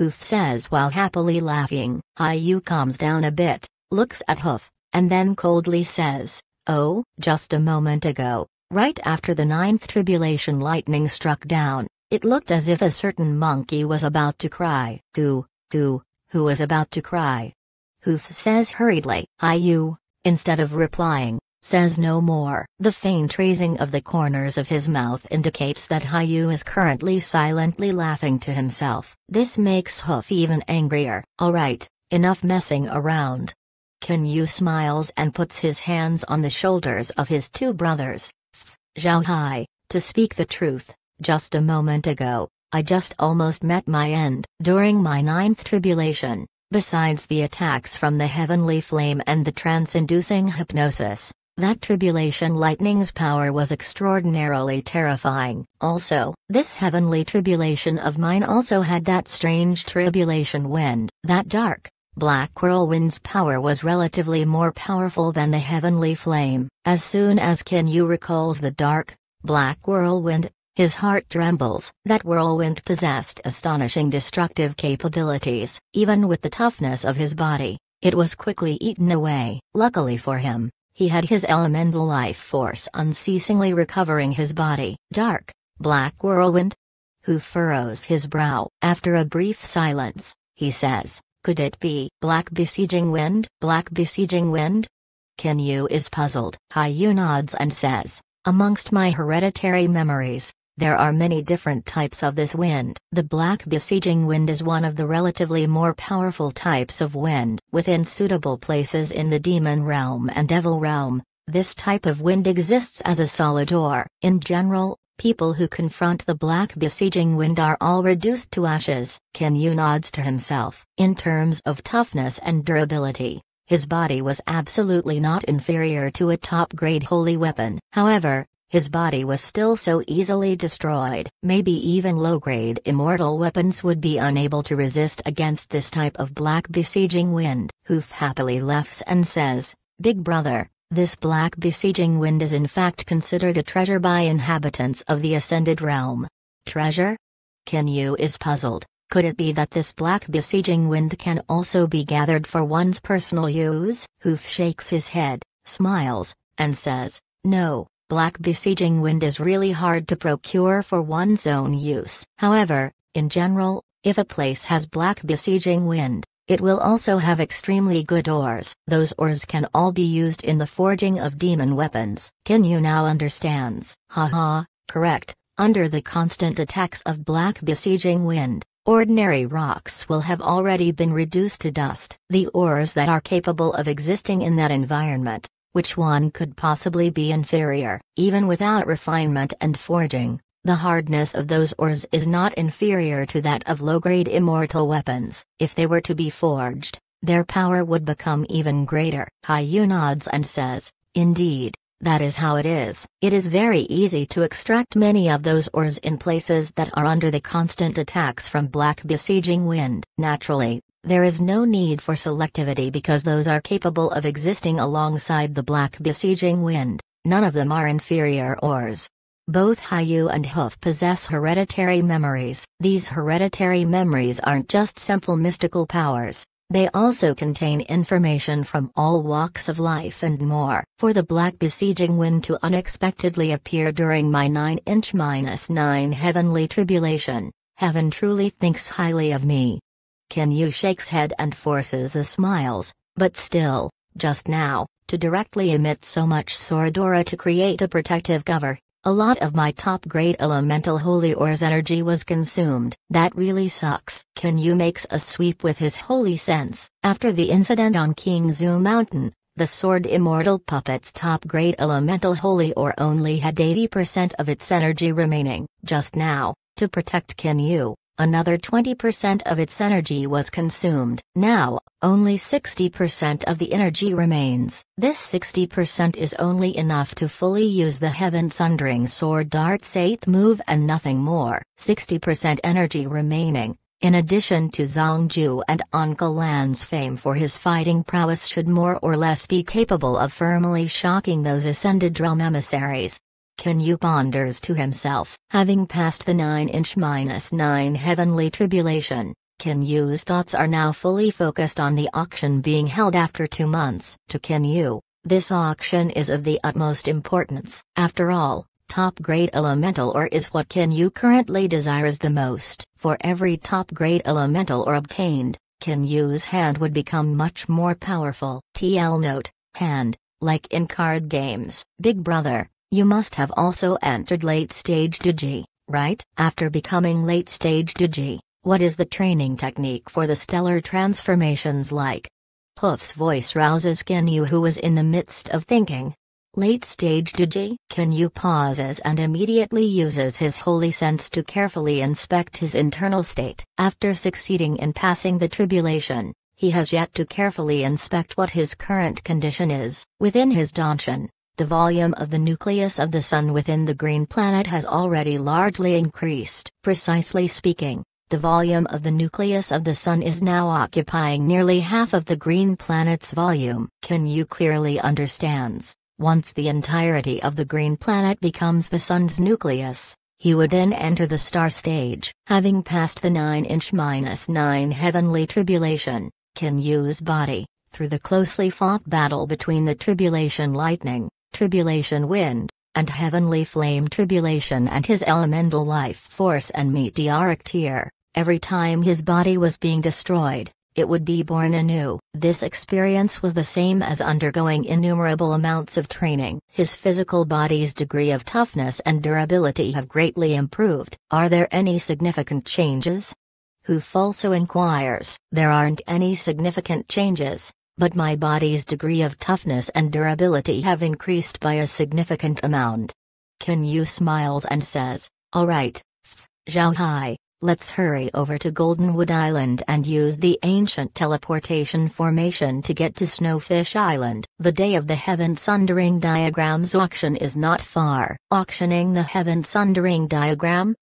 Hoof says while happily laughing. Iu calms down a bit, looks at Hoof, and then coldly says, Oh, just a moment ago, right after the ninth tribulation lightning struck down, it looked as if a certain monkey was about to cry. Who, who, who was about to cry? Hoof says hurriedly. Iu, instead of replying, says no more. The faint raising of the corners of his mouth indicates that Hayu is currently silently laughing to himself. This makes Hoof even angrier. Alright, enough messing around. Can smiles and puts his hands on the shoulders of his two brothers. Zhao Hai, to speak the truth, just a moment ago, I just almost met my end. During my ninth tribulation, Besides the attacks from the heavenly flame and the trance inducing hypnosis, that tribulation lightning's power was extraordinarily terrifying. Also, this heavenly tribulation of mine also had that strange tribulation wind. That dark, black whirlwind's power was relatively more powerful than the heavenly flame. As soon as Kenyu recalls the dark, black whirlwind, his heart trembles. That whirlwind possessed astonishing destructive capabilities, even with the toughness of his body. It was quickly eaten away. Luckily for him, he had his elemental life force unceasingly recovering his body. Dark, black whirlwind? Who furrows his brow? After a brief silence, he says, Could it be black besieging wind? Black besieging wind? Kenyu is puzzled. Hai Yu nods and says, Amongst my hereditary memories, there are many different types of this wind. The black besieging wind is one of the relatively more powerful types of wind. Within suitable places in the demon realm and devil realm, this type of wind exists as a solid ore. in general, people who confront the black besieging wind are all reduced to ashes. Ken Yu nods to himself. In terms of toughness and durability, his body was absolutely not inferior to a top grade holy weapon. However, his body was still so easily destroyed, maybe even low-grade immortal weapons would be unable to resist against this type of black besieging wind. Hoof happily laughs and says, Big brother, this black besieging wind is in fact considered a treasure by inhabitants of the Ascended Realm. Treasure? Kinyu is puzzled. Could it be that this black besieging wind can also be gathered for one's personal use? Hoof shakes his head, smiles, and says, No, black besieging wind is really hard to procure for one's own use. However, in general, if a place has black besieging wind, it will also have extremely good ores. Those ores can all be used in the forging of demon weapons. Can you now understands? Haha, correct. Under the constant attacks of black besieging wind, ordinary rocks will have already been reduced to dust. The ores that are capable of existing in that environment which one could possibly be inferior, even without refinement and forging, the hardness of those ores is not inferior to that of low-grade immortal weapons, if they were to be forged, their power would become even greater. Hayu nods and says, Indeed, that is how it is. It is very easy to extract many of those ores in places that are under the constant attacks from black besieging wind. Naturally, there is no need for selectivity because those are capable of existing alongside the black besieging wind, none of them are inferior ores. Both Hayu and Hoof possess hereditary memories. These hereditary memories aren't just simple mystical powers, they also contain information from all walks of life and more. For the black besieging wind to unexpectedly appear during my 9 inch minus 9 heavenly tribulation, heaven truly thinks highly of me. Kenyu Yu shakes head and forces a smiles, but still, just now, to directly emit so much Soradora to create a protective cover, a lot of my top grade elemental holy ores energy was consumed. That really sucks. Kenyu makes a sweep with his holy sense? After the incident on King Zoo Mountain, the sword immortal puppet's top grade elemental holy ore only had 80% of its energy remaining. Just now, to protect Ken Yu, another 20% of its energy was consumed. Now, only 60% of the energy remains. This 60% is only enough to fully use the Heaven Sundering Sword Dart's 8th move and nothing more. 60% energy remaining. In addition to Zhang Ju and Uncle Lan's fame for his fighting prowess should more or less be capable of firmly shocking those ascended realm emissaries, Kenyu ponders to himself. Having passed the 9-inch minus 9 heavenly tribulation, Kenyu's thoughts are now fully focused on the auction being held after two months. To Kenyu, this auction is of the utmost importance. After all, top grade elemental ore is what Kenyu currently desires the most. For every top grade elemental ore obtained, Kenyu's hand would become much more powerful. TL note, hand, like in card games. Big Brother, you must have also entered late stage DG, right? After becoming late stage DG, what is the training technique for the stellar transformations like? Hoof's voice rouses Kinyu who was in the midst of thinking. Late stage Duji, Kinyu pauses and immediately uses his holy sense to carefully inspect his internal state. After succeeding in passing the tribulation, he has yet to carefully inspect what his current condition is. Within his Danshan, the volume of the nucleus of the Sun within the green planet has already largely increased. Precisely speaking, the volume of the nucleus of the Sun is now occupying nearly half of the green planet's volume. Can you clearly understands? Once the entirety of the green planet becomes the Sun's nucleus, he would then enter the star stage. Having passed the 9-inch minus 9 heavenly tribulation, can use body, through the closely fought battle between the tribulation lightning, tribulation wind, and heavenly flame tribulation and his elemental life force and meteoric tear, every time his body was being destroyed, it would be born anew. This experience was the same as undergoing innumerable amounts of training. His physical body's degree of toughness and durability have greatly improved. Are there any significant changes? Hufalso inquires. There aren't any significant changes, but my body's degree of toughness and durability have increased by a significant amount. Kenyu smiles and says, All right, Zhao Hai, let's hurry over to Goldenwood Island and use the ancient teleportation formation to get to Snowfish Island. The day of the Heaven Sundering Diagrams auction is not far. Auctioning the Heaven Sundering Diagram?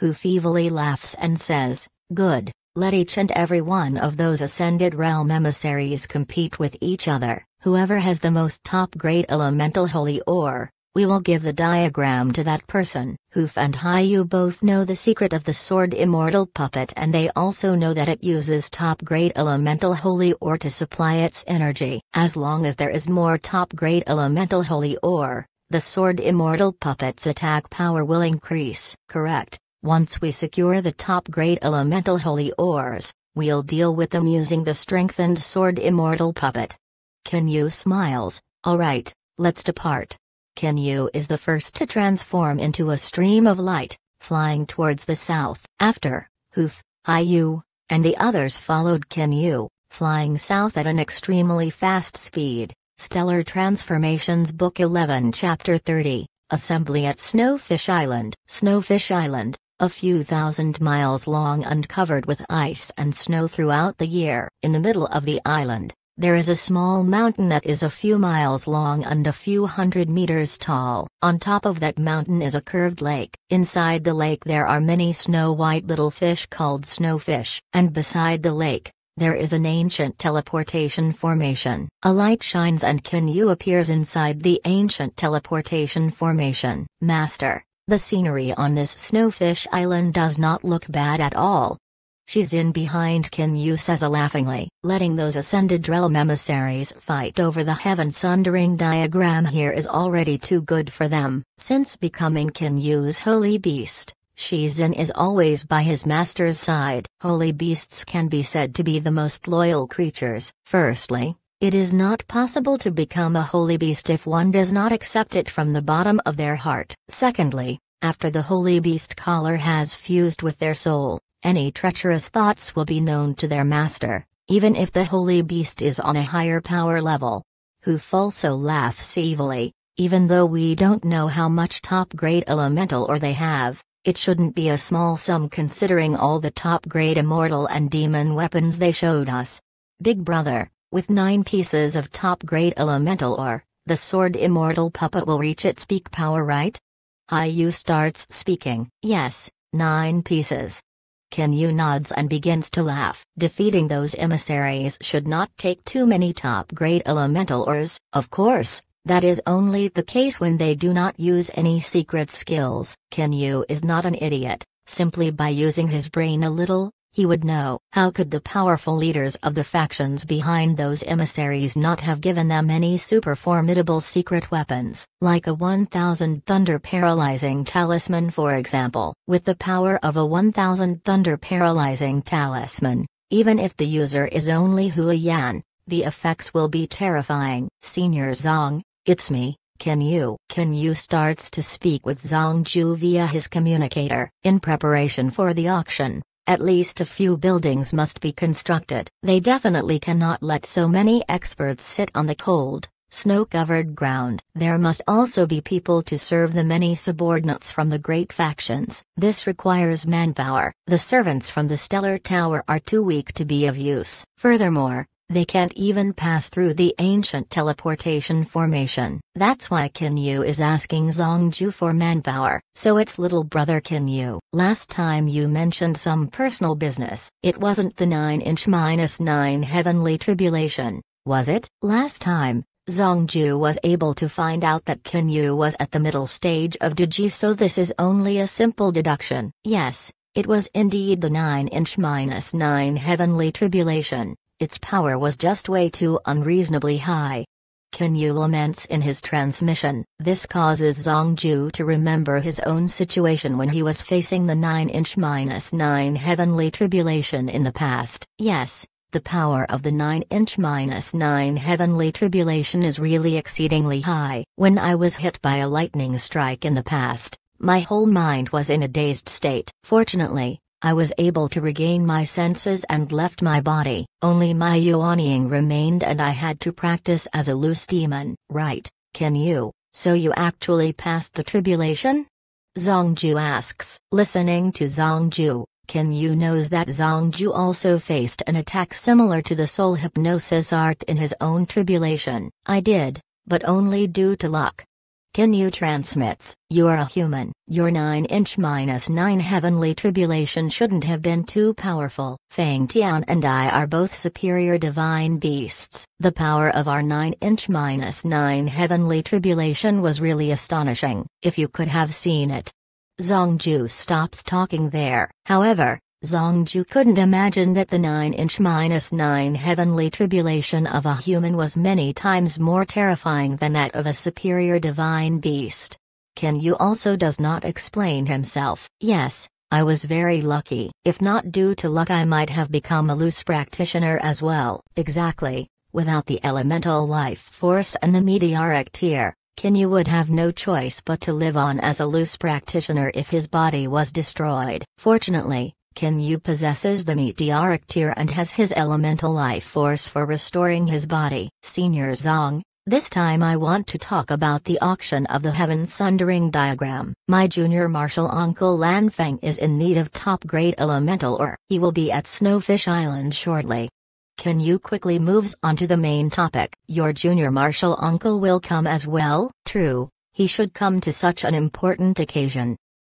Who feebly laughs and says, Good. Let each and every one of those ascended realm emissaries compete with each other, whoever has the most top grade elemental holy ore, we will give the diagram to that person. Hoof and Hayu both know the secret of the sword immortal puppet and they also know that it uses top grade elemental holy ore to supply its energy. As long as there is more top grade elemental holy ore, the sword immortal puppet's attack power will increase. Correct. Once we secure the top grade elemental holy ores, we'll deal with them using the strengthened sword immortal puppet. Can you smiles, alright, let's depart. Can you is the first to transform into a stream of light, flying towards the south. After, Hoof, Ayu, and the others followed Can you, flying south at an extremely fast speed. Stellar Transformations Book 11 Chapter 30 Assembly at Snowfish Island Snowfish Island, a few thousand miles long and covered with ice and snow throughout the year. In the middle of the island, there is a small mountain that is a few miles long and a few hundred meters tall. On top of that mountain is a curved lake. Inside the lake there are many snow-white little fish called snowfish. And beside the lake, there is an ancient teleportation formation. A light shines and Kinyu appears inside the ancient teleportation formation. Master, the scenery on this snowfish island does not look bad at all. She's in behind Kin Yu says laughingly, letting those ascended realm emissaries fight over the heaven-sundering diagram here is already too good for them, since becoming Kin Yu's holy beast. Shizin is always by his master's side. Holy beasts can be said to be the most loyal creatures. Firstly, it is not possible to become a holy beast if one does not accept it from the bottom of their heart. Secondly, after the holy beast collar has fused with their soul, any treacherous thoughts will be known to their master, even if the holy beast is on a higher power level. Who also laughs evilly, even though we don't know how much top grade elemental or they have, it shouldn't be a small sum considering all the top grade immortal and demon weapons they showed us. Big Brother, with nine pieces of top-grade elemental ore, the sword immortal puppet will reach its peak power right? Hayu starts speaking, yes, nine pieces. Kinyu nods and begins to laugh. Defeating those emissaries should not take too many top-grade elemental ores, of course, that is only the case when they do not use any secret skills. Kinyu is not an idiot, simply by using his brain a little, he would know. How could the powerful leaders of the factions behind those emissaries not have given them any super formidable secret weapons, like a 1000 Thunder paralyzing talisman for example? With the power of a 1000 Thunder paralyzing talisman, even if the user is only Huayan, the effects will be terrifying. Senior Zong, it's me. Can you? Can you starts to speak with Zhang Ju via his communicator in preparation for the auction? At least a few buildings must be constructed. They definitely cannot let so many experts sit on the cold, snow covered ground. There must also be people to serve the many subordinates from the great factions. This requires manpower. The servants from the Stellar Tower are too weak to be of use. Furthermore, they can't even pass through the ancient teleportation formation. That's why Qin Yu is asking Zongju for manpower. So it's little brother Qin Yu. Last time you mentioned some personal business. It wasn't the 9-inch minus 9 heavenly tribulation, was it? Last time, Zongju was able to find out that Qin Yu was at the middle stage of Duji so this is only a simple deduction. Yes, it was indeed the 9-inch minus 9 heavenly tribulation. Its power was just way too unreasonably high. Kinyu laments in his transmission. This causes Zongju to remember his own situation when he was facing the 9-inch minus 9 heavenly tribulation in the past. Yes, the power of the 9-inch minus 9 heavenly tribulation is really exceedingly high. When I was hit by a lightning strike in the past, my whole mind was in a dazed state. Fortunately, I was able to regain my senses and left my body. Only my yawning remained and I had to practice as a loose demon. Right, can you? So you actually passed the tribulation? Zongju asks. Listening to Zongju, Ken Yu knows that Zongju also faced an attack similar to the soul hypnosis art in his own tribulation. I did, but only due to luck. Kinyu transmits, You're a human, your 9 inch minus 9 heavenly tribulation shouldn't have been too powerful. Fang Tian and I are both superior divine beasts. The power of our 9 inch minus 9 heavenly tribulation was really astonishing, if you could have seen it. Zongju stops talking there. However, Zongju couldn't imagine that the 9-inch minus 9 heavenly tribulation of a human was many times more terrifying than that of a superior divine beast. Ken Yu also does not explain himself. Yes, I was very lucky. If not due to luck I might have become a loose practitioner as well. Exactly, without the elemental life force and the meteoric tear. Kenyu would have no choice but to live on as a loose practitioner if his body was destroyed. Fortunately, Kinyu possesses the meteoric tier and has his elemental life force for restoring his body. Senior Zong, this time I want to talk about the auction of the Heaven Sundering Diagram. My junior martial uncle Lanfeng is in need of top-grade elemental or he will be at Snowfish Island shortly. Kenyu quickly moves on to the main topic? Your junior martial uncle will come as well? True, he should come to such an important occasion.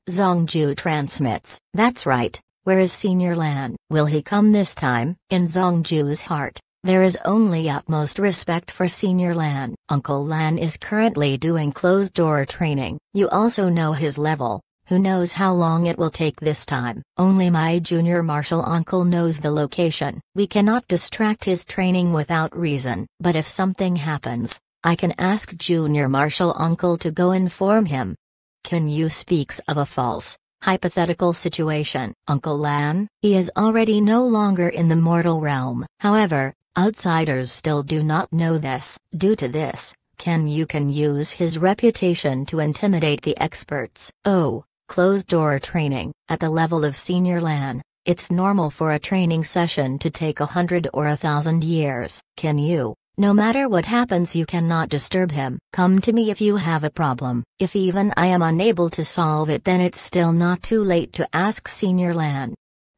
Zongju transmits. That's right, where is Senior Lan? Will he come this time? In Zongju's heart, there is only utmost respect for Senior Lan. Uncle Lan is currently doing closed-door training. You also know his level. Who knows how long it will take this time? Only my junior martial uncle knows the location. We cannot distract his training without reason. But if something happens, I can ask junior martial uncle to go inform him. Can you speaks of a false Hypothetical situation Uncle Lan, he is already no longer in the mortal realm. However, outsiders still do not know this. Due to this, Ken Yu can use his reputation to intimidate the experts. Oh, closed door training. At the level of senior Lan, it's normal for a training session to take a hundred or a thousand years. Can you, no matter what happens you cannot disturb him. Come to me if you have a problem. If even I am unable to solve it then it's still not too late to ask Senior Lan.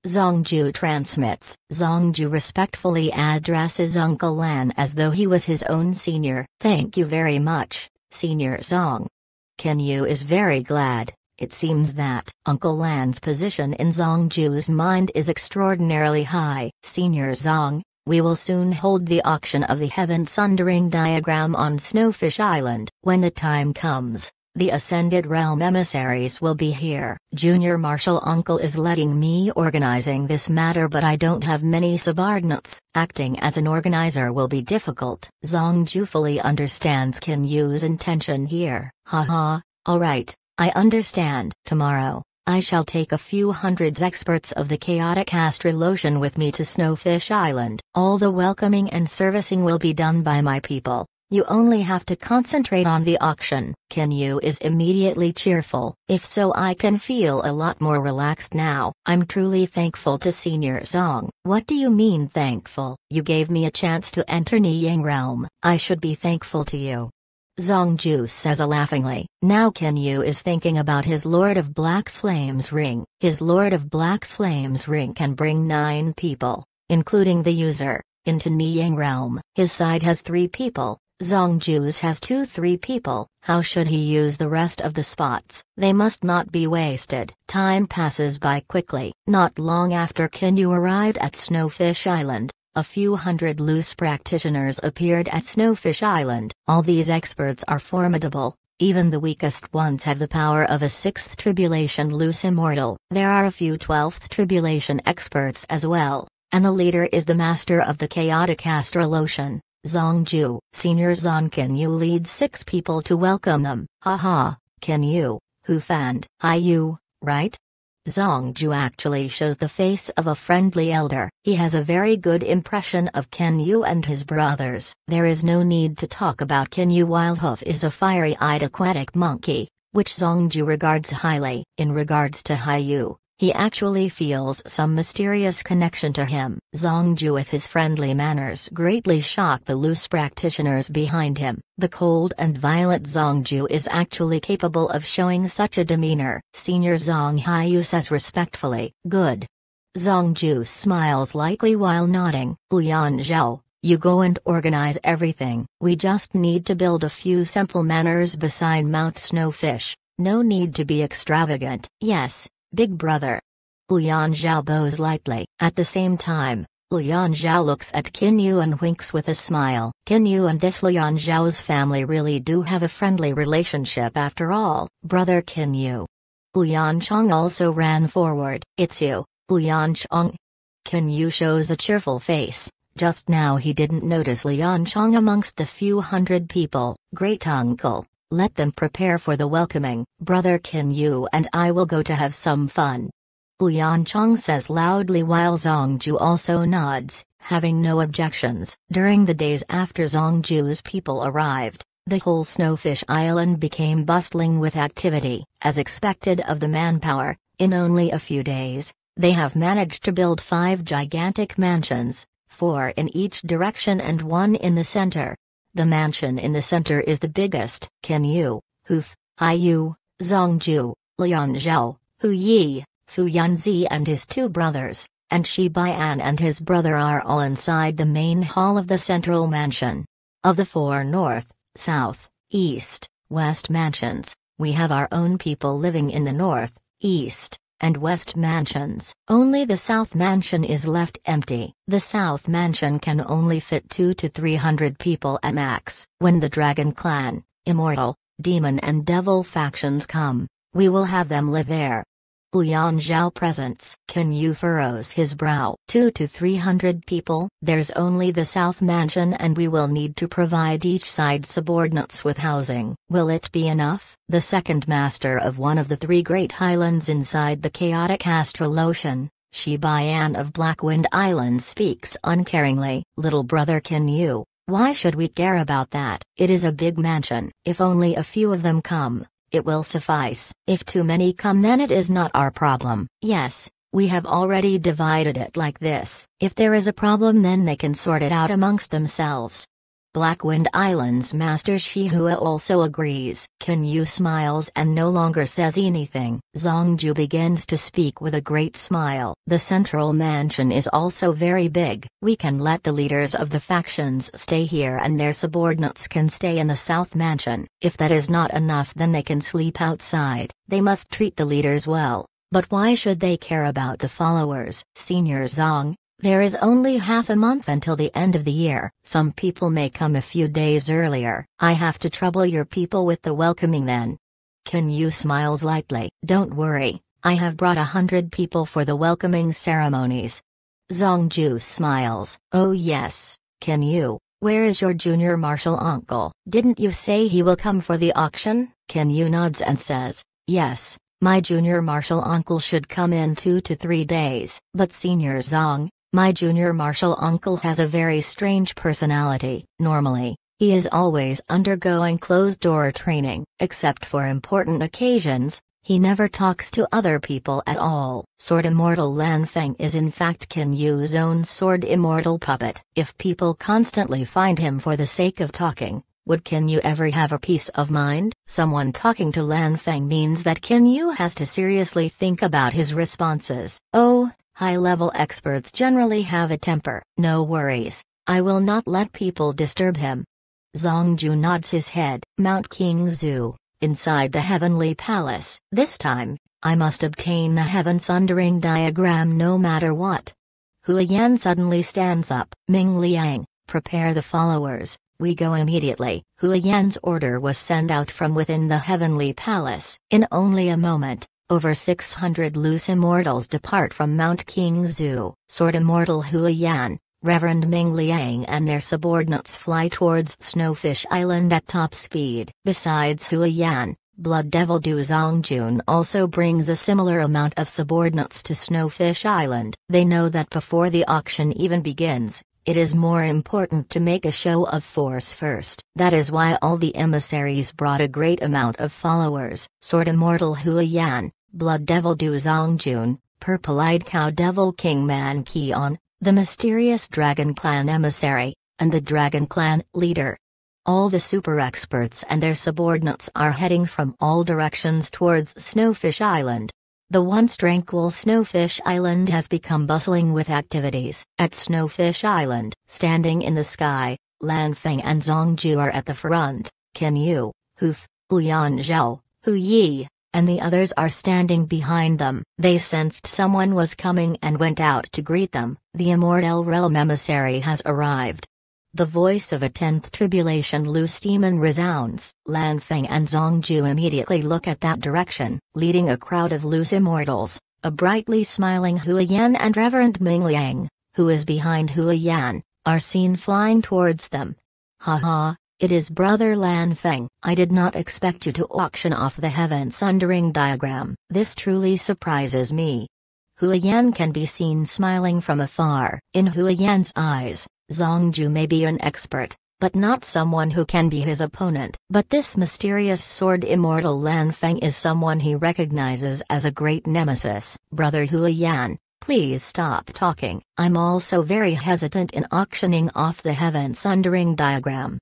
Zongju transmits. Zongju respectfully addresses Uncle Lan as though he was his own senior. Thank you very much, Senior Zong. Kenyu is very glad. It seems that Uncle Lan's position in Zongju's mind is extraordinarily high. Senior Zong, we will soon hold the auction of the Heaven Sundering Diagram on Snowfish Island. When the time comes, the Ascended Realm emissaries will be here. Junior Marshal Uncle is letting me organizing this matter but I don't have many subordinates. Acting as an organizer will be difficult. Zong fully understands Kin Yu's intention here. Haha, alright, I understand. Tomorrow, I shall take a few hundreds experts of the chaotic astrologian with me to Snowfish Island. All the welcoming and servicing will be done by my people. You only have to concentrate on the auction. Can you is immediately cheerful. If so I can feel a lot more relaxed now. I'm truly thankful to Senior Song. What do you mean thankful? You gave me a chance to enter Niyang realm. I should be thankful to you. Zongju says laughingly, now Kenyu is thinking about his Lord of Black Flames ring. His Lord of Black Flames ring can bring nine people, including the user, into Niyang realm. His side has three people, Zongju's has two three people, how should he use the rest of the spots? They must not be wasted. Time passes by quickly. Not long after Kenyu arrived at Snowfish Island, a few hundred loose practitioners appeared at Snowfish Island. All these experts are formidable, even the weakest ones have the power of a sixth tribulation loose immortal. There are a few 12th tribulation experts as well, and the leader is the master of the chaotic astral ocean, Zongju. Senior Zong can you lead six people to welcome them. Haha, Can you, who fanned I you, right? Zongju actually shows the face of a friendly elder. He has a very good impression of Ken Yu and his brothers. There is no need to talk about Ken Yu while Hoof is a fiery-eyed aquatic monkey, which Zongju regards highly. In regards to Hai Yu, he actually feels some mysterious connection to him. Zongju with his friendly manners greatly shocked the loose practitioners behind him. The cold and violent Zongju is actually capable of showing such a demeanor. Senior Zong Haiyu says respectfully, Good. Zongju smiles lightly while nodding. Lian Zhao, you go and organize everything. We just need to build a few simple manners beside Mount Snowfish. No need to be extravagant. Yes, Big Brother. Lian Zhao bows lightly. At the same time, Lian Zhao looks at Qin Yu and winks with a smile. Qin Yu and this Lian Zhao's family really do have a friendly relationship after all, brother Qin Yu. Lian Chong also ran forward. It's you, Lian Chong. Qin Yu shows a cheerful face. Just now he didn't notice Lian Chong amongst the few hundred people. Great uncle, let them prepare for the welcoming, brother Kin Yu and I will go to have some fun. Lian Chong says loudly while Ju also nods, having no objections. During the days after Ju's people arrived, the whole Snowfish Island became bustling with activity. As expected of the manpower, in only a few days, they have managed to build five gigantic mansions, four in each direction and one in the center. The mansion in the center is the biggest. Can you, Huf, Hai Yu, Zongju, Lian Hu Yi, Fu Yunzi and his two brothers, and Shi Bian and his brother are all inside the main hall of the central mansion. Of the four north, south, east, west mansions, we have our own people living in the north, east, and West Mansions. Only the South Mansion is left empty. The South Mansion can only fit 2 to 300 people at max. When the Dragon Clan, Immortal, Demon and Devil factions come, we will have them live there. Lian Zhao presence. Can you furrows his brow? Two to three hundred people, there's only the South Mansion and we will need to provide each side subordinates with housing. Will it be enough? The second master of one of the three great highlands inside the chaotic astral ocean, Shibayan of Blackwind Island speaks uncaringly. Little brother can you, why should we care about that? It is a big mansion. If only a few of them come, it will suffice. If too many come then it is not our problem. Yes, we have already divided it like this. If there is a problem then they can sort it out amongst themselves. Blackwind Islands master Shihua also agrees. Can Yu smiles and no longer says anything. Zongju begins to speak with a great smile. The central mansion is also very big. We can let the leaders of the factions stay here and their subordinates can stay in the south mansion. If that is not enough then they can sleep outside. They must treat the leaders well. But why should they care about the followers? Senior Zong, there is only half a month until the end of the year. Some people may come a few days earlier. I have to trouble your people with the welcoming then. Can you smiles lightly? Don't worry, I have brought a hundred people for the welcoming ceremonies. Zongju smiles. Oh yes, can you? Where is your junior marshal uncle? Didn't you say he will come for the auction? Can you nods and says, yes, my junior marshal uncle should come in two to three days. But senior Zong, my junior martial uncle has a very strange personality. Normally, he is always undergoing closed door training, except for important occasions, he never talks to other people at all. Sword Immortal Feng is in fact Kin Yu's own Sword Immortal puppet. If people constantly find him for the sake of talking, would Kin Yu ever have a peace of mind? Someone talking to Feng means that Kin Yu has to seriously think about his responses. Oh, High level experts generally have a temper. No worries, I will not let people disturb him. Zongju nods his head. Mount King Zhu, inside the heavenly palace. This time, I must obtain the heaven sundering diagram no matter what. Huayan suddenly stands up. Ming Liang, prepare the followers, we go immediately. Huayan's order was sent out from within the heavenly palace. In only a moment, over 600 loose immortals depart from Mount King Zhu, Sword Immortal Huayan, Reverend Ming Liang and their subordinates fly towards Snowfish Island at top speed. Besides Huayan, Blood Devil Du Zongjun also brings a similar amount of subordinates to Snowfish Island. They know that before the auction even begins, it is more important to make a show of force first. That is why all the emissaries brought a great amount of followers. Sword Immortal Huayan, Blood Devil Duzong Jun, Purple Eyed Cow Devil King Man Keon, the mysterious Dragon Clan emissary, and the Dragon Clan leader. All the super experts and their subordinates are heading from all directions towards Snowfish Island. The once tranquil Snowfish Island has become bustling with activities. At Snowfish Island, standing in the sky, Lan Feng and Zongju are at the front, Qin Yu, Huf, Liang Zhao, Hu Yi, and the others are standing behind them. They sensed someone was coming and went out to greet them. The immortal realm emissary has arrived. The voice of a tenth tribulation loose demon resounds. Lan Feng and Zongju immediately look at that direction, leading a crowd of loose immortals, a brightly smiling Hua Yan and Reverend Ming Liang, who is behind Hua Yan, are seen flying towards them. Ha ha, it is Brother Lan Feng. I did not expect you to auction off the Heaven Sundering diagram. This truly surprises me. Huayan can be seen smiling from afar. In Huayan's eyes, Zongju may be an expert, but not someone who can be his opponent. But this mysterious sword immortal Lan Feng is someone he recognizes as a great nemesis. Brother Huayan, please stop talking. I'm also very hesitant in auctioning off the heaven sundering diagram.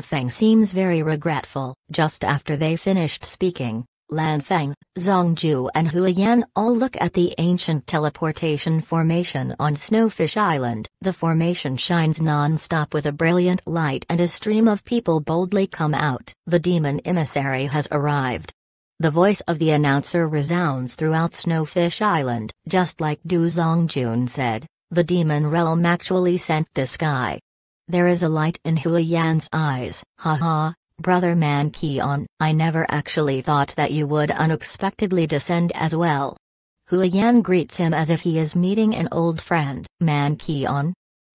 Feng seems very regretful. Just after they finished speaking, Lanfeng, Zongju and Huayan all look at the ancient teleportation formation on Snowfish Island. The formation shines non-stop with a brilliant light and a stream of people boldly come out. The demon emissary has arrived. The voice of the announcer resounds throughout Snowfish Island, just like Du Zongjun said. The demon realm actually sent this guy. There is a light in Huiyan's eyes. Haha, brother Man Qian, I never actually thought that you would unexpectedly descend as well. Huiyan greets him as if he is meeting an old friend. Man Qian?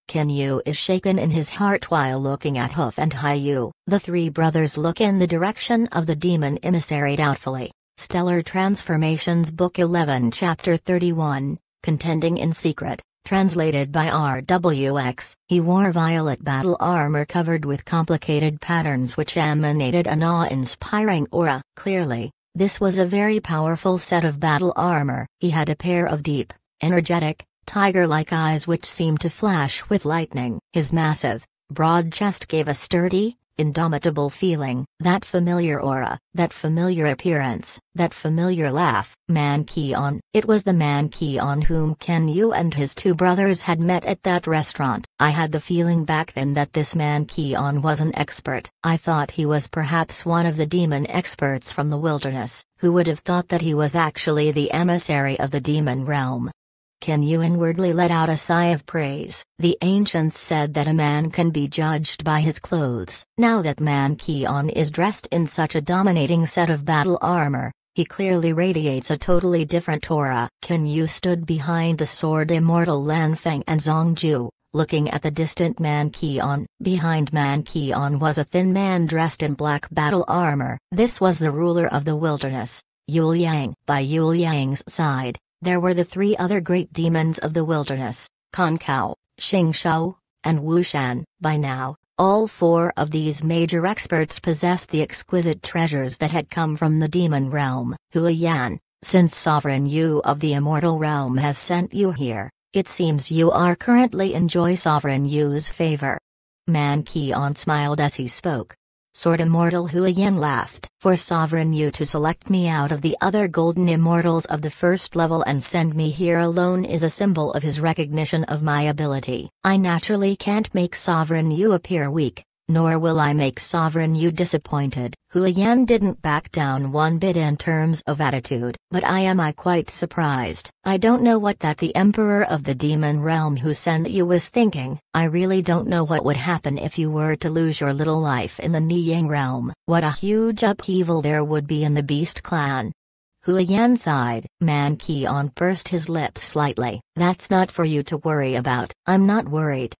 Qin Yu is shaken in his heart while looking at Huf and Hai Yu. The three brothers look in the direction of the demon emissary doubtfully. Stellar Transformations Book 11 Chapter 31, Contending in Secret. Translated by RWX, he wore violet battle armor covered with complicated patterns which emanated an awe inspiring aura. Clearly, this was a very powerful set of battle armor. He had a pair of deep, energetic, tiger like eyes which seemed to flash with lightning. His massive, broad chest gave a sturdy, indomitable feeling, that familiar aura, that familiar appearance, that familiar laugh, Man Keon. It was the Man Keon whom Ken Yu and his two brothers had met at that restaurant. I had the feeling back then that this Man Keon was an expert. I thought he was perhaps one of the demon experts from the wilderness, who would have thought that he was actually the emissary of the demon realm. Can you inwardly let out a sigh of praise? The ancients said that a man can be judged by his clothes. Now that Man Kion is dressed in such a dominating set of battle armor, he clearly radiates a totally different aura. Can you stood behind the sword immortal Lan Feng and Zongju, looking at the distant Man Kion? Behind Man Kion was a thin man dressed in black battle armor. This was the ruler of the wilderness, Yul Yang. By Yul Yang's side, there were the three other great demons of the wilderness, Konkau, Shou, and Wushan. By now, all four of these major experts possessed the exquisite treasures that had come from the demon realm. Huayan, since Sovereign Yu of the Immortal Realm has sent you here, it seems you are currently enjoy Sovereign Yu's favor. Man Qian smiled as he spoke. Sword Immortal again laughed. For Sovereign you to select me out of the other golden immortals of the first level and send me here alone is a symbol of his recognition of my ability. I naturally can't make Sovereign you appear weak, nor will I make sovereign you disappointed. Huayan didn't back down one bit in terms of attitude, but I am I quite surprised. I don't know what that the emperor of the demon realm who sent you was thinking. I really don't know what would happen if you were to lose your little life in the Niyang realm. What a huge upheaval there would be in the beast clan. Huayan sighed. Man Keon pursed his lips slightly. That's not for you to worry about. I'm not worried.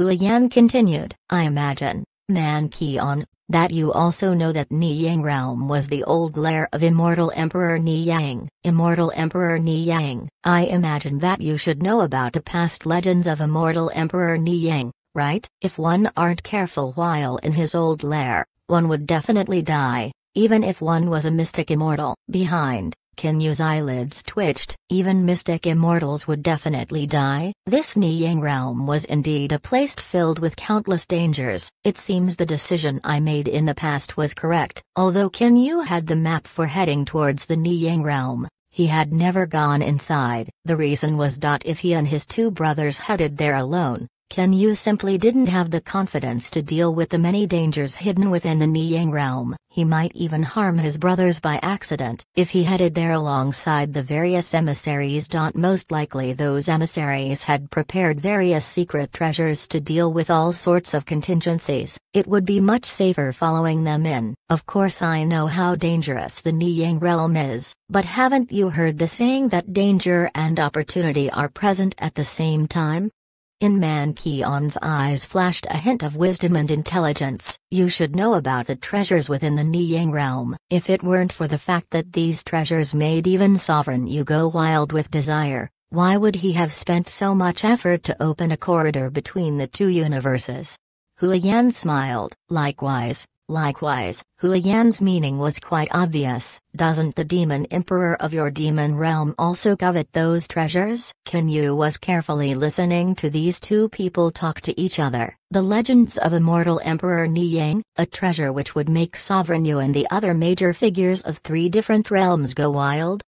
Huayan continued, I imagine, Man Qian, that you also know that Niyang realm was the old lair of immortal Emperor Niyang. Immortal Emperor Niyang, I imagine that you should know about the past legends of immortal Emperor Niyang, right? If one aren't careful while in his old lair, one would definitely die, even if one was a mystic immortal. Behind, can eyelids twitched, even mystic immortals would definitely die. This Niyang realm was indeed a place filled with countless dangers. It seems the decision I made in the past was correct. Although Qin Yu had the map for heading towards the Niyang realm, he had never gone inside. The reason was that if he and his two brothers headed there alone, Ken Yu simply didn't have the confidence to deal with the many dangers hidden within the Niyang realm. He might even harm his brothers by accident. If he headed there alongside the various emissaries, most likely those emissaries had prepared various secret treasures to deal with all sorts of contingencies. It would be much safer following them in. Of course, I know how dangerous the Niyang realm is, but haven't you heard the saying that danger and opportunity are present at the same time? In Man Peon's eyes flashed a hint of wisdom and intelligence. You should know about the treasures within the Niyang realm. If it weren't for the fact that these treasures made even Sovereign you go wild with desire, why would he have spent so much effort to open a corridor between the two universes? Huayan smiled. Likewise, Likewise, Huayan's meaning was quite obvious. Doesn't the demon emperor of your demon realm also covet those treasures? Qin Yu was carefully listening to these two people talk to each other. The legends of immortal Emperor Niyang, a treasure which would make Sovereign Yu and the other major figures of three different realms go wild?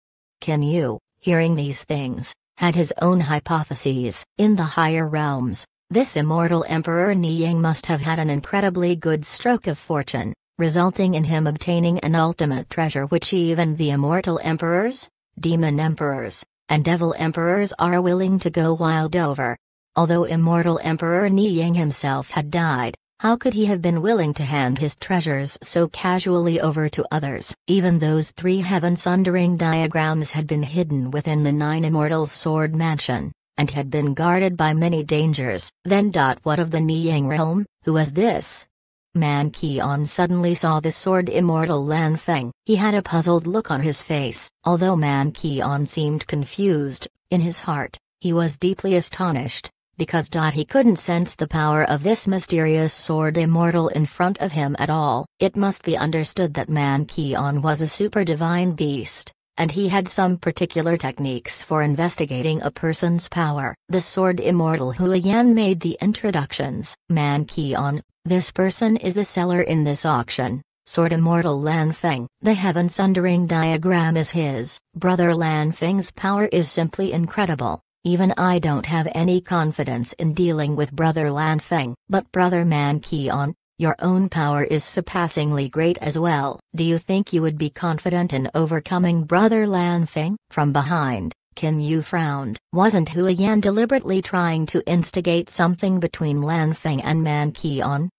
Qin Yu, hearing these things, had his own hypotheses. In the higher realms, this immortal Emperor Niying must have had an incredibly good stroke of fortune, resulting in him obtaining an ultimate treasure which even the immortal emperors, demon emperors, and devil emperors are willing to go wild over. Although immortal Emperor Niying himself had died, how could he have been willing to hand his treasures so casually over to others? Even those three heaven-sundering diagrams had been hidden within the Nine Immortals' sword mansion and had been guarded by many dangers. Then. What of the Niyang realm? Who was this? Man Qian suddenly saw the sword immortal Lan Feng. He had a puzzled look on his face. Although Man Qian seemed confused, in his heart, he was deeply astonished, because he couldn't sense the power of this mysterious sword immortal in front of him at all. It must be understood that Man Qian was a super divine beast, and he had some particular techniques for investigating a person's power. The sword immortal Huayan made the introductions. Man Qian, this person is the seller in this auction. Sword Immortal Lan Feng. The Heaven Sundering diagram is his. Brother Lan Feng's power is simply incredible. Even I don't have any confidence in dealing with Brother Lan Feng. But Brother Man Qian, your own power is surpassingly great as well. Do you think you would be confident in overcoming Brother Feng From behind, Qin Yu frowned. Wasn't Huayan deliberately trying to instigate something between Feng and Man Qian?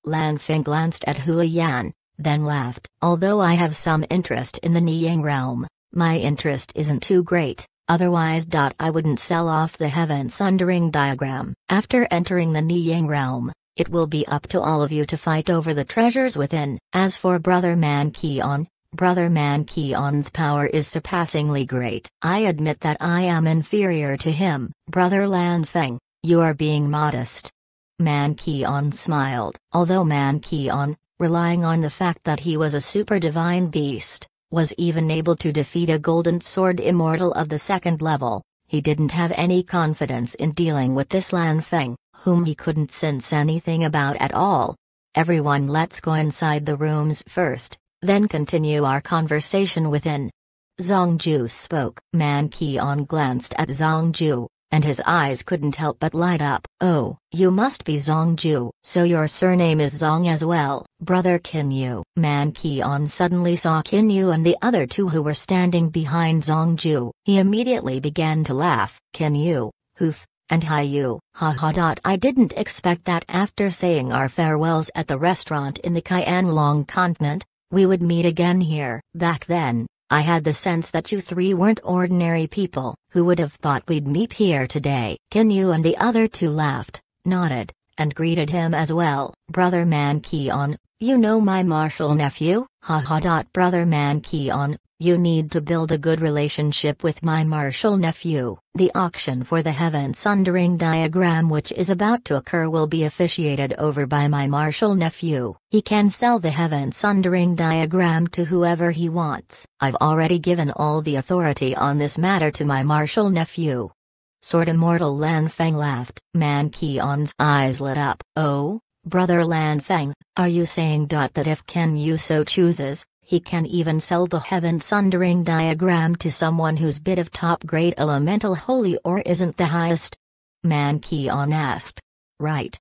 Feng glanced at Huayan, then laughed. Although I have some interest in the Niying realm, my interest isn't too great. Otherwise, I wouldn't sell off the heaven sundering diagram. After entering the Niying realm, it will be up to all of you to fight over the treasures within. As for Brother Man Mankeon, Brother Man Mankeon's power is surpassingly great. I admit that I am inferior to him. Brother Lanfeng, you are being modest. Man Mankeon smiled. Although Man Mankeon, relying on the fact that he was a super divine beast, was even able to defeat a golden sword immortal of the second level, he didn't have any confidence in dealing with this Lanfeng whom he couldn't sense anything about at all. Everyone let's go inside the rooms first, then continue our conversation within. Zongju spoke. Man Qian glanced at Zongju, and his eyes couldn't help but light up. Oh, you must be Zongju. So your surname is Zong as well, brother Kinu. Man Qian suddenly saw Kinu and the other two who were standing behind Zongju. He immediately began to laugh. Kinu, hoof, and hi you, haha. I didn't expect that after saying our farewells at the restaurant in the Long continent, we would meet again here. Back then, I had the sense that you three weren't ordinary people. Who would have thought we'd meet here today? Kin Yu and the other two laughed, nodded, and greeted him as well. Brother Man Kion, you know my martial nephew? Haha. Brother Man Kion. You need to build a good relationship with my martial nephew. The auction for the Heaven Sundering diagram, which is about to occur, will be officiated over by my martial nephew. He can sell the Heaven Sundering diagram to whoever he wants. I've already given all the authority on this matter to my martial nephew. Sword Immortal Lan Feng laughed. Man Kion's eyes lit up. Oh, brother Lan Feng, are you saying that if Ken Yu so chooses, he can even sell the heaven sundering diagram to someone whose bit of top grade elemental holy or isn't the highest. Man Qian asked. Right.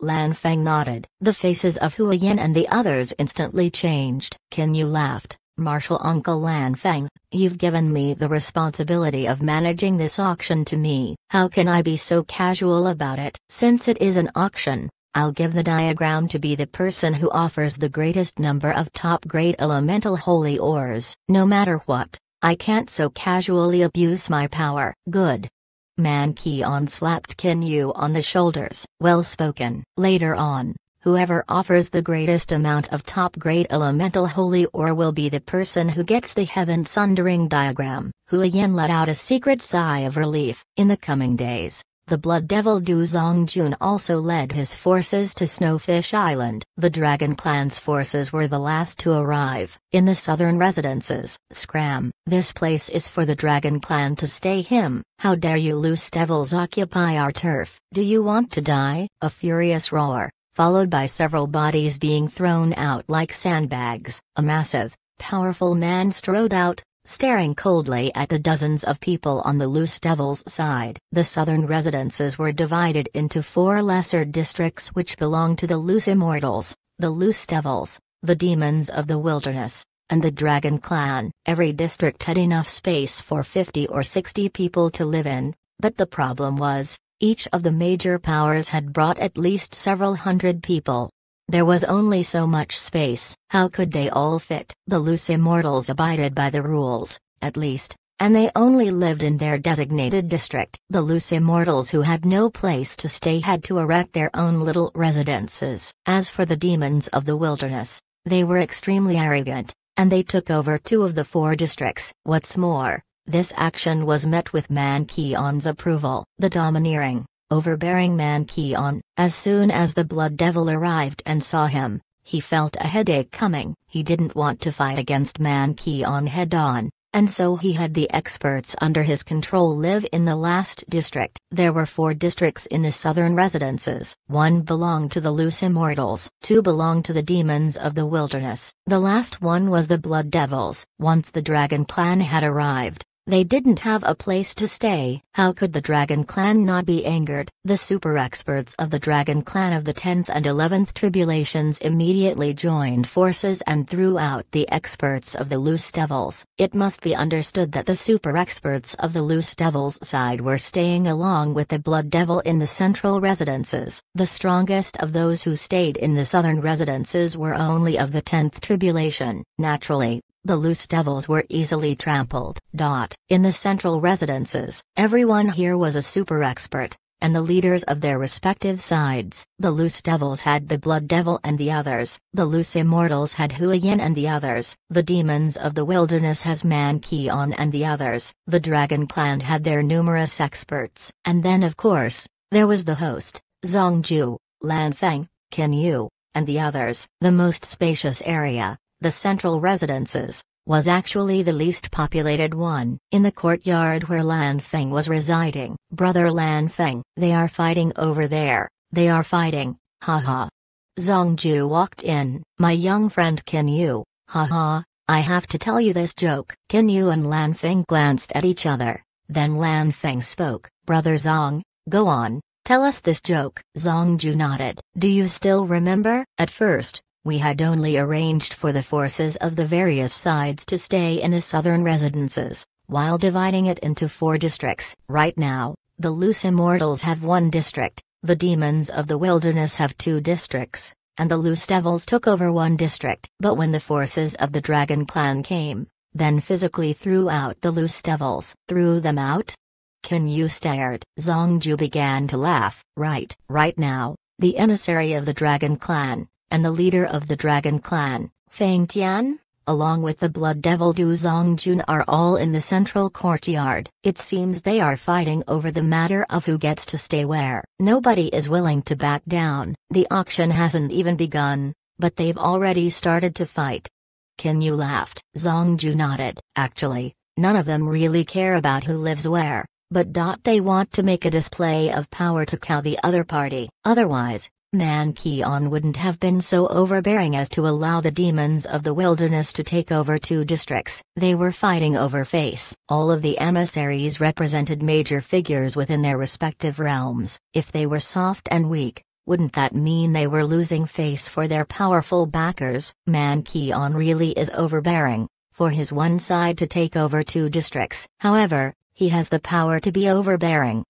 Lan Feng nodded. The faces of Huayan and the others instantly changed. Can Yu laughed, Marshal Uncle Lan Feng, you've given me the responsibility of managing this auction to me. How can I be so casual about it? Since it is an auction, I'll give the diagram to be the person who offers the greatest number of top grade elemental holy ores, no matter what. I can't so casually abuse my power. Good. Man Keon slapped Kinyu on the shoulders. Well spoken. Later on, whoever offers the greatest amount of top grade elemental holy ore will be the person who gets the heaven sundering diagram. Huayin let out a secret sigh of relief. In the coming days, the Blood Devil Du Zongjun also led his forces to Snowfish Island. The Dragon Clan's forces were the last to arrive. In the southern residences, Scram, this place is for the Dragon Clan to stay him. How dare you loose devils occupy our turf? Do you want to die? A furious roar, followed by several bodies being thrown out like sandbags. A massive, powerful man strode out, staring coldly at the dozens of people on the Loose Devils side. The southern residences were divided into four lesser districts which belonged to the Loose Immortals, the Loose Devils, the Demons of the Wilderness, and the Dragon Clan. Every district had enough space for 50 or 60 people to live in, but the problem was, each of the major powers had brought at least several hundred people, there was only so much space, how could they all fit? The loose immortals abided by the rules, at least, and they only lived in their designated district. The loose immortals who had no place to stay had to erect their own little residences. As for the demons of the wilderness, they were extremely arrogant, and they took over two of the four districts. What's more, this action was met with Man Kion's approval. The domineering, overbearing man Keon. As soon as the blood devil arrived and saw him, he felt a headache coming. He didn't want to fight against man Keon head on, and so he had the experts under his control live in the last district. There were four districts in the southern residences. One belonged to the loose immortals, two belonged to the demons of the wilderness, the last one was the blood devils. Once the dragon clan had arrived, they didn't have a place to stay. How could the Dragon Clan not be angered? The super experts of the Dragon Clan of the 10th and 11th Tribulations immediately joined forces and threw out the experts of the Loose Devils. It must be understood that the super experts of the Loose Devils side were staying along with the Blood Devil in the central residences. The strongest of those who stayed in the southern residences were only of the 10th Tribulation. Naturally, the loose devils were easily trampled. Dot. In the central residences, everyone here was a super expert, and the leaders of their respective sides. The loose devils had the blood devil and the others, the loose immortals had Huayin and the others, the demons of the wilderness has Kion and the others, the dragon clan had their numerous experts. And then of course, there was the host, Zongju, Feng, Qin Yu, and the others. The most spacious area, the central residences was actually the least populated one. In the courtyard where Lan Feng was residing, brother Lan Feng, they are fighting over there, they are fighting, haha. Zhang Ju walked in, my young friend Qin Yu, haha, I have to tell you this joke. Can Yu and Lan Feng glanced at each other, then Lan Feng spoke, brother Zhang, go on, tell us this joke. Zhang Ju nodded, do you still remember? At first, we had only arranged for the forces of the various sides to stay in the southern residences, while dividing it into four districts. Right now, the loose immortals have one district, the demons of the wilderness have two districts, and the loose devils took over one district. But when the forces of the dragon clan came, then physically threw out the loose devils. Threw them out? Can you stared? Zongju began to laugh. Right. Right now, the emissary of the dragon clan, and the leader of the Dragon Clan, Feng Tian, along with the Blood Devil Du Zongjun are all in the central courtyard. It seems they are fighting over the matter of who gets to stay where. Nobody is willing to back down. The auction hasn't even begun, but they've already started to fight. Kenyu Yu laughed. Zongju nodded. Actually, none of them really care about who lives where, but dot they want to make a display of power to cow the other party. Otherwise, Mankeon wouldn't have been so overbearing as to allow the demons of the wilderness to take over two districts they were fighting over face. All of the emissaries represented major figures within their respective realms. If they were soft and weak, wouldn't that mean they were losing face for their powerful backers? Mankeon really is overbearing, for his one side to take over two districts. However, he has the power to be overbearing.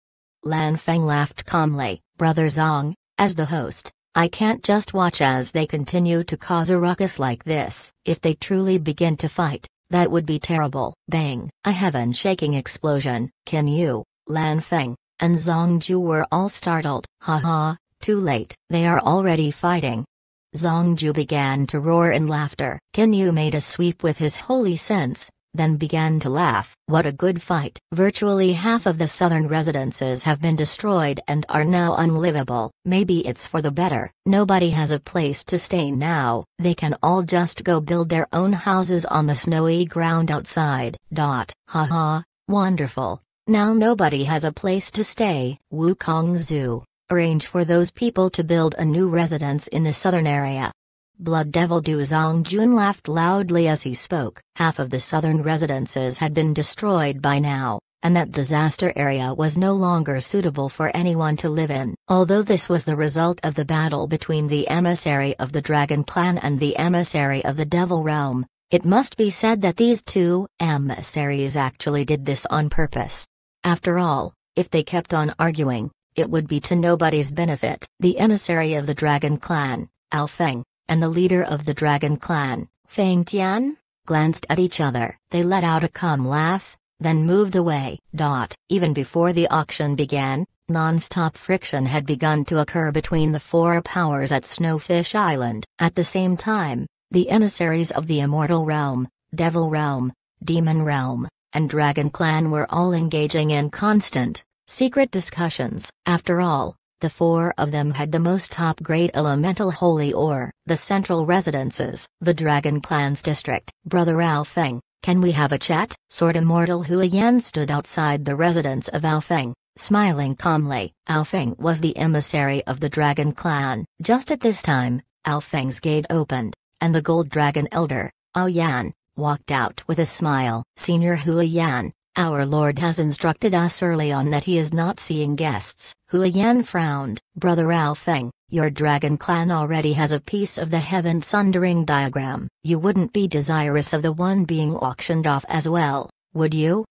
Lan Feng laughed calmly, Brother Zong, as the host, I can't just watch as they continue to cause a ruckus like this. If they truly begin to fight, that would be terrible. Bang! A heaven shaking explosion. Can you, Lan Feng, and Ju were all startled. Ha ha, too late. They are already fighting. Ju began to roar in laughter. Kenyu made a sweep with his holy sense, then began to laugh. What a good fight. Virtually half of the southern residences have been destroyed and are now unlivable. Maybe it's for the better. Nobody has a place to stay now. They can all just go build their own houses on the snowy ground outside. Dot. Ha ha. Wonderful. Now nobody has a place to stay. Wukong Zoo. Arrange for those people to build a new residence in the southern area. Blood Devil Duzong Jun laughed loudly as he spoke. Half of the southern residences had been destroyed by now, and that disaster area was no longer suitable for anyone to live in. Although this was the result of the battle between the emissary of the Dragon Clan and the emissary of the Devil Realm, it must be said that these two emissaries actually did this on purpose. After all, if they kept on arguing, it would be to nobody's benefit. The emissary of the Dragon Clan, Alfeng, and the leader of the Dragon Clan, Feng Tian, glanced at each other. They let out a calm laugh, then moved away. Dot. Even before the auction began, non-stop friction had begun to occur between the four powers at Snowfish Island. At the same time, the emissaries of the Immortal Realm, Devil Realm, Demon Realm, and Dragon Clan were all engaging in constant, secret discussions. After all, the four of them had the most top-grade elemental holy ore, the central residences, the Dragon Clans district. Brother Alfeng, can we have a chat? Sword Immortal Hua Yan stood outside the residence of Alfeng, smiling calmly. Alfeng was the emissary of the Dragon Clan. Just at this time, Alfeng's gate opened, and the Gold Dragon Elder, Ao Yan, walked out with a smile. Senior Hua Yan, our Lord has instructed us early on that he is not seeing guests. Hua Yan frowned. Brother Al Feng, your dragon clan already has a piece of the heaven sundering diagram. You wouldn't be desirous of the one being auctioned off as well, would you?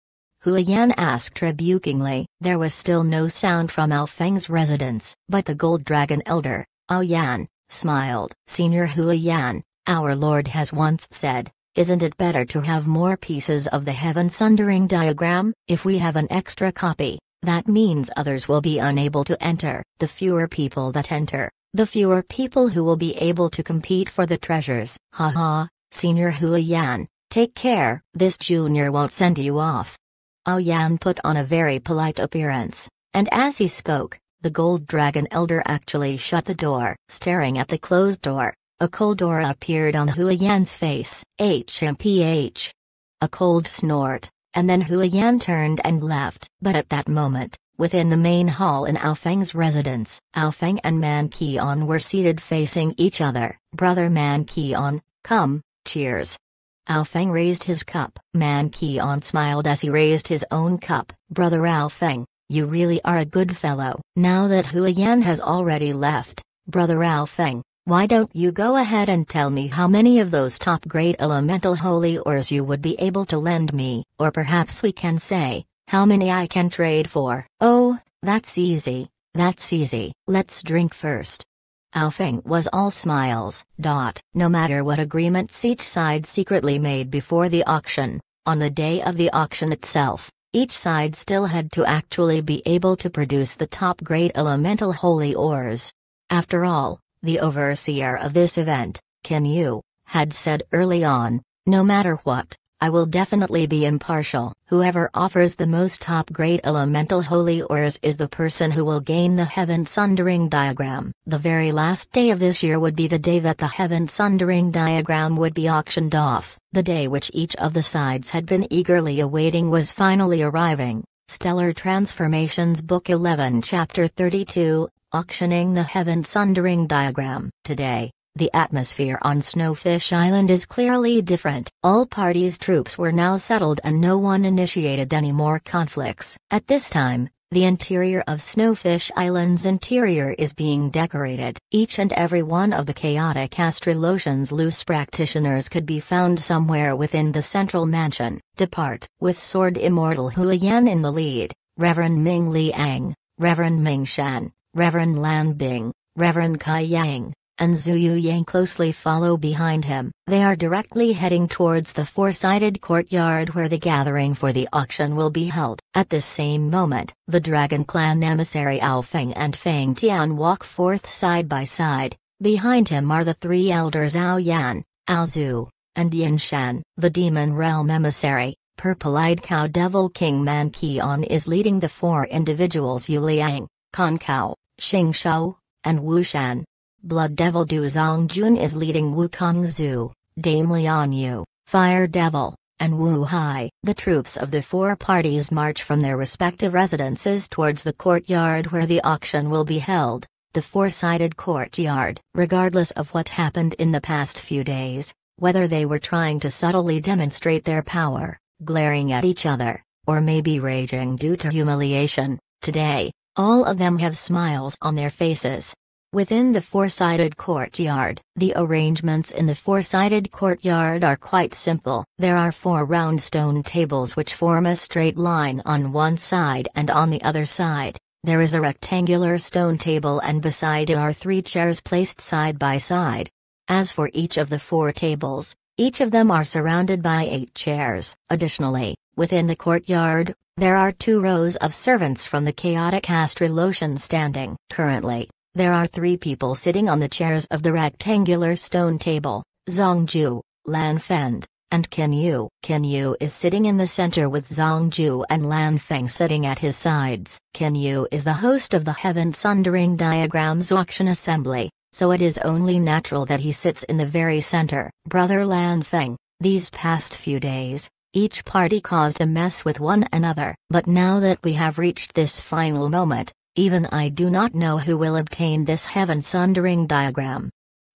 Hua Yan asked rebukingly. There was still no sound from Al Feng's residence, but the gold dragon elder, Ao Yan, smiled. Senior Hua Yan, our Lord has once said, isn't it better to have more pieces of the heaven sundering diagram? If we have an extra copy, that means others will be unable to enter. The fewer people that enter, the fewer people who will be able to compete for the treasures. Ha ha, Senior Huayan, take care, this junior won't send you off. Yan put on a very polite appearance, and as he spoke, the gold dragon elder actually shut the door. Staring at the closed door, a cold aura appeared on Yan's face, HMPH. A cold snort, and then Yan turned and left, but at that moment, Within the main hall in Feng's residence, Feng and Man Qian were seated facing each other. Brother Man Qian, come, cheers. Feng raised his cup. Man Qian smiled as he raised his own cup. Brother Feng, you really are a good fellow. Now that Yan has already left, Brother Feng. Why don't you go ahead and tell me how many of those top grade elemental holy ores you would be able to lend me, or perhaps we can say, how many I can trade for? Oh, that's easy, that's easy. Let's drink first. Alfeng was all smiles. Dot. No matter what agreements each side secretly made before the auction, on the day of the auction itself, each side still had to actually be able to produce the top grade elemental holy ores. After all, the overseer of this event, Ken Yu, had said early on, no matter what, I will definitely be impartial. Whoever offers the most top-grade elemental holy ores is the person who will gain the Heaven Sundering Diagram. The very last day of this year would be the day that the Heaven Sundering Diagram would be auctioned off. The day which each of the sides had been eagerly awaiting was finally arriving. Stellar Transformations Book 11 Chapter 32, auctioning the heaven sundering diagram. Today, the atmosphere on Snowfish Island is clearly different. All parties' troops were now settled and no one initiated any more conflicts. At this time, the interior of Snowfish Island's interior is being decorated. Each and every one of the chaotic Astrilotians loose practitioners could be found somewhere within the central mansion. Depart. With Sword Immortal Huayan in the lead, Reverend Ming Liang, Reverend Ming Shan, Reverend Lan Bing, Reverend Kai Yang, and Yu Yang closely follow behind him. They are directly heading towards the four-sided courtyard where the gathering for the auction will be held. At this same moment, the Dragon Clan emissary Ao Feng and Feng Tian walk forth side by side. Behind him are the three elders Ao Yan, Ao Zhu, and Yin Shan. The Demon Realm emissary, Purple-Eyed Cow Devil King Man Qian is leading the four individuals Yu Liang, Kan Kao, Xingshou, and Wushan. Blood Devil Du Zongjun is leading Wukong Zhu, Dame Lianyu, Fire Devil, and Wu Hai. The troops of the four parties march from their respective residences towards the courtyard where the auction will be held, the four-sided courtyard. Regardless of what happened in the past few days, whether they were trying to subtly demonstrate their power, glaring at each other, or maybe raging due to humiliation, today, all of them have smiles on their faces. Within the four-sided courtyard, the arrangements in the four-sided courtyard are quite simple. There are four round stone tables which form a straight line on one side and on the other side. There is a rectangular stone table and beside it are three chairs placed side by side. As for each of the four tables, each of them are surrounded by eight chairs. Additionally, Within the courtyard, there are two rows of servants from the chaotic Astrolotian standing. Currently, there are three people sitting on the chairs of the rectangular stone table, Zongju, Lan and Kenyu. Kenyu is sitting in the center with Zongju and Lan Feng sitting at his sides. Kenyu is the host of the Heaven Sundering Diagrams auction assembly, so it is only natural that he sits in the very center. Brother Lan Feng, these past few days, each party caused a mess with one another, but now that we have reached this final moment, even I do not know who will obtain this heaven sundering diagram.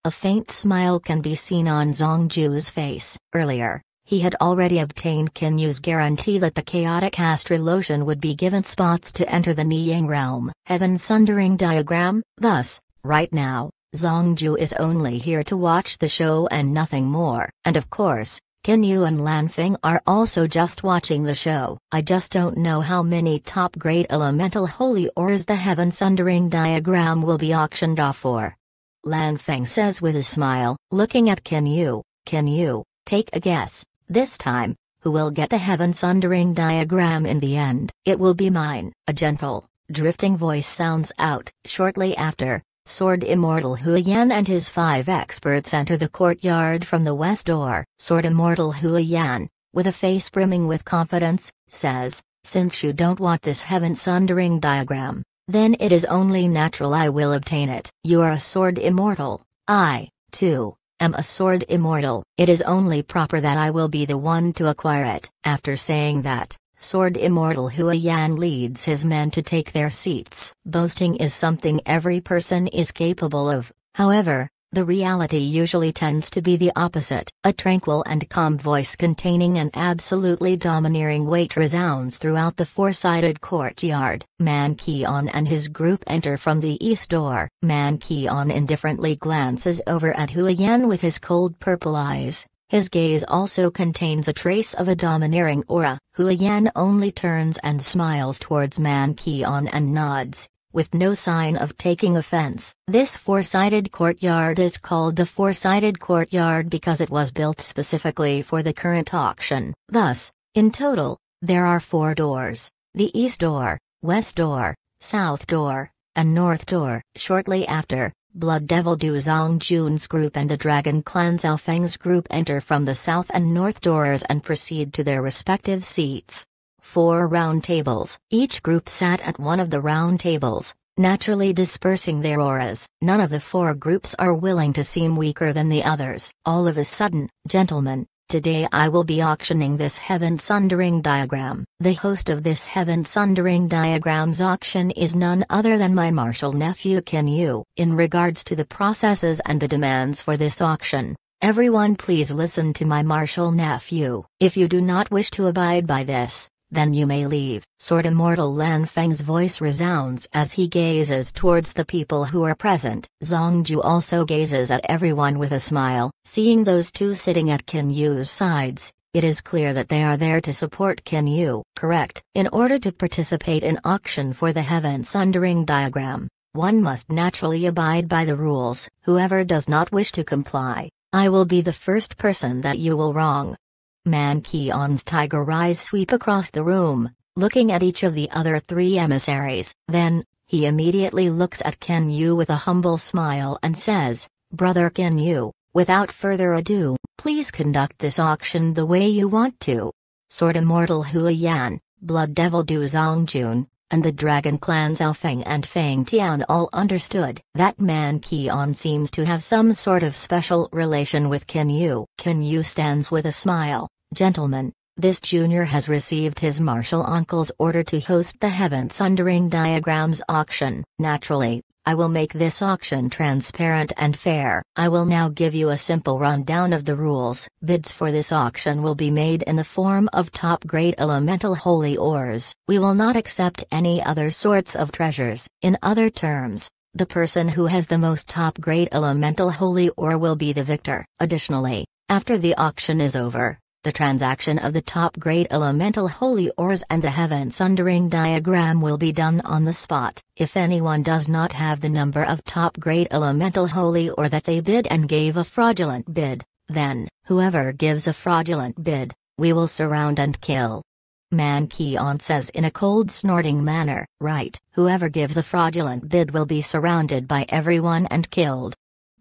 A faint smile can be seen on Zongju's face. Earlier, he had already obtained Yu's guarantee that the chaotic ocean would be given spots to enter the Niyang realm. Heaven sundering diagram, thus, right now, Zongju is only here to watch the show and nothing more, and of course, Kinyu and Lanfeng are also just watching the show. I just don't know how many top grade elemental holy ores the heaven sundering diagram will be auctioned off for. Lanfeng says with a smile, looking at Kinyu. Kinyu, take a guess, this time, who will get the heaven sundering diagram in the end? It will be mine. A gentle, drifting voice sounds out. Shortly after, Sword Immortal Huayan and his five experts enter the courtyard from the west door. Sword Immortal Huayan, with a face brimming with confidence, says, Since you don't want this heaven sundering diagram, then it is only natural I will obtain it. You are a Sword Immortal. I, too, am a Sword Immortal. It is only proper that I will be the one to acquire it. After saying that, Sword Immortal Hua Yan leads his men to take their seats. Boasting is something every person is capable of, however, the reality usually tends to be the opposite. A tranquil and calm voice containing an absolutely domineering weight resounds throughout the four-sided courtyard. Man Keon and his group enter from the east door. Man Keon indifferently glances over at Hua Yan with his cold purple eyes. His gaze also contains a trace of a domineering aura. Huayan only turns and smiles towards Man Kion and nods, with no sign of taking offense. This four-sided courtyard is called the four-sided courtyard because it was built specifically for the current auction. Thus, in total, there are four doors, the east door, west door, south door, and north door. Shortly after, Blood Devil Duzong Jun's group and the Dragon Clan Zhao Feng's group enter from the south and north doors and proceed to their respective seats. Four round tables. Each group sat at one of the round tables, naturally dispersing their auras. None of the four groups are willing to seem weaker than the others. All of a sudden, gentlemen, Today I will be auctioning this heaven sundering diagram. The host of this heaven sundering diagrams auction is none other than my martial nephew Ken Yu. In regards to the processes and the demands for this auction, everyone please listen to my martial nephew. If you do not wish to abide by this, then you may leave. Sword Immortal Lan Feng's voice resounds as he gazes towards the people who are present. Zongju also gazes at everyone with a smile. Seeing those two sitting at Qin Yu's sides, it is clear that they are there to support Qin Yu, correct? In order to participate in auction for the Heaven Sundering Diagram, one must naturally abide by the rules. Whoever does not wish to comply, I will be the first person that you will wrong. Man Kion's tiger eyes sweep across the room, looking at each of the other three emissaries. Then, he immediately looks at Ken Yu with a humble smile and says, Brother Ken Yu, without further ado, please conduct this auction the way you want to. Sword Immortal Hua Yan, Blood Devil Du Zongjun, and the Dragon Clans Feng and Fang Tian all understood that Man Qian seems to have some sort of special relation with Ken Yu. Ken Yu stands with a smile, Gentlemen, this junior has received his martial uncle's order to host the Heaven Sundering Diagrams auction. Naturally, I will make this auction transparent and fair. I will now give you a simple rundown of the rules. Bids for this auction will be made in the form of top grade elemental holy ores. We will not accept any other sorts of treasures. In other terms, the person who has the most top grade elemental holy ore will be the victor. Additionally, after the auction is over, the transaction of the top grade elemental holy ores and the heaven sundering diagram will be done on the spot. If anyone does not have the number of top grade elemental holy ore that they bid and gave a fraudulent bid, then, whoever gives a fraudulent bid, we will surround and kill. Man Keon says in a cold snorting manner, right, whoever gives a fraudulent bid will be surrounded by everyone and killed.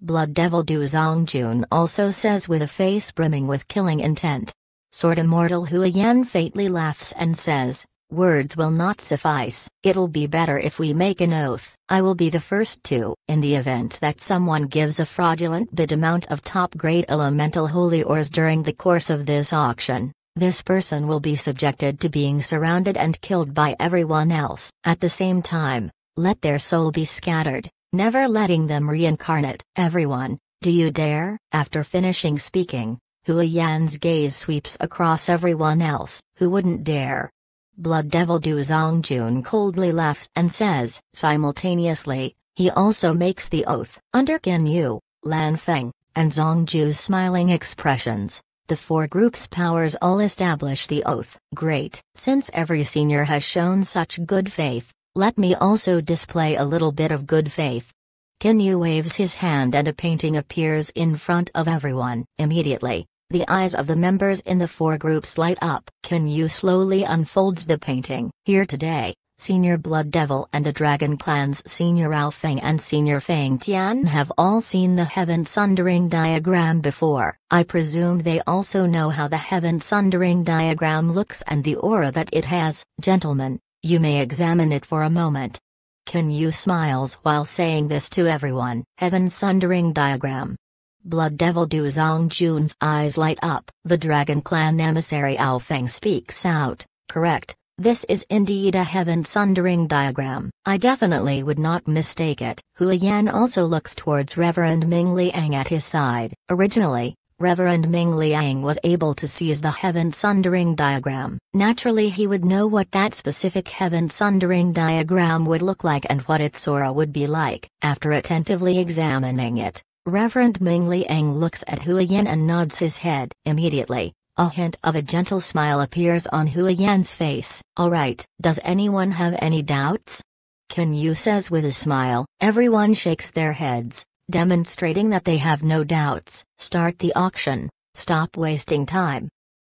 Blood Devil Du Zongjun also says with a face brimming with killing intent. Sword Immortal Huayan faintly laughs and says, Words will not suffice. It'll be better if we make an oath. I will be the first to, in the event that someone gives a fraudulent bid amount of top grade elemental holy ores during the course of this auction. This person will be subjected to being surrounded and killed by everyone else. At the same time, let their soul be scattered, never letting them reincarnate. Everyone, do you dare? After finishing speaking, Hua Yan's gaze sweeps across everyone else who wouldn't dare. Blood Devil Du Zongjun coldly laughs and says, simultaneously, he also makes the oath. Under Qin Yu, Lan Feng, and Zongju's smiling expressions, the four groups' powers all establish the oath. Great. Since every senior has shown such good faith, let me also display a little bit of good faith. Kinyu waves his hand and a painting appears in front of everyone. Immediately, the eyes of the members in the four groups light up. Kinyu slowly unfolds the painting. Here today, Senior Blood Devil and the Dragon Clan's Senior Alfeng and Senior Feng Tian have all seen the Heaven Sundering Diagram before. I presume they also know how the Heaven Sundering Diagram looks and the aura that it has. Gentlemen, you may examine it for a moment. Can you smiles while saying this to everyone? Heaven Sundering Diagram. Blood Devil Du Zong Jun's eyes light up. The Dragon Clan emissary Ao Feng speaks out. Correct, this is indeed a heaven sundering diagram. I definitely would not mistake it. Hua Yan also looks towards Reverend Ming Liang at his side. Originally, Reverend Ming Liang was able to seize the heaven sundering diagram. Naturally, he would know what that specific heaven sundering diagram would look like and what its aura would be like. After attentively examining it, Reverend Ming Liang looks at Huayan and nods his head. Immediately, a hint of a gentle smile appears on Huayan's face. Alright, does anyone have any doubts? Can says with a smile. Everyone shakes their heads demonstrating that they have no doubts. Start the auction, stop wasting time.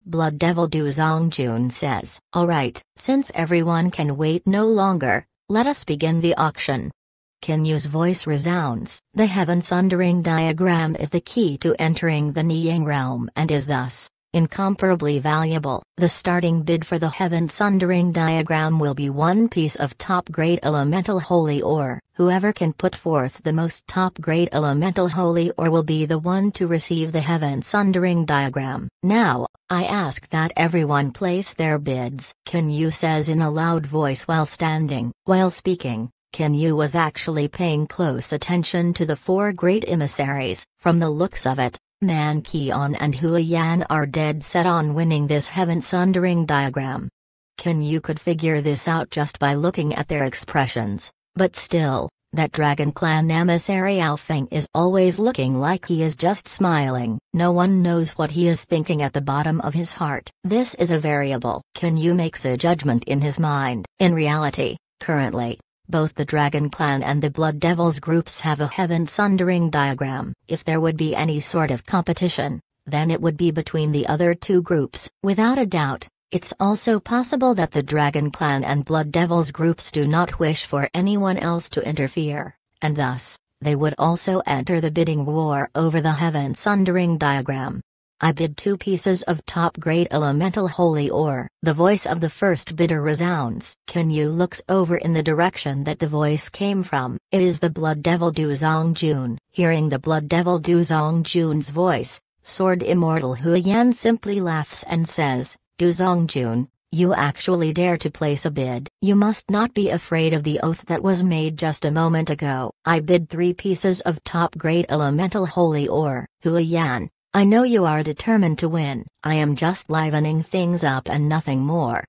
Blood Devil Du Zongjun says, Alright, since everyone can wait no longer, let us begin the auction. Kinyu's voice resounds. The heaven sundering diagram is the key to entering the Niyang realm and is thus, incomparably valuable. The starting bid for the heaven sundering diagram will be one piece of top grade elemental holy ore. Whoever can put forth the most top grade elemental holy ore will be the one to receive the heaven sundering diagram. Now, I ask that everyone place their bids. Can you says in a loud voice while standing, while speaking, Kinyu was actually paying close attention to the four great emissaries, from the looks of it, Man Qian and Huayan are dead set on winning this heaven sundering diagram. Can you could figure this out just by looking at their expressions, but still, that Dragon Clan emissary Feng is always looking like he is just smiling. No one knows what he is thinking at the bottom of his heart. This is a variable. Can you makes a judgment in his mind? In reality, currently, both the Dragon Clan and the Blood Devils groups have a heaven sundering diagram. If there would be any sort of competition, then it would be between the other two groups. Without a doubt, it's also possible that the Dragon Clan and Blood Devils groups do not wish for anyone else to interfere, and thus, they would also enter the bidding war over the heaven sundering diagram. I bid two pieces of top-grade elemental holy ore. The voice of the first bidder resounds. Kinyu looks over in the direction that the voice came from. It is the blood devil Duzong Jun. Hearing the blood devil Duzong Jun's voice, sword immortal Huayan simply laughs and says, Duzong Jun, you actually dare to place a bid. You must not be afraid of the oath that was made just a moment ago. I bid three pieces of top grade elemental holy ore. Huayan, I know you are determined to win, I am just livening things up and nothing more.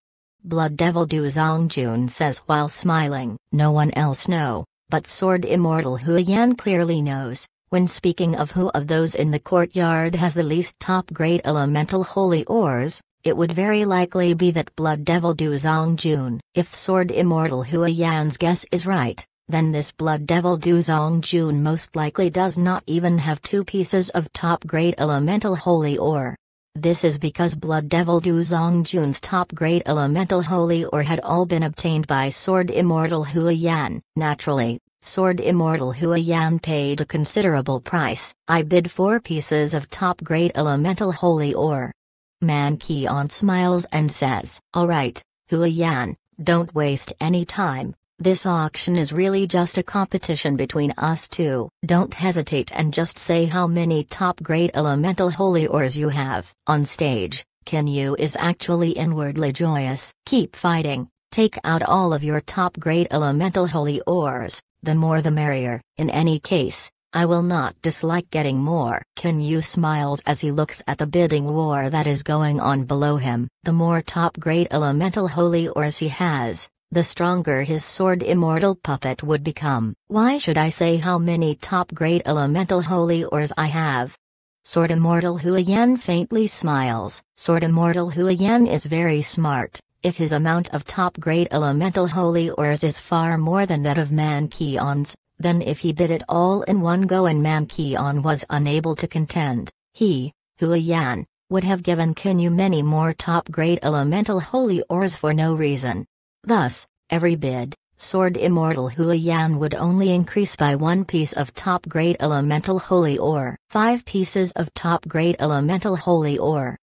Blood Devil Du Zongjun says while smiling, no one else know, but Sword Immortal Hu Yan clearly knows, when speaking of who of those in the courtyard has the least top-grade elemental holy ores, it would very likely be that Blood Devil Du Zongjun, if Sword Immortal Hu Yan's guess is right then this blood devil Duzong Jun most likely does not even have two pieces of top grade elemental holy ore. This is because blood devil Duzong Jun's top grade elemental holy ore had all been obtained by sword immortal Hua Yan. Naturally, sword immortal Hua Yan paid a considerable price. I bid four pieces of top grade elemental holy ore. Man Qian smiles and says, Alright, Hua Yan, don't waste any time this auction is really just a competition between us two. Don't hesitate and just say how many top grade elemental holy ores you have. On stage, Kenyu is actually inwardly joyous. Keep fighting. Take out all of your top grade elemental holy ores, the more the merrier. In any case, I will not dislike getting more. Kenyu smiles as he looks at the bidding war that is going on below him. The more top grade elemental holy ores he has, the stronger his sword immortal puppet would become. Why should I say how many top-grade elemental holy ores I have? Sword Immortal Huayan faintly smiles. Sword Immortal Huayan is very smart. If his amount of top-grade elemental holy ores is far more than that of Mankeon's, then if he bid it all in one go and Mankeon was unable to contend, he, Huayan, would have given Kinyu many more top-grade elemental holy ores for no reason. Thus, every bid, Sword Immortal Huayan would only increase by one piece of top grade elemental holy ore, five pieces of top grade elemental holy ore.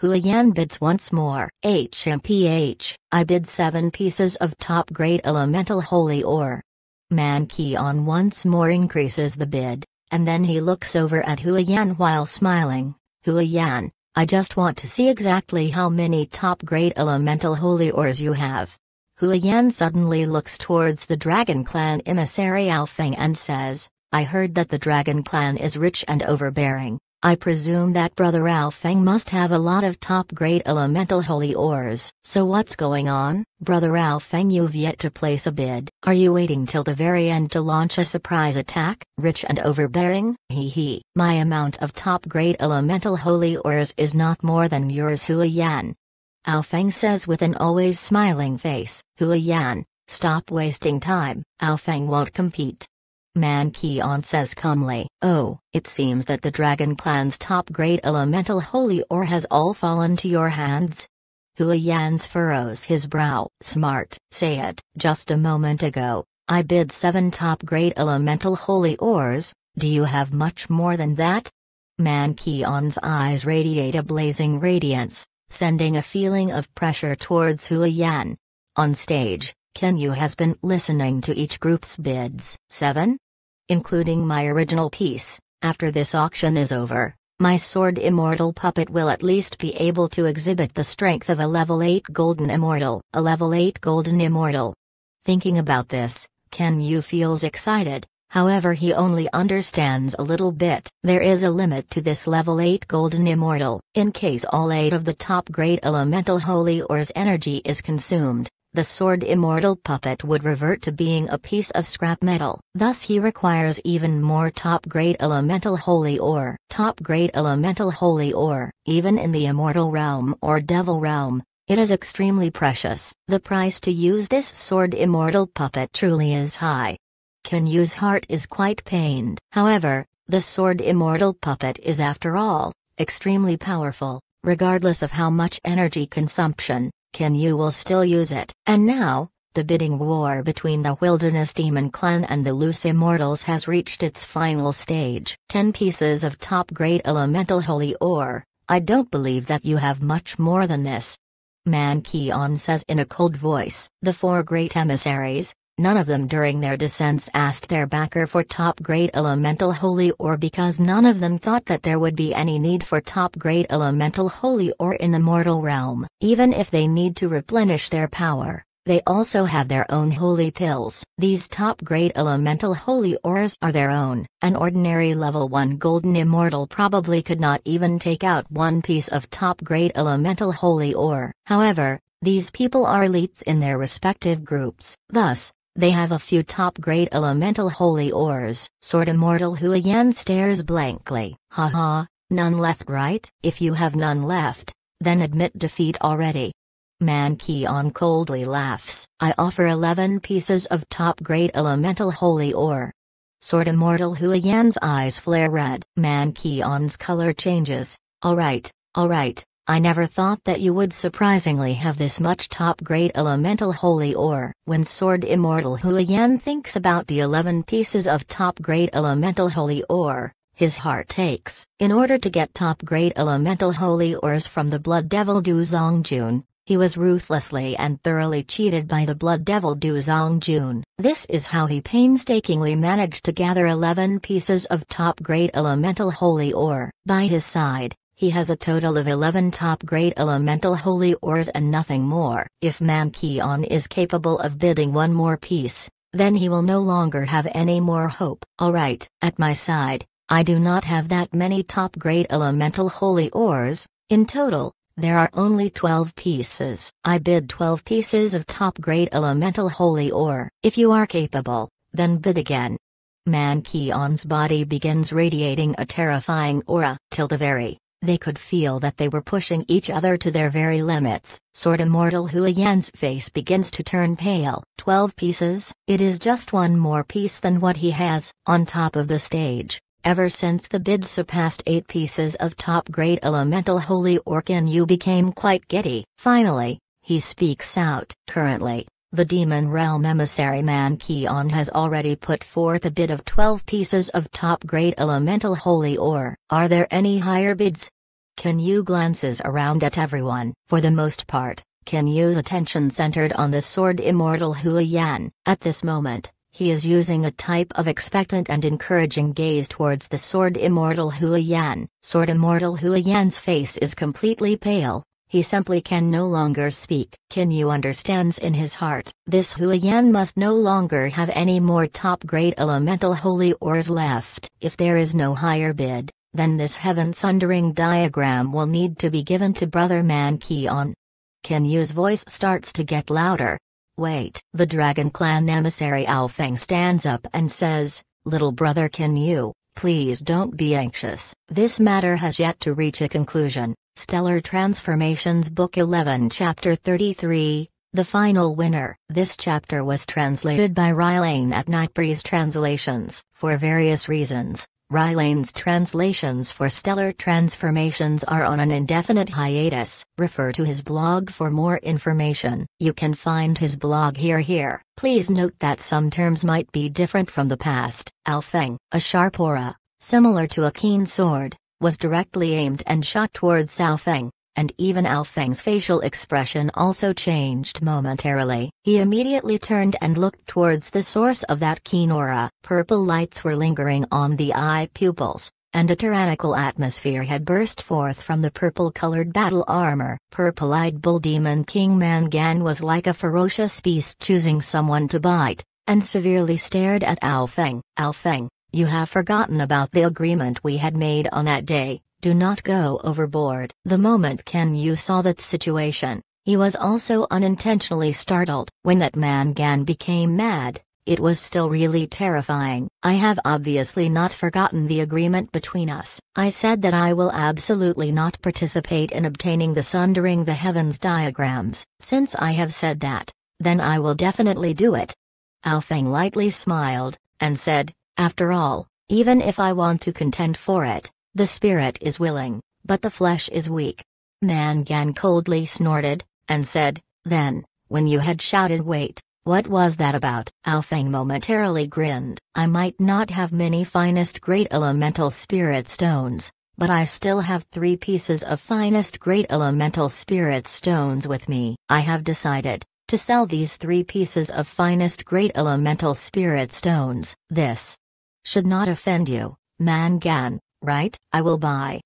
Huayan bids once more, HMPH, I bid seven pieces of top grade elemental holy ore. Man Keon once more increases the bid, and then he looks over at Huayan while smiling. Huayan, I just want to see exactly how many top grade elemental holy ores you have. Huayan suddenly looks towards the Dragon Clan emissary Alfeng and says, I heard that the Dragon Clan is rich and overbearing. I presume that Brother Alfeng must have a lot of top-grade elemental holy ores. So what's going on? Brother Alfeng you've yet to place a bid. Are you waiting till the very end to launch a surprise attack? Rich and overbearing? Hee hee. My amount of top-grade elemental holy ores is not more than yours Hua Yan. Ao Feng says with an always smiling face. Hua Yan, stop wasting time. Ao Feng won't compete. Man Qian says calmly. Oh, it seems that the Dragon Clan's top grade elemental holy ore has all fallen to your hands. Hua Yan's furrows his brow. Smart. Say it. Just a moment ago, I bid seven top grade elemental holy ores, do you have much more than that? Man Kion's eyes radiate a blazing radiance sending a feeling of pressure towards Hua Yan On stage, Kenyu has been listening to each group's bids, 7? Including my original piece, after this auction is over, my sword immortal puppet will at least be able to exhibit the strength of a level 8 golden immortal, a level 8 golden immortal. Thinking about this, Kenyu feels excited, However he only understands a little bit. There is a limit to this level 8 golden immortal. In case all 8 of the top grade elemental holy ores energy is consumed, the sword immortal puppet would revert to being a piece of scrap metal. Thus he requires even more top grade elemental holy ore. Top grade elemental holy ore, even in the immortal realm or devil realm, it is extremely precious. The price to use this sword immortal puppet truly is high. Kenyu's heart is quite pained. However, the sword immortal puppet is after all, extremely powerful, regardless of how much energy consumption, Kenyu will still use it. And now, the bidding war between the Wilderness Demon Clan and the Loose Immortals has reached its final stage. 10 pieces of top-grade elemental holy ore, I don't believe that you have much more than this. Man Kion says in a cold voice. The four great emissaries, None of them during their descents asked their backer for top grade elemental holy or because none of them thought that there would be any need for top grade elemental holy or in the mortal realm. Even if they need to replenish their power, they also have their own holy pills. These top grade elemental holy ores are their own. An ordinary level 1 golden immortal probably could not even take out one piece of top grade elemental holy ore. However, these people are elites in their respective groups. Thus, they have a few top-grade elemental holy ores. Sort Immortal Huayan stares blankly. Ha ha, none left right? If you have none left, then admit defeat already. Man Keon coldly laughs. I offer 11 pieces of top-grade elemental holy ore. Sword Immortal Huayan's eyes flare red. Man Keon's color changes. Alright, alright, I never thought that you would surprisingly have this much top-grade elemental holy ore. When Sword Immortal Huayan thinks about the 11 pieces of top-grade elemental holy ore, his heart aches. In order to get top-grade elemental holy ores from the Blood Devil Du Zongjun, he was ruthlessly and thoroughly cheated by the Blood Devil Du Zongjun. This is how he painstakingly managed to gather 11 pieces of top-grade elemental holy ore. By his side, he has a total of 11 top-grade elemental holy ores and nothing more. If Mankion is capable of bidding one more piece, then he will no longer have any more hope. Alright, at my side, I do not have that many top-grade elemental holy ores, in total, there are only 12 pieces. I bid 12 pieces of top-grade elemental holy ore. If you are capable, then bid again. Mankion's body begins radiating a terrifying aura, till the very they could feel that they were pushing each other to their very limits. Sword Immortal Yan's face begins to turn pale. Twelve pieces? It is just one more piece than what he has on top of the stage. Ever since the bid surpassed eight pieces of top-grade elemental holy orkin you became quite giddy. Finally, he speaks out. Currently, the Demon Realm emissary Man Keon has already put forth a bid of 12 pieces of top-grade elemental holy ore. Are there any higher bids? Can you glances around at everyone, for the most part, can attention centered on the sword immortal Hua Yan. At this moment, he is using a type of expectant and encouraging gaze towards the sword immortal Hua Yan. Sword immortal Hua Yan's face is completely pale, he simply can no longer speak. Yu understands in his heart, this Huayan must no longer have any more top-grade elemental holy ores left. If there is no higher bid, then this heaven-sundering diagram will need to be given to brother Man Kion. Yu's voice starts to get louder. Wait, the Dragon Clan emissary Alfeng stands up and says, Little brother Yu, please don't be anxious. This matter has yet to reach a conclusion. Stellar Transformations Book 11 Chapter 33, The Final Winner. This chapter was translated by Rylane at Nightbreeze Translations. For various reasons, Rylane's translations for Stellar Transformations are on an indefinite hiatus. Refer to his blog for more information. You can find his blog here here. Please note that some terms might be different from the past. Alfeng, a sharp aura, similar to a keen sword was directly aimed and shot Sao Alfeng, and even Alfeng's facial expression also changed momentarily. He immediately turned and looked towards the source of that keen aura. Purple lights were lingering on the eye pupils, and a tyrannical atmosphere had burst forth from the purple-colored battle armor. Purple-eyed bull demon King Mangan was like a ferocious beast choosing someone to bite, and severely stared at Ao Feng. Ao Feng, you have forgotten about the agreement we had made on that day, do not go overboard. The moment Ken Yu saw that situation, he was also unintentionally startled. When that man Gan became mad, it was still really terrifying. I have obviously not forgotten the agreement between us. I said that I will absolutely not participate in obtaining the sundering the heavens diagrams. Since I have said that, then I will definitely do it. Ao Feng lightly smiled, and said, after all, even if I want to contend for it, the spirit is willing, but the flesh is weak. Mangan coldly snorted, and said, Then, when you had shouted wait, what was that about? Alfeng momentarily grinned. I might not have many finest great elemental spirit stones, but I still have three pieces of finest great elemental spirit stones with me. I have decided to sell these three pieces of finest great elemental spirit stones. This should not offend you, Mangan, right? I will buy.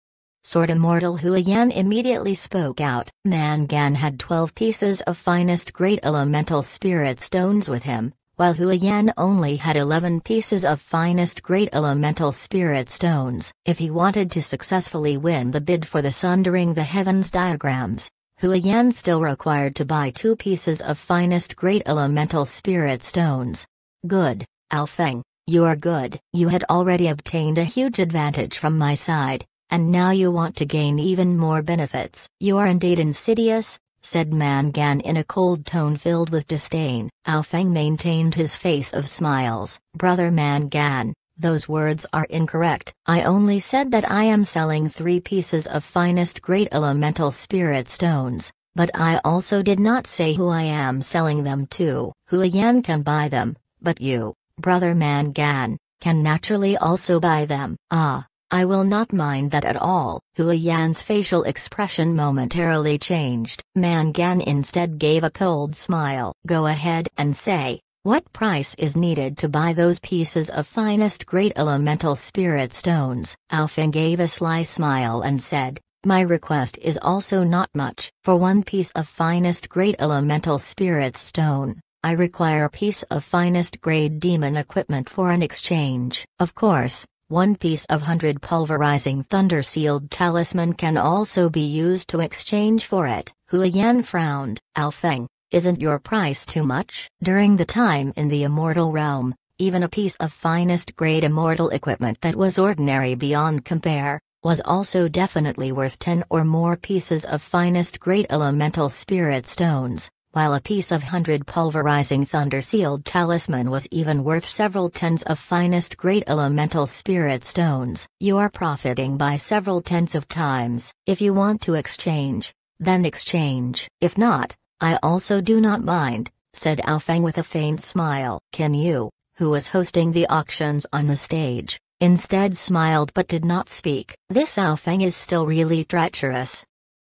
Sword immortal Huayan immediately spoke out. Mangan had twelve pieces of finest great elemental spirit stones with him, while Huayan only had 11 pieces of finest great elemental spirit stones. If he wanted to successfully win the bid for the Sundering the Heavens diagrams, Huayan still required to buy two pieces of finest great elemental spirit stones. Good, Alfeng, you are good. You had already obtained a huge advantage from my side, and now you want to gain even more benefits. You are indeed insidious, said Mangan in a cold tone filled with disdain. Ao Feng maintained his face of smiles. Brother Mangan, those words are incorrect. I only said that I am selling three pieces of finest great elemental spirit stones, but I also did not say who I am selling them to. Huayan can buy them, but you, Brother Mangan, can naturally also buy them. Ah, I will not mind that at all. Hua Yan's facial expression momentarily changed. Mangan instead gave a cold smile. Go ahead and say, what price is needed to buy those pieces of finest great elemental spirit stones? Alfin gave a sly smile and said, My request is also not much. For one piece of finest great elemental spirit stone, I require a piece of finest grade demon equipment for an exchange. Of course, one piece of 100 pulverizing thunder sealed talisman can also be used to exchange for it. Huayan frowned. Alfeng, isn't your price too much? During the time in the immortal realm, even a piece of finest grade immortal equipment that was ordinary beyond compare was also definitely worth 10 or more pieces of finest grade elemental spirit stones while a piece of 100 pulverizing thunder sealed talisman was even worth several tens of finest great elemental spirit stones. You are profiting by several tens of times. If you want to exchange, then exchange. If not, I also do not mind, said Ao Feng with a faint smile. Can you, who was hosting the auctions on the stage, instead smiled but did not speak. This Ao Feng is still really treacherous.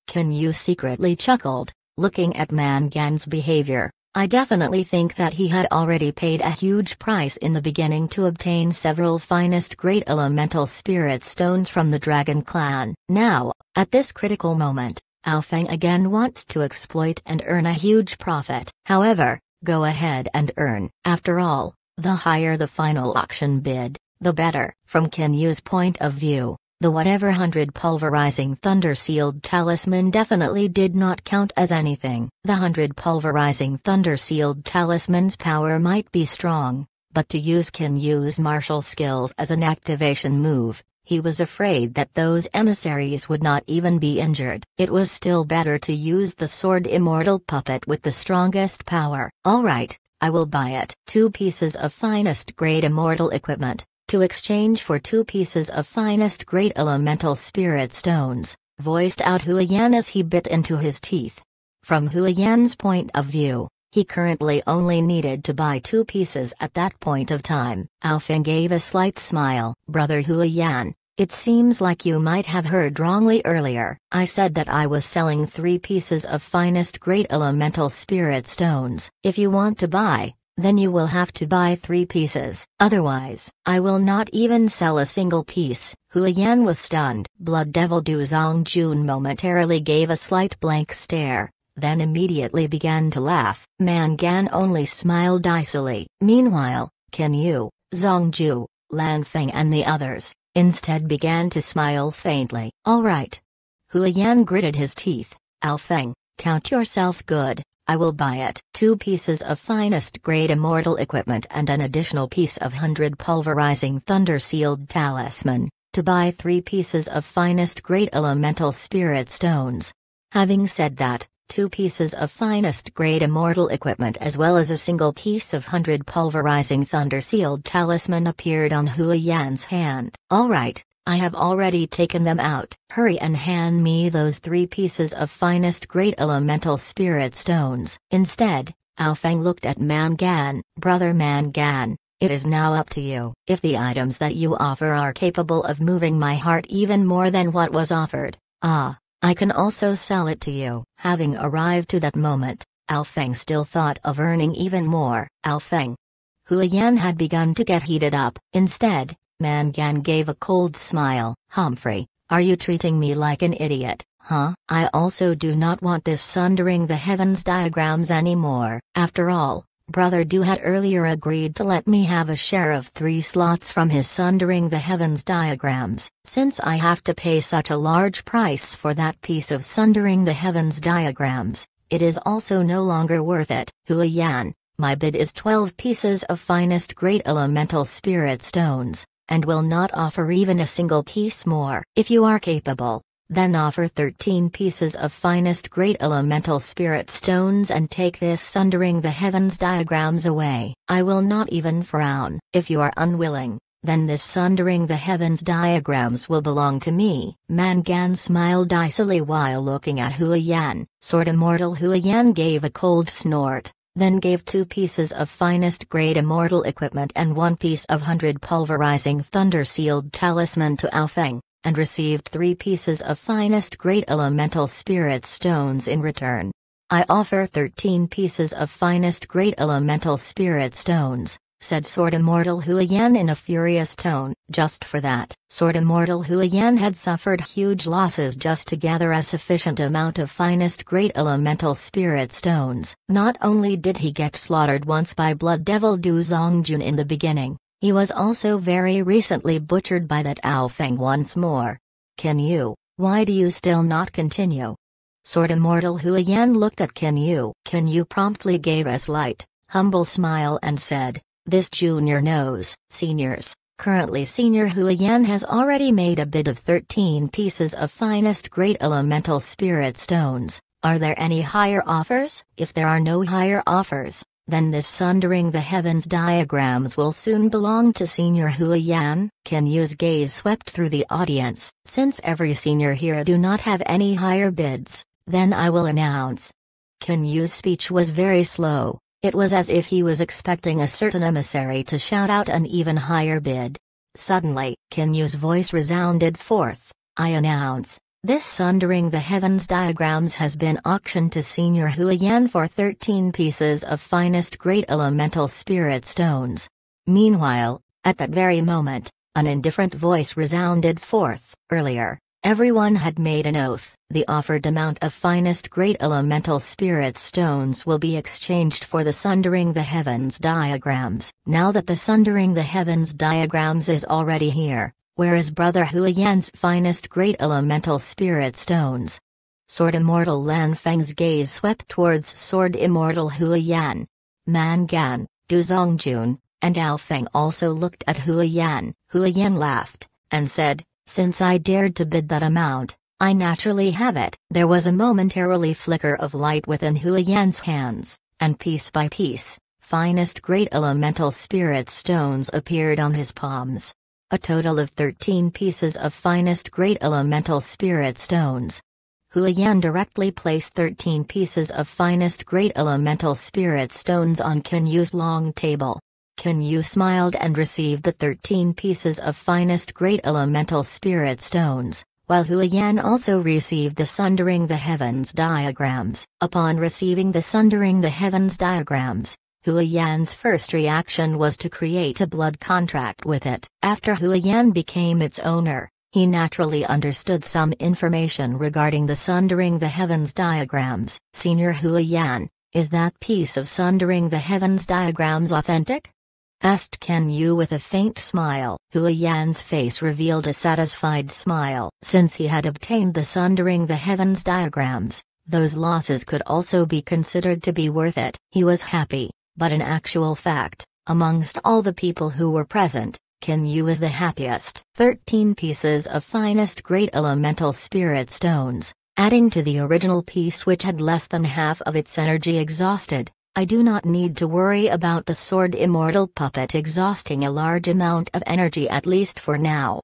Can you secretly chuckled, Looking at Mangan's behavior, I definitely think that he had already paid a huge price in the beginning to obtain several finest great elemental spirit stones from the Dragon Clan. Now, at this critical moment, Aofeng again wants to exploit and earn a huge profit. However, go ahead and earn. After all, the higher the final auction bid, the better. From Kin Yu's point of view, the whatever hundred pulverizing thunder sealed talisman definitely did not count as anything. The hundred pulverizing thunder sealed talisman's power might be strong, but to use can use martial skills as an activation move. He was afraid that those emissaries would not even be injured. It was still better to use the sword immortal puppet with the strongest power. All right, I will buy it. Two pieces of finest grade immortal equipment, to exchange for two pieces of finest great elemental spirit stones, voiced out Huayan as he bit into his teeth. From Huayan's point of view, he currently only needed to buy two pieces at that point of time. Alfin gave a slight smile. Brother Huayan, it seems like you might have heard wrongly earlier. I said that I was selling three pieces of finest great elemental spirit stones. If you want to buy, then you will have to buy three pieces, otherwise, I will not even sell a single piece. Huayan was stunned. Blood Devil Du Jun momentarily gave a slight blank stare, then immediately began to laugh. Mangan only smiled icily. Meanwhile, Qin Yu, Zhongju, Lanfeng and the others, instead began to smile faintly. All right. Huayan gritted his teeth. Alfeng, count yourself good. I will buy it. Two pieces of finest grade immortal equipment and an additional piece of hundred pulverizing thunder sealed talisman. To buy three pieces of finest grade elemental spirit stones. Having said that, two pieces of finest grade immortal equipment as well as a single piece of hundred pulverizing thunder sealed talisman appeared on Hua Yan's hand. All right, I have already taken them out. Hurry and hand me those three pieces of finest great elemental spirit stones. Instead, Alfang looked at Mangan, Brother Mangan, it is now up to you. If the items that you offer are capable of moving my heart even more than what was offered, ah, I can also sell it to you. Having arrived to that moment, Alfeng still thought of earning even more. Alfeng. Huayan had begun to get heated up. Instead, Mangan gave a cold smile. Humphrey, are you treating me like an idiot, huh? I also do not want this sundering the heavens diagrams anymore. After all, Brother Du had earlier agreed to let me have a share of three slots from his Sundering the Heavens diagrams, since I have to pay such a large price for that piece of Sundering the Heavens diagrams, it is also no longer worth it. Hua Yan, my bid is 12 pieces of finest great elemental spirit stones, and will not offer even a single piece more. If you are capable, then offer 13 pieces of finest great elemental spirit stones and take this sundering the heavens diagrams away. I will not even frown. If you are unwilling, then this sundering the heavens diagrams will belong to me. Mangan smiled icily while looking at Huayan, sort immortal Huayan gave a cold snort then gave two pieces of finest grade immortal equipment and one piece of hundred pulverizing thunder sealed talisman to Alfeng, and received three pieces of finest grade elemental spirit stones in return. I offer 13 pieces of finest grade elemental spirit stones, said Sword Immortal Huayan in a furious tone, just for that. Sword Immortal Huayan had suffered huge losses just to gather a sufficient amount of finest great elemental spirit stones. Not only did he get slaughtered once by Blood Devil Du Zongjun in the beginning, he was also very recently butchered by that Feng once more. Can you, why do you still not continue? Sword Immortal Huayan looked at Can you. Can you promptly gave us light, humble smile and said, this junior knows, seniors, currently senior Huayan has already made a bid of 13 pieces of finest great elemental spirit stones, are there any higher offers? If there are no higher offers, then this sundering the heavens diagrams will soon belong to senior Huayan. Can Yu's gaze swept through the audience, since every senior here do not have any higher bids, then I will announce. Can Yu's speech was very slow, it was as if he was expecting a certain emissary to shout out an even higher bid. Suddenly, Kinyu's voice resounded forth, I announce, this sundering the heavens diagrams has been auctioned to Senior Huayan for 13 pieces of finest great elemental spirit stones. Meanwhile, at that very moment, an indifferent voice resounded forth, earlier, Everyone had made an oath, the offered amount of finest great elemental spirit stones will be exchanged for the Sundering the Heavens diagrams. Now that the Sundering the Heavens diagrams is already here, where is Brother Huayan's finest great elemental spirit stones? Sword Immortal Lan Feng's gaze swept towards Sword Immortal Huayan. Man Gan, Du Zongjun, and Ao Feng also looked at Huayan. Huayan laughed, and said, since I dared to bid that amount, I naturally have it. There was a momentarily flicker of light within Hua Yan's hands, and piece by piece, finest great elemental spirit stones appeared on his palms. A total of 13 pieces of finest great elemental spirit stones. Hua Yan directly placed 13 pieces of finest great elemental spirit stones on Ken Yu's long table. Can you smiled and received the 13 pieces of finest great elemental spirit stones, while Huayan also received the Sundering the Heavens diagrams. Upon receiving the Sundering the Heavens diagrams, Huayan's first reaction was to create a blood contract with it. After Huayan became its owner, he naturally understood some information regarding the Sundering the Heavens diagrams. Senior Huayan, is that piece of Sundering the Heavens diagrams authentic? asked Ken Yu with a faint smile. Hua Yan's face revealed a satisfied smile. Since he had obtained the Sundering the Heavens diagrams, those losses could also be considered to be worth it. He was happy, but in actual fact, amongst all the people who were present, Ken Yu was the happiest. Thirteen pieces of finest great elemental spirit stones, adding to the original piece which had less than half of its energy exhausted, I do not need to worry about the sword immortal puppet exhausting a large amount of energy at least for now.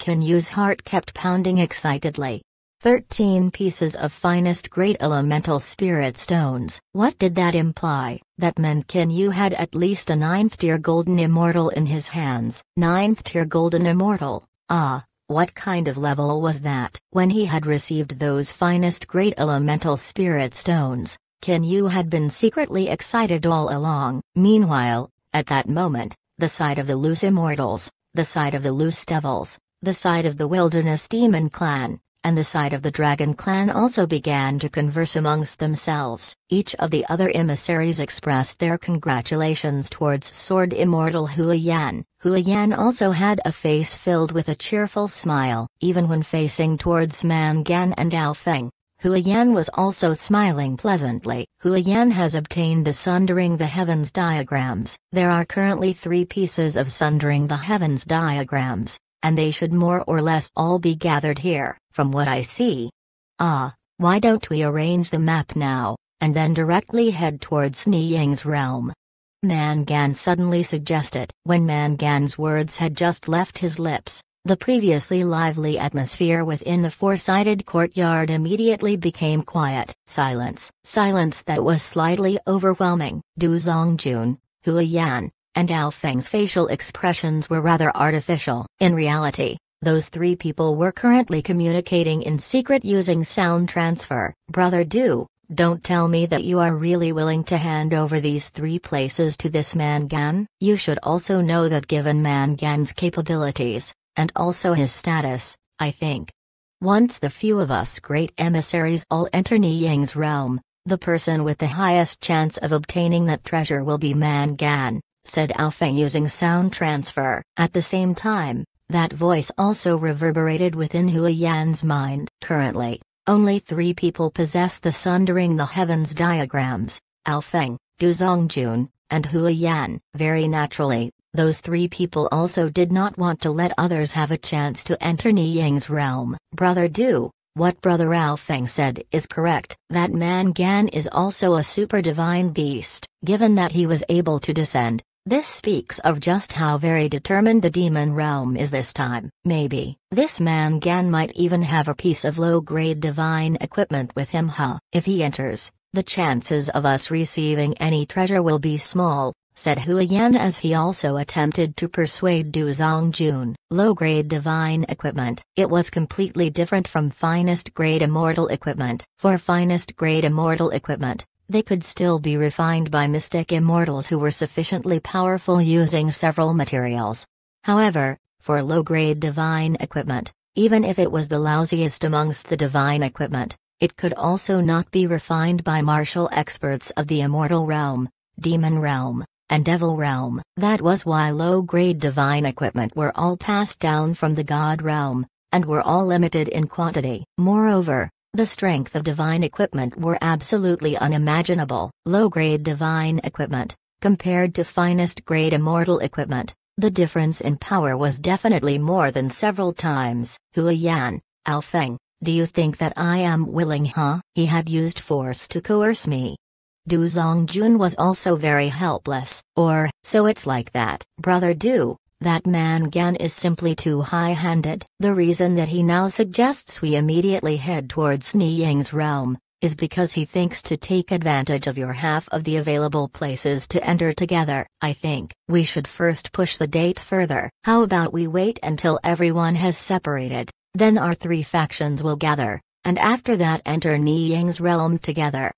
Kinyu's heart kept pounding excitedly. Thirteen pieces of finest great elemental spirit stones. What did that imply? That meant Kinyu had at least a ninth tier golden immortal in his hands. Ninth tier golden immortal. Ah, what kind of level was that? When he had received those finest great elemental spirit stones, Ken Yu had been secretly excited all along. Meanwhile, at that moment, the side of the loose immortals, the side of the loose devils, the side of the wilderness demon clan, and the side of the dragon clan also began to converse amongst themselves. Each of the other emissaries expressed their congratulations towards sword immortal Huayan. Huayan also had a face filled with a cheerful smile. Even when facing towards Mangan and Ao Feng, Huayan was also smiling pleasantly. Huayan has obtained the Sundering the Heavens diagrams. There are currently three pieces of Sundering the Heavens diagrams, and they should more or less all be gathered here, from what I see. Ah, why don't we arrange the map now, and then directly head towards Niying's realm? Mangan suddenly suggested. When Mangan's words had just left his lips, the previously lively atmosphere within the four-sided courtyard immediately became quiet. Silence, silence that was slightly overwhelming. Du Zongjun, Hua Yan, and Ao Feng's facial expressions were rather artificial. In reality, those three people were currently communicating in secret using sound transfer. Brother Du, don't tell me that you are really willing to hand over these three places to this man Gan. You should also know that given Man Gan's capabilities, and also his status, I think. Once the few of us great emissaries all enter Ni realm, the person with the highest chance of obtaining that treasure will be Man Gan, said Alfeng using sound transfer. At the same time, that voice also reverberated within Huayan's mind. Currently, only three people possess the Sundering the Heavens diagrams, Alfeng, Du Zongjun, and Huayan. Very naturally, those three people also did not want to let others have a chance to enter Ni realm. Brother Du, what Brother Feng said is correct. That man Gan is also a super divine beast. Given that he was able to descend, this speaks of just how very determined the demon realm is this time. Maybe, this man Gan might even have a piece of low-grade divine equipment with him huh? If he enters, the chances of us receiving any treasure will be small, said Huayan as he also attempted to persuade Du Zongjun. Low-grade divine equipment. It was completely different from finest grade immortal equipment. For finest grade immortal equipment, they could still be refined by mystic immortals who were sufficiently powerful using several materials. However, for low-grade divine equipment, even if it was the lousiest amongst the divine equipment, it could also not be refined by martial experts of the immortal realm, demon realm, and Devil Realm. That was why low grade divine equipment were all passed down from the God Realm, and were all limited in quantity. Moreover, the strength of divine equipment were absolutely unimaginable. Low grade divine equipment, compared to finest grade immortal equipment, the difference in power was definitely more than several times. Huayan, Alfeng, do you think that I am willing, huh? He had used force to coerce me, Du Zongjun was also very helpless, or, so it's like that. Brother Du, that man Gan is simply too high-handed. The reason that he now suggests we immediately head towards Ni Ying's realm, is because he thinks to take advantage of your half of the available places to enter together. I think we should first push the date further. How about we wait until everyone has separated, then our three factions will gather, and after that enter Ni Ying's realm together.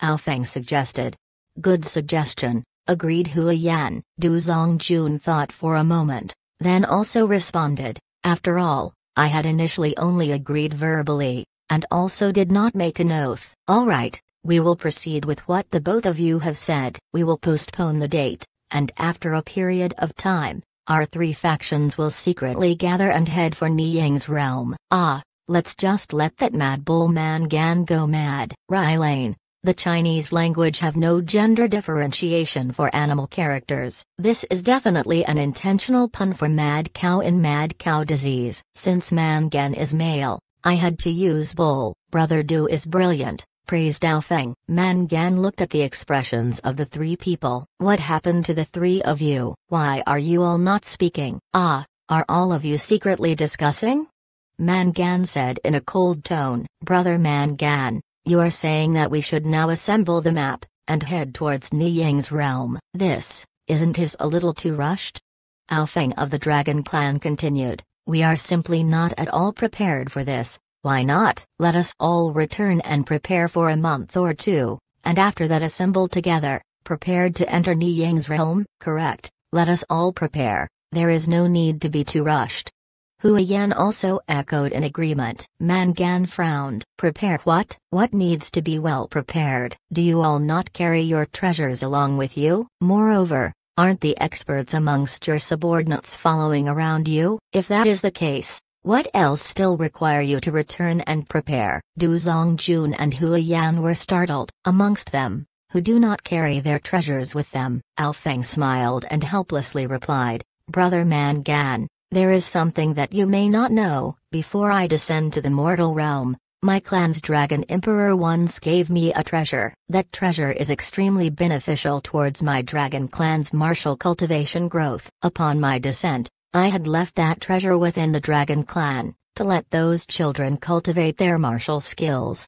Alfeng suggested. Good suggestion, agreed Hua Yan. Du Zongjun thought for a moment, then also responded, After all, I had initially only agreed verbally, and also did not make an oath. All right, we will proceed with what the both of you have said. We will postpone the date, and after a period of time, our three factions will secretly gather and head for Niyang's realm. Ah, let's just let that mad bull man Gan go mad. Rylane, the Chinese language have no gender differentiation for animal characters. This is definitely an intentional pun for mad cow in mad cow disease. Since Mangan is male, I had to use bull. Brother Du is brilliant. Praise Dao Feng. Mangan looked at the expressions of the three people. What happened to the three of you? Why are you all not speaking? Ah, are all of you secretly discussing? Mangan said in a cold tone. Brother Mangan, you're saying that we should now assemble the map, and head towards Niyang's realm. This, isn't his a little too rushed? Feng of the Dragon Clan continued, We are simply not at all prepared for this, why not? Let us all return and prepare for a month or two, and after that assemble together, prepared to enter Niyang's realm? Correct, let us all prepare, there is no need to be too rushed. Huayan also echoed in agreement. Mangan frowned. Prepare what? What needs to be well prepared? Do you all not carry your treasures along with you? Moreover, aren't the experts amongst your subordinates following around you? If that is the case, what else still require you to return and prepare? Du Zongjun and Huayan were startled. Amongst them, who do not carry their treasures with them, Alfeng smiled and helplessly replied, Brother Mangan, there is something that you may not know, before I descend to the mortal realm, my clan's dragon emperor once gave me a treasure. That treasure is extremely beneficial towards my dragon clan's martial cultivation growth. Upon my descent, I had left that treasure within the dragon clan, to let those children cultivate their martial skills.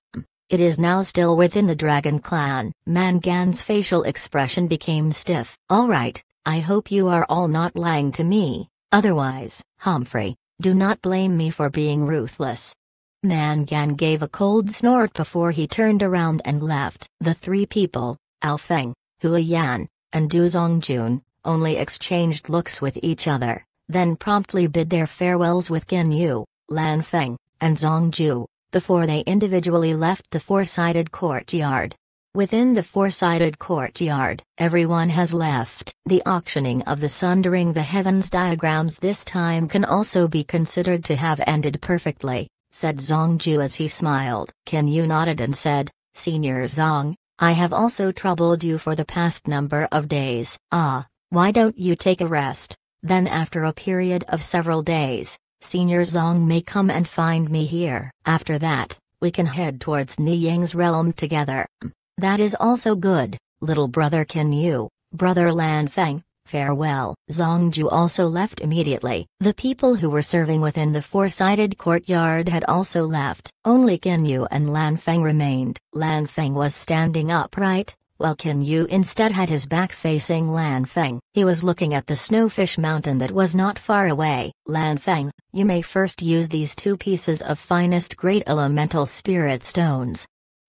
It is now still within the dragon clan. Mangan's facial expression became stiff. Alright, I hope you are all not lying to me. Otherwise, Humphrey, do not blame me for being ruthless. Mangan gave a cold snort before he turned around and left. The three people, Alfeng, Huayan, and Du Zongjun, only exchanged looks with each other, then promptly bid their farewells with Qin Yu, Lan Feng, and Zongju, before they individually left the four-sided courtyard. Within the four-sided courtyard, everyone has left. The auctioning of the sundering the heavens diagrams this time can also be considered to have ended perfectly, said Zong Ju as he smiled. Ken Yu nodded and said, Senior Zong, I have also troubled you for the past number of days. Ah, why don't you take a rest? Then after a period of several days, Senior Zong may come and find me here. After that, we can head towards Niying's realm together. That is also good, little brother Can you, brother Lan Feng? farewell. Zongju also left immediately. The people who were serving within the four-sided courtyard had also left. Only Yu and Lan Feng remained. Lan Feng was standing upright, while Yu instead had his back facing Lan Feng. He was looking at the snowfish mountain that was not far away. Lan Feng, you may first use these two pieces of finest great elemental spirit stones.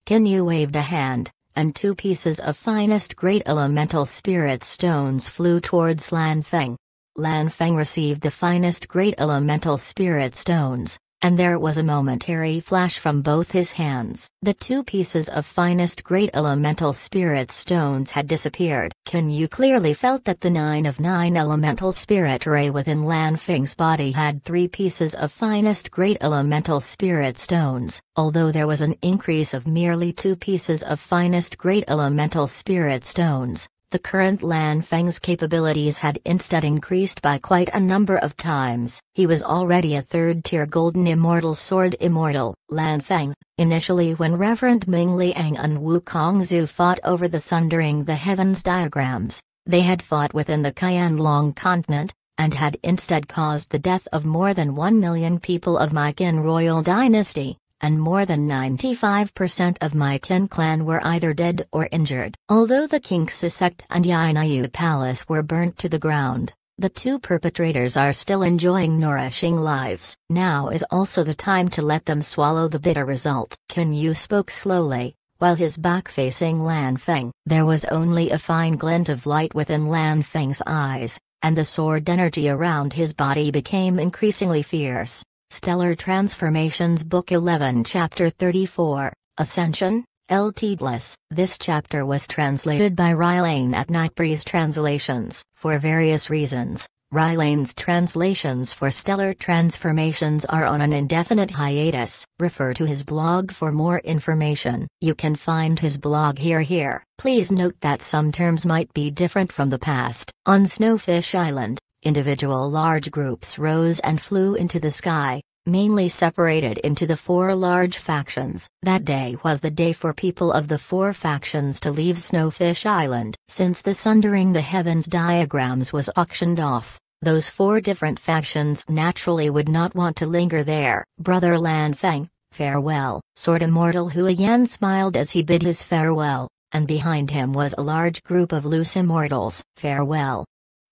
Yu waved a hand and two pieces of finest great elemental spirit stones flew towards Lan Feng. Lan Feng received the finest great elemental spirit stones, and there was a momentary flash from both his hands. The two pieces of finest great elemental spirit stones had disappeared. Can you clearly felt that the nine of nine elemental spirit ray within Lan Fing's body had three pieces of finest great elemental spirit stones, although there was an increase of merely two pieces of finest great elemental spirit stones, the current Lan Feng's capabilities had instead increased by quite a number of times. He was already a third-tier Golden Immortal Sword Immortal, Lan Feng. Initially when Reverend Ming Liang and Wu Kongzu fought over the Sundering the Heavens diagrams, they had fought within the Qianlong continent, and had instead caused the death of more than one million people of Maqian royal dynasty and more than 95% of my clan were either dead or injured. Although the Kingsusect and Yainayu Palace were burnt to the ground, the two perpetrators are still enjoying nourishing lives. Now is also the time to let them swallow the bitter result. Can Yu spoke slowly, while his back facing Lan Feng. There was only a fine glint of light within Lan Feng's eyes, and the sword energy around his body became increasingly fierce. Stellar Transformations Book 11 Chapter 34, Ascension, L.T. Bliss. This chapter was translated by Rylane at Nightbreeze Translations. For various reasons, Rylane's translations for Stellar Transformations are on an indefinite hiatus. Refer to his blog for more information. You can find his blog here here. Please note that some terms might be different from the past. On Snowfish Island, individual large groups rose and flew into the sky, mainly separated into the four large factions. That day was the day for people of the four factions to leave Snowfish Island. Since the Sundering the Heavens diagrams was auctioned off, those four different factions naturally would not want to linger there. Brother Feng, farewell. Sword Immortal Huayan smiled as he bid his farewell, and behind him was a large group of loose immortals. Farewell.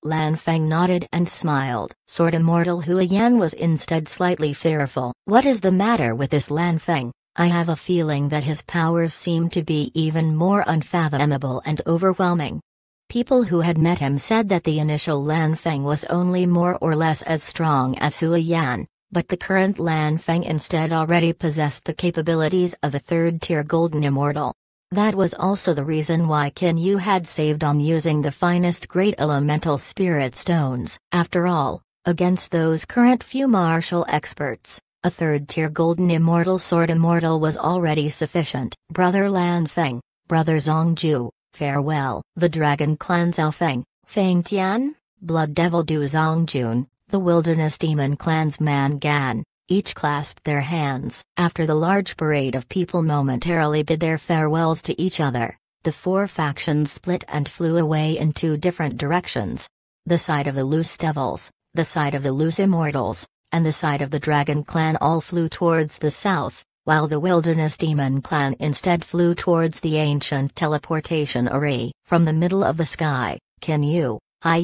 Lan Feng nodded and smiled. Sword Immortal Huayan was instead slightly fearful. What is the matter with this Lan Feng? I have a feeling that his powers seem to be even more unfathomable and overwhelming. People who had met him said that the initial Lan Feng was only more or less as strong as Huayan, but the current Lan Feng instead already possessed the capabilities of a third-tier Golden Immortal. That was also the reason why Kinyu had saved on using the finest great elemental spirit stones, after all, against those current few martial experts. A third-tier golden immortal sword immortal was already sufficient. Brother Lan Feng, Brother Zong Ju, farewell. The Dragon Clan Zhao Feng, Feng Tian, Blood Devil Du Zong Jun, the Wilderness Demon Clans Man Gan, each clasped their hands. After the large parade of people momentarily bid their farewells to each other, the four factions split and flew away in two different directions the side of the loose devils, the side of the loose immortals, and the side of the dragon clan all flew towards the south, while the wilderness demon clan instead flew towards the ancient teleportation array. From the middle of the sky, Can you? Hai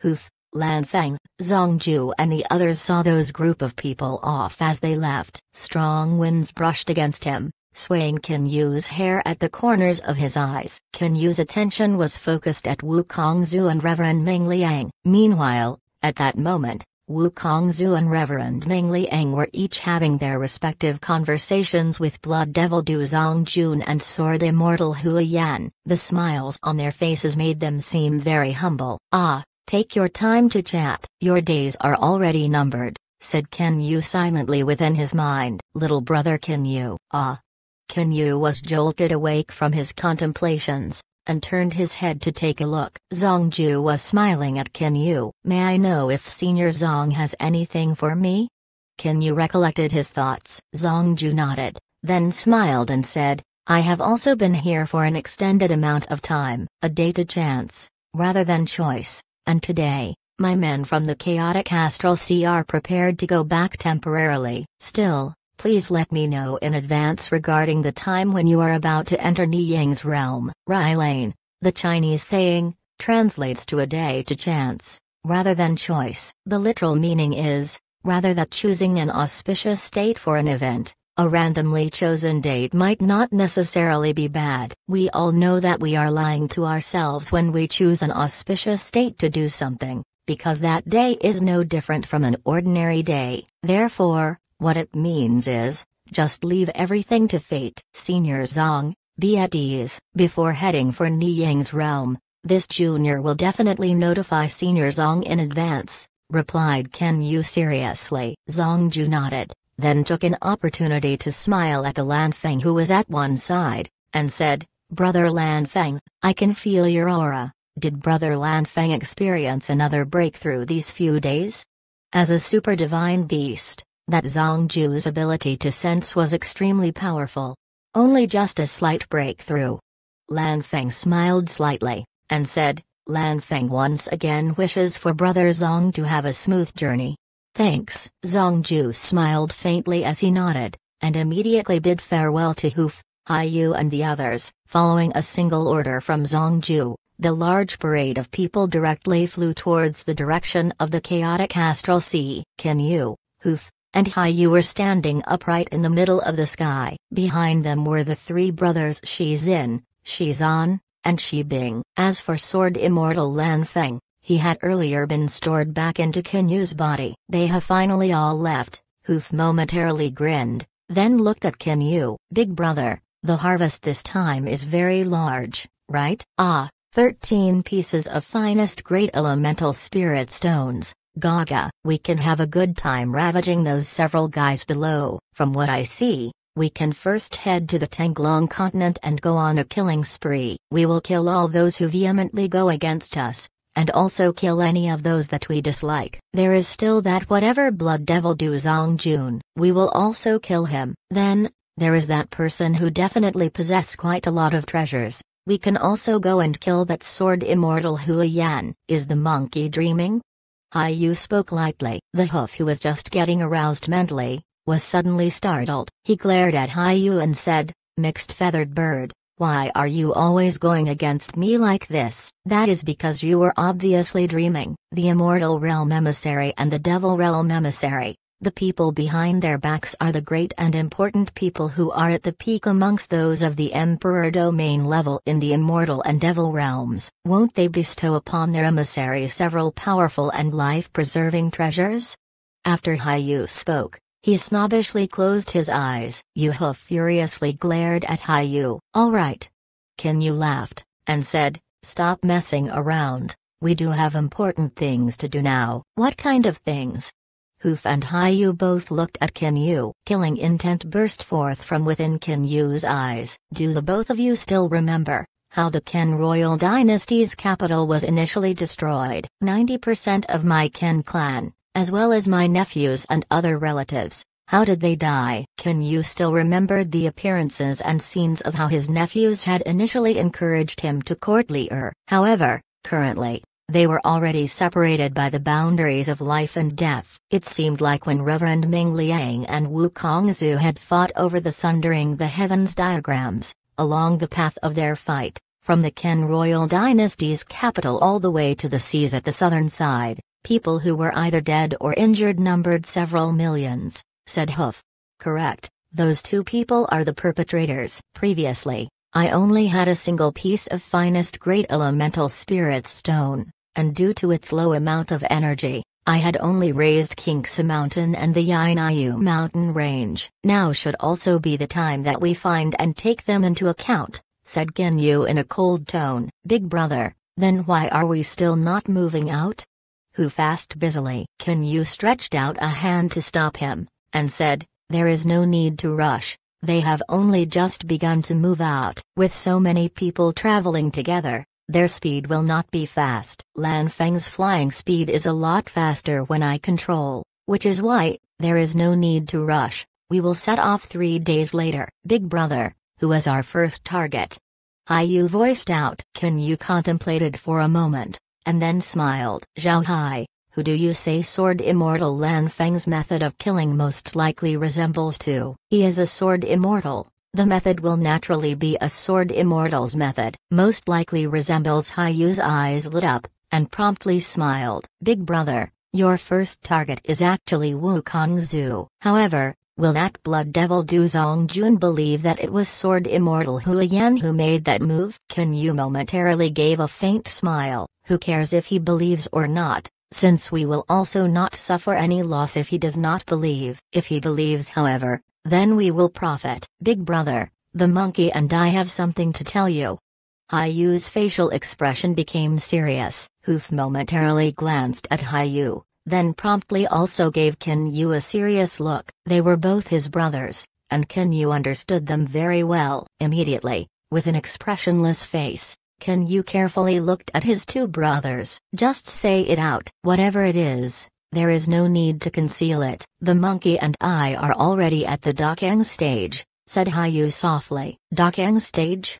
Hoof, Lanfang, Zongju and the others saw those group of people off as they left. Strong winds brushed against him, swaying Qin Yu's hair at the corners of his eyes. Qin Yu's attention was focused at Wu Kongzu and Reverend Ming Liang. Meanwhile, at that moment, Wu Kongzu and Reverend Ming Liang were each having their respective conversations with Blood Devil Du Zongjun and Sword Immortal Hua Yan. The smiles on their faces made them seem very humble. Ah, Take your time to chat. Your days are already numbered, said Ken Yu silently within his mind. Little brother Ken Yu, ah. Ken Yu was jolted awake from his contemplations, and turned his head to take a look. Zong Ju was smiling at Ken Yu. May I know if Senior Zong has anything for me? Ken Yu recollected his thoughts. Zong Ju nodded, then smiled and said, I have also been here for an extended amount of time. A day to chance, rather than choice, and today, my men from the chaotic astral sea are prepared to go back temporarily. Still, please let me know in advance regarding the time when you are about to enter Ni Ying's realm. Rai the Chinese saying, translates to a day to chance, rather than choice. The literal meaning is, rather that choosing an auspicious date for an event, a randomly chosen date might not necessarily be bad. We all know that we are lying to ourselves when we choose an auspicious date to do something, because that day is no different from an ordinary day. Therefore, what it means is, just leave everything to fate. Senior Zong, be at ease. Before heading for Ni realm, this junior will definitely notify Senior Zong in advance, replied Ken Yu seriously. Zong Ju nodded then took an opportunity to smile at the Lanfeng who was at one side, and said, Brother Lanfeng, I can feel your aura. Did Brother Lanfeng experience another breakthrough these few days? As a super divine beast, that Zongju's ability to sense was extremely powerful. Only just a slight breakthrough. Lan Feng smiled slightly, and said, "Lan Feng once again wishes for Brother Zong to have a smooth journey. Thanks. Zongju smiled faintly as he nodded, and immediately bid farewell to Hoof, Haiyu, and the others, following a single order from Zongju. The large parade of people directly flew towards the direction of the chaotic astral sea. Can you, Hoof, and Yu were standing upright in the middle of the sky. Behind them were the three brothers Shizin, Zan, and Shi Bing. As for Sword Immortal Lan Feng, he had earlier been stored back into Kinyu's body. They have finally all left, Hoof momentarily grinned, then looked at Kinyu. Big brother, the harvest this time is very large, right? Ah, 13 pieces of finest great elemental spirit stones, Gaga. We can have a good time ravaging those several guys below. From what I see, we can first head to the Tenglong continent and go on a killing spree. We will kill all those who vehemently go against us, and also kill any of those that we dislike. There is still that whatever blood devil do Zong Jun, we will also kill him. Then, there is that person who definitely possess quite a lot of treasures. We can also go and kill that sword immortal Hua Yan. Is the monkey dreaming? Hai Yu spoke lightly. The hoof who was just getting aroused mentally, was suddenly startled. He glared at Hai Yu and said, Mixed feathered bird, why are you always going against me like this? That is because you were obviously dreaming. The Immortal Realm Emissary and the Devil Realm Emissary. The people behind their backs are the great and important people who are at the peak amongst those of the Emperor domain level in the Immortal and Devil realms. Won't they bestow upon their emissary several powerful and life preserving treasures? After Hayu spoke, he snobbishly closed his eyes. Yuha furiously glared at Hayu. All right. Yu laughed, and said, Stop messing around. We do have important things to do now. What kind of things? Hoof and Hayu both looked at Yu. Killing intent burst forth from within Yu's eyes. Do the both of you still remember how the Ken royal dynasty's capital was initially destroyed? 90% of my Ken clan, as well as my nephews and other relatives. How did they die? Can you still remember the appearances and scenes of how his nephews had initially encouraged him to courtly her? However, currently, they were already separated by the boundaries of life and death. It seemed like when Reverend Ming Liang and Wu Kongzu had fought over the sundering the heavens diagrams, along the path of their fight, from the Ken royal dynasty's capital all the way to the seas at the southern side, People who were either dead or injured numbered several millions, said Hoof. Correct, those two people are the perpetrators. Previously, I only had a single piece of finest great elemental spirit stone, and due to its low amount of energy, I had only raised Kinksa Mountain and the Yainayu mountain range. Now should also be the time that we find and take them into account, said Genyu in a cold tone. Big brother, then why are we still not moving out? who fast busily. Can you stretched out a hand to stop him, and said, There is no need to rush, they have only just begun to move out. With so many people traveling together, their speed will not be fast. Lan Feng's flying speed is a lot faster when I control, which is why, there is no need to rush, we will set off three days later. Big Brother, who was our first target. Hi you voiced out. Can you contemplated for a moment, and then smiled. Zhao Hai, who do you say Sword Immortal Lan Feng's method of killing most likely resembles to? He is a Sword Immortal. The method will naturally be a Sword Immortal's method. Most likely resembles Hai Yu's eyes lit up, and promptly smiled. Big brother, your first target is actually Wu Wukong Zhu. However, Will that blood devil Du Zong Jun believe that it was Sword Immortal Yan who made that move? Can Yu momentarily gave a faint smile who cares if he believes or not, since we will also not suffer any loss if he does not believe. If he believes, however, then we will profit. Big brother, the monkey and I have something to tell you. Hayu's facial expression became serious. Hoof momentarily glanced at Hayu, then promptly also gave Kin Yu a serious look. They were both his brothers, and Kin Yu understood them very well. Immediately, with an expressionless face, can you carefully looked at his two brothers. Just say it out. Whatever it is, there is no need to conceal it. The monkey and I are already at the Dokang stage, said Hayu softly. Dokang stage?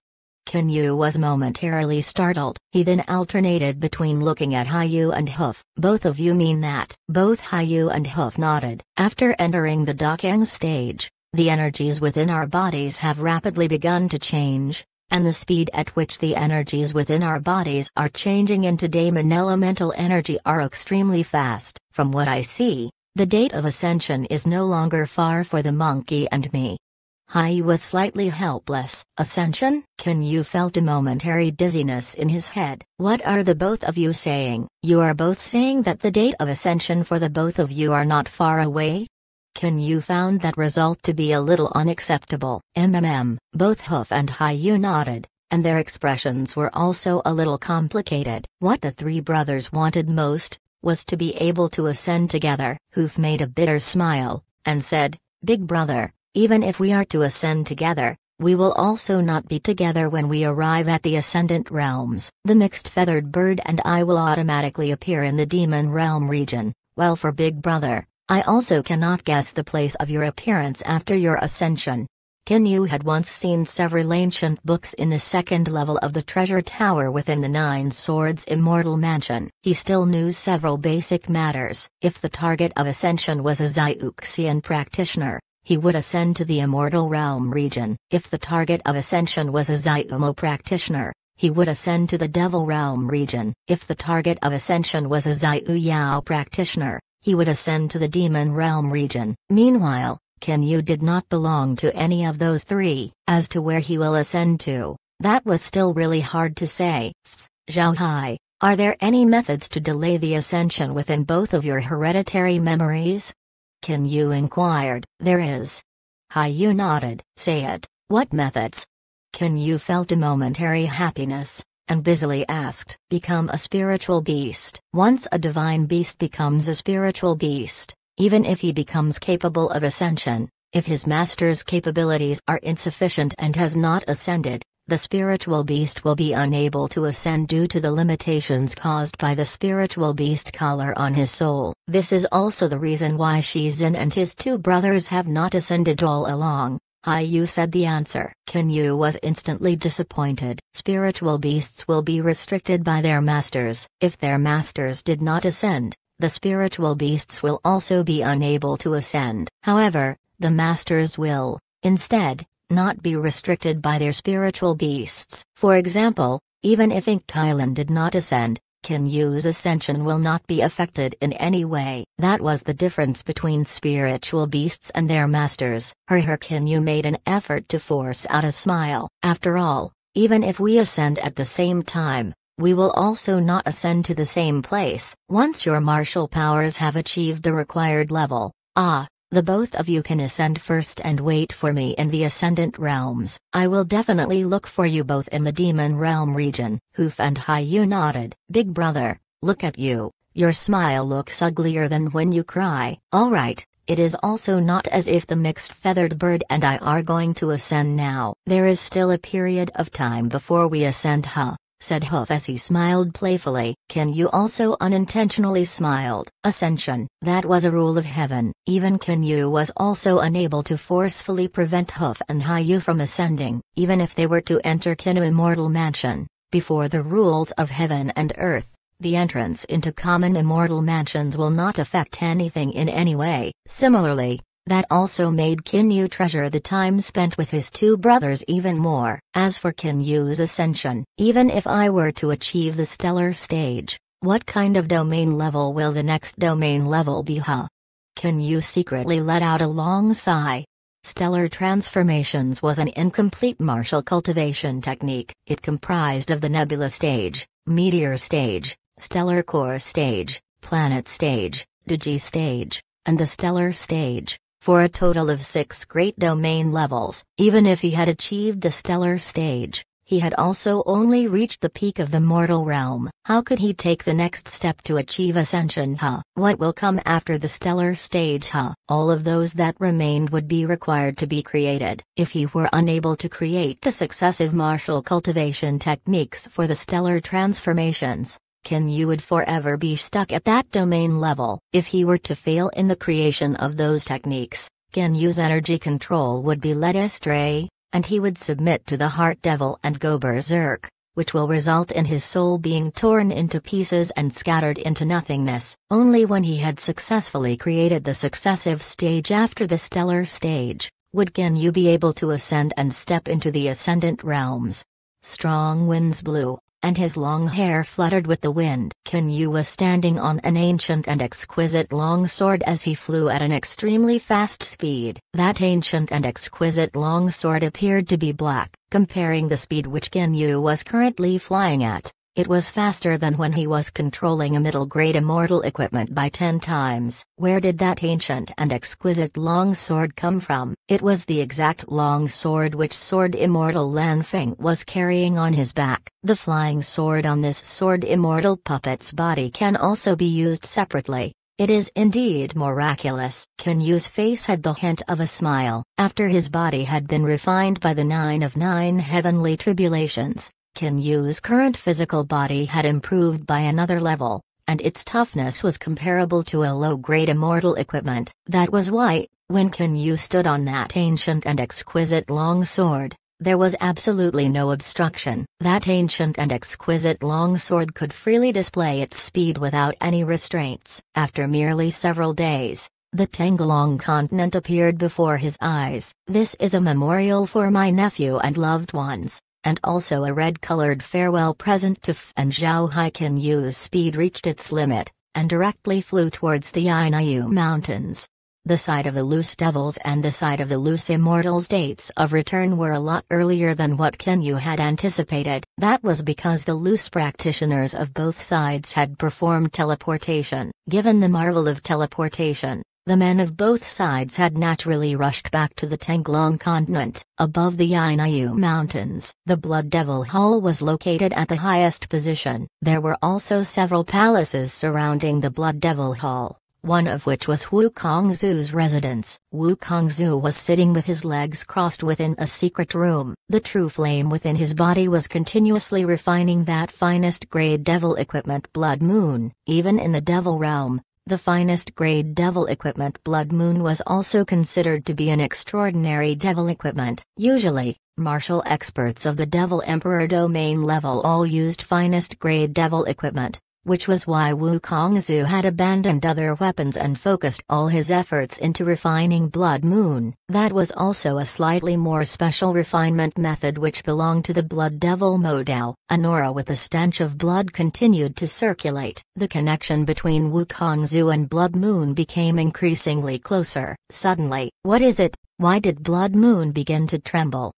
Kinyu was momentarily startled. He then alternated between looking at Hayu and Hoof. Both of you mean that? Both Hayu and Hoof nodded. After entering the Dokang stage, the energies within our bodies have rapidly begun to change, and the speed at which the energies within our bodies are changing into daemon elemental energy are extremely fast. From what I see, the date of ascension is no longer far for the monkey and me. Hai was slightly helpless. Ascension? Can you felt a momentary dizziness in his head? What are the both of you saying? You are both saying that the date of ascension for the both of you are not far away? Can you found that result to be a little unacceptable? MMM. Both Hoof and Yu nodded, and their expressions were also a little complicated. What the three brothers wanted most was to be able to ascend together. Hoof made a bitter smile and said, "Big brother, even if we are to ascend together, we will also not be together when we arrive at the ascendant realms. The mixed feathered bird and I will automatically appear in the demon realm region, while for Big Brother, I also cannot guess the place of your appearance after your ascension. Qin had once seen several ancient books in the second level of the treasure tower within the Nine Swords Immortal Mansion. He still knew several basic matters. If the target of ascension was a Xiuxian practitioner, he would ascend to the Immortal Realm region. If the target of ascension was a Xiumo practitioner, he would ascend to the Devil Realm region. If the target of ascension was a Zai Yao practitioner, he would ascend to the demon realm region. Meanwhile, Kenyu did not belong to any of those three. As to where he will ascend to, that was still really hard to say. Zhao Hai, are there any methods to delay the ascension within both of your hereditary memories? Kenyu inquired. There is. Hai Yu nodded. Say it. What methods? Kenyu felt a momentary happiness and busily asked, Become a spiritual beast. Once a divine beast becomes a spiritual beast, even if he becomes capable of ascension, if his master's capabilities are insufficient and has not ascended, the spiritual beast will be unable to ascend due to the limitations caused by the spiritual beast collar on his soul. This is also the reason why Shizin and his two brothers have not ascended all along, Iu said the answer. Kinyu was instantly disappointed. Spiritual beasts will be restricted by their masters. If their masters did not ascend, the spiritual beasts will also be unable to ascend. However, the masters will, instead, not be restricted by their spiritual beasts. For example, even if Ink Kylan did not ascend, can use ascension will not be affected in any way. That was the difference between spiritual beasts and their masters. Her her made an effort to force out a smile. After all, even if we ascend at the same time, we will also not ascend to the same place. Once your martial powers have achieved the required level, ah, the both of you can ascend first and wait for me in the ascendant realms. I will definitely look for you both in the demon realm region. Hoof and Yu nodded. Big brother, look at you. Your smile looks uglier than when you cry. Alright, it is also not as if the mixed feathered bird and I are going to ascend now. There is still a period of time before we ascend, huh? said Hoof as he smiled playfully. Can you also unintentionally smiled? Ascension. That was a rule of heaven. Even Kinyu was also unable to forcefully prevent Hoof and Hayu from ascending, even if they were to enter Kinu Immortal Mansion. Before the rules of heaven and earth, the entrance into common immortal mansions will not affect anything in any way. Similarly, that also made Kinyu treasure the time spent with his two brothers even more. As for Kinyu's ascension, even if I were to achieve the stellar stage, what kind of domain level will the next domain level be huh? Kinyu secretly let out a long sigh. Stellar transformations was an incomplete martial cultivation technique. It comprised of the nebula stage, meteor stage, stellar core stage, planet stage, digi stage, and the stellar stage for a total of six great domain levels. Even if he had achieved the stellar stage, he had also only reached the peak of the mortal realm. How could he take the next step to achieve ascension, huh? What will come after the stellar stage, huh? All of those that remained would be required to be created. If he were unable to create the successive martial cultivation techniques for the stellar transformations, Ken you would forever be stuck at that domain level. If he were to fail in the creation of those techniques, Ken Yu's energy control would be led astray, and he would submit to the heart devil and go berserk, which will result in his soul being torn into pieces and scattered into nothingness. Only when he had successfully created the successive stage after the stellar stage, would Ken Yu be able to ascend and step into the ascendant realms. Strong winds blew, and his long hair fluttered with the wind. Kenyu Yu was standing on an ancient and exquisite long sword as he flew at an extremely fast speed. That ancient and exquisite long sword appeared to be black, comparing the speed which Kenyu Yu was currently flying at. It was faster than when he was controlling a middle grade immortal equipment by 10 times. Where did that ancient and exquisite long sword come from? It was the exact long sword which Sword Immortal Lan Feng was carrying on his back. The flying sword on this Sword Immortal puppet's body can also be used separately. It is indeed miraculous. Kinyu's face had the hint of a smile. After his body had been refined by the Nine of Nine Heavenly Tribulations, can Yu's current physical body had improved by another level, and its toughness was comparable to a low-grade immortal equipment. That was why, when Kin Yu stood on that ancient and exquisite long sword, there was absolutely no obstruction. That ancient and exquisite long sword could freely display its speed without any restraints. After merely several days, the Tanglong continent appeared before his eyes. This is a memorial for my nephew and loved ones and also a red-colored farewell present to F and Zhao Haikin Yu's speed reached its limit, and directly flew towards the Inayu Mountains. The side of the loose devils and the side of the loose immortals' dates of return were a lot earlier than what Kenyu had anticipated. That was because the loose practitioners of both sides had performed teleportation. Given the marvel of teleportation, the men of both sides had naturally rushed back to the Tenglong continent, above the Inayu Mountains. The Blood Devil Hall was located at the highest position. There were also several palaces surrounding the Blood Devil Hall, one of which was Wu Kongzu's residence. Wu Kongzu was sitting with his legs crossed within a secret room. The true flame within his body was continuously refining that finest grade devil equipment Blood Moon. Even in the devil realm, the finest grade devil equipment Blood Moon was also considered to be an extraordinary devil equipment. Usually, martial experts of the Devil Emperor domain level all used finest grade devil equipment which was why Wu Kongzu had abandoned other weapons and focused all his efforts into refining Blood Moon. That was also a slightly more special refinement method which belonged to the Blood Devil Modao. An aura with a stench of blood continued to circulate. The connection between Wu Kongzu and Blood Moon became increasingly closer. Suddenly, what is it? Why did Blood Moon begin to tremble?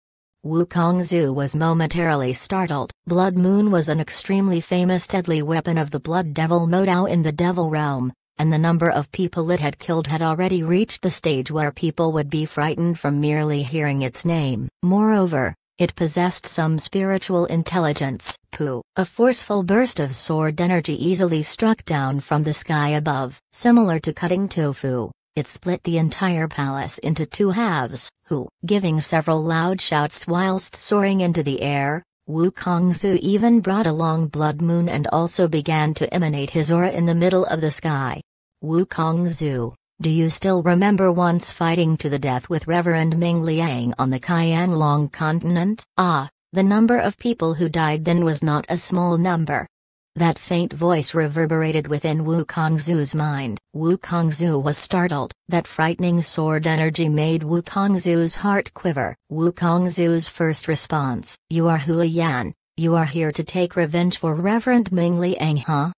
Wukong Zhu was momentarily startled. Blood Moon was an extremely famous deadly weapon of the Blood Devil Modao in the Devil Realm, and the number of people it had killed had already reached the stage where people would be frightened from merely hearing its name. Moreover, it possessed some spiritual intelligence. Pooh! A forceful burst of sword energy easily struck down from the sky above. Similar to cutting tofu, it split the entire palace into two halves, who, giving several loud shouts whilst soaring into the air, Wu Kongzu even brought along Blood Moon and also began to emanate his aura in the middle of the sky. Wu Kongzu, do you still remember once fighting to the death with Reverend Ming Liang on the Kianlong continent? Ah, the number of people who died then was not a small number. That faint voice reverberated within Wu Kongzu's mind. Wu Kongzu was startled. That frightening sword energy made Wu Kongzu's heart quiver. Wu Kongzu's first response, You are Hua Yan, you are here to take revenge for Reverend Ming Liang, huh?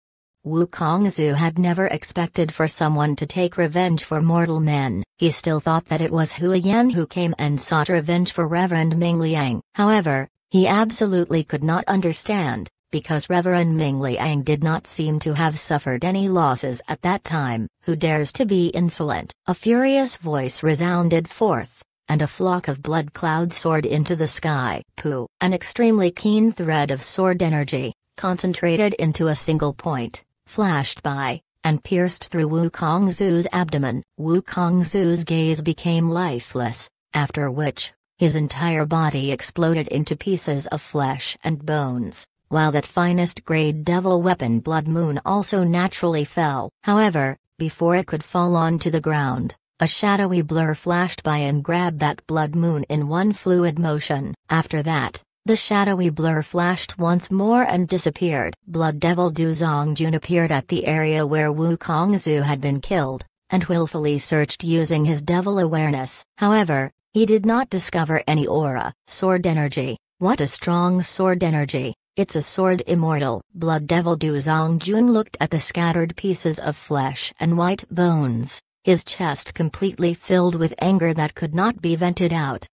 Wu Kongzu had never expected for someone to take revenge for mortal men. He still thought that it was Hua Yan who came and sought revenge for Reverend Ming Liang. However, he absolutely could not understand because Reverend Ming Liang did not seem to have suffered any losses at that time. Who dares to be insolent? A furious voice resounded forth, and a flock of blood clouds soared into the sky. Pooh! An extremely keen thread of sword energy, concentrated into a single point, flashed by, and pierced through Wu Kongzu's abdomen. Wu Kongzu's gaze became lifeless, after which, his entire body exploded into pieces of flesh and bones while that finest grade devil weapon Blood Moon also naturally fell. However, before it could fall onto the ground, a shadowy blur flashed by and grabbed that Blood Moon in one fluid motion. After that, the shadowy blur flashed once more and disappeared. Blood Devil Du Jun appeared at the area where Wu Kongzu had been killed, and willfully searched using his devil awareness. However, he did not discover any aura. Sword energy. What a strong sword energy. It's a sword immortal. Blood Devil Du Jun looked at the scattered pieces of flesh and white bones, his chest completely filled with anger that could not be vented out.